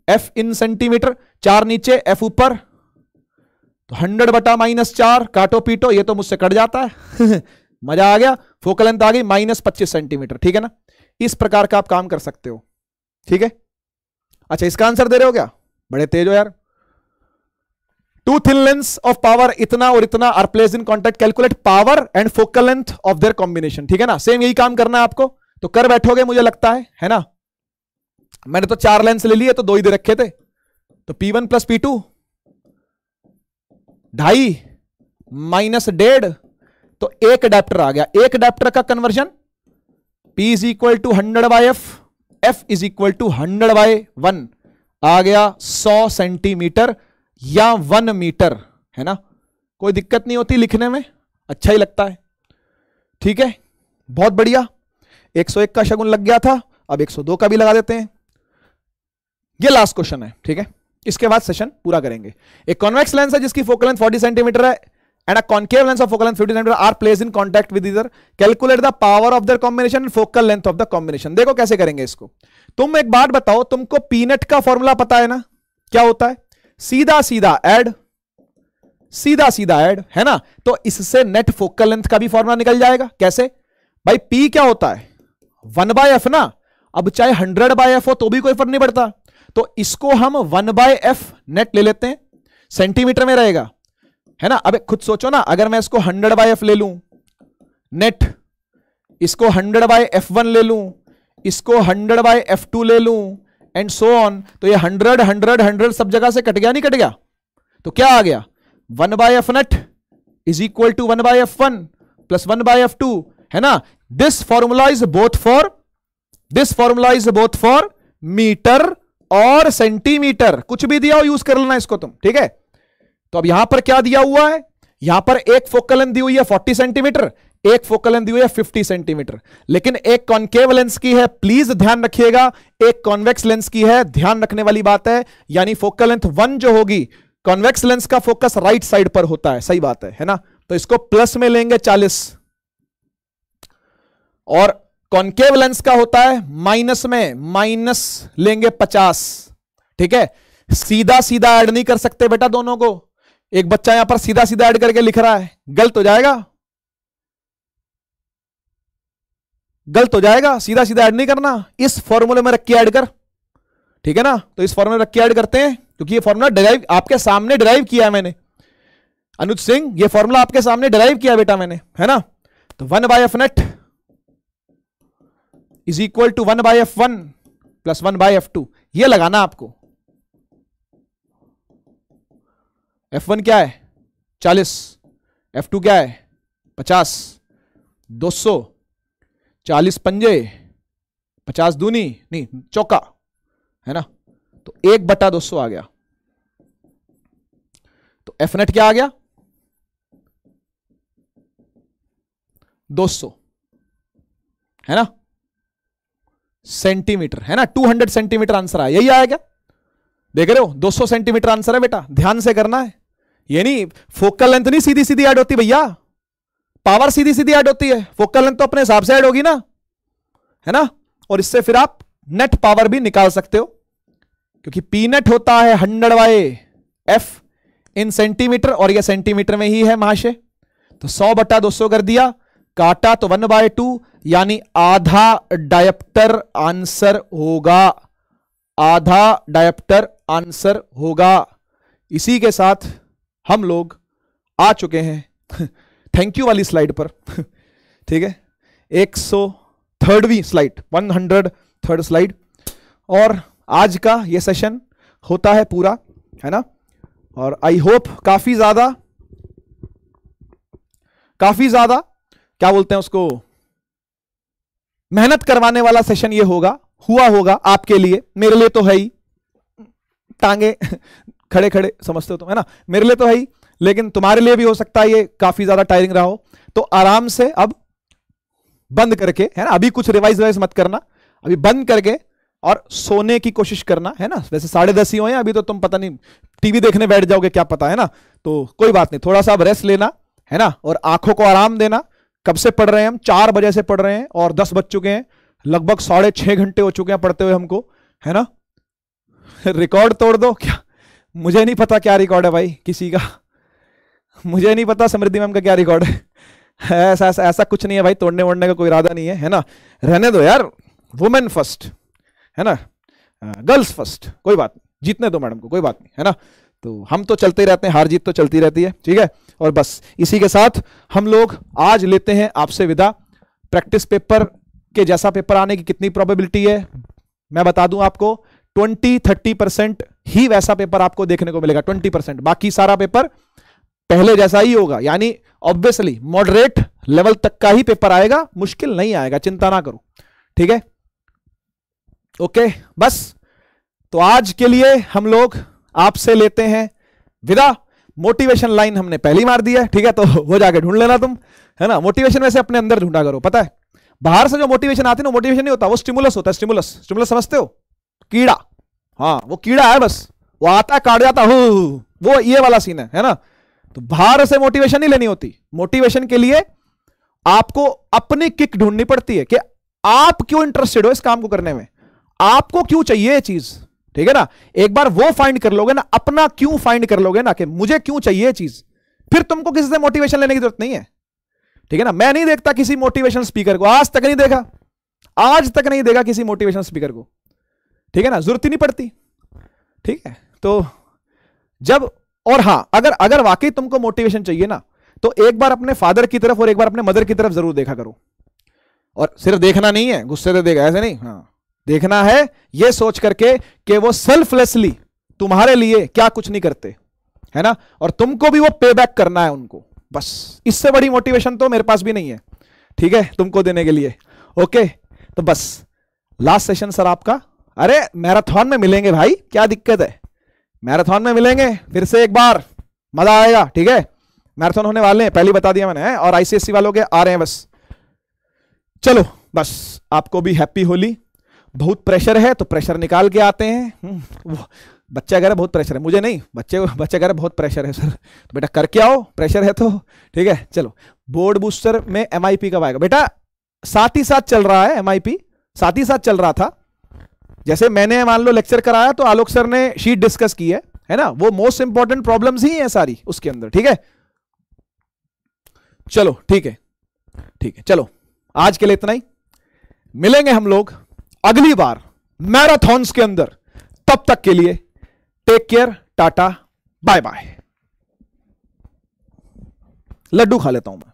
एफ इन सेंटीमीटर चार नीचे एफ ऊपर तो हंड्रेड बटा माइनस चार काटो पीटो ये तो मुझसे कट जाता है मजा आ गया फोकल लेंथ आ गई माइनस पच्चीस सेंटीमीटर ठीक है ना इस प्रकार का आप काम कर सकते हो ठीक है अच्छा इसका आंसर दे रहे हो क्या बड़े तेज हो यार two thin lens of power इतना और इतना are place in contact calculate power and focal length of their combination ठीक है ना सेम यही काम करना है आपको तो कर बैठोगे मुझे लगता है है ना मैंने तो चार लेंस ले लिए तो दो ही दे रखे थे तो P one plus P two ढाई माइनस डेढ़ तो एक अडेप्टर आ गया एक अडेप्टर का conversion P is equal to hundred by f f is equal to hundred by one आ गया सौ सेंटीमीटर या वन मीटर है ना कोई दिक्कत नहीं होती लिखने में अच्छा ही लगता है ठीक है बहुत बढ़िया 101 का शगुन लग गया था अब 102 का भी लगा देते हैं ये लास्ट क्वेश्चन है ठीक है इसके बाद सेशन पूरा करेंगे एक कॉन्वेक्स लेंस है जिसकी फोकल लेंथ 40 सेंटीमीटर है and a concave lens of focal length 50 cm are placed in contact with either calculate the power of their combination and focal length of the combination देखो कैसे करेंगे इसको तुम एक बात बताओ तुमको पीनट का फॉर्मूला पता है ना क्या होता है सीधा सीधा एड सीधा सीधा एड है ना तो इससे नेट फोकल लेंथ का भी फॉर्मूला निकल जाएगा कैसे भाई पी क्या होता है वन बाय एफ ना अब चाहे हंड्रेड बाय एफ हो तो भी कोई फर्क नहीं पड़ता तो इसको हम वन बाय एफ नेट ले लेते हैं सेंटीमीटर में रहेगा है ना अब खुद सोचो ना अगर मैं इसको हंड्रेड बाय एफ ले लू नेट इसको हंड्रेड बाय एफ वन ले लू इसको हंड्रेड बाय एफ टू ले लू एंड सो ऑन तो ये हंड्रेड हंड्रेड हंड्रेड सब जगह से कट गया नहीं कट गया तो क्या आ गया one by f net is equal to one by f one plus one by f two है ना this formula is both for this formula is both for metre और सेंटीमीटर कुछ भी दिया हो यूज कर लेना इसको तुम ठीक है तो अब यहां पर क्या दिया हुआ है यहां पर एक फोकल लेंथ दी हुई है फोर्टी सेंटीमीटर एक फोकल लेंथ दी हुई है फिफ्टी सेंटीमीटर लेकिन एक कॉन्केव लेंस की है प्लीज ध्यान रखिएगा एक कॉन्वेक्स लेंस की है ध्यान रखने वाली बात है यानी फोकल लेंथ वन जो होगी कॉन्वेक्स लेंस का फोकस राइट साइड पर होता है सही बात है है ना तो इसको प्लस में लेंगे 40 और कॉन्केव लेंस का होता है माइनस में माइनस लेंगे 50 ठीक है सीधा सीधा ऐड नहीं कर सकते बेटा दोनों को एक बच्चा यहां पर सीधा सीधा ऐड करके लिख रहा है गलत हो जाएगा गलत हो जाएगा सीधा सीधा ऐड नहीं करना इस फॉर्मूले में रख के ऐड कर ठीक है ना तो इस फॉर्मूले में रख के ऐड करते हैं क्योंकि ये फॉर्मूला डराइव आपके सामने ड्राइव किया है मैंने अनुज सिंह ये फॉर्मूला आपके सामने ड्राइव किया बेटा मैंने है ना तो one by f net is equal to one by f one plus one by f two ये लगाना आपको एफ वन क्या है चालीस एफ टू क्या है पचास दो सौ चालीस पंजे पचास दूनी नहीं चौका है ना तो एक बटा दो सौ आ गया तो एफ नेट क्या आ गया दो सौ है ना सेंटीमीटर है ना टू हंड्रेड सेंटीमीटर आंसर आया यही आया क्या देख रहे हो दो सौ सेंटीमीटर आंसर है बेटा ध्यान से करना है यानी फोकल लेंथ नहीं सीधी सीधी ऐड होती भैया पावर सीधी सीधी ऐड होती है फोकल लेंथ तो अपने हिसाब से ऐड होगी ना है ना और इससे फिर आप नेट पावर भी निकाल सकते हो क्योंकि पी नेट होता है hundred by f in centimetre और ये सेंटीमीटर में ही है महाशय तो सौ बटा दो सौ कर दिया काटा तो वन बाय टू यानी आधा डायप्टर आंसर होगा आधा डायप्टर आंसर होगा इसी के साथ हम लोग आ चुके हैं थैंक यू वाली स्लाइड पर ठीक है एक सौ थर्डवी slide one hundred third slide और आज का ये सेशन होता है पूरा है ना और आई होप काफी ज्यादा काफी ज्यादा क्या बोलते हैं उसको मेहनत करवाने वाला सेशन ये होगा हुआ होगा आपके लिए मेरे लिए तो है ही टांगे खड़े खड़े समझते हो तुम है ना मेरे लिए तो है ही लेकिन तुम्हारे लिए भी हो सकता है ये काफी ज्यादा टायरिंग रहा हो तो आराम से अब बंद करके है ना अभी कुछ रिवाइज रिवाइज मत करना अभी बंद करके और सोने की कोशिश करना है ना वैसे साढ़े दस ही हो अभी तो तुम पता नहीं टीवी देखने बैठ जाओगे क्या पता है ना तो कोई बात नहीं थोड़ा सा अब रेस्ट लेना है ना और आंखों को आराम देना कब से पढ़ रहे हैं हम चार बजे से पढ़ रहे हैं और दस बज चुके हैं लगभग साढ़े घंटे हो चुके हैं पढ़ते हुए हमको है ना रिकॉर्ड तोड़ दो क्या मुझे नहीं पता क्या रिकॉर्ड है भाई किसी का मुझे नहीं पता समृद्धि मैम का क्या रिकॉर्ड है ऐसा ऐसा ऐसा कुछ नहीं है भाई तोड़ने वोड़ने का कोई इरादा नहीं है है ना रहने दो यार वुमेन फर्स्ट है ना गर्ल्स फर्स्ट कोई बात नहीं जीतने दो मैडम को कोई बात नहीं है ना तो हम तो चलते रहते हैं हार जीत तो चलती रहती है ठीक है और बस इसी के साथ हम लोग आज लेते हैं आपसे विदा प्रैक्टिस पेपर के जैसा पेपर आने की कितनी प्रॉबिलिटी है मैं बता दूं आपको 20-30 परसेंट ही वैसा पेपर आपको देखने को मिलेगा 20 परसेंट बाकी सारा पेपर पहले जैसा ही होगा यानी ऑब्वियसली मॉडरेट लेवल तक का ही पेपर आएगा मुश्किल नहीं आएगा चिंता ना करो ठीक है ओके बस तो आज के लिए हम लोग आपसे लेते हैं विदा मोटिवेशन लाइन हमने पहली मार दी है ठीक है तो वो जाके ढूंढ लेना तुम है ना मोटिवेशन वैसे अपने अंदर ढूंढा करो पता है बाहर से जो मोटिवेशन आती है ना मोटिवेशन नहीं होता वो स्टिमुलस होता है स्टिमुलस स्टिमुलस समझते हो कीड़ा हाँ वो कीड़ा है बस वो आता काट जाता हूँ वो ये वाला सीन है है ना तो बाहर से मोटिवेशन नहीं लेनी होती मोटिवेशन के लिए आपको अपनी किक ढूंढनी पड़ती है कि आप क्यों इंटरेस्टेड हो इस काम को करने में आपको क्यों चाहिए ये चीज ठीक है ना एक बार वो फाइंड कर लोगे ना अपना क्यों फाइंड कर लोगे ना कि मुझे क्यों चाहिए चीज फिर तुमको किसी से मोटिवेशन लेने की जरूरत नहीं है ठीक है ना मैं नहीं देखता किसी मोटिवेशन स्पीकर को आज तक नहीं देखा आज तक नहीं देखा किसी मोटिवेशन स्पीकर को ठीक है ना जरूरत ही नहीं पड़ती ठीक है तो जब और हाँ अगर अगर वाकई तुमको मोटिवेशन चाहिए ना तो एक बार अपने फादर की तरफ और एक बार अपने मदर की तरफ जरूर देखा करो और सिर्फ देखना नहीं है गुस्से से देखा ऐसे नहीं हाँ देखना है यह सोच करके कि वो सेल्फलेसली तुम्हारे लिए क्या कुछ नहीं करते है ना और तुमको भी वो पे बैक करना है उनको बस इससे बड़ी मोटिवेशन तो मेरे पास भी नहीं है ठीक है तुमको देने के लिए ओके तो बस लास्ट सेशन सर आपका अरे मैराथन में मिलेंगे भाई क्या दिक्कत है मैराथन में मिलेंगे फिर से एक बार मजा आएगा ठीक है मैराथन होने वाले हैं पहले बता दिया मैंने और आईसीएससी वालों के आ रहे हैं बस चलो बस आपको भी हैप्पी होली बहुत प्रेशर है तो प्रेशर निकाल के आते हैं हम्म, बच्चे कह रहे बहुत प्रेशर है मुझे नहीं बच्चे बच्चे कह रहे बहुत प्रेशर है सर तो बेटा करके आओ प्रेशर है तो ठीक है चलो बोर्ड बूस्टर में एम कब आएगा बेटा साथ ही साथ चल रहा है एम साथ ही साथ चल रहा था जैसे मैंने मान लो लेक्चर कराया तो आलोक सर ने शीट डिस्कस की है है ना वो मोस्ट इंपॉर्टेंट प्रॉब्लम्स ही है सारी उसके अंदर ठीक है चलो ठीक है ठीक है चलो आज के लिए इतना ही मिलेंगे हम लोग अगली बार मैराथॉन्स के अंदर तब तक के लिए take care tata bye bye लड्डू खा लेता हूं मैं